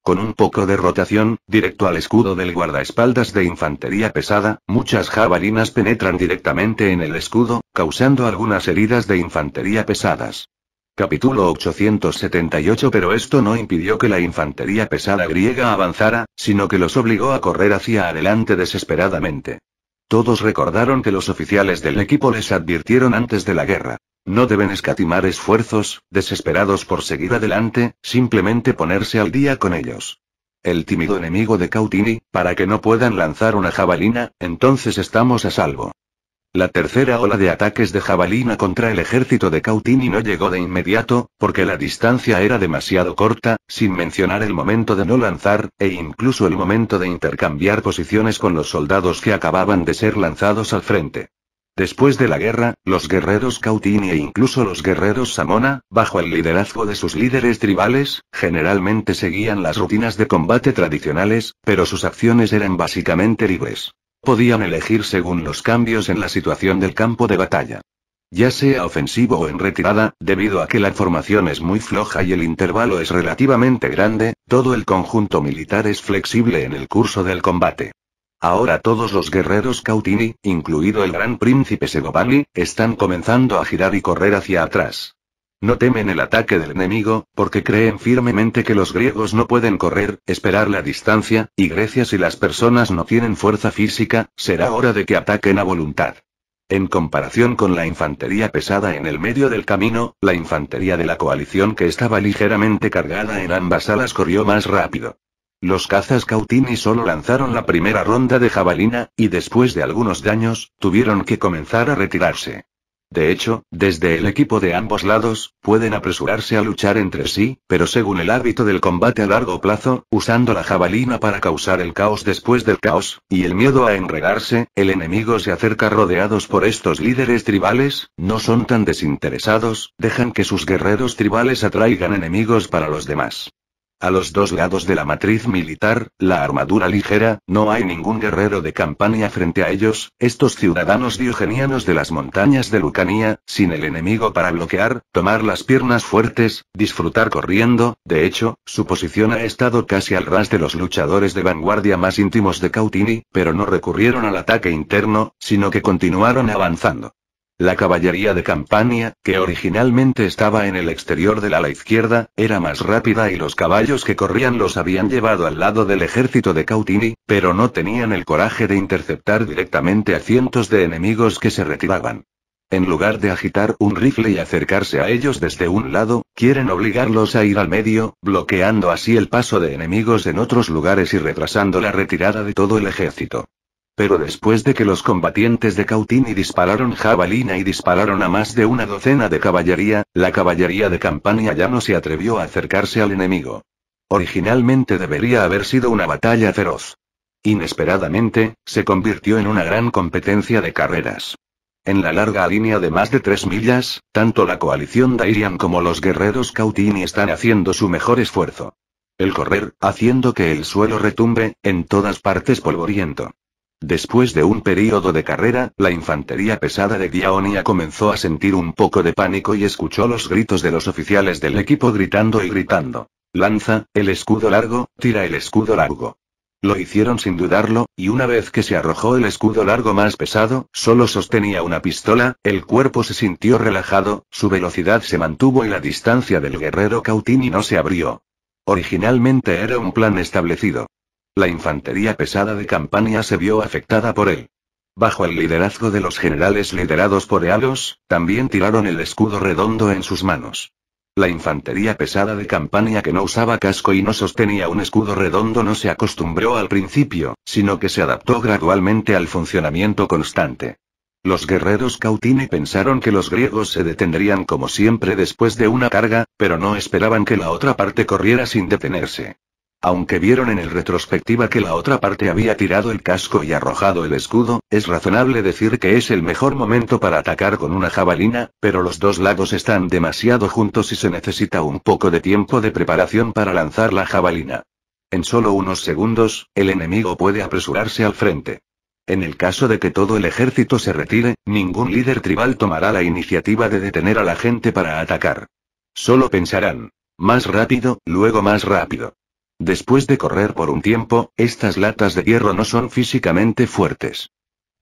Con un poco de rotación, directo al escudo del guardaespaldas de infantería pesada, muchas jabalinas penetran directamente en el escudo, causando algunas heridas de infantería pesadas. Capítulo 878 Pero esto no impidió que la infantería pesada griega avanzara, sino que los obligó a correr hacia adelante desesperadamente. Todos recordaron que los oficiales del equipo les advirtieron antes de la guerra. No deben escatimar esfuerzos, desesperados por seguir adelante, simplemente ponerse al día con ellos. El tímido enemigo de Cautini, para que no puedan lanzar una jabalina, entonces estamos a salvo. La tercera ola de ataques de jabalina contra el ejército de Cautini no llegó de inmediato, porque la distancia era demasiado corta, sin mencionar el momento de no lanzar, e incluso el momento de intercambiar posiciones con los soldados que acababan de ser lanzados al frente. Después de la guerra, los guerreros Cautini e incluso los guerreros Samona, bajo el liderazgo de sus líderes tribales, generalmente seguían las rutinas de combate tradicionales, pero sus acciones eran básicamente libres. Podían elegir según los cambios en la situación del campo de batalla. Ya sea ofensivo o en retirada, debido a que la formación es muy floja y el intervalo es relativamente grande, todo el conjunto militar es flexible en el curso del combate. Ahora todos los guerreros Cautini, incluido el gran príncipe Segovani, están comenzando a girar y correr hacia atrás. No temen el ataque del enemigo, porque creen firmemente que los griegos no pueden correr, esperar la distancia, y Grecia si las personas no tienen fuerza física, será hora de que ataquen a voluntad. En comparación con la infantería pesada en el medio del camino, la infantería de la coalición que estaba ligeramente cargada en ambas alas corrió más rápido. Los cazas Cautini solo lanzaron la primera ronda de jabalina, y después de algunos daños, tuvieron que comenzar a retirarse. De hecho, desde el equipo de ambos lados, pueden apresurarse a luchar entre sí, pero según el hábito del combate a largo plazo, usando la jabalina para causar el caos después del caos, y el miedo a enredarse, el enemigo se acerca rodeados por estos líderes tribales, no son tan desinteresados, dejan que sus guerreros tribales atraigan enemigos para los demás. A los dos lados de la matriz militar, la armadura ligera, no hay ningún guerrero de campaña frente a ellos, estos ciudadanos diogenianos de las montañas de Lucanía, sin el enemigo para bloquear, tomar las piernas fuertes, disfrutar corriendo, de hecho, su posición ha estado casi al ras de los luchadores de vanguardia más íntimos de Cautini, pero no recurrieron al ataque interno, sino que continuaron avanzando. La caballería de Campania, que originalmente estaba en el exterior de la ala izquierda, era más rápida y los caballos que corrían los habían llevado al lado del ejército de Cautini, pero no tenían el coraje de interceptar directamente a cientos de enemigos que se retiraban. En lugar de agitar un rifle y acercarse a ellos desde un lado, quieren obligarlos a ir al medio, bloqueando así el paso de enemigos en otros lugares y retrasando la retirada de todo el ejército. Pero después de que los combatientes de Cautini dispararon jabalina y dispararon a más de una docena de caballería, la caballería de Campania ya no se atrevió a acercarse al enemigo. Originalmente debería haber sido una batalla feroz. Inesperadamente, se convirtió en una gran competencia de carreras. En la larga línea de más de tres millas, tanto la coalición Dairian como los guerreros Cautini están haciendo su mejor esfuerzo. El correr, haciendo que el suelo retumbe, en todas partes polvoriento. Después de un período de carrera, la infantería pesada de Diaonia comenzó a sentir un poco de pánico y escuchó los gritos de los oficiales del equipo gritando y gritando. Lanza, el escudo largo, tira el escudo largo. Lo hicieron sin dudarlo, y una vez que se arrojó el escudo largo más pesado, solo sostenía una pistola, el cuerpo se sintió relajado, su velocidad se mantuvo y la distancia del guerrero Cautini no se abrió. Originalmente era un plan establecido. La infantería pesada de Campania se vio afectada por él. Bajo el liderazgo de los generales liderados por Ealos, también tiraron el escudo redondo en sus manos. La infantería pesada de Campania que no usaba casco y no sostenía un escudo redondo no se acostumbró al principio, sino que se adaptó gradualmente al funcionamiento constante. Los guerreros Cautini pensaron que los griegos se detendrían como siempre después de una carga, pero no esperaban que la otra parte corriera sin detenerse. Aunque vieron en el retrospectiva que la otra parte había tirado el casco y arrojado el escudo, es razonable decir que es el mejor momento para atacar con una jabalina, pero los dos lados están demasiado juntos y se necesita un poco de tiempo de preparación para lanzar la jabalina. En solo unos segundos, el enemigo puede apresurarse al frente. En el caso de que todo el ejército se retire, ningún líder tribal tomará la iniciativa de detener a la gente para atacar. Solo pensarán, más rápido, luego más rápido. Después de correr por un tiempo, estas latas de hierro no son físicamente fuertes.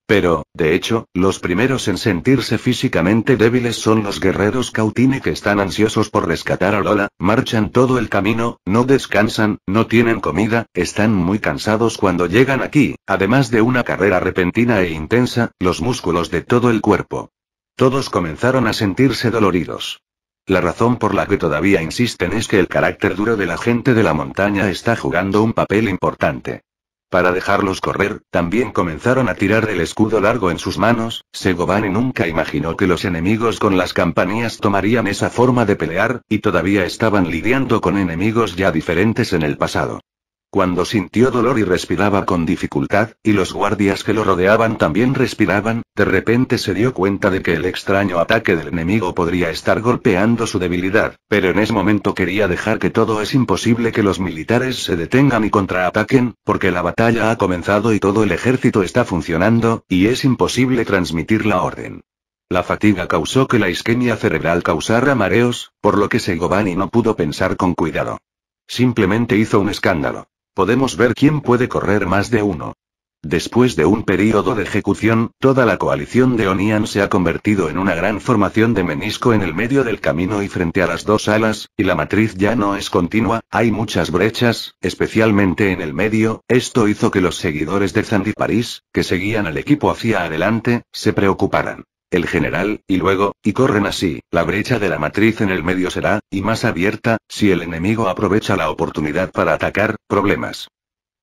Pero, de hecho, los primeros en sentirse físicamente débiles son los guerreros Cautine que están ansiosos por rescatar a Lola, marchan todo el camino, no descansan, no tienen comida, están muy cansados cuando llegan aquí, además de una carrera repentina e intensa, los músculos de todo el cuerpo. Todos comenzaron a sentirse doloridos. La razón por la que todavía insisten es que el carácter duro de la gente de la montaña está jugando un papel importante. Para dejarlos correr, también comenzaron a tirar el escudo largo en sus manos, Segovani nunca imaginó que los enemigos con las campanillas tomarían esa forma de pelear, y todavía estaban lidiando con enemigos ya diferentes en el pasado. Cuando sintió dolor y respiraba con dificultad, y los guardias que lo rodeaban también respiraban, de repente se dio cuenta de que el extraño ataque del enemigo podría estar golpeando su debilidad, pero en ese momento quería dejar que todo es imposible que los militares se detengan y contraataquen, porque la batalla ha comenzado y todo el ejército está funcionando, y es imposible transmitir la orden. La fatiga causó que la isquemia cerebral causara mareos, por lo que Segovani no pudo pensar con cuidado. Simplemente hizo un escándalo. Podemos ver quién puede correr más de uno. Después de un período de ejecución, toda la coalición de Onian se ha convertido en una gran formación de menisco en el medio del camino y frente a las dos alas, y la matriz ya no es continua, hay muchas brechas, especialmente en el medio, esto hizo que los seguidores de Sandy París, que seguían al equipo hacia adelante, se preocuparan el general, y luego, y corren así, la brecha de la matriz en el medio será, y más abierta, si el enemigo aprovecha la oportunidad para atacar, problemas.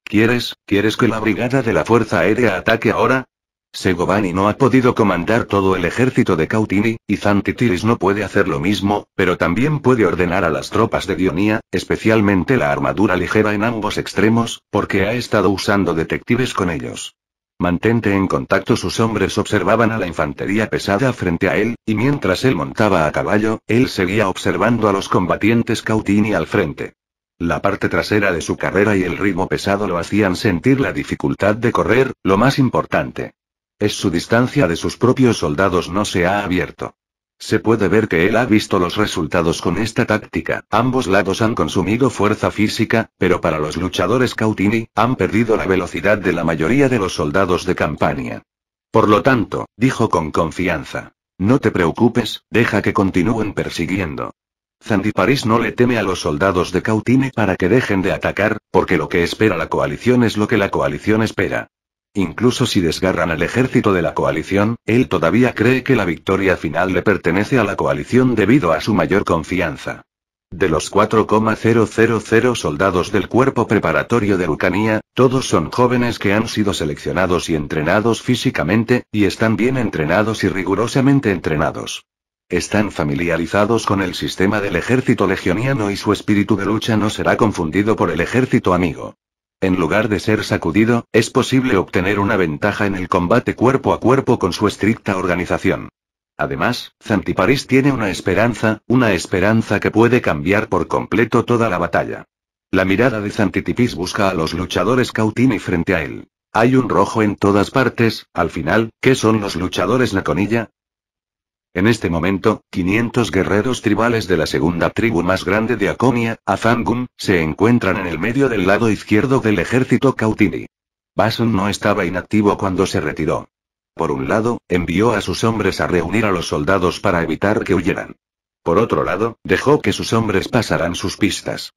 ¿Quieres, quieres que la brigada de la Fuerza Aérea ataque ahora? Segovani no ha podido comandar todo el ejército de Cautini, y Zantitiris no puede hacer lo mismo, pero también puede ordenar a las tropas de Dionía, especialmente la armadura ligera en ambos extremos, porque ha estado usando detectives con ellos. Mantente en contacto. Sus hombres observaban a la infantería pesada frente a él, y mientras él montaba a caballo, él seguía observando a los combatientes Cautini al frente. La parte trasera de su carrera y el ritmo pesado lo hacían sentir la dificultad de correr, lo más importante. Es su distancia de sus propios soldados no se ha abierto. Se puede ver que él ha visto los resultados con esta táctica. Ambos lados han consumido fuerza física, pero para los luchadores Cautini, han perdido la velocidad de la mayoría de los soldados de campaña. Por lo tanto, dijo con confianza. No te preocupes, deja que continúen persiguiendo. Zandiparis no le teme a los soldados de Cautini para que dejen de atacar, porque lo que espera la coalición es lo que la coalición espera. Incluso si desgarran al ejército de la coalición, él todavía cree que la victoria final le pertenece a la coalición debido a su mayor confianza. De los 4,000 soldados del cuerpo preparatorio de Lucanía, todos son jóvenes que han sido seleccionados y entrenados físicamente, y están bien entrenados y rigurosamente entrenados. Están familiarizados con el sistema del ejército legioniano y su espíritu de lucha no será confundido por el ejército amigo. En lugar de ser sacudido, es posible obtener una ventaja en el combate cuerpo a cuerpo con su estricta organización. Además, Zantiparis tiene una esperanza, una esperanza que puede cambiar por completo toda la batalla. La mirada de Zantitipis busca a los luchadores Cautini frente a él. Hay un rojo en todas partes, al final, ¿qué son los luchadores conilla? En este momento, 500 guerreros tribales de la segunda tribu más grande de Aconia, Afangum, se encuentran en el medio del lado izquierdo del ejército Cautini. Basun no estaba inactivo cuando se retiró. Por un lado, envió a sus hombres a reunir a los soldados para evitar que huyeran. Por otro lado, dejó que sus hombres pasaran sus pistas.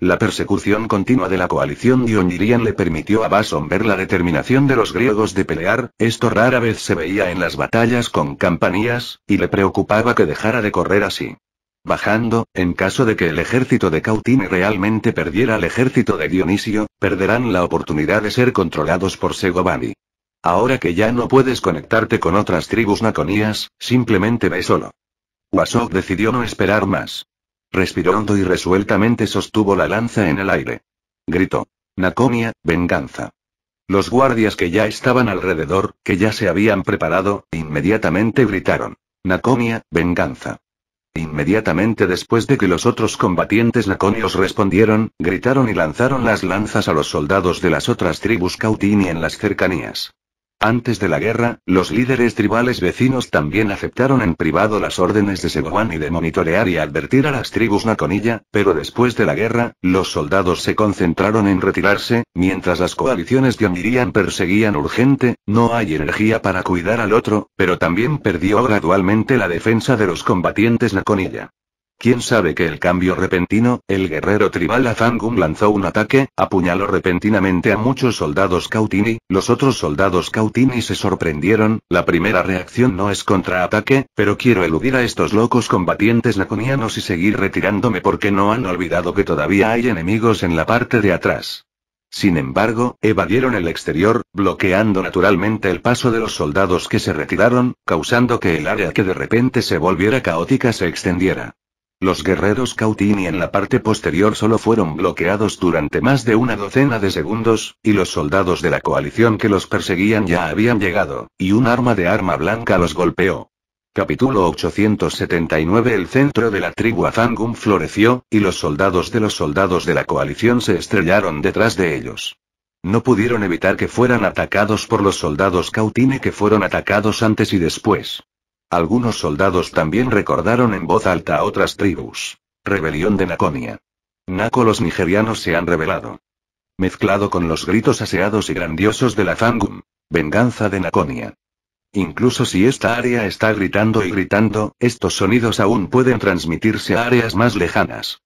La persecución continua de la coalición de le permitió a Bason ver la determinación de los griegos de pelear, esto rara vez se veía en las batallas con campanías, y le preocupaba que dejara de correr así. Bajando, en caso de que el ejército de Cautine realmente perdiera al ejército de Dionisio, perderán la oportunidad de ser controlados por Segovani. Ahora que ya no puedes conectarte con otras tribus naconías, simplemente ve solo. Wasok decidió no esperar más. Respiró y resueltamente sostuvo la lanza en el aire. Gritó. Naconia, venganza. Los guardias que ya estaban alrededor, que ya se habían preparado, inmediatamente gritaron. Naconia, venganza. Inmediatamente después de que los otros combatientes naconios respondieron, gritaron y lanzaron las lanzas a los soldados de las otras tribus cautini en las cercanías. Antes de la guerra, los líderes tribales vecinos también aceptaron en privado las órdenes de Seguan y de monitorear y advertir a las tribus Naconilla, pero después de la guerra, los soldados se concentraron en retirarse, mientras las coaliciones de Onirian perseguían urgente, no hay energía para cuidar al otro, pero también perdió gradualmente la defensa de los combatientes Naconilla. ¿Quién sabe que el cambio repentino, el guerrero tribal Azangum lanzó un ataque, apuñaló repentinamente a muchos soldados Cautini, los otros soldados Cautini se sorprendieron, la primera reacción no es contraataque, pero quiero eludir a estos locos combatientes laconianos y seguir retirándome porque no han olvidado que todavía hay enemigos en la parte de atrás. Sin embargo, evadieron el exterior, bloqueando naturalmente el paso de los soldados que se retiraron, causando que el área que de repente se volviera caótica se extendiera. Los guerreros Cautini en la parte posterior solo fueron bloqueados durante más de una docena de segundos, y los soldados de la coalición que los perseguían ya habían llegado, y un arma de arma blanca los golpeó. Capítulo 879 El centro de la tribu Fangum floreció, y los soldados de los soldados de la coalición se estrellaron detrás de ellos. No pudieron evitar que fueran atacados por los soldados Cautini que fueron atacados antes y después. Algunos soldados también recordaron en voz alta a otras tribus. Rebelión de Naconia. Naco los nigerianos se han rebelado. Mezclado con los gritos aseados y grandiosos de la Fangum. Venganza de Naconia. Incluso si esta área está gritando y gritando, estos sonidos aún pueden transmitirse a áreas más lejanas.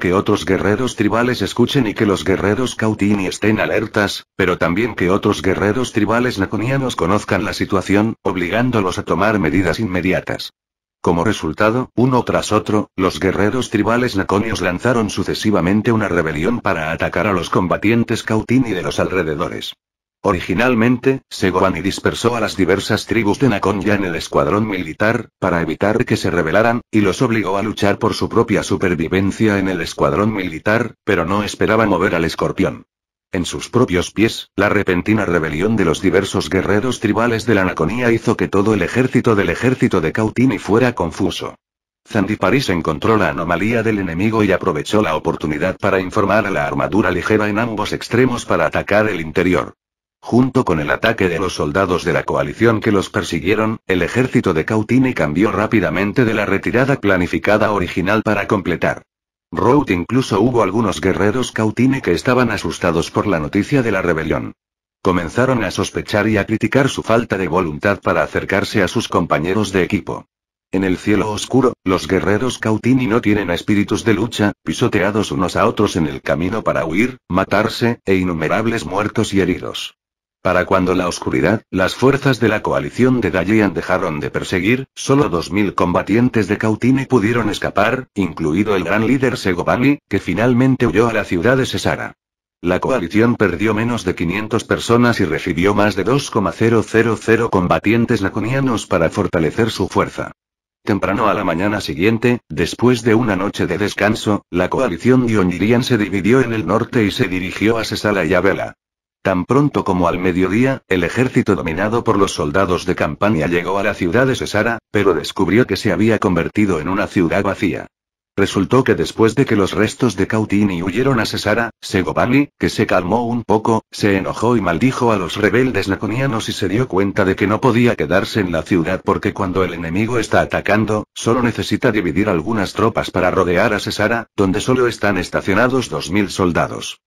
Que otros guerreros tribales escuchen y que los guerreros Cautini estén alertas, pero también que otros guerreros tribales naconianos conozcan la situación, obligándolos a tomar medidas inmediatas. Como resultado, uno tras otro, los guerreros tribales naconios lanzaron sucesivamente una rebelión para atacar a los combatientes Cautini de los alrededores. Originalmente, Segovani dispersó a las diversas tribus de Nakonya en el escuadrón militar, para evitar que se rebelaran, y los obligó a luchar por su propia supervivencia en el escuadrón militar, pero no esperaba mover al escorpión. En sus propios pies, la repentina rebelión de los diversos guerreros tribales de la Naconía hizo que todo el ejército del ejército de Cautini fuera confuso. Zandiparis encontró la anomalía del enemigo y aprovechó la oportunidad para informar a la armadura ligera en ambos extremos para atacar el interior. Junto con el ataque de los soldados de la coalición que los persiguieron, el ejército de Cautini cambió rápidamente de la retirada planificada original para completar. Route incluso hubo algunos guerreros Cautini que estaban asustados por la noticia de la rebelión. Comenzaron a sospechar y a criticar su falta de voluntad para acercarse a sus compañeros de equipo. En el cielo oscuro, los guerreros Cautini no tienen espíritus de lucha, pisoteados unos a otros en el camino para huir, matarse, e innumerables muertos y heridos. Para cuando la oscuridad, las fuerzas de la coalición de Gallien dejaron de perseguir, solo 2.000 combatientes de Cautine pudieron escapar, incluido el gran líder Segovani, que finalmente huyó a la ciudad de Cesara. La coalición perdió menos de 500 personas y recibió más de 2,000 combatientes laconianos para fortalecer su fuerza. Temprano a la mañana siguiente, después de una noche de descanso, la coalición de Onirian se dividió en el norte y se dirigió a Cesala y Abela. Tan pronto como al mediodía, el ejército dominado por los soldados de Campania llegó a la ciudad de Cesara, pero descubrió que se había convertido en una ciudad vacía. Resultó que después de que los restos de Cautini huyeron a Cesara, Segovani, que se calmó un poco, se enojó y maldijo a los rebeldes laconianos y se dio cuenta de que no podía quedarse en la ciudad porque cuando el enemigo está atacando, solo necesita dividir algunas tropas para rodear a Cesara, donde solo están estacionados 2.000 soldados.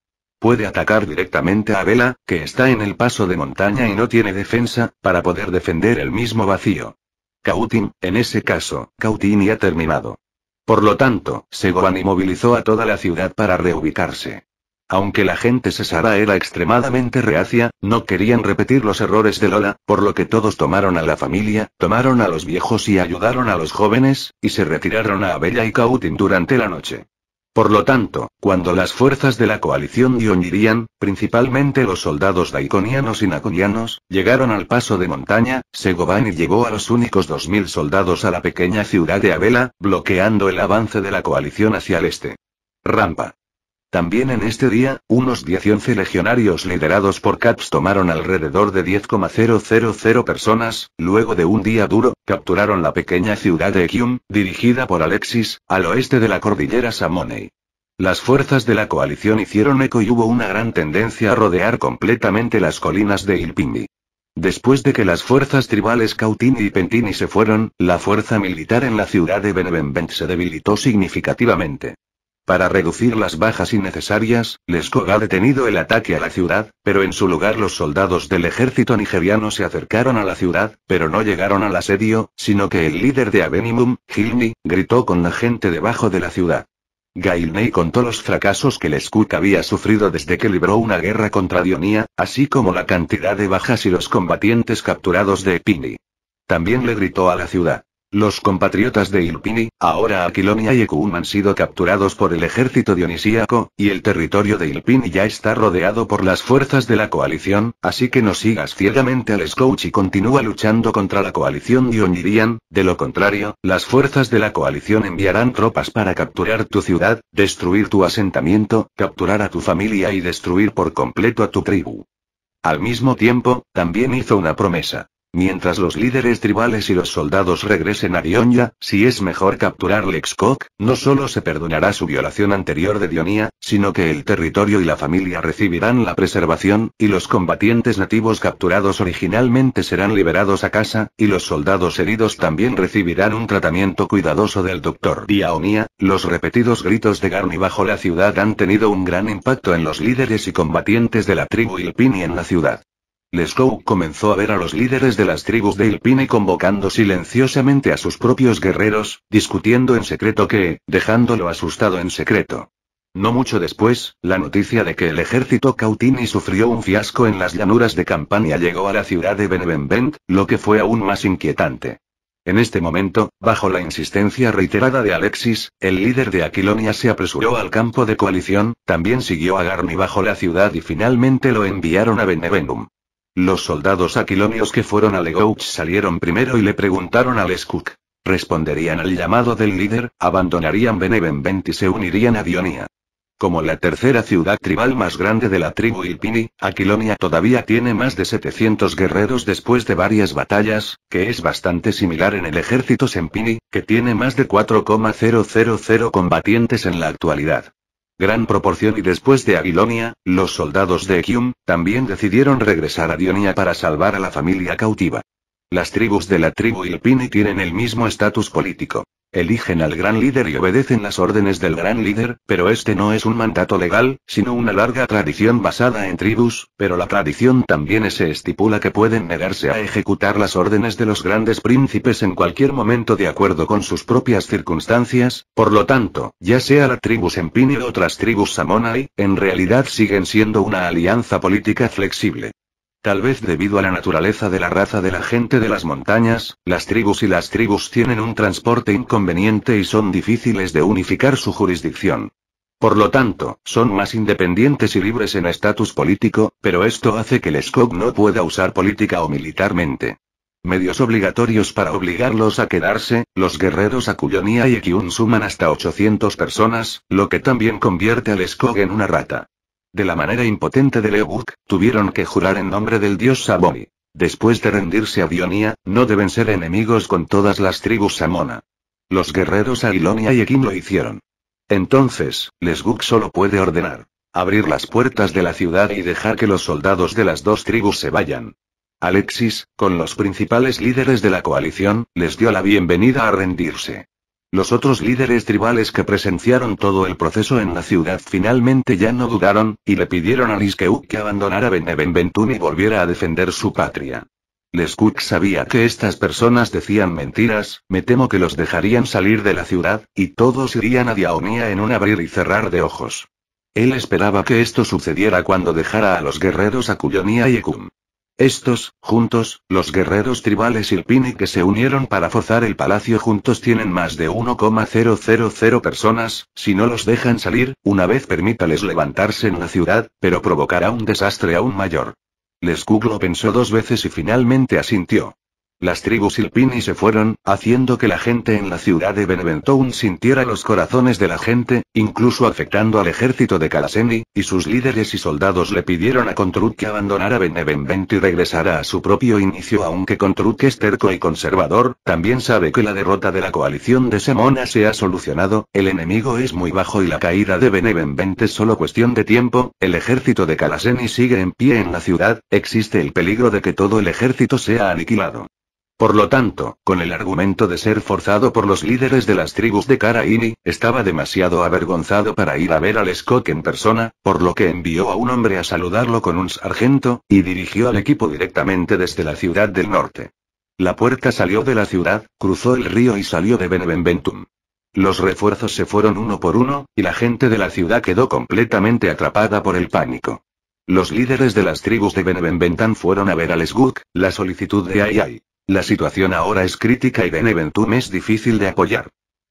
Puede atacar directamente a Vela, que está en el paso de montaña y no tiene defensa, para poder defender el mismo vacío. Cautín, en ese caso, Cautín ya ha terminado. Por lo tanto, y movilizó a toda la ciudad para reubicarse. Aunque la gente cesara era extremadamente reacia, no querían repetir los errores de Lola, por lo que todos tomaron a la familia, tomaron a los viejos y ayudaron a los jóvenes, y se retiraron a Abella y Cautín durante la noche. Por lo tanto, cuando las fuerzas de la coalición Dionirian, principalmente los soldados daiconianos y naconianos, llegaron al paso de montaña, Segovani llegó a los únicos 2.000 soldados a la pequeña ciudad de Abela, bloqueando el avance de la coalición hacia el este. Rampa. También en este día, unos 10-11 legionarios liderados por Caps tomaron alrededor de 10,000 personas, luego de un día duro, capturaron la pequeña ciudad de Equium, dirigida por Alexis, al oeste de la cordillera Samonei. Las fuerzas de la coalición hicieron eco y hubo una gran tendencia a rodear completamente las colinas de Ilpindi. Después de que las fuerzas tribales Cautini y Pentini se fueron, la fuerza militar en la ciudad de Benevent se debilitó significativamente. Para reducir las bajas innecesarias, Lescog ha detenido el ataque a la ciudad, pero en su lugar los soldados del ejército nigeriano se acercaron a la ciudad, pero no llegaron al asedio, sino que el líder de Avenimum, Gilni, gritó con la gente debajo de la ciudad. Gailney contó los fracasos que Lescook había sufrido desde que libró una guerra contra Dionía, así como la cantidad de bajas y los combatientes capturados de Epini. También le gritó a la ciudad. Los compatriotas de Ilpini, ahora Aquilonia y Ecum han sido capturados por el ejército dionisíaco, y el territorio de Ilpini ya está rodeado por las fuerzas de la coalición, así que no sigas ciegamente al Scout y continúa luchando contra la coalición dionirían, de lo contrario, las fuerzas de la coalición enviarán tropas para capturar tu ciudad, destruir tu asentamiento, capturar a tu familia y destruir por completo a tu tribu. Al mismo tiempo, también hizo una promesa. Mientras los líderes tribales y los soldados regresen a Dionya, si es mejor capturar Lexcoc, no solo se perdonará su violación anterior de Dionia, sino que el territorio y la familia recibirán la preservación, y los combatientes nativos capturados originalmente serán liberados a casa, y los soldados heridos también recibirán un tratamiento cuidadoso del doctor Diaonia. Los repetidos gritos de Garni bajo la ciudad han tenido un gran impacto en los líderes y combatientes de la tribu Ilpini en la ciudad. Lescaut comenzó a ver a los líderes de las tribus de Ilpine convocando silenciosamente a sus propios guerreros, discutiendo en secreto que, dejándolo asustado en secreto. No mucho después, la noticia de que el ejército Cautini sufrió un fiasco en las llanuras de Campania llegó a la ciudad de Benevent, lo que fue aún más inquietante. En este momento, bajo la insistencia reiterada de Alexis, el líder de Aquilonia se apresuró al campo de coalición, también siguió a Garni bajo la ciudad y finalmente lo enviaron a Beneventum. Los soldados aquilonios que fueron a Legouch salieron primero y le preguntaron a Lescuk. Responderían al llamado del líder, abandonarían Benevenvent y se unirían a Dionia. Como la tercera ciudad tribal más grande de la tribu Ilpini, Aquilonia todavía tiene más de 700 guerreros después de varias batallas, que es bastante similar en el ejército Sempini, que tiene más de 4,000 combatientes en la actualidad gran proporción y después de Aguilonia, los soldados de Equium, también decidieron regresar a Dionia para salvar a la familia cautiva. Las tribus de la tribu Ilpini tienen el mismo estatus político. Eligen al gran líder y obedecen las órdenes del gran líder, pero este no es un mandato legal, sino una larga tradición basada en tribus, pero la tradición también se estipula que pueden negarse a ejecutar las órdenes de los grandes príncipes en cualquier momento de acuerdo con sus propias circunstancias, por lo tanto, ya sea la tribu Sempini o otras tribus Samonai, en realidad siguen siendo una alianza política flexible. Tal vez debido a la naturaleza de la raza de la gente de las montañas, las tribus y las tribus tienen un transporte inconveniente y son difíciles de unificar su jurisdicción. Por lo tanto, son más independientes y libres en estatus político, pero esto hace que el SCOG no pueda usar política o militarmente. Medios obligatorios para obligarlos a quedarse, los guerreros Akuyonia y Ekiun suman hasta 800 personas, lo que también convierte al SCOG en una rata. De la manera impotente de Leobuk, tuvieron que jurar en nombre del dios Saboni. Después de rendirse a Dionía, no deben ser enemigos con todas las tribus Samona. Los guerreros Ailonia y Ekin lo hicieron. Entonces, Lesguk solo puede ordenar. Abrir las puertas de la ciudad y dejar que los soldados de las dos tribus se vayan. Alexis, con los principales líderes de la coalición, les dio la bienvenida a rendirse. Los otros líderes tribales que presenciaron todo el proceso en la ciudad finalmente ya no dudaron, y le pidieron a Liskeu que abandonara Beneventum y volviera a defender su patria. Leskuk sabía que estas personas decían mentiras, me temo que los dejarían salir de la ciudad, y todos irían a Diaonía en un abrir y cerrar de ojos. Él esperaba que esto sucediera cuando dejara a los guerreros a Cullonia y Ekum. Estos, juntos, los guerreros tribales y el pini que se unieron para forzar el palacio juntos tienen más de 1,000 personas, si no los dejan salir, una vez permítales levantarse en la ciudad, pero provocará un desastre aún mayor. Lescuglo pensó dos veces y finalmente asintió. Las tribus Ilpini se fueron, haciendo que la gente en la ciudad de Beneventoun sintiera los corazones de la gente, incluso afectando al ejército de Calaseni, y sus líderes y soldados le pidieron a Contrut que abandonara Benevento y regresara a su propio inicio aunque Contrut que es terco y conservador, también sabe que la derrota de la coalición de Semona se ha solucionado, el enemigo es muy bajo y la caída de Benevento es solo cuestión de tiempo, el ejército de Calaseni sigue en pie en la ciudad, existe el peligro de que todo el ejército sea aniquilado. Por lo tanto, con el argumento de ser forzado por los líderes de las tribus de Karaini, estaba demasiado avergonzado para ir a ver al Scott en persona, por lo que envió a un hombre a saludarlo con un sargento, y dirigió al equipo directamente desde la ciudad del norte. La puerta salió de la ciudad, cruzó el río y salió de Beneventum. Los refuerzos se fueron uno por uno, y la gente de la ciudad quedó completamente atrapada por el pánico. Los líderes de las tribus de Beneventan fueron a ver al Skok, la solicitud de Ayay. La situación ahora es crítica y Beneventum es difícil de apoyar.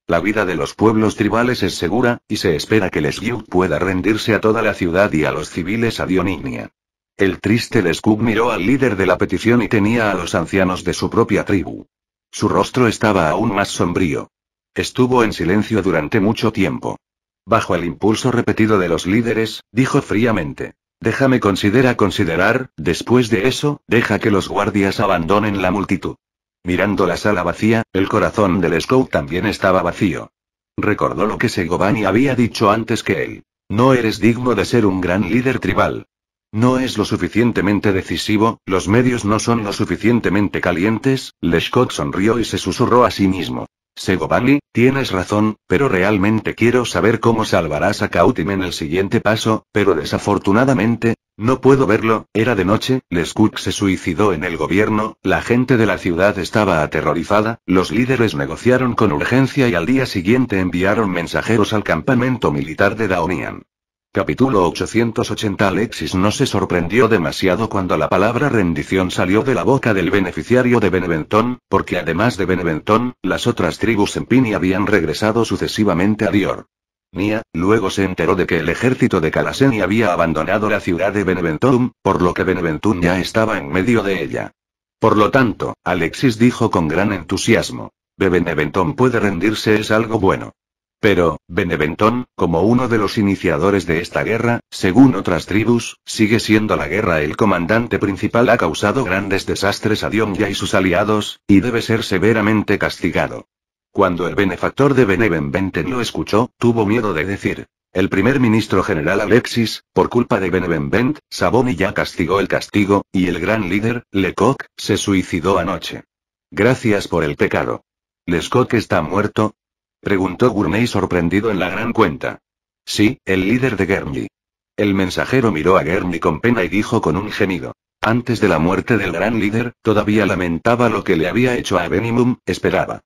La vida de los pueblos tribales es segura, y se espera que Lesgiuk pueda rendirse a toda la ciudad y a los civiles a Dioninia. El triste Lescub miró al líder de la petición y tenía a los ancianos de su propia tribu. Su rostro estaba aún más sombrío. Estuvo en silencio durante mucho tiempo. Bajo el impulso repetido de los líderes, dijo fríamente. Déjame considera considerar, después de eso, deja que los guardias abandonen la multitud. Mirando la sala vacía, el corazón de Scout también estaba vacío. Recordó lo que Segovani había dicho antes que él. No eres digno de ser un gran líder tribal. No es lo suficientemente decisivo, los medios no son lo suficientemente calientes, Lescott sonrió y se susurró a sí mismo. Segovani, tienes razón, pero realmente quiero saber cómo salvarás a Kautim en el siguiente paso, pero desafortunadamente, no puedo verlo, era de noche, Leskuk se suicidó en el gobierno, la gente de la ciudad estaba aterrorizada, los líderes negociaron con urgencia y al día siguiente enviaron mensajeros al campamento militar de Daonian. Capítulo 880 Alexis no se sorprendió demasiado cuando la palabra rendición salió de la boca del beneficiario de Beneventón, porque además de Beneventón, las otras tribus en Pini habían regresado sucesivamente a Dior. Mia luego se enteró de que el ejército de Calaseni había abandonado la ciudad de Beneventum, por lo que Beneventum ya estaba en medio de ella. Por lo tanto, Alexis dijo con gran entusiasmo, Beneventum puede rendirse es algo bueno. Pero, Beneventón, como uno de los iniciadores de esta guerra, según otras tribus, sigue siendo la guerra el comandante principal ha causado grandes desastres a Dionya y sus aliados, y debe ser severamente castigado. Cuando el benefactor de beneventon lo escuchó, tuvo miedo de decir. El primer ministro general Alexis, por culpa de Benevent, Saboni ya castigó el castigo, y el gran líder, Lecoq, se suicidó anoche. Gracias por el pecado. Lescoq está muerto, Preguntó Gurney sorprendido en la gran cuenta. Sí, el líder de Gurney. El mensajero miró a Gurney con pena y dijo con un gemido. Antes de la muerte del gran líder, todavía lamentaba lo que le había hecho a Benimum, esperaba.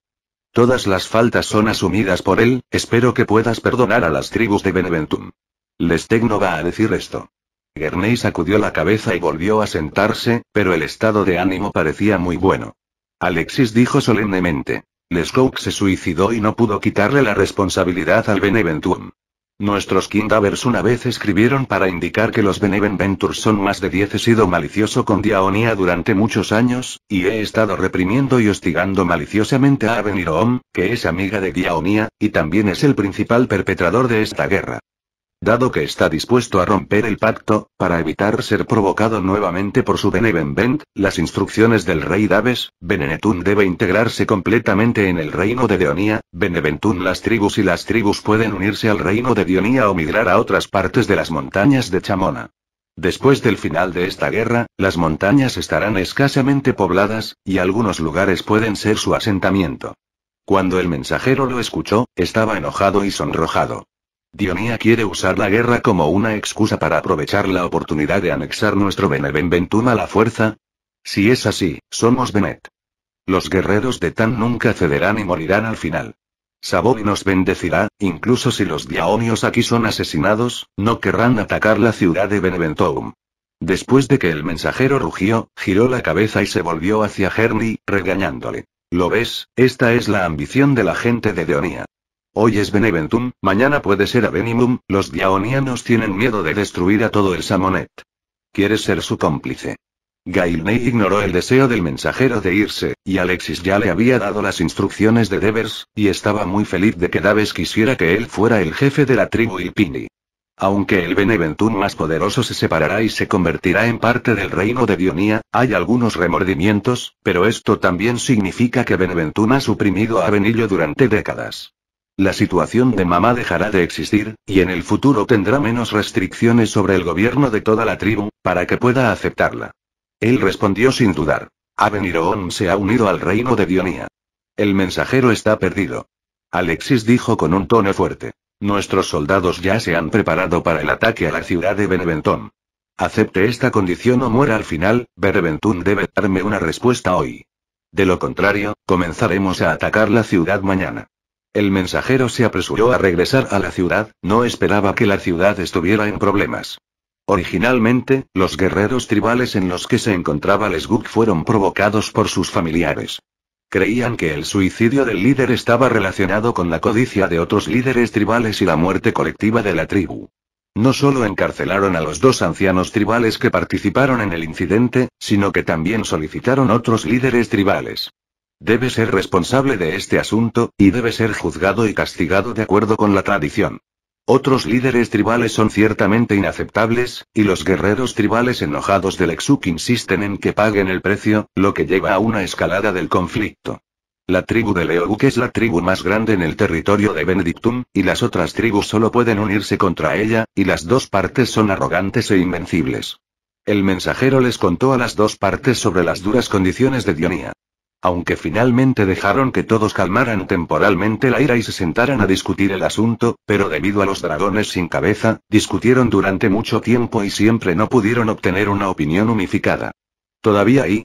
Todas las faltas son asumidas por él, espero que puedas perdonar a las tribus de Beneventum. Lestegno va a decir esto. Gurney sacudió la cabeza y volvió a sentarse, pero el estado de ánimo parecía muy bueno. Alexis dijo solemnemente. Lescouk se suicidó y no pudo quitarle la responsabilidad al Beneventum. Nuestros Kindavers una vez escribieron para indicar que los Beneventures son más de 10. He sido malicioso con Diaonia durante muchos años, y he estado reprimiendo y hostigando maliciosamente a Aveniroom, que es amiga de Diaonia, y también es el principal perpetrador de esta guerra dado que está dispuesto a romper el pacto, para evitar ser provocado nuevamente por su Benevent, las instrucciones del rey Daves, Benenetun debe integrarse completamente en el reino de Deonía, Beneventun las tribus y las tribus pueden unirse al reino de Dionía o migrar a otras partes de las montañas de Chamona. Después del final de esta guerra, las montañas estarán escasamente pobladas, y algunos lugares pueden ser su asentamiento. Cuando el mensajero lo escuchó, estaba enojado y sonrojado. Dionía quiere usar la guerra como una excusa para aprovechar la oportunidad de anexar nuestro Beneventum a la fuerza. Si es así, somos Benet. Los guerreros de Tan nunca cederán y morirán al final. Sabori nos bendecirá, incluso si los diaonios aquí son asesinados, no querrán atacar la ciudad de Beneventum. Después de que el mensajero rugió, giró la cabeza y se volvió hacia Herni, regañándole. Lo ves, esta es la ambición de la gente de Deonía. Hoy es Beneventum, mañana puede ser Avenimum, los Diaonianos tienen miedo de destruir a todo el Samonet. ¿Quieres ser su cómplice? Gailney ignoró el deseo del mensajero de irse, y Alexis ya le había dado las instrucciones de Devers, y estaba muy feliz de que Daves quisiera que él fuera el jefe de la tribu Ipini. Aunque el Beneventum más poderoso se separará y se convertirá en parte del reino de Dionía, hay algunos remordimientos, pero esto también significa que Beneventum ha suprimido a Benillo durante décadas. La situación de mamá dejará de existir, y en el futuro tendrá menos restricciones sobre el gobierno de toda la tribu, para que pueda aceptarla. Él respondió sin dudar. Aveniroon se ha unido al reino de Dionía. El mensajero está perdido. Alexis dijo con un tono fuerte. Nuestros soldados ya se han preparado para el ataque a la ciudad de Beneventón. Acepte esta condición o muera al final, Beneventón debe darme una respuesta hoy. De lo contrario, comenzaremos a atacar la ciudad mañana. El mensajero se apresuró a regresar a la ciudad, no esperaba que la ciudad estuviera en problemas. Originalmente, los guerreros tribales en los que se encontraba Lesguk fueron provocados por sus familiares. Creían que el suicidio del líder estaba relacionado con la codicia de otros líderes tribales y la muerte colectiva de la tribu. No solo encarcelaron a los dos ancianos tribales que participaron en el incidente, sino que también solicitaron otros líderes tribales. Debe ser responsable de este asunto, y debe ser juzgado y castigado de acuerdo con la tradición. Otros líderes tribales son ciertamente inaceptables, y los guerreros tribales enojados del Exuk insisten en que paguen el precio, lo que lleva a una escalada del conflicto. La tribu de Leoguk es la tribu más grande en el territorio de Benedictum, y las otras tribus solo pueden unirse contra ella, y las dos partes son arrogantes e invencibles. El mensajero les contó a las dos partes sobre las duras condiciones de Dionía aunque finalmente dejaron que todos calmaran temporalmente la ira y se sentaran a discutir el asunto, pero debido a los dragones sin cabeza, discutieron durante mucho tiempo y siempre no pudieron obtener una opinión unificada. Todavía ahí,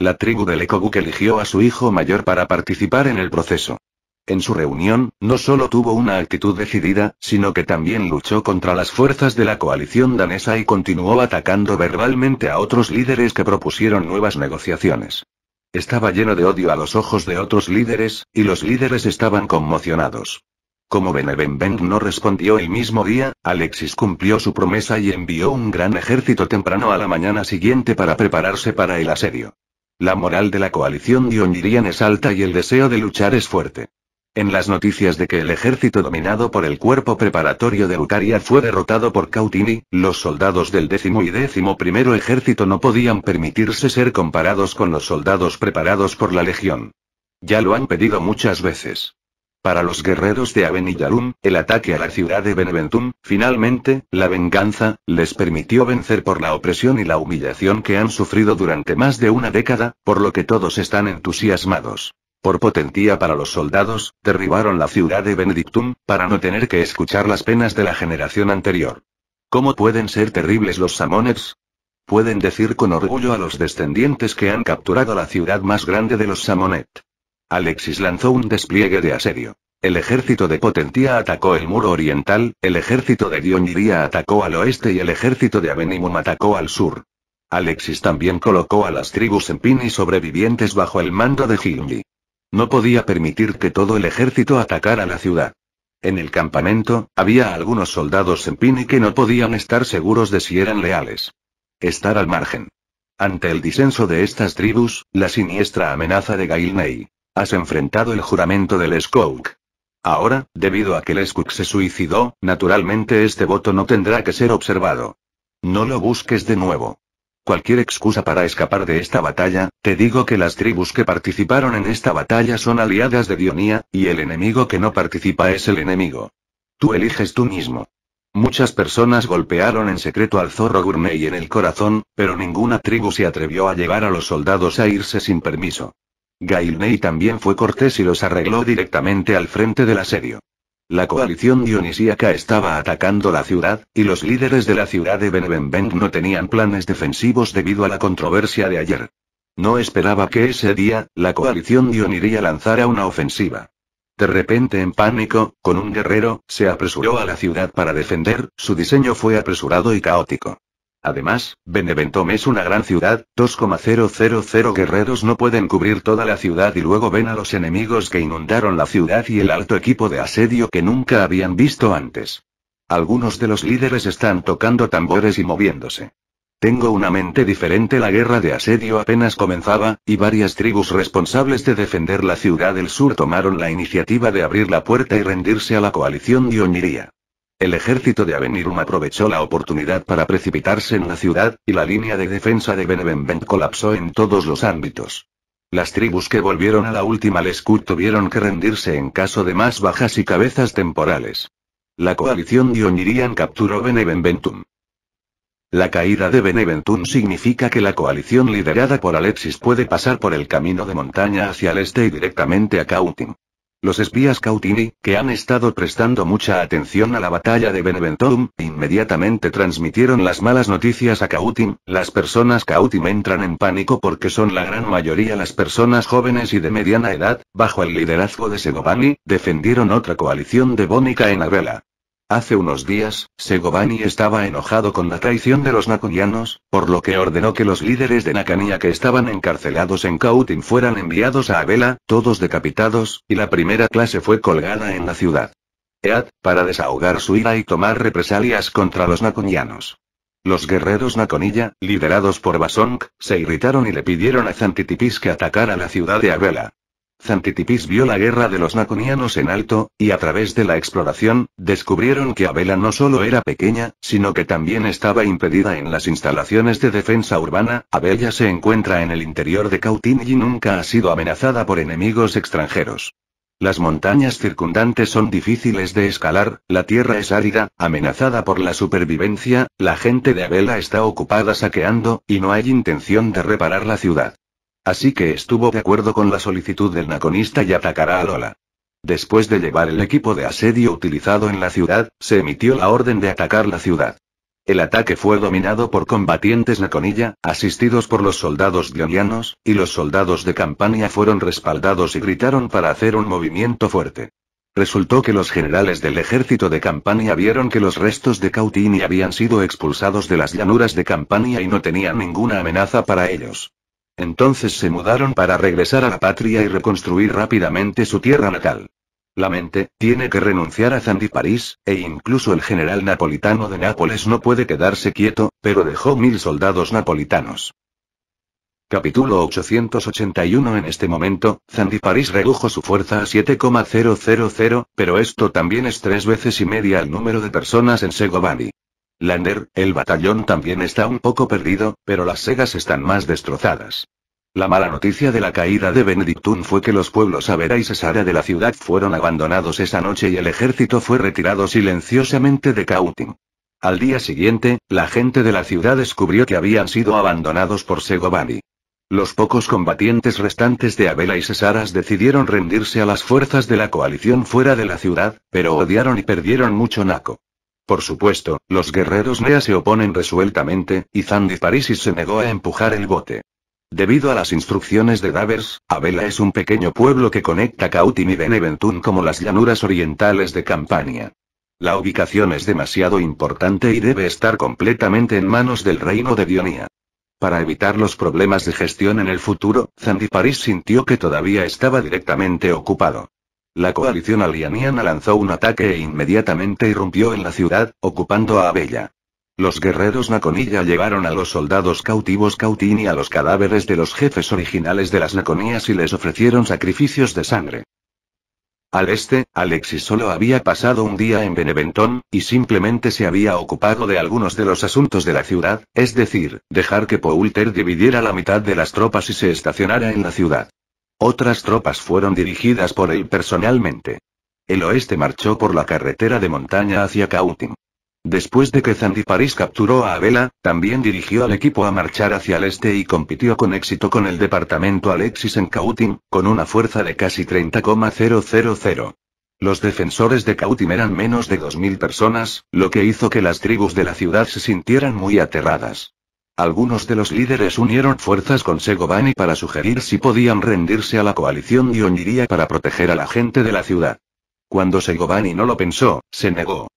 la tribu del Ekoguk eligió a su hijo mayor para participar en el proceso. En su reunión, no solo tuvo una actitud decidida, sino que también luchó contra las fuerzas de la coalición danesa y continuó atacando verbalmente a otros líderes que propusieron nuevas negociaciones. Estaba lleno de odio a los ojos de otros líderes, y los líderes estaban conmocionados. Como Benevenven no respondió el mismo día, Alexis cumplió su promesa y envió un gran ejército temprano a la mañana siguiente para prepararse para el asedio. La moral de la coalición de es alta y el deseo de luchar es fuerte. En las noticias de que el ejército dominado por el cuerpo preparatorio de Utaria fue derrotado por Cautini, los soldados del décimo y décimo primero ejército no podían permitirse ser comparados con los soldados preparados por la legión. Ya lo han pedido muchas veces. Para los guerreros de Avenillarum, el ataque a la ciudad de Beneventum, finalmente, la venganza, les permitió vencer por la opresión y la humillación que han sufrido durante más de una década, por lo que todos están entusiasmados. Por potentía para los soldados, derribaron la ciudad de Benedictum, para no tener que escuchar las penas de la generación anterior. ¿Cómo pueden ser terribles los Samonets? Pueden decir con orgullo a los descendientes que han capturado la ciudad más grande de los Samonet. Alexis lanzó un despliegue de asedio. El ejército de Potentía atacó el muro oriental, el ejército de Dioniría atacó al oeste y el ejército de Avenimum atacó al sur. Alexis también colocó a las tribus en Pini sobrevivientes bajo el mando de Gilmi. No podía permitir que todo el ejército atacara la ciudad. En el campamento, había algunos soldados en Pini que no podían estar seguros de si eran leales. Estar al margen. Ante el disenso de estas tribus, la siniestra amenaza de Gailney. Has enfrentado el juramento del Skook. Ahora, debido a que el Skook se suicidó, naturalmente este voto no tendrá que ser observado. No lo busques de nuevo cualquier excusa para escapar de esta batalla, te digo que las tribus que participaron en esta batalla son aliadas de Dionía, y el enemigo que no participa es el enemigo. Tú eliges tú mismo. Muchas personas golpearon en secreto al zorro Gurney en el corazón, pero ninguna tribu se atrevió a llevar a los soldados a irse sin permiso. Gailney también fue cortés y los arregló directamente al frente del asedio. La coalición dionisíaca estaba atacando la ciudad, y los líderes de la ciudad de Benvenbeng no tenían planes defensivos debido a la controversia de ayer. No esperaba que ese día, la coalición dioniría lanzara una ofensiva. De repente en pánico, con un guerrero, se apresuró a la ciudad para defender, su diseño fue apresurado y caótico. Además, Beneventum es una gran ciudad, 2,000 guerreros no pueden cubrir toda la ciudad y luego ven a los enemigos que inundaron la ciudad y el alto equipo de asedio que nunca habían visto antes. Algunos de los líderes están tocando tambores y moviéndose. Tengo una mente diferente. La guerra de asedio apenas comenzaba, y varias tribus responsables de defender la ciudad del sur tomaron la iniciativa de abrir la puerta y rendirse a la coalición y Oñiría. El ejército de Avenirum aprovechó la oportunidad para precipitarse en la ciudad, y la línea de defensa de Beneventum colapsó en todos los ámbitos. Las tribus que volvieron a la última Lescut tuvieron que rendirse en caso de más bajas y cabezas temporales. La coalición de capturó Beneventum. La caída de Beneventum significa que la coalición liderada por Alexis puede pasar por el camino de montaña hacia el este y directamente a Cautim. Los espías Cautini, que han estado prestando mucha atención a la batalla de Beneventum, inmediatamente transmitieron las malas noticias a Cautim. Las personas Cautim entran en pánico porque son la gran mayoría las personas jóvenes y de mediana edad, bajo el liderazgo de Segovani, defendieron otra coalición de Bónica en Arvela. Hace unos días, Segovani estaba enojado con la traición de los naconianos, por lo que ordenó que los líderes de Nakania que estaban encarcelados en Cautín fueran enviados a Abela, todos decapitados, y la primera clase fue colgada en la ciudad. Ead, para desahogar su ira y tomar represalias contra los naconianos. Los guerreros Naconilla, liderados por Basong, se irritaron y le pidieron a Zantitipis que atacara la ciudad de Abela. Zantitipis vio la guerra de los naconianos en alto, y a través de la exploración, descubrieron que Abela no solo era pequeña, sino que también estaba impedida en las instalaciones de defensa urbana, Abella se encuentra en el interior de Cautín y nunca ha sido amenazada por enemigos extranjeros. Las montañas circundantes son difíciles de escalar, la tierra es árida, amenazada por la supervivencia, la gente de Abela está ocupada saqueando, y no hay intención de reparar la ciudad. Así que estuvo de acuerdo con la solicitud del naconista y atacará a Lola. Después de llevar el equipo de asedio utilizado en la ciudad, se emitió la orden de atacar la ciudad. El ataque fue dominado por combatientes Naconilla, asistidos por los soldados dionianos, y los soldados de Campania fueron respaldados y gritaron para hacer un movimiento fuerte. Resultó que los generales del ejército de Campania vieron que los restos de Cautini habían sido expulsados de las llanuras de Campania y no tenían ninguna amenaza para ellos. Entonces se mudaron para regresar a la patria y reconstruir rápidamente su tierra natal. La mente tiene que renunciar a París, e incluso el general napolitano de Nápoles no puede quedarse quieto, pero dejó mil soldados napolitanos. Capítulo 881 En este momento, París redujo su fuerza a 7,000, pero esto también es tres veces y media el número de personas en Segovani. Lander, el batallón también está un poco perdido, pero las segas están más destrozadas. La mala noticia de la caída de Benedictún fue que los pueblos Avera y Cesara de la ciudad fueron abandonados esa noche y el ejército fue retirado silenciosamente de Cautín. Al día siguiente, la gente de la ciudad descubrió que habían sido abandonados por Segovani. Los pocos combatientes restantes de Abela y Cesaras decidieron rendirse a las fuerzas de la coalición fuera de la ciudad, pero odiaron y perdieron mucho Naco. Por supuesto, los guerreros Nea se oponen resueltamente, y Zandiparisis se negó a empujar el bote. Debido a las instrucciones de Davers, Abela es un pequeño pueblo que conecta Cautim y Beneventún como las llanuras orientales de Campania. La ubicación es demasiado importante y debe estar completamente en manos del reino de Dionía. Para evitar los problemas de gestión en el futuro, París sintió que todavía estaba directamente ocupado. La coalición alianiana lanzó un ataque e inmediatamente irrumpió en la ciudad, ocupando a Abella. Los guerreros Naconilla llevaron a los soldados cautivos Cautini y a los cadáveres de los jefes originales de las Naconías y les ofrecieron sacrificios de sangre. Al este, Alexis solo había pasado un día en Beneventón, y simplemente se había ocupado de algunos de los asuntos de la ciudad, es decir, dejar que Poulter dividiera la mitad de las tropas y se estacionara en la ciudad. Otras tropas fueron dirigidas por él personalmente. El oeste marchó por la carretera de montaña hacia Cautín. Después de que Zandiparis capturó a Abela, también dirigió al equipo a marchar hacia el este y compitió con éxito con el departamento Alexis en Cautín, con una fuerza de casi 30,000. Los defensores de Cautín eran menos de 2.000 personas, lo que hizo que las tribus de la ciudad se sintieran muy aterradas. Algunos de los líderes unieron fuerzas con Segovani para sugerir si podían rendirse a la coalición y para proteger a la gente de la ciudad. Cuando Segovani no lo pensó, se negó.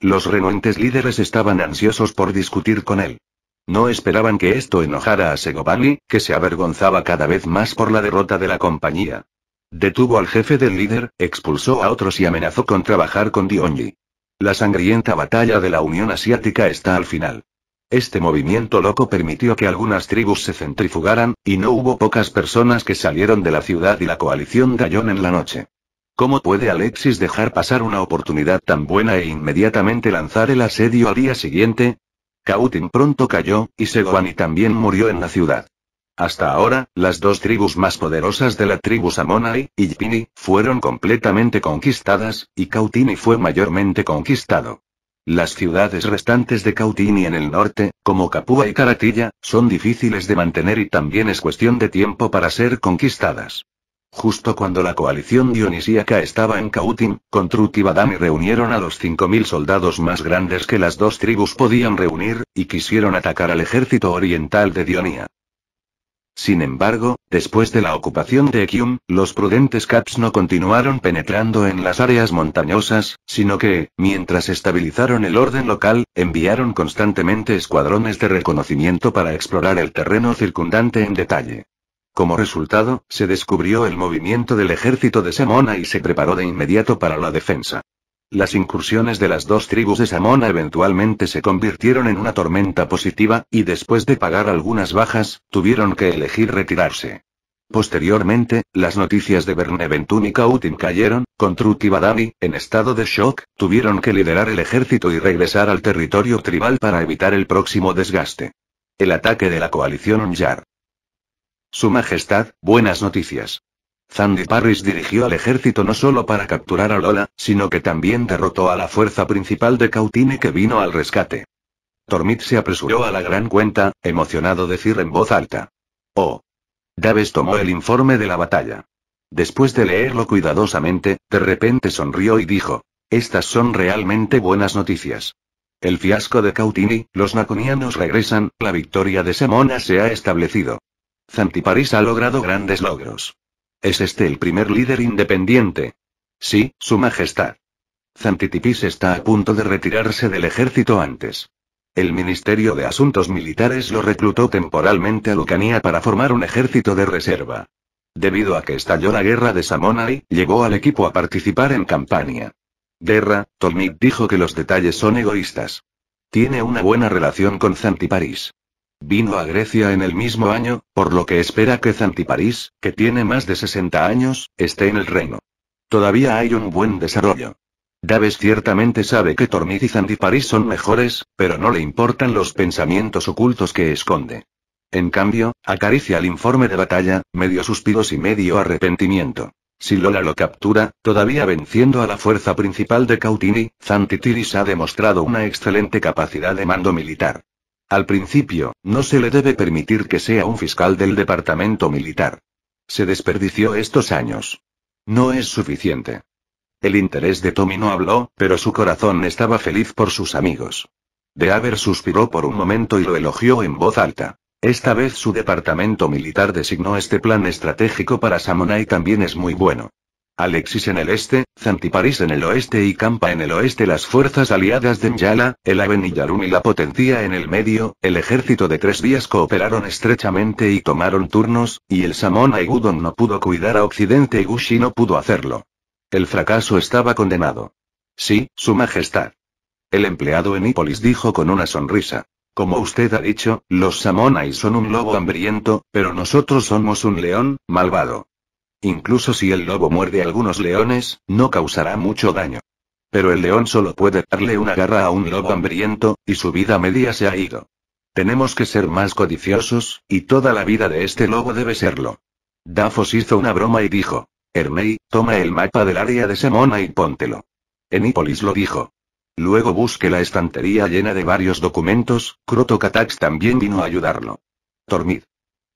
Los renuentes líderes estaban ansiosos por discutir con él. No esperaban que esto enojara a Segovani, que se avergonzaba cada vez más por la derrota de la compañía. Detuvo al jefe del líder, expulsó a otros y amenazó con trabajar con Dionji. La sangrienta batalla de la Unión Asiática está al final. Este movimiento loco permitió que algunas tribus se centrifugaran, y no hubo pocas personas que salieron de la ciudad y la coalición Gallón en la noche. ¿Cómo puede Alexis dejar pasar una oportunidad tan buena e inmediatamente lanzar el asedio al día siguiente? Cautín pronto cayó, y Seguani también murió en la ciudad. Hasta ahora, las dos tribus más poderosas de la tribu Samonai, y Yipini fueron completamente conquistadas, y Cautini fue mayormente conquistado. Las ciudades restantes de y en el norte, como Capua y Caratilla, son difíciles de mantener y también es cuestión de tiempo para ser conquistadas. Justo cuando la coalición dionisíaca estaba en Cautín, con y Badami reunieron a los 5.000 soldados más grandes que las dos tribus podían reunir, y quisieron atacar al ejército oriental de Dionia. Sin embargo, después de la ocupación de Equium, los prudentes Caps no continuaron penetrando en las áreas montañosas, sino que, mientras estabilizaron el orden local, enviaron constantemente escuadrones de reconocimiento para explorar el terreno circundante en detalle. Como resultado, se descubrió el movimiento del ejército de Semona y se preparó de inmediato para la defensa. Las incursiones de las dos tribus de Samona eventualmente se convirtieron en una tormenta positiva, y después de pagar algunas bajas, tuvieron que elegir retirarse. Posteriormente, las noticias de Berneventum y Cautin cayeron, con Truk en estado de shock, tuvieron que liderar el ejército y regresar al territorio tribal para evitar el próximo desgaste. El ataque de la coalición Unjar. Su Majestad, buenas noticias. Zantiparis dirigió al ejército no solo para capturar a Lola, sino que también derrotó a la fuerza principal de Cautini que vino al rescate. Tormit se apresuró a la gran cuenta, emocionado decir en voz alta. Oh. Davis tomó el informe de la batalla. Después de leerlo cuidadosamente, de repente sonrió y dijo. Estas son realmente buenas noticias. El fiasco de Cautini, los naconianos regresan, la victoria de Semona se ha establecido. Zantiparis ha logrado grandes logros. ¿Es este el primer líder independiente? Sí, Su Majestad. Zantitipis está a punto de retirarse del ejército antes. El Ministerio de Asuntos Militares lo reclutó temporalmente a Lucanía para formar un ejército de reserva. Debido a que estalló la guerra de Samonai, llegó al equipo a participar en campaña. Guerra, Tolmik dijo que los detalles son egoístas. Tiene una buena relación con Zantiparis. Vino a Grecia en el mismo año, por lo que espera que Zantiparís, que tiene más de 60 años, esté en el reino. Todavía hay un buen desarrollo. Daves ciertamente sabe que Tormid y Zantiparís son mejores, pero no le importan los pensamientos ocultos que esconde. En cambio, acaricia el informe de batalla, medio suspiros y medio arrepentimiento. Si Lola lo captura, todavía venciendo a la fuerza principal de Cautini, Zantitiris ha demostrado una excelente capacidad de mando militar. Al principio, no se le debe permitir que sea un fiscal del departamento militar. Se desperdició estos años. No es suficiente. El interés de Tommy no habló, pero su corazón estaba feliz por sus amigos. De Haber suspiró por un momento y lo elogió en voz alta. Esta vez su departamento militar designó este plan estratégico para Samonai también es muy bueno. Alexis en el este, Zantiparis en el oeste y Campa en el oeste. Las fuerzas aliadas de N'Yala, el Aven y y la Potencia en el medio, el ejército de tres días cooperaron estrechamente y tomaron turnos, y el Samona y Gudon no pudo cuidar a Occidente y Gushi no pudo hacerlo. El fracaso estaba condenado. Sí, Su Majestad. El empleado en Hípolis dijo con una sonrisa. Como usted ha dicho, los Samonai son un lobo hambriento, pero nosotros somos un león, malvado. Incluso si el lobo muerde algunos leones, no causará mucho daño. Pero el león solo puede darle una garra a un lobo hambriento, y su vida media se ha ido. Tenemos que ser más codiciosos, y toda la vida de este lobo debe serlo. Dafos hizo una broma y dijo, Hermey, toma el mapa del área de Semona y póntelo. Enípolis lo dijo. Luego busque la estantería llena de varios documentos, Crotocatax también vino a ayudarlo. Tormid.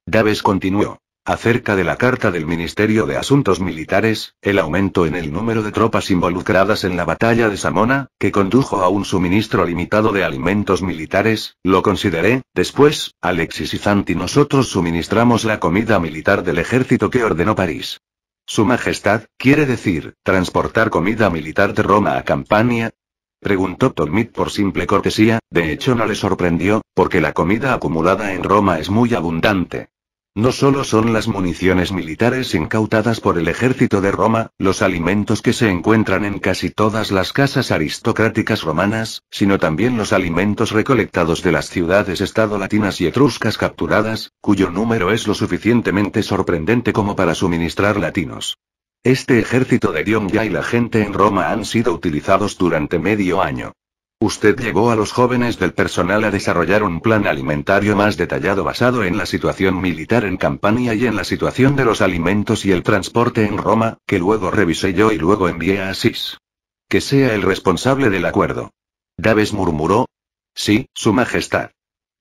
Daves continuó. Acerca de la carta del Ministerio de Asuntos Militares, el aumento en el número de tropas involucradas en la batalla de Samona, que condujo a un suministro limitado de alimentos militares, lo consideré, después, Alexis y Zanti nosotros suministramos la comida militar del ejército que ordenó París. Su Majestad, quiere decir, transportar comida militar de Roma a Campania, Preguntó Tormit por simple cortesía, de hecho no le sorprendió, porque la comida acumulada en Roma es muy abundante. No solo son las municiones militares incautadas por el ejército de Roma, los alimentos que se encuentran en casi todas las casas aristocráticas romanas, sino también los alimentos recolectados de las ciudades-estado latinas y etruscas capturadas, cuyo número es lo suficientemente sorprendente como para suministrar latinos. Este ejército de ya y la gente en Roma han sido utilizados durante medio año. Usted llevó a los jóvenes del personal a desarrollar un plan alimentario más detallado basado en la situación militar en Campania y en la situación de los alimentos y el transporte en Roma, que luego revisé yo y luego envié a Asís. Que sea el responsable del acuerdo. Daves murmuró. Sí, Su Majestad.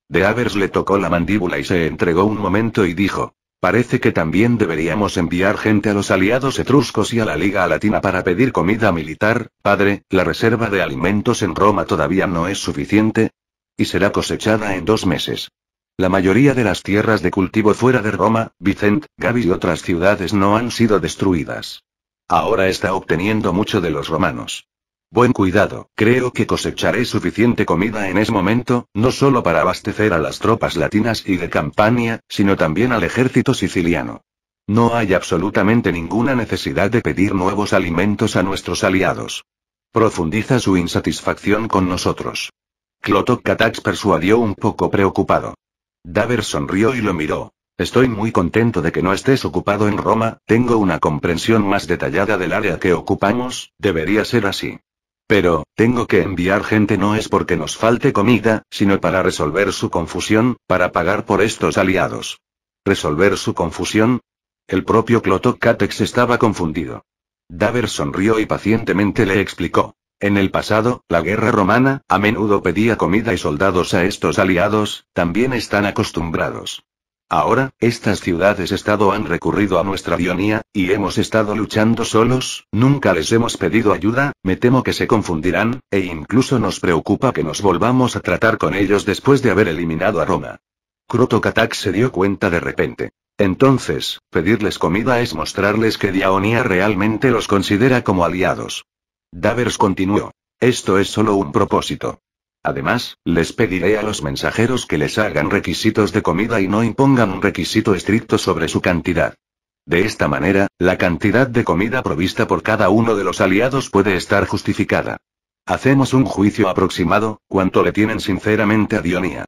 De Avers le tocó la mandíbula y se entregó un momento y dijo, Parece que también deberíamos enviar gente a los aliados etruscos y a la Liga Latina para pedir comida militar, padre, la reserva de alimentos en Roma todavía no es suficiente. Y será cosechada en dos meses. La mayoría de las tierras de cultivo fuera de Roma, Vicent, Gavi y otras ciudades no han sido destruidas. Ahora está obteniendo mucho de los romanos. Buen cuidado, creo que cosecharé suficiente comida en ese momento, no solo para abastecer a las tropas latinas y de Campania, sino también al ejército siciliano. No hay absolutamente ninguna necesidad de pedir nuevos alimentos a nuestros aliados. Profundiza su insatisfacción con nosotros. Clotok persuadió un poco preocupado. Daver sonrió y lo miró. Estoy muy contento de que no estés ocupado en Roma, tengo una comprensión más detallada del área que ocupamos, debería ser así. Pero, tengo que enviar gente no es porque nos falte comida, sino para resolver su confusión, para pagar por estos aliados. ¿Resolver su confusión? El propio Cloto estaba confundido. Daver sonrió y pacientemente le explicó. En el pasado, la guerra romana, a menudo pedía comida y soldados a estos aliados, también están acostumbrados. Ahora, estas ciudades-estado han recurrido a nuestra dionía, y hemos estado luchando solos, nunca les hemos pedido ayuda, me temo que se confundirán, e incluso nos preocupa que nos volvamos a tratar con ellos después de haber eliminado a Roma. Croto se dio cuenta de repente. Entonces, pedirles comida es mostrarles que dionía realmente los considera como aliados. Davers continuó. Esto es solo un propósito. Además, les pediré a los mensajeros que les hagan requisitos de comida y no impongan un requisito estricto sobre su cantidad. De esta manera, la cantidad de comida provista por cada uno de los aliados puede estar justificada. Hacemos un juicio aproximado, cuanto le tienen sinceramente a Dionia.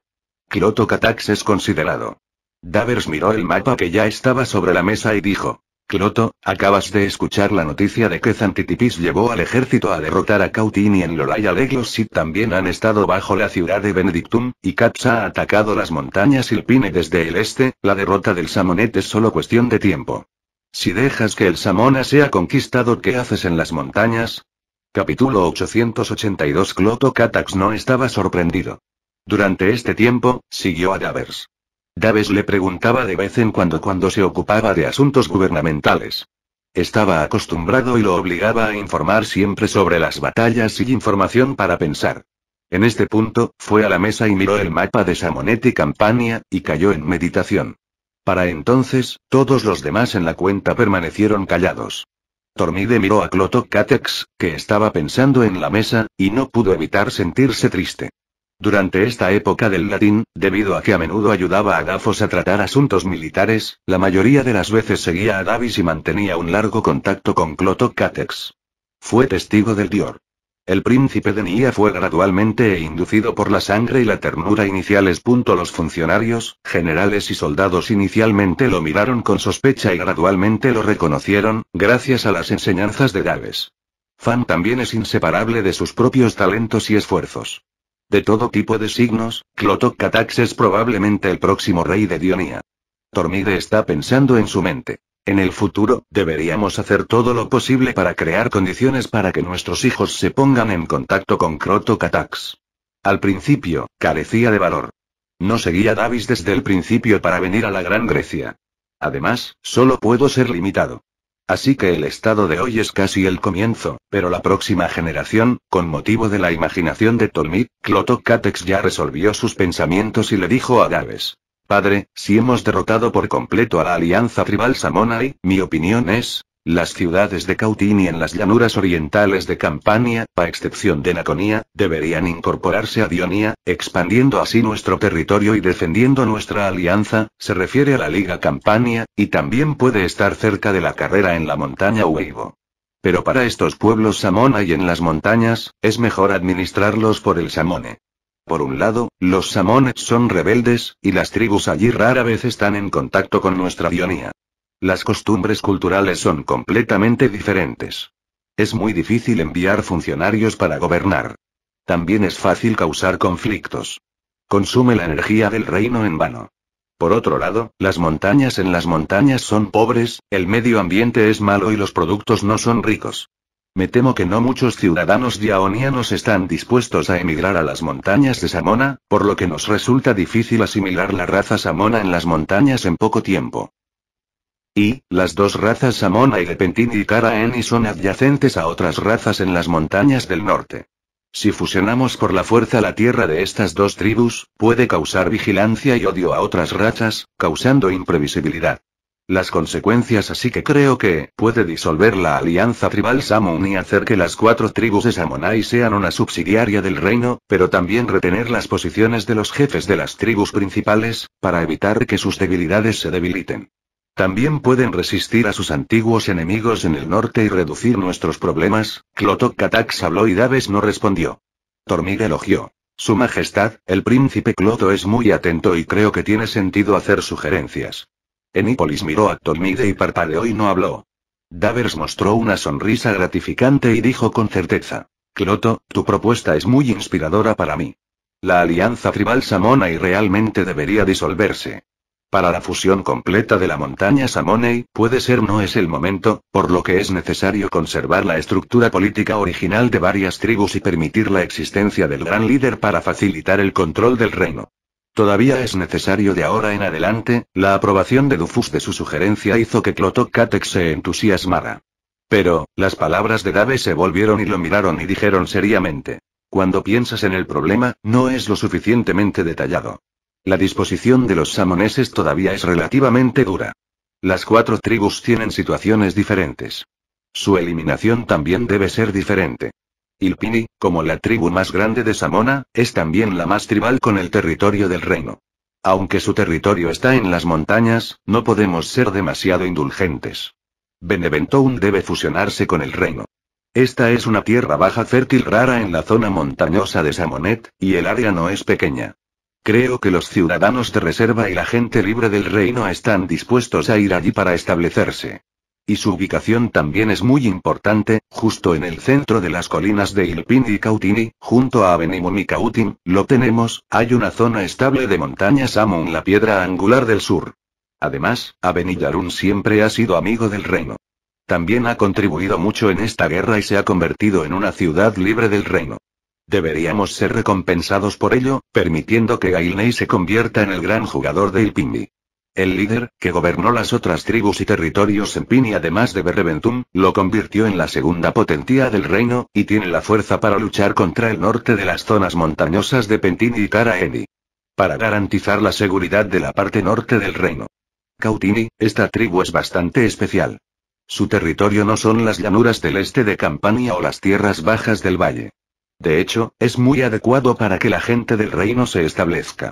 Kiloto Katax es considerado. Davers miró el mapa que ya estaba sobre la mesa y dijo. Cloto, acabas de escuchar la noticia de que Zantitipis llevó al ejército a derrotar a Cautini y en Leglos Leglosit también han estado bajo la ciudad de Benedictum, y Capsa ha atacado las montañas Ilpine desde el este, la derrota del Samonet es solo cuestión de tiempo. Si dejas que el Samona sea conquistado, ¿qué haces en las montañas? Capítulo 882 Cloto Catax no estaba sorprendido. Durante este tiempo, siguió a Davers. Daves le preguntaba de vez en cuando cuando se ocupaba de asuntos gubernamentales. Estaba acostumbrado y lo obligaba a informar siempre sobre las batallas y información para pensar. En este punto, fue a la mesa y miró el mapa de Samonet y Campania, y cayó en meditación. Para entonces, todos los demás en la cuenta permanecieron callados. Tormide miró a Cloto Catex, que estaba pensando en la mesa, y no pudo evitar sentirse triste. Durante esta época del latín, debido a que a menudo ayudaba a Gafos a tratar asuntos militares, la mayoría de las veces seguía a Davis y mantenía un largo contacto con Cloto Catex. Fue testigo del Dior. El príncipe de Nia fue gradualmente e inducido por la sangre y la ternura iniciales. Los funcionarios, generales y soldados inicialmente lo miraron con sospecha y gradualmente lo reconocieron, gracias a las enseñanzas de Davis. Fan también es inseparable de sus propios talentos y esfuerzos. De todo tipo de signos, Klotokatax es probablemente el próximo rey de Dionia. Tormide está pensando en su mente. En el futuro, deberíamos hacer todo lo posible para crear condiciones para que nuestros hijos se pongan en contacto con Crotocatax. Al principio, carecía de valor. No seguía Davis desde el principio para venir a la Gran Grecia. Además, solo puedo ser limitado. Así que el estado de hoy es casi el comienzo, pero la próxima generación, con motivo de la imaginación de Tolmit, Clotocatex ya resolvió sus pensamientos y le dijo a Daves. Padre, si hemos derrotado por completo a la alianza tribal Samonai, mi opinión es, las ciudades de Cautín y en las llanuras orientales de Campania, a excepción de Naconia, deberían incorporarse a Dionía, expandiendo así nuestro territorio y defendiendo nuestra alianza, se refiere a la Liga Campania, y también puede estar cerca de la carrera en la montaña Huevo. Pero para estos pueblos Samona y en las montañas, es mejor administrarlos por el Samone. Por un lado, los Samones son rebeldes, y las tribus allí rara vez están en contacto con nuestra Dionía. Las costumbres culturales son completamente diferentes. Es muy difícil enviar funcionarios para gobernar. También es fácil causar conflictos. Consume la energía del reino en vano. Por otro lado, las montañas en las montañas son pobres, el medio ambiente es malo y los productos no son ricos. Me temo que no muchos ciudadanos diaonianos están dispuestos a emigrar a las montañas de Samona, por lo que nos resulta difícil asimilar la raza samona en las montañas en poco tiempo. Y, las dos razas Samona y Lepentini y Karaeni son adyacentes a otras razas en las montañas del norte. Si fusionamos por la fuerza la tierra de estas dos tribus, puede causar vigilancia y odio a otras razas, causando imprevisibilidad. Las consecuencias así que creo que, puede disolver la alianza tribal Samon y hacer que las cuatro tribus de Samonai sean una subsidiaria del reino, pero también retener las posiciones de los jefes de las tribus principales, para evitar que sus debilidades se debiliten. También pueden resistir a sus antiguos enemigos en el norte y reducir nuestros problemas. Cloto Catax habló y Daves no respondió. Tormide elogió. Su Majestad, el príncipe Cloto es muy atento y creo que tiene sentido hacer sugerencias. Enípolis miró a Tormide y parpadeó y no habló. Davers mostró una sonrisa gratificante y dijo con certeza. Cloto, tu propuesta es muy inspiradora para mí. La alianza tribal samona y realmente debería disolverse. Para la fusión completa de la montaña Samoney, puede ser no es el momento, por lo que es necesario conservar la estructura política original de varias tribus y permitir la existencia del gran líder para facilitar el control del reino. Todavía es necesario de ahora en adelante, la aprobación de Dufus de su sugerencia hizo que Catex se entusiasmara. Pero, las palabras de Dave se volvieron y lo miraron y dijeron seriamente. Cuando piensas en el problema, no es lo suficientemente detallado. La disposición de los samoneses todavía es relativamente dura. Las cuatro tribus tienen situaciones diferentes. Su eliminación también debe ser diferente. Ilpini, como la tribu más grande de Samona, es también la más tribal con el territorio del reino. Aunque su territorio está en las montañas, no podemos ser demasiado indulgentes. Beneventoun debe fusionarse con el reino. Esta es una tierra baja fértil rara en la zona montañosa de Samonet, y el área no es pequeña. Creo que los ciudadanos de reserva y la gente libre del reino están dispuestos a ir allí para establecerse. Y su ubicación también es muy importante, justo en el centro de las colinas de Ilpindi y Cautini, junto a Avenimum y Cautin, lo tenemos, hay una zona estable de montañas Amun la piedra angular del sur. Además, Yarun siempre ha sido amigo del reino. También ha contribuido mucho en esta guerra y se ha convertido en una ciudad libre del reino. Deberíamos ser recompensados por ello, permitiendo que Gailney se convierta en el gran jugador de Ilpini. El líder, que gobernó las otras tribus y territorios en Pini además de Berreventum, lo convirtió en la segunda potentía del reino, y tiene la fuerza para luchar contra el norte de las zonas montañosas de Pentini y Taraeni. Para garantizar la seguridad de la parte norte del reino. Cautini, esta tribu es bastante especial. Su territorio no son las llanuras del este de Campania o las tierras bajas del valle. De hecho, es muy adecuado para que la gente del reino se establezca.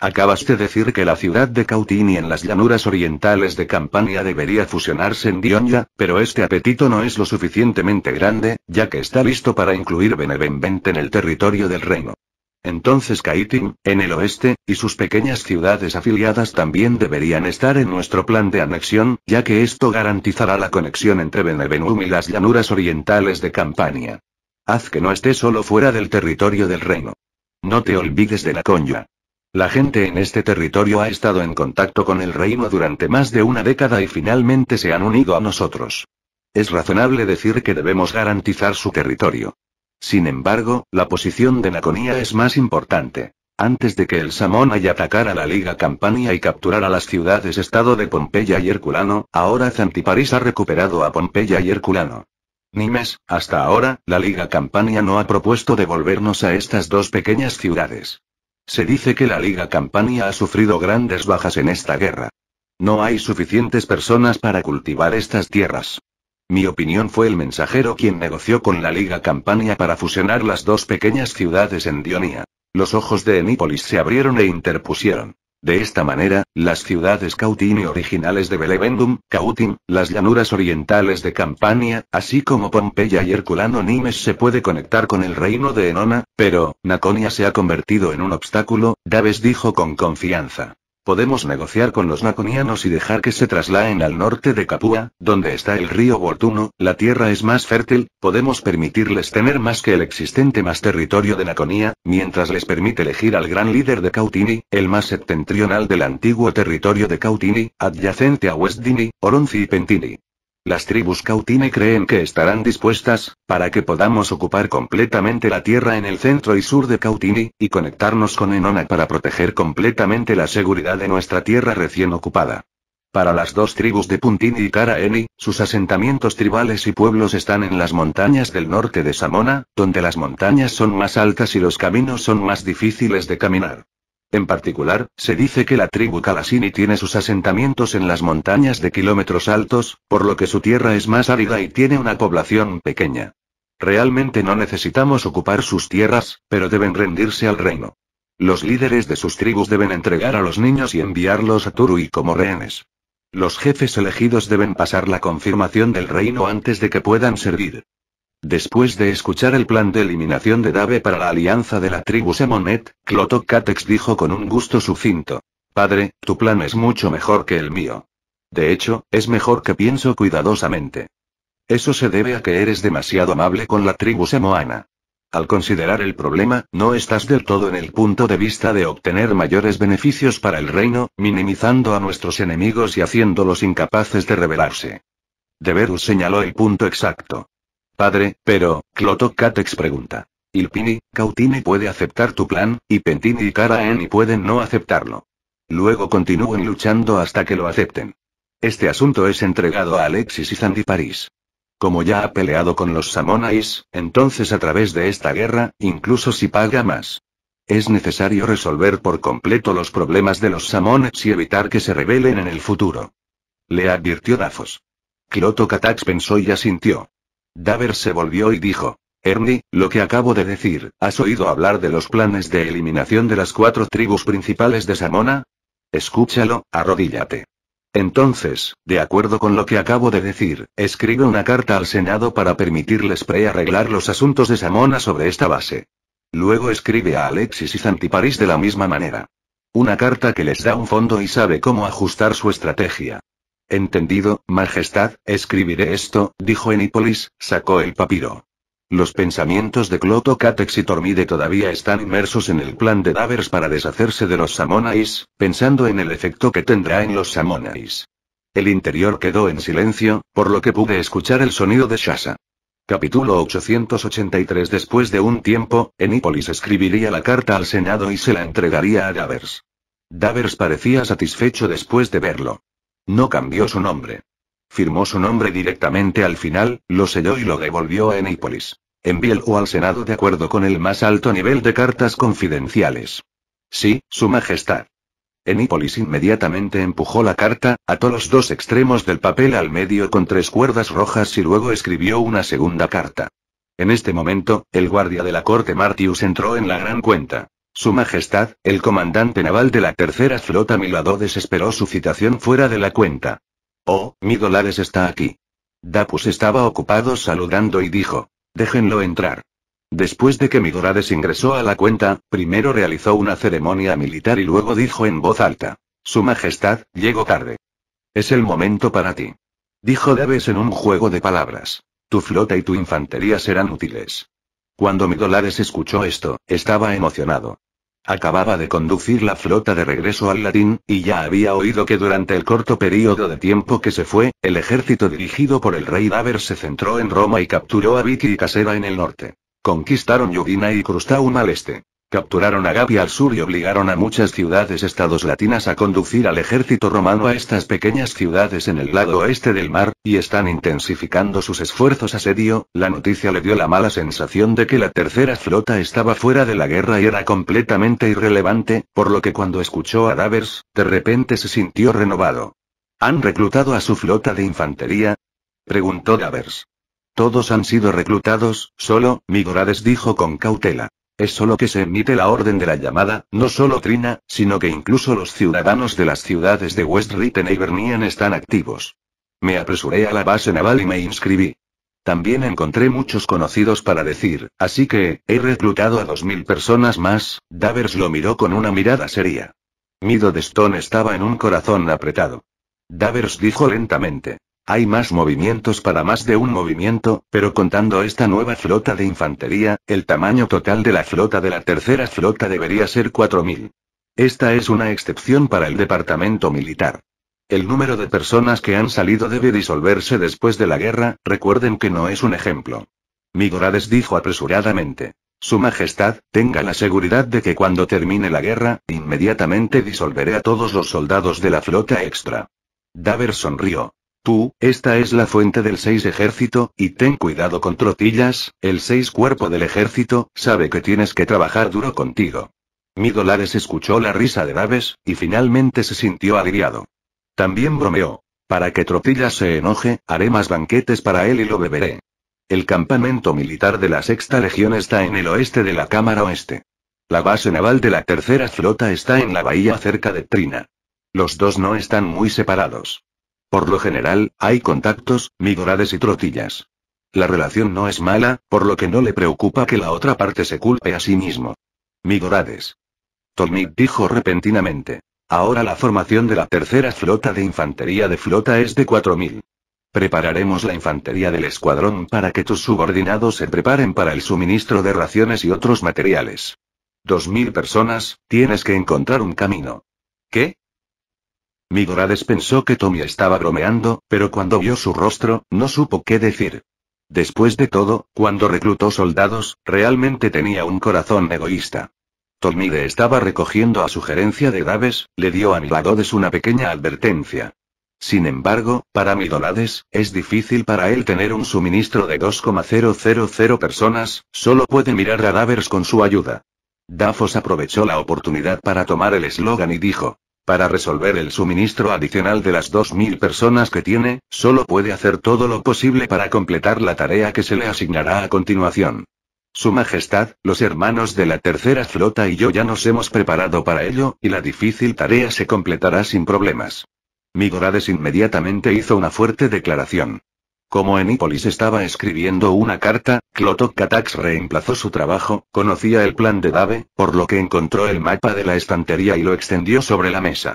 Acabas de decir que la ciudad de Cautini en las llanuras orientales de Campania debería fusionarse en Dionia, pero este apetito no es lo suficientemente grande, ya que está listo para incluir Benevent en el territorio del reino. Entonces Caitín, en el oeste, y sus pequeñas ciudades afiliadas también deberían estar en nuestro plan de anexión, ya que esto garantizará la conexión entre Benevenum y las llanuras orientales de Campania. Haz que no esté solo fuera del territorio del reino. No te olvides de la La gente en este territorio ha estado en contacto con el reino durante más de una década y finalmente se han unido a nosotros. Es razonable decir que debemos garantizar su territorio. Sin embargo, la posición de Naconia es más importante. Antes de que el Samón haya atacar a la Liga Campania y capturara las ciudades-estado de Pompeya y Herculano, ahora Zantiparís ha recuperado a Pompeya y Herculano. Nimes, hasta ahora, la Liga Campania no ha propuesto devolvernos a estas dos pequeñas ciudades. Se dice que la Liga Campania ha sufrido grandes bajas en esta guerra. No hay suficientes personas para cultivar estas tierras. Mi opinión fue el mensajero quien negoció con la Liga Campania para fusionar las dos pequeñas ciudades en Dionia. Los ojos de Enípolis se abrieron e interpusieron. De esta manera, las ciudades Cautini originales de Belevendum, Cautin, las llanuras orientales de Campania, así como Pompeya y Herculano Nimes se puede conectar con el reino de Enona, pero, Naconia se ha convertido en un obstáculo, Daves dijo con confianza. Podemos negociar con los naconianos y dejar que se traslaen al norte de Capua, donde está el río Voltuno, la tierra es más fértil, podemos permitirles tener más que el existente más territorio de Naconia, mientras les permite elegir al gran líder de Cautini, el más septentrional del antiguo territorio de Cautini, adyacente a Westini, Oronzi y Pentini. Las tribus Cautine creen que estarán dispuestas, para que podamos ocupar completamente la tierra en el centro y sur de Cautini, y conectarnos con Enona para proteger completamente la seguridad de nuestra tierra recién ocupada. Para las dos tribus de Puntini y Karaeni, sus asentamientos tribales y pueblos están en las montañas del norte de Samona, donde las montañas son más altas y los caminos son más difíciles de caminar. En particular, se dice que la tribu Kalasini tiene sus asentamientos en las montañas de kilómetros altos, por lo que su tierra es más árida y tiene una población pequeña. Realmente no necesitamos ocupar sus tierras, pero deben rendirse al reino. Los líderes de sus tribus deben entregar a los niños y enviarlos a Turui como rehenes. Los jefes elegidos deben pasar la confirmación del reino antes de que puedan servir. Después de escuchar el plan de eliminación de Dave para la alianza de la tribu Semonet, Clotocatex dijo con un gusto sucinto. Padre, tu plan es mucho mejor que el mío. De hecho, es mejor que pienso cuidadosamente. Eso se debe a que eres demasiado amable con la tribu Semoana. Al considerar el problema, no estás del todo en el punto de vista de obtener mayores beneficios para el reino, minimizando a nuestros enemigos y haciéndolos incapaces de rebelarse. Deverus señaló el punto exacto. Padre, pero, Cloto pregunta. Ilpini, Cautini puede aceptar tu plan, y Pentini y Karaeni pueden no aceptarlo. Luego continúen luchando hasta que lo acepten. Este asunto es entregado a Alexis y Sandy París. Como ya ha peleado con los Samonais, entonces a través de esta guerra, incluso si paga más. Es necesario resolver por completo los problemas de los Samonais y evitar que se rebelen en el futuro. Le advirtió Dafos. Cloto pensó y asintió. Daver se volvió y dijo. Ernie, lo que acabo de decir, ¿has oído hablar de los planes de eliminación de las cuatro tribus principales de Samona? Escúchalo, arrodíllate. Entonces, de acuerdo con lo que acabo de decir, escribe una carta al Senado para permitirles prearreglar los asuntos de Samona sobre esta base. Luego escribe a Alexis y Santiparis de la misma manera. Una carta que les da un fondo y sabe cómo ajustar su estrategia. Entendido, Majestad, escribiré esto, dijo Enípolis, sacó el papiro. Los pensamientos de Cloto Catex y Tormide todavía están inmersos en el plan de Davers para deshacerse de los Samonais, pensando en el efecto que tendrá en los Samonais. El interior quedó en silencio, por lo que pude escuchar el sonido de Shasa. Capítulo 883 Después de un tiempo, Enípolis escribiría la carta al Senado y se la entregaría a Davers. Davers parecía satisfecho después de verlo. No cambió su nombre. Firmó su nombre directamente al final, lo selló y lo devolvió a Enípolis. En al Senado de acuerdo con el más alto nivel de cartas confidenciales. Sí, Su Majestad. Enípolis inmediatamente empujó la carta, ató los dos extremos del papel al medio con tres cuerdas rojas y luego escribió una segunda carta. En este momento, el guardia de la corte Martius entró en la gran cuenta. Su Majestad, el comandante naval de la tercera flota Milado desesperó su citación fuera de la cuenta. Oh, mi está aquí. Dapus estaba ocupado saludando y dijo. Déjenlo entrar. Después de que Midolares ingresó a la cuenta, primero realizó una ceremonia militar y luego dijo en voz alta. Su Majestad, llego tarde. Es el momento para ti. Dijo Debes en un juego de palabras. Tu flota y tu infantería serán útiles. Cuando Midolares escuchó esto, estaba emocionado. Acababa de conducir la flota de regreso al latín, y ya había oído que durante el corto periodo de tiempo que se fue, el ejército dirigido por el rey Daver se centró en Roma y capturó a Vicky y Casera en el norte. Conquistaron Yudina y Crustaum al este. Capturaron a Gabi al sur y obligaron a muchas ciudades-estados latinas a conducir al ejército romano a estas pequeñas ciudades en el lado oeste del mar, y están intensificando sus esfuerzos asedio. La noticia le dio la mala sensación de que la tercera flota estaba fuera de la guerra y era completamente irrelevante, por lo que cuando escuchó a Davers, de repente se sintió renovado. ¿Han reclutado a su flota de infantería? preguntó Davers. Todos han sido reclutados, solo, Migorades dijo con cautela. Es solo que se emite la orden de la llamada, no solo Trina, sino que incluso los ciudadanos de las ciudades de West Ritten y Bernian están activos. Me apresuré a la base naval y me inscribí. También encontré muchos conocidos para decir, así que, he reclutado a dos mil personas más, Davers lo miró con una mirada seria. Mido de Stone estaba en un corazón apretado. Davers dijo lentamente. Hay más movimientos para más de un movimiento, pero contando esta nueva flota de infantería, el tamaño total de la flota de la tercera flota debería ser 4.000. Esta es una excepción para el departamento militar. El número de personas que han salido debe disolverse después de la guerra, recuerden que no es un ejemplo. Migorades dijo apresuradamente. Su Majestad, tenga la seguridad de que cuando termine la guerra, inmediatamente disolveré a todos los soldados de la flota extra. Daver sonrió. Tú, esta es la fuente del seis ejército, y ten cuidado con trotillas, el seis cuerpo del ejército, sabe que tienes que trabajar duro contigo. Midolares escuchó la risa de Daves, y finalmente se sintió aliviado. También bromeó. Para que Trotillas se enoje, haré más banquetes para él y lo beberé. El campamento militar de la Sexta Legión está en el oeste de la Cámara Oeste. La base naval de la Tercera Flota está en la bahía cerca de Trina. Los dos no están muy separados. Por lo general, hay contactos, migorades y trotillas. La relación no es mala, por lo que no le preocupa que la otra parte se culpe a sí mismo. Migorades. Tommy dijo repentinamente. Ahora la formación de la tercera flota de infantería de flota es de 4.000. Prepararemos la infantería del escuadrón para que tus subordinados se preparen para el suministro de raciones y otros materiales. 2.000 personas, tienes que encontrar un camino. ¿Qué? Migorades pensó que Tommy estaba bromeando, pero cuando vio su rostro, no supo qué decir. Después de todo, cuando reclutó soldados, realmente tenía un corazón egoísta. Tolmide estaba recogiendo a sugerencia de Daves, le dio a Miladodes una pequeña advertencia. Sin embargo, para Midolades, es difícil para él tener un suministro de 2,000 personas, solo puede mirar a Davers con su ayuda. Dafos aprovechó la oportunidad para tomar el eslogan y dijo, para resolver el suministro adicional de las mil personas que tiene, solo puede hacer todo lo posible para completar la tarea que se le asignará a continuación. Su Majestad, los hermanos de la Tercera Flota y yo ya nos hemos preparado para ello, y la difícil tarea se completará sin problemas. Migorades inmediatamente hizo una fuerte declaración. Como Enípolis estaba escribiendo una carta, Clotok Catax reemplazó su trabajo, conocía el plan de Dave, por lo que encontró el mapa de la estantería y lo extendió sobre la mesa.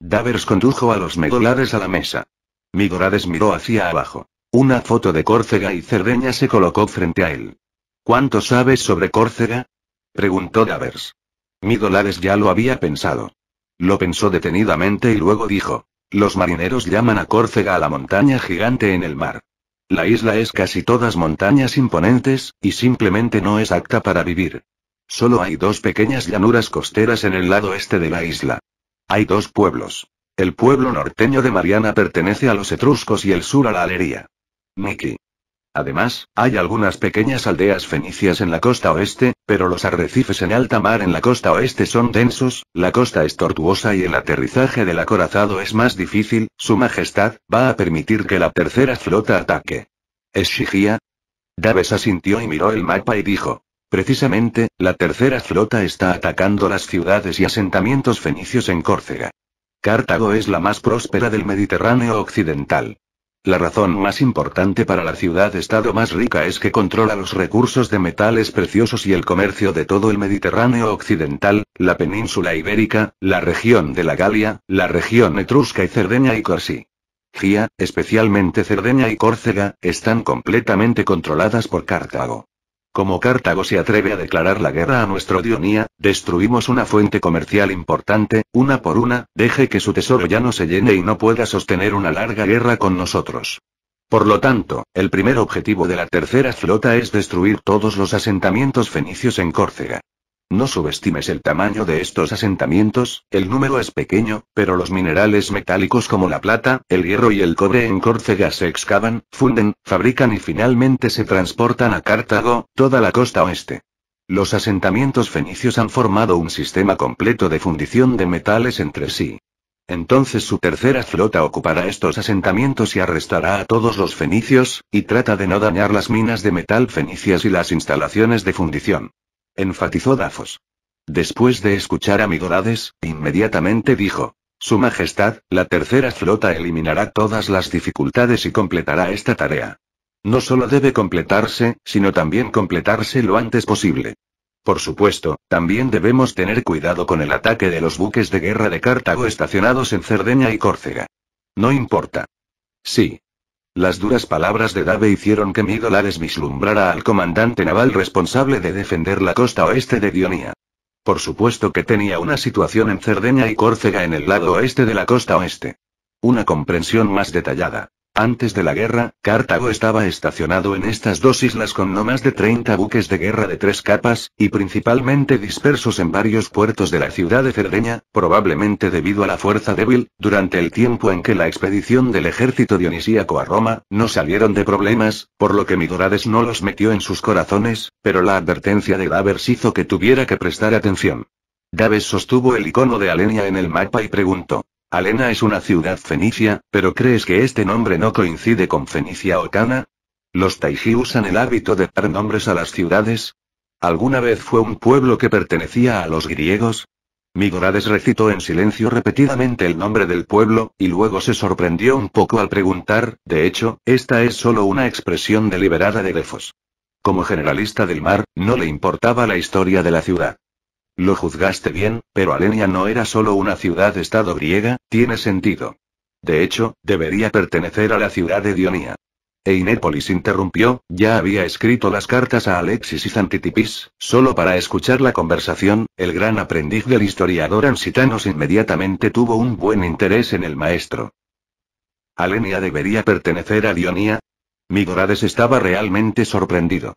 Davers condujo a los medolares a la mesa. Migolades miró hacia abajo. Una foto de Córcega y Cerdeña se colocó frente a él. ¿Cuánto sabes sobre Córcega? preguntó Davers. Midolares ya lo había pensado. Lo pensó detenidamente y luego dijo, los marineros llaman a Córcega a la montaña gigante en el mar. La isla es casi todas montañas imponentes, y simplemente no es apta para vivir. Solo hay dos pequeñas llanuras costeras en el lado este de la isla. Hay dos pueblos. El pueblo norteño de Mariana pertenece a los etruscos y el sur a la Alería. Mickey. Además, hay algunas pequeñas aldeas fenicias en la costa oeste, pero los arrecifes en alta mar en la costa oeste son densos, la costa es tortuosa y el aterrizaje del acorazado es más difícil, Su Majestad, va a permitir que la tercera flota ataque. Exigía. Daves asintió y miró el mapa y dijo. Precisamente, la tercera flota está atacando las ciudades y asentamientos fenicios en Córcega. Cartago es la más próspera del Mediterráneo occidental. La razón más importante para la ciudad-estado más rica es que controla los recursos de metales preciosos y el comercio de todo el Mediterráneo occidental, la península ibérica, la región de la Galia, la región etrusca y Cerdeña y Corsi. especialmente Cerdeña y Córcega, están completamente controladas por Cartago. Como Cartago se atreve a declarar la guerra a nuestro Dionía, destruimos una fuente comercial importante, una por una, deje que su tesoro ya no se llene y no pueda sostener una larga guerra con nosotros. Por lo tanto, el primer objetivo de la tercera flota es destruir todos los asentamientos fenicios en Córcega. No subestimes el tamaño de estos asentamientos, el número es pequeño, pero los minerales metálicos como la plata, el hierro y el cobre en Córcega se excavan, funden, fabrican y finalmente se transportan a Cartago, toda la costa oeste. Los asentamientos fenicios han formado un sistema completo de fundición de metales entre sí. Entonces su tercera flota ocupará estos asentamientos y arrestará a todos los fenicios, y trata de no dañar las minas de metal fenicias y las instalaciones de fundición enfatizó Dafos. Después de escuchar a Midorades, inmediatamente dijo. Su Majestad, la tercera flota eliminará todas las dificultades y completará esta tarea. No solo debe completarse, sino también completarse lo antes posible. Por supuesto, también debemos tener cuidado con el ataque de los buques de guerra de Cartago estacionados en Cerdeña y Córcega. No importa. Sí, las duras palabras de Dave hicieron que Midolares vislumbrara al comandante naval responsable de defender la costa oeste de Dionía. Por supuesto que tenía una situación en Cerdeña y Córcega en el lado oeste de la costa oeste. Una comprensión más detallada antes de la guerra, Cartago estaba estacionado en estas dos islas con no más de 30 buques de guerra de tres capas, y principalmente dispersos en varios puertos de la ciudad de Cerdeña, probablemente debido a la fuerza débil, durante el tiempo en que la expedición del ejército dionisíaco a Roma, no salieron de problemas, por lo que Midorades no los metió en sus corazones, pero la advertencia de Davers hizo que tuviera que prestar atención. Daves sostuvo el icono de Alenia en el mapa y preguntó. Alena es una ciudad fenicia, pero ¿crees que este nombre no coincide con Fenicia o Cana? ¿Los Taiji usan el hábito de dar nombres a las ciudades? ¿Alguna vez fue un pueblo que pertenecía a los griegos? Migorades recitó en silencio repetidamente el nombre del pueblo, y luego se sorprendió un poco al preguntar, de hecho, esta es solo una expresión deliberada de Defos. Como generalista del mar, no le importaba la historia de la ciudad. Lo juzgaste bien, pero Alenia no era solo una ciudad-estado griega, tiene sentido. De hecho, debería pertenecer a la ciudad de Dionía. Einépolis interrumpió, ya había escrito las cartas a Alexis y Santitipis, solo para escuchar la conversación, el gran aprendiz del historiador Ansitanos inmediatamente tuvo un buen interés en el maestro. ¿Alenia debería pertenecer a Dionía? Migorades estaba realmente sorprendido.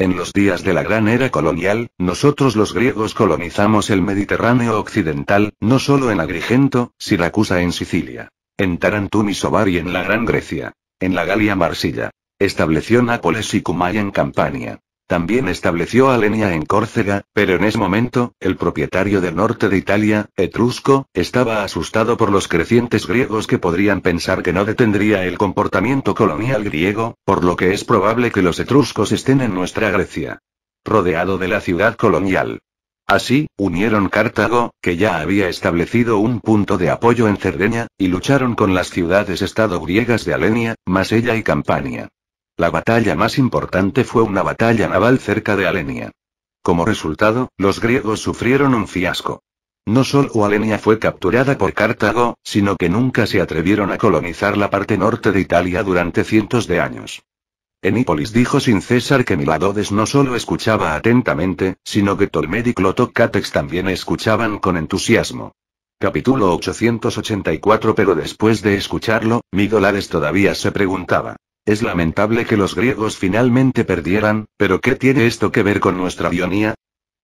En los días de la gran era colonial, nosotros los griegos colonizamos el Mediterráneo occidental, no solo en Agrigento, Siracusa en Sicilia, en Tarantum y Sobar y en la Gran Grecia, en la Galia Marsilla. Estableció Nápoles y Cumaya en Campania. También estableció Alenia en Córcega, pero en ese momento, el propietario del norte de Italia, Etrusco, estaba asustado por los crecientes griegos que podrían pensar que no detendría el comportamiento colonial griego, por lo que es probable que los etruscos estén en nuestra Grecia. Rodeado de la ciudad colonial. Así, unieron Cartago, que ya había establecido un punto de apoyo en Cerdeña, y lucharon con las ciudades-estado griegas de Alenia, Masella y Campania. La batalla más importante fue una batalla naval cerca de Alenia. Como resultado, los griegos sufrieron un fiasco. No solo Alenia fue capturada por Cartago, sino que nunca se atrevieron a colonizar la parte norte de Italia durante cientos de años. Enípolis dijo sin cesar que Miladodes no solo escuchaba atentamente, sino que Tolmed y Clotocatex también escuchaban con entusiasmo. Capítulo 884 Pero después de escucharlo, Midolades todavía se preguntaba, es lamentable que los griegos finalmente perdieran, pero ¿qué tiene esto que ver con nuestra Dionía?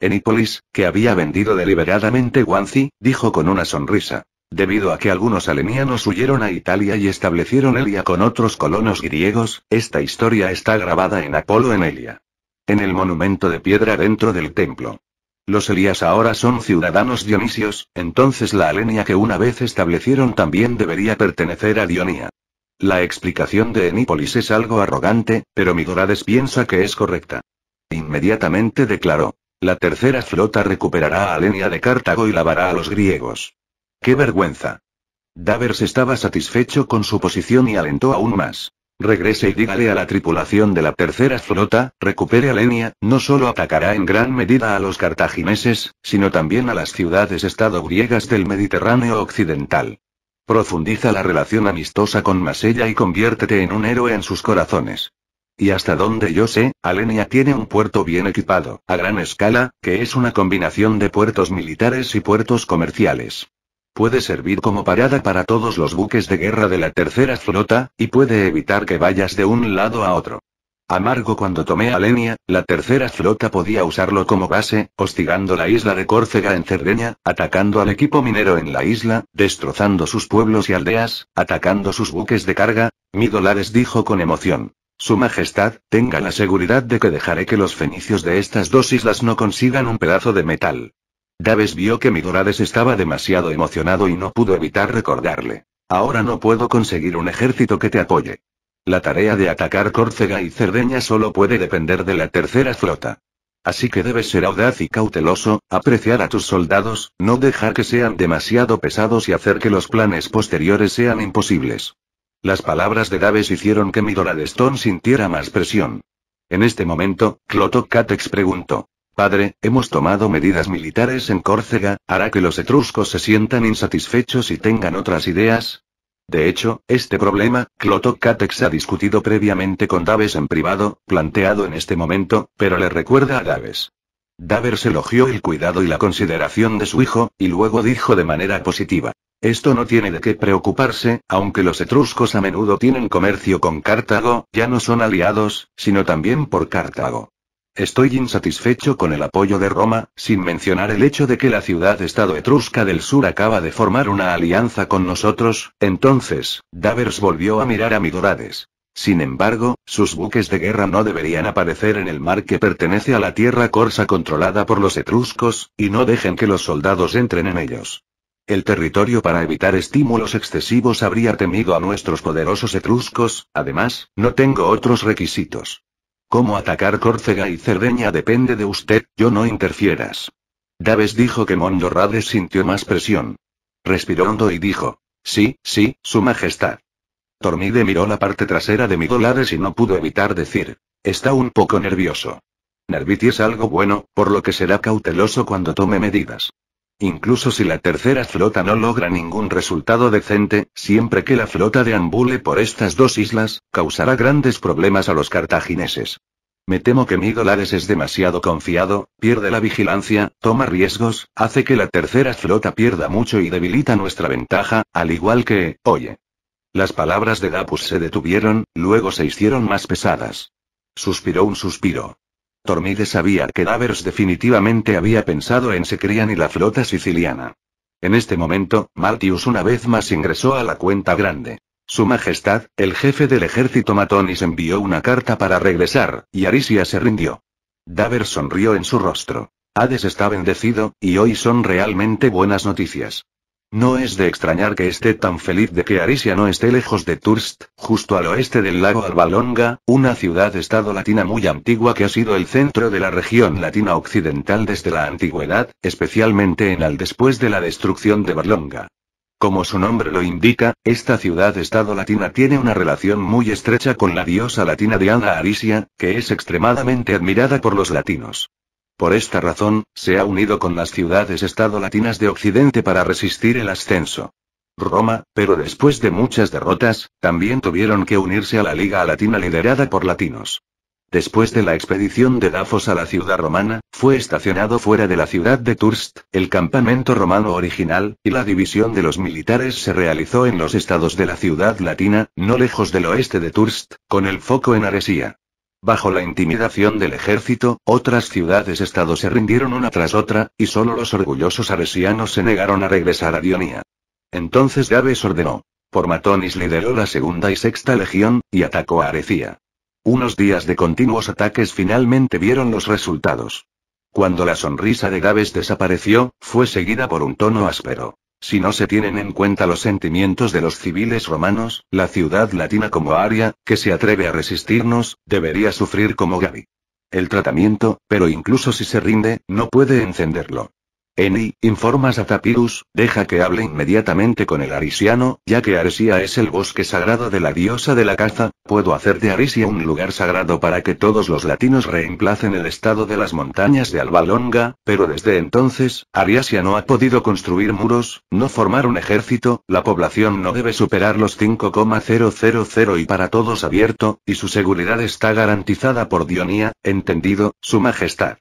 Enípolis, que había vendido deliberadamente Guanzi, dijo con una sonrisa. Debido a que algunos alenianos huyeron a Italia y establecieron Elia con otros colonos griegos, esta historia está grabada en Apolo en Elia. En el monumento de piedra dentro del templo. Los Elías ahora son ciudadanos dionisios, entonces la Alenia que una vez establecieron también debería pertenecer a Dionía. La explicación de Enípolis es algo arrogante, pero Midorades piensa que es correcta. Inmediatamente declaró. La tercera flota recuperará a Alenia de Cartago y lavará a los griegos. ¡Qué vergüenza! Davers estaba satisfecho con su posición y alentó aún más. Regrese y dígale a la tripulación de la tercera flota, recupere Alenia, no solo atacará en gran medida a los cartagineses, sino también a las ciudades-estado griegas del Mediterráneo occidental. Profundiza la relación amistosa con Masella y conviértete en un héroe en sus corazones. Y hasta donde yo sé, Alenia tiene un puerto bien equipado, a gran escala, que es una combinación de puertos militares y puertos comerciales. Puede servir como parada para todos los buques de guerra de la tercera flota, y puede evitar que vayas de un lado a otro. Amargo cuando tomé a Lenia, la tercera flota podía usarlo como base, hostigando la isla de Córcega en Cerdeña, atacando al equipo minero en la isla, destrozando sus pueblos y aldeas, atacando sus buques de carga. Mi dijo con emoción. Su Majestad, tenga la seguridad de que dejaré que los fenicios de estas dos islas no consigan un pedazo de metal. Daves vio que Midolares estaba demasiado emocionado y no pudo evitar recordarle. Ahora no puedo conseguir un ejército que te apoye. La tarea de atacar Córcega y Cerdeña solo puede depender de la tercera flota. Así que debes ser audaz y cauteloso, apreciar a tus soldados, no dejar que sean demasiado pesados y hacer que los planes posteriores sean imposibles. Las palabras de Daves hicieron que Midora sintiera más presión. En este momento, Cloto Catex preguntó. Padre, hemos tomado medidas militares en Córcega, ¿hará que los etruscos se sientan insatisfechos y tengan otras ideas? De hecho, este problema, Clotocatex ha discutido previamente con Daves en privado, planteado en este momento, pero le recuerda a Daves. Davers elogió el cuidado y la consideración de su hijo, y luego dijo de manera positiva. Esto no tiene de qué preocuparse, aunque los etruscos a menudo tienen comercio con Cartago, ya no son aliados, sino también por Cartago. Estoy insatisfecho con el apoyo de Roma, sin mencionar el hecho de que la ciudad-estado etrusca del sur acaba de formar una alianza con nosotros, entonces, Davers volvió a mirar a Midorades. Sin embargo, sus buques de guerra no deberían aparecer en el mar que pertenece a la tierra corsa controlada por los etruscos, y no dejen que los soldados entren en ellos. El territorio para evitar estímulos excesivos habría temido a nuestros poderosos etruscos, además, no tengo otros requisitos. Cómo atacar Córcega y Cerdeña depende de usted, yo no interfieras. Daves dijo que Mondorrades sintió más presión. Respiró hondo y dijo. Sí, sí, Su Majestad. Tormide miró la parte trasera de Midolades y no pudo evitar decir. Está un poco nervioso. Nerviti es algo bueno, por lo que será cauteloso cuando tome medidas. Incluso si la tercera flota no logra ningún resultado decente, siempre que la flota de deambule por estas dos islas, causará grandes problemas a los cartagineses. Me temo que Migolares es demasiado confiado, pierde la vigilancia, toma riesgos, hace que la tercera flota pierda mucho y debilita nuestra ventaja, al igual que, oye. Las palabras de Dapus se detuvieron, luego se hicieron más pesadas. Suspiró un suspiro. Tormide sabía que Davers definitivamente había pensado en Secrian y la flota siciliana. En este momento, Martius una vez más ingresó a la cuenta grande. Su Majestad, el jefe del ejército Matonis envió una carta para regresar, y Arisia se rindió. Davers sonrió en su rostro. Hades está bendecido, y hoy son realmente buenas noticias. No es de extrañar que esté tan feliz de que Arisia no esté lejos de Turst, justo al oeste del lago Arbalonga, una ciudad-estado latina muy antigua que ha sido el centro de la región latina occidental desde la antigüedad, especialmente en el después de la destrucción de Barlonga. Como su nombre lo indica, esta ciudad-estado latina tiene una relación muy estrecha con la diosa latina Diana Arisia, que es extremadamente admirada por los latinos. Por esta razón, se ha unido con las ciudades-estado latinas de Occidente para resistir el ascenso. Roma, pero después de muchas derrotas, también tuvieron que unirse a la Liga Latina liderada por latinos. Después de la expedición de Dafos a la ciudad romana, fue estacionado fuera de la ciudad de Turst, el campamento romano original, y la división de los militares se realizó en los estados de la ciudad latina, no lejos del oeste de Turst, con el foco en Aresía. Bajo la intimidación del ejército, otras ciudades estados se rindieron una tras otra, y solo los orgullosos aresianos se negaron a regresar a Dionía. Entonces Gaves ordenó. Por Matonis lideró la segunda y sexta legión, y atacó a Arecía. Unos días de continuos ataques finalmente vieron los resultados. Cuando la sonrisa de Gaves desapareció, fue seguida por un tono áspero. Si no se tienen en cuenta los sentimientos de los civiles romanos, la ciudad latina como Aria, que se atreve a resistirnos, debería sufrir como Gaby. El tratamiento, pero incluso si se rinde, no puede encenderlo. Eni, informas a Tapirus, deja que hable inmediatamente con el Arisiano, ya que Arisia es el bosque sagrado de la diosa de la caza, puedo hacer de Arisia un lugar sagrado para que todos los latinos reemplacen el estado de las montañas de Albalonga, pero desde entonces, Arisia no ha podido construir muros, no formar un ejército, la población no debe superar los 5,000 y para todos abierto, y su seguridad está garantizada por Dionía, entendido, su majestad.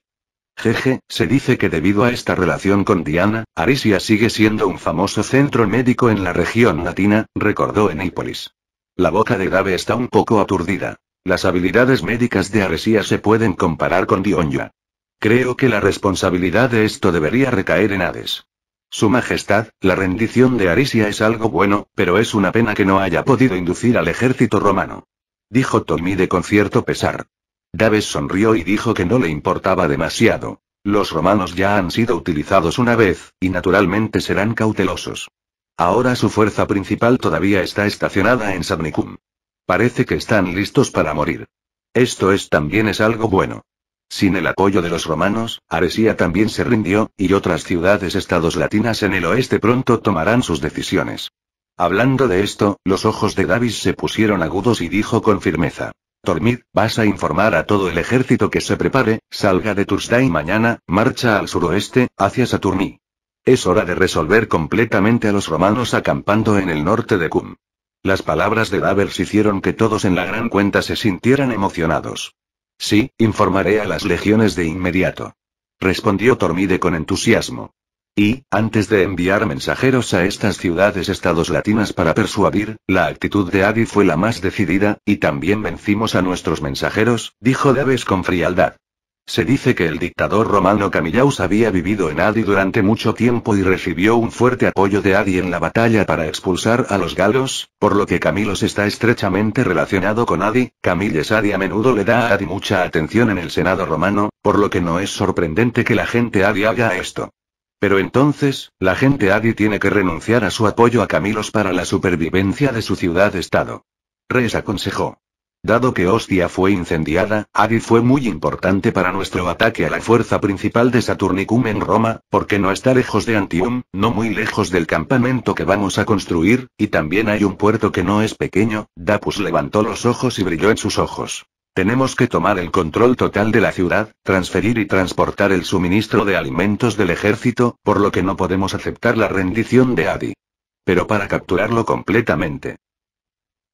Jeje, se dice que debido a esta relación con Diana, Arisia sigue siendo un famoso centro médico en la región latina, recordó Enípolis. La boca de Gabe está un poco aturdida. Las habilidades médicas de Arisia se pueden comparar con Dionya. Creo que la responsabilidad de esto debería recaer en Hades. Su Majestad, la rendición de Arisia es algo bueno, pero es una pena que no haya podido inducir al ejército romano. Dijo Tomide con cierto pesar. Davis sonrió y dijo que no le importaba demasiado. Los romanos ya han sido utilizados una vez, y naturalmente serán cautelosos. Ahora su fuerza principal todavía está estacionada en Sabnicum. Parece que están listos para morir. Esto es también es algo bueno. Sin el apoyo de los romanos, Aresia también se rindió, y otras ciudades-estados latinas en el oeste pronto tomarán sus decisiones. Hablando de esto, los ojos de Davis se pusieron agudos y dijo con firmeza. Tormid, vas a informar a todo el ejército que se prepare, salga de Tursday mañana, marcha al suroeste, hacia Saturní. Es hora de resolver completamente a los romanos acampando en el norte de Cum. Las palabras de Davers hicieron que todos en la gran cuenta se sintieran emocionados. Sí, informaré a las legiones de inmediato. Respondió Tormide con entusiasmo. Y, antes de enviar mensajeros a estas ciudades-estados latinas para persuadir, la actitud de Adi fue la más decidida, y también vencimos a nuestros mensajeros, dijo Davis con frialdad. Se dice que el dictador romano Camillaus había vivido en Adi durante mucho tiempo y recibió un fuerte apoyo de Adi en la batalla para expulsar a los galos, por lo que Camilos está estrechamente relacionado con Adi. Camilles Adi a menudo le da a Adi mucha atención en el Senado romano, por lo que no es sorprendente que la gente Adi haga esto. Pero entonces, la gente Adi tiene que renunciar a su apoyo a Camilos para la supervivencia de su ciudad-estado. Rees aconsejó. Dado que Ostia fue incendiada, Adi fue muy importante para nuestro ataque a la fuerza principal de Saturnicum en Roma, porque no está lejos de Antium, no muy lejos del campamento que vamos a construir, y también hay un puerto que no es pequeño. Dapus levantó los ojos y brilló en sus ojos. Tenemos que tomar el control total de la ciudad, transferir y transportar el suministro de alimentos del ejército, por lo que no podemos aceptar la rendición de Adi. Pero para capturarlo completamente.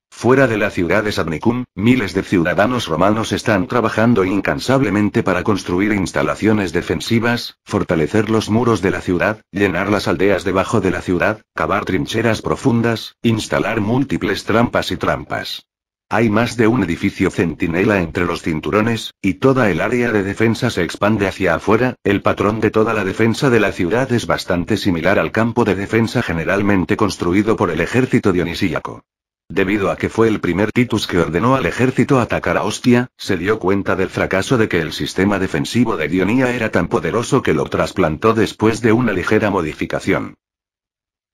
Fuera de la ciudad de Sadnicum, miles de ciudadanos romanos están trabajando incansablemente para construir instalaciones defensivas, fortalecer los muros de la ciudad, llenar las aldeas debajo de la ciudad, cavar trincheras profundas, instalar múltiples trampas y trampas. Hay más de un edificio centinela entre los cinturones, y toda el área de defensa se expande hacia afuera, el patrón de toda la defensa de la ciudad es bastante similar al campo de defensa generalmente construido por el ejército dionisíaco. Debido a que fue el primer Titus que ordenó al ejército atacar a Ostia, se dio cuenta del fracaso de que el sistema defensivo de Dionía era tan poderoso que lo trasplantó después de una ligera modificación.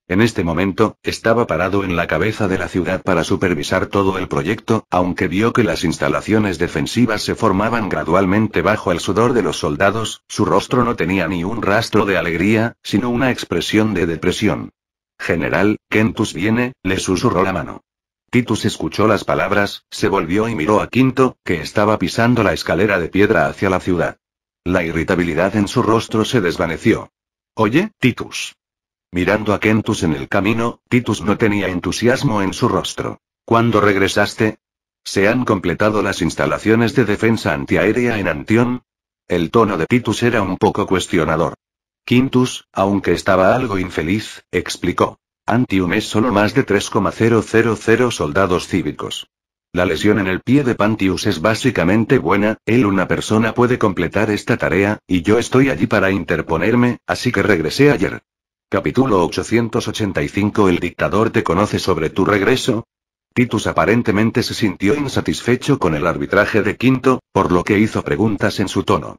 En este momento, estaba parado en la cabeza de la ciudad para supervisar todo el proyecto, aunque vio que las instalaciones defensivas se formaban gradualmente bajo el sudor de los soldados, su rostro no tenía ni un rastro de alegría, sino una expresión de depresión. General, Kentus viene, le susurró la mano. Titus escuchó las palabras, se volvió y miró a Quinto, que estaba pisando la escalera de piedra hacia la ciudad. La irritabilidad en su rostro se desvaneció. Oye, Titus, Mirando a Kentus en el camino, Titus no tenía entusiasmo en su rostro. ¿Cuándo regresaste? ¿Se han completado las instalaciones de defensa antiaérea en Antión? El tono de Titus era un poco cuestionador. Quintus, aunque estaba algo infeliz, explicó. Antium es solo más de 3,000 soldados cívicos. La lesión en el pie de Pantius es básicamente buena, él una persona puede completar esta tarea, y yo estoy allí para interponerme, así que regresé ayer. Capítulo 885 El dictador te conoce sobre tu regreso. Titus aparentemente se sintió insatisfecho con el arbitraje de Quinto, por lo que hizo preguntas en su tono.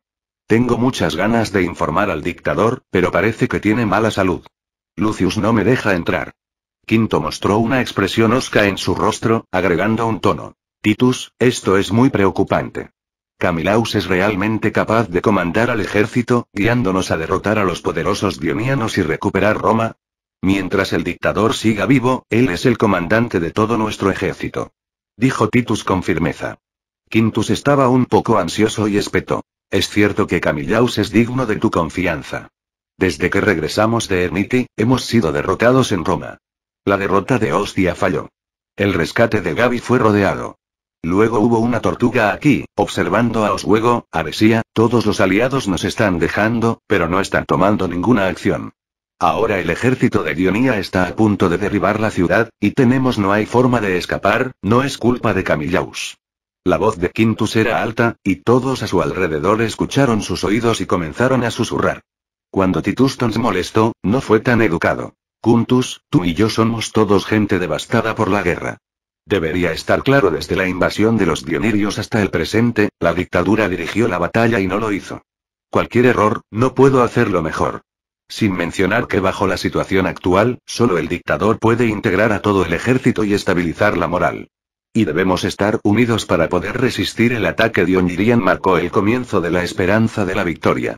Tengo muchas ganas de informar al dictador, pero parece que tiene mala salud. Lucius no me deja entrar. Quinto mostró una expresión osca en su rostro, agregando un tono. Titus, esto es muy preocupante. Camilaus es realmente capaz de comandar al ejército, guiándonos a derrotar a los poderosos dionianos y recuperar Roma. Mientras el dictador siga vivo, él es el comandante de todo nuestro ejército. Dijo Titus con firmeza. Quintus estaba un poco ansioso y espetó. Es cierto que Camilaus es digno de tu confianza. Desde que regresamos de Erniti, hemos sido derrotados en Roma. La derrota de Ostia falló. El rescate de Gavi fue rodeado. Luego hubo una tortuga aquí, observando a Oswego, Avesía, todos los aliados nos están dejando, pero no están tomando ninguna acción. Ahora el ejército de Dionía está a punto de derribar la ciudad, y tenemos no hay forma de escapar, no es culpa de Camillaus. La voz de Quintus era alta, y todos a su alrededor escucharon sus oídos y comenzaron a susurrar. Cuando Titus se molestó, no fue tan educado. Quintus, tú y yo somos todos gente devastada por la guerra. Debería estar claro desde la invasión de los Dionirios hasta el presente, la dictadura dirigió la batalla y no lo hizo. Cualquier error, no puedo hacerlo mejor. Sin mencionar que bajo la situación actual, solo el dictador puede integrar a todo el ejército y estabilizar la moral. Y debemos estar unidos para poder resistir el ataque Dionirian marcó el comienzo de la esperanza de la victoria.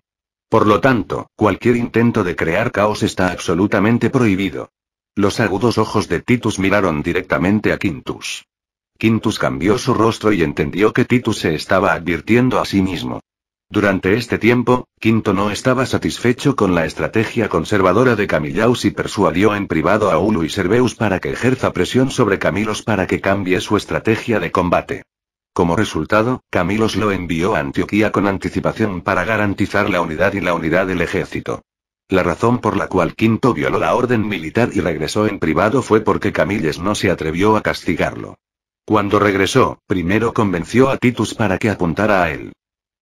Por lo tanto, cualquier intento de crear caos está absolutamente prohibido. Los agudos ojos de Titus miraron directamente a Quintus. Quintus cambió su rostro y entendió que Titus se estaba advirtiendo a sí mismo. Durante este tiempo, Quinto no estaba satisfecho con la estrategia conservadora de Camillaus y persuadió en privado a Ulu y serveus para que ejerza presión sobre Camilos para que cambie su estrategia de combate. Como resultado, Camilos lo envió a Antioquía con anticipación para garantizar la unidad y la unidad del ejército. La razón por la cual Quinto violó la orden militar y regresó en privado fue porque Camilles no se atrevió a castigarlo. Cuando regresó, primero convenció a Titus para que apuntara a él.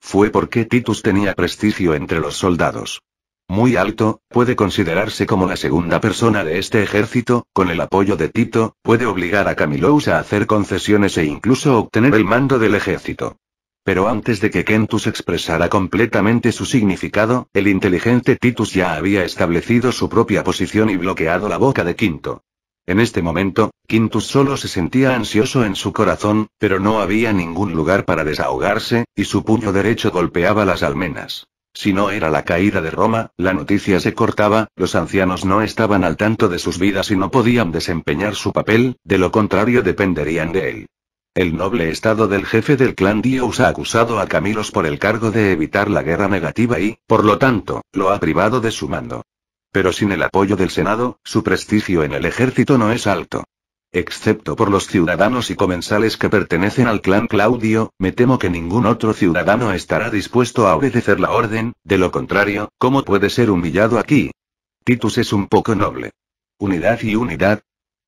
Fue porque Titus tenía prestigio entre los soldados. Muy alto, puede considerarse como la segunda persona de este ejército, con el apoyo de Tito, puede obligar a Camilous a hacer concesiones e incluso obtener el mando del ejército. Pero antes de que Kentus expresara completamente su significado, el inteligente Titus ya había establecido su propia posición y bloqueado la boca de Quinto. En este momento, Quintus solo se sentía ansioso en su corazón, pero no había ningún lugar para desahogarse, y su puño derecho golpeaba las almenas. Si no era la caída de Roma, la noticia se cortaba, los ancianos no estaban al tanto de sus vidas y no podían desempeñar su papel, de lo contrario dependerían de él. El noble estado del jefe del clan Dios ha acusado a Camilos por el cargo de evitar la guerra negativa y, por lo tanto, lo ha privado de su mando. Pero sin el apoyo del Senado, su prestigio en el ejército no es alto. Excepto por los ciudadanos y comensales que pertenecen al clan Claudio, me temo que ningún otro ciudadano estará dispuesto a obedecer la orden, de lo contrario, ¿cómo puede ser humillado aquí? Titus es un poco noble. Unidad y unidad.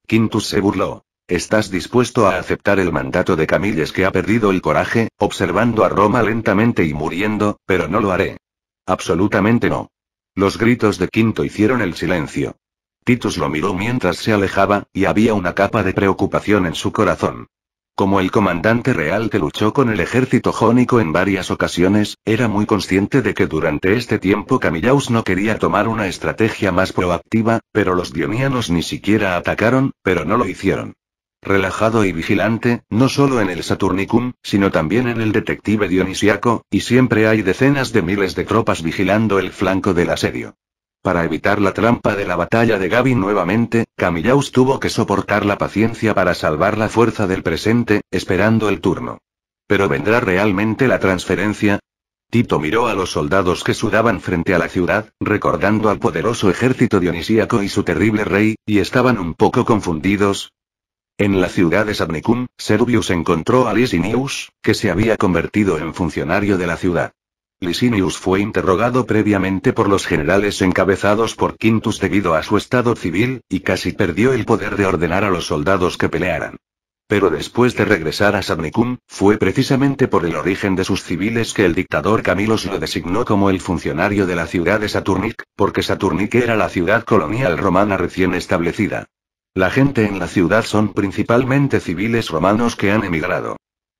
Quintus se burló. ¿Estás dispuesto a aceptar el mandato de Camilles que ha perdido el coraje, observando a Roma lentamente y muriendo, pero no lo haré? Absolutamente no. Los gritos de Quinto hicieron el silencio. Titus lo miró mientras se alejaba, y había una capa de preocupación en su corazón. Como el comandante real que luchó con el ejército jónico en varias ocasiones, era muy consciente de que durante este tiempo Camillaus no quería tomar una estrategia más proactiva, pero los dionianos ni siquiera atacaron, pero no lo hicieron relajado y vigilante, no solo en el Saturnicum, sino también en el detective dionisiaco, y siempre hay decenas de miles de tropas vigilando el flanco del asedio. Para evitar la trampa de la batalla de Gabi nuevamente, Camillaus tuvo que soportar la paciencia para salvar la fuerza del presente, esperando el turno. ¿Pero vendrá realmente la transferencia? Tito miró a los soldados que sudaban frente a la ciudad, recordando al poderoso ejército dionisíaco y su terrible rey, y estaban un poco confundidos, en la ciudad de Sabnicum, Servius encontró a Lisinius, que se había convertido en funcionario de la ciudad. Lisinius fue interrogado previamente por los generales encabezados por Quintus debido a su estado civil, y casi perdió el poder de ordenar a los soldados que pelearan. Pero después de regresar a Sabnicum, fue precisamente por el origen de sus civiles que el dictador Camilos lo designó como el funcionario de la ciudad de Saturnic, porque Saturnic era la ciudad colonial romana recién establecida. La gente en la ciudad son principalmente civiles romanos que han emigrado.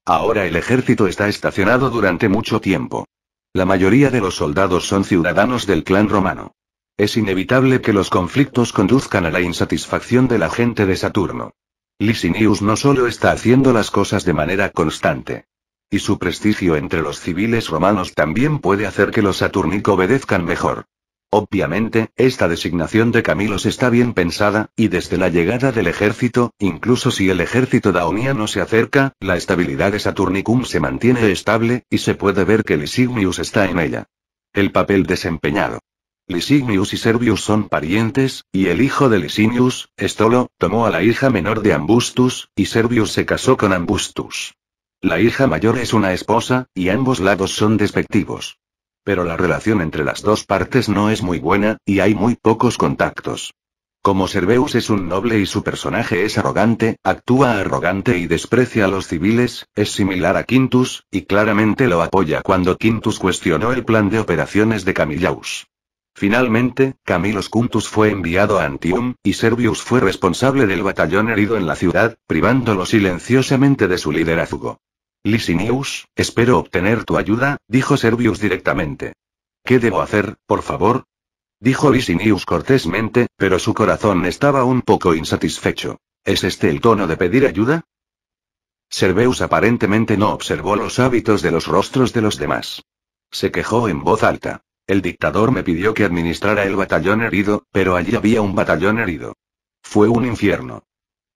Ahora el ejército está estacionado durante mucho tiempo. La mayoría de los soldados son ciudadanos del clan romano. Es inevitable que los conflictos conduzcan a la insatisfacción de la gente de Saturno. Licinius no solo está haciendo las cosas de manera constante. Y su prestigio entre los civiles romanos también puede hacer que los saturnicos obedezcan mejor. Obviamente, esta designación de Camilos está bien pensada, y desde la llegada del ejército, incluso si el ejército daoniano se acerca, la estabilidad de Saturnicum se mantiene estable, y se puede ver que Lysignius está en ella. El papel desempeñado. Lysignius y Servius son parientes, y el hijo de Lysignius, Estolo, tomó a la hija menor de Ambustus, y Servius se casó con Ambustus. La hija mayor es una esposa, y ambos lados son despectivos pero la relación entre las dos partes no es muy buena, y hay muy pocos contactos. Como Servius es un noble y su personaje es arrogante, actúa arrogante y desprecia a los civiles, es similar a Quintus, y claramente lo apoya cuando Quintus cuestionó el plan de operaciones de Camillaus. Finalmente, Camillus Quintus fue enviado a Antium, y Servius fue responsable del batallón herido en la ciudad, privándolo silenciosamente de su liderazgo. Lisinius, espero obtener tu ayuda, dijo Servius directamente. ¿Qué debo hacer, por favor? Dijo Lisinius cortésmente, pero su corazón estaba un poco insatisfecho. ¿Es este el tono de pedir ayuda? Servius aparentemente no observó los hábitos de los rostros de los demás. Se quejó en voz alta. El dictador me pidió que administrara el batallón herido, pero allí había un batallón herido. Fue un infierno.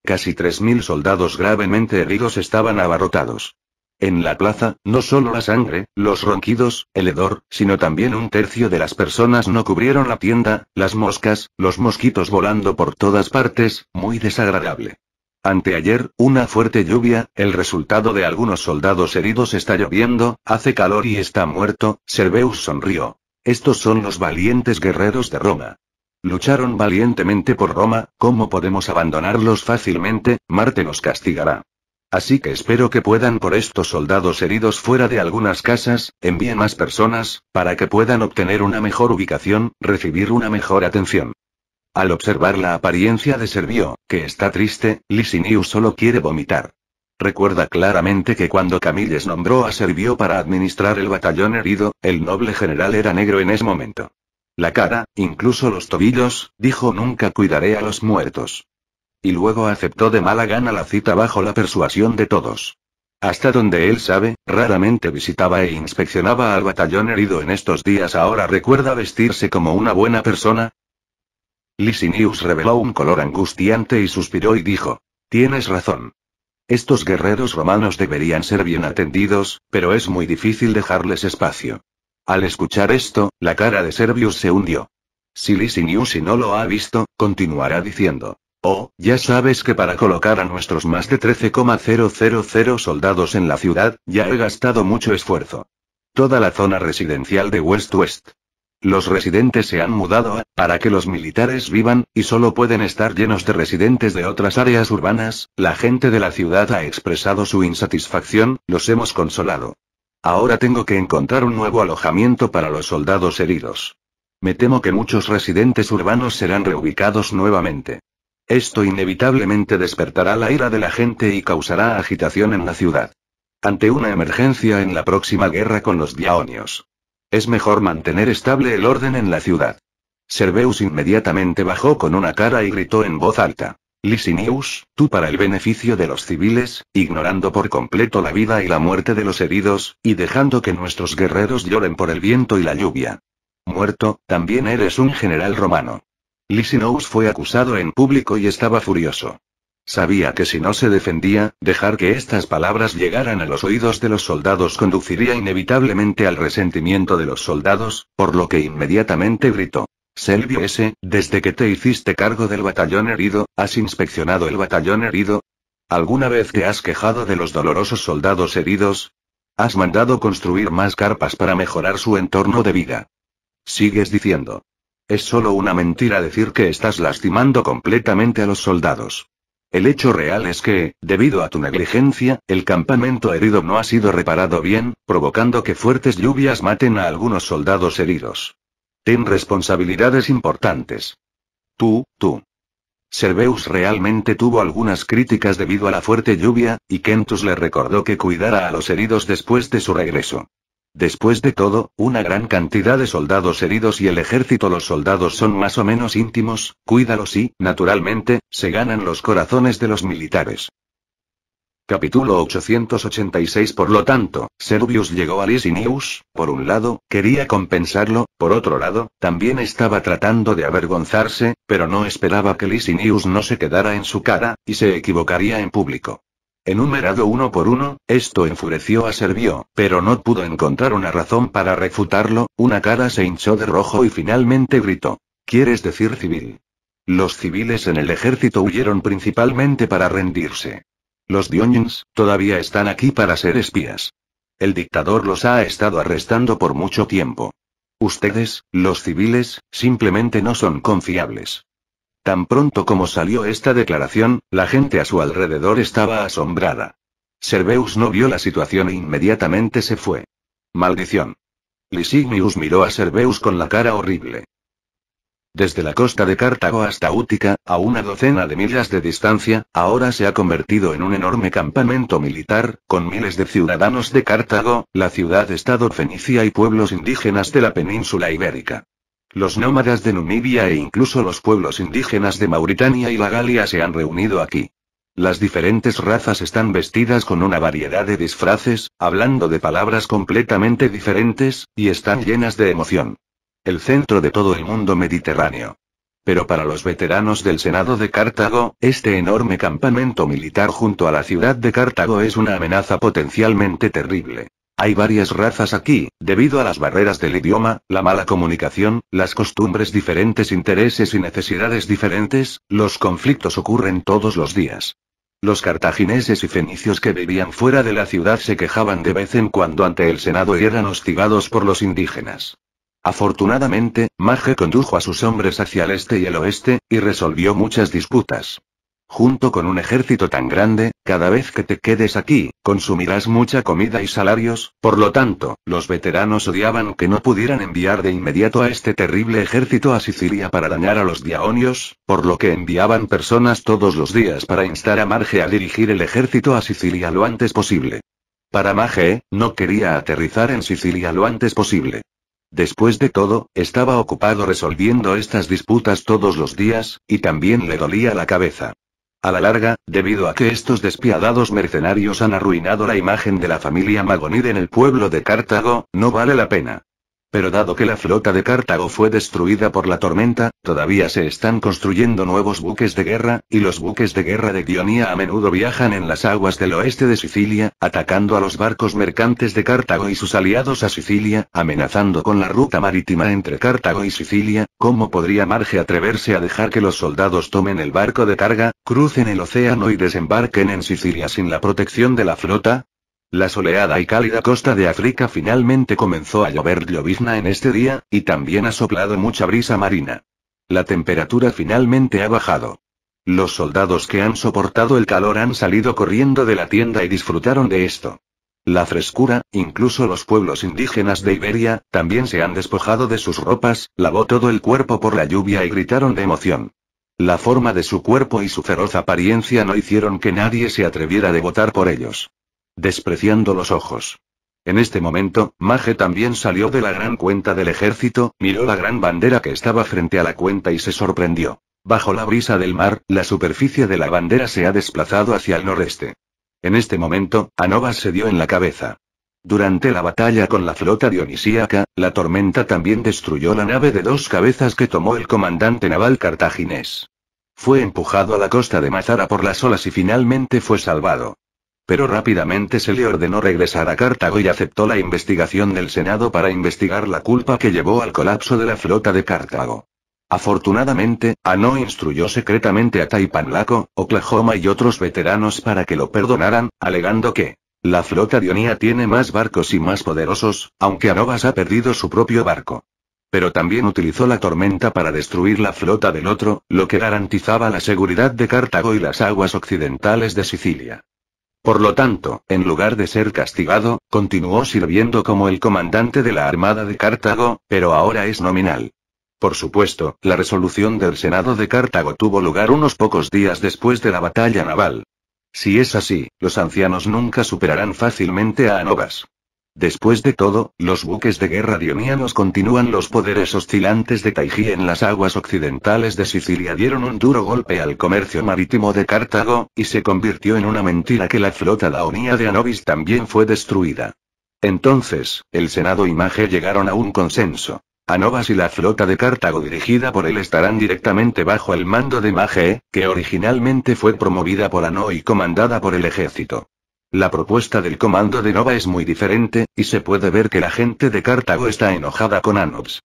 Casi 3.000 soldados gravemente heridos estaban abarrotados. En la plaza, no solo la sangre, los ronquidos, el hedor, sino también un tercio de las personas no cubrieron la tienda, las moscas, los mosquitos volando por todas partes, muy desagradable. Anteayer, una fuerte lluvia, el resultado de algunos soldados heridos está lloviendo, hace calor y está muerto, Cerveus sonrió. Estos son los valientes guerreros de Roma. Lucharon valientemente por Roma, ¿cómo podemos abandonarlos fácilmente? Marte nos castigará. Así que espero que puedan por estos soldados heridos fuera de algunas casas, envíen más personas, para que puedan obtener una mejor ubicación, recibir una mejor atención. Al observar la apariencia de Servio, que está triste, Lisinius solo quiere vomitar. Recuerda claramente que cuando Camilles nombró a Servio para administrar el batallón herido, el noble general era negro en ese momento. La cara, incluso los tobillos, dijo nunca cuidaré a los muertos. Y luego aceptó de mala gana la cita bajo la persuasión de todos. Hasta donde él sabe, raramente visitaba e inspeccionaba al batallón herido en estos días. Ahora recuerda vestirse como una buena persona. Licinius reveló un color angustiante y suspiró y dijo: Tienes razón. Estos guerreros romanos deberían ser bien atendidos, pero es muy difícil dejarles espacio. Al escuchar esto, la cara de Servius se hundió. Si y no lo ha visto, continuará diciendo: Oh, ya sabes que para colocar a nuestros más de 13,000 soldados en la ciudad, ya he gastado mucho esfuerzo. Toda la zona residencial de West West. Los residentes se han mudado para que los militares vivan, y solo pueden estar llenos de residentes de otras áreas urbanas, la gente de la ciudad ha expresado su insatisfacción, los hemos consolado. Ahora tengo que encontrar un nuevo alojamiento para los soldados heridos. Me temo que muchos residentes urbanos serán reubicados nuevamente. Esto inevitablemente despertará la ira de la gente y causará agitación en la ciudad. Ante una emergencia en la próxima guerra con los Diaonios. Es mejor mantener estable el orden en la ciudad. Cerveus inmediatamente bajó con una cara y gritó en voz alta. Licinius, tú para el beneficio de los civiles, ignorando por completo la vida y la muerte de los heridos, y dejando que nuestros guerreros lloren por el viento y la lluvia. Muerto, también eres un general romano. Nous fue acusado en público y estaba furioso. Sabía que si no se defendía, dejar que estas palabras llegaran a los oídos de los soldados conduciría inevitablemente al resentimiento de los soldados, por lo que inmediatamente gritó. Selvio S., desde que te hiciste cargo del batallón herido, ¿has inspeccionado el batallón herido? ¿Alguna vez te has quejado de los dolorosos soldados heridos? ¿Has mandado construir más carpas para mejorar su entorno de vida? Sigues diciendo, es solo una mentira decir que estás lastimando completamente a los soldados. El hecho real es que, debido a tu negligencia, el campamento herido no ha sido reparado bien, provocando que fuertes lluvias maten a algunos soldados heridos. Ten responsabilidades importantes. Tú, tú. Cerbeus realmente tuvo algunas críticas debido a la fuerte lluvia, y Kentus le recordó que cuidara a los heridos después de su regreso. Después de todo, una gran cantidad de soldados heridos y el ejército los soldados son más o menos íntimos, cuídalos y, naturalmente, se ganan los corazones de los militares. Capítulo 886 Por lo tanto, Servius llegó a Lisinius, por un lado, quería compensarlo, por otro lado, también estaba tratando de avergonzarse, pero no esperaba que Lisinius no se quedara en su cara, y se equivocaría en público enumerado uno por uno, esto enfureció a Servio, pero no pudo encontrar una razón para refutarlo, una cara se hinchó de rojo y finalmente gritó. ¿Quieres decir civil? Los civiles en el ejército huyeron principalmente para rendirse. Los Dionyns, todavía están aquí para ser espías. El dictador los ha estado arrestando por mucho tiempo. Ustedes, los civiles, simplemente no son confiables. Tan pronto como salió esta declaración, la gente a su alrededor estaba asombrada. Cerbeus no vio la situación e inmediatamente se fue. Maldición. Lisignius miró a Cerbeus con la cara horrible. Desde la costa de Cartago hasta Útica, a una docena de millas de distancia, ahora se ha convertido en un enorme campamento militar, con miles de ciudadanos de Cartago, la ciudad-estado fenicia y pueblos indígenas de la península ibérica. Los nómadas de Numibia e incluso los pueblos indígenas de Mauritania y la Galia se han reunido aquí. Las diferentes razas están vestidas con una variedad de disfraces, hablando de palabras completamente diferentes, y están llenas de emoción. El centro de todo el mundo mediterráneo. Pero para los veteranos del Senado de Cartago, este enorme campamento militar junto a la ciudad de Cartago es una amenaza potencialmente terrible. Hay varias razas aquí, debido a las barreras del idioma, la mala comunicación, las costumbres diferentes, intereses y necesidades diferentes, los conflictos ocurren todos los días. Los cartagineses y fenicios que vivían fuera de la ciudad se quejaban de vez en cuando ante el Senado y eran hostigados por los indígenas. Afortunadamente, Maje condujo a sus hombres hacia el este y el oeste, y resolvió muchas disputas. Junto con un ejército tan grande, cada vez que te quedes aquí, consumirás mucha comida y salarios, por lo tanto, los veteranos odiaban que no pudieran enviar de inmediato a este terrible ejército a Sicilia para dañar a los diaonios, por lo que enviaban personas todos los días para instar a Marge a dirigir el ejército a Sicilia lo antes posible. Para Marge, no quería aterrizar en Sicilia lo antes posible. Después de todo, estaba ocupado resolviendo estas disputas todos los días, y también le dolía la cabeza. A la larga, debido a que estos despiadados mercenarios han arruinado la imagen de la familia Magonid en el pueblo de Cartago, no vale la pena. Pero dado que la flota de Cartago fue destruida por la tormenta, todavía se están construyendo nuevos buques de guerra, y los buques de guerra de Dionía a menudo viajan en las aguas del oeste de Sicilia, atacando a los barcos mercantes de Cartago y sus aliados a Sicilia, amenazando con la ruta marítima entre Cartago y Sicilia, ¿cómo podría Marge atreverse a dejar que los soldados tomen el barco de carga, crucen el océano y desembarquen en Sicilia sin la protección de la flota? La soleada y cálida costa de África finalmente comenzó a llover llovizna en este día, y también ha soplado mucha brisa marina. La temperatura finalmente ha bajado. Los soldados que han soportado el calor han salido corriendo de la tienda y disfrutaron de esto. La frescura, incluso los pueblos indígenas de Iberia, también se han despojado de sus ropas, lavó todo el cuerpo por la lluvia y gritaron de emoción. La forma de su cuerpo y su feroz apariencia no hicieron que nadie se atreviera a votar por ellos despreciando los ojos. En este momento, Mage también salió de la gran cuenta del ejército, miró la gran bandera que estaba frente a la cuenta y se sorprendió. Bajo la brisa del mar, la superficie de la bandera se ha desplazado hacia el noreste. En este momento, Anova se dio en la cabeza. Durante la batalla con la flota dionisíaca, la tormenta también destruyó la nave de dos cabezas que tomó el comandante naval cartaginés. Fue empujado a la costa de Mazara por las olas y finalmente fue salvado. Pero rápidamente se le ordenó regresar a Cartago y aceptó la investigación del Senado para investigar la culpa que llevó al colapso de la flota de Cartago. Afortunadamente, Ano instruyó secretamente a Taipanlaco, Oklahoma y otros veteranos para que lo perdonaran, alegando que la flota dionía tiene más barcos y más poderosos, aunque Anovas ha perdido su propio barco. Pero también utilizó la tormenta para destruir la flota del otro, lo que garantizaba la seguridad de Cartago y las aguas occidentales de Sicilia. Por lo tanto, en lugar de ser castigado, continuó sirviendo como el comandante de la Armada de Cartago, pero ahora es nominal. Por supuesto, la resolución del Senado de Cartago tuvo lugar unos pocos días después de la batalla naval. Si es así, los ancianos nunca superarán fácilmente a Anovas. Después de todo, los buques de guerra dionianos continúan los poderes oscilantes de Taiji en las aguas occidentales de Sicilia dieron un duro golpe al comercio marítimo de Cartago, y se convirtió en una mentira que la flota daonía de Anobis también fue destruida. Entonces, el Senado y Mage llegaron a un consenso. Anobas y la flota de Cartago dirigida por él estarán directamente bajo el mando de Mage, que originalmente fue promovida por Ano y comandada por el ejército. La propuesta del comando de Nova es muy diferente, y se puede ver que la gente de Cartago está enojada con Anobs.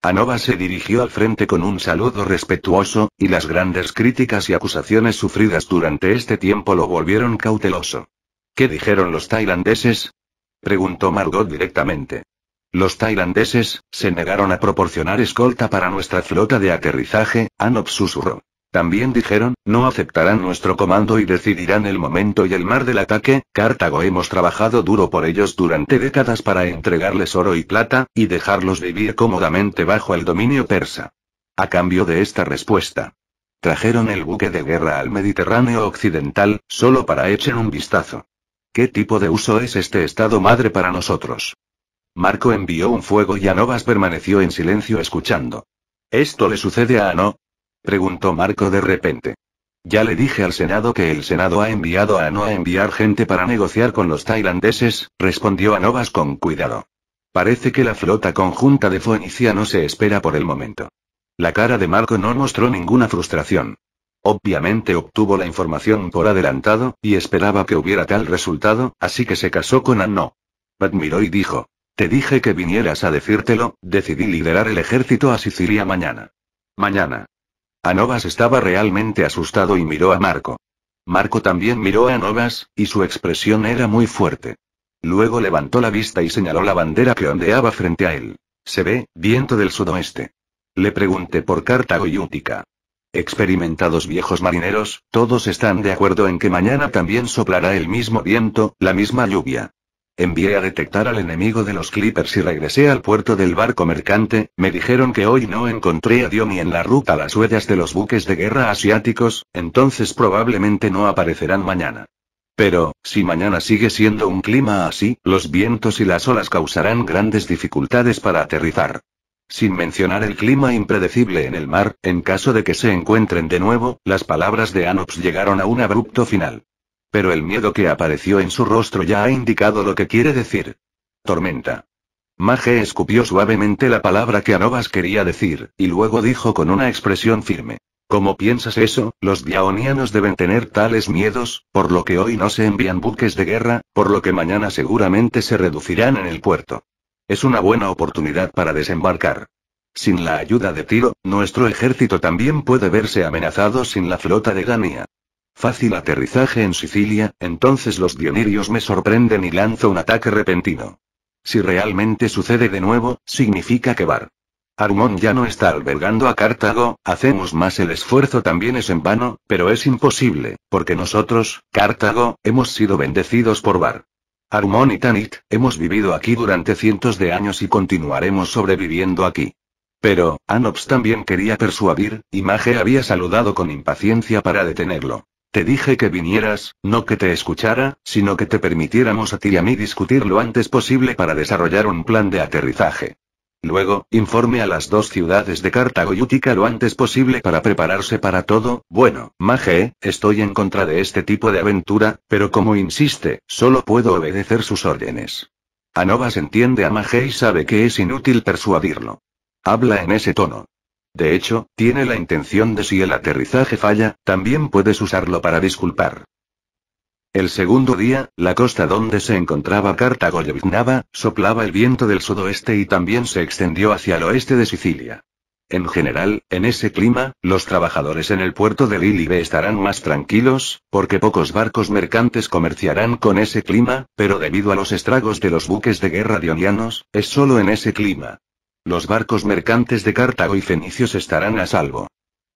A Nova se dirigió al frente con un saludo respetuoso, y las grandes críticas y acusaciones sufridas durante este tiempo lo volvieron cauteloso. ¿Qué dijeron los tailandeses? preguntó Margot directamente. Los tailandeses se negaron a proporcionar escolta para nuestra flota de aterrizaje, Anobs susurró. También dijeron, no aceptarán nuestro comando y decidirán el momento y el mar del ataque, Cartago hemos trabajado duro por ellos durante décadas para entregarles oro y plata, y dejarlos vivir cómodamente bajo el dominio persa. A cambio de esta respuesta. Trajeron el buque de guerra al Mediterráneo Occidental, solo para echen un vistazo. ¿Qué tipo de uso es este estado madre para nosotros? Marco envió un fuego y Anovas permaneció en silencio escuchando. Esto le sucede a Ano, preguntó Marco de repente. Ya le dije al Senado que el Senado ha enviado a no a enviar gente para negociar con los tailandeses, respondió Anovas con cuidado. Parece que la flota conjunta de Fenicia no se espera por el momento. La cara de Marco no mostró ninguna frustración. Obviamente obtuvo la información por adelantado, y esperaba que hubiera tal resultado, así que se casó con Anno. Admiró y dijo. Te dije que vinieras a decírtelo, decidí liderar el ejército a Sicilia mañana. Mañana. Novas estaba realmente asustado y miró a Marco. Marco también miró a Novas, y su expresión era muy fuerte. Luego levantó la vista y señaló la bandera que ondeaba frente a él. Se ve, viento del sudoeste. Le pregunté por carta y Experimentados viejos marineros, todos están de acuerdo en que mañana también soplará el mismo viento, la misma lluvia. Envié a detectar al enemigo de los Clippers y regresé al puerto del barco mercante, me dijeron que hoy no encontré a Diomi en la ruta las huellas de los buques de guerra asiáticos, entonces probablemente no aparecerán mañana. Pero, si mañana sigue siendo un clima así, los vientos y las olas causarán grandes dificultades para aterrizar. Sin mencionar el clima impredecible en el mar, en caso de que se encuentren de nuevo, las palabras de Anops llegaron a un abrupto final. Pero el miedo que apareció en su rostro ya ha indicado lo que quiere decir. Tormenta. Maje escupió suavemente la palabra que Anovas quería decir, y luego dijo con una expresión firme. ¿Cómo piensas eso, los diaonianos deben tener tales miedos, por lo que hoy no se envían buques de guerra, por lo que mañana seguramente se reducirán en el puerto. Es una buena oportunidad para desembarcar. Sin la ayuda de Tiro, nuestro ejército también puede verse amenazado sin la flota de Gania. Fácil aterrizaje en Sicilia, entonces los dionirios me sorprenden y lanzo un ataque repentino. Si realmente sucede de nuevo, significa que Bar. Armón ya no está albergando a Cartago, hacemos más el esfuerzo también es en vano, pero es imposible, porque nosotros, Cartago, hemos sido bendecidos por Bar. Armón y Tanit, hemos vivido aquí durante cientos de años y continuaremos sobreviviendo aquí. Pero, Anops también quería persuadir, y Mage había saludado con impaciencia para detenerlo. Te dije que vinieras, no que te escuchara, sino que te permitiéramos a ti y a mí discutir lo antes posible para desarrollar un plan de aterrizaje. Luego, informe a las dos ciudades de Cartago y Utica lo antes posible para prepararse para todo. Bueno, Maje, estoy en contra de este tipo de aventura, pero como insiste, solo puedo obedecer sus órdenes. se entiende a Maje y sabe que es inútil persuadirlo. Habla en ese tono. De hecho, tiene la intención de si el aterrizaje falla, también puedes usarlo para disculpar. El segundo día, la costa donde se encontraba Cartago lloviznaba, soplaba el viento del sudoeste y también se extendió hacia el oeste de Sicilia. En general, en ese clima, los trabajadores en el puerto de Lilibe estarán más tranquilos, porque pocos barcos mercantes comerciarán con ese clima, pero debido a los estragos de los buques de guerra dionianos, es solo en ese clima, los barcos mercantes de Cartago y Fenicios estarán a salvo.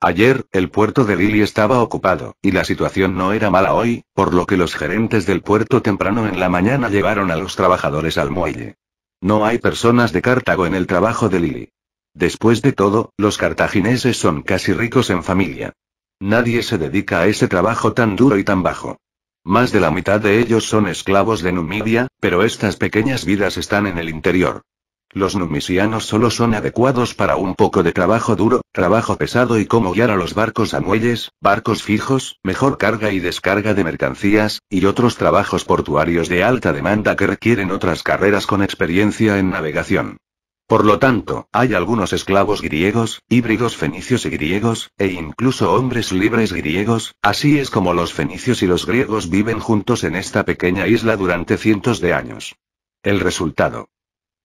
Ayer, el puerto de Lili estaba ocupado, y la situación no era mala hoy, por lo que los gerentes del puerto temprano en la mañana llevaron a los trabajadores al muelle. No hay personas de Cartago en el trabajo de Lili. Después de todo, los cartagineses son casi ricos en familia. Nadie se dedica a ese trabajo tan duro y tan bajo. Más de la mitad de ellos son esclavos de Numidia, pero estas pequeñas vidas están en el interior. Los numisianos solo son adecuados para un poco de trabajo duro, trabajo pesado y cómo guiar a los barcos a muelles, barcos fijos, mejor carga y descarga de mercancías, y otros trabajos portuarios de alta demanda que requieren otras carreras con experiencia en navegación. Por lo tanto, hay algunos esclavos griegos, híbridos fenicios y griegos, e incluso hombres libres griegos, así es como los fenicios y los griegos viven juntos en esta pequeña isla durante cientos de años. El resultado.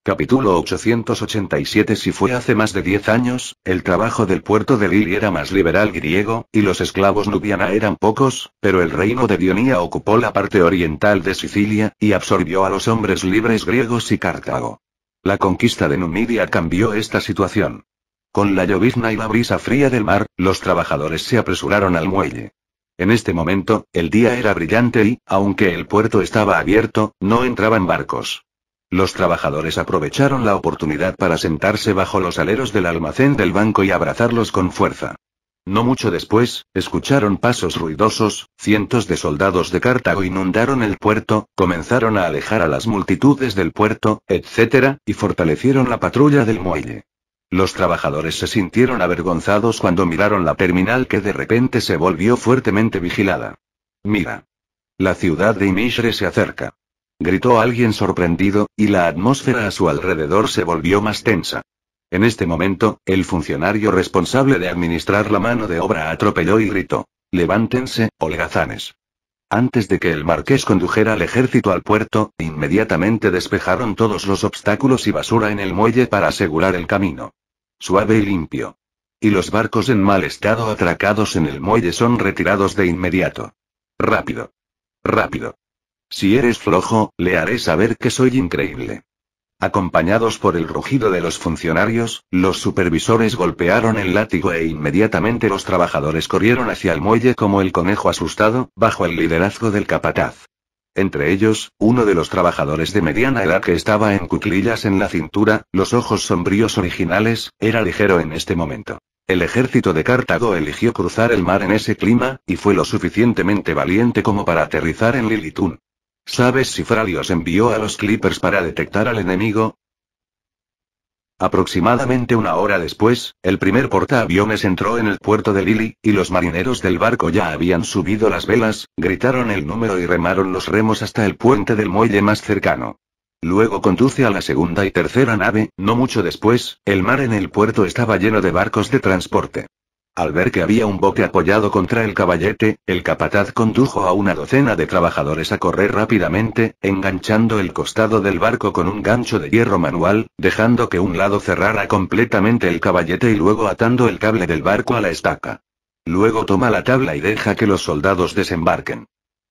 Capítulo 887 Si fue hace más de 10 años, el trabajo del puerto de Lili era más liberal griego, y los esclavos nubiana eran pocos, pero el reino de Dionía ocupó la parte oriental de Sicilia, y absorbió a los hombres libres griegos y Cartago. La conquista de Numidia cambió esta situación. Con la llovizna y la brisa fría del mar, los trabajadores se apresuraron al muelle. En este momento, el día era brillante y, aunque el puerto estaba abierto, no entraban barcos. Los trabajadores aprovecharon la oportunidad para sentarse bajo los aleros del almacén del banco y abrazarlos con fuerza. No mucho después, escucharon pasos ruidosos, cientos de soldados de Cartago inundaron el puerto, comenzaron a alejar a las multitudes del puerto, etc., y fortalecieron la patrulla del muelle. Los trabajadores se sintieron avergonzados cuando miraron la terminal que de repente se volvió fuertemente vigilada. Mira. La ciudad de Imishre se acerca. Gritó alguien sorprendido, y la atmósfera a su alrededor se volvió más tensa. En este momento, el funcionario responsable de administrar la mano de obra atropelló y gritó. Levántense, holgazanes. Antes de que el marqués condujera al ejército al puerto, inmediatamente despejaron todos los obstáculos y basura en el muelle para asegurar el camino. Suave y limpio. Y los barcos en mal estado atracados en el muelle son retirados de inmediato. Rápido. Rápido. Si eres flojo, le haré saber que soy increíble. Acompañados por el rugido de los funcionarios, los supervisores golpearon el látigo e inmediatamente los trabajadores corrieron hacia el muelle como el conejo asustado, bajo el liderazgo del capataz. Entre ellos, uno de los trabajadores de mediana edad que estaba en cuclillas en la cintura, los ojos sombríos originales, era ligero en este momento. El ejército de Cartago eligió cruzar el mar en ese clima, y fue lo suficientemente valiente como para aterrizar en Lilitún. ¿Sabes si Fralios envió a los Clippers para detectar al enemigo? Aproximadamente una hora después, el primer portaaviones entró en el puerto de Lili, y los marineros del barco ya habían subido las velas, gritaron el número y remaron los remos hasta el puente del muelle más cercano. Luego conduce a la segunda y tercera nave, no mucho después, el mar en el puerto estaba lleno de barcos de transporte. Al ver que había un bote apoyado contra el caballete, el capataz condujo a una docena de trabajadores a correr rápidamente, enganchando el costado del barco con un gancho de hierro manual, dejando que un lado cerrara completamente el caballete y luego atando el cable del barco a la estaca. Luego toma la tabla y deja que los soldados desembarquen.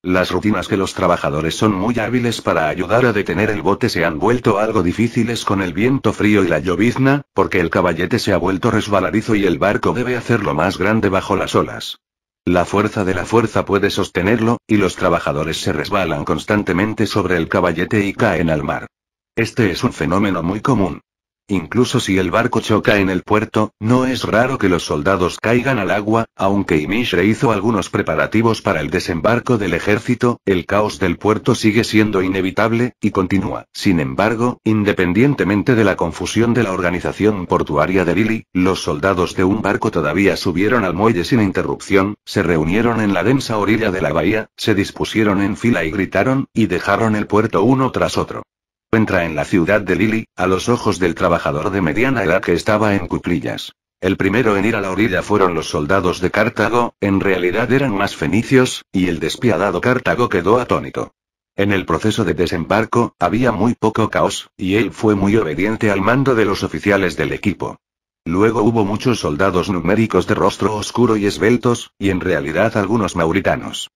Las rutinas que los trabajadores son muy hábiles para ayudar a detener el bote se han vuelto algo difíciles con el viento frío y la llovizna, porque el caballete se ha vuelto resbaladizo y el barco debe hacerlo más grande bajo las olas. La fuerza de la fuerza puede sostenerlo, y los trabajadores se resbalan constantemente sobre el caballete y caen al mar. Este es un fenómeno muy común. Incluso si el barco choca en el puerto, no es raro que los soldados caigan al agua, aunque Imishre hizo algunos preparativos para el desembarco del ejército, el caos del puerto sigue siendo inevitable, y continúa. Sin embargo, independientemente de la confusión de la organización portuaria de Lili, los soldados de un barco todavía subieron al muelle sin interrupción, se reunieron en la densa orilla de la bahía, se dispusieron en fila y gritaron, y dejaron el puerto uno tras otro entra en la ciudad de Lili, a los ojos del trabajador de mediana edad que estaba en cuclillas. El primero en ir a la orilla fueron los soldados de Cartago, en realidad eran más fenicios, y el despiadado Cartago quedó atónito. En el proceso de desembarco, había muy poco caos, y él fue muy obediente al mando de los oficiales del equipo. Luego hubo muchos soldados numéricos de rostro oscuro y esbeltos, y en realidad algunos mauritanos.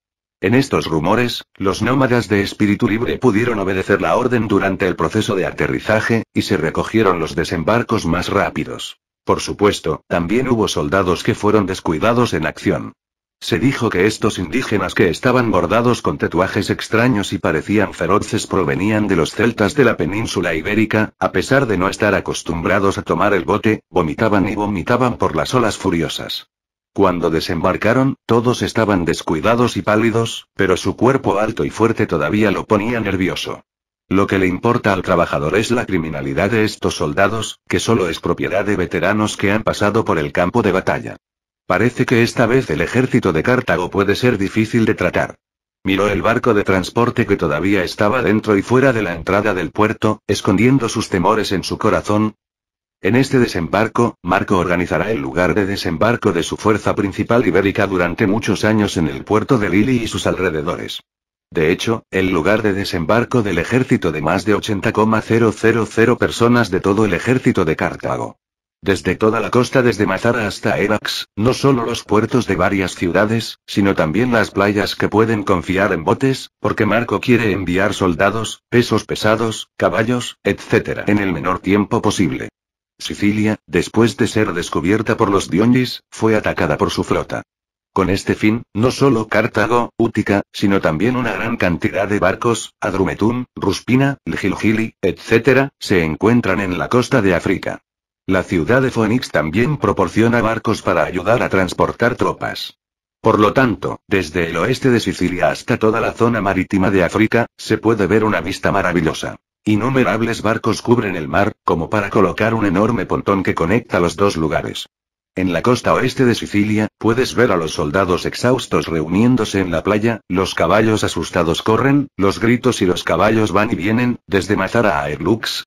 En estos rumores, los nómadas de espíritu libre pudieron obedecer la orden durante el proceso de aterrizaje, y se recogieron los desembarcos más rápidos. Por supuesto, también hubo soldados que fueron descuidados en acción. Se dijo que estos indígenas que estaban bordados con tatuajes extraños y parecían feroces provenían de los celtas de la península ibérica, a pesar de no estar acostumbrados a tomar el bote, vomitaban y vomitaban por las olas furiosas. Cuando desembarcaron, todos estaban descuidados y pálidos, pero su cuerpo alto y fuerte todavía lo ponía nervioso. Lo que le importa al trabajador es la criminalidad de estos soldados, que solo es propiedad de veteranos que han pasado por el campo de batalla. Parece que esta vez el ejército de Cartago puede ser difícil de tratar. Miró el barco de transporte que todavía estaba dentro y fuera de la entrada del puerto, escondiendo sus temores en su corazón, en este desembarco, Marco organizará el lugar de desembarco de su fuerza principal ibérica durante muchos años en el puerto de Lili y sus alrededores. De hecho, el lugar de desembarco del ejército de más de 80,000 personas de todo el ejército de Cartago. Desde toda la costa desde Mazara hasta Erax, no solo los puertos de varias ciudades, sino también las playas que pueden confiar en botes, porque Marco quiere enviar soldados, pesos pesados, caballos, etc. en el menor tiempo posible. Sicilia, después de ser descubierta por los Dionys, fue atacada por su flota. Con este fin, no solo Cartago, Útica, sino también una gran cantidad de barcos, Adrumetún, Ruspina, Gilgili, etc., se encuentran en la costa de África. La ciudad de Phoenix también proporciona barcos para ayudar a transportar tropas. Por lo tanto, desde el oeste de Sicilia hasta toda la zona marítima de África, se puede ver una vista maravillosa. Innumerables barcos cubren el mar, como para colocar un enorme pontón que conecta los dos lugares. En la costa oeste de Sicilia, puedes ver a los soldados exhaustos reuniéndose en la playa, los caballos asustados corren, los gritos y los caballos van y vienen, desde Mazara a Erlux.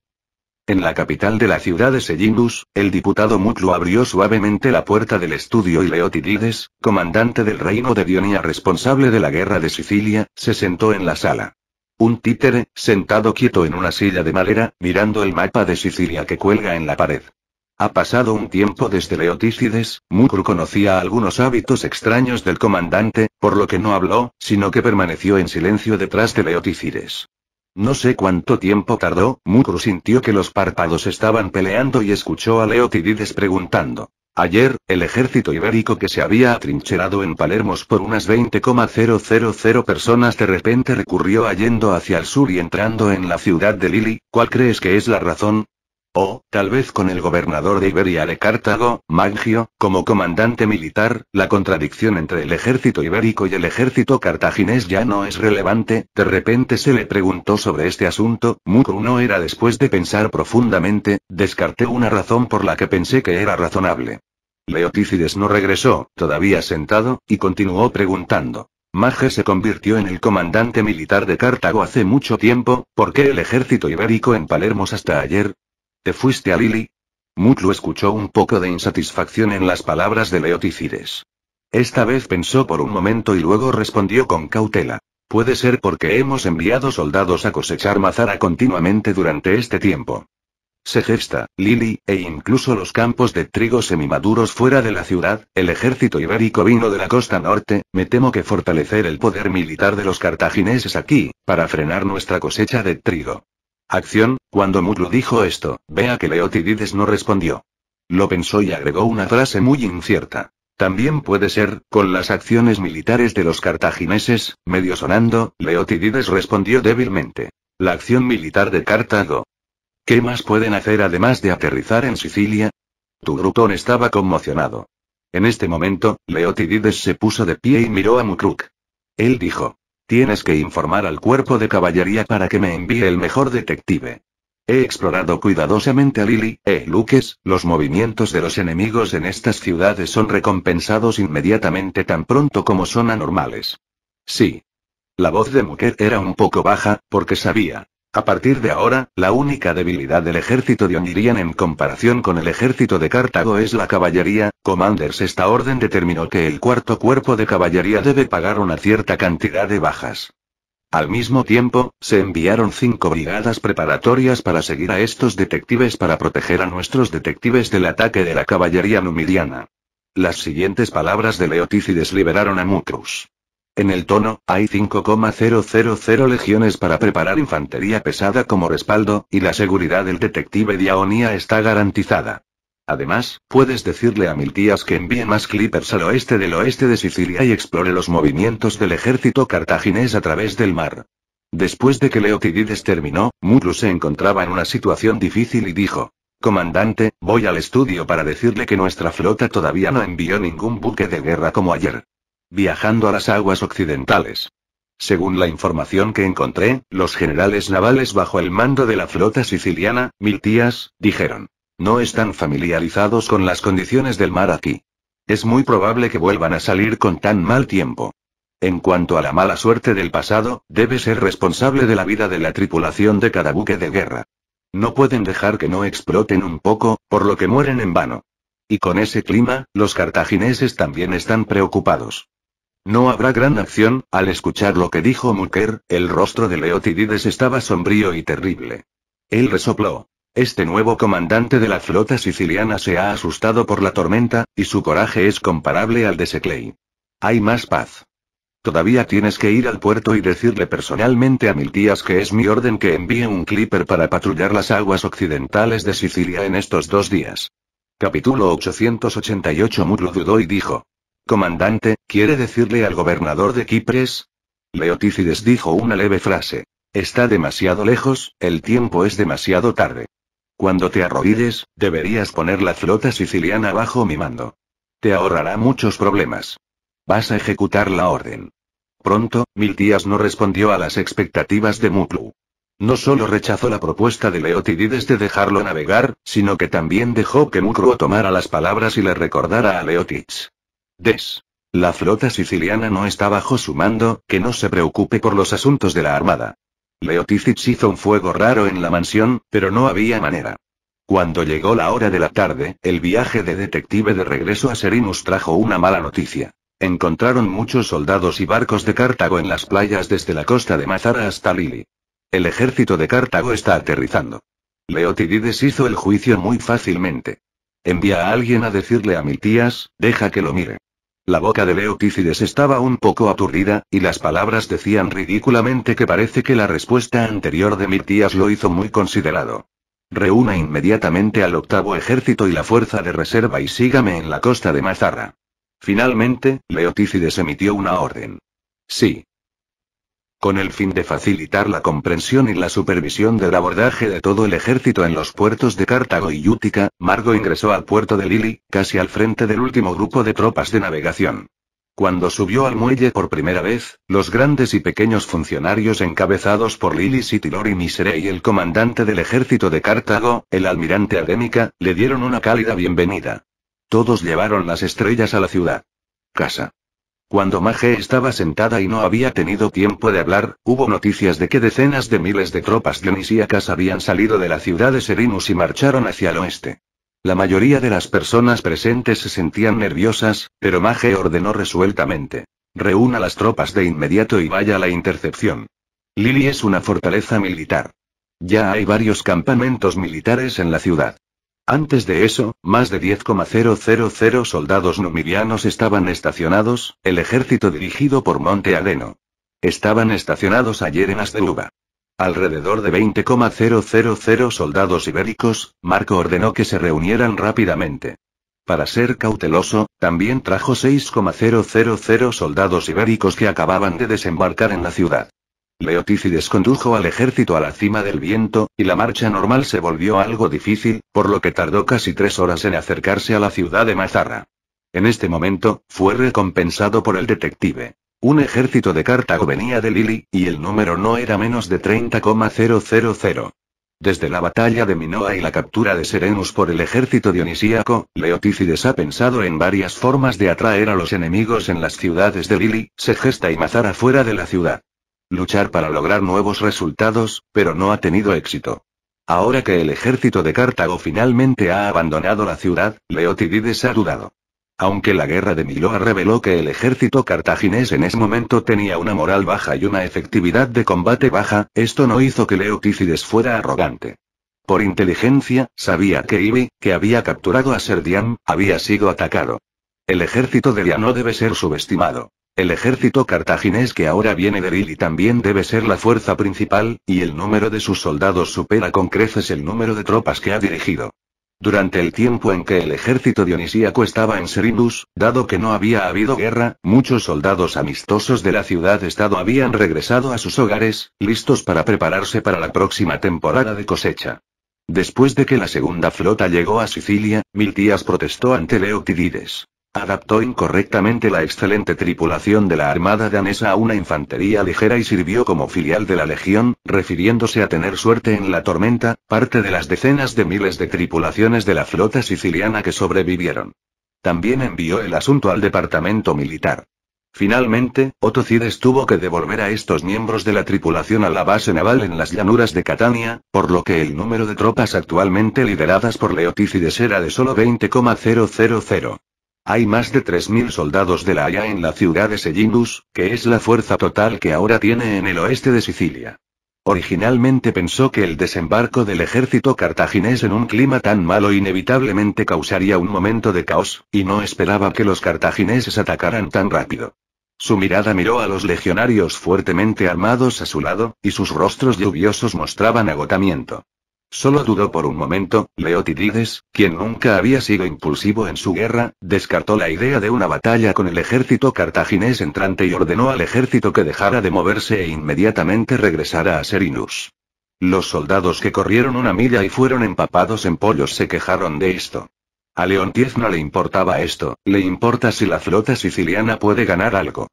En la capital de la ciudad de Sejindus, el diputado Mutlu abrió suavemente la puerta del estudio y Leotidides, comandante del reino de Dionia responsable de la guerra de Sicilia, se sentó en la sala. Un títere, sentado quieto en una silla de madera, mirando el mapa de Sicilia que cuelga en la pared. Ha pasado un tiempo desde Leotícides, Mucur conocía algunos hábitos extraños del comandante, por lo que no habló, sino que permaneció en silencio detrás de Leotícides. No sé cuánto tiempo tardó, Mukru sintió que los párpados estaban peleando y escuchó a Leotícides preguntando. Ayer, el ejército ibérico que se había atrincherado en Palermos por unas 20,000 personas de repente recurrió yendo hacia el sur y entrando en la ciudad de Lili, ¿cuál crees que es la razón? O, tal vez con el gobernador de Iberia de Cartago, Maggio, como comandante militar, la contradicción entre el ejército ibérico y el ejército cartaginés ya no es relevante, de repente se le preguntó sobre este asunto, Muco no era después de pensar profundamente, descarté una razón por la que pensé que era razonable. Leotícides no regresó, todavía sentado, y continuó preguntando. Maje se convirtió en el comandante militar de Cartago hace mucho tiempo, ¿por qué el ejército ibérico en Palermo hasta ayer? ¿Te fuiste a Lili? Mutlu escuchó un poco de insatisfacción en las palabras de Leoticides. Esta vez pensó por un momento y luego respondió con cautela. Puede ser porque hemos enviado soldados a cosechar mazara continuamente durante este tiempo. Se Lili, e incluso los campos de trigo semimaduros fuera de la ciudad, el ejército ibérico vino de la costa norte, me temo que fortalecer el poder militar de los cartagineses aquí, para frenar nuestra cosecha de trigo. Acción, cuando Mutlu dijo esto, vea que Leotidides no respondió. Lo pensó y agregó una frase muy incierta. También puede ser, con las acciones militares de los cartagineses, medio sonando, Leotidides respondió débilmente. La acción militar de Cartago. ¿Qué más pueden hacer además de aterrizar en Sicilia? Turutón estaba conmocionado. En este momento, Leotidides se puso de pie y miró a Mukruk. Él dijo. Tienes que informar al cuerpo de caballería para que me envíe el mejor detective. He explorado cuidadosamente a Lily, eh, Luques, los movimientos de los enemigos en estas ciudades son recompensados inmediatamente tan pronto como son anormales. Sí. La voz de Muker era un poco baja, porque sabía, a partir de ahora, la única debilidad del ejército de Onirian en comparación con el ejército de Cartago es la caballería. Commanders, esta orden determinó que el cuarto cuerpo de caballería debe pagar una cierta cantidad de bajas. Al mismo tiempo, se enviaron cinco brigadas preparatorias para seguir a estos detectives para proteger a nuestros detectives del ataque de la caballería numidiana. Las siguientes palabras de Leotícides liberaron a Mucrus. En el tono, hay 5,000 legiones para preparar infantería pesada como respaldo, y la seguridad del detective Diaonía está garantizada. Además, puedes decirle a mil que envíe más clippers al oeste del oeste de Sicilia y explore los movimientos del ejército cartaginés a través del mar. Después de que Leotidides terminó, Mutlu se encontraba en una situación difícil y dijo, Comandante, voy al estudio para decirle que nuestra flota todavía no envió ningún buque de guerra como ayer viajando a las aguas occidentales. Según la información que encontré, los generales navales bajo el mando de la flota siciliana, Miltías, dijeron. No están familiarizados con las condiciones del mar aquí. Es muy probable que vuelvan a salir con tan mal tiempo. En cuanto a la mala suerte del pasado, debe ser responsable de la vida de la tripulación de cada buque de guerra. No pueden dejar que no exploten un poco, por lo que mueren en vano. Y con ese clima, los cartagineses también están preocupados. No habrá gran acción, al escuchar lo que dijo Muker, el rostro de Leotidides estaba sombrío y terrible. Él resopló. Este nuevo comandante de la flota siciliana se ha asustado por la tormenta, y su coraje es comparable al de Seclay. Hay más paz. Todavía tienes que ir al puerto y decirle personalmente a Miltías que es mi orden que envíe un clipper para patrullar las aguas occidentales de Sicilia en estos dos días. Capítulo 888 Murlo dudó y dijo. Comandante, ¿quiere decirle al gobernador de Quipres? Leotícides dijo una leve frase. Está demasiado lejos, el tiempo es demasiado tarde. Cuando te arrodilles, deberías poner la flota siciliana bajo mi mando. Te ahorrará muchos problemas. Vas a ejecutar la orden. Pronto, Miltias no respondió a las expectativas de Muplu. No solo rechazó la propuesta de Leotidides de dejarlo navegar, sino que también dejó que Mucruo tomara las palabras y le recordara a Leotícides. Des. La flota siciliana no está bajo su mando, que no se preocupe por los asuntos de la armada. Leotidides hizo un fuego raro en la mansión, pero no había manera. Cuando llegó la hora de la tarde, el viaje de detective de regreso a Serinus trajo una mala noticia. Encontraron muchos soldados y barcos de Cartago en las playas desde la costa de Mazara hasta Lili. El ejército de Cartago está aterrizando. Leotidides hizo el juicio muy fácilmente. Envía a alguien a decirle a Tías, deja que lo mire. La boca de Leotícides estaba un poco aturdida, y las palabras decían ridículamente que parece que la respuesta anterior de Tías lo hizo muy considerado. Reúna inmediatamente al octavo ejército y la fuerza de reserva y sígame en la costa de Mazarra. Finalmente, Leotícides emitió una orden. Sí con el fin de facilitar la comprensión y la supervisión del abordaje de todo el ejército en los puertos de Cartago y Utica, Margo ingresó al puerto de Lili, casi al frente del último grupo de tropas de navegación. Cuando subió al muelle por primera vez, los grandes y pequeños funcionarios encabezados por Lili Sitilor y y el comandante del ejército de Cartago, el almirante Adémica, le dieron una cálida bienvenida. Todos llevaron las estrellas a la ciudad. Casa. Cuando Mage estaba sentada y no había tenido tiempo de hablar, hubo noticias de que decenas de miles de tropas dionisíacas habían salido de la ciudad de Serinus y marcharon hacia el oeste. La mayoría de las personas presentes se sentían nerviosas, pero Maje ordenó resueltamente. Reúna las tropas de inmediato y vaya a la intercepción. Lily es una fortaleza militar. Ya hay varios campamentos militares en la ciudad. Antes de eso, más de 10,000 soldados numidianos estaban estacionados, el ejército dirigido por Monte Aleno. Estaban estacionados ayer en Asdeuba. Alrededor de 20,000 soldados ibéricos, Marco ordenó que se reunieran rápidamente. Para ser cauteloso, también trajo 6,000 soldados ibéricos que acababan de desembarcar en la ciudad. Leotícides condujo al ejército a la cima del viento, y la marcha normal se volvió algo difícil, por lo que tardó casi tres horas en acercarse a la ciudad de Mazarra. En este momento, fue recompensado por el detective. Un ejército de Cartago venía de Lili, y el número no era menos de 30,000. Desde la batalla de Minoa y la captura de Serenus por el ejército dionisíaco, Leotícides ha pensado en varias formas de atraer a los enemigos en las ciudades de Lili, Segesta y Mazara fuera de la ciudad luchar para lograr nuevos resultados, pero no ha tenido éxito. Ahora que el ejército de Cartago finalmente ha abandonado la ciudad, Leotidides ha dudado. Aunque la guerra de Miloa reveló que el ejército cartaginés en ese momento tenía una moral baja y una efectividad de combate baja, esto no hizo que Leotidides fuera arrogante. Por inteligencia, sabía que Ibi, que había capturado a Serdiam, había sido atacado. El ejército de Dia no debe ser subestimado. El ejército cartaginés que ahora viene de y también debe ser la fuerza principal, y el número de sus soldados supera con creces el número de tropas que ha dirigido. Durante el tiempo en que el ejército dionisíaco estaba en Serindus, dado que no había habido guerra, muchos soldados amistosos de la ciudad-estado habían regresado a sus hogares, listos para prepararse para la próxima temporada de cosecha. Después de que la segunda flota llegó a Sicilia, Miltias protestó ante Leotidides. Adaptó incorrectamente la excelente tripulación de la Armada danesa a una infantería ligera y sirvió como filial de la Legión, refiriéndose a tener suerte en la tormenta, parte de las decenas de miles de tripulaciones de la flota siciliana que sobrevivieron. También envió el asunto al departamento militar. Finalmente, Otocides tuvo que devolver a estos miembros de la tripulación a la base naval en las llanuras de Catania, por lo que el número de tropas actualmente lideradas por Leoticides era de solo 20,000. Hay más de 3.000 soldados de la Haya en la ciudad de Sellinus, que es la fuerza total que ahora tiene en el oeste de Sicilia. Originalmente pensó que el desembarco del ejército cartaginés en un clima tan malo inevitablemente causaría un momento de caos, y no esperaba que los cartagineses atacaran tan rápido. Su mirada miró a los legionarios fuertemente armados a su lado, y sus rostros lluviosos mostraban agotamiento. Solo dudó por un momento, Leotidides, quien nunca había sido impulsivo en su guerra, descartó la idea de una batalla con el ejército cartaginés entrante y ordenó al ejército que dejara de moverse e inmediatamente regresara a Serinus. Los soldados que corrieron una milla y fueron empapados en pollos se quejaron de esto. A Leontiez no le importaba esto, le importa si la flota siciliana puede ganar algo.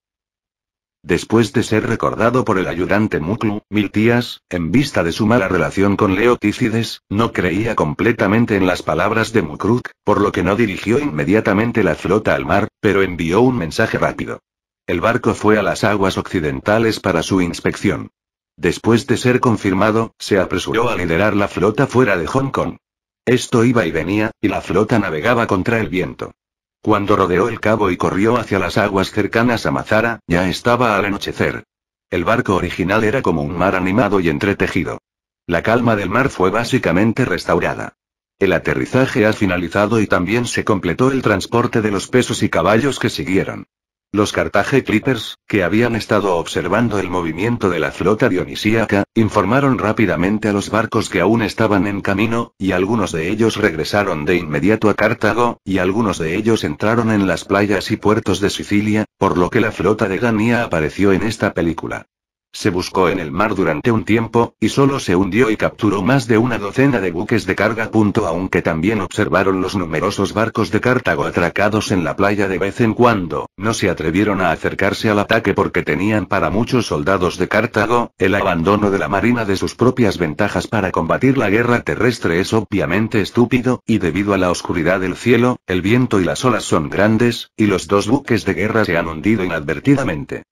Después de ser recordado por el ayudante Muklu, Miltias, en vista de su mala relación con Leotícides, no creía completamente en las palabras de Mukruk, por lo que no dirigió inmediatamente la flota al mar, pero envió un mensaje rápido. El barco fue a las aguas occidentales para su inspección. Después de ser confirmado, se apresuró a liderar la flota fuera de Hong Kong. Esto iba y venía, y la flota navegaba contra el viento. Cuando rodeó el cabo y corrió hacia las aguas cercanas a Mazara, ya estaba al anochecer. El barco original era como un mar animado y entretejido. La calma del mar fue básicamente restaurada. El aterrizaje ha finalizado y también se completó el transporte de los pesos y caballos que siguieron. Los Cartage Clippers, que habían estado observando el movimiento de la flota dionisíaca, informaron rápidamente a los barcos que aún estaban en camino, y algunos de ellos regresaron de inmediato a Cartago, y algunos de ellos entraron en las playas y puertos de Sicilia, por lo que la flota de Gania apareció en esta película. Se buscó en el mar durante un tiempo, y solo se hundió y capturó más de una docena de buques de carga. aunque también observaron los numerosos barcos de Cartago atracados en la playa de vez en cuando, no se atrevieron a acercarse al ataque porque tenían para muchos soldados de Cartago, el abandono de la marina de sus propias ventajas para combatir la guerra terrestre es obviamente estúpido, y debido a la oscuridad del cielo, el viento y las olas son grandes, y los dos buques de guerra se han hundido inadvertidamente.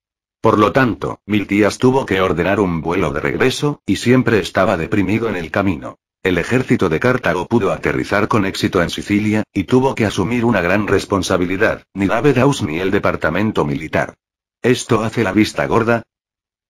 Por lo tanto, Miltías tuvo que ordenar un vuelo de regreso, y siempre estaba deprimido en el camino. El ejército de Cartago pudo aterrizar con éxito en Sicilia, y tuvo que asumir una gran responsabilidad, ni Davedaus ni el departamento militar. ¿Esto hace la vista gorda?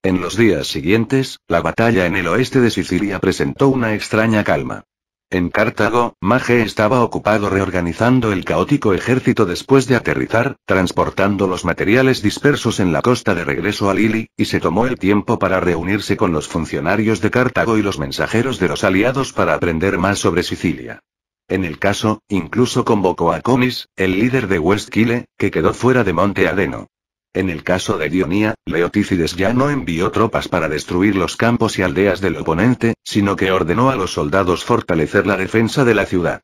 En los días siguientes, la batalla en el oeste de Sicilia presentó una extraña calma. En Cartago, Mage estaba ocupado reorganizando el caótico ejército después de aterrizar, transportando los materiales dispersos en la costa de regreso a Lili, y se tomó el tiempo para reunirse con los funcionarios de Cartago y los mensajeros de los aliados para aprender más sobre Sicilia. En el caso, incluso convocó a Comis, el líder de West que quedó fuera de Monte Adeno. En el caso de Dionía, Leotícides ya no envió tropas para destruir los campos y aldeas del oponente, sino que ordenó a los soldados fortalecer la defensa de la ciudad.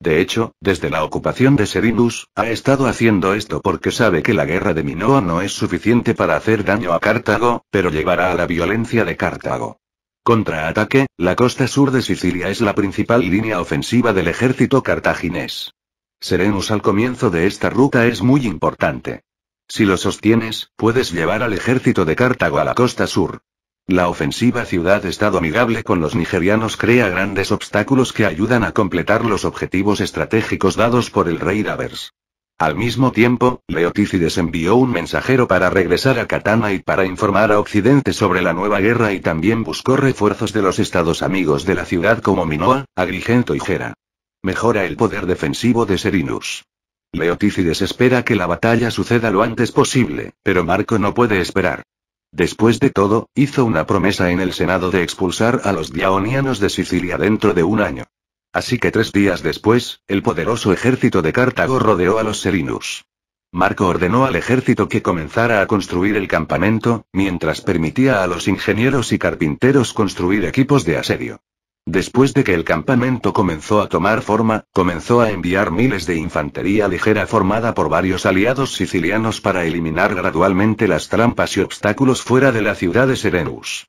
De hecho, desde la ocupación de Serinus, ha estado haciendo esto porque sabe que la guerra de Minoa no es suficiente para hacer daño a Cartago, pero llevará a la violencia de Cartago. Contraataque, la costa sur de Sicilia es la principal línea ofensiva del ejército cartaginés. Serenus al comienzo de esta ruta es muy importante. Si lo sostienes, puedes llevar al ejército de Cartago a la costa sur. La ofensiva ciudad-estado amigable con los nigerianos crea grandes obstáculos que ayudan a completar los objetivos estratégicos dados por el rey Davers. Al mismo tiempo, Leotícides envió un mensajero para regresar a Katana y para informar a Occidente sobre la nueva guerra y también buscó refuerzos de los estados amigos de la ciudad como Minoa, Agrigento y Gera. Mejora el poder defensivo de Serinus. Leoticides espera que la batalla suceda lo antes posible, pero Marco no puede esperar. Después de todo, hizo una promesa en el Senado de expulsar a los diaonianos de Sicilia dentro de un año. Así que tres días después, el poderoso ejército de Cartago rodeó a los Serinus. Marco ordenó al ejército que comenzara a construir el campamento, mientras permitía a los ingenieros y carpinteros construir equipos de asedio. Después de que el campamento comenzó a tomar forma, comenzó a enviar miles de infantería ligera formada por varios aliados sicilianos para eliminar gradualmente las trampas y obstáculos fuera de la ciudad de Serenus.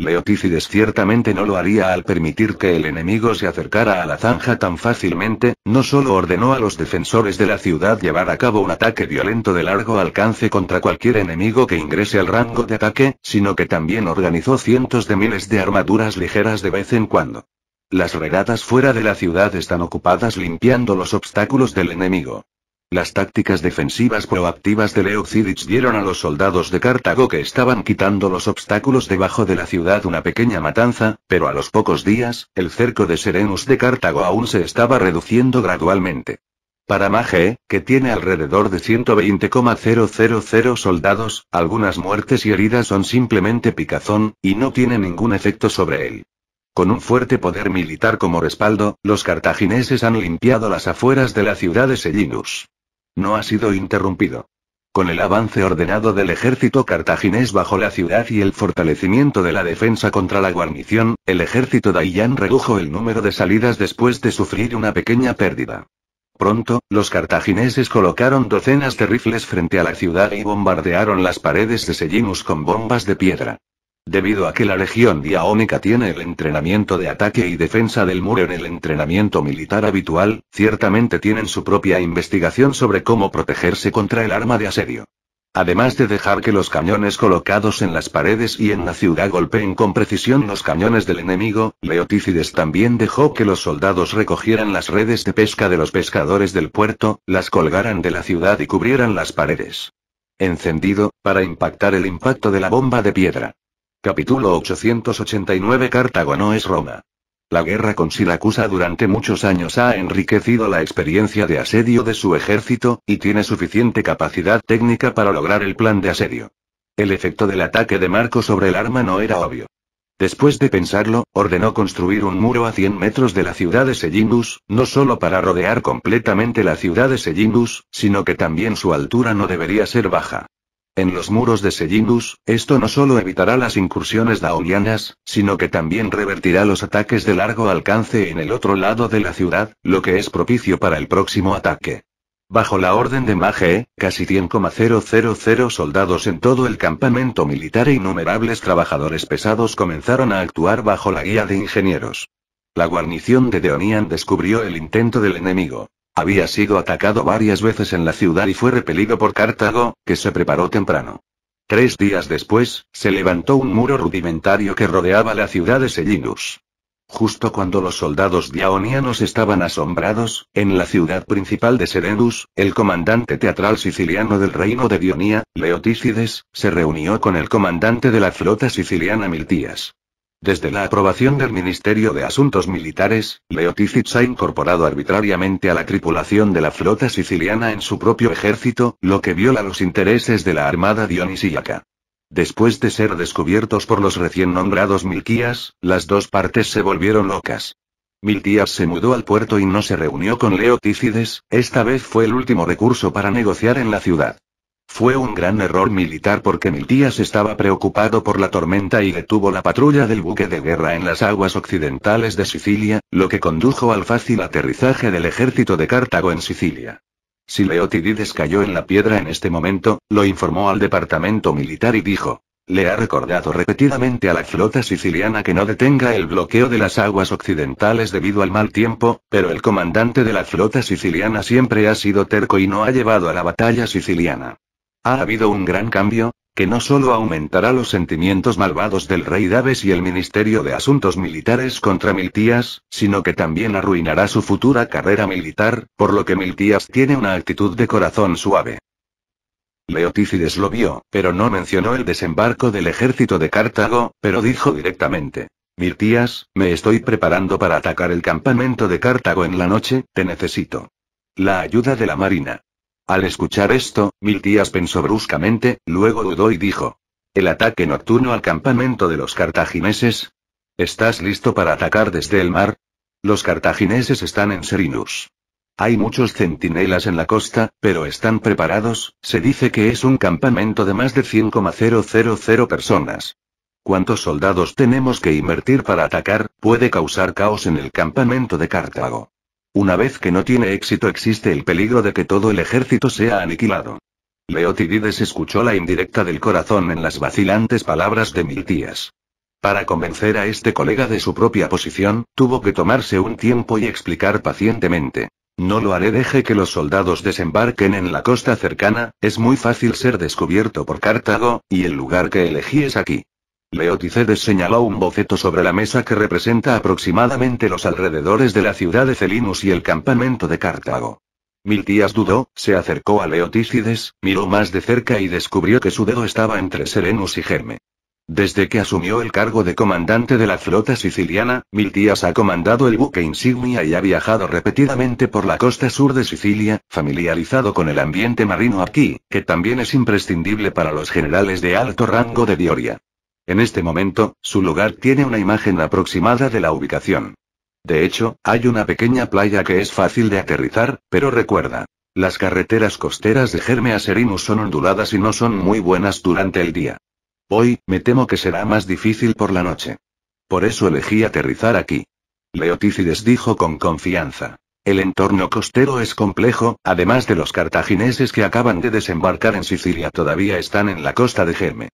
Leotícides ciertamente no lo haría al permitir que el enemigo se acercara a la zanja tan fácilmente, no solo ordenó a los defensores de la ciudad llevar a cabo un ataque violento de largo alcance contra cualquier enemigo que ingrese al rango de ataque, sino que también organizó cientos de miles de armaduras ligeras de vez en cuando. Las regatas fuera de la ciudad están ocupadas limpiando los obstáculos del enemigo. Las tácticas defensivas proactivas de Leucidis dieron a los soldados de Cartago que estaban quitando los obstáculos debajo de la ciudad una pequeña matanza, pero a los pocos días, el cerco de Serenus de Cartago aún se estaba reduciendo gradualmente. Para Maje, que tiene alrededor de 120,000 soldados, algunas muertes y heridas son simplemente picazón, y no tiene ningún efecto sobre él. Con un fuerte poder militar como respaldo, los cartagineses han limpiado las afueras de la ciudad de Sellinus. No ha sido interrumpido. Con el avance ordenado del ejército cartaginés bajo la ciudad y el fortalecimiento de la defensa contra la guarnición, el ejército Dayan redujo el número de salidas después de sufrir una pequeña pérdida. Pronto, los cartagineses colocaron docenas de rifles frente a la ciudad y bombardearon las paredes de Sellinus con bombas de piedra. Debido a que la Legión Diaónica tiene el entrenamiento de ataque y defensa del muro en el entrenamiento militar habitual, ciertamente tienen su propia investigación sobre cómo protegerse contra el arma de asedio. Además de dejar que los cañones colocados en las paredes y en la ciudad golpeen con precisión los cañones del enemigo, Leotícides también dejó que los soldados recogieran las redes de pesca de los pescadores del puerto, las colgaran de la ciudad y cubrieran las paredes. Encendido, para impactar el impacto de la bomba de piedra. Capítulo 889 Cartago no es Roma. La guerra con Siracusa durante muchos años ha enriquecido la experiencia de asedio de su ejército, y tiene suficiente capacidad técnica para lograr el plan de asedio. El efecto del ataque de Marco sobre el arma no era obvio. Después de pensarlo, ordenó construir un muro a 100 metros de la ciudad de Sellindus, no solo para rodear completamente la ciudad de Sellindus, sino que también su altura no debería ser baja. En los muros de Sejingus, esto no solo evitará las incursiones daonianas, sino que también revertirá los ataques de largo alcance en el otro lado de la ciudad, lo que es propicio para el próximo ataque. Bajo la orden de Mage, casi 100,000 soldados en todo el campamento militar e innumerables trabajadores pesados comenzaron a actuar bajo la guía de ingenieros. La guarnición de Deonian descubrió el intento del enemigo. Había sido atacado varias veces en la ciudad y fue repelido por Cartago, que se preparó temprano. Tres días después, se levantó un muro rudimentario que rodeaba la ciudad de Sellinus. Justo cuando los soldados diaonianos estaban asombrados, en la ciudad principal de Serenus, el comandante teatral siciliano del reino de Dionía, Leotícides, se reunió con el comandante de la flota siciliana Miltías. Desde la aprobación del Ministerio de Asuntos Militares, Leotícides ha incorporado arbitrariamente a la tripulación de la flota siciliana en su propio ejército, lo que viola los intereses de la Armada dionisíaca. Después de ser descubiertos por los recién nombrados Milquías, las dos partes se volvieron locas. Milquías se mudó al puerto y no se reunió con Leotícides, esta vez fue el último recurso para negociar en la ciudad. Fue un gran error militar porque Miltias estaba preocupado por la tormenta y detuvo la patrulla del buque de guerra en las aguas occidentales de Sicilia, lo que condujo al fácil aterrizaje del ejército de Cartago en Sicilia. Si Leotidides cayó en la piedra en este momento, lo informó al departamento militar y dijo, le ha recordado repetidamente a la flota siciliana que no detenga el bloqueo de las aguas occidentales debido al mal tiempo, pero el comandante de la flota siciliana siempre ha sido terco y no ha llevado a la batalla siciliana. Ha habido un gran cambio, que no solo aumentará los sentimientos malvados del rey Daves y el Ministerio de Asuntos Militares contra Miltías, sino que también arruinará su futura carrera militar, por lo que Miltías tiene una actitud de corazón suave. Leotífides lo vio, pero no mencionó el desembarco del ejército de Cartago, pero dijo directamente. Miltías, me estoy preparando para atacar el campamento de Cartago en la noche, te necesito. La ayuda de la marina. Al escuchar esto, Mil pensó bruscamente, luego dudó y dijo. El ataque nocturno al campamento de los cartagineses. ¿Estás listo para atacar desde el mar? Los cartagineses están en Serinus. Hay muchos centinelas en la costa, pero están preparados, se dice que es un campamento de más de 100,000 personas. ¿Cuántos soldados tenemos que invertir para atacar? Puede causar caos en el campamento de Cartago. Una vez que no tiene éxito existe el peligro de que todo el ejército sea aniquilado. Leotidides escuchó la indirecta del corazón en las vacilantes palabras de Miltias. Para convencer a este colega de su propia posición, tuvo que tomarse un tiempo y explicar pacientemente. No lo haré, deje que los soldados desembarquen en la costa cercana, es muy fácil ser descubierto por Cartago, y el lugar que elegí es aquí. Leoticedes señaló un boceto sobre la mesa que representa aproximadamente los alrededores de la ciudad de Celinus y el campamento de Cartago. Miltías dudó, se acercó a Leotícides, miró más de cerca y descubrió que su dedo estaba entre Serenus y Germe. Desde que asumió el cargo de comandante de la flota siciliana, Miltías ha comandado el buque insignia y ha viajado repetidamente por la costa sur de Sicilia, familiarizado con el ambiente marino aquí, que también es imprescindible para los generales de alto rango de Dioria. En este momento, su lugar tiene una imagen aproximada de la ubicación. De hecho, hay una pequeña playa que es fácil de aterrizar, pero recuerda, las carreteras costeras de Germe a Serinus son onduladas y no son muy buenas durante el día. Hoy, me temo que será más difícil por la noche. Por eso elegí aterrizar aquí. Leotícides dijo con confianza. El entorno costero es complejo, además de los cartagineses que acaban de desembarcar en Sicilia todavía están en la costa de Germe.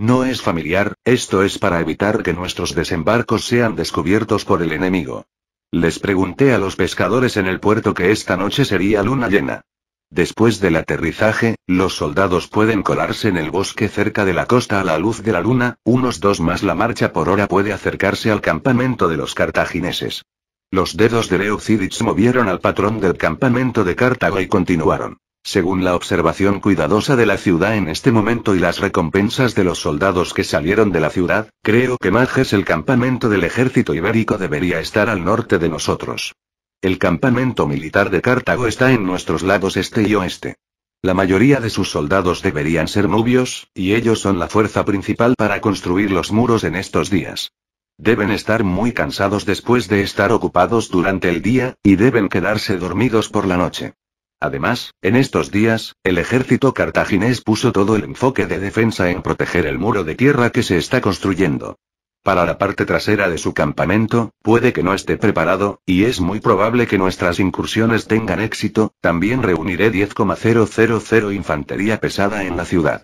No es familiar, esto es para evitar que nuestros desembarcos sean descubiertos por el enemigo. Les pregunté a los pescadores en el puerto que esta noche sería luna llena. Después del aterrizaje, los soldados pueden colarse en el bosque cerca de la costa a la luz de la luna, unos dos más la marcha por hora puede acercarse al campamento de los cartagineses. Los dedos de Leucidic movieron al patrón del campamento de Cartago y continuaron. Según la observación cuidadosa de la ciudad en este momento y las recompensas de los soldados que salieron de la ciudad, creo que Majes el campamento del ejército ibérico debería estar al norte de nosotros. El campamento militar de Cartago está en nuestros lados este y oeste. La mayoría de sus soldados deberían ser nubios, y ellos son la fuerza principal para construir los muros en estos días. Deben estar muy cansados después de estar ocupados durante el día, y deben quedarse dormidos por la noche. Además, en estos días, el ejército cartaginés puso todo el enfoque de defensa en proteger el muro de tierra que se está construyendo. Para la parte trasera de su campamento, puede que no esté preparado, y es muy probable que nuestras incursiones tengan éxito, también reuniré 10,000 infantería pesada en la ciudad.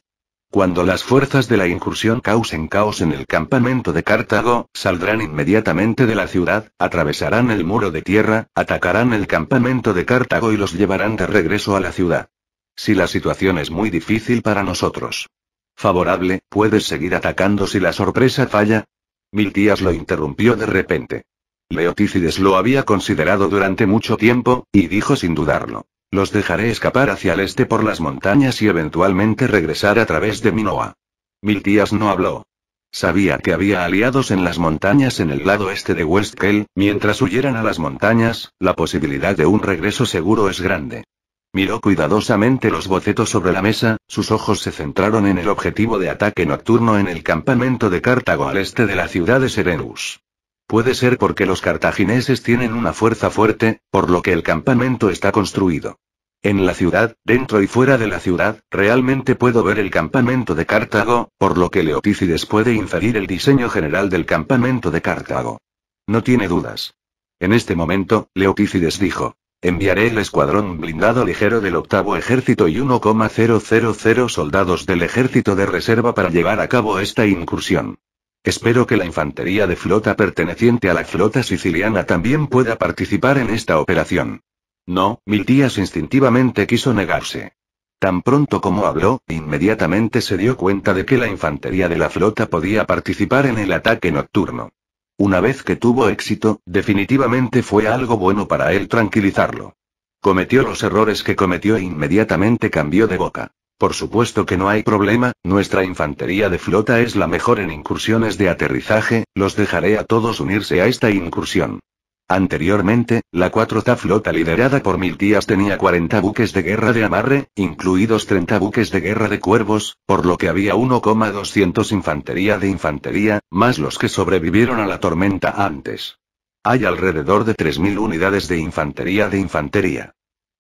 Cuando las fuerzas de la incursión causen caos en el campamento de Cartago, saldrán inmediatamente de la ciudad, atravesarán el muro de tierra, atacarán el campamento de Cartago y los llevarán de regreso a la ciudad. Si la situación es muy difícil para nosotros. Favorable, puedes seguir atacando si la sorpresa falla. Miltias lo interrumpió de repente. Leotícides lo había considerado durante mucho tiempo, y dijo sin dudarlo. Los dejaré escapar hacia el este por las montañas y eventualmente regresar a través de Minoa. Miltías no habló. Sabía que había aliados en las montañas en el lado este de West mientras huyeran a las montañas, la posibilidad de un regreso seguro es grande. Miró cuidadosamente los bocetos sobre la mesa, sus ojos se centraron en el objetivo de ataque nocturno en el campamento de Cartago al este de la ciudad de Serenus. Puede ser porque los cartagineses tienen una fuerza fuerte, por lo que el campamento está construido. En la ciudad, dentro y fuera de la ciudad, realmente puedo ver el campamento de Cartago, por lo que Leotícides puede inferir el diseño general del campamento de Cartago. No tiene dudas. En este momento, Leotícides dijo. Enviaré el escuadrón blindado ligero del octavo ejército y 1,000 soldados del ejército de reserva para llevar a cabo esta incursión. Espero que la infantería de flota perteneciente a la flota siciliana también pueda participar en esta operación. No, Miltias instintivamente quiso negarse. Tan pronto como habló, inmediatamente se dio cuenta de que la infantería de la flota podía participar en el ataque nocturno. Una vez que tuvo éxito, definitivamente fue algo bueno para él tranquilizarlo. Cometió los errores que cometió e inmediatamente cambió de boca. Por supuesto que no hay problema, nuestra infantería de flota es la mejor en incursiones de aterrizaje, los dejaré a todos unirse a esta incursión. Anteriormente, la 4 flota liderada por mil tías tenía 40 buques de guerra de amarre, incluidos 30 buques de guerra de cuervos, por lo que había 1,200 infantería de infantería, más los que sobrevivieron a la tormenta antes. Hay alrededor de 3.000 unidades de infantería de infantería.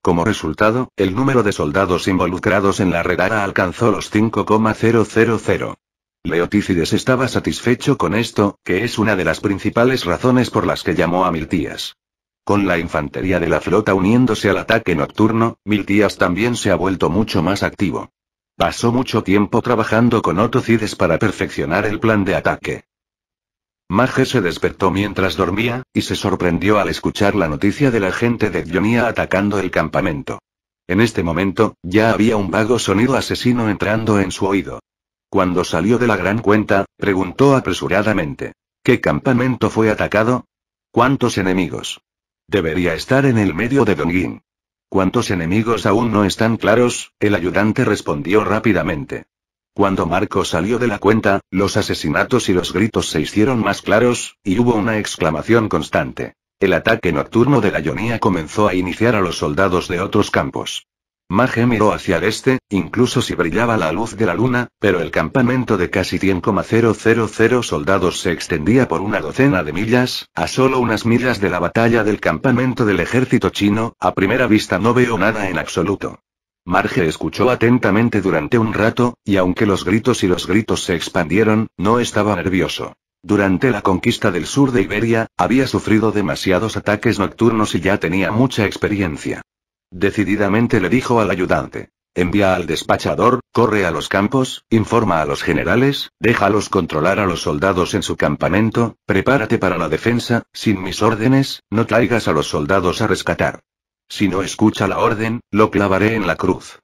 Como resultado, el número de soldados involucrados en la redada alcanzó los 5,000. Leotícides estaba satisfecho con esto, que es una de las principales razones por las que llamó a Miltías. Con la infantería de la flota uniéndose al ataque nocturno, Miltías también se ha vuelto mucho más activo. Pasó mucho tiempo trabajando con Otocides para perfeccionar el plan de ataque. Maje se despertó mientras dormía, y se sorprendió al escuchar la noticia de la gente de Dionía atacando el campamento. En este momento, ya había un vago sonido asesino entrando en su oído. Cuando salió de la gran cuenta, preguntó apresuradamente. ¿Qué campamento fue atacado? ¿Cuántos enemigos? Debería estar en el medio de Dongin. ¿Cuántos enemigos aún no están claros? El ayudante respondió rápidamente. Cuando Marco salió de la cuenta, los asesinatos y los gritos se hicieron más claros, y hubo una exclamación constante. El ataque nocturno de la Ionía comenzó a iniciar a los soldados de otros campos. Maje miró hacia el este, incluso si brillaba la luz de la luna, pero el campamento de casi 100,000 soldados se extendía por una docena de millas, a solo unas millas de la batalla del campamento del ejército chino, a primera vista no veo nada en absoluto. Marge escuchó atentamente durante un rato, y aunque los gritos y los gritos se expandieron, no estaba nervioso. Durante la conquista del sur de Iberia, había sufrido demasiados ataques nocturnos y ya tenía mucha experiencia. Decididamente le dijo al ayudante. Envía al despachador, corre a los campos, informa a los generales, déjalos controlar a los soldados en su campamento, prepárate para la defensa, sin mis órdenes, no traigas a los soldados a rescatar. Si no escucha la orden, lo clavaré en la cruz.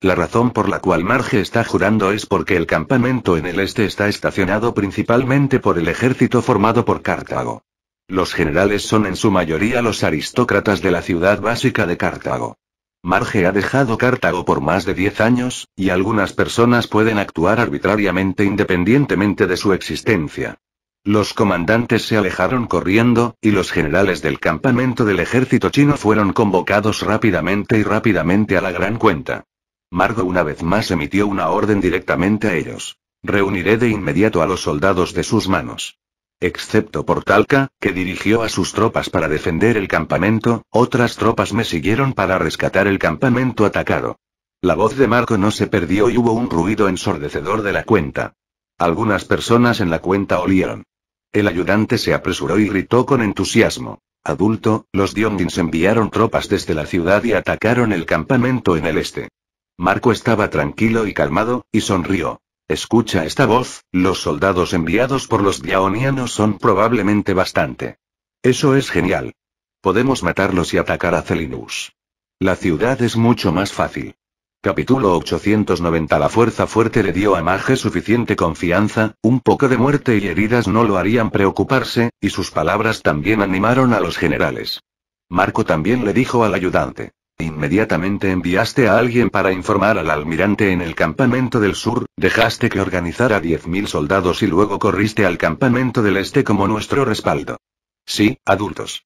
La razón por la cual Marge está jurando es porque el campamento en el este está estacionado principalmente por el ejército formado por Cartago. Los generales son en su mayoría los aristócratas de la ciudad básica de Cartago. Marge ha dejado Cartago por más de 10 años, y algunas personas pueden actuar arbitrariamente independientemente de su existencia. Los comandantes se alejaron corriendo, y los generales del campamento del ejército chino fueron convocados rápidamente y rápidamente a la gran cuenta. Margo una vez más emitió una orden directamente a ellos. Reuniré de inmediato a los soldados de sus manos. Excepto por Talca, que dirigió a sus tropas para defender el campamento, otras tropas me siguieron para rescatar el campamento atacado. La voz de Marco no se perdió y hubo un ruido ensordecedor de la cuenta. Algunas personas en la cuenta olieron. El ayudante se apresuró y gritó con entusiasmo. Adulto, los Diondins enviaron tropas desde la ciudad y atacaron el campamento en el este. Marco estaba tranquilo y calmado, y sonrió. Escucha esta voz, los soldados enviados por los Dionianos son probablemente bastante. Eso es genial. Podemos matarlos y atacar a Celinus. La ciudad es mucho más fácil. Capítulo 890 La fuerza fuerte le dio a Maje suficiente confianza, un poco de muerte y heridas no lo harían preocuparse, y sus palabras también animaron a los generales. Marco también le dijo al ayudante. Inmediatamente enviaste a alguien para informar al almirante en el campamento del sur, dejaste que organizara 10.000 soldados y luego corriste al campamento del este como nuestro respaldo. Sí, adultos.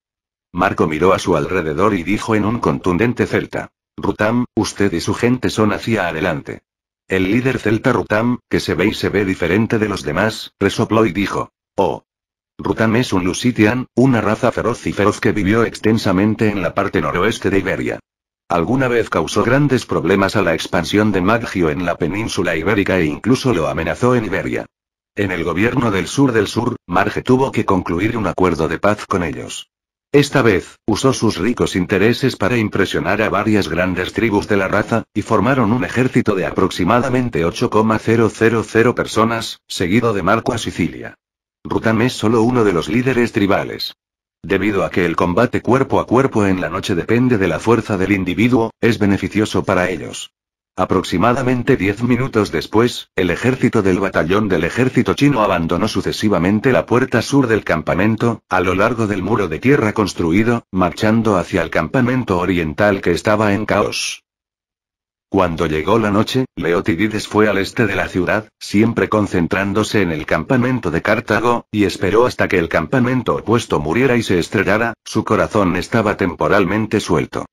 Marco miró a su alrededor y dijo en un contundente celta. Rutam, usted y su gente son hacia adelante. El líder celta Rutam, que se ve y se ve diferente de los demás, resopló y dijo. Oh. Rutam es un Lusitian, una raza feroz y feroz que vivió extensamente en la parte noroeste de Iberia. Alguna vez causó grandes problemas a la expansión de Maggio en la península ibérica e incluso lo amenazó en Iberia. En el gobierno del sur del sur, Marge tuvo que concluir un acuerdo de paz con ellos. Esta vez, usó sus ricos intereses para impresionar a varias grandes tribus de la raza, y formaron un ejército de aproximadamente 8,000 personas, seguido de Marco a Sicilia. Rutam es solo uno de los líderes tribales. Debido a que el combate cuerpo a cuerpo en la noche depende de la fuerza del individuo, es beneficioso para ellos. Aproximadamente diez minutos después, el ejército del batallón del ejército chino abandonó sucesivamente la puerta sur del campamento, a lo largo del muro de tierra construido, marchando hacia el campamento oriental que estaba en caos. Cuando llegó la noche, Leotidides fue al este de la ciudad, siempre concentrándose en el campamento de Cartago, y esperó hasta que el campamento opuesto muriera y se estrellara, su corazón estaba temporalmente suelto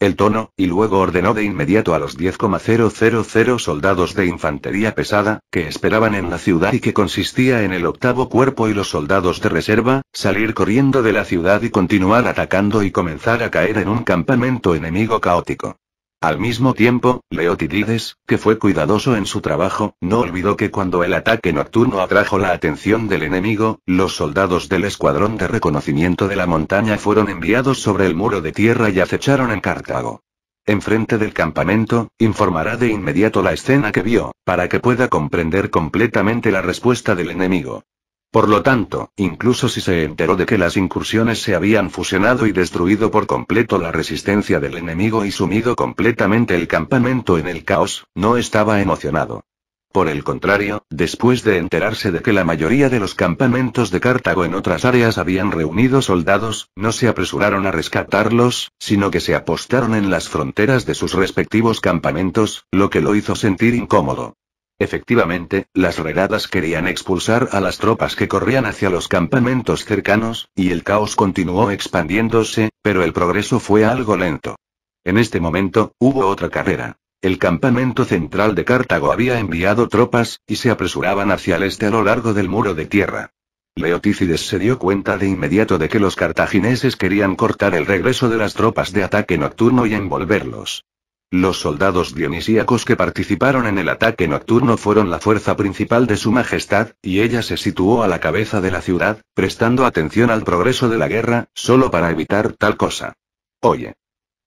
el tono, y luego ordenó de inmediato a los 10,000 soldados de infantería pesada, que esperaban en la ciudad y que consistía en el octavo cuerpo y los soldados de reserva, salir corriendo de la ciudad y continuar atacando y comenzar a caer en un campamento enemigo caótico. Al mismo tiempo, Leotidides, que fue cuidadoso en su trabajo, no olvidó que cuando el ataque nocturno atrajo la atención del enemigo, los soldados del escuadrón de reconocimiento de la montaña fueron enviados sobre el muro de tierra y acecharon en Cartago. Enfrente del campamento, informará de inmediato la escena que vio, para que pueda comprender completamente la respuesta del enemigo. Por lo tanto, incluso si se enteró de que las incursiones se habían fusionado y destruido por completo la resistencia del enemigo y sumido completamente el campamento en el caos, no estaba emocionado. Por el contrario, después de enterarse de que la mayoría de los campamentos de Cartago en otras áreas habían reunido soldados, no se apresuraron a rescatarlos, sino que se apostaron en las fronteras de sus respectivos campamentos, lo que lo hizo sentir incómodo. Efectivamente, las regadas querían expulsar a las tropas que corrían hacia los campamentos cercanos, y el caos continuó expandiéndose, pero el progreso fue algo lento. En este momento, hubo otra carrera. El campamento central de Cartago había enviado tropas, y se apresuraban hacia el este a lo largo del muro de tierra. Leotícides se dio cuenta de inmediato de que los cartagineses querían cortar el regreso de las tropas de ataque nocturno y envolverlos. Los soldados dionisíacos que participaron en el ataque nocturno fueron la fuerza principal de su majestad, y ella se situó a la cabeza de la ciudad, prestando atención al progreso de la guerra, solo para evitar tal cosa. Oye.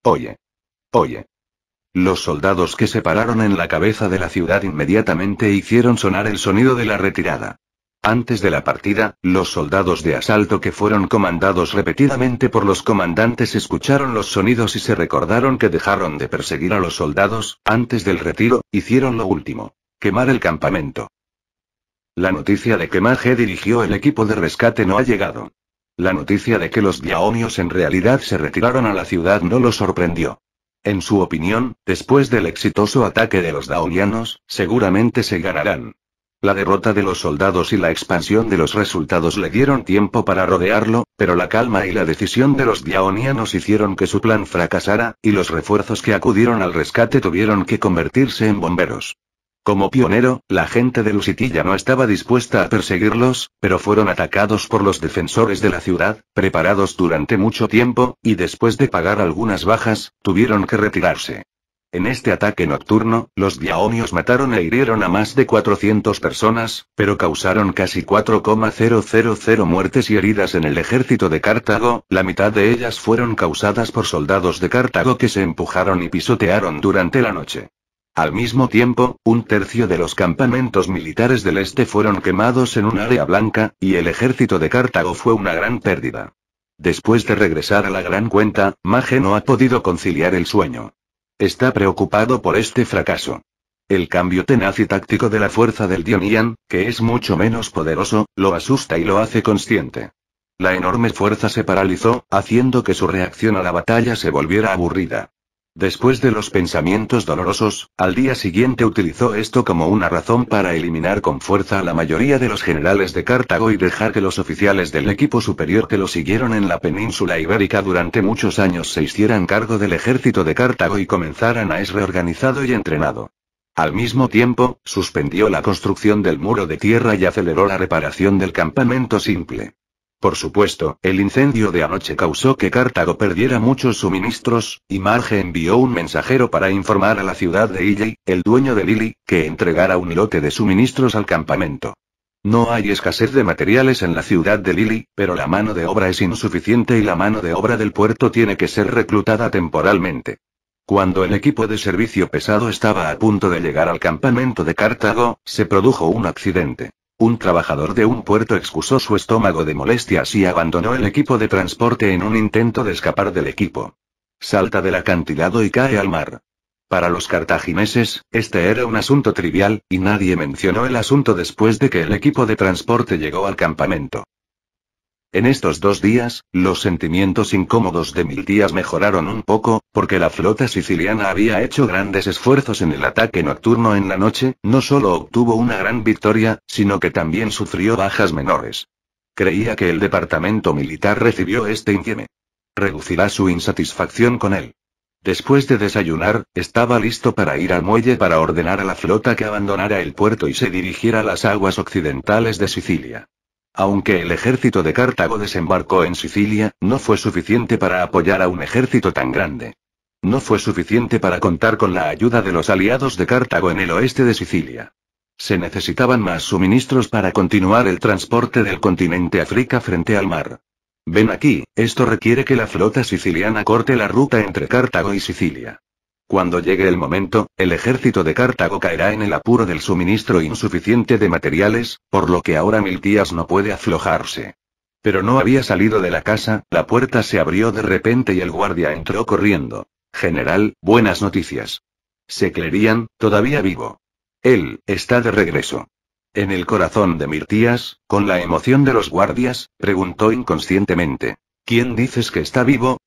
Oye. Oye. Los soldados que se pararon en la cabeza de la ciudad inmediatamente hicieron sonar el sonido de la retirada. Antes de la partida, los soldados de asalto que fueron comandados repetidamente por los comandantes escucharon los sonidos y se recordaron que dejaron de perseguir a los soldados, antes del retiro, hicieron lo último. Quemar el campamento. La noticia de que Mage dirigió el equipo de rescate no ha llegado. La noticia de que los diaonios en realidad se retiraron a la ciudad no lo sorprendió. En su opinión, después del exitoso ataque de los daonianos, seguramente se ganarán la derrota de los soldados y la expansión de los resultados le dieron tiempo para rodearlo, pero la calma y la decisión de los diaonianos hicieron que su plan fracasara, y los refuerzos que acudieron al rescate tuvieron que convertirse en bomberos. Como pionero, la gente de Lusitilla no estaba dispuesta a perseguirlos, pero fueron atacados por los defensores de la ciudad, preparados durante mucho tiempo, y después de pagar algunas bajas, tuvieron que retirarse. En este ataque nocturno, los diaonios mataron e hirieron a más de 400 personas, pero causaron casi 4,000 muertes y heridas en el ejército de Cartago, la mitad de ellas fueron causadas por soldados de Cartago que se empujaron y pisotearon durante la noche. Al mismo tiempo, un tercio de los campamentos militares del este fueron quemados en un área blanca, y el ejército de Cartago fue una gran pérdida. Después de regresar a la gran cuenta, Mage no ha podido conciliar el sueño. Está preocupado por este fracaso. El cambio tenaz y táctico de la fuerza del Dionian, que es mucho menos poderoso, lo asusta y lo hace consciente. La enorme fuerza se paralizó, haciendo que su reacción a la batalla se volviera aburrida. Después de los pensamientos dolorosos, al día siguiente utilizó esto como una razón para eliminar con fuerza a la mayoría de los generales de Cartago y dejar que los oficiales del equipo superior que lo siguieron en la península ibérica durante muchos años se hicieran cargo del ejército de Cartago y comenzaran a es reorganizado y entrenado. Al mismo tiempo, suspendió la construcción del muro de tierra y aceleró la reparación del campamento simple. Por supuesto, el incendio de anoche causó que Cartago perdiera muchos suministros, y Marge envió un mensajero para informar a la ciudad de Illy, el dueño de Lily, que entregara un lote de suministros al campamento. No hay escasez de materiales en la ciudad de Lily, pero la mano de obra es insuficiente y la mano de obra del puerto tiene que ser reclutada temporalmente. Cuando el equipo de servicio pesado estaba a punto de llegar al campamento de Cartago, se produjo un accidente. Un trabajador de un puerto excusó su estómago de molestias y abandonó el equipo de transporte en un intento de escapar del equipo. Salta del acantilado y cae al mar. Para los cartagineses, este era un asunto trivial, y nadie mencionó el asunto después de que el equipo de transporte llegó al campamento. En estos dos días, los sentimientos incómodos de mil días mejoraron un poco, porque la flota siciliana había hecho grandes esfuerzos en el ataque nocturno en la noche, no solo obtuvo una gran victoria, sino que también sufrió bajas menores. Creía que el departamento militar recibió este infieme. Reducirá su insatisfacción con él. Después de desayunar, estaba listo para ir al muelle para ordenar a la flota que abandonara el puerto y se dirigiera a las aguas occidentales de Sicilia. Aunque el ejército de Cartago desembarcó en Sicilia, no fue suficiente para apoyar a un ejército tan grande. No fue suficiente para contar con la ayuda de los aliados de Cartago en el oeste de Sicilia. Se necesitaban más suministros para continuar el transporte del continente África frente al mar. Ven aquí, esto requiere que la flota siciliana corte la ruta entre Cartago y Sicilia. Cuando llegue el momento, el ejército de Cartago caerá en el apuro del suministro insuficiente de materiales, por lo que ahora Mirtías no puede aflojarse. Pero no había salido de la casa, la puerta se abrió de repente y el guardia entró corriendo. General, buenas noticias. Se clerían, todavía vivo. Él, está de regreso. En el corazón de Mirtías, con la emoción de los guardias, preguntó inconscientemente. ¿Quién dices que está vivo?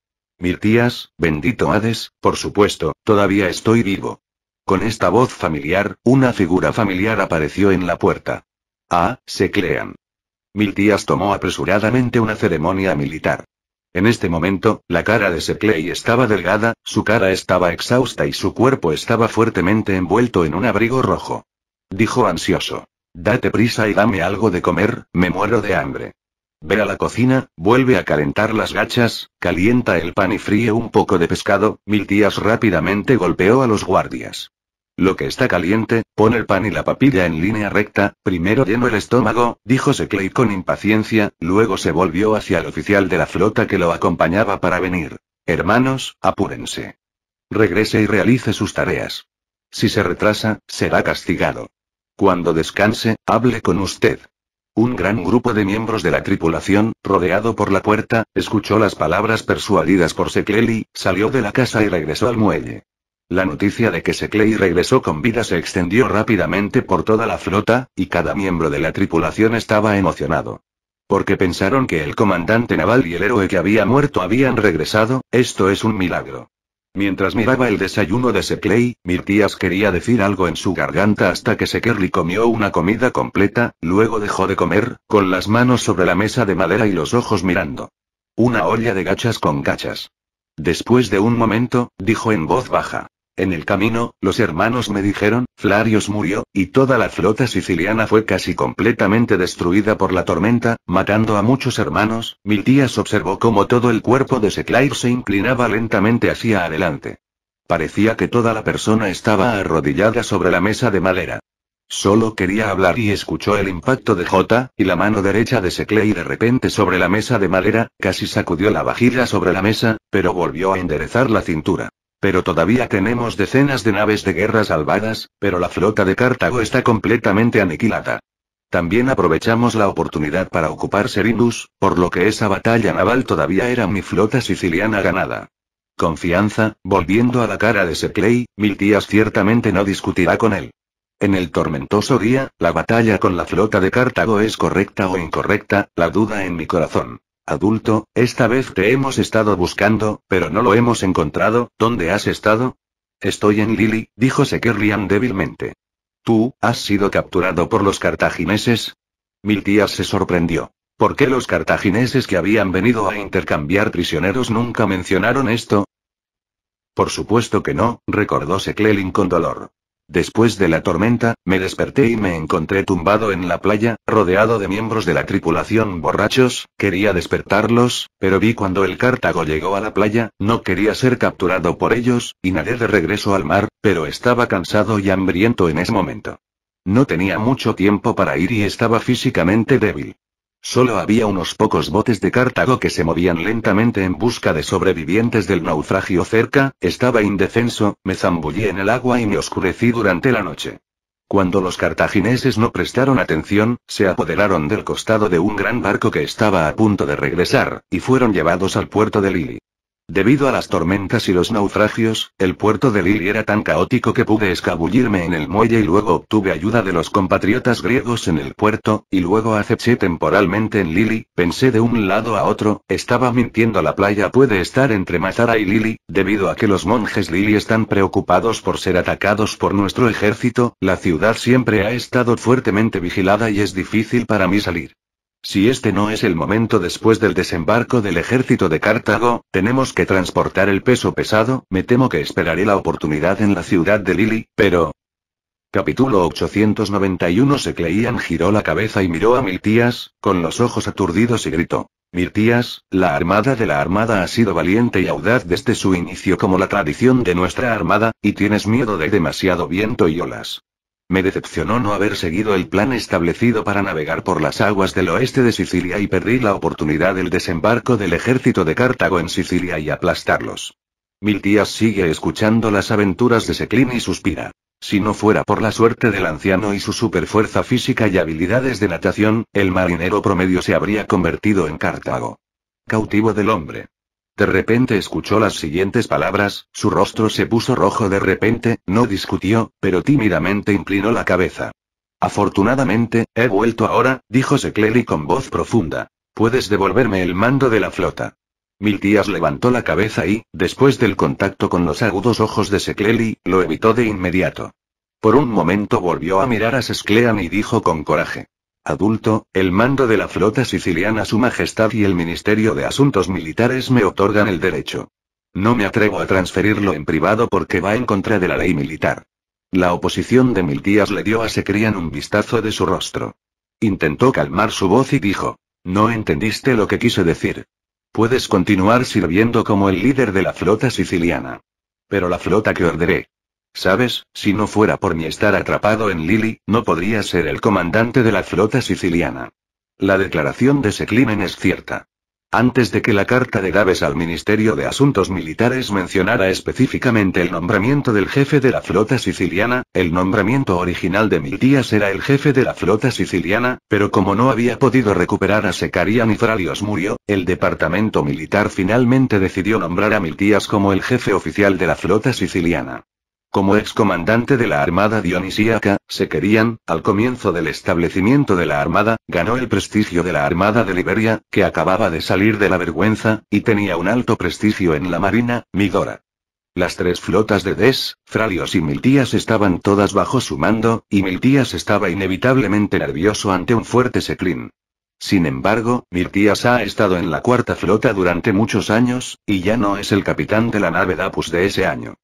Mirtías, bendito Hades, por supuesto, todavía estoy vivo. Con esta voz familiar, una figura familiar apareció en la puerta. Ah, Seclean!» clean. tomó apresuradamente una ceremonia militar. En este momento, la cara de Secley estaba delgada, su cara estaba exhausta y su cuerpo estaba fuertemente envuelto en un abrigo rojo. Dijo ansioso. Date prisa y dame algo de comer, me muero de hambre. Ve a la cocina, vuelve a calentar las gachas, calienta el pan y fríe un poco de pescado. Mil días rápidamente golpeó a los guardias. Lo que está caliente, pone el pan y la papilla en línea recta, primero lleno el estómago, dijo Seclay con impaciencia, luego se volvió hacia el oficial de la flota que lo acompañaba para venir. Hermanos, apúrense. Regrese y realice sus tareas. Si se retrasa, será castigado. Cuando descanse, hable con usted. Un gran grupo de miembros de la tripulación, rodeado por la puerta, escuchó las palabras persuadidas por Secleli, salió de la casa y regresó al muelle. La noticia de que Secleli regresó con vida se extendió rápidamente por toda la flota, y cada miembro de la tripulación estaba emocionado. Porque pensaron que el comandante naval y el héroe que había muerto habían regresado, esto es un milagro. Mientras miraba el desayuno de Seclay, Mirtías quería decir algo en su garganta hasta que Sekerli comió una comida completa, luego dejó de comer, con las manos sobre la mesa de madera y los ojos mirando. Una olla de gachas con gachas. Después de un momento, dijo en voz baja. En el camino, los hermanos me dijeron, Flarios murió, y toda la flota siciliana fue casi completamente destruida por la tormenta, matando a muchos hermanos. tías observó cómo todo el cuerpo de Seclair se inclinaba lentamente hacia adelante. Parecía que toda la persona estaba arrodillada sobre la mesa de madera. Solo quería hablar y escuchó el impacto de J, y la mano derecha de Seclay de repente sobre la mesa de madera, casi sacudió la vajilla sobre la mesa, pero volvió a enderezar la cintura pero todavía tenemos decenas de naves de guerra salvadas, pero la flota de Cartago está completamente aniquilada. También aprovechamos la oportunidad para ocupar Serindus, por lo que esa batalla naval todavía era mi flota siciliana ganada. Confianza, volviendo a la cara de mil Miltias ciertamente no discutirá con él. En el tormentoso día, la batalla con la flota de Cartago es correcta o incorrecta, la duda en mi corazón. Adulto, esta vez te hemos estado buscando, pero no lo hemos encontrado, ¿dónde has estado? Estoy en Lily, dijo Sekerlian débilmente. ¿Tú, has sido capturado por los cartagineses? Miltías se sorprendió. ¿Por qué los cartagineses que habían venido a intercambiar prisioneros nunca mencionaron esto? Por supuesto que no, recordó Seklelin con dolor. Después de la tormenta, me desperté y me encontré tumbado en la playa, rodeado de miembros de la tripulación borrachos, quería despertarlos, pero vi cuando el cártago llegó a la playa, no quería ser capturado por ellos, y nadé de regreso al mar, pero estaba cansado y hambriento en ese momento. No tenía mucho tiempo para ir y estaba físicamente débil. Solo había unos pocos botes de Cartago que se movían lentamente en busca de sobrevivientes del naufragio cerca, estaba indefenso, me zambullí en el agua y me oscurecí durante la noche. Cuando los cartagineses no prestaron atención, se apoderaron del costado de un gran barco que estaba a punto de regresar, y fueron llevados al puerto de Lili. Debido a las tormentas y los naufragios, el puerto de Lily era tan caótico que pude escabullirme en el muelle y luego obtuve ayuda de los compatriotas griegos en el puerto, y luego acepté temporalmente en Lili, pensé de un lado a otro, estaba mintiendo la playa puede estar entre Mazara y Lili, debido a que los monjes Lili están preocupados por ser atacados por nuestro ejército, la ciudad siempre ha estado fuertemente vigilada y es difícil para mí salir. Si este no es el momento después del desembarco del ejército de Cartago, tenemos que transportar el peso pesado, me temo que esperaré la oportunidad en la ciudad de Lili, pero... Capítulo 891 Secleian giró la cabeza y miró a Miltías, con los ojos aturdidos y gritó. Mirtías, la armada de la armada ha sido valiente y audaz desde su inicio como la tradición de nuestra armada, y tienes miedo de demasiado viento y olas. Me decepcionó no haber seguido el plan establecido para navegar por las aguas del oeste de Sicilia y perdí la oportunidad del desembarco del ejército de Cartago en Sicilia y aplastarlos. Mil tías sigue escuchando las aventuras de Seclin y suspira. Si no fuera por la suerte del anciano y su superfuerza física y habilidades de natación, el marinero promedio se habría convertido en Cartago. Cautivo del hombre. De repente escuchó las siguientes palabras, su rostro se puso rojo de repente, no discutió, pero tímidamente inclinó la cabeza. Afortunadamente, he vuelto ahora, dijo Secleli con voz profunda. Puedes devolverme el mando de la flota. Miltías levantó la cabeza y, después del contacto con los agudos ojos de Secleli, lo evitó de inmediato. Por un momento volvió a mirar a Sesclean y dijo con coraje adulto, el mando de la flota siciliana Su Majestad y el Ministerio de Asuntos Militares me otorgan el derecho. No me atrevo a transferirlo en privado porque va en contra de la ley militar. La oposición de mil días le dio a Secrian un vistazo de su rostro. Intentó calmar su voz y dijo, no entendiste lo que quise decir. Puedes continuar sirviendo como el líder de la flota siciliana. Pero la flota que ordené Sabes, si no fuera por mi estar atrapado en Lili, no podría ser el comandante de la flota siciliana. La declaración de Seclinen es cierta. Antes de que la carta de Daves al Ministerio de Asuntos Militares mencionara específicamente el nombramiento del jefe de la flota siciliana, el nombramiento original de Miltías era el jefe de la flota siciliana, pero como no había podido recuperar a Secarían y Fralios murió, el departamento militar finalmente decidió nombrar a Miltías como el jefe oficial de la flota siciliana. Como excomandante de la Armada Dionisíaca, se querían, al comienzo del establecimiento de la Armada, ganó el prestigio de la Armada de Liberia, que acababa de salir de la vergüenza, y tenía un alto prestigio en la Marina, Midora. Las tres flotas de Des, Fralios y Miltías estaban todas bajo su mando, y Miltías estaba inevitablemente nervioso ante un fuerte seclín. Sin embargo, Miltías ha estado en la cuarta flota durante muchos años, y ya no es el capitán de la nave Dapus de ese año.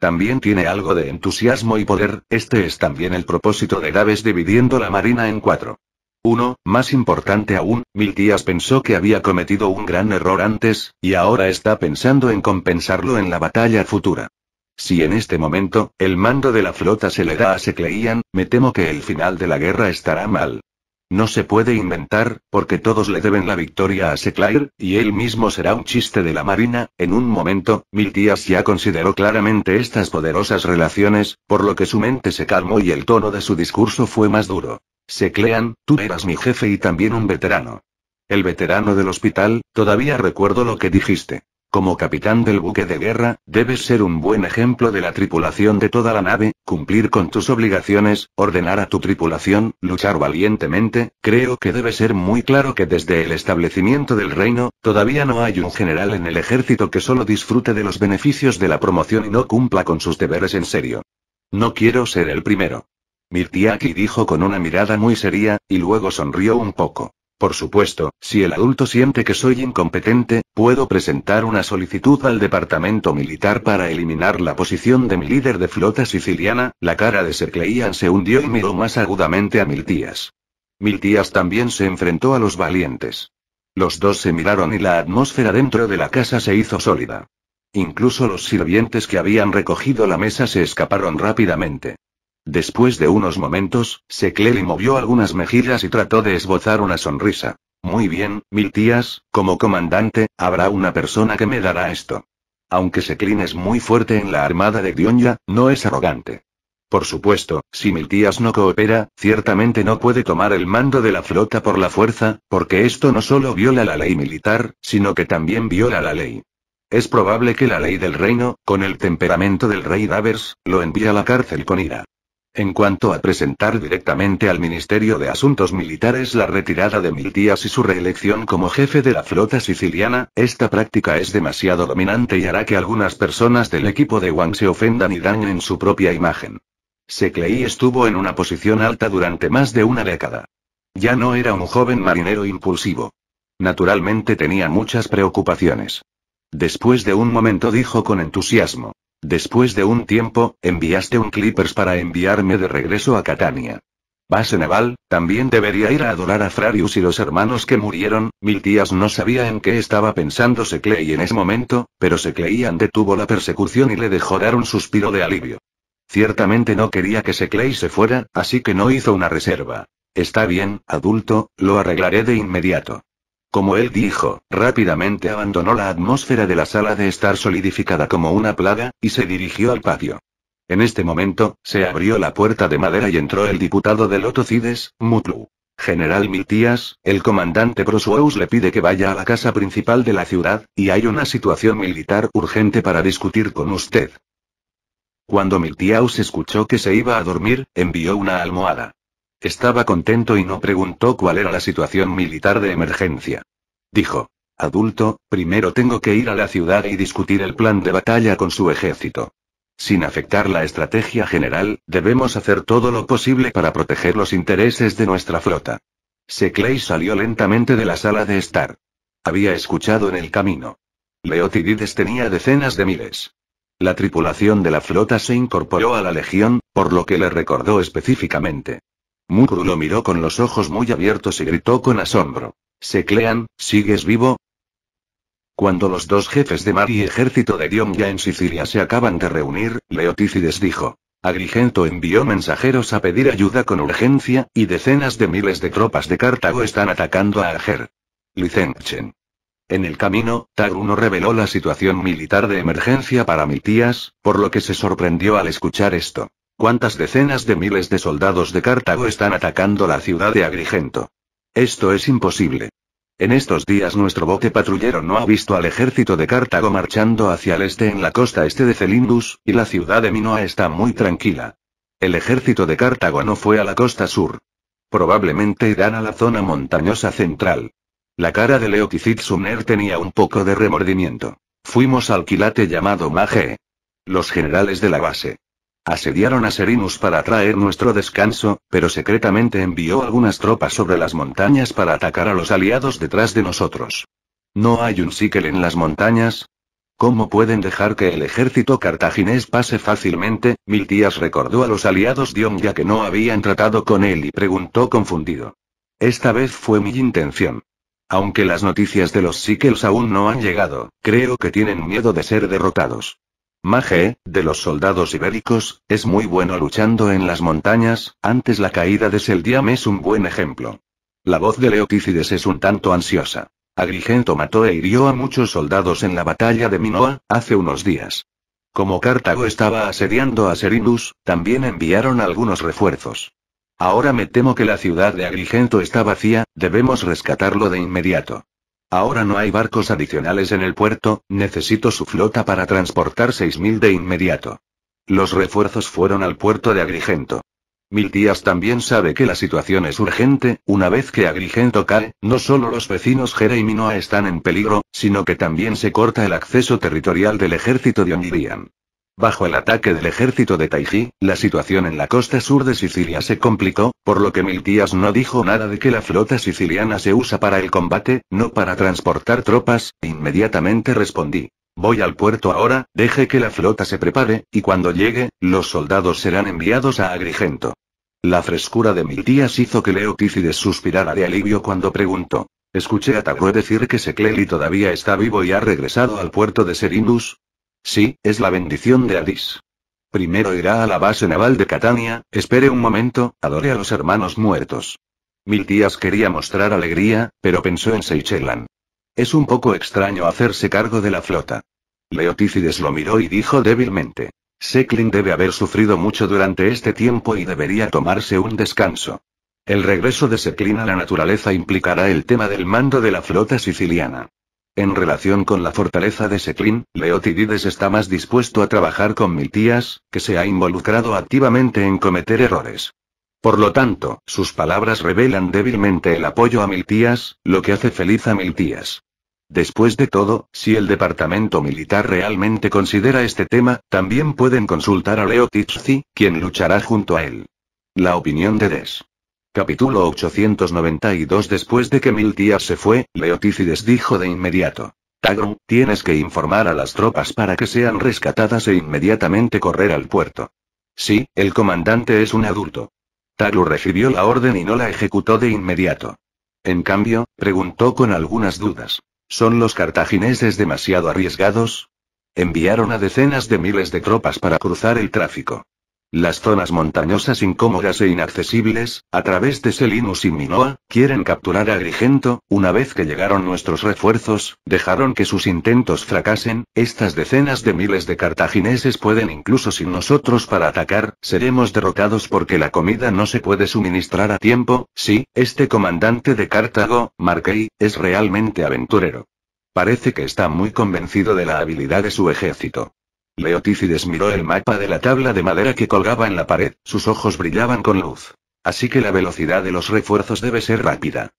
También tiene algo de entusiasmo y poder, este es también el propósito de Daves dividiendo la marina en cuatro. Uno, más importante aún, Miltias pensó que había cometido un gran error antes, y ahora está pensando en compensarlo en la batalla futura. Si en este momento, el mando de la flota se le da a Secleian, me temo que el final de la guerra estará mal. No se puede inventar, porque todos le deben la victoria a Seclair, y él mismo será un chiste de la Marina. En un momento, Miltias ya consideró claramente estas poderosas relaciones, por lo que su mente se calmó y el tono de su discurso fue más duro. Seclean, tú eras mi jefe y también un veterano. El veterano del hospital, todavía recuerdo lo que dijiste. Como capitán del buque de guerra, debes ser un buen ejemplo de la tripulación de toda la nave, cumplir con tus obligaciones, ordenar a tu tripulación, luchar valientemente, creo que debe ser muy claro que desde el establecimiento del reino, todavía no hay un general en el ejército que solo disfrute de los beneficios de la promoción y no cumpla con sus deberes en serio. No quiero ser el primero. Mirtiaki dijo con una mirada muy seria, y luego sonrió un poco. Por supuesto, si el adulto siente que soy incompetente, puedo presentar una solicitud al departamento militar para eliminar la posición de mi líder de flota siciliana. La cara de Sercleian se hundió y miró más agudamente a Miltías. Miltías también se enfrentó a los valientes. Los dos se miraron y la atmósfera dentro de la casa se hizo sólida. Incluso los sirvientes que habían recogido la mesa se escaparon rápidamente. Después de unos momentos, Secleri movió algunas mejillas y trató de esbozar una sonrisa. Muy bien, mil como comandante, habrá una persona que me dará esto. Aunque Seclin es muy fuerte en la armada de Dionya, no es arrogante. Por supuesto, si Miltías no coopera, ciertamente no puede tomar el mando de la flota por la fuerza, porque esto no solo viola la ley militar, sino que también viola la ley. Es probable que la ley del reino, con el temperamento del rey Davers, lo envíe a la cárcel con ira. En cuanto a presentar directamente al Ministerio de Asuntos Militares la retirada de Miltías y su reelección como jefe de la flota siciliana, esta práctica es demasiado dominante y hará que algunas personas del equipo de Wang se ofendan y dañen su propia imagen. Seclei estuvo en una posición alta durante más de una década. Ya no era un joven marinero impulsivo. Naturalmente tenía muchas preocupaciones. Después de un momento dijo con entusiasmo. Después de un tiempo, enviaste un Clippers para enviarme de regreso a Catania. Base naval, también debería ir a adorar a Frarius y los hermanos que murieron. Mil tías no sabía en qué estaba pensando Seclei en ese momento, pero Secleian detuvo la persecución y le dejó dar un suspiro de alivio. Ciertamente no quería que Seclei se fuera, así que no hizo una reserva. Está bien, adulto, lo arreglaré de inmediato. Como él dijo, rápidamente abandonó la atmósfera de la sala de estar solidificada como una plaga, y se dirigió al patio. En este momento, se abrió la puerta de madera y entró el diputado de Otocides, Mutlu. General Miltías, el comandante Prosueus le pide que vaya a la casa principal de la ciudad, y hay una situación militar urgente para discutir con usted. Cuando Miltiaus escuchó que se iba a dormir, envió una almohada. Estaba contento y no preguntó cuál era la situación militar de emergencia. Dijo, adulto, primero tengo que ir a la ciudad y discutir el plan de batalla con su ejército. Sin afectar la estrategia general, debemos hacer todo lo posible para proteger los intereses de nuestra flota. Seclay salió lentamente de la sala de estar. Había escuchado en el camino. Leotidides tenía decenas de miles. La tripulación de la flota se incorporó a la legión, por lo que le recordó específicamente. Mukuru lo miró con los ojos muy abiertos y gritó con asombro. Seclean, ¿sigues vivo? Cuando los dos jefes de mar y ejército de ya en Sicilia se acaban de reunir, Leotícides dijo. Agrigento envió mensajeros a pedir ayuda con urgencia, y decenas de miles de tropas de Cartago están atacando a Ager. Licenchen. En el camino, Taruno reveló la situación militar de emergencia para Mitías, por lo que se sorprendió al escuchar esto. ¿Cuántas decenas de miles de soldados de Cartago están atacando la ciudad de Agrigento? Esto es imposible. En estos días nuestro bote patrullero no ha visto al ejército de Cartago marchando hacia el este en la costa este de Celindus, y la ciudad de Minoa está muy tranquila. El ejército de Cartago no fue a la costa sur. Probablemente irán a la zona montañosa central. La cara de Leotizid Sumner tenía un poco de remordimiento. Fuimos al quilate llamado Mage. Los generales de la base Asediaron a Serinus para traer nuestro descanso, pero secretamente envió algunas tropas sobre las montañas para atacar a los aliados detrás de nosotros. ¿No hay un Sikel en las montañas? ¿Cómo pueden dejar que el ejército cartaginés pase fácilmente? Miltías recordó a los aliados Dion ya que no habían tratado con él y preguntó confundido. Esta vez fue mi intención. Aunque las noticias de los Sikels aún no han llegado, creo que tienen miedo de ser derrotados. Mage, de los soldados ibéricos, es muy bueno luchando en las montañas, antes la caída de Seldiam es un buen ejemplo. La voz de Leotícides es un tanto ansiosa. Agrigento mató e hirió a muchos soldados en la batalla de Minoa, hace unos días. Como Cartago estaba asediando a Serinus, también enviaron algunos refuerzos. Ahora me temo que la ciudad de Agrigento está vacía, debemos rescatarlo de inmediato. Ahora no hay barcos adicionales en el puerto, necesito su flota para transportar 6.000 de inmediato. Los refuerzos fueron al puerto de Agrigento. Miltías también sabe que la situación es urgente, una vez que Agrigento cae, no solo los vecinos Jere y Minoa están en peligro, sino que también se corta el acceso territorial del ejército de Onirian. Bajo el ataque del ejército de Taiji, la situación en la costa sur de Sicilia se complicó, por lo que Miltias no dijo nada de que la flota siciliana se usa para el combate, no para transportar tropas, inmediatamente respondí. Voy al puerto ahora, deje que la flota se prepare, y cuando llegue, los soldados serán enviados a Agrigento. La frescura de Miltias hizo que Leotícides suspirara de alivio cuando preguntó. Escuché a Tabrué decir que Secleli todavía está vivo y ha regresado al puerto de Serindus, Sí, es la bendición de Adís. Primero irá a la base naval de Catania, espere un momento, adore a los hermanos muertos. Mil días quería mostrar alegría, pero pensó en Seychellan. Es un poco extraño hacerse cargo de la flota. Leotícides lo miró y dijo débilmente. Secklin debe haber sufrido mucho durante este tiempo y debería tomarse un descanso. El regreso de Seclin a la naturaleza implicará el tema del mando de la flota siciliana. En relación con la fortaleza de Seclin, Leotidides está más dispuesto a trabajar con Miltias que se ha involucrado activamente en cometer errores. Por lo tanto, sus palabras revelan débilmente el apoyo a Miltías, lo que hace feliz a Miltías. Después de todo, si el departamento militar realmente considera este tema, también pueden consultar a Leo quien luchará junto a él. La opinión de Des. Capítulo 892 Después de que Miltías se fue, Leotícides dijo de inmediato. Tagru, tienes que informar a las tropas para que sean rescatadas e inmediatamente correr al puerto. Sí, el comandante es un adulto. Tagru recibió la orden y no la ejecutó de inmediato. En cambio, preguntó con algunas dudas. ¿Son los cartagineses demasiado arriesgados? Enviaron a decenas de miles de tropas para cruzar el tráfico. Las zonas montañosas incómodas e inaccesibles, a través de Selinus y Minoa, quieren capturar a Grigento, una vez que llegaron nuestros refuerzos, dejaron que sus intentos fracasen, estas decenas de miles de cartagineses pueden incluso sin nosotros para atacar, seremos derrotados porque la comida no se puede suministrar a tiempo, sí, este comandante de Cartago, Marquey, es realmente aventurero. Parece que está muy convencido de la habilidad de su ejército. Leotícides miró el mapa de la tabla de madera que colgaba en la pared, sus ojos brillaban con luz. Así que la velocidad de los refuerzos debe ser rápida.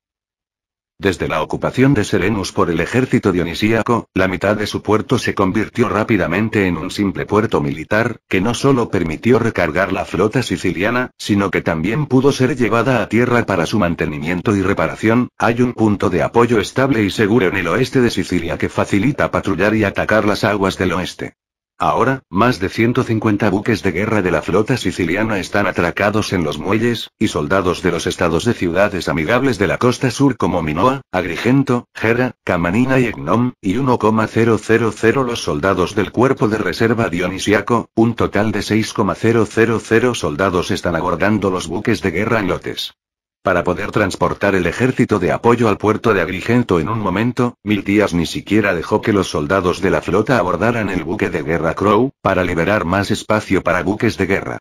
Desde la ocupación de Serenus por el ejército dionisíaco, la mitad de su puerto se convirtió rápidamente en un simple puerto militar, que no solo permitió recargar la flota siciliana, sino que también pudo ser llevada a tierra para su mantenimiento y reparación. Hay un punto de apoyo estable y seguro en el oeste de Sicilia que facilita patrullar y atacar las aguas del oeste. Ahora, más de 150 buques de guerra de la flota siciliana están atracados en los muelles, y soldados de los estados de ciudades amigables de la costa sur como Minoa, Agrigento, Gera, Camanina y Egnom, y 1,000 los soldados del cuerpo de reserva dionisiaco, un total de 6,000 soldados están abordando los buques de guerra en lotes. Para poder transportar el ejército de apoyo al puerto de Agrigento en un momento, Mil tías ni siquiera dejó que los soldados de la flota abordaran el buque de guerra Crow, para liberar más espacio para buques de guerra.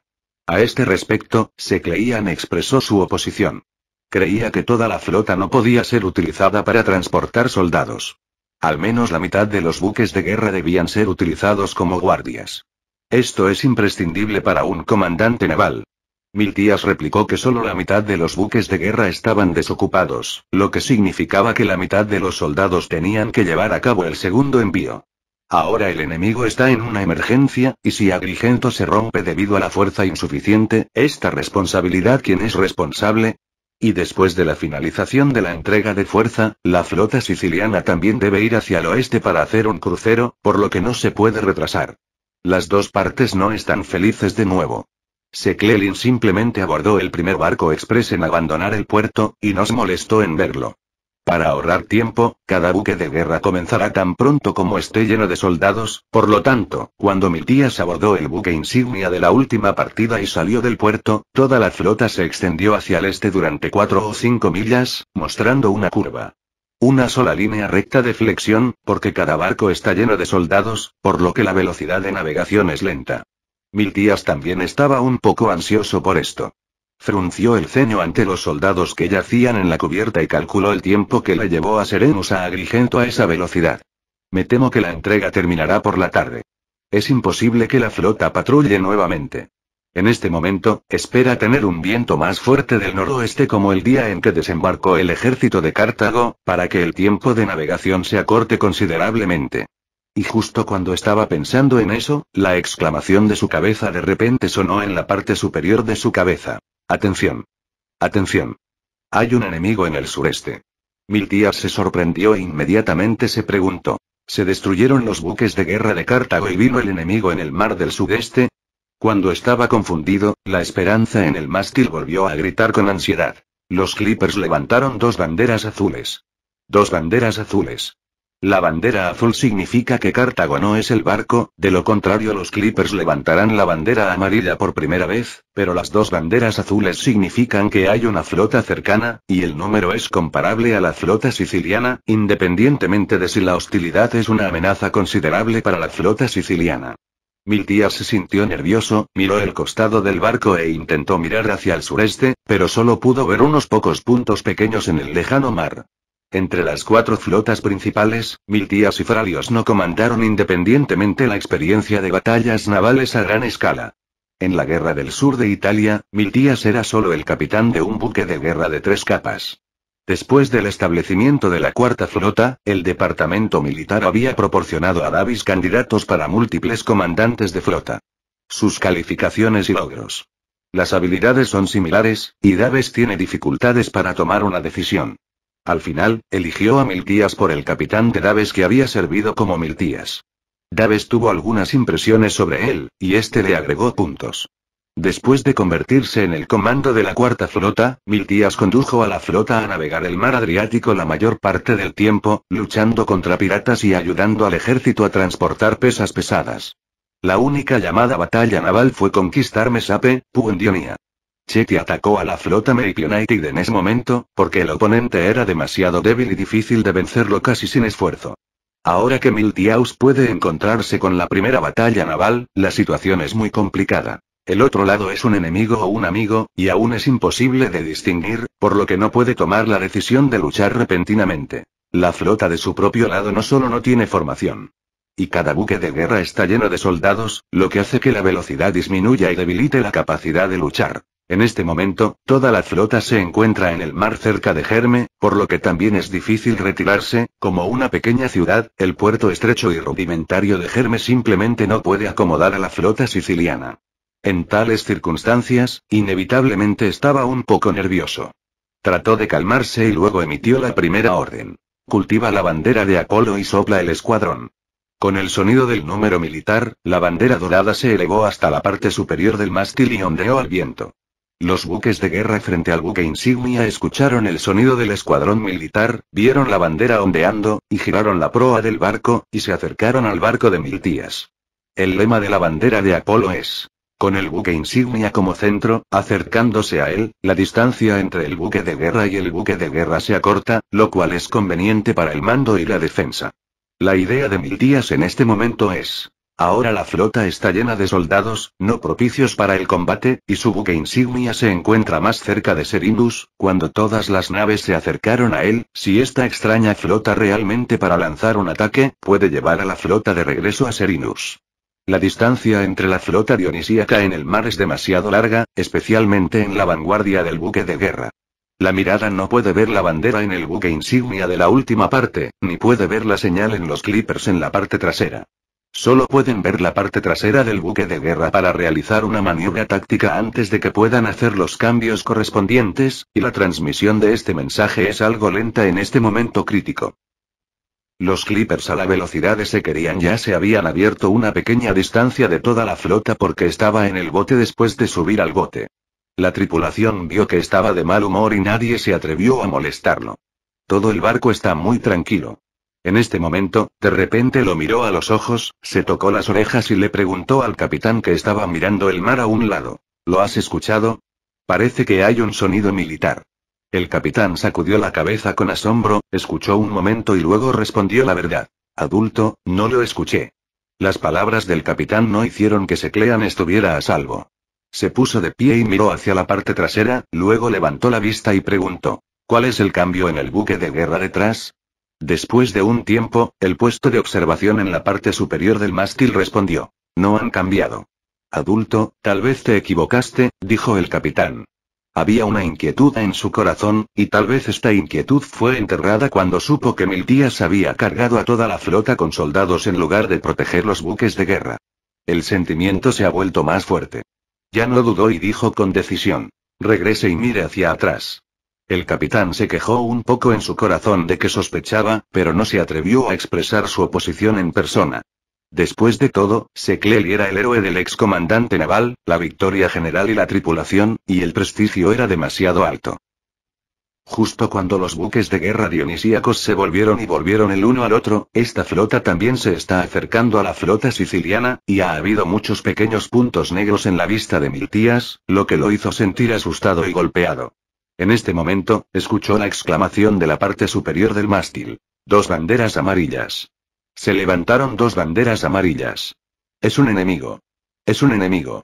A este respecto, Secleian expresó su oposición. Creía que toda la flota no podía ser utilizada para transportar soldados. Al menos la mitad de los buques de guerra debían ser utilizados como guardias. Esto es imprescindible para un comandante naval, Miltias replicó que solo la mitad de los buques de guerra estaban desocupados, lo que significaba que la mitad de los soldados tenían que llevar a cabo el segundo envío. Ahora el enemigo está en una emergencia, y si Agrigento se rompe debido a la fuerza insuficiente, ¿esta responsabilidad quién es responsable? Y después de la finalización de la entrega de fuerza, la flota siciliana también debe ir hacia el oeste para hacer un crucero, por lo que no se puede retrasar. Las dos partes no están felices de nuevo. Seclelin simplemente abordó el primer barco express en abandonar el puerto, y nos molestó en verlo. Para ahorrar tiempo, cada buque de guerra comenzará tan pronto como esté lleno de soldados, por lo tanto, cuando mi tía abordó el buque insignia de la última partida y salió del puerto, toda la flota se extendió hacia el este durante cuatro o cinco millas, mostrando una curva. Una sola línea recta de flexión, porque cada barco está lleno de soldados, por lo que la velocidad de navegación es lenta. Miltías también estaba un poco ansioso por esto. Frunció el ceño ante los soldados que yacían en la cubierta y calculó el tiempo que le llevó a Serenus a Agrigento a esa velocidad. Me temo que la entrega terminará por la tarde. Es imposible que la flota patrulle nuevamente. En este momento, espera tener un viento más fuerte del noroeste como el día en que desembarcó el ejército de Cartago, para que el tiempo de navegación se acorte considerablemente. Y justo cuando estaba pensando en eso, la exclamación de su cabeza de repente sonó en la parte superior de su cabeza. Atención. Atención. Hay un enemigo en el sureste. Miltias se sorprendió e inmediatamente se preguntó. ¿Se destruyeron los buques de guerra de Cartago y vino el enemigo en el mar del sureste? Cuando estaba confundido, la esperanza en el mástil volvió a gritar con ansiedad. Los Clippers levantaron dos banderas azules. Dos banderas azules. La bandera azul significa que Cartago no es el barco, de lo contrario los Clippers levantarán la bandera amarilla por primera vez, pero las dos banderas azules significan que hay una flota cercana, y el número es comparable a la flota siciliana, independientemente de si la hostilidad es una amenaza considerable para la flota siciliana. Miltias se sintió nervioso, miró el costado del barco e intentó mirar hacia el sureste, pero solo pudo ver unos pocos puntos pequeños en el lejano mar. Entre las cuatro flotas principales, Miltias y Fralios no comandaron independientemente la experiencia de batallas navales a gran escala. En la Guerra del Sur de Italia, Miltias era solo el capitán de un buque de guerra de tres capas. Después del establecimiento de la Cuarta Flota, el Departamento Militar había proporcionado a Davis candidatos para múltiples comandantes de flota. Sus calificaciones y logros. Las habilidades son similares, y Davis tiene dificultades para tomar una decisión. Al final, eligió a Miltías por el capitán de Daves que había servido como Miltías. Daves tuvo algunas impresiones sobre él, y este le agregó puntos. Después de convertirse en el comando de la cuarta flota, Miltías condujo a la flota a navegar el mar Adriático la mayor parte del tiempo, luchando contra piratas y ayudando al ejército a transportar pesas pesadas. La única llamada batalla naval fue conquistar Mesape, Puendionia. Chetty atacó a la flota Merip United en ese momento, porque el oponente era demasiado débil y difícil de vencerlo casi sin esfuerzo. Ahora que Miltiaus puede encontrarse con la primera batalla naval, la situación es muy complicada. El otro lado es un enemigo o un amigo, y aún es imposible de distinguir, por lo que no puede tomar la decisión de luchar repentinamente. La flota de su propio lado no solo no tiene formación, y cada buque de guerra está lleno de soldados, lo que hace que la velocidad disminuya y debilite la capacidad de luchar. En este momento, toda la flota se encuentra en el mar cerca de Germe, por lo que también es difícil retirarse, como una pequeña ciudad, el puerto estrecho y rudimentario de Germe simplemente no puede acomodar a la flota siciliana. En tales circunstancias, inevitablemente estaba un poco nervioso. Trató de calmarse y luego emitió la primera orden. Cultiva la bandera de Apolo y sopla el escuadrón. Con el sonido del número militar, la bandera dorada se elevó hasta la parte superior del mástil y ondeó al viento. Los buques de guerra frente al buque insignia escucharon el sonido del escuadrón militar, vieron la bandera ondeando, y giraron la proa del barco, y se acercaron al barco de Miltías. El lema de la bandera de Apolo es, con el buque insignia como centro, acercándose a él, la distancia entre el buque de guerra y el buque de guerra se acorta, lo cual es conveniente para el mando y la defensa. La idea de Miltías en este momento es, Ahora la flota está llena de soldados, no propicios para el combate, y su buque insignia se encuentra más cerca de Serinus, cuando todas las naves se acercaron a él, si esta extraña flota realmente para lanzar un ataque, puede llevar a la flota de regreso a Serinus. La distancia entre la flota dionisíaca en el mar es demasiado larga, especialmente en la vanguardia del buque de guerra. La mirada no puede ver la bandera en el buque insignia de la última parte, ni puede ver la señal en los clippers en la parte trasera. Solo pueden ver la parte trasera del buque de guerra para realizar una maniobra táctica antes de que puedan hacer los cambios correspondientes, y la transmisión de este mensaje es algo lenta en este momento crítico. Los clippers a la velocidad de se querían ya se habían abierto una pequeña distancia de toda la flota porque estaba en el bote después de subir al bote. La tripulación vio que estaba de mal humor y nadie se atrevió a molestarlo. Todo el barco está muy tranquilo. En este momento, de repente lo miró a los ojos, se tocó las orejas y le preguntó al capitán que estaba mirando el mar a un lado. ¿Lo has escuchado? Parece que hay un sonido militar. El capitán sacudió la cabeza con asombro, escuchó un momento y luego respondió la verdad. Adulto, no lo escuché. Las palabras del capitán no hicieron que Seclean estuviera a salvo. Se puso de pie y miró hacia la parte trasera, luego levantó la vista y preguntó. ¿Cuál es el cambio en el buque de guerra detrás? Después de un tiempo, el puesto de observación en la parte superior del mástil respondió. No han cambiado. Adulto, tal vez te equivocaste, dijo el capitán. Había una inquietud en su corazón, y tal vez esta inquietud fue enterrada cuando supo que Miltias había cargado a toda la flota con soldados en lugar de proteger los buques de guerra. El sentimiento se ha vuelto más fuerte. Ya no dudó y dijo con decisión. Regrese y mire hacia atrás. El capitán se quejó un poco en su corazón de que sospechaba, pero no se atrevió a expresar su oposición en persona. Después de todo, Secleli era el héroe del excomandante naval, la victoria general y la tripulación, y el prestigio era demasiado alto. Justo cuando los buques de guerra dionisíacos se volvieron y volvieron el uno al otro, esta flota también se está acercando a la flota siciliana, y ha habido muchos pequeños puntos negros en la vista de Miltías, lo que lo hizo sentir asustado y golpeado. En este momento, escuchó la exclamación de la parte superior del mástil. Dos banderas amarillas. Se levantaron dos banderas amarillas. Es un enemigo. Es un enemigo.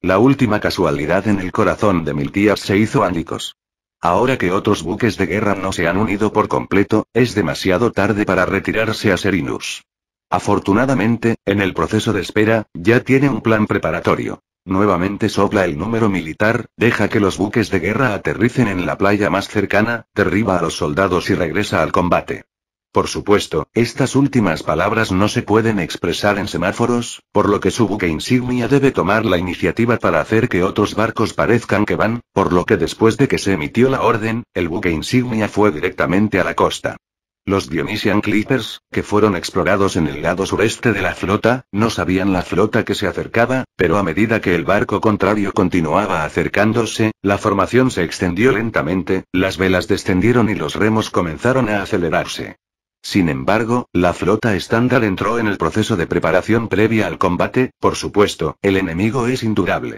La última casualidad en el corazón de Miltias se hizo ánicos. Ahora que otros buques de guerra no se han unido por completo, es demasiado tarde para retirarse a Serinus. Afortunadamente, en el proceso de espera, ya tiene un plan preparatorio. Nuevamente sopla el número militar, deja que los buques de guerra aterricen en la playa más cercana, derriba a los soldados y regresa al combate. Por supuesto, estas últimas palabras no se pueden expresar en semáforos, por lo que su buque insignia debe tomar la iniciativa para hacer que otros barcos parezcan que van, por lo que después de que se emitió la orden, el buque insignia fue directamente a la costa. Los Dionysian Clippers, que fueron explorados en el lado sureste de la flota, no sabían la flota que se acercaba, pero a medida que el barco contrario continuaba acercándose, la formación se extendió lentamente, las velas descendieron y los remos comenzaron a acelerarse. Sin embargo, la flota estándar entró en el proceso de preparación previa al combate, por supuesto, el enemigo es indudable.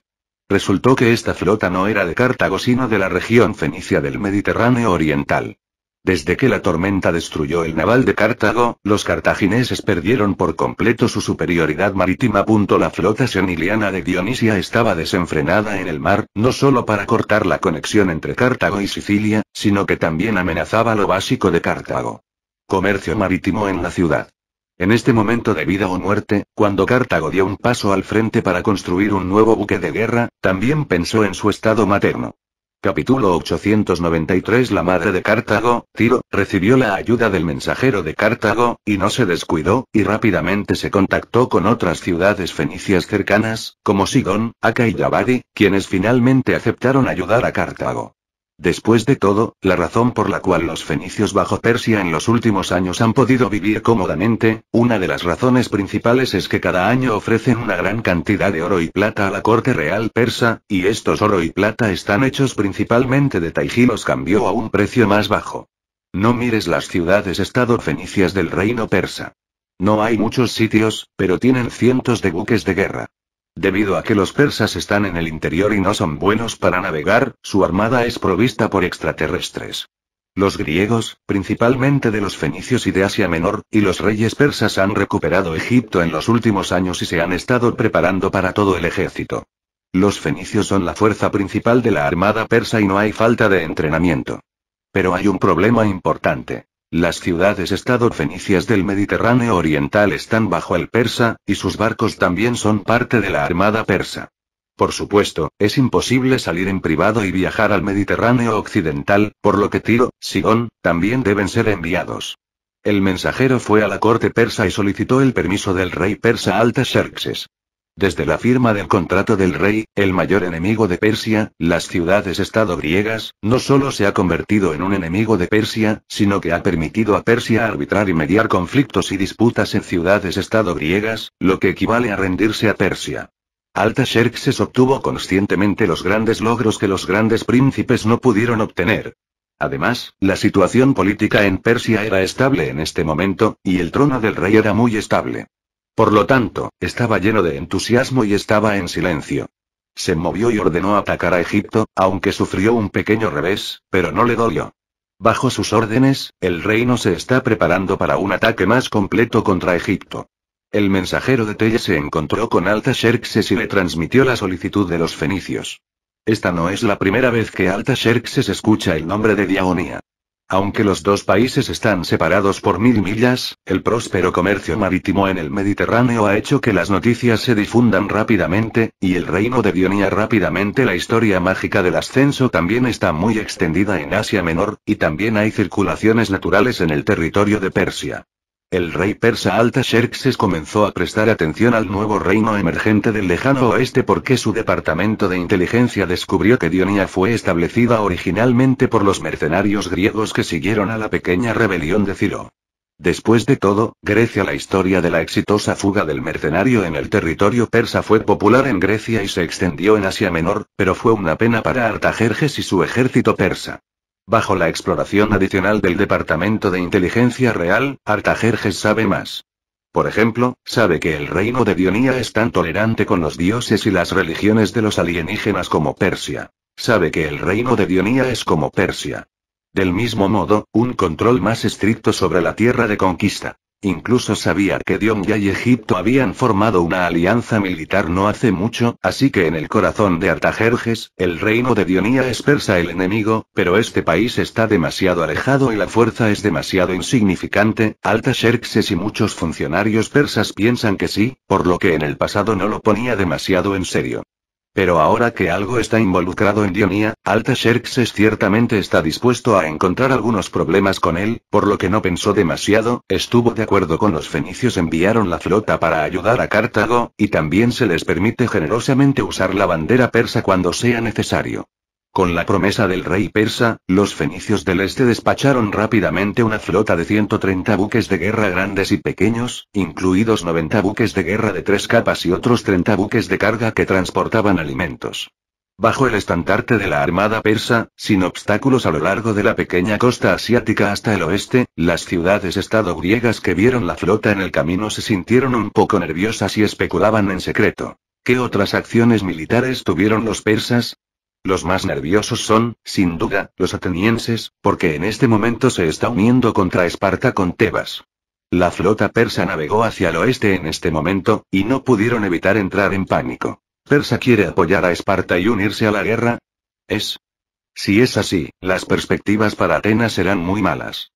Resultó que esta flota no era de Cartago sino de la región fenicia del Mediterráneo Oriental. Desde que la tormenta destruyó el naval de Cartago, los cartagineses perdieron por completo su superioridad marítima. La flota seniliana de Dionisia estaba desenfrenada en el mar, no solo para cortar la conexión entre Cartago y Sicilia, sino que también amenazaba lo básico de Cartago. Comercio marítimo en la ciudad. En este momento de vida o muerte, cuando Cartago dio un paso al frente para construir un nuevo buque de guerra, también pensó en su estado materno. Capítulo 893 La madre de Cartago, Tiro, recibió la ayuda del mensajero de Cartago, y no se descuidó, y rápidamente se contactó con otras ciudades fenicias cercanas, como Sidón, Aca y Yabadi, quienes finalmente aceptaron ayudar a Cartago. Después de todo, la razón por la cual los fenicios bajo Persia en los últimos años han podido vivir cómodamente, una de las razones principales es que cada año ofrecen una gran cantidad de oro y plata a la corte real persa, y estos oro y plata están hechos principalmente de taigilos cambió a un precio más bajo. No mires las ciudades-estado fenicias del reino persa. No hay muchos sitios, pero tienen cientos de buques de guerra. Debido a que los persas están en el interior y no son buenos para navegar, su armada es provista por extraterrestres. Los griegos, principalmente de los fenicios y de Asia Menor, y los reyes persas han recuperado Egipto en los últimos años y se han estado preparando para todo el ejército. Los fenicios son la fuerza principal de la armada persa y no hay falta de entrenamiento. Pero hay un problema importante. Las ciudades-estado fenicias del Mediterráneo Oriental están bajo el persa, y sus barcos también son parte de la armada persa. Por supuesto, es imposible salir en privado y viajar al Mediterráneo Occidental, por lo que Tiro, Sidón, también deben ser enviados. El mensajero fue a la corte persa y solicitó el permiso del rey persa Altaxerxes. Desde la firma del contrato del rey, el mayor enemigo de Persia, las ciudades-estado griegas, no solo se ha convertido en un enemigo de Persia, sino que ha permitido a Persia arbitrar y mediar conflictos y disputas en ciudades-estado griegas, lo que equivale a rendirse a Persia. Alta obtuvo conscientemente los grandes logros que los grandes príncipes no pudieron obtener. Además, la situación política en Persia era estable en este momento, y el trono del rey era muy estable. Por lo tanto, estaba lleno de entusiasmo y estaba en silencio. Se movió y ordenó atacar a Egipto, aunque sufrió un pequeño revés, pero no le dolió. Bajo sus órdenes, el reino se está preparando para un ataque más completo contra Egipto. El mensajero de Telle se encontró con Alta Xerxes y le transmitió la solicitud de los fenicios. Esta no es la primera vez que Alta Xerxes escucha el nombre de Diagonía. Aunque los dos países están separados por mil millas, el próspero comercio marítimo en el Mediterráneo ha hecho que las noticias se difundan rápidamente, y el reino de Dionia rápidamente. La historia mágica del ascenso también está muy extendida en Asia Menor, y también hay circulaciones naturales en el territorio de Persia. El rey persa Alta comenzó a prestar atención al nuevo reino emergente del lejano oeste porque su departamento de inteligencia descubrió que Dionia fue establecida originalmente por los mercenarios griegos que siguieron a la pequeña rebelión de Ciro. Después de todo, Grecia la historia de la exitosa fuga del mercenario en el territorio persa fue popular en Grecia y se extendió en Asia Menor, pero fue una pena para Artajerjes y su ejército persa. Bajo la exploración adicional del Departamento de Inteligencia Real, Artajerjes sabe más. Por ejemplo, sabe que el reino de Dionía es tan tolerante con los dioses y las religiones de los alienígenas como Persia. Sabe que el reino de Dionía es como Persia. Del mismo modo, un control más estricto sobre la tierra de conquista. Incluso sabía que Dionya y Egipto habían formado una alianza militar no hace mucho, así que en el corazón de Artajerjes, el reino de Dionía es persa el enemigo, pero este país está demasiado alejado y la fuerza es demasiado insignificante, Altaxerxes y muchos funcionarios persas piensan que sí, por lo que en el pasado no lo ponía demasiado en serio. Pero ahora que algo está involucrado en Dionía, Alta Xerxes ciertamente está dispuesto a encontrar algunos problemas con él, por lo que no pensó demasiado, estuvo de acuerdo con los fenicios enviaron la flota para ayudar a Cartago, y también se les permite generosamente usar la bandera persa cuando sea necesario. Con la promesa del rey persa, los fenicios del este despacharon rápidamente una flota de 130 buques de guerra grandes y pequeños, incluidos 90 buques de guerra de tres capas y otros 30 buques de carga que transportaban alimentos. Bajo el estandarte de la armada persa, sin obstáculos a lo largo de la pequeña costa asiática hasta el oeste, las ciudades-estado griegas que vieron la flota en el camino se sintieron un poco nerviosas y especulaban en secreto. ¿Qué otras acciones militares tuvieron los persas? Los más nerviosos son, sin duda, los atenienses, porque en este momento se está uniendo contra Esparta con Tebas. La flota persa navegó hacia el oeste en este momento, y no pudieron evitar entrar en pánico. ¿Persa quiere apoyar a Esparta y unirse a la guerra? Es. Si es así, las perspectivas para Atenas serán muy malas.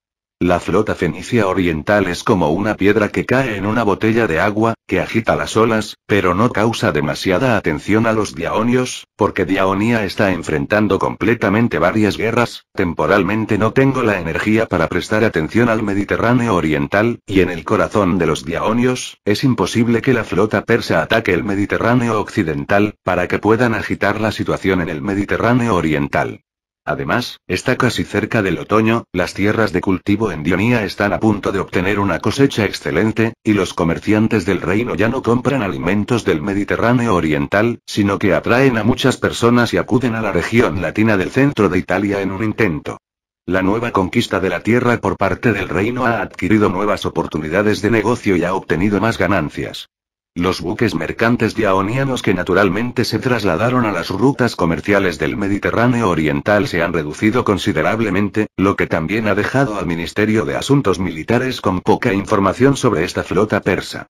La flota fenicia oriental es como una piedra que cae en una botella de agua, que agita las olas, pero no causa demasiada atención a los diaonios, porque Diaonia está enfrentando completamente varias guerras, temporalmente no tengo la energía para prestar atención al Mediterráneo oriental, y en el corazón de los diaonios, es imposible que la flota persa ataque el Mediterráneo occidental, para que puedan agitar la situación en el Mediterráneo oriental. Además, está casi cerca del otoño, las tierras de cultivo en Dionía están a punto de obtener una cosecha excelente, y los comerciantes del reino ya no compran alimentos del Mediterráneo oriental, sino que atraen a muchas personas y acuden a la región latina del centro de Italia en un intento. La nueva conquista de la tierra por parte del reino ha adquirido nuevas oportunidades de negocio y ha obtenido más ganancias. Los buques mercantes yaonianos que naturalmente se trasladaron a las rutas comerciales del Mediterráneo Oriental se han reducido considerablemente, lo que también ha dejado al Ministerio de Asuntos Militares con poca información sobre esta flota persa.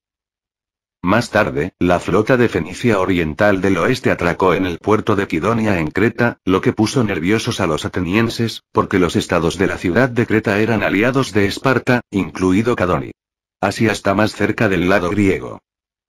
Más tarde, la flota de Fenicia Oriental del Oeste atracó en el puerto de Quidonia en Creta, lo que puso nerviosos a los atenienses, porque los estados de la ciudad de Creta eran aliados de Esparta, incluido Cadoni. Así está más cerca del lado griego.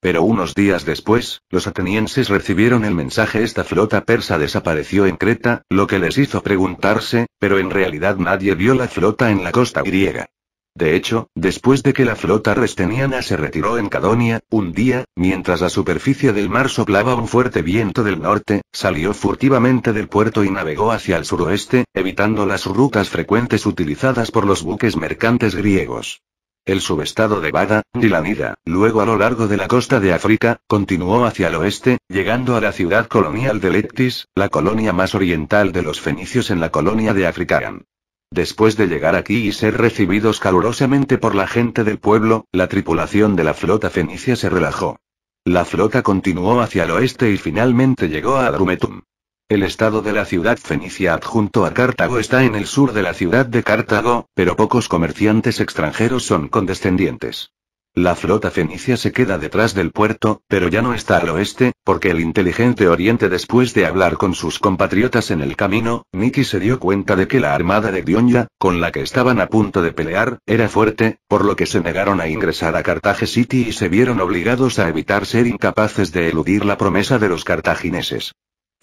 Pero unos días después, los atenienses recibieron el mensaje esta flota persa desapareció en Creta, lo que les hizo preguntarse, pero en realidad nadie vio la flota en la costa griega. De hecho, después de que la flota resteniana se retiró en Cadonia, un día, mientras la superficie del mar soplaba un fuerte viento del norte, salió furtivamente del puerto y navegó hacia el suroeste, evitando las rutas frecuentes utilizadas por los buques mercantes griegos. El subestado de Bada, Dilanida, luego a lo largo de la costa de África, continuó hacia el oeste, llegando a la ciudad colonial de Leptis, la colonia más oriental de los fenicios en la colonia de Africaran. Después de llegar aquí y ser recibidos calurosamente por la gente del pueblo, la tripulación de la flota fenicia se relajó. La flota continuó hacia el oeste y finalmente llegó a Drumetum. El estado de la ciudad fenicia adjunto a Cartago está en el sur de la ciudad de Cartago, pero pocos comerciantes extranjeros son condescendientes. La flota fenicia se queda detrás del puerto, pero ya no está al oeste, porque el inteligente Oriente después de hablar con sus compatriotas en el camino, Niki se dio cuenta de que la armada de Dionya, con la que estaban a punto de pelear, era fuerte, por lo que se negaron a ingresar a Carthage City y se vieron obligados a evitar ser incapaces de eludir la promesa de los cartagineses.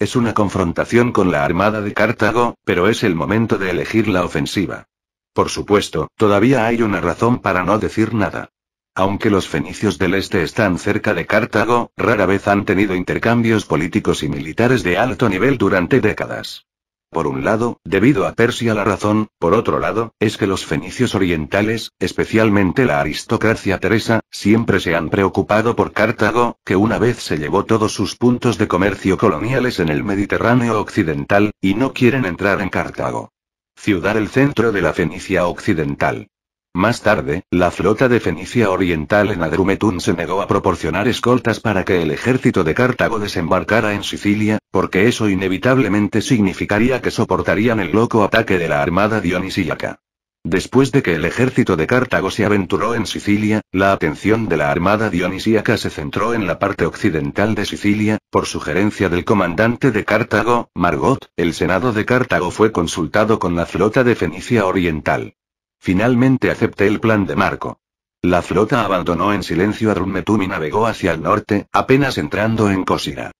Es una confrontación con la armada de Cartago, pero es el momento de elegir la ofensiva. Por supuesto, todavía hay una razón para no decir nada. Aunque los fenicios del este están cerca de Cartago, rara vez han tenido intercambios políticos y militares de alto nivel durante décadas. Por un lado, debido a Persia la razón, por otro lado, es que los fenicios orientales, especialmente la aristocracia teresa, siempre se han preocupado por Cartago, que una vez se llevó todos sus puntos de comercio coloniales en el Mediterráneo occidental, y no quieren entrar en Cartago. Ciudad el centro de la Fenicia occidental. Más tarde, la flota de Fenicia Oriental en Adrumetún se negó a proporcionar escoltas para que el ejército de Cartago desembarcara en Sicilia, porque eso inevitablemente significaría que soportarían el loco ataque de la armada dionisíaca. Después de que el ejército de Cartago se aventuró en Sicilia, la atención de la armada dionisíaca se centró en la parte occidental de Sicilia, por sugerencia del comandante de Cartago, Margot, el Senado de Cartago fue consultado con la flota de Fenicia Oriental. Finalmente acepté el plan de Marco. La flota abandonó en silencio a rummetum y navegó hacia el norte, apenas entrando en Cosira.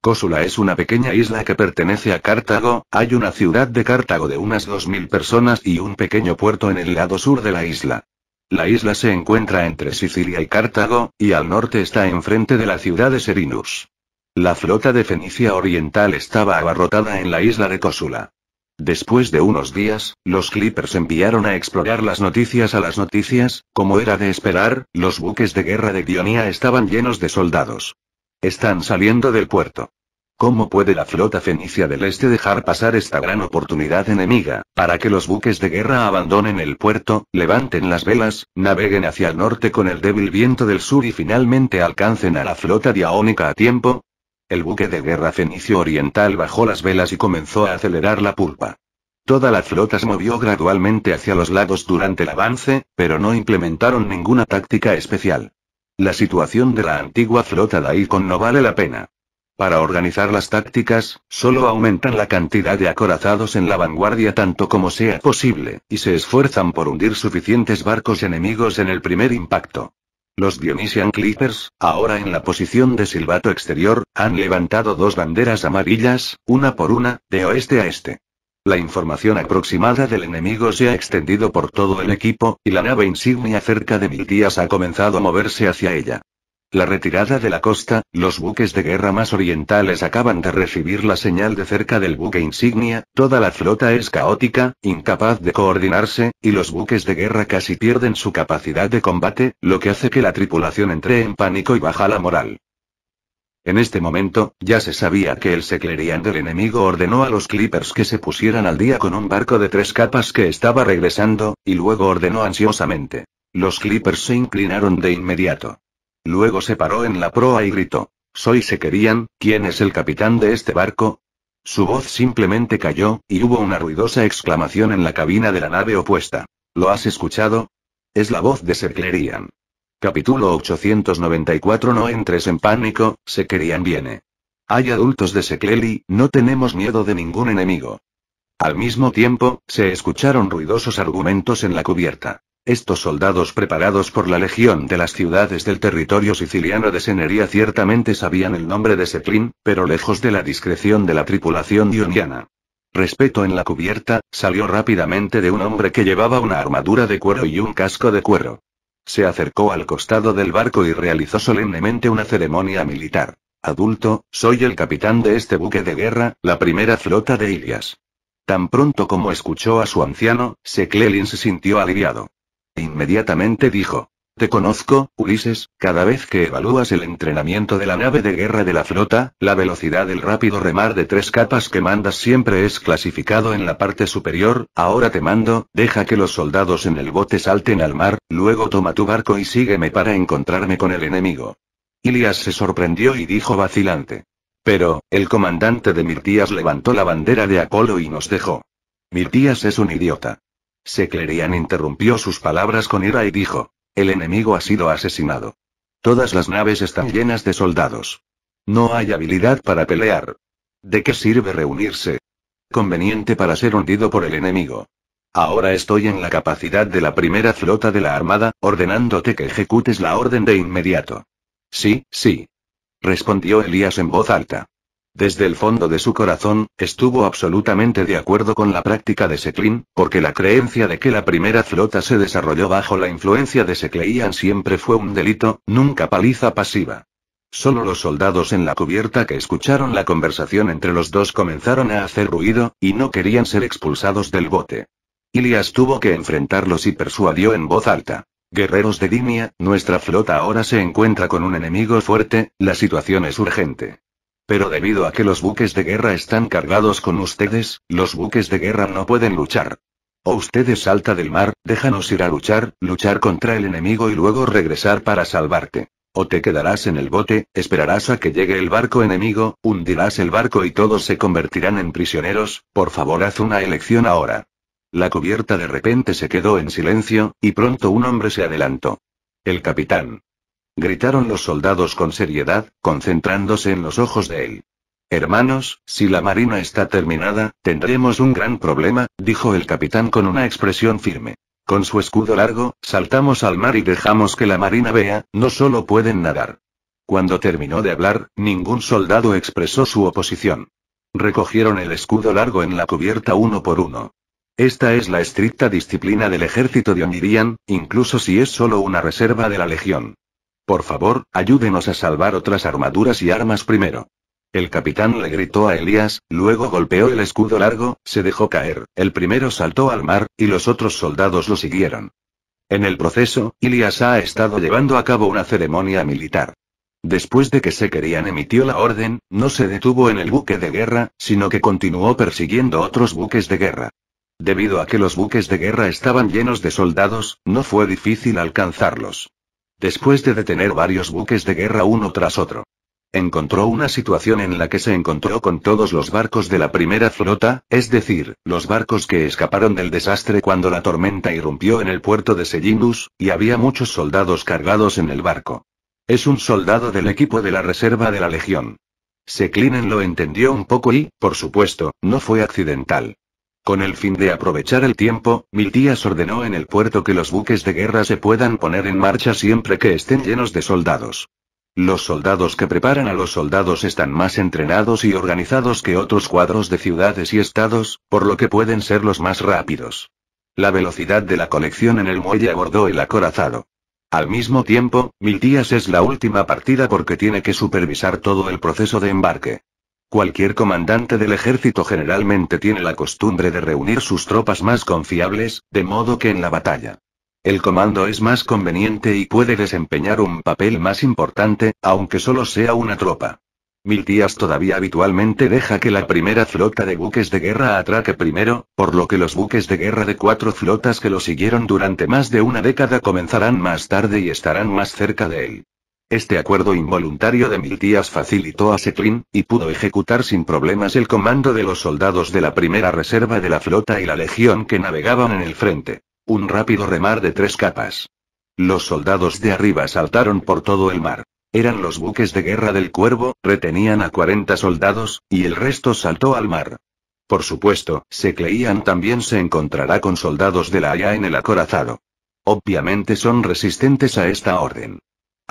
Cósula es una pequeña isla que pertenece a Cartago, hay una ciudad de Cartago de unas 2.000 personas y un pequeño puerto en el lado sur de la isla. La isla se encuentra entre Sicilia y Cartago, y al norte está enfrente de la ciudad de Serinus. La flota de Fenicia Oriental estaba abarrotada en la isla de Cósula. Después de unos días, los Clippers enviaron a explorar las noticias a las noticias, como era de esperar, los buques de guerra de Dionía estaban llenos de soldados. Están saliendo del puerto. ¿Cómo puede la flota fenicia del este dejar pasar esta gran oportunidad enemiga, para que los buques de guerra abandonen el puerto, levanten las velas, naveguen hacia el norte con el débil viento del sur y finalmente alcancen a la flota diaónica a tiempo? El buque de guerra fenicio oriental bajó las velas y comenzó a acelerar la pulpa. Toda la flota se movió gradualmente hacia los lados durante el avance, pero no implementaron ninguna táctica especial. La situación de la antigua flota de Icon no vale la pena. Para organizar las tácticas, solo aumentan la cantidad de acorazados en la vanguardia tanto como sea posible, y se esfuerzan por hundir suficientes barcos enemigos en el primer impacto. Los Dionysian Clippers, ahora en la posición de silbato exterior, han levantado dos banderas amarillas, una por una, de oeste a este. La información aproximada del enemigo se ha extendido por todo el equipo, y la nave insignia cerca de mil días ha comenzado a moverse hacia ella la retirada de la costa, los buques de guerra más orientales acaban de recibir la señal de cerca del buque insignia, toda la flota es caótica, incapaz de coordinarse, y los buques de guerra casi pierden su capacidad de combate, lo que hace que la tripulación entre en pánico y baja la moral. En este momento, ya se sabía que el seclerian del enemigo ordenó a los Clippers que se pusieran al día con un barco de tres capas que estaba regresando, y luego ordenó ansiosamente. Los Clippers se inclinaron de inmediato. Luego se paró en la proa y gritó. Soy Sequerian. ¿quién es el capitán de este barco? Su voz simplemente cayó, y hubo una ruidosa exclamación en la cabina de la nave opuesta. ¿Lo has escuchado? Es la voz de Sequerian. Capítulo 894 No entres en pánico, Sequerian viene. Hay adultos de Secleli, no tenemos miedo de ningún enemigo. Al mismo tiempo, se escucharon ruidosos argumentos en la cubierta. Estos soldados preparados por la Legión de las ciudades del territorio siciliano de Senería ciertamente sabían el nombre de Zeppelin, pero lejos de la discreción de la tripulación dioniana. Respeto en la cubierta, salió rápidamente de un hombre que llevaba una armadura de cuero y un casco de cuero. Se acercó al costado del barco y realizó solemnemente una ceremonia militar. Adulto, soy el capitán de este buque de guerra, la primera flota de Ilias. Tan pronto como escuchó a su anciano, Seclelin se sintió aliviado. Inmediatamente dijo. Te conozco, Ulises, cada vez que evalúas el entrenamiento de la nave de guerra de la flota, la velocidad del rápido remar de tres capas que mandas siempre es clasificado en la parte superior, ahora te mando, deja que los soldados en el bote salten al mar, luego toma tu barco y sígueme para encontrarme con el enemigo. Ilias se sorprendió y dijo vacilante. Pero, el comandante de Mirtías levantó la bandera de Apolo y nos dejó. Mirtías es un idiota. Seclerian interrumpió sus palabras con ira y dijo. El enemigo ha sido asesinado. Todas las naves están llenas de soldados. No hay habilidad para pelear. ¿De qué sirve reunirse? Conveniente para ser hundido por el enemigo. Ahora estoy en la capacidad de la primera flota de la Armada, ordenándote que ejecutes la orden de inmediato. Sí, sí. Respondió Elías en voz alta. Desde el fondo de su corazón, estuvo absolutamente de acuerdo con la práctica de Seclin, porque la creencia de que la primera flota se desarrolló bajo la influencia de Secleian siempre fue un delito, nunca paliza pasiva. Solo los soldados en la cubierta que escucharon la conversación entre los dos comenzaron a hacer ruido, y no querían ser expulsados del bote. Ilias tuvo que enfrentarlos y persuadió en voz alta. Guerreros de Dimia, nuestra flota ahora se encuentra con un enemigo fuerte, la situación es urgente. Pero debido a que los buques de guerra están cargados con ustedes, los buques de guerra no pueden luchar. O ustedes salta del mar, déjanos ir a luchar, luchar contra el enemigo y luego regresar para salvarte. O te quedarás en el bote, esperarás a que llegue el barco enemigo, hundirás el barco y todos se convertirán en prisioneros, por favor haz una elección ahora. La cubierta de repente se quedó en silencio, y pronto un hombre se adelantó. El capitán gritaron los soldados con seriedad, concentrándose en los ojos de él. Hermanos, si la marina está terminada, tendremos un gran problema, dijo el capitán con una expresión firme. Con su escudo largo, saltamos al mar y dejamos que la marina vea, no solo pueden nadar. Cuando terminó de hablar, ningún soldado expresó su oposición. Recogieron el escudo largo en la cubierta uno por uno. Esta es la estricta disciplina del ejército de Onirian, incluso si es solo una reserva de la legión. Por favor, ayúdenos a salvar otras armaduras y armas primero. El capitán le gritó a Elías, luego golpeó el escudo largo, se dejó caer, el primero saltó al mar, y los otros soldados lo siguieron. En el proceso, Elías ha estado llevando a cabo una ceremonia militar. Después de que se querían emitió la orden, no se detuvo en el buque de guerra, sino que continuó persiguiendo otros buques de guerra. Debido a que los buques de guerra estaban llenos de soldados, no fue difícil alcanzarlos después de detener varios buques de guerra uno tras otro. Encontró una situación en la que se encontró con todos los barcos de la primera flota, es decir, los barcos que escaparon del desastre cuando la tormenta irrumpió en el puerto de Sellinus, y había muchos soldados cargados en el barco. Es un soldado del equipo de la reserva de la Legión. Seclinen lo entendió un poco y, por supuesto, no fue accidental. Con el fin de aprovechar el tiempo, Miltías ordenó en el puerto que los buques de guerra se puedan poner en marcha siempre que estén llenos de soldados. Los soldados que preparan a los soldados están más entrenados y organizados que otros cuadros de ciudades y estados, por lo que pueden ser los más rápidos. La velocidad de la colección en el muelle abordó el acorazado. Al mismo tiempo, Miltías es la última partida porque tiene que supervisar todo el proceso de embarque. Cualquier comandante del ejército generalmente tiene la costumbre de reunir sus tropas más confiables, de modo que en la batalla. El comando es más conveniente y puede desempeñar un papel más importante, aunque solo sea una tropa. Miltías todavía habitualmente deja que la primera flota de buques de guerra atraque primero, por lo que los buques de guerra de cuatro flotas que lo siguieron durante más de una década comenzarán más tarde y estarán más cerca de él. Este acuerdo involuntario de mil días facilitó a Setlin, y pudo ejecutar sin problemas el comando de los soldados de la primera reserva de la flota y la legión que navegaban en el frente. Un rápido remar de tres capas. Los soldados de arriba saltaron por todo el mar. Eran los buques de guerra del cuervo, retenían a 40 soldados, y el resto saltó al mar. Por supuesto, se creían también se encontrará con soldados de la Haya en el acorazado. Obviamente son resistentes a esta orden.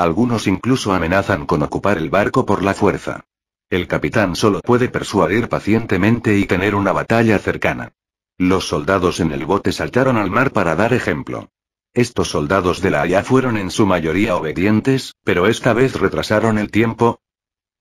Algunos incluso amenazan con ocupar el barco por la fuerza. El capitán solo puede persuadir pacientemente y tener una batalla cercana. Los soldados en el bote saltaron al mar para dar ejemplo. Estos soldados de la Haya fueron en su mayoría obedientes, pero esta vez retrasaron el tiempo,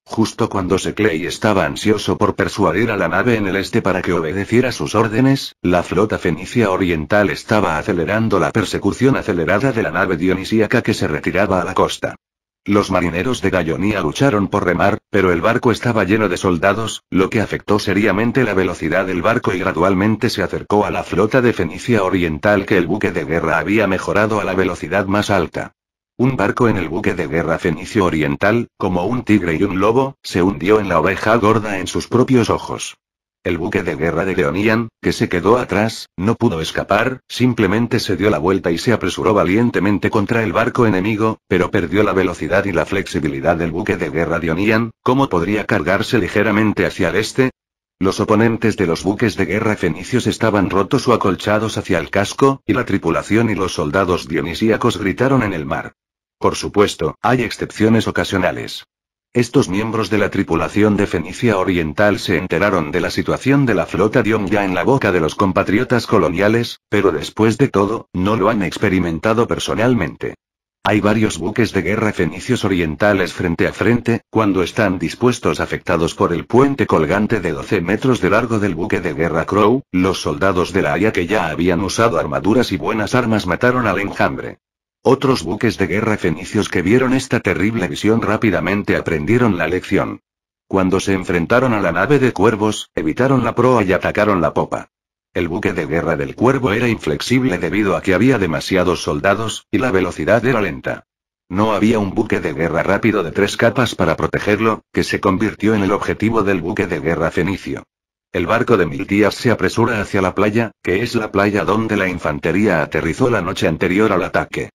Justo cuando Seclay estaba ansioso por persuadir a la nave en el este para que obedeciera sus órdenes, la flota fenicia oriental estaba acelerando la persecución acelerada de la nave dionisíaca que se retiraba a la costa. Los marineros de Gallonia lucharon por remar, pero el barco estaba lleno de soldados, lo que afectó seriamente la velocidad del barco y gradualmente se acercó a la flota de Fenicia Oriental que el buque de guerra había mejorado a la velocidad más alta. Un barco en el buque de guerra fenicio oriental, como un tigre y un lobo, se hundió en la oveja gorda en sus propios ojos. El buque de guerra de Leonian, que se quedó atrás, no pudo escapar, simplemente se dio la vuelta y se apresuró valientemente contra el barco enemigo, pero perdió la velocidad y la flexibilidad del buque de guerra de ¿cómo podría cargarse ligeramente hacia el este? Los oponentes de los buques de guerra fenicios estaban rotos o acolchados hacia el casco, y la tripulación y los soldados dionisíacos gritaron en el mar. Por supuesto, hay excepciones ocasionales. Estos miembros de la tripulación de Fenicia Oriental se enteraron de la situación de la flota de ya en la boca de los compatriotas coloniales, pero después de todo, no lo han experimentado personalmente. Hay varios buques de guerra fenicios orientales frente a frente, cuando están dispuestos afectados por el puente colgante de 12 metros de largo del buque de guerra Crow, los soldados de la Haya que ya habían usado armaduras y buenas armas mataron al enjambre. Otros buques de guerra fenicios que vieron esta terrible visión rápidamente aprendieron la lección. Cuando se enfrentaron a la nave de cuervos, evitaron la proa y atacaron la popa. El buque de guerra del cuervo era inflexible debido a que había demasiados soldados, y la velocidad era lenta. No había un buque de guerra rápido de tres capas para protegerlo, que se convirtió en el objetivo del buque de guerra fenicio. El barco de mil días se apresura hacia la playa, que es la playa donde la infantería aterrizó la noche anterior al ataque.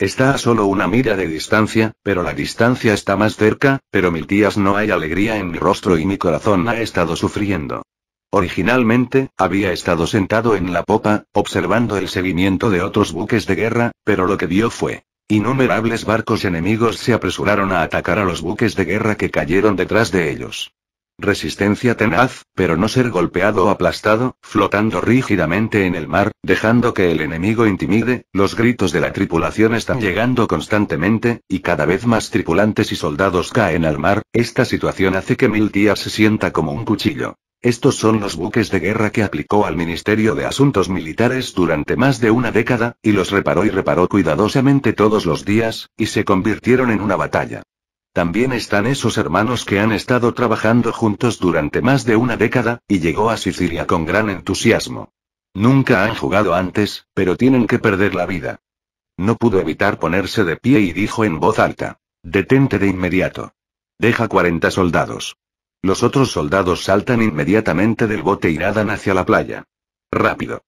Está a solo una mira de distancia, pero la distancia está más cerca, pero mil días no hay alegría en mi rostro y mi corazón ha estado sufriendo. Originalmente, había estado sentado en la popa, observando el seguimiento de otros buques de guerra, pero lo que vio fue. Innumerables barcos enemigos se apresuraron a atacar a los buques de guerra que cayeron detrás de ellos resistencia tenaz, pero no ser golpeado o aplastado, flotando rígidamente en el mar, dejando que el enemigo intimide, los gritos de la tripulación están llegando constantemente, y cada vez más tripulantes y soldados caen al mar, esta situación hace que Mil días se sienta como un cuchillo. Estos son los buques de guerra que aplicó al Ministerio de Asuntos Militares durante más de una década, y los reparó y reparó cuidadosamente todos los días, y se convirtieron en una batalla. También están esos hermanos que han estado trabajando juntos durante más de una década, y llegó a Sicilia con gran entusiasmo. Nunca han jugado antes, pero tienen que perder la vida. No pudo evitar ponerse de pie y dijo en voz alta. Detente de inmediato. Deja 40 soldados. Los otros soldados saltan inmediatamente del bote y nadan hacia la playa. Rápido.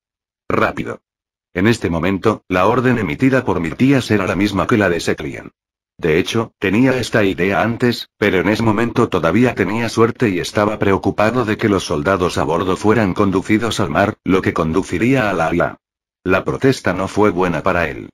Rápido. En este momento, la orden emitida por mi tía era la misma que la de Seclian. De hecho, tenía esta idea antes, pero en ese momento todavía tenía suerte y estaba preocupado de que los soldados a bordo fueran conducidos al mar, lo que conduciría a la La protesta no fue buena para él.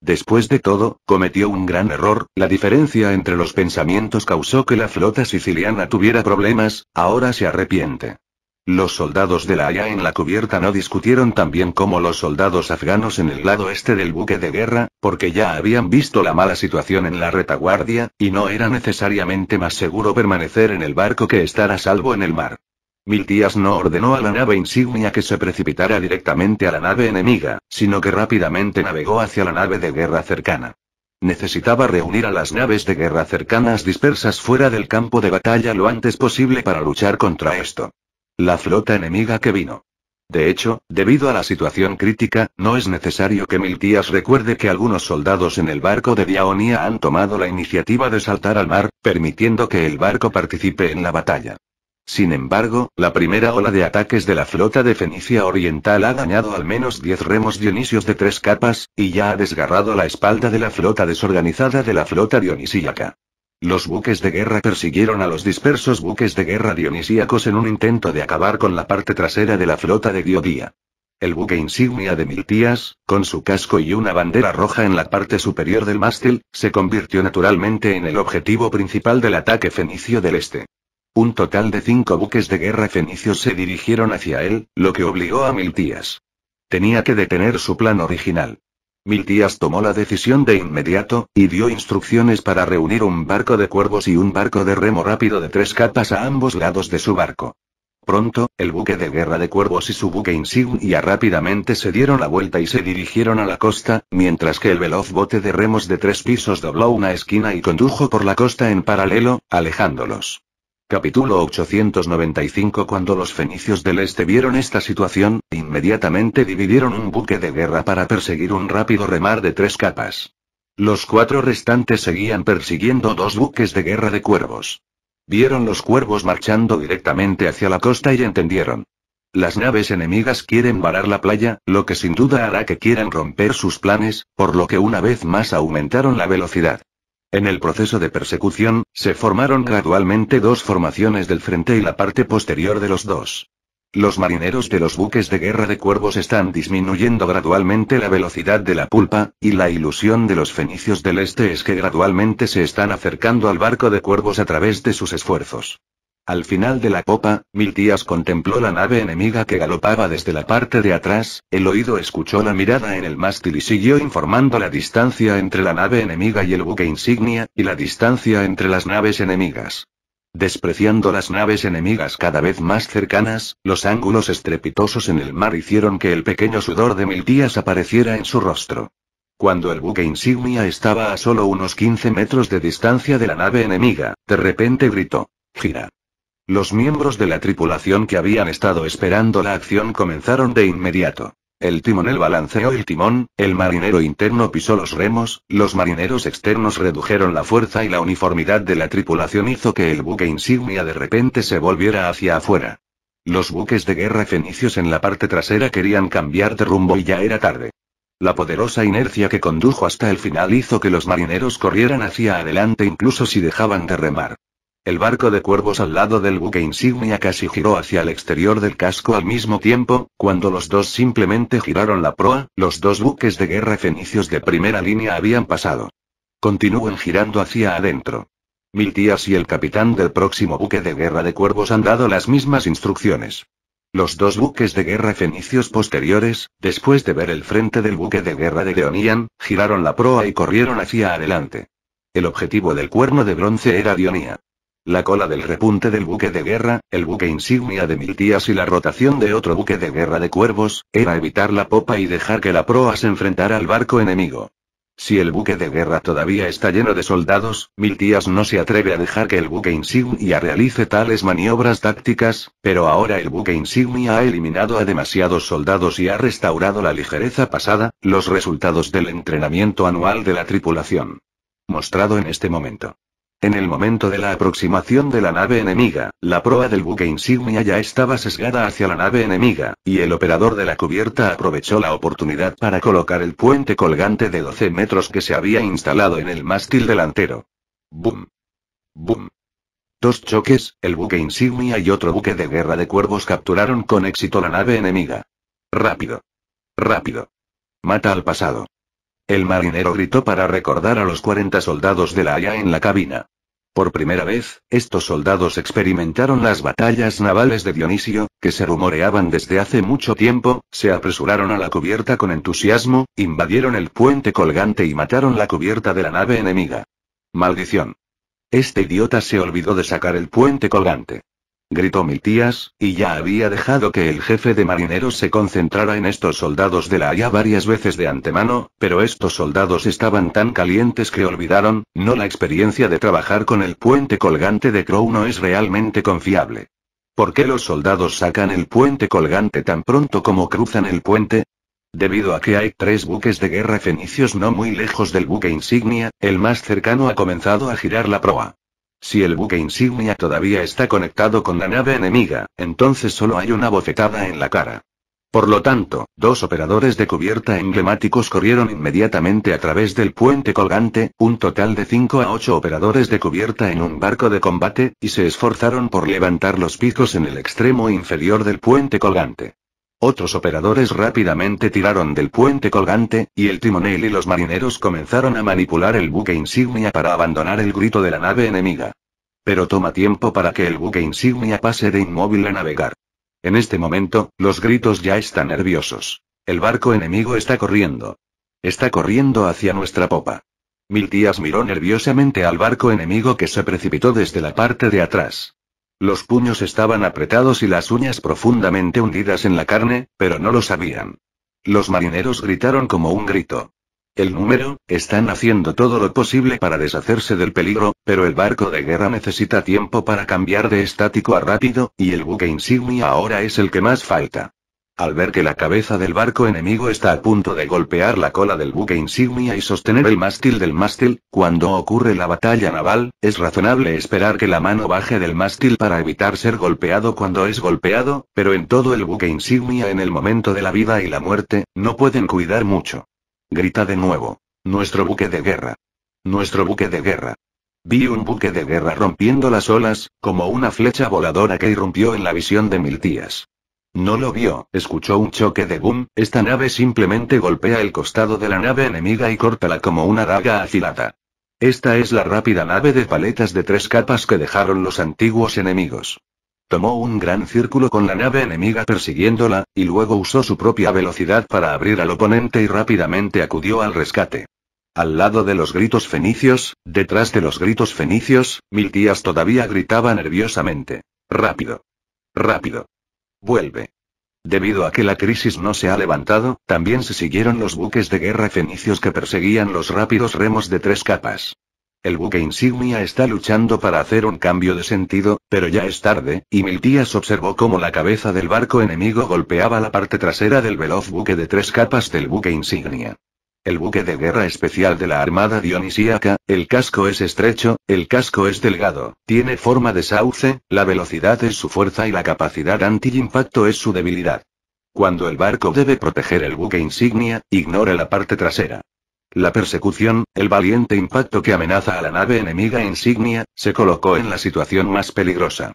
Después de todo, cometió un gran error, la diferencia entre los pensamientos causó que la flota siciliana tuviera problemas, ahora se arrepiente. Los soldados de la Haya en la cubierta no discutieron tan bien como los soldados afganos en el lado este del buque de guerra, porque ya habían visto la mala situación en la retaguardia, y no era necesariamente más seguro permanecer en el barco que estar a salvo en el mar. Miltias no ordenó a la nave insignia que se precipitara directamente a la nave enemiga, sino que rápidamente navegó hacia la nave de guerra cercana. Necesitaba reunir a las naves de guerra cercanas dispersas fuera del campo de batalla lo antes posible para luchar contra esto. La flota enemiga que vino. De hecho, debido a la situación crítica, no es necesario que Miltías recuerde que algunos soldados en el barco de Dionía han tomado la iniciativa de saltar al mar, permitiendo que el barco participe en la batalla. Sin embargo, la primera ola de ataques de la flota de Fenicia Oriental ha dañado al menos 10 remos dionisios de tres capas, y ya ha desgarrado la espalda de la flota desorganizada de la flota dionisíaca. Los buques de guerra persiguieron a los dispersos buques de guerra dionisíacos en un intento de acabar con la parte trasera de la flota de Diodía. El buque insignia de Miltías, con su casco y una bandera roja en la parte superior del mástil, se convirtió naturalmente en el objetivo principal del ataque fenicio del este. Un total de cinco buques de guerra fenicios se dirigieron hacia él, lo que obligó a Miltías. Tenía que detener su plan original. Mil tomó la decisión de inmediato, y dio instrucciones para reunir un barco de cuervos y un barco de remo rápido de tres capas a ambos lados de su barco. Pronto, el buque de guerra de cuervos y su buque insignia rápidamente se dieron la vuelta y se dirigieron a la costa, mientras que el veloz bote de remos de tres pisos dobló una esquina y condujo por la costa en paralelo, alejándolos. Capítulo 895 Cuando los fenicios del este vieron esta situación, inmediatamente dividieron un buque de guerra para perseguir un rápido remar de tres capas. Los cuatro restantes seguían persiguiendo dos buques de guerra de cuervos. Vieron los cuervos marchando directamente hacia la costa y entendieron. Las naves enemigas quieren varar la playa, lo que sin duda hará que quieran romper sus planes, por lo que una vez más aumentaron la velocidad. En el proceso de persecución, se formaron gradualmente dos formaciones del frente y la parte posterior de los dos. Los marineros de los buques de guerra de cuervos están disminuyendo gradualmente la velocidad de la pulpa, y la ilusión de los fenicios del este es que gradualmente se están acercando al barco de cuervos a través de sus esfuerzos. Al final de la copa, Mil contempló la nave enemiga que galopaba desde la parte de atrás, el oído escuchó la mirada en el mástil y siguió informando la distancia entre la nave enemiga y el buque insignia, y la distancia entre las naves enemigas. Despreciando las naves enemigas cada vez más cercanas, los ángulos estrepitosos en el mar hicieron que el pequeño sudor de Mil apareciera en su rostro. Cuando el buque insignia estaba a solo unos 15 metros de distancia de la nave enemiga, de repente gritó. Gira. Los miembros de la tripulación que habían estado esperando la acción comenzaron de inmediato. El timonel balanceó el timón, el marinero interno pisó los remos, los marineros externos redujeron la fuerza y la uniformidad de la tripulación hizo que el buque insignia de repente se volviera hacia afuera. Los buques de guerra fenicios en la parte trasera querían cambiar de rumbo y ya era tarde. La poderosa inercia que condujo hasta el final hizo que los marineros corrieran hacia adelante incluso si dejaban de remar. El barco de cuervos al lado del buque insignia casi giró hacia el exterior del casco al mismo tiempo, cuando los dos simplemente giraron la proa, los dos buques de guerra fenicios de primera línea habían pasado. Continúen girando hacia adentro. Miltías y el capitán del próximo buque de guerra de cuervos han dado las mismas instrucciones. Los dos buques de guerra fenicios posteriores, después de ver el frente del buque de guerra de leonían giraron la proa y corrieron hacia adelante. El objetivo del cuerno de bronce era Dionía. La cola del repunte del buque de guerra, el buque insignia de Miltias y la rotación de otro buque de guerra de cuervos, era evitar la popa y dejar que la proa se enfrentara al barco enemigo. Si el buque de guerra todavía está lleno de soldados, Miltias no se atreve a dejar que el buque insignia realice tales maniobras tácticas, pero ahora el buque insignia ha eliminado a demasiados soldados y ha restaurado la ligereza pasada, los resultados del entrenamiento anual de la tripulación. Mostrado en este momento. En el momento de la aproximación de la nave enemiga, la proa del buque insignia ya estaba sesgada hacia la nave enemiga, y el operador de la cubierta aprovechó la oportunidad para colocar el puente colgante de 12 metros que se había instalado en el mástil delantero. ¡Bum! ¡Bum! Dos choques, el buque insignia y otro buque de guerra de cuervos capturaron con éxito la nave enemiga. ¡Rápido! ¡Rápido! Mata al pasado. El marinero gritó para recordar a los 40 soldados de la Haya en la cabina. Por primera vez, estos soldados experimentaron las batallas navales de Dionisio, que se rumoreaban desde hace mucho tiempo, se apresuraron a la cubierta con entusiasmo, invadieron el puente colgante y mataron la cubierta de la nave enemiga. Maldición. Este idiota se olvidó de sacar el puente colgante gritó mi tías, y ya había dejado que el jefe de marineros se concentrara en estos soldados de la Haya varias veces de antemano, pero estos soldados estaban tan calientes que olvidaron, no la experiencia de trabajar con el puente colgante de Crow no es realmente confiable. ¿Por qué los soldados sacan el puente colgante tan pronto como cruzan el puente? Debido a que hay tres buques de guerra fenicios no muy lejos del buque insignia, el más cercano ha comenzado a girar la proa. Si el buque insignia todavía está conectado con la nave enemiga, entonces solo hay una bofetada en la cara. Por lo tanto, dos operadores de cubierta emblemáticos corrieron inmediatamente a través del puente colgante, un total de 5 a 8 operadores de cubierta en un barco de combate, y se esforzaron por levantar los picos en el extremo inferior del puente colgante. Otros operadores rápidamente tiraron del puente colgante, y el timonel y los marineros comenzaron a manipular el buque insignia para abandonar el grito de la nave enemiga. Pero toma tiempo para que el buque insignia pase de inmóvil a navegar. En este momento, los gritos ya están nerviosos. El barco enemigo está corriendo. Está corriendo hacia nuestra popa. Miltías miró nerviosamente al barco enemigo que se precipitó desde la parte de atrás. Los puños estaban apretados y las uñas profundamente hundidas en la carne, pero no lo sabían. Los marineros gritaron como un grito. El número, están haciendo todo lo posible para deshacerse del peligro, pero el barco de guerra necesita tiempo para cambiar de estático a rápido, y el buque insignia ahora es el que más falta. Al ver que la cabeza del barco enemigo está a punto de golpear la cola del buque insignia y sostener el mástil del mástil, cuando ocurre la batalla naval, es razonable esperar que la mano baje del mástil para evitar ser golpeado cuando es golpeado, pero en todo el buque insignia en el momento de la vida y la muerte, no pueden cuidar mucho. Grita de nuevo. Nuestro buque de guerra. Nuestro buque de guerra. Vi un buque de guerra rompiendo las olas, como una flecha voladora que irrumpió en la visión de mil tías. No lo vio, escuchó un choque de boom, esta nave simplemente golpea el costado de la nave enemiga y córtala como una raga afilada. Esta es la rápida nave de paletas de tres capas que dejaron los antiguos enemigos. Tomó un gran círculo con la nave enemiga persiguiéndola, y luego usó su propia velocidad para abrir al oponente y rápidamente acudió al rescate. Al lado de los gritos fenicios, detrás de los gritos fenicios, tías todavía gritaba nerviosamente. Rápido. Rápido. Vuelve. Debido a que la crisis no se ha levantado, también se siguieron los buques de guerra fenicios que perseguían los rápidos remos de tres capas. El buque insignia está luchando para hacer un cambio de sentido, pero ya es tarde, y Miltias observó cómo la cabeza del barco enemigo golpeaba la parte trasera del veloz buque de tres capas del buque insignia. El buque de guerra especial de la Armada Dionisíaca, el casco es estrecho, el casco es delgado, tiene forma de sauce, la velocidad es su fuerza y la capacidad anti-impacto es su debilidad. Cuando el barco debe proteger el buque insignia, ignora la parte trasera. La persecución, el valiente impacto que amenaza a la nave enemiga insignia, se colocó en la situación más peligrosa.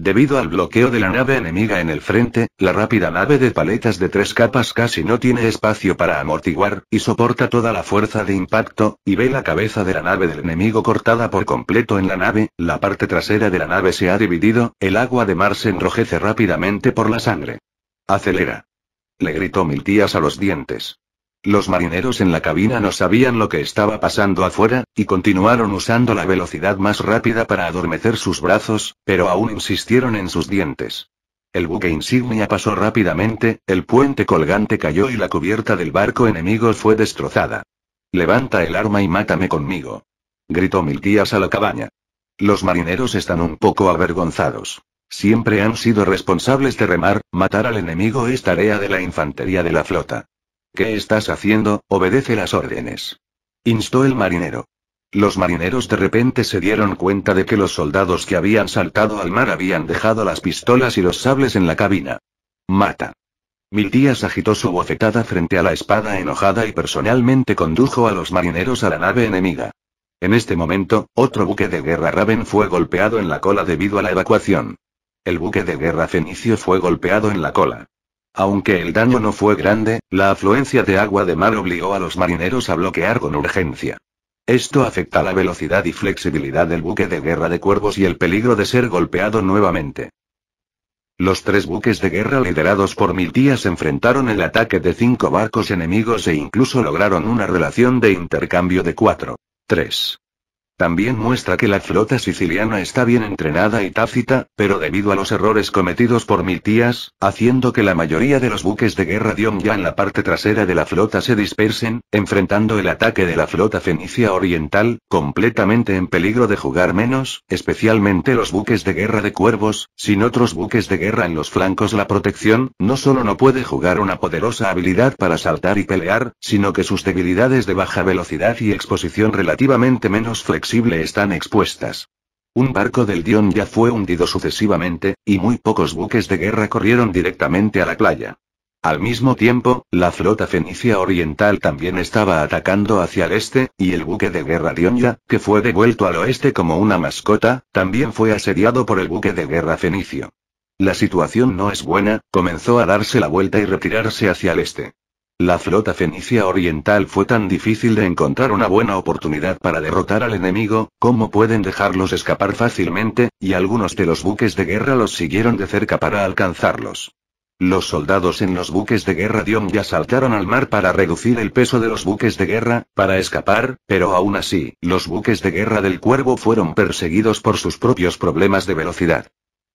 Debido al bloqueo de la nave enemiga en el frente, la rápida nave de paletas de tres capas casi no tiene espacio para amortiguar, y soporta toda la fuerza de impacto, y ve la cabeza de la nave del enemigo cortada por completo en la nave, la parte trasera de la nave se ha dividido, el agua de mar se enrojece rápidamente por la sangre. Acelera. Le gritó Miltias a los dientes. Los marineros en la cabina no sabían lo que estaba pasando afuera, y continuaron usando la velocidad más rápida para adormecer sus brazos, pero aún insistieron en sus dientes. El buque insignia pasó rápidamente, el puente colgante cayó y la cubierta del barco enemigo fue destrozada. Levanta el arma y mátame conmigo. Gritó tías a la cabaña. Los marineros están un poco avergonzados. Siempre han sido responsables de remar, matar al enemigo es tarea de la infantería de la flota. ¿Qué estás haciendo? Obedece las órdenes. Instó el marinero. Los marineros de repente se dieron cuenta de que los soldados que habían saltado al mar habían dejado las pistolas y los sables en la cabina. Mata. Miltías agitó su bofetada frente a la espada enojada y personalmente condujo a los marineros a la nave enemiga. En este momento, otro buque de guerra Raven fue golpeado en la cola debido a la evacuación. El buque de guerra Fenicio fue golpeado en la cola. Aunque el daño no fue grande, la afluencia de agua de mar obligó a los marineros a bloquear con urgencia. Esto afecta la velocidad y flexibilidad del buque de guerra de cuervos y el peligro de ser golpeado nuevamente. Los tres buques de guerra liderados por Miltías enfrentaron el ataque de cinco barcos enemigos e incluso lograron una relación de intercambio de cuatro 3. También muestra que la flota siciliana está bien entrenada y tácita, pero debido a los errores cometidos por Miltías, haciendo que la mayoría de los buques de guerra de ya en la parte trasera de la flota se dispersen, enfrentando el ataque de la flota fenicia oriental, completamente en peligro de jugar menos, especialmente los buques de guerra de cuervos, sin otros buques de guerra en los flancos la protección, no solo no puede jugar una poderosa habilidad para saltar y pelear, sino que sus debilidades de baja velocidad y exposición relativamente menos flexibles están expuestas. Un barco del Dion ya fue hundido sucesivamente, y muy pocos buques de guerra corrieron directamente a la playa. Al mismo tiempo, la flota fenicia oriental también estaba atacando hacia el este, y el buque de guerra Dionya, que fue devuelto al oeste como una mascota, también fue asediado por el buque de guerra fenicio. La situación no es buena, comenzó a darse la vuelta y retirarse hacia el este. La flota fenicia oriental fue tan difícil de encontrar una buena oportunidad para derrotar al enemigo, como pueden dejarlos escapar fácilmente, y algunos de los buques de guerra los siguieron de cerca para alcanzarlos. Los soldados en los buques de guerra Dion ya saltaron al mar para reducir el peso de los buques de guerra, para escapar, pero aún así, los buques de guerra del cuervo fueron perseguidos por sus propios problemas de velocidad.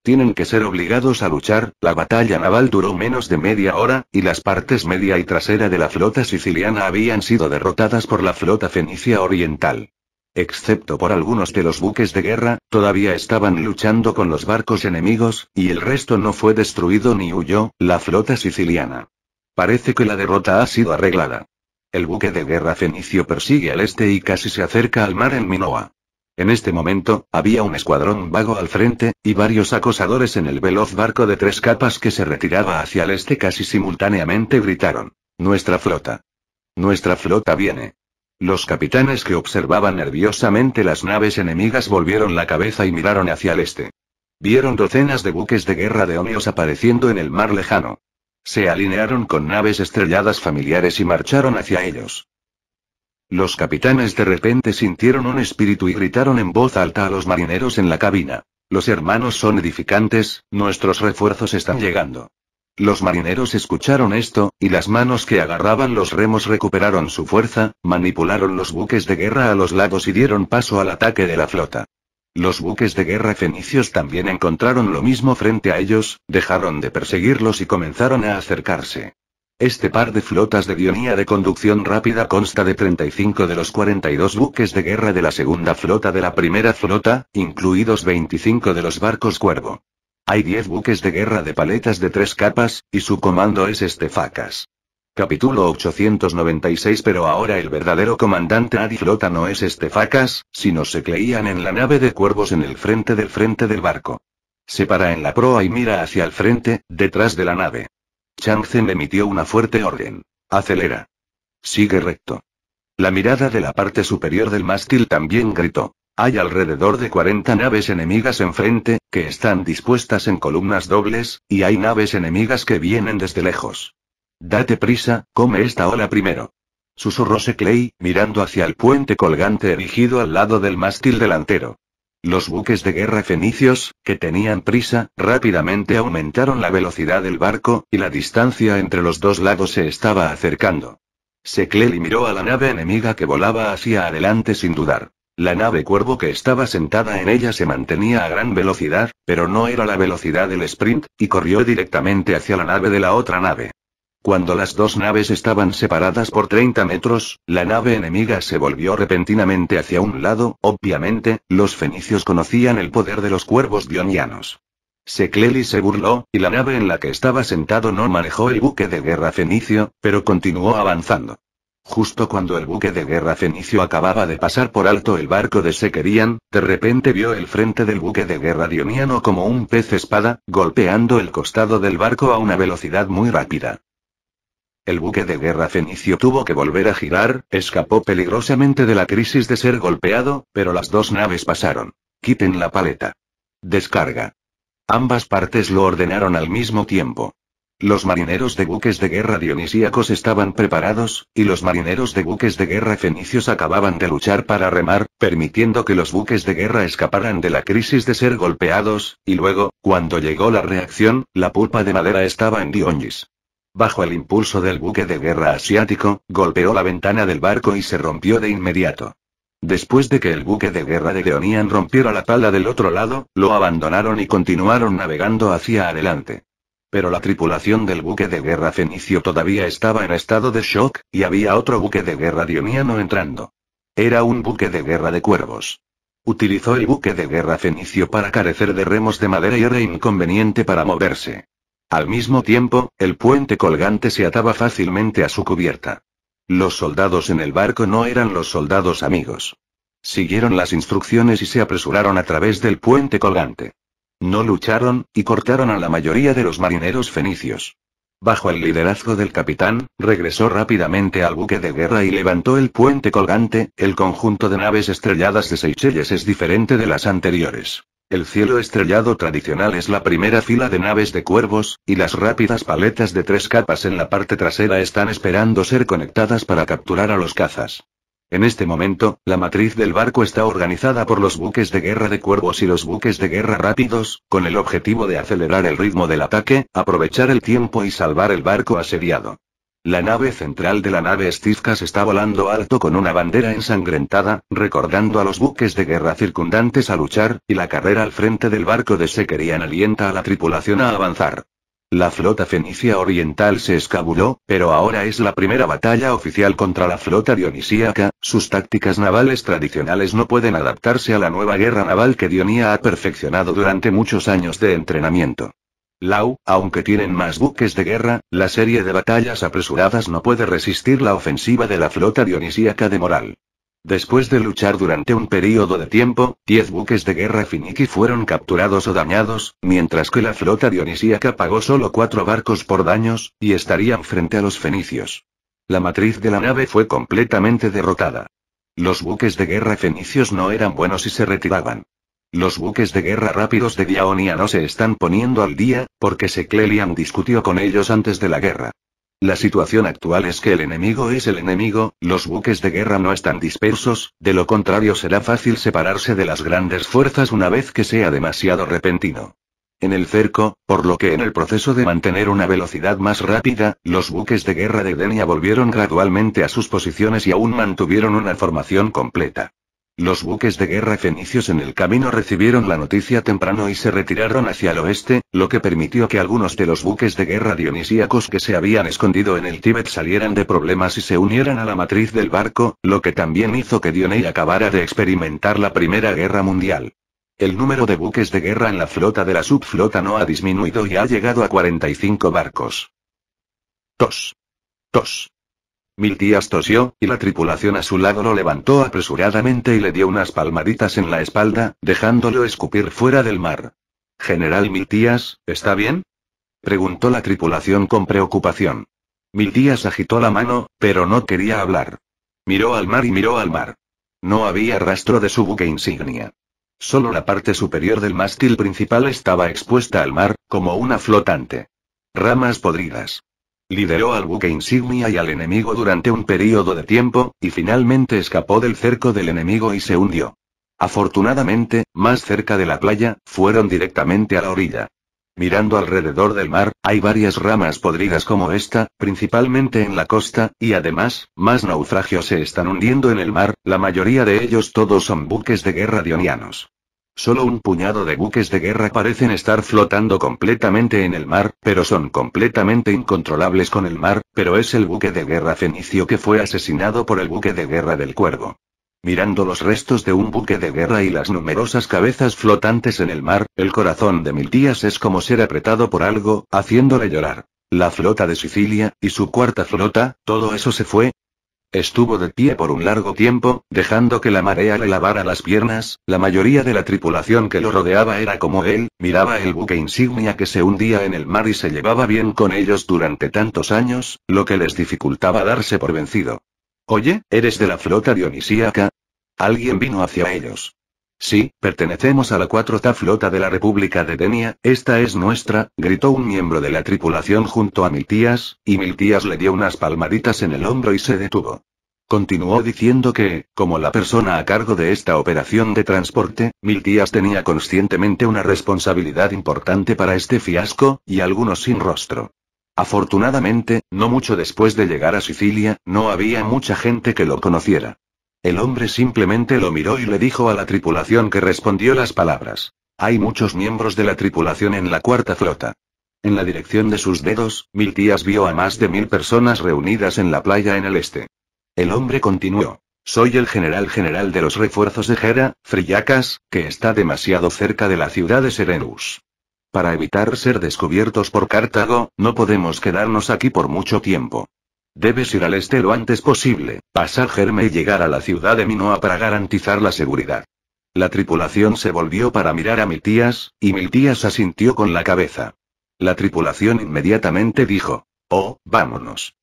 Tienen que ser obligados a luchar, la batalla naval duró menos de media hora, y las partes media y trasera de la flota siciliana habían sido derrotadas por la flota fenicia oriental. Excepto por algunos de los buques de guerra, todavía estaban luchando con los barcos enemigos, y el resto no fue destruido ni huyó, la flota siciliana. Parece que la derrota ha sido arreglada. El buque de guerra fenicio persigue al este y casi se acerca al mar en Minoa. En este momento, había un escuadrón vago al frente, y varios acosadores en el veloz barco de tres capas que se retiraba hacia el este casi simultáneamente gritaron. Nuestra flota. Nuestra flota viene. Los capitanes que observaban nerviosamente las naves enemigas volvieron la cabeza y miraron hacia el este. Vieron docenas de buques de guerra de Onios apareciendo en el mar lejano. Se alinearon con naves estrelladas familiares y marcharon hacia ellos. Los capitanes de repente sintieron un espíritu y gritaron en voz alta a los marineros en la cabina. Los hermanos son edificantes, nuestros refuerzos están llegando. Los marineros escucharon esto, y las manos que agarraban los remos recuperaron su fuerza, manipularon los buques de guerra a los lados y dieron paso al ataque de la flota. Los buques de guerra fenicios también encontraron lo mismo frente a ellos, dejaron de perseguirlos y comenzaron a acercarse. Este par de flotas de guionía de conducción rápida consta de 35 de los 42 buques de guerra de la segunda flota de la primera flota, incluidos 25 de los barcos cuervo. Hay 10 buques de guerra de paletas de tres capas, y su comando es Estefacas. Capítulo 896 Pero ahora el verdadero comandante Flota no es Estefacas, sino se creían en la nave de cuervos en el frente del frente del barco. Se para en la proa y mira hacia el frente, detrás de la nave. Chang Zen emitió una fuerte orden. Acelera. Sigue recto. La mirada de la parte superior del mástil también gritó. Hay alrededor de 40 naves enemigas enfrente, que están dispuestas en columnas dobles, y hay naves enemigas que vienen desde lejos. Date prisa, come esta ola primero. Susurró Seclay, mirando hacia el puente colgante erigido al lado del mástil delantero. Los buques de guerra fenicios, que tenían prisa, rápidamente aumentaron la velocidad del barco, y la distancia entre los dos lados se estaba acercando. Secleli miró a la nave enemiga que volaba hacia adelante sin dudar. La nave cuervo que estaba sentada en ella se mantenía a gran velocidad, pero no era la velocidad del sprint, y corrió directamente hacia la nave de la otra nave. Cuando las dos naves estaban separadas por 30 metros, la nave enemiga se volvió repentinamente hacia un lado, obviamente, los fenicios conocían el poder de los cuervos dionianos. Secleli se burló, y la nave en la que estaba sentado no manejó el buque de guerra fenicio, pero continuó avanzando. Justo cuando el buque de guerra fenicio acababa de pasar por alto el barco de Sequerían, de repente vio el frente del buque de guerra dioniano como un pez espada, golpeando el costado del barco a una velocidad muy rápida. El buque de guerra fenicio tuvo que volver a girar, escapó peligrosamente de la crisis de ser golpeado, pero las dos naves pasaron. Quiten la paleta. Descarga. Ambas partes lo ordenaron al mismo tiempo. Los marineros de buques de guerra dionisíacos estaban preparados, y los marineros de buques de guerra fenicios acababan de luchar para remar, permitiendo que los buques de guerra escaparan de la crisis de ser golpeados, y luego, cuando llegó la reacción, la pulpa de madera estaba en Dionis. Bajo el impulso del buque de guerra asiático, golpeó la ventana del barco y se rompió de inmediato. Después de que el buque de guerra de Leonian rompiera la pala del otro lado, lo abandonaron y continuaron navegando hacia adelante. Pero la tripulación del buque de guerra fenicio todavía estaba en estado de shock, y había otro buque de guerra dioniano entrando. Era un buque de guerra de cuervos. Utilizó el buque de guerra fenicio para carecer de remos de madera y era inconveniente para moverse. Al mismo tiempo, el puente colgante se ataba fácilmente a su cubierta. Los soldados en el barco no eran los soldados amigos. Siguieron las instrucciones y se apresuraron a través del puente colgante. No lucharon, y cortaron a la mayoría de los marineros fenicios. Bajo el liderazgo del capitán, regresó rápidamente al buque de guerra y levantó el puente colgante, el conjunto de naves estrelladas de Seychelles es diferente de las anteriores. El cielo estrellado tradicional es la primera fila de naves de cuervos, y las rápidas paletas de tres capas en la parte trasera están esperando ser conectadas para capturar a los cazas. En este momento, la matriz del barco está organizada por los buques de guerra de cuervos y los buques de guerra rápidos, con el objetivo de acelerar el ritmo del ataque, aprovechar el tiempo y salvar el barco asediado. La nave central de la nave Stizkas está volando alto con una bandera ensangrentada, recordando a los buques de guerra circundantes a luchar, y la carrera al frente del barco de Sequerian alienta a la tripulación a avanzar. La flota fenicia oriental se escabuló, pero ahora es la primera batalla oficial contra la flota dionisíaca, sus tácticas navales tradicionales no pueden adaptarse a la nueva guerra naval que Dionía ha perfeccionado durante muchos años de entrenamiento. Lau, aunque tienen más buques de guerra, la serie de batallas apresuradas no puede resistir la ofensiva de la flota dionisíaca de Moral. Después de luchar durante un período de tiempo, 10 buques de guerra finiqui fueron capturados o dañados, mientras que la flota dionisíaca pagó solo cuatro barcos por daños, y estarían frente a los fenicios. La matriz de la nave fue completamente derrotada. Los buques de guerra fenicios no eran buenos y se retiraban. Los buques de guerra rápidos de Diaonia no se están poniendo al día, porque Seclelian discutió con ellos antes de la guerra. La situación actual es que el enemigo es el enemigo, los buques de guerra no están dispersos, de lo contrario será fácil separarse de las grandes fuerzas una vez que sea demasiado repentino. En el cerco, por lo que en el proceso de mantener una velocidad más rápida, los buques de guerra de Denia volvieron gradualmente a sus posiciones y aún mantuvieron una formación completa. Los buques de guerra fenicios en el camino recibieron la noticia temprano y se retiraron hacia el oeste, lo que permitió que algunos de los buques de guerra dionisíacos que se habían escondido en el Tíbet salieran de problemas y se unieran a la matriz del barco, lo que también hizo que Dionei acabara de experimentar la Primera Guerra Mundial. El número de buques de guerra en la flota de la subflota no ha disminuido y ha llegado a 45 barcos. Tos. Tos. Miltías tosió, y la tripulación a su lado lo levantó apresuradamente y le dio unas palmaditas en la espalda, dejándolo escupir fuera del mar. General Miltías, ¿está bien? preguntó la tripulación con preocupación. Miltías agitó la mano, pero no quería hablar. Miró al mar y miró al mar. No había rastro de su buque insignia. Solo la parte superior del mástil principal estaba expuesta al mar, como una flotante. Ramas podridas. Lideró al buque insignia y al enemigo durante un período de tiempo, y finalmente escapó del cerco del enemigo y se hundió. Afortunadamente, más cerca de la playa, fueron directamente a la orilla. Mirando alrededor del mar, hay varias ramas podridas como esta, principalmente en la costa, y además, más naufragios se están hundiendo en el mar, la mayoría de ellos todos son buques de guerra dionianos. Solo un puñado de buques de guerra parecen estar flotando completamente en el mar, pero son completamente incontrolables con el mar, pero es el buque de guerra fenicio que fue asesinado por el buque de guerra del cuervo. Mirando los restos de un buque de guerra y las numerosas cabezas flotantes en el mar, el corazón de Miltías es como ser apretado por algo, haciéndole llorar. La flota de Sicilia, y su cuarta flota, todo eso se fue, Estuvo de pie por un largo tiempo, dejando que la marea le lavara las piernas, la mayoría de la tripulación que lo rodeaba era como él, miraba el buque insignia que se hundía en el mar y se llevaba bien con ellos durante tantos años, lo que les dificultaba darse por vencido. Oye, ¿eres de la flota dionisíaca? Alguien vino hacia ellos. Sí, pertenecemos a la cuarta flota de la República de Denia, esta es nuestra, gritó un miembro de la tripulación junto a Miltias, y Miltias le dio unas palmaditas en el hombro y se detuvo. Continuó diciendo que, como la persona a cargo de esta operación de transporte, Miltias tenía conscientemente una responsabilidad importante para este fiasco, y algunos sin rostro. Afortunadamente, no mucho después de llegar a Sicilia, no había mucha gente que lo conociera. El hombre simplemente lo miró y le dijo a la tripulación que respondió las palabras. Hay muchos miembros de la tripulación en la cuarta flota. En la dirección de sus dedos, Mil vio a más de mil personas reunidas en la playa en el este. El hombre continuó. Soy el general general de los refuerzos de Hera, Frillacas, que está demasiado cerca de la ciudad de Serenus. Para evitar ser descubiertos por Cartago, no podemos quedarnos aquí por mucho tiempo. Debes ir al Estero antes posible, pasar Germe y llegar a la ciudad de Minoa para garantizar la seguridad. La tripulación se volvió para mirar a Miltías, y Miltías asintió con la cabeza. La tripulación inmediatamente dijo, Oh, vámonos.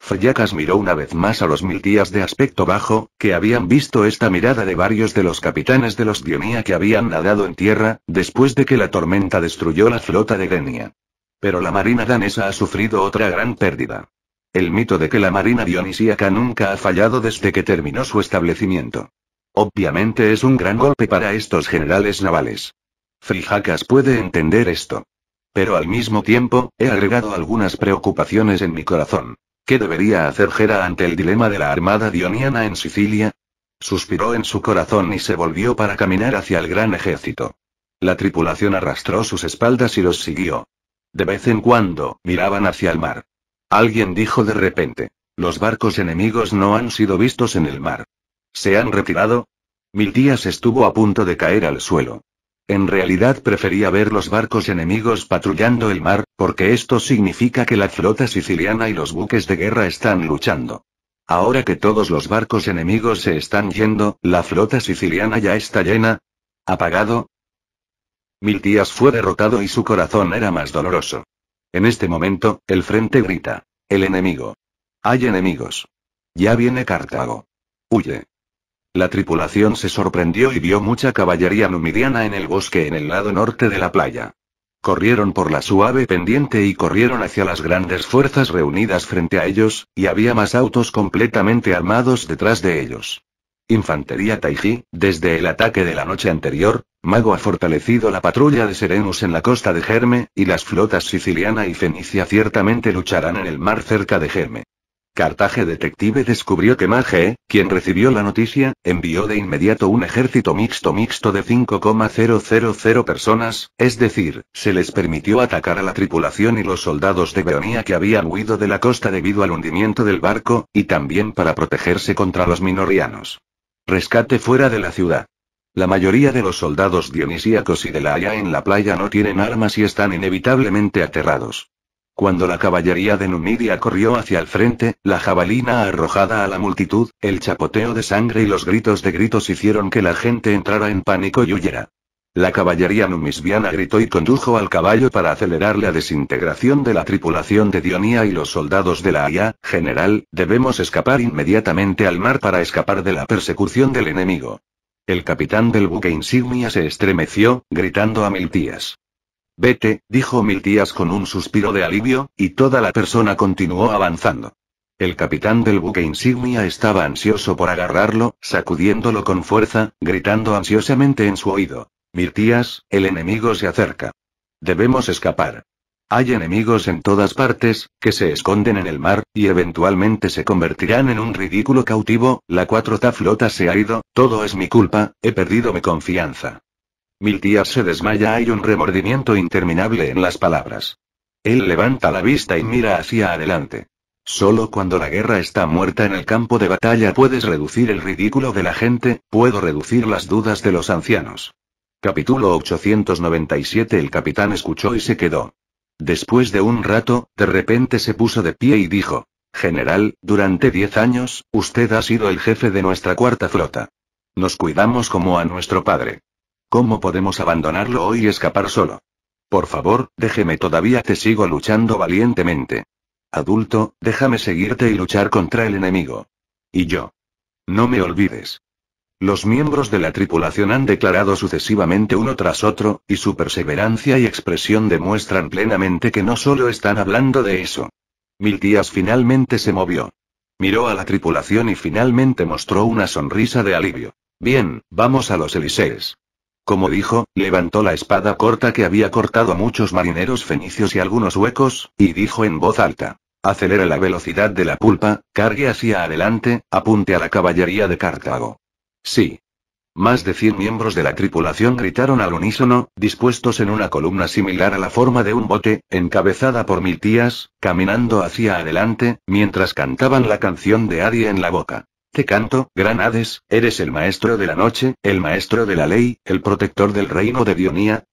Fayacas miró una vez más a los Miltías de aspecto bajo, que habían visto esta mirada de varios de los capitanes de los Dionía que habían nadado en tierra, después de que la tormenta destruyó la flota de Genia. Pero la marina danesa ha sufrido otra gran pérdida. El mito de que la marina dionisíaca nunca ha fallado desde que terminó su establecimiento. Obviamente es un gran golpe para estos generales navales. Frijacas puede entender esto. Pero al mismo tiempo, he agregado algunas preocupaciones en mi corazón. ¿Qué debería hacer Gera ante el dilema de la armada dioniana en Sicilia? Suspiró en su corazón y se volvió para caminar hacia el gran ejército. La tripulación arrastró sus espaldas y los siguió. De vez en cuando, miraban hacia el mar. Alguien dijo de repente. Los barcos enemigos no han sido vistos en el mar. ¿Se han retirado? Miltias estuvo a punto de caer al suelo. En realidad prefería ver los barcos enemigos patrullando el mar, porque esto significa que la flota siciliana y los buques de guerra están luchando. Ahora que todos los barcos enemigos se están yendo, ¿la flota siciliana ya está llena? ¿Apagado? Miltías fue derrotado y su corazón era más doloroso. En este momento, el frente grita. El enemigo. Hay enemigos. Ya viene Cartago. Huye. La tripulación se sorprendió y vio mucha caballería numidiana en el bosque en el lado norte de la playa. Corrieron por la suave pendiente y corrieron hacia las grandes fuerzas reunidas frente a ellos, y había más autos completamente armados detrás de ellos. Infantería Taiji, desde el ataque de la noche anterior, Mago ha fortalecido la patrulla de Serenus en la costa de Germe, y las flotas siciliana y fenicia ciertamente lucharán en el mar cerca de Germe. Cartaje Detective descubrió que Mage, quien recibió la noticia, envió de inmediato un ejército mixto mixto de 5,000 personas, es decir, se les permitió atacar a la tripulación y los soldados de Beonía que habían huido de la costa debido al hundimiento del barco, y también para protegerse contra los minorianos. Rescate fuera de la ciudad. La mayoría de los soldados dionisíacos y de la Haya en la playa no tienen armas y están inevitablemente aterrados. Cuando la caballería de Numidia corrió hacia el frente, la jabalina arrojada a la multitud, el chapoteo de sangre y los gritos de gritos hicieron que la gente entrara en pánico y huyera. La caballería numisbiana gritó y condujo al caballo para acelerar la desintegración de la tripulación de Dionía y los soldados de la Haya. General, debemos escapar inmediatamente al mar para escapar de la persecución del enemigo. El capitán del buque insignia se estremeció, gritando a Miltias. Vete, dijo Miltias con un suspiro de alivio, y toda la persona continuó avanzando. El capitán del buque insignia estaba ansioso por agarrarlo, sacudiéndolo con fuerza, gritando ansiosamente en su oído. Mirtías, el enemigo se acerca. Debemos escapar. Hay enemigos en todas partes, que se esconden en el mar, y eventualmente se convertirán en un ridículo cautivo, la cuatrota flota se ha ido, todo es mi culpa, he perdido mi confianza. Miltías se desmaya, hay un remordimiento interminable en las palabras. Él levanta la vista y mira hacia adelante. Solo cuando la guerra está muerta en el campo de batalla puedes reducir el ridículo de la gente, puedo reducir las dudas de los ancianos. Capítulo 897 El capitán escuchó y se quedó. Después de un rato, de repente se puso de pie y dijo, General, durante diez años, usted ha sido el jefe de nuestra cuarta flota. Nos cuidamos como a nuestro padre. ¿Cómo podemos abandonarlo hoy y escapar solo? Por favor, déjeme todavía te sigo luchando valientemente. Adulto, déjame seguirte y luchar contra el enemigo. Y yo. No me olvides. Los miembros de la tripulación han declarado sucesivamente uno tras otro, y su perseverancia y expresión demuestran plenamente que no solo están hablando de eso. días finalmente se movió. Miró a la tripulación y finalmente mostró una sonrisa de alivio. Bien, vamos a los Elisees. Como dijo, levantó la espada corta que había cortado muchos marineros fenicios y algunos huecos, y dijo en voz alta. Acelere la velocidad de la pulpa, cargue hacia adelante, apunte a la caballería de Cartago. Sí. Más de 100 miembros de la tripulación gritaron al unísono, dispuestos en una columna similar a la forma de un bote, encabezada por mil tías, caminando hacia adelante, mientras cantaban la canción de Adi en la boca. Te canto, gran Hades, eres el maestro de la noche, el maestro de la ley, el protector del reino de Dionía,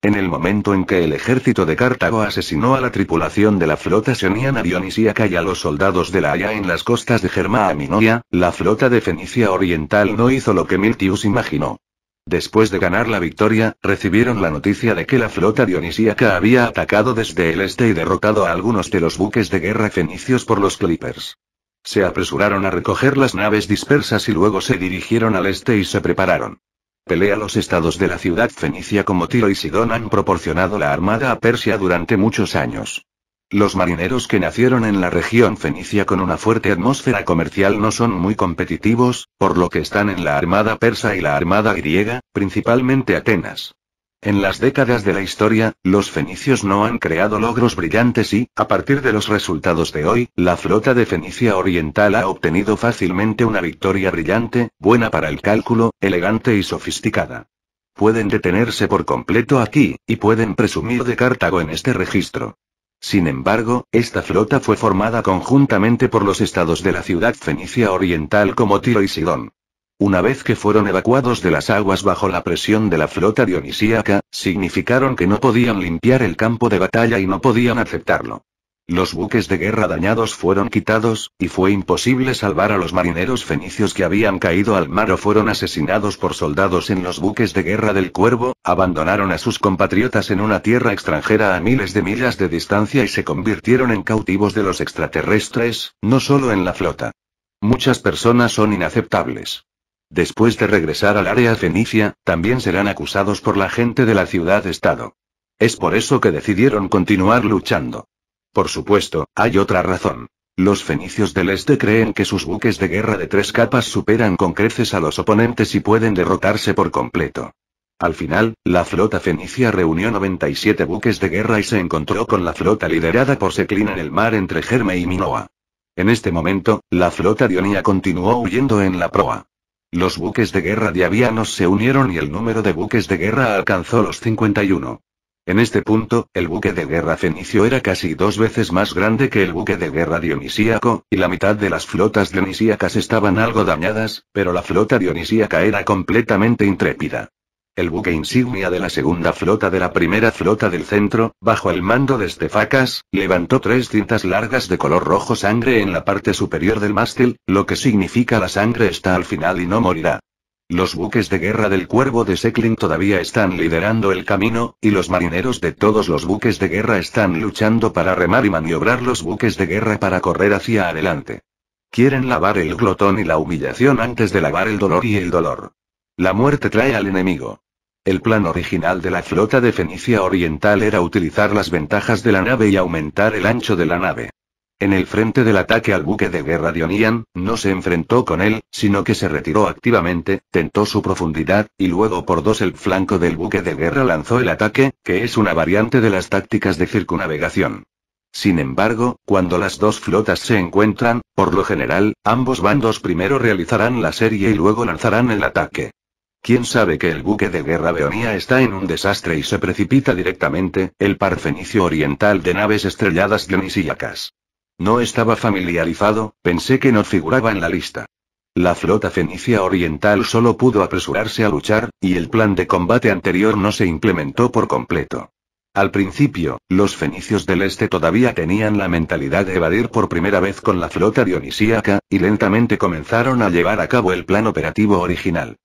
en el momento en que el ejército de Cartago asesinó a la tripulación de la flota sioniana Dionisíaca y a los soldados de la Haya en las costas de Germa a Minoia, la flota de Fenicia Oriental no hizo lo que Miltius imaginó. Después de ganar la victoria, recibieron la noticia de que la flota dionisíaca había atacado desde el este y derrotado a algunos de los buques de guerra fenicios por los Clippers. Se apresuraron a recoger las naves dispersas y luego se dirigieron al este y se prepararon pelea los estados de la ciudad fenicia como Tiro y Sidón han proporcionado la armada a Persia durante muchos años. Los marineros que nacieron en la región fenicia con una fuerte atmósfera comercial no son muy competitivos, por lo que están en la armada persa y la armada griega, principalmente Atenas. En las décadas de la historia, los fenicios no han creado logros brillantes y, a partir de los resultados de hoy, la flota de Fenicia Oriental ha obtenido fácilmente una victoria brillante, buena para el cálculo, elegante y sofisticada. Pueden detenerse por completo aquí, y pueden presumir de Cartago en este registro. Sin embargo, esta flota fue formada conjuntamente por los estados de la ciudad fenicia oriental como Tiro y Sidón. Una vez que fueron evacuados de las aguas bajo la presión de la flota dionisíaca, significaron que no podían limpiar el campo de batalla y no podían aceptarlo. Los buques de guerra dañados fueron quitados, y fue imposible salvar a los marineros fenicios que habían caído al mar o fueron asesinados por soldados en los buques de guerra del Cuervo, abandonaron a sus compatriotas en una tierra extranjera a miles de millas de distancia y se convirtieron en cautivos de los extraterrestres, no solo en la flota. Muchas personas son inaceptables después de regresar al área fenicia, también serán acusados por la gente de la ciudad-estado. Es por eso que decidieron continuar luchando. Por supuesto, hay otra razón. Los fenicios del este creen que sus buques de guerra de tres capas superan con creces a los oponentes y pueden derrotarse por completo. Al final, la flota fenicia reunió 97 buques de guerra y se encontró con la flota liderada por Seclin en el mar entre Germe y Minoa. En este momento, la flota Ionia continuó huyendo en la proa. Los buques de guerra de Avianos se unieron y el número de buques de guerra alcanzó los 51. En este punto, el buque de guerra fenicio era casi dos veces más grande que el buque de guerra dionisíaco, y la mitad de las flotas dionisíacas estaban algo dañadas, pero la flota dionisíaca era completamente intrépida el buque insignia de la segunda flota de la primera flota del centro, bajo el mando de Estefacas, levantó tres cintas largas de color rojo sangre en la parte superior del mástil, lo que significa la sangre está al final y no morirá. Los buques de guerra del cuervo de Seckling todavía están liderando el camino, y los marineros de todos los buques de guerra están luchando para remar y maniobrar los buques de guerra para correr hacia adelante. Quieren lavar el glotón y la humillación antes de lavar el dolor y el dolor. La muerte trae al enemigo. El plan original de la flota de Fenicia Oriental era utilizar las ventajas de la nave y aumentar el ancho de la nave. En el frente del ataque al buque de guerra de no se enfrentó con él, sino que se retiró activamente, tentó su profundidad, y luego por dos el flanco del buque de guerra lanzó el ataque, que es una variante de las tácticas de circunnavegación. Sin embargo, cuando las dos flotas se encuentran, por lo general, ambos bandos primero realizarán la serie y luego lanzarán el ataque. ¿Quién sabe que el buque de guerra Beonía está en un desastre y se precipita directamente, el par fenicio oriental de naves estrelladas dionisíacas? No estaba familiarizado, pensé que no figuraba en la lista. La flota fenicia oriental solo pudo apresurarse a luchar, y el plan de combate anterior no se implementó por completo. Al principio, los fenicios del este todavía tenían la mentalidad de evadir por primera vez con la flota dionisíaca, y lentamente comenzaron a llevar a cabo el plan operativo original.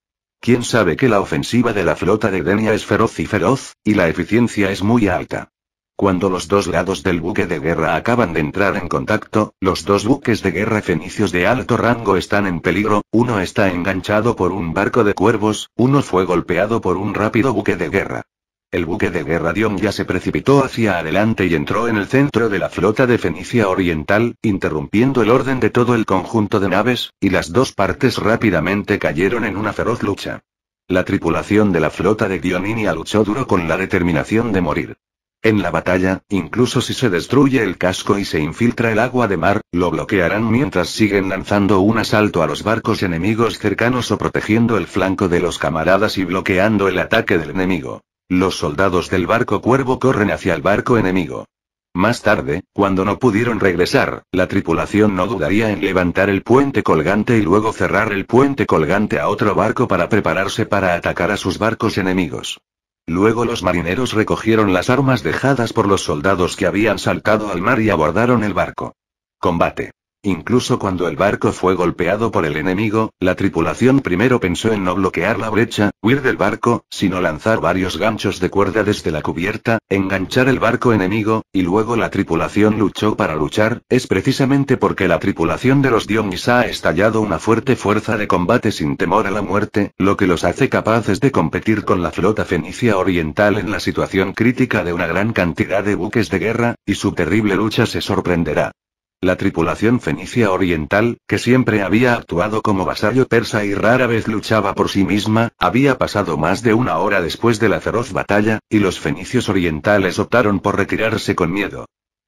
¿Quién sabe que la ofensiva de la flota de Denia es feroz y feroz, y la eficiencia es muy alta? Cuando los dos lados del buque de guerra acaban de entrar en contacto, los dos buques de guerra fenicios de alto rango están en peligro, uno está enganchado por un barco de cuervos, uno fue golpeado por un rápido buque de guerra. El buque de guerra Dion ya se precipitó hacia adelante y entró en el centro de la flota de Fenicia Oriental, interrumpiendo el orden de todo el conjunto de naves, y las dos partes rápidamente cayeron en una feroz lucha. La tripulación de la flota de Dioninia luchó duro con la determinación de morir. En la batalla, incluso si se destruye el casco y se infiltra el agua de mar, lo bloquearán mientras siguen lanzando un asalto a los barcos enemigos cercanos o protegiendo el flanco de los camaradas y bloqueando el ataque del enemigo. Los soldados del barco Cuervo corren hacia el barco enemigo. Más tarde, cuando no pudieron regresar, la tripulación no dudaría en levantar el puente colgante y luego cerrar el puente colgante a otro barco para prepararse para atacar a sus barcos enemigos. Luego los marineros recogieron las armas dejadas por los soldados que habían saltado al mar y abordaron el barco. Combate. Incluso cuando el barco fue golpeado por el enemigo, la tripulación primero pensó en no bloquear la brecha, huir del barco, sino lanzar varios ganchos de cuerda desde la cubierta, enganchar el barco enemigo, y luego la tripulación luchó para luchar, es precisamente porque la tripulación de los Dionis ha estallado una fuerte fuerza de combate sin temor a la muerte, lo que los hace capaces de competir con la flota fenicia oriental en la situación crítica de una gran cantidad de buques de guerra, y su terrible lucha se sorprenderá. La tripulación fenicia oriental, que siempre había actuado como vasallo persa y rara vez luchaba por sí misma, había pasado más de una hora después de la feroz batalla, y los fenicios orientales optaron por retirarse con miedo.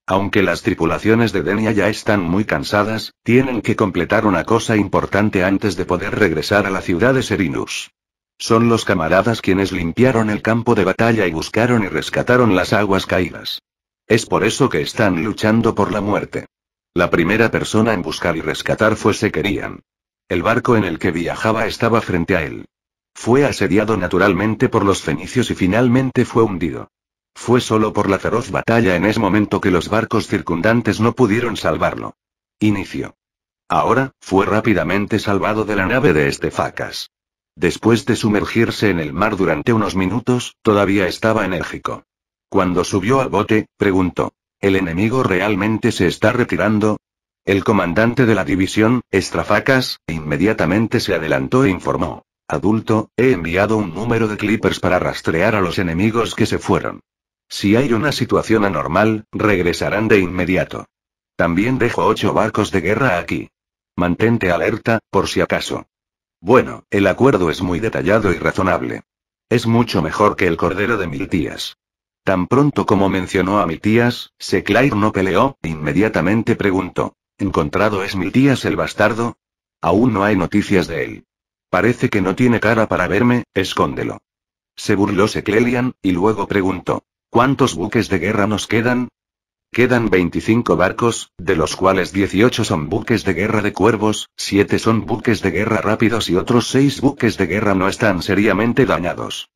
Aunque las tripulaciones de Denia ya están muy cansadas, tienen que completar una cosa importante antes de poder regresar a la ciudad de Serinus. Son los camaradas quienes limpiaron el campo de batalla y buscaron y rescataron las aguas caídas. Es por eso que están luchando por la muerte. La primera persona en buscar y rescatar fue Sequerían. El barco en el que viajaba estaba frente a él. Fue asediado naturalmente por los fenicios y finalmente fue hundido. Fue solo por la feroz batalla en ese momento que los barcos circundantes no pudieron salvarlo. Inicio. Ahora, fue rápidamente salvado de la nave de Estefacas. Después de sumergirse en el mar durante unos minutos, todavía estaba enérgico. Cuando subió al bote, preguntó. ¿El enemigo realmente se está retirando? El comandante de la división, Estrafacas, inmediatamente se adelantó e informó. Adulto, he enviado un número de clippers para rastrear a los enemigos que se fueron. Si hay una situación anormal, regresarán de inmediato. También dejo ocho barcos de guerra aquí. Mantente alerta, por si acaso. Bueno, el acuerdo es muy detallado y razonable. Es mucho mejor que el cordero de mil tías. Tan pronto como mencionó a mi tías, Seclair no peleó, inmediatamente preguntó. ¿Encontrado es mi tías el bastardo? Aún no hay noticias de él. Parece que no tiene cara para verme, escóndelo. Se burló Seclelian, y luego preguntó. ¿Cuántos buques de guerra nos quedan? Quedan 25 barcos, de los cuales 18 son buques de guerra de cuervos, 7 son buques de guerra rápidos y otros 6 buques de guerra no están seriamente dañados.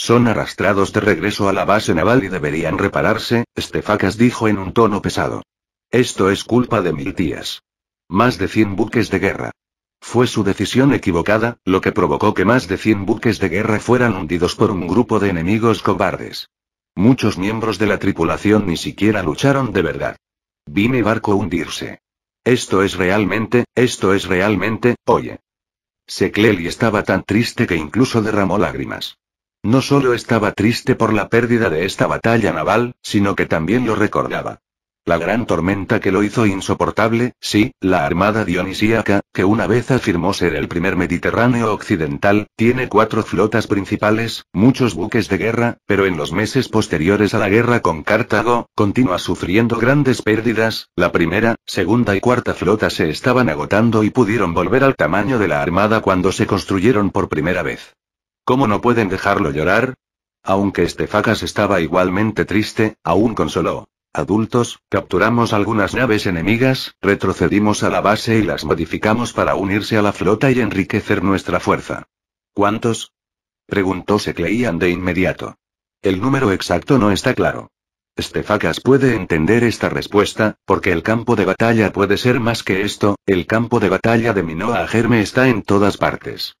Son arrastrados de regreso a la base naval y deberían repararse, Estefacas dijo en un tono pesado. Esto es culpa de mil tías. Más de 100 buques de guerra. Fue su decisión equivocada, lo que provocó que más de 100 buques de guerra fueran hundidos por un grupo de enemigos cobardes. Muchos miembros de la tripulación ni siquiera lucharon de verdad. Vi mi barco hundirse. Esto es realmente, esto es realmente, oye. Secleli estaba tan triste que incluso derramó lágrimas. No solo estaba triste por la pérdida de esta batalla naval, sino que también lo recordaba. La gran tormenta que lo hizo insoportable, sí, la armada dionisíaca, que una vez afirmó ser el primer Mediterráneo occidental, tiene cuatro flotas principales, muchos buques de guerra, pero en los meses posteriores a la guerra con Cartago, continúa sufriendo grandes pérdidas, la primera, segunda y cuarta flota se estaban agotando y pudieron volver al tamaño de la armada cuando se construyeron por primera vez. ¿Cómo no pueden dejarlo llorar? Aunque Estefacas estaba igualmente triste, aún consoló. Adultos, capturamos algunas naves enemigas, retrocedimos a la base y las modificamos para unirse a la flota y enriquecer nuestra fuerza. ¿Cuántos? preguntó Secleían de inmediato. El número exacto no está claro. Estefacas puede entender esta respuesta, porque el campo de batalla puede ser más que esto, el campo de batalla de Minoa Germe está en todas partes.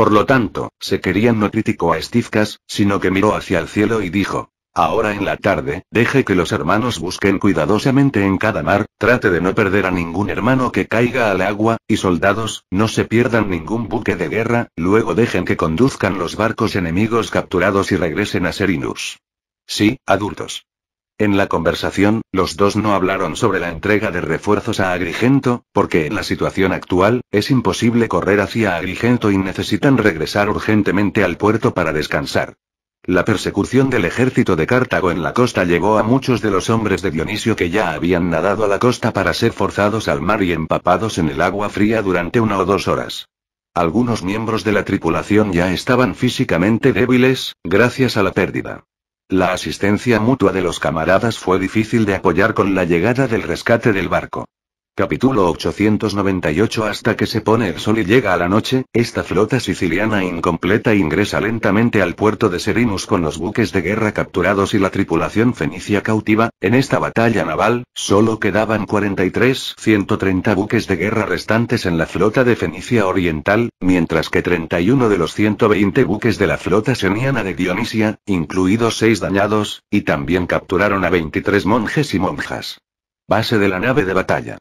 Por lo tanto, se querían no criticó a Stifkas, sino que miró hacia el cielo y dijo, Ahora en la tarde, deje que los hermanos busquen cuidadosamente en cada mar, trate de no perder a ningún hermano que caiga al agua, y soldados, no se pierdan ningún buque de guerra, luego dejen que conduzcan los barcos enemigos capturados y regresen a Serinus. Sí, adultos. En la conversación, los dos no hablaron sobre la entrega de refuerzos a Agrigento, porque en la situación actual, es imposible correr hacia Agrigento y necesitan regresar urgentemente al puerto para descansar. La persecución del ejército de Cartago en la costa llegó a muchos de los hombres de Dionisio que ya habían nadado a la costa para ser forzados al mar y empapados en el agua fría durante una o dos horas. Algunos miembros de la tripulación ya estaban físicamente débiles, gracias a la pérdida. La asistencia mutua de los camaradas fue difícil de apoyar con la llegada del rescate del barco. Capítulo 898 Hasta que se pone el sol y llega a la noche, esta flota siciliana incompleta ingresa lentamente al puerto de Serinus con los buques de guerra capturados y la tripulación fenicia cautiva, en esta batalla naval, solo quedaban 43-130 buques de guerra restantes en la flota de Fenicia Oriental, mientras que 31 de los 120 buques de la flota seniana de Dionisia, incluidos 6 dañados, y también capturaron a 23 monjes y monjas. Base de la nave de batalla.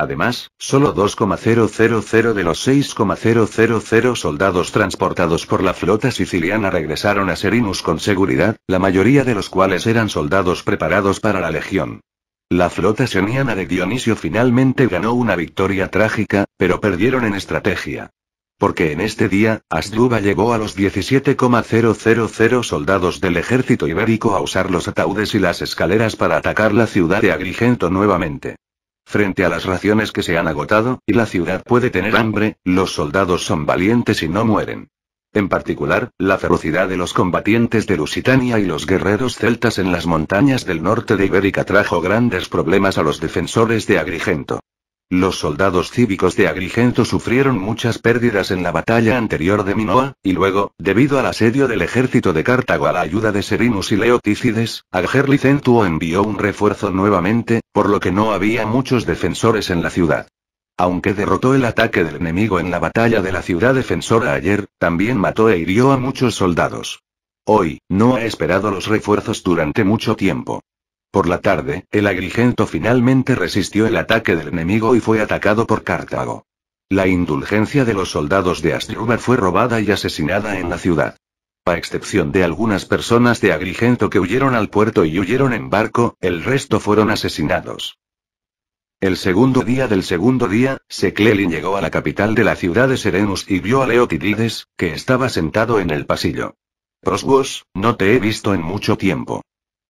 Además, solo 2,000 de los 6,000 soldados transportados por la flota siciliana regresaron a Serinus con seguridad, la mayoría de los cuales eran soldados preparados para la legión. La flota seniana de Dionisio finalmente ganó una victoria trágica, pero perdieron en estrategia. Porque en este día, Asduba llevó a los 17,000 soldados del ejército ibérico a usar los ataúdes y las escaleras para atacar la ciudad de Agrigento nuevamente. Frente a las raciones que se han agotado, y la ciudad puede tener hambre, los soldados son valientes y no mueren. En particular, la ferocidad de los combatientes de Lusitania y los guerreros celtas en las montañas del norte de Ibérica trajo grandes problemas a los defensores de Agrigento. Los soldados cívicos de Agrigento sufrieron muchas pérdidas en la batalla anterior de Minoa, y luego, debido al asedio del ejército de Cartago a la ayuda de Serinus y Leotícides, Agerlicentuo envió un refuerzo nuevamente, por lo que no había muchos defensores en la ciudad. Aunque derrotó el ataque del enemigo en la batalla de la ciudad defensora ayer, también mató e hirió a muchos soldados. Hoy, no ha esperado los refuerzos durante mucho tiempo. Por la tarde, el Agrigento finalmente resistió el ataque del enemigo y fue atacado por Cartago. La indulgencia de los soldados de Asdrúbal fue robada y asesinada en la ciudad. A excepción de algunas personas de Agrigento que huyeron al puerto y huyeron en barco, el resto fueron asesinados. El segundo día del segundo día, Seclelin llegó a la capital de la ciudad de Serenus y vio a Leotidides, que estaba sentado en el pasillo. Prosbos, no te he visto en mucho tiempo.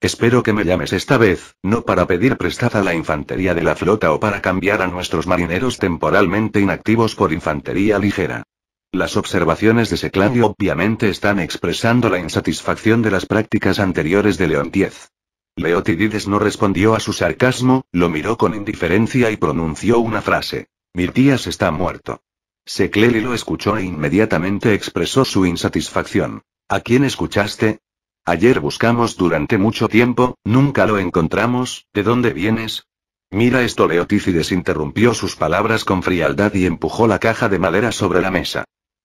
Espero que me llames esta vez, no para pedir prestada la infantería de la flota o para cambiar a nuestros marineros temporalmente inactivos por infantería ligera. Las observaciones de Seclani obviamente están expresando la insatisfacción de las prácticas anteriores de León X. Leotidides no respondió a su sarcasmo, lo miró con indiferencia y pronunció una frase. Mi tías está muerto. Secleli lo escuchó e inmediatamente expresó su insatisfacción. ¿A quién escuchaste? Ayer buscamos durante mucho tiempo, nunca lo encontramos, ¿de dónde vienes? Mira esto, leotífides interrumpió sus palabras con frialdad y empujó la caja de madera sobre la mesa.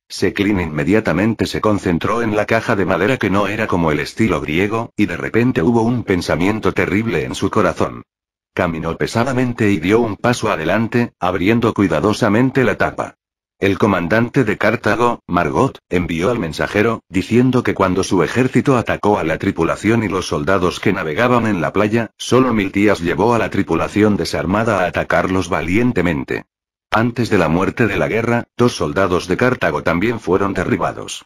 Seclin inmediatamente se concentró en la caja de madera que no era como el estilo griego, y de repente hubo un pensamiento terrible en su corazón. Caminó pesadamente y dio un paso adelante, abriendo cuidadosamente la tapa. El comandante de Cartago, Margot, envió al mensajero, diciendo que cuando su ejército atacó a la tripulación y los soldados que navegaban en la playa, solo Miltías llevó a la tripulación desarmada a atacarlos valientemente. Antes de la muerte de la guerra, dos soldados de Cartago también fueron derribados.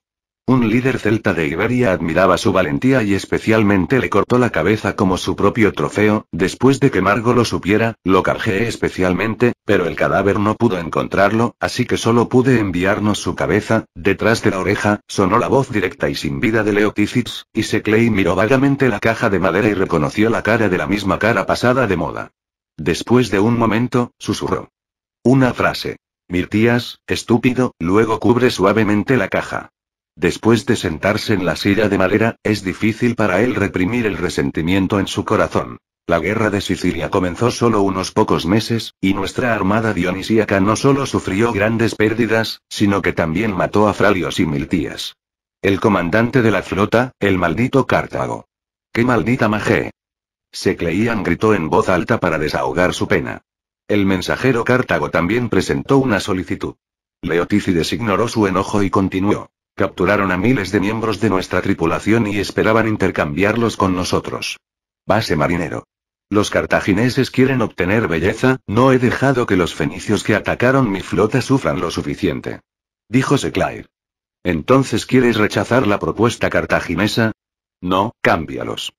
Un líder celta de Iberia admiraba su valentía y especialmente le cortó la cabeza como su propio trofeo, después de que Margo lo supiera, lo cargé especialmente, pero el cadáver no pudo encontrarlo, así que solo pude enviarnos su cabeza, detrás de la oreja, sonó la voz directa y sin vida de Leoticis, y Seclay miró vagamente la caja de madera y reconoció la cara de la misma cara pasada de moda. Después de un momento, susurró. Una frase. Mirtías, estúpido, luego cubre suavemente la caja. Después de sentarse en la silla de madera, es difícil para él reprimir el resentimiento en su corazón. La guerra de Sicilia comenzó solo unos pocos meses, y nuestra armada dionisíaca no solo sufrió grandes pérdidas, sino que también mató a Fralios y Miltías. El comandante de la flota, el maldito Cartago. ¡Qué maldita Se Secleían gritó en voz alta para desahogar su pena. El mensajero Cartago también presentó una solicitud. Leotícides ignoró su enojo y continuó. Capturaron a miles de miembros de nuestra tripulación y esperaban intercambiarlos con nosotros. Base marinero. Los cartagineses quieren obtener belleza, no he dejado que los fenicios que atacaron mi flota sufran lo suficiente. Dijo Seclair. ¿Entonces quieres rechazar la propuesta cartaginesa? No, cámbialos.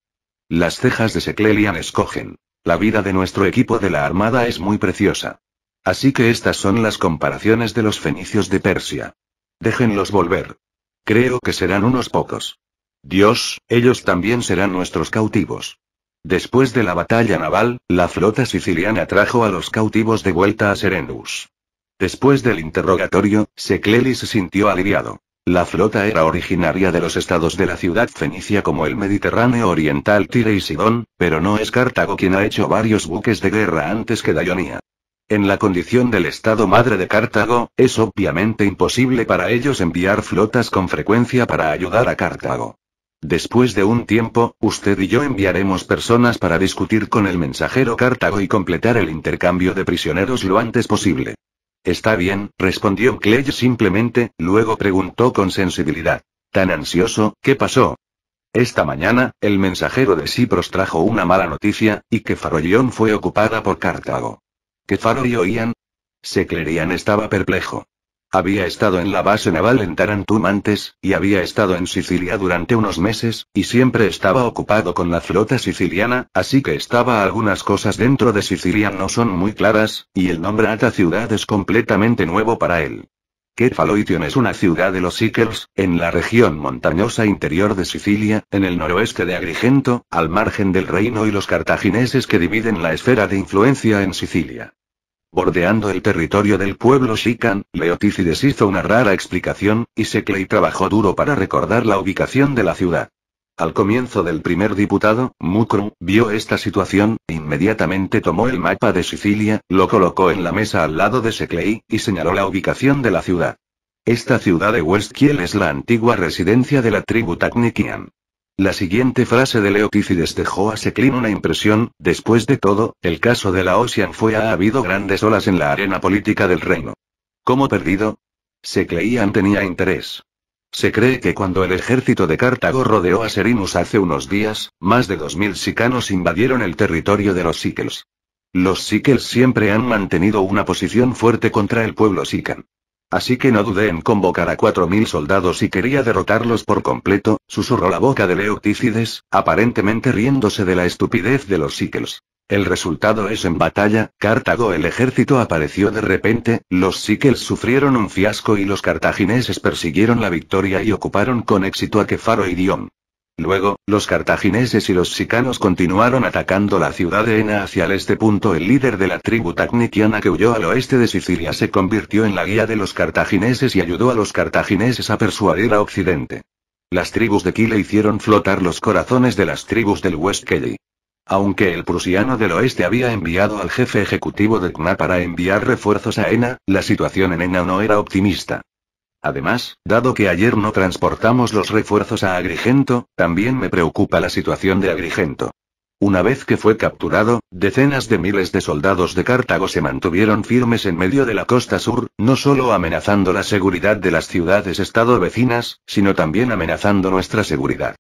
Las cejas de Seclelian escogen. La vida de nuestro equipo de la Armada es muy preciosa. Así que estas son las comparaciones de los fenicios de Persia. Déjenlos volver. Creo que serán unos pocos. Dios, ellos también serán nuestros cautivos. Después de la batalla naval, la flota siciliana trajo a los cautivos de vuelta a Serenus. Después del interrogatorio, Secleli se sintió aliviado. La flota era originaria de los estados de la ciudad fenicia como el Mediterráneo Oriental Tire y Sidón, pero no es Cartago quien ha hecho varios buques de guerra antes que Daionía. En la condición del Estado Madre de Cartago, es obviamente imposible para ellos enviar flotas con frecuencia para ayudar a Cartago. Después de un tiempo, usted y yo enviaremos personas para discutir con el mensajero Cartago y completar el intercambio de prisioneros lo antes posible. Está bien, respondió Clegg simplemente, luego preguntó con sensibilidad. Tan ansioso, ¿qué pasó? Esta mañana, el mensajero de Cipros trajo una mala noticia, y que farollón fue ocupada por Cartago. ¿Qué faro y oían? Seclerian estaba perplejo. Había estado en la base naval en Tarantum antes, y había estado en Sicilia durante unos meses, y siempre estaba ocupado con la flota siciliana, así que estaba algunas cosas dentro de Sicilia no son muy claras, y el nombre Ata ciudad es completamente nuevo para él. Kefaloition es una ciudad de los Sikers en la región montañosa interior de Sicilia, en el noroeste de Agrigento, al margen del reino y los cartagineses que dividen la esfera de influencia en Sicilia. Bordeando el territorio del pueblo Shikan, Leotícides hizo una rara explicación, y Sekley trabajó duro para recordar la ubicación de la ciudad. Al comienzo del primer diputado, Mukru, vio esta situación, e inmediatamente tomó el mapa de Sicilia, lo colocó en la mesa al lado de Sekley y señaló la ubicación de la ciudad. Esta ciudad de Westkiel es la antigua residencia de la tribu Tacnikian. La siguiente frase de Leotícides dejó a Seclin una impresión, después de todo, el caso de la Ocean fue ha habido grandes olas en la arena política del reino. ¿Cómo perdido? Secleian tenía interés. Se cree que cuando el ejército de Cartago rodeó a Serinus hace unos días, más de 2.000 sicanos invadieron el territorio de los Sikels. Los Sikels siempre han mantenido una posición fuerte contra el pueblo sican. Así que no dudé en convocar a cuatro mil soldados y quería derrotarlos por completo, susurró la boca de Leotícides, aparentemente riéndose de la estupidez de los Sikels. El resultado es en batalla, Cartago el ejército apareció de repente, los Sikels sufrieron un fiasco y los cartagineses persiguieron la victoria y ocuparon con éxito a Kefaro y Dion. Luego, los cartagineses y los sicanos continuaron atacando la ciudad de Ena hacia el este. Punto el líder de la tribu tacnitiana que huyó al oeste de Sicilia se convirtió en la guía de los cartagineses y ayudó a los cartagineses a persuadir a Occidente. Las tribus de Kile hicieron flotar los corazones de las tribus del West Kelly. Aunque el prusiano del oeste había enviado al jefe ejecutivo de CNA para enviar refuerzos a ENA, la situación en ENA no era optimista. Además, dado que ayer no transportamos los refuerzos a Agrigento, también me preocupa la situación de Agrigento. Una vez que fue capturado, decenas de miles de soldados de Cartago se mantuvieron firmes en medio de la costa sur, no solo amenazando la seguridad de las ciudades-estado vecinas, sino también amenazando nuestra seguridad.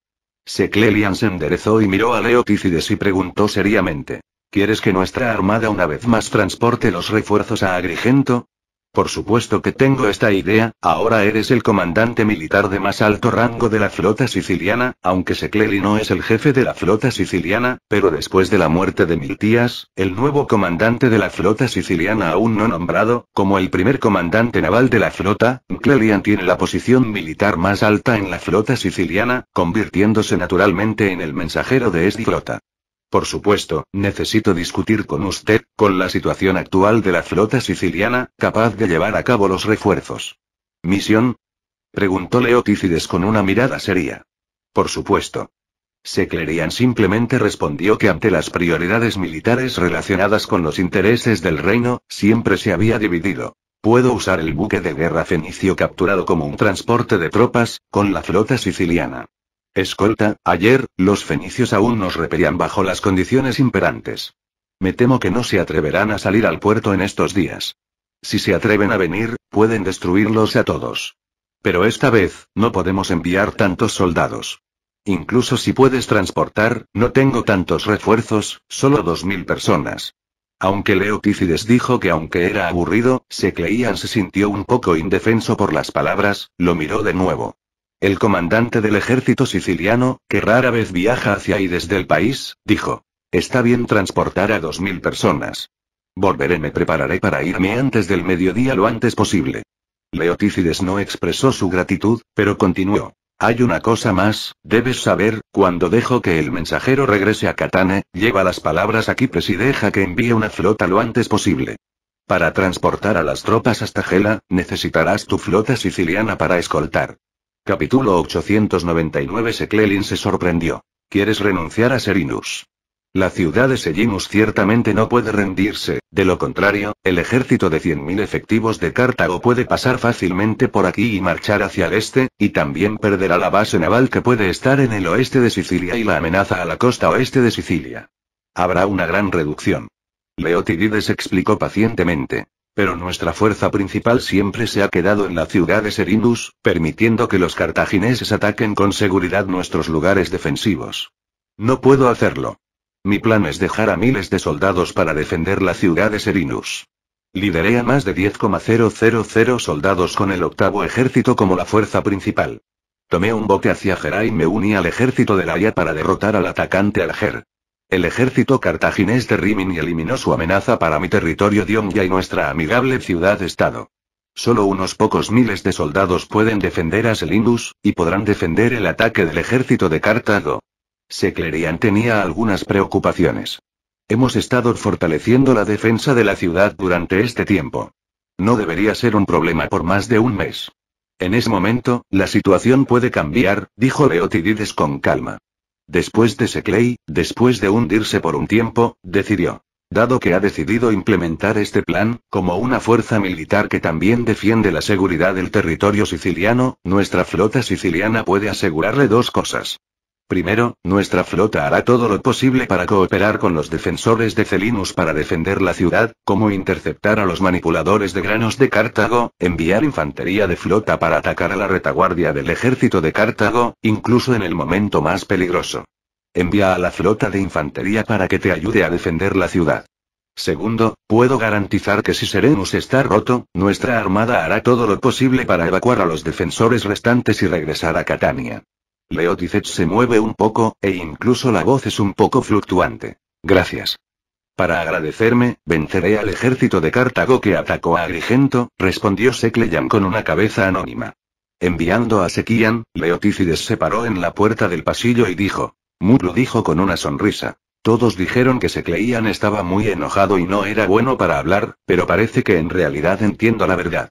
Seclelian se enderezó y miró a Leoticides y preguntó seriamente. ¿Quieres que nuestra armada una vez más transporte los refuerzos a Agrigento? Por supuesto que tengo esta idea, ahora eres el comandante militar de más alto rango de la flota siciliana, aunque Secleri no es el jefe de la flota siciliana, pero después de la muerte de Miltías, el nuevo comandante de la flota siciliana aún no nombrado, como el primer comandante naval de la flota, Clelian tiene la posición militar más alta en la flota siciliana, convirtiéndose naturalmente en el mensajero de esta flota. Por supuesto, necesito discutir con usted, con la situación actual de la flota siciliana, capaz de llevar a cabo los refuerzos. ¿Misión? Preguntó Leotícides con una mirada seria. Por supuesto. Seclerian simplemente respondió que ante las prioridades militares relacionadas con los intereses del reino, siempre se había dividido. Puedo usar el buque de guerra fenicio capturado como un transporte de tropas, con la flota siciliana. Escolta, ayer, los fenicios aún nos repelían bajo las condiciones imperantes. Me temo que no se atreverán a salir al puerto en estos días. Si se atreven a venir, pueden destruirlos a todos. Pero esta vez, no podemos enviar tantos soldados. Incluso si puedes transportar, no tengo tantos refuerzos, solo dos mil personas. Aunque Leotícides dijo que aunque era aburrido, Secleían se sintió un poco indefenso por las palabras, lo miró de nuevo. El comandante del ejército siciliano, que rara vez viaja hacia y desde el país, dijo. Está bien transportar a dos mil personas. Volveré, me prepararé para irme antes del mediodía lo antes posible. Leotícides no expresó su gratitud, pero continuó. Hay una cosa más, debes saber, cuando dejo que el mensajero regrese a Catane, lleva las palabras a Kipres y deja que envíe una flota lo antes posible. Para transportar a las tropas hasta Gela, necesitarás tu flota siciliana para escoltar. Capítulo 899 Seclelin se sorprendió. ¿Quieres renunciar a Serinus? La ciudad de Serinus ciertamente no puede rendirse, de lo contrario, el ejército de 100.000 efectivos de Cartago puede pasar fácilmente por aquí y marchar hacia el este, y también perderá la base naval que puede estar en el oeste de Sicilia y la amenaza a la costa oeste de Sicilia. Habrá una gran reducción. Leotidides explicó pacientemente pero nuestra fuerza principal siempre se ha quedado en la ciudad de Serinus, permitiendo que los cartagineses ataquen con seguridad nuestros lugares defensivos. No puedo hacerlo. Mi plan es dejar a miles de soldados para defender la ciudad de Serinus. Lideré a más de 10,000 soldados con el octavo ejército como la fuerza principal. Tomé un bote hacia Jera y me uní al ejército de Laia para derrotar al atacante Alger. El ejército cartaginés de Rimini eliminó su amenaza para mi territorio Dionia y nuestra amigable ciudad-estado. Solo unos pocos miles de soldados pueden defender a Selindus, y podrán defender el ataque del ejército de Cartago. Seclerian tenía algunas preocupaciones. Hemos estado fortaleciendo la defensa de la ciudad durante este tiempo. No debería ser un problema por más de un mes. En ese momento, la situación puede cambiar, dijo Leotidides con calma. Después de Seclay, después de hundirse por un tiempo, decidió. Dado que ha decidido implementar este plan, como una fuerza militar que también defiende la seguridad del territorio siciliano, nuestra flota siciliana puede asegurarle dos cosas. Primero, nuestra flota hará todo lo posible para cooperar con los defensores de Celinus para defender la ciudad, como interceptar a los manipuladores de granos de Cartago, enviar infantería de flota para atacar a la retaguardia del ejército de Cartago, incluso en el momento más peligroso. Envía a la flota de infantería para que te ayude a defender la ciudad. Segundo, puedo garantizar que si Serenus está roto, nuestra armada hará todo lo posible para evacuar a los defensores restantes y regresar a Catania. Leoticet se mueve un poco, e incluso la voz es un poco fluctuante. Gracias. Para agradecerme, venceré al ejército de Cartago que atacó a Agrigento, respondió Secleyan con una cabeza anónima. Enviando a Sequian, Leoticides se paró en la puerta del pasillo y dijo. Mut dijo con una sonrisa. Todos dijeron que Secleyan estaba muy enojado y no era bueno para hablar, pero parece que en realidad entiendo la verdad.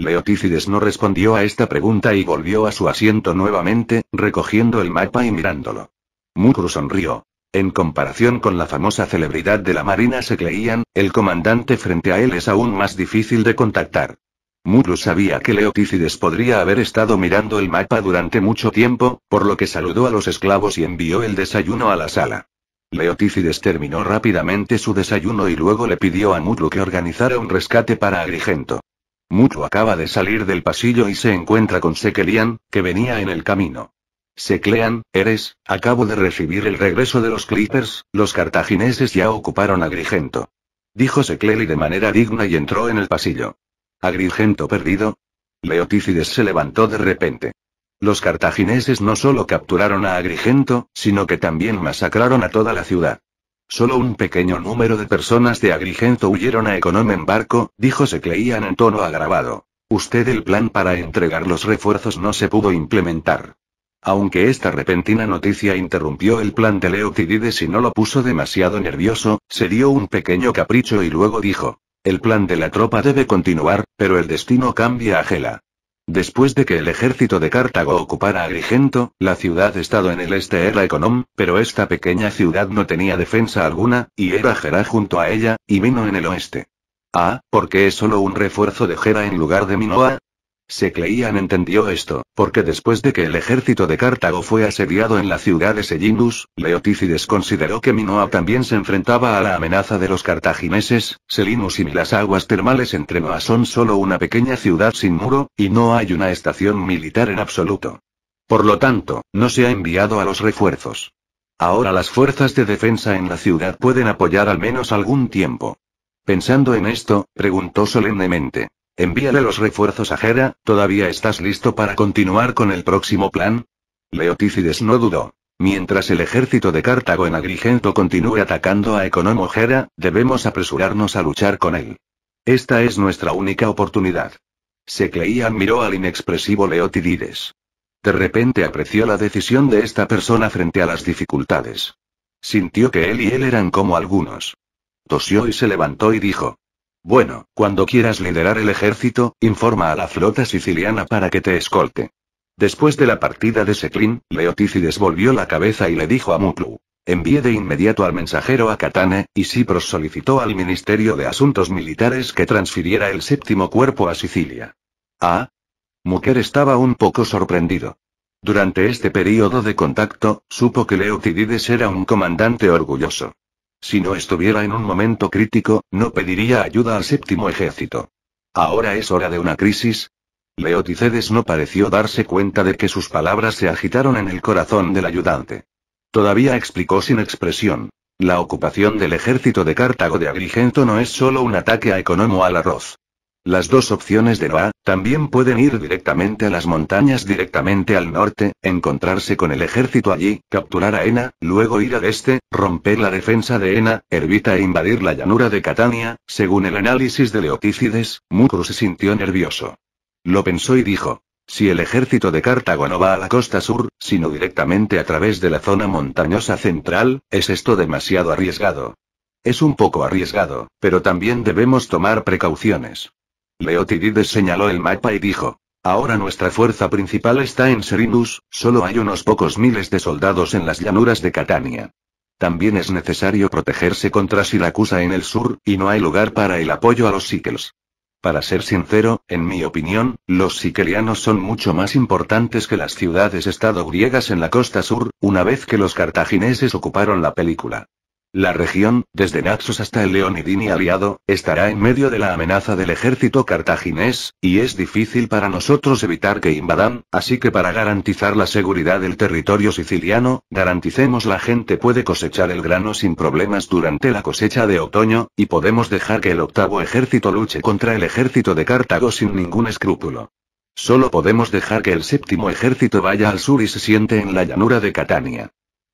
Leotícides no respondió a esta pregunta y volvió a su asiento nuevamente, recogiendo el mapa y mirándolo. Mukru sonrió. En comparación con la famosa celebridad de la Marina creían, el comandante frente a él es aún más difícil de contactar. Mukru sabía que Leotícides podría haber estado mirando el mapa durante mucho tiempo, por lo que saludó a los esclavos y envió el desayuno a la sala. Leotícides terminó rápidamente su desayuno y luego le pidió a Mutlu que organizara un rescate para Agrigento. Mucho acaba de salir del pasillo y se encuentra con Sekelian, que venía en el camino. Seclean, eres, acabo de recibir el regreso de los Clippers, los cartagineses ya ocuparon Agrigento. Dijo Secleli de manera digna y entró en el pasillo. ¿Agrigento perdido? Leotífides se levantó de repente. Los cartagineses no solo capturaron a Agrigento, sino que también masacraron a toda la ciudad. Solo un pequeño número de personas de Agrigento huyeron a Economen en barco, dijo Secleían en tono agravado. Usted el plan para entregar los refuerzos no se pudo implementar. Aunque esta repentina noticia interrumpió el plan de Leotidides y no lo puso demasiado nervioso, se dio un pequeño capricho y luego dijo. El plan de la tropa debe continuar, pero el destino cambia a Gela. Después de que el ejército de Cartago ocupara Agrigento, la ciudad-estado en el este era Econom, pero esta pequeña ciudad no tenía defensa alguna, y era Gera junto a ella, y vino en el oeste. Ah, porque es solo un refuerzo de Gera en lugar de Minoa? Secleian entendió esto, porque después de que el ejército de Cartago fue asediado en la ciudad de Selinus, Leotícides consideró que Minoa también se enfrentaba a la amenaza de los cartagineses, Selinus y las aguas termales entre Noa son solo una pequeña ciudad sin muro, y no hay una estación militar en absoluto. Por lo tanto, no se ha enviado a los refuerzos. Ahora las fuerzas de defensa en la ciudad pueden apoyar al menos algún tiempo. Pensando en esto, preguntó solemnemente. Envíale los refuerzos a Gera, ¿todavía estás listo para continuar con el próximo plan? Leotícides no dudó. Mientras el ejército de Cartago en Agrigento continúe atacando a Economo Gera, debemos apresurarnos a luchar con él. Esta es nuestra única oportunidad. y miró al inexpresivo Leotidides. De repente apreció la decisión de esta persona frente a las dificultades. Sintió que él y él eran como algunos. Tosió y se levantó y dijo, bueno, cuando quieras liderar el ejército, informa a la flota siciliana para que te escolte. Después de la partida de Seclin, Leotícides volvió la cabeza y le dijo a Muplu. Envíe de inmediato al mensajero a Catane, y Cipros solicitó al Ministerio de Asuntos Militares que transfiriera el séptimo cuerpo a Sicilia. Ah. Muker estaba un poco sorprendido. Durante este periodo de contacto, supo que Leotidides era un comandante orgulloso. Si no estuviera en un momento crítico, no pediría ayuda al séptimo ejército. Ahora es hora de una crisis. Leoticedes no pareció darse cuenta de que sus palabras se agitaron en el corazón del ayudante. Todavía explicó sin expresión. La ocupación del ejército de Cartago de Agrigento no es solo un ataque a Economo al arroz. Las dos opciones de Noah. También pueden ir directamente a las montañas directamente al norte, encontrarse con el ejército allí, capturar a Ena, luego ir al este, romper la defensa de Ena, Ervita e invadir la llanura de Catania. Según el análisis de Leotícides, Mucru se sintió nervioso. Lo pensó y dijo, si el ejército de Cartago no va a la costa sur, sino directamente a través de la zona montañosa central, ¿es esto demasiado arriesgado? Es un poco arriesgado, pero también debemos tomar precauciones. Leotidides señaló el mapa y dijo. Ahora nuestra fuerza principal está en Serinus, solo hay unos pocos miles de soldados en las llanuras de Catania. También es necesario protegerse contra Siracusa en el sur, y no hay lugar para el apoyo a los Sikels. Para ser sincero, en mi opinión, los sikelianos son mucho más importantes que las ciudades-estado griegas en la costa sur, una vez que los cartagineses ocuparon la película. La región, desde Naxos hasta el Leonidini aliado, estará en medio de la amenaza del ejército cartaginés, y es difícil para nosotros evitar que invadan, así que para garantizar la seguridad del territorio siciliano, garanticemos la gente puede cosechar el grano sin problemas durante la cosecha de otoño, y podemos dejar que el octavo ejército luche contra el ejército de Cartago sin ningún escrúpulo. Solo podemos dejar que el séptimo ejército vaya al sur y se siente en la llanura de Catania.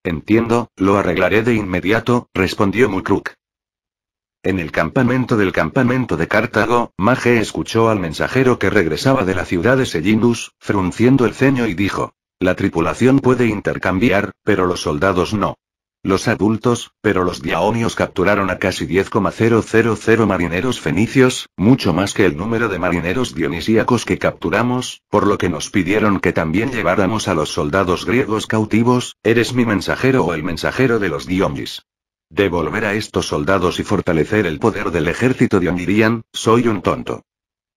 Entiendo, lo arreglaré de inmediato, respondió Mukruk. En el campamento del campamento de Cartago, Maje escuchó al mensajero que regresaba de la ciudad de Sellindus, frunciendo el ceño y dijo. La tripulación puede intercambiar, pero los soldados no. Los adultos, pero los diaonios capturaron a casi 10,000 marineros fenicios, mucho más que el número de marineros dionisíacos que capturamos, por lo que nos pidieron que también lleváramos a los soldados griegos cautivos, eres mi mensajero o el mensajero de los dionis. Devolver a estos soldados y fortalecer el poder del ejército dionirían, soy un tonto.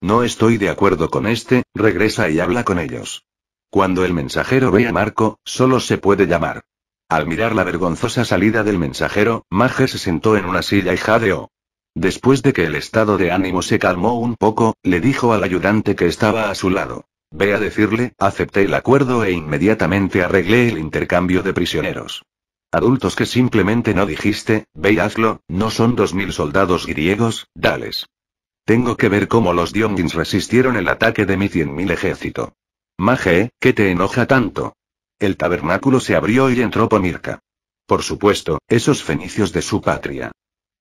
No estoy de acuerdo con este, regresa y habla con ellos. Cuando el mensajero ve a Marco, solo se puede llamar al mirar la vergonzosa salida del mensajero, Maje se sentó en una silla y jadeó. Después de que el estado de ánimo se calmó un poco, le dijo al ayudante que estaba a su lado. Ve a decirle, acepté el acuerdo e inmediatamente arreglé el intercambio de prisioneros. Adultos que simplemente no dijiste, ve y hazlo, no son dos mil soldados griegos, dales. Tengo que ver cómo los Diongins resistieron el ataque de mi cien mil ejército. Maje, ¿qué te enoja tanto? El tabernáculo se abrió y entró Pomirca. Por supuesto, esos fenicios de su patria.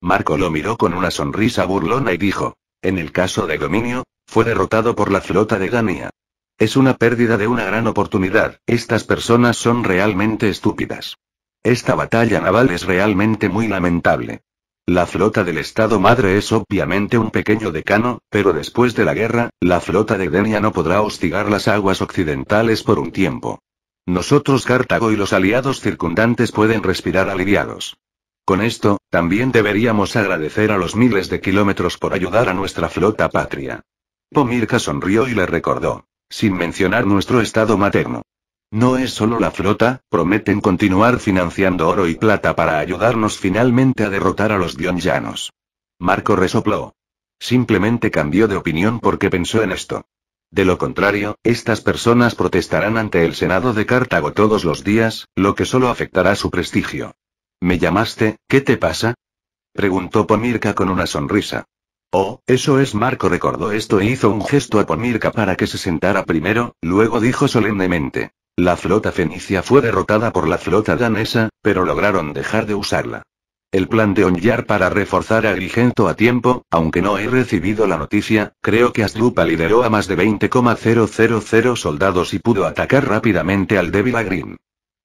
Marco lo miró con una sonrisa burlona y dijo, en el caso de dominio, fue derrotado por la flota de Gania. Es una pérdida de una gran oportunidad, estas personas son realmente estúpidas. Esta batalla naval es realmente muy lamentable. La flota del Estado Madre es obviamente un pequeño decano, pero después de la guerra, la flota de Denia no podrá hostigar las aguas occidentales por un tiempo. Nosotros Cartago y los aliados circundantes pueden respirar aliviados. Con esto, también deberíamos agradecer a los miles de kilómetros por ayudar a nuestra flota patria. Pomirka sonrió y le recordó. Sin mencionar nuestro estado materno. No es solo la flota, prometen continuar financiando oro y plata para ayudarnos finalmente a derrotar a los dionyanos. Marco resopló. Simplemente cambió de opinión porque pensó en esto. De lo contrario, estas personas protestarán ante el Senado de Cartago todos los días, lo que solo afectará su prestigio. ¿Me llamaste? ¿Qué te pasa? preguntó Pomirka con una sonrisa. Oh, eso es Marco recordó esto e hizo un gesto a Pomirka para que se sentara primero, luego dijo solemnemente. La flota fenicia fue derrotada por la flota danesa, pero lograron dejar de usarla. El plan de Onyar para reforzar a Grigento a tiempo, aunque no he recibido la noticia, creo que Aslupa lideró a más de 20,000 soldados y pudo atacar rápidamente al débil Agrim.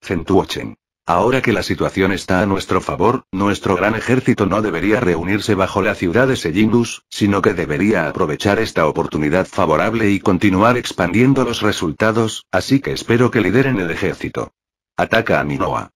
Centuochen. Ahora que la situación está a nuestro favor, nuestro gran ejército no debería reunirse bajo la ciudad de Sejindus, sino que debería aprovechar esta oportunidad favorable y continuar expandiendo los resultados, así que espero que lideren el ejército. Ataca a Minoa.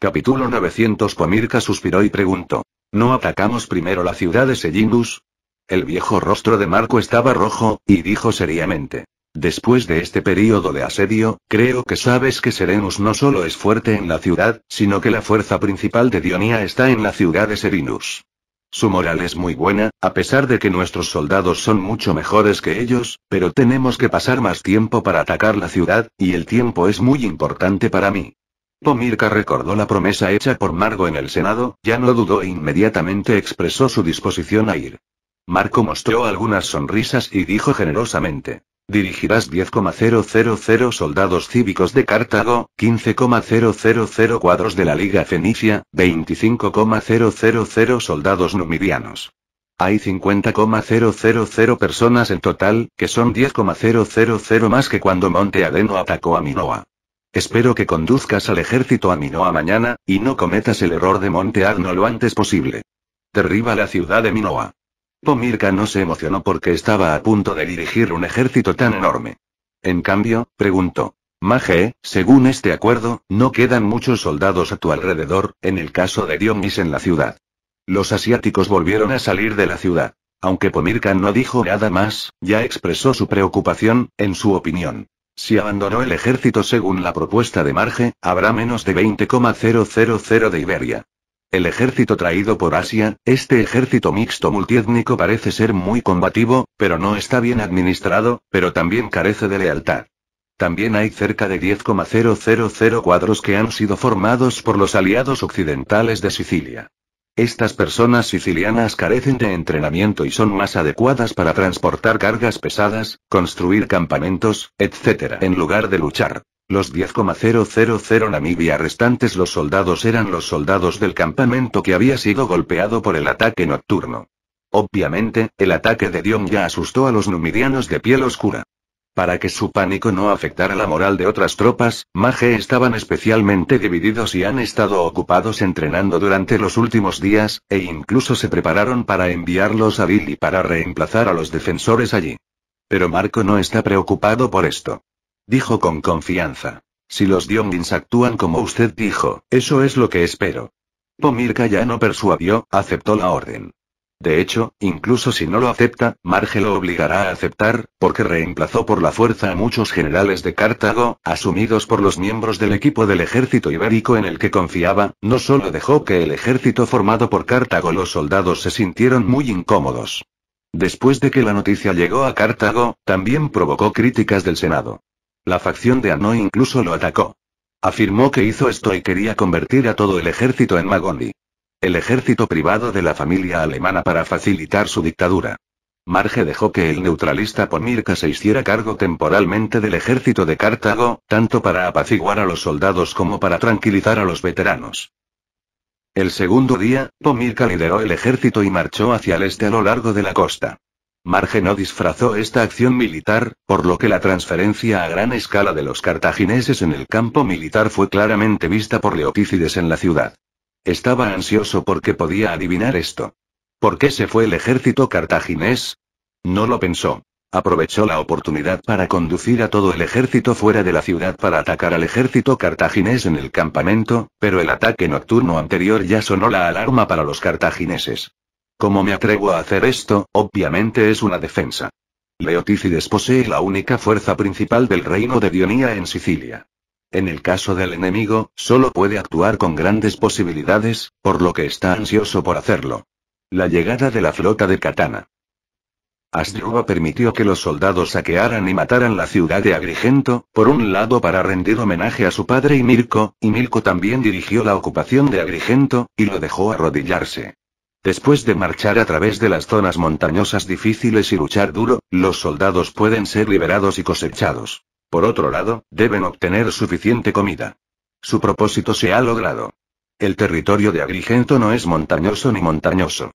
Capítulo 900 Pomirka suspiró y preguntó. ¿No atacamos primero la ciudad de Serinus? El viejo rostro de Marco estaba rojo, y dijo seriamente. Después de este periodo de asedio, creo que sabes que Serenus no solo es fuerte en la ciudad, sino que la fuerza principal de Dionía está en la ciudad de Serinus. Su moral es muy buena, a pesar de que nuestros soldados son mucho mejores que ellos, pero tenemos que pasar más tiempo para atacar la ciudad, y el tiempo es muy importante para mí. Pomirka recordó la promesa hecha por Margo en el Senado, ya no dudó e inmediatamente expresó su disposición a ir. Marco mostró algunas sonrisas y dijo generosamente. Dirigirás 10,000 soldados cívicos de Cartago, 15,000 cuadros de la Liga Fenicia, 25,000 soldados numidianos. Hay 50,000 personas en total, que son 10,000 más que cuando Monte Adeno atacó a Minoa. Espero que conduzcas al ejército a Minoa mañana, y no cometas el error de Monteagno lo antes posible. Derriba la ciudad de Minoa. Pomirka no se emocionó porque estaba a punto de dirigir un ejército tan enorme. En cambio, preguntó. Maje, según este acuerdo, no quedan muchos soldados a tu alrededor, en el caso de Dionis en la ciudad. Los asiáticos volvieron a salir de la ciudad. Aunque Pomirka no dijo nada más, ya expresó su preocupación, en su opinión. Si abandonó el ejército según la propuesta de Marge, habrá menos de 20,000 de Iberia. El ejército traído por Asia, este ejército mixto multiétnico parece ser muy combativo, pero no está bien administrado, pero también carece de lealtad. También hay cerca de 10,000 cuadros que han sido formados por los aliados occidentales de Sicilia. Estas personas sicilianas carecen de entrenamiento y son más adecuadas para transportar cargas pesadas, construir campamentos, etc. en lugar de luchar. Los 10,000 Namibia restantes los soldados eran los soldados del campamento que había sido golpeado por el ataque nocturno. Obviamente, el ataque de Dion ya asustó a los numidianos de piel oscura. Para que su pánico no afectara la moral de otras tropas, Maje estaban especialmente divididos y han estado ocupados entrenando durante los últimos días, e incluso se prepararon para enviarlos a Billy para reemplazar a los defensores allí. Pero Marco no está preocupado por esto. Dijo con confianza. Si los Diongins actúan como usted dijo, eso es lo que espero. Pomirka ya no persuadió, aceptó la orden. De hecho, incluso si no lo acepta, Marge lo obligará a aceptar, porque reemplazó por la fuerza a muchos generales de Cartago, asumidos por los miembros del equipo del ejército ibérico en el que confiaba, no solo dejó que el ejército formado por Cartago los soldados se sintieron muy incómodos. Después de que la noticia llegó a Cartago, también provocó críticas del Senado. La facción de Anó incluso lo atacó. Afirmó que hizo esto y quería convertir a todo el ejército en Magondi el ejército privado de la familia alemana para facilitar su dictadura. Marge dejó que el neutralista Pomirka se hiciera cargo temporalmente del ejército de Cartago, tanto para apaciguar a los soldados como para tranquilizar a los veteranos. El segundo día, Pomirka lideró el ejército y marchó hacia el este a lo largo de la costa. Marge no disfrazó esta acción militar, por lo que la transferencia a gran escala de los cartagineses en el campo militar fue claramente vista por Leotícides en la ciudad. Estaba ansioso porque podía adivinar esto. ¿Por qué se fue el ejército cartaginés? No lo pensó. Aprovechó la oportunidad para conducir a todo el ejército fuera de la ciudad para atacar al ejército cartaginés en el campamento, pero el ataque nocturno anterior ya sonó la alarma para los cartagineses. Como me atrevo a hacer esto, obviamente es una defensa. Leotícides posee la única fuerza principal del reino de Dionía en Sicilia. En el caso del enemigo, solo puede actuar con grandes posibilidades, por lo que está ansioso por hacerlo. La llegada de la flota de Katana. Asdruba permitió que los soldados saquearan y mataran la ciudad de Agrigento, por un lado para rendir homenaje a su padre y Mirko, y Mirko también dirigió la ocupación de Agrigento, y lo dejó arrodillarse. Después de marchar a través de las zonas montañosas difíciles y luchar duro, los soldados pueden ser liberados y cosechados. Por otro lado, deben obtener suficiente comida. Su propósito se ha logrado. El territorio de Agrigento no es montañoso ni montañoso.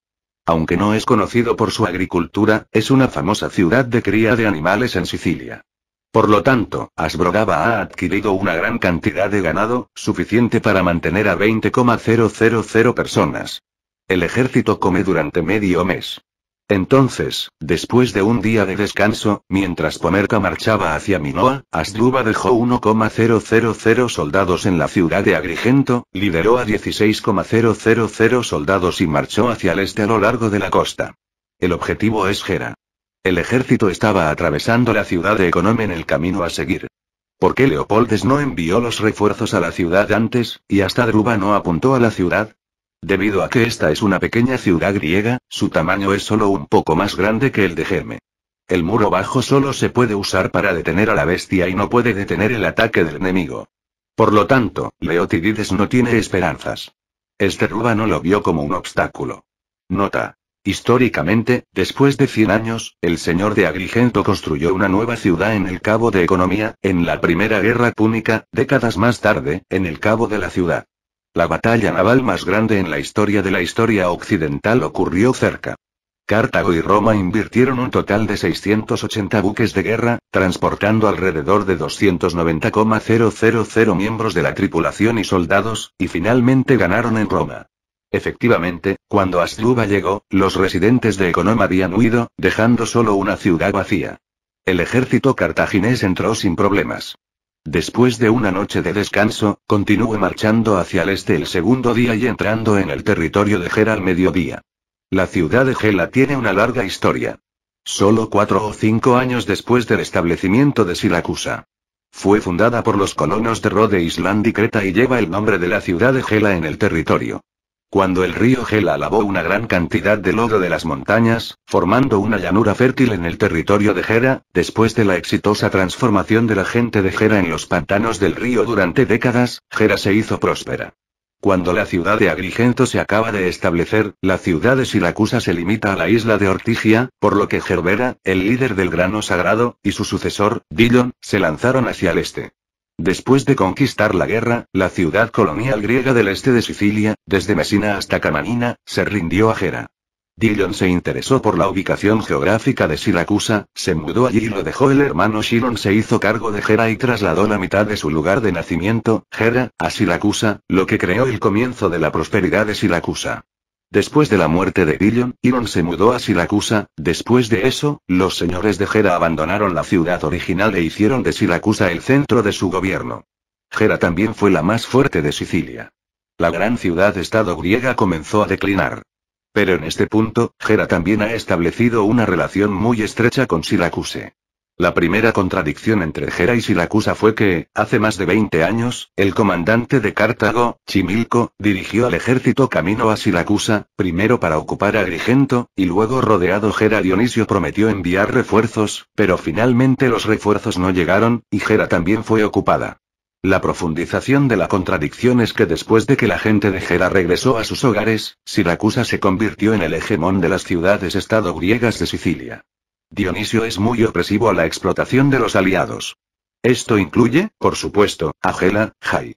Aunque no es conocido por su agricultura, es una famosa ciudad de cría de animales en Sicilia. Por lo tanto, Asbrogaba ha adquirido una gran cantidad de ganado, suficiente para mantener a 20,000 personas. El ejército come durante medio mes. Entonces, después de un día de descanso, mientras Pomerca marchaba hacia Minoa, Asdruba dejó 1,000 soldados en la ciudad de Agrigento, lideró a 16,000 soldados y marchó hacia el este a lo largo de la costa. El objetivo es Gera. El ejército estaba atravesando la ciudad de Econome en el camino a seguir. ¿Por qué Leopoldes no envió los refuerzos a la ciudad antes, y hasta Druba no apuntó a la ciudad? Debido a que esta es una pequeña ciudad griega, su tamaño es solo un poco más grande que el de Germe. El muro bajo solo se puede usar para detener a la bestia y no puede detener el ataque del enemigo. Por lo tanto, Leotidides no tiene esperanzas. Este no lo vio como un obstáculo. Nota. Históricamente, después de 100 años, el señor de Agrigento construyó una nueva ciudad en el Cabo de Economía, en la Primera Guerra Púnica, décadas más tarde, en el Cabo de la Ciudad. La batalla naval más grande en la historia de la historia occidental ocurrió cerca. Cartago y Roma invirtieron un total de 680 buques de guerra, transportando alrededor de 290,000 miembros de la tripulación y soldados, y finalmente ganaron en Roma. Efectivamente, cuando Asluba llegó, los residentes de Economa habían huido, dejando solo una ciudad vacía. El ejército cartaginés entró sin problemas. Después de una noche de descanso, continúe marchando hacia el este el segundo día y entrando en el territorio de Gera al mediodía. La ciudad de Gela tiene una larga historia. Solo cuatro o cinco años después del establecimiento de Siracusa. Fue fundada por los colonos de Rode Island y Creta y lleva el nombre de la ciudad de Gela en el territorio. Cuando el río Gela lavó una gran cantidad de lodo de las montañas, formando una llanura fértil en el territorio de Gera, después de la exitosa transformación de la gente de Gera en los pantanos del río durante décadas, Gera se hizo próspera. Cuando la ciudad de Agrigento se acaba de establecer, la ciudad de Siracusa se limita a la isla de Ortigia, por lo que Gerbera, el líder del grano sagrado, y su sucesor, Dillon, se lanzaron hacia el este. Después de conquistar la guerra, la ciudad colonial griega del este de Sicilia, desde Mesina hasta Camanina, se rindió a Gera. Dillon se interesó por la ubicación geográfica de Siracusa, se mudó allí y lo dejó el hermano Shiron se hizo cargo de Gera y trasladó la mitad de su lugar de nacimiento, Gera, a Siracusa, lo que creó el comienzo de la prosperidad de Siracusa. Después de la muerte de Dillon, Iron se mudó a Siracusa, después de eso, los señores de Gera abandonaron la ciudad original e hicieron de Siracusa el centro de su gobierno. Gera también fue la más fuerte de Sicilia. La gran ciudad-estado griega comenzó a declinar. Pero en este punto, Gera también ha establecido una relación muy estrecha con Siracusa. La primera contradicción entre Gera y Siracusa fue que, hace más de 20 años, el comandante de Cartago, Chimilco, dirigió al ejército camino a Siracusa, primero para ocupar Agrigento, y luego rodeado Gera Dionisio prometió enviar refuerzos, pero finalmente los refuerzos no llegaron, y Gera también fue ocupada. La profundización de la contradicción es que después de que la gente de Gera regresó a sus hogares, Siracusa se convirtió en el hegemón de las ciudades-estado griegas de Sicilia. Dionisio es muy opresivo a la explotación de los aliados. Esto incluye, por supuesto, a Gela, Jai.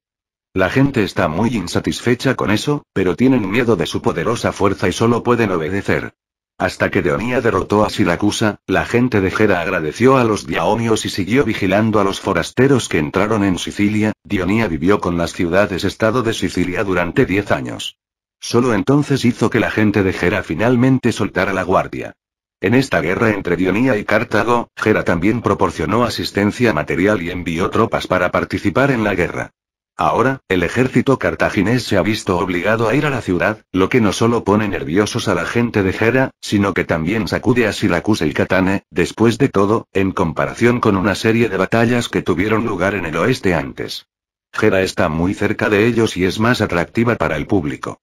La gente está muy insatisfecha con eso, pero tienen miedo de su poderosa fuerza y solo pueden obedecer. Hasta que Deonía derrotó a Siracusa, la gente de Gera agradeció a los Diaonios y siguió vigilando a los forasteros que entraron en Sicilia. Dionía vivió con las ciudades-estado de Sicilia durante diez años. Solo entonces hizo que la gente de Gera finalmente soltara la guardia. En esta guerra entre Dionía y Cartago, Gera también proporcionó asistencia material y envió tropas para participar en la guerra. Ahora, el ejército cartaginés se ha visto obligado a ir a la ciudad, lo que no solo pone nerviosos a la gente de Gera, sino que también sacude a Siracusa y Catane, después de todo, en comparación con una serie de batallas que tuvieron lugar en el oeste antes. Gera está muy cerca de ellos y es más atractiva para el público.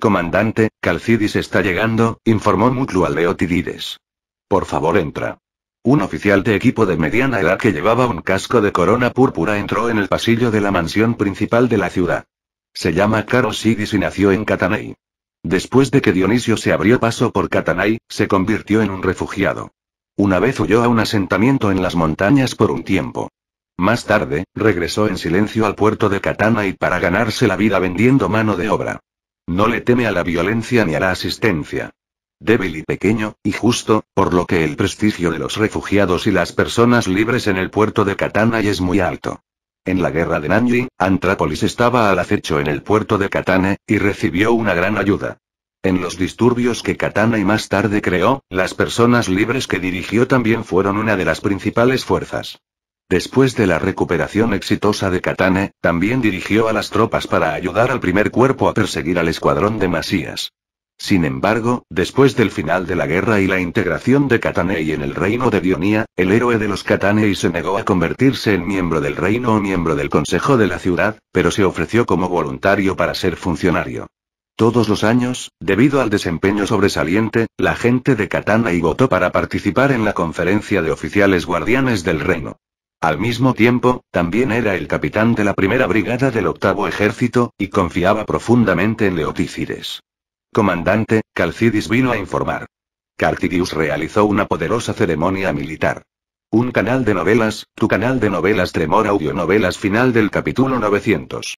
Comandante, Calcidis está llegando, informó Mutlu al Leotidides. Por favor entra. Un oficial de equipo de mediana edad que llevaba un casco de corona púrpura entró en el pasillo de la mansión principal de la ciudad. Se llama caro Sidis y nació en Catanay. Después de que Dionisio se abrió paso por Catanay, se convirtió en un refugiado. Una vez huyó a un asentamiento en las montañas por un tiempo. Más tarde, regresó en silencio al puerto de Catanay para ganarse la vida vendiendo mano de obra. No le teme a la violencia ni a la asistencia. Débil y pequeño, y justo, por lo que el prestigio de los refugiados y las personas libres en el puerto de Katana es muy alto. En la guerra de Nanji, Antrápolis estaba al acecho en el puerto de Catane, y recibió una gran ayuda. En los disturbios que Katana y más tarde creó, las personas libres que dirigió también fueron una de las principales fuerzas. Después de la recuperación exitosa de Catane, también dirigió a las tropas para ayudar al primer cuerpo a perseguir al escuadrón de Masías. Sin embargo, después del final de la guerra y la integración de y en el reino de Dionía, el héroe de los Catanei se negó a convertirse en miembro del reino o miembro del consejo de la ciudad, pero se ofreció como voluntario para ser funcionario. Todos los años, debido al desempeño sobresaliente, la gente de y votó para participar en la conferencia de oficiales guardianes del reino. Al mismo tiempo, también era el capitán de la primera brigada del octavo ejército, y confiaba profundamente en Leotícides. Comandante, Calcidis vino a informar. Cartidius realizó una poderosa ceremonia militar. Un canal de novelas, tu canal de novelas Tremor Audio Novelas Final del capítulo 900.